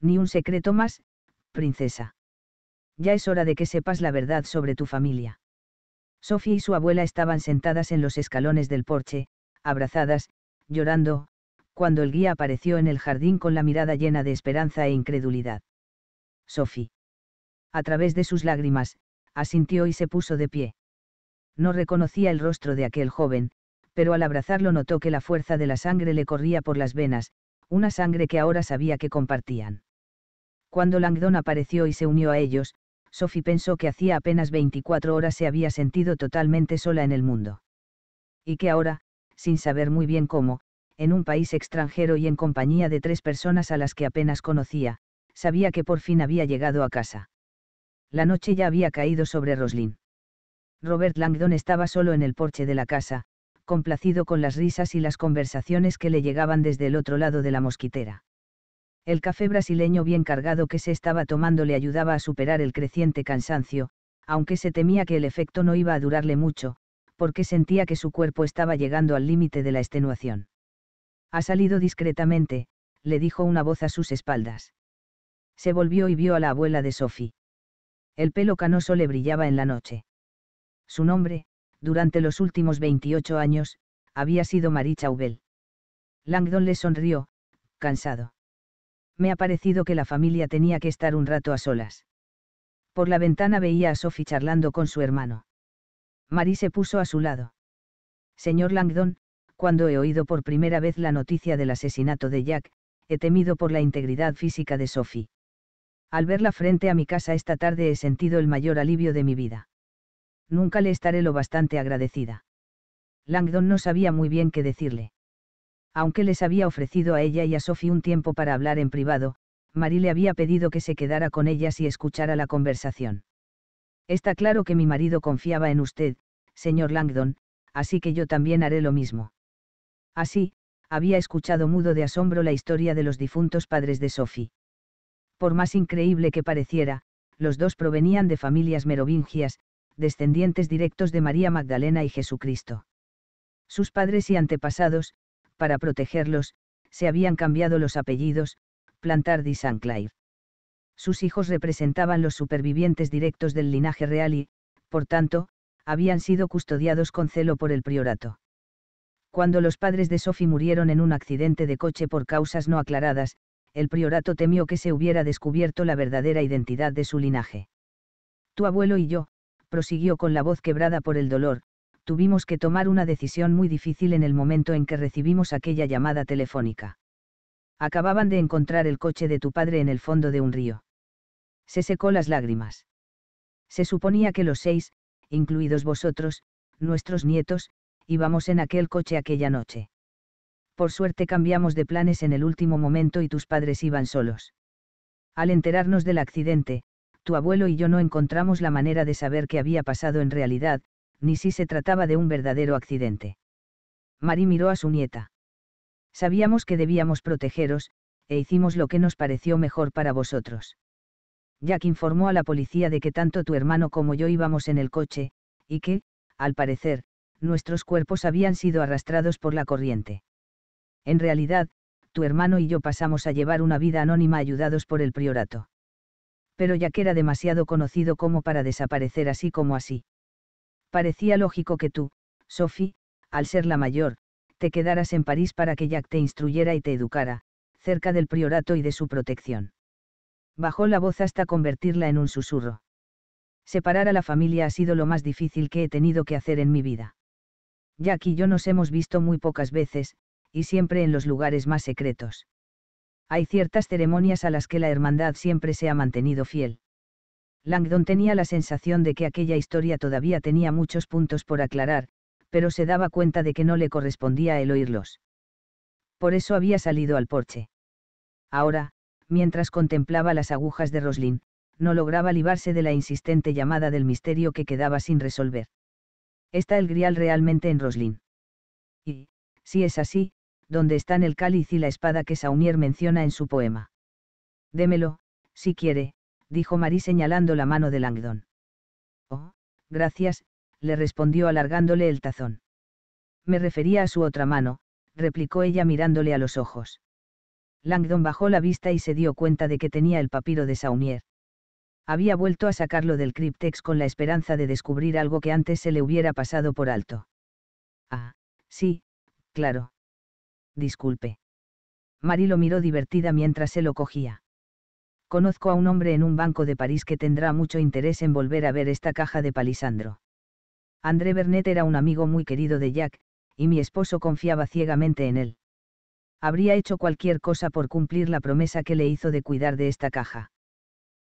Ni un secreto más, princesa. Ya es hora de que sepas la verdad sobre tu familia. Sofía y su abuela estaban sentadas en los escalones del porche, abrazadas, llorando, cuando el guía apareció en el jardín con la mirada llena de esperanza e incredulidad. Sophie. A través de sus lágrimas, asintió y se puso de pie. No reconocía el rostro de aquel joven, pero al abrazarlo notó que la fuerza de la sangre le corría por las venas, una sangre que ahora sabía que compartían. Cuando Langdon apareció y se unió a ellos, Sophie pensó que hacía apenas 24 horas se había sentido totalmente sola en el mundo. Y que ahora, sin saber muy bien cómo, en un país extranjero y en compañía de tres personas a las que apenas conocía, sabía que por fin había llegado a casa. La noche ya había caído sobre Roslin. Robert Langdon estaba solo en el porche de la casa, complacido con las risas y las conversaciones que le llegaban desde el otro lado de la mosquitera. El café brasileño bien cargado que se estaba tomando le ayudaba a superar el creciente cansancio, aunque se temía que el efecto no iba a durarle mucho, porque sentía que su cuerpo estaba llegando al límite de la extenuación. Ha salido discretamente, le dijo una voz a sus espaldas se volvió y vio a la abuela de Sophie. El pelo canoso le brillaba en la noche. Su nombre, durante los últimos 28 años, había sido Marie Chauvel. Langdon le sonrió, cansado. Me ha parecido que la familia tenía que estar un rato a solas. Por la ventana veía a Sophie charlando con su hermano. Marie se puso a su lado. Señor Langdon, cuando he oído por primera vez la noticia del asesinato de Jack, he temido por la integridad física de Sophie al verla frente a mi casa esta tarde he sentido el mayor alivio de mi vida. Nunca le estaré lo bastante agradecida. Langdon no sabía muy bien qué decirle. Aunque les había ofrecido a ella y a Sophie un tiempo para hablar en privado, Marie le había pedido que se quedara con ellas y escuchara la conversación. Está claro que mi marido confiaba en usted, señor Langdon, así que yo también haré lo mismo. Así, había escuchado mudo de asombro la historia de los difuntos padres de Sophie por más increíble que pareciera, los dos provenían de familias merovingias, descendientes directos de María Magdalena y Jesucristo. Sus padres y antepasados, para protegerlos, se habían cambiado los apellidos, Plantard y Clair. Sus hijos representaban los supervivientes directos del linaje real y, por tanto, habían sido custodiados con celo por el priorato. Cuando los padres de Sophie murieron en un accidente de coche por causas no aclaradas, el priorato temió que se hubiera descubierto la verdadera identidad de su linaje. Tu abuelo y yo, prosiguió con la voz quebrada por el dolor, tuvimos que tomar una decisión muy difícil en el momento en que recibimos aquella llamada telefónica. Acababan de encontrar el coche de tu padre en el fondo de un río. Se secó las lágrimas. Se suponía que los seis, incluidos vosotros, nuestros nietos, íbamos en aquel coche aquella noche. Por suerte cambiamos de planes en el último momento y tus padres iban solos. Al enterarnos del accidente, tu abuelo y yo no encontramos la manera de saber qué había pasado en realidad, ni si se trataba de un verdadero accidente. Mari miró a su nieta. Sabíamos que debíamos protegeros, e hicimos lo que nos pareció mejor para vosotros. Jack informó a la policía de que tanto tu hermano como yo íbamos en el coche, y que, al parecer, nuestros cuerpos habían sido arrastrados por la corriente. En realidad, tu hermano y yo pasamos a llevar una vida anónima ayudados por el priorato. Pero ya que era demasiado conocido como para desaparecer así como así. Parecía lógico que tú, Sophie, al ser la mayor, te quedaras en París para que Jack te instruyera y te educara, cerca del priorato y de su protección. Bajó la voz hasta convertirla en un susurro. Separar a la familia ha sido lo más difícil que he tenido que hacer en mi vida. Jack y yo nos hemos visto muy pocas veces, y siempre en los lugares más secretos. Hay ciertas ceremonias a las que la hermandad siempre se ha mantenido fiel. Langdon tenía la sensación de que aquella historia todavía tenía muchos puntos por aclarar, pero se daba cuenta de que no le correspondía el oírlos. Por eso había salido al porche. Ahora, mientras contemplaba las agujas de Roslin, no lograba libarse de la insistente llamada del misterio que quedaba sin resolver. ¿Está el grial realmente en Roslin? Y, si es así, ¿Dónde están el cáliz y la espada que Saunier menciona en su poema. Démelo, si quiere, dijo Marie señalando la mano de Langdon. Oh, gracias, le respondió alargándole el tazón. Me refería a su otra mano, replicó ella mirándole a los ojos. Langdon bajó la vista y se dio cuenta de que tenía el papiro de Saunier. Había vuelto a sacarlo del criptex con la esperanza de descubrir algo que antes se le hubiera pasado por alto. Ah, sí, claro disculpe. Marie lo miró divertida mientras se lo cogía. Conozco a un hombre en un banco de París que tendrá mucho interés en volver a ver esta caja de palisandro. André Bernet era un amigo muy querido de Jack, y mi esposo confiaba ciegamente en él. Habría hecho cualquier cosa por cumplir la promesa que le hizo de cuidar de esta caja.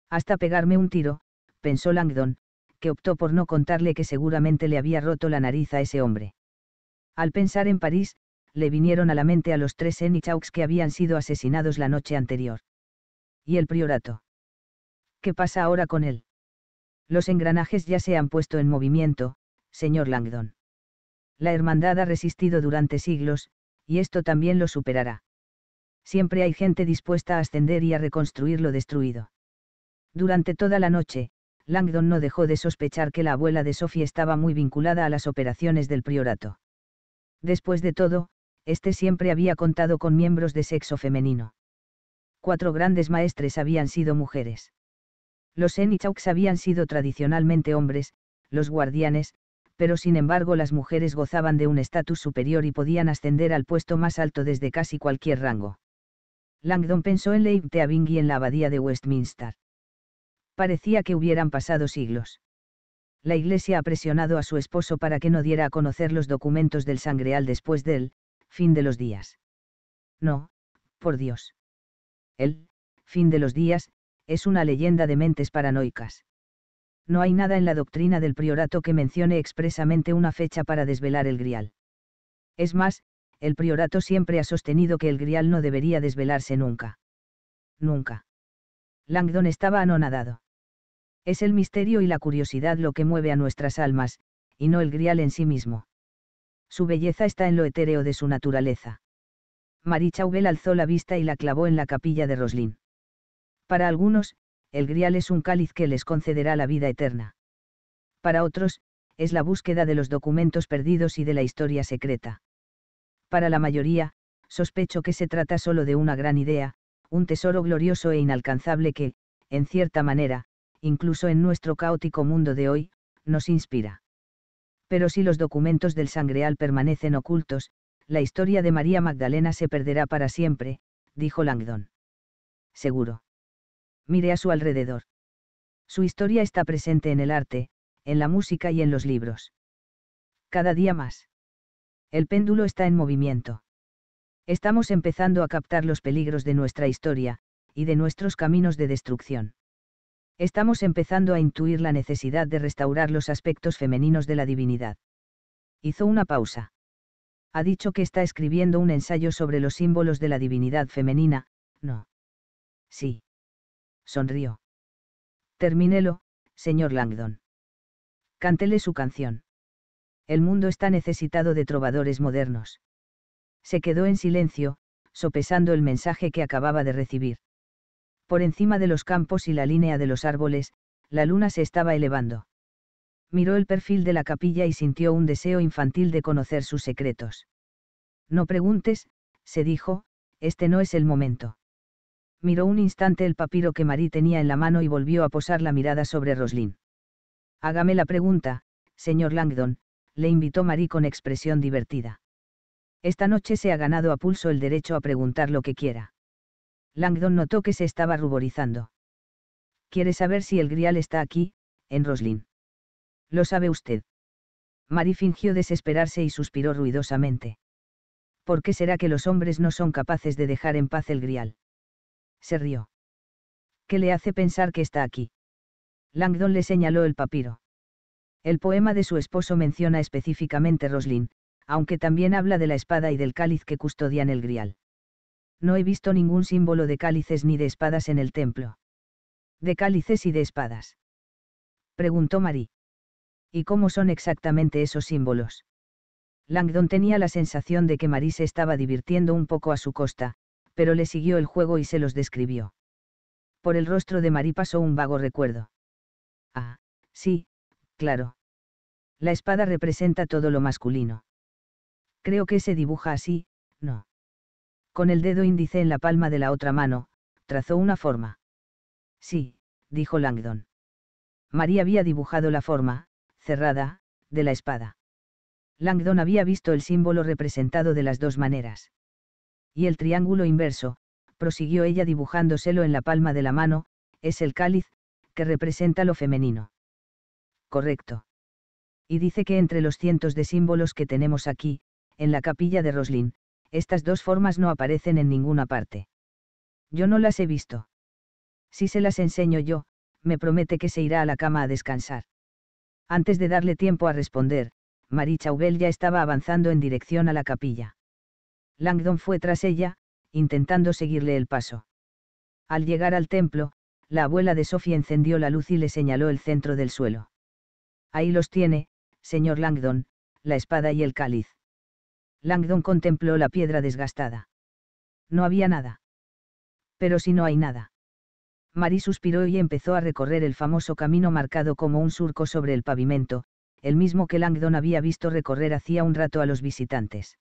Hasta pegarme un tiro, pensó Langdon, que optó por no contarle que seguramente le había roto la nariz a ese hombre. Al pensar en París, le vinieron a la mente a los tres Enichaux que habían sido asesinados la noche anterior. ¿Y el priorato? ¿Qué pasa ahora con él? Los engranajes ya se han puesto en movimiento, señor Langdon. La hermandad ha resistido durante siglos, y esto también lo superará. Siempre hay gente dispuesta a ascender y a reconstruir lo destruido. Durante toda la noche, Langdon no dejó de sospechar que la abuela de Sophie estaba muy vinculada a las operaciones del priorato. Después de todo, este siempre había contado con miembros de sexo femenino. Cuatro grandes maestres habían sido mujeres. Los Enichaux habían sido tradicionalmente hombres, los guardianes, pero sin embargo las mujeres gozaban de un estatus superior y podían ascender al puesto más alto desde casi cualquier rango. Langdon pensó en Leib Teabing y en la abadía de Westminster. Parecía que hubieran pasado siglos. La iglesia ha presionado a su esposo para que no diera a conocer los documentos del sangreal después de él, fin de los días. No, por Dios. El, fin de los días, es una leyenda de mentes paranoicas. No hay nada en la doctrina del priorato que mencione expresamente una fecha para desvelar el grial. Es más, el priorato siempre ha sostenido que el grial no debería desvelarse nunca. Nunca. Langdon estaba anonadado. Es el misterio y la curiosidad lo que mueve a nuestras almas, y no el grial en sí mismo. Su belleza está en lo etéreo de su naturaleza. Marichaubel alzó la vista y la clavó en la capilla de Roslin. Para algunos, el grial es un cáliz que les concederá la vida eterna. Para otros, es la búsqueda de los documentos perdidos y de la historia secreta. Para la mayoría, sospecho que se trata solo de una gran idea, un tesoro glorioso e inalcanzable que, en cierta manera, incluso en nuestro caótico mundo de hoy, nos inspira pero si los documentos del Sangreal permanecen ocultos, la historia de María Magdalena se perderá para siempre, dijo Langdon. Seguro. Mire a su alrededor. Su historia está presente en el arte, en la música y en los libros. Cada día más. El péndulo está en movimiento. Estamos empezando a captar los peligros de nuestra historia, y de nuestros caminos de destrucción estamos empezando a intuir la necesidad de restaurar los aspectos femeninos de la divinidad. Hizo una pausa. Ha dicho que está escribiendo un ensayo sobre los símbolos de la divinidad femenina, ¿no? Sí. Sonrió. Termínelo, señor Langdon. Cántele su canción. El mundo está necesitado de trovadores modernos. Se quedó en silencio, sopesando el mensaje que acababa de recibir. Por encima de los campos y la línea de los árboles, la luna se estaba elevando. Miró el perfil de la capilla y sintió un deseo infantil de conocer sus secretos. No preguntes, se dijo, este no es el momento. Miró un instante el papiro que Marie tenía en la mano y volvió a posar la mirada sobre Roslin. Hágame la pregunta, señor Langdon, le invitó Marie con expresión divertida. Esta noche se ha ganado a pulso el derecho a preguntar lo que quiera. Langdon notó que se estaba ruborizando. Quiere saber si el grial está aquí, en Roslin. Lo sabe usted. Mary fingió desesperarse y suspiró ruidosamente. ¿Por qué será que los hombres no son capaces de dejar en paz el grial? Se rió. ¿Qué le hace pensar que está aquí? Langdon le señaló el papiro. El poema de su esposo menciona específicamente Roslin, aunque también habla de la espada y del cáliz que custodian el grial no he visto ningún símbolo de cálices ni de espadas en el templo. ¿De cálices y de espadas? Preguntó Marie. ¿Y cómo son exactamente esos símbolos? Langdon tenía la sensación de que Marie se estaba divirtiendo un poco a su costa, pero le siguió el juego y se los describió. Por el rostro de Marie pasó un vago recuerdo. Ah, sí, claro. La espada representa todo lo masculino. Creo que se dibuja así, ¿no? Con el dedo índice en la palma de la otra mano, trazó una forma. Sí, dijo Langdon. María había dibujado la forma, cerrada, de la espada. Langdon había visto el símbolo representado de las dos maneras. Y el triángulo inverso, prosiguió ella dibujándoselo en la palma de la mano, es el cáliz, que representa lo femenino. Correcto. Y dice que entre los cientos de símbolos que tenemos aquí, en la capilla de Roslin, estas dos formas no aparecen en ninguna parte. Yo no las he visto. Si se las enseño yo, me promete que se irá a la cama a descansar. Antes de darle tiempo a responder, Marie Chauvel ya estaba avanzando en dirección a la capilla. Langdon fue tras ella, intentando seguirle el paso. Al llegar al templo, la abuela de Sophie encendió la luz y le señaló el centro del suelo. Ahí los tiene, señor Langdon, la espada y el cáliz. Langdon contempló la piedra desgastada. No había nada. Pero si no hay nada. Marie suspiró y empezó a recorrer el famoso camino marcado como un surco sobre el pavimento, el mismo que Langdon había visto recorrer hacía un rato a los visitantes.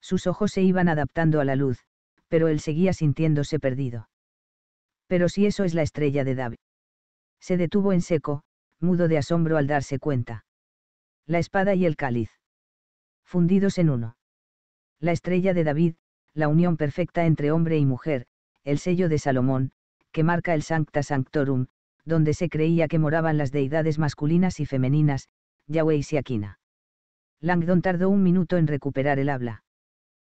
Sus ojos se iban adaptando a la luz, pero él seguía sintiéndose perdido. Pero si eso es la estrella de David. Se detuvo en seco, mudo de asombro al darse cuenta. La espada y el cáliz. Fundidos en uno la estrella de David, la unión perfecta entre hombre y mujer, el sello de Salomón, que marca el Sancta Sanctorum, donde se creía que moraban las deidades masculinas y femeninas, Yahweh y Siaquina. Langdon tardó un minuto en recuperar el habla.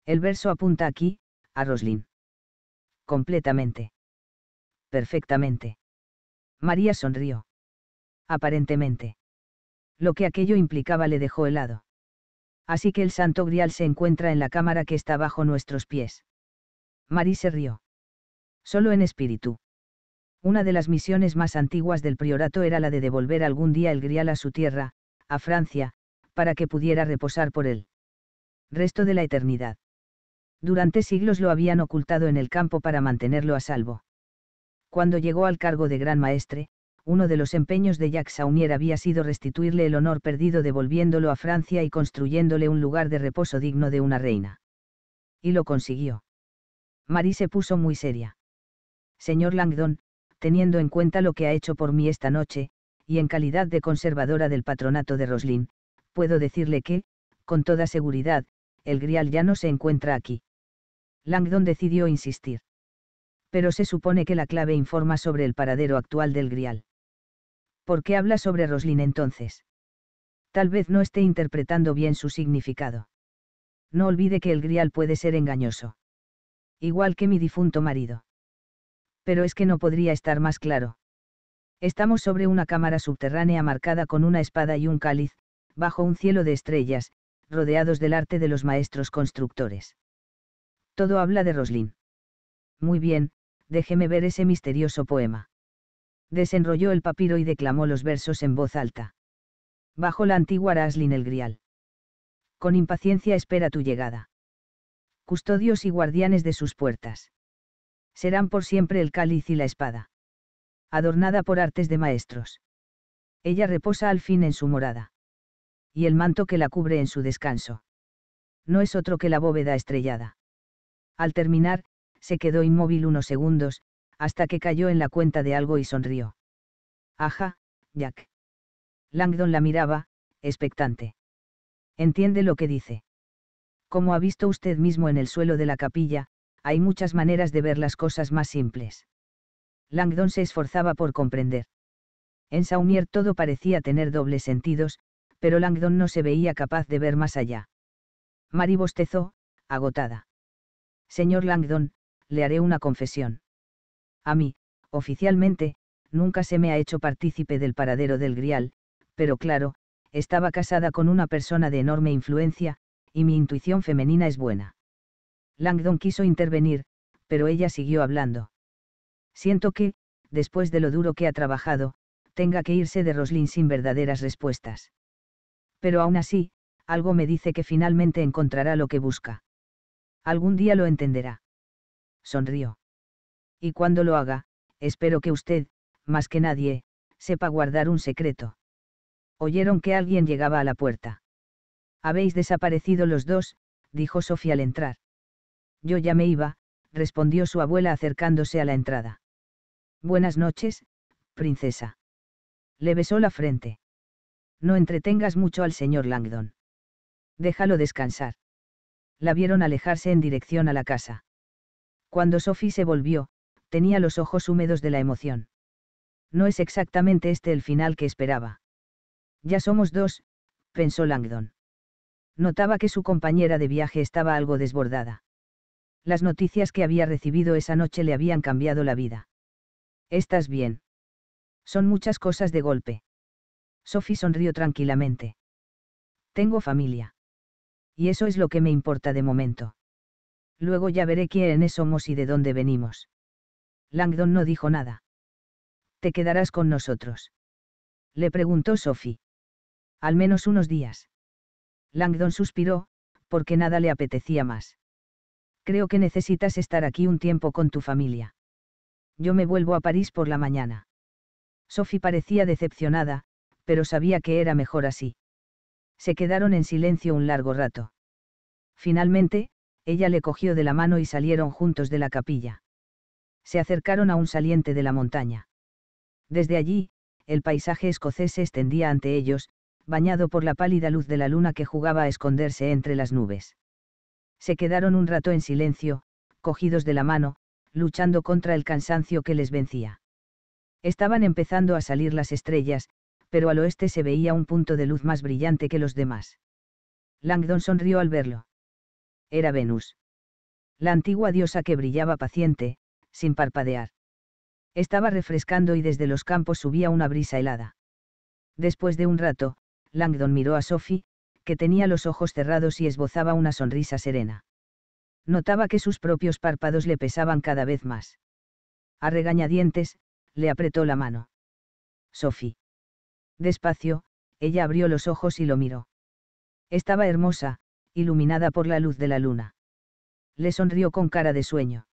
El verso apunta aquí, a Roslin. Completamente. Perfectamente. María sonrió. Aparentemente. Lo que aquello implicaba le dejó helado así que el santo grial se encuentra en la cámara que está bajo nuestros pies. Marie se rió. Solo en espíritu. Una de las misiones más antiguas del priorato era la de devolver algún día el grial a su tierra, a Francia, para que pudiera reposar por él. Resto de la eternidad. Durante siglos lo habían ocultado en el campo para mantenerlo a salvo. Cuando llegó al cargo de gran maestre, uno de los empeños de Jacques Saunier había sido restituirle el honor perdido devolviéndolo a Francia y construyéndole un lugar de reposo digno de una reina. Y lo consiguió. Marie se puso muy seria. Señor Langdon, teniendo en cuenta lo que ha hecho por mí esta noche, y en calidad de conservadora del patronato de Roslin, puedo decirle que, con toda seguridad, el grial ya no se encuentra aquí. Langdon decidió insistir. Pero se supone que la clave informa sobre el paradero actual del grial. ¿Por qué habla sobre Roslin entonces? Tal vez no esté interpretando bien su significado. No olvide que el grial puede ser engañoso. Igual que mi difunto marido. Pero es que no podría estar más claro. Estamos sobre una cámara subterránea marcada con una espada y un cáliz, bajo un cielo de estrellas, rodeados del arte de los maestros constructores. Todo habla de Roslin. Muy bien, déjeme ver ese misterioso poema desenrolló el papiro y declamó los versos en voz alta. Bajo la antigua Raslin el grial. Con impaciencia espera tu llegada. Custodios y guardianes de sus puertas. Serán por siempre el cáliz y la espada. Adornada por artes de maestros. Ella reposa al fin en su morada. Y el manto que la cubre en su descanso. No es otro que la bóveda estrellada. Al terminar, se quedó inmóvil unos segundos, hasta que cayó en la cuenta de algo y sonrió. «Aja, Jack. Langdon la miraba, expectante. Entiende lo que dice. Como ha visto usted mismo en el suelo de la capilla, hay muchas maneras de ver las cosas más simples. Langdon se esforzaba por comprender. En Saumier todo parecía tener dobles sentidos, pero Langdon no se veía capaz de ver más allá. Mary bostezó, agotada. Señor Langdon, le haré una confesión. A mí, oficialmente, nunca se me ha hecho partícipe del paradero del Grial, pero claro, estaba casada con una persona de enorme influencia, y mi intuición femenina es buena. Langdon quiso intervenir, pero ella siguió hablando. Siento que, después de lo duro que ha trabajado, tenga que irse de Roslin sin verdaderas respuestas. Pero aún así, algo me dice que finalmente encontrará lo que busca. Algún día lo entenderá. Sonrió y cuando lo haga, espero que usted, más que nadie, sepa guardar un secreto. Oyeron que alguien llegaba a la puerta. Habéis desaparecido los dos, dijo Sofía al entrar. Yo ya me iba, respondió su abuela acercándose a la entrada. Buenas noches, princesa. Le besó la frente. No entretengas mucho al señor Langdon. Déjalo descansar. La vieron alejarse en dirección a la casa. Cuando Sophie se volvió, tenía los ojos húmedos de la emoción. No es exactamente este el final que esperaba. Ya somos dos, pensó Langdon. Notaba que su compañera de viaje estaba algo desbordada. Las noticias que había recibido esa noche le habían cambiado la vida. ¿Estás bien? Son muchas cosas de golpe. Sophie sonrió tranquilamente. Tengo familia. Y eso es lo que me importa de momento. Luego ya veré quiénes somos y de dónde venimos. Langdon no dijo nada. ¿Te quedarás con nosotros? Le preguntó Sophie. Al menos unos días. Langdon suspiró, porque nada le apetecía más. Creo que necesitas estar aquí un tiempo con tu familia. Yo me vuelvo a París por la mañana. Sophie parecía decepcionada, pero sabía que era mejor así. Se quedaron en silencio un largo rato. Finalmente, ella le cogió de la mano y salieron juntos de la capilla se acercaron a un saliente de la montaña. Desde allí, el paisaje escocés se extendía ante ellos, bañado por la pálida luz de la luna que jugaba a esconderse entre las nubes. Se quedaron un rato en silencio, cogidos de la mano, luchando contra el cansancio que les vencía. Estaban empezando a salir las estrellas, pero al oeste se veía un punto de luz más brillante que los demás. Langdon sonrió al verlo. Era Venus. La antigua diosa que brillaba paciente, sin parpadear. Estaba refrescando y desde los campos subía una brisa helada. Después de un rato, Langdon miró a Sophie, que tenía los ojos cerrados y esbozaba una sonrisa serena. Notaba que sus propios párpados le pesaban cada vez más. A regañadientes, le apretó la mano. Sophie. Despacio, ella abrió los ojos y lo miró. Estaba hermosa, iluminada por la luz de la luna. Le sonrió con cara de sueño.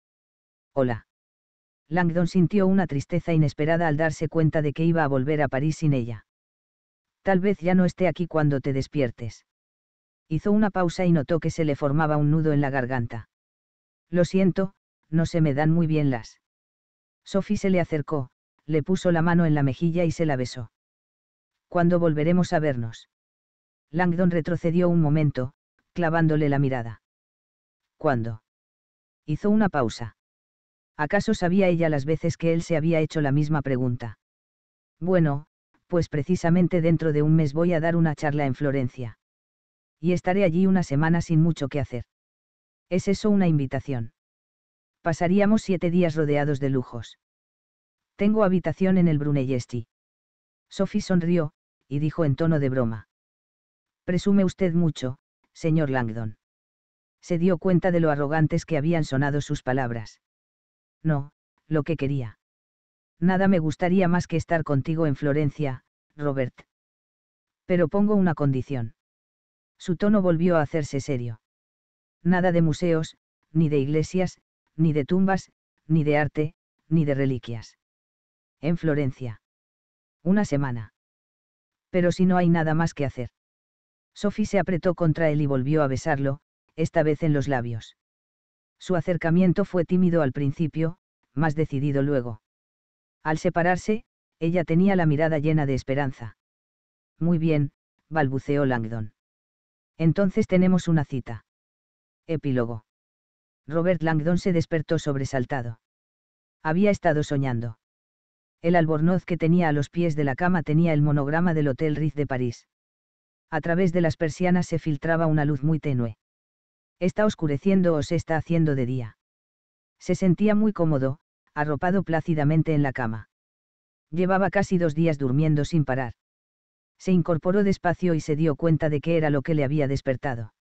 Hola. Langdon sintió una tristeza inesperada al darse cuenta de que iba a volver a París sin ella. Tal vez ya no esté aquí cuando te despiertes. Hizo una pausa y notó que se le formaba un nudo en la garganta. Lo siento, no se me dan muy bien las. Sophie se le acercó, le puso la mano en la mejilla y se la besó. ¿Cuándo volveremos a vernos? Langdon retrocedió un momento, clavándole la mirada. ¿Cuándo? Hizo una pausa. ¿Acaso sabía ella las veces que él se había hecho la misma pregunta? Bueno, pues precisamente dentro de un mes voy a dar una charla en Florencia. Y estaré allí una semana sin mucho que hacer. ¿Es eso una invitación? Pasaríamos siete días rodeados de lujos. Tengo habitación en el Brunellesti. Sophie sonrió, y dijo en tono de broma. Presume usted mucho, señor Langdon. Se dio cuenta de lo arrogantes que habían sonado sus palabras. No, lo que quería. Nada me gustaría más que estar contigo en Florencia, Robert. Pero pongo una condición. Su tono volvió a hacerse serio. Nada de museos, ni de iglesias, ni de tumbas, ni de arte, ni de reliquias. En Florencia. Una semana. Pero si no hay nada más que hacer. Sophie se apretó contra él y volvió a besarlo, esta vez en los labios. Su acercamiento fue tímido al principio, más decidido luego. Al separarse, ella tenía la mirada llena de esperanza. Muy bien, balbuceó Langdon. Entonces tenemos una cita. Epílogo. Robert Langdon se despertó sobresaltado. Había estado soñando. El albornoz que tenía a los pies de la cama tenía el monograma del Hotel Ritz de París. A través de las persianas se filtraba una luz muy tenue. Está oscureciendo o se está haciendo de día. Se sentía muy cómodo, arropado plácidamente en la cama. Llevaba casi dos días durmiendo sin parar. Se incorporó despacio y se dio cuenta de qué era lo que le había despertado.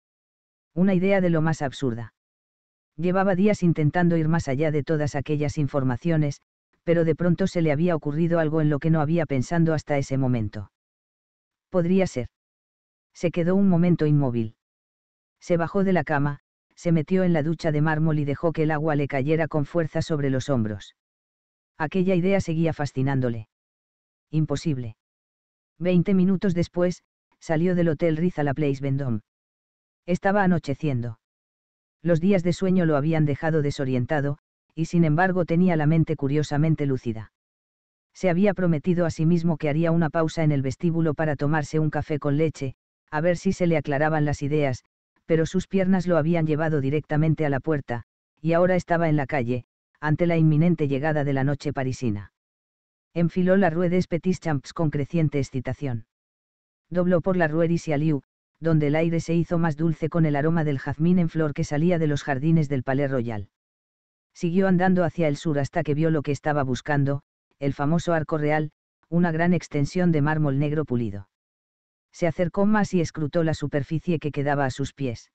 Una idea de lo más absurda. Llevaba días intentando ir más allá de todas aquellas informaciones, pero de pronto se le había ocurrido algo en lo que no había pensado hasta ese momento. Podría ser. Se quedó un momento inmóvil. Se bajó de la cama, se metió en la ducha de mármol y dejó que el agua le cayera con fuerza sobre los hombros. Aquella idea seguía fascinándole. Imposible. Veinte minutos después, salió del hotel Riz a la Place Vendôme. Estaba anocheciendo. Los días de sueño lo habían dejado desorientado, y sin embargo tenía la mente curiosamente lúcida. Se había prometido a sí mismo que haría una pausa en el vestíbulo para tomarse un café con leche, a ver si se le aclaraban las ideas, pero sus piernas lo habían llevado directamente a la puerta, y ahora estaba en la calle, ante la inminente llegada de la noche parisina. Enfiló la Rue des Petits Champs con creciente excitación. Dobló por la Rue Richelieu, donde el aire se hizo más dulce con el aroma del jazmín en flor que salía de los jardines del Palais Royal. Siguió andando hacia el sur hasta que vio lo que estaba buscando, el famoso Arco Real, una gran extensión de mármol negro pulido se acercó más y escrutó la superficie que quedaba a sus pies.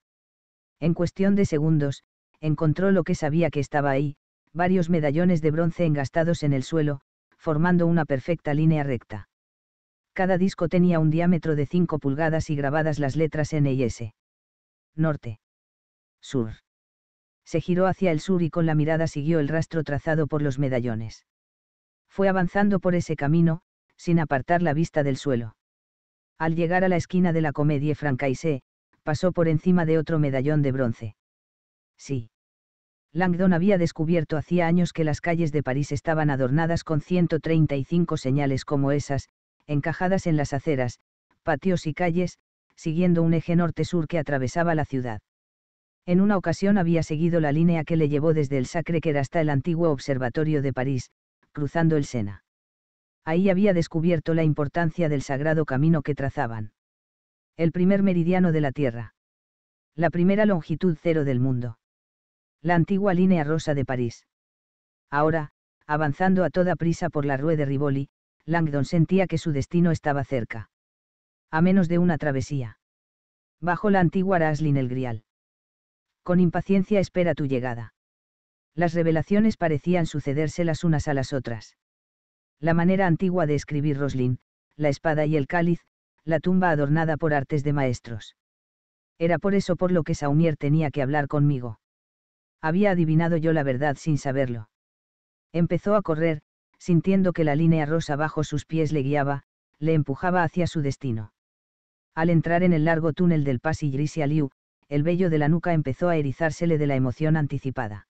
En cuestión de segundos, encontró lo que sabía que estaba ahí, varios medallones de bronce engastados en el suelo, formando una perfecta línea recta. Cada disco tenía un diámetro de 5 pulgadas y grabadas las letras N y S. Norte. Sur. Se giró hacia el sur y con la mirada siguió el rastro trazado por los medallones. Fue avanzando por ese camino, sin apartar la vista del suelo. Al llegar a la esquina de la Comédie Francaise, pasó por encima de otro medallón de bronce. Sí. Langdon había descubierto hacía años que las calles de París estaban adornadas con 135 señales como esas, encajadas en las aceras, patios y calles, siguiendo un eje norte-sur que atravesaba la ciudad. En una ocasión había seguido la línea que le llevó desde el Sacré-Cœur hasta el antiguo Observatorio de París, cruzando el Sena ahí había descubierto la importancia del sagrado camino que trazaban. El primer meridiano de la Tierra. La primera longitud cero del mundo. La antigua línea rosa de París. Ahora, avanzando a toda prisa por la Rue de Rivoli, Langdon sentía que su destino estaba cerca. A menos de una travesía. Bajo la antigua Raslin el Grial. Con impaciencia espera tu llegada. Las revelaciones parecían sucederse las unas a las otras la manera antigua de escribir Roslin, la espada y el cáliz, la tumba adornada por artes de maestros. Era por eso por lo que Saumier tenía que hablar conmigo. Había adivinado yo la verdad sin saberlo. Empezó a correr, sintiendo que la línea rosa bajo sus pies le guiaba, le empujaba hacia su destino. Al entrar en el largo túnel del Passy Grisia el vello de la nuca empezó a erizársele de la emoción anticipada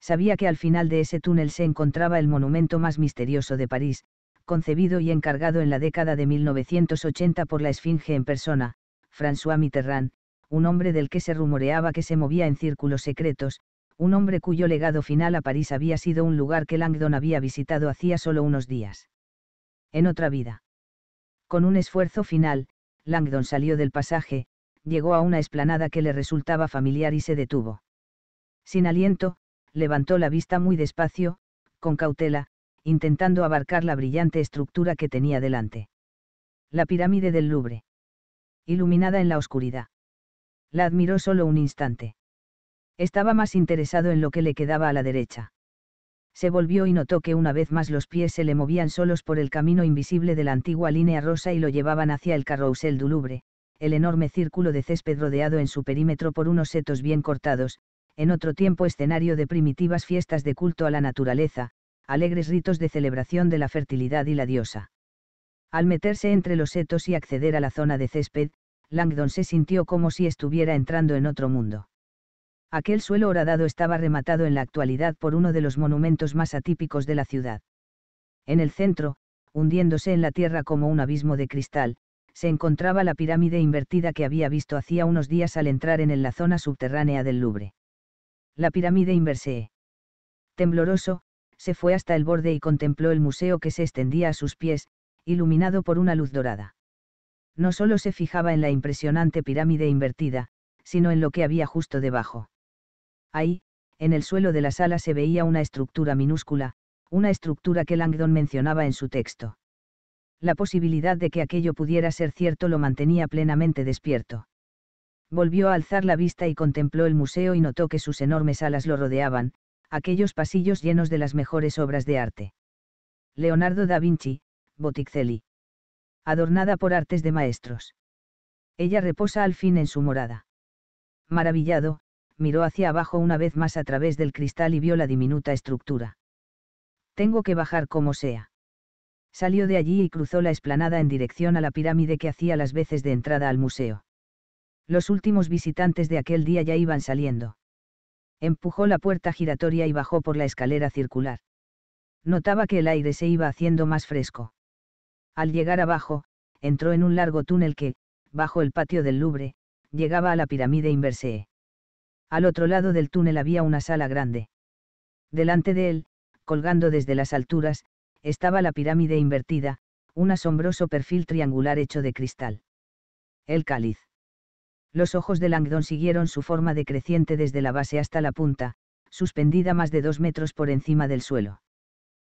sabía que al final de ese túnel se encontraba el monumento más misterioso de París, concebido y encargado en la década de 1980 por la Esfinge en persona, François Mitterrand, un hombre del que se rumoreaba que se movía en círculos secretos, un hombre cuyo legado final a París había sido un lugar que Langdon había visitado hacía solo unos días. En otra vida. Con un esfuerzo final, Langdon salió del pasaje, llegó a una esplanada que le resultaba familiar y se detuvo. Sin aliento, levantó la vista muy despacio, con cautela, intentando abarcar la brillante estructura que tenía delante. La pirámide del Louvre. Iluminada en la oscuridad. La admiró solo un instante. Estaba más interesado en lo que le quedaba a la derecha. Se volvió y notó que una vez más los pies se le movían solos por el camino invisible de la antigua línea rosa y lo llevaban hacia el carrousel du Louvre, el enorme círculo de césped rodeado en su perímetro por unos setos bien cortados, en otro tiempo escenario de primitivas fiestas de culto a la naturaleza, alegres ritos de celebración de la fertilidad y la diosa. Al meterse entre los setos y acceder a la zona de césped, Langdon se sintió como si estuviera entrando en otro mundo. Aquel suelo horadado estaba rematado en la actualidad por uno de los monumentos más atípicos de la ciudad. En el centro, hundiéndose en la tierra como un abismo de cristal, se encontraba la pirámide invertida que había visto hacía unos días al entrar en la zona subterránea del Louvre la pirámide inverse. Tembloroso, se fue hasta el borde y contempló el museo que se extendía a sus pies, iluminado por una luz dorada. No solo se fijaba en la impresionante pirámide invertida, sino en lo que había justo debajo. Ahí, en el suelo de la sala se veía una estructura minúscula, una estructura que Langdon mencionaba en su texto. La posibilidad de que aquello pudiera ser cierto lo mantenía plenamente despierto. Volvió a alzar la vista y contempló el museo y notó que sus enormes alas lo rodeaban, aquellos pasillos llenos de las mejores obras de arte. Leonardo da Vinci, Botticelli. Adornada por artes de maestros. Ella reposa al fin en su morada. Maravillado, miró hacia abajo una vez más a través del cristal y vio la diminuta estructura. Tengo que bajar como sea. Salió de allí y cruzó la esplanada en dirección a la pirámide que hacía las veces de entrada al museo. Los últimos visitantes de aquel día ya iban saliendo. Empujó la puerta giratoria y bajó por la escalera circular. Notaba que el aire se iba haciendo más fresco. Al llegar abajo, entró en un largo túnel que, bajo el patio del Louvre, llegaba a la pirámide Inversee. Al otro lado del túnel había una sala grande. Delante de él, colgando desde las alturas, estaba la pirámide invertida, un asombroso perfil triangular hecho de cristal. El cáliz. Los ojos de Langdon siguieron su forma decreciente desde la base hasta la punta, suspendida más de dos metros por encima del suelo.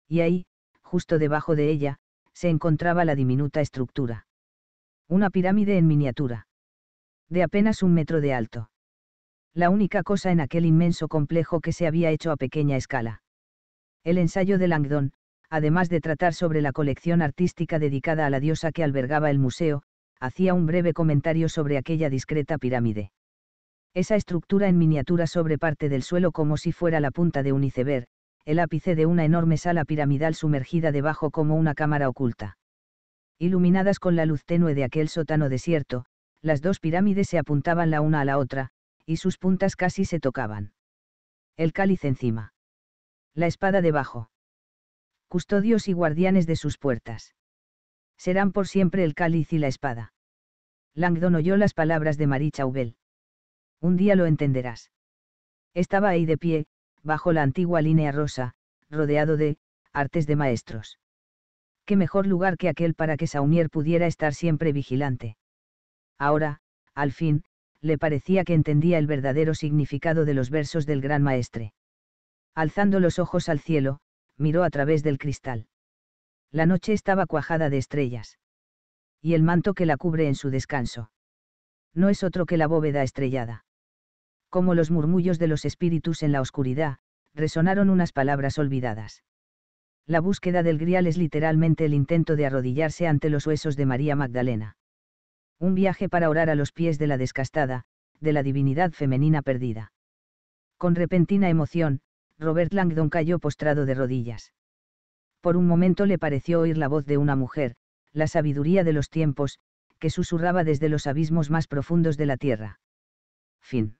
Y ahí, justo debajo de ella, se encontraba la diminuta estructura. Una pirámide en miniatura. De apenas un metro de alto. La única cosa en aquel inmenso complejo que se había hecho a pequeña escala. El ensayo de Langdon, además de tratar sobre la colección artística dedicada a la diosa que albergaba el museo, hacía un breve comentario sobre aquella discreta pirámide. Esa estructura en miniatura sobre parte del suelo como si fuera la punta de un iceberg, el ápice de una enorme sala piramidal sumergida debajo como una cámara oculta. Iluminadas con la luz tenue de aquel sótano desierto, las dos pirámides se apuntaban la una a la otra, y sus puntas casi se tocaban. El cáliz encima. La espada debajo. Custodios y guardianes de sus puertas serán por siempre el cáliz y la espada. Langdon oyó las palabras de Marie Chauvel. Un día lo entenderás. Estaba ahí de pie, bajo la antigua línea rosa, rodeado de artes de maestros. Qué mejor lugar que aquel para que Saumier pudiera estar siempre vigilante. Ahora, al fin, le parecía que entendía el verdadero significado de los versos del gran maestre. Alzando los ojos al cielo, miró a través del cristal la noche estaba cuajada de estrellas. Y el manto que la cubre en su descanso. No es otro que la bóveda estrellada. Como los murmullos de los espíritus en la oscuridad, resonaron unas palabras olvidadas. La búsqueda del grial es literalmente el intento de arrodillarse ante los huesos de María Magdalena. Un viaje para orar a los pies de la descastada, de la divinidad femenina perdida. Con repentina emoción, Robert Langdon cayó postrado de rodillas por un momento le pareció oír la voz de una mujer, la sabiduría de los tiempos, que susurraba desde los abismos más profundos de la tierra. Fin.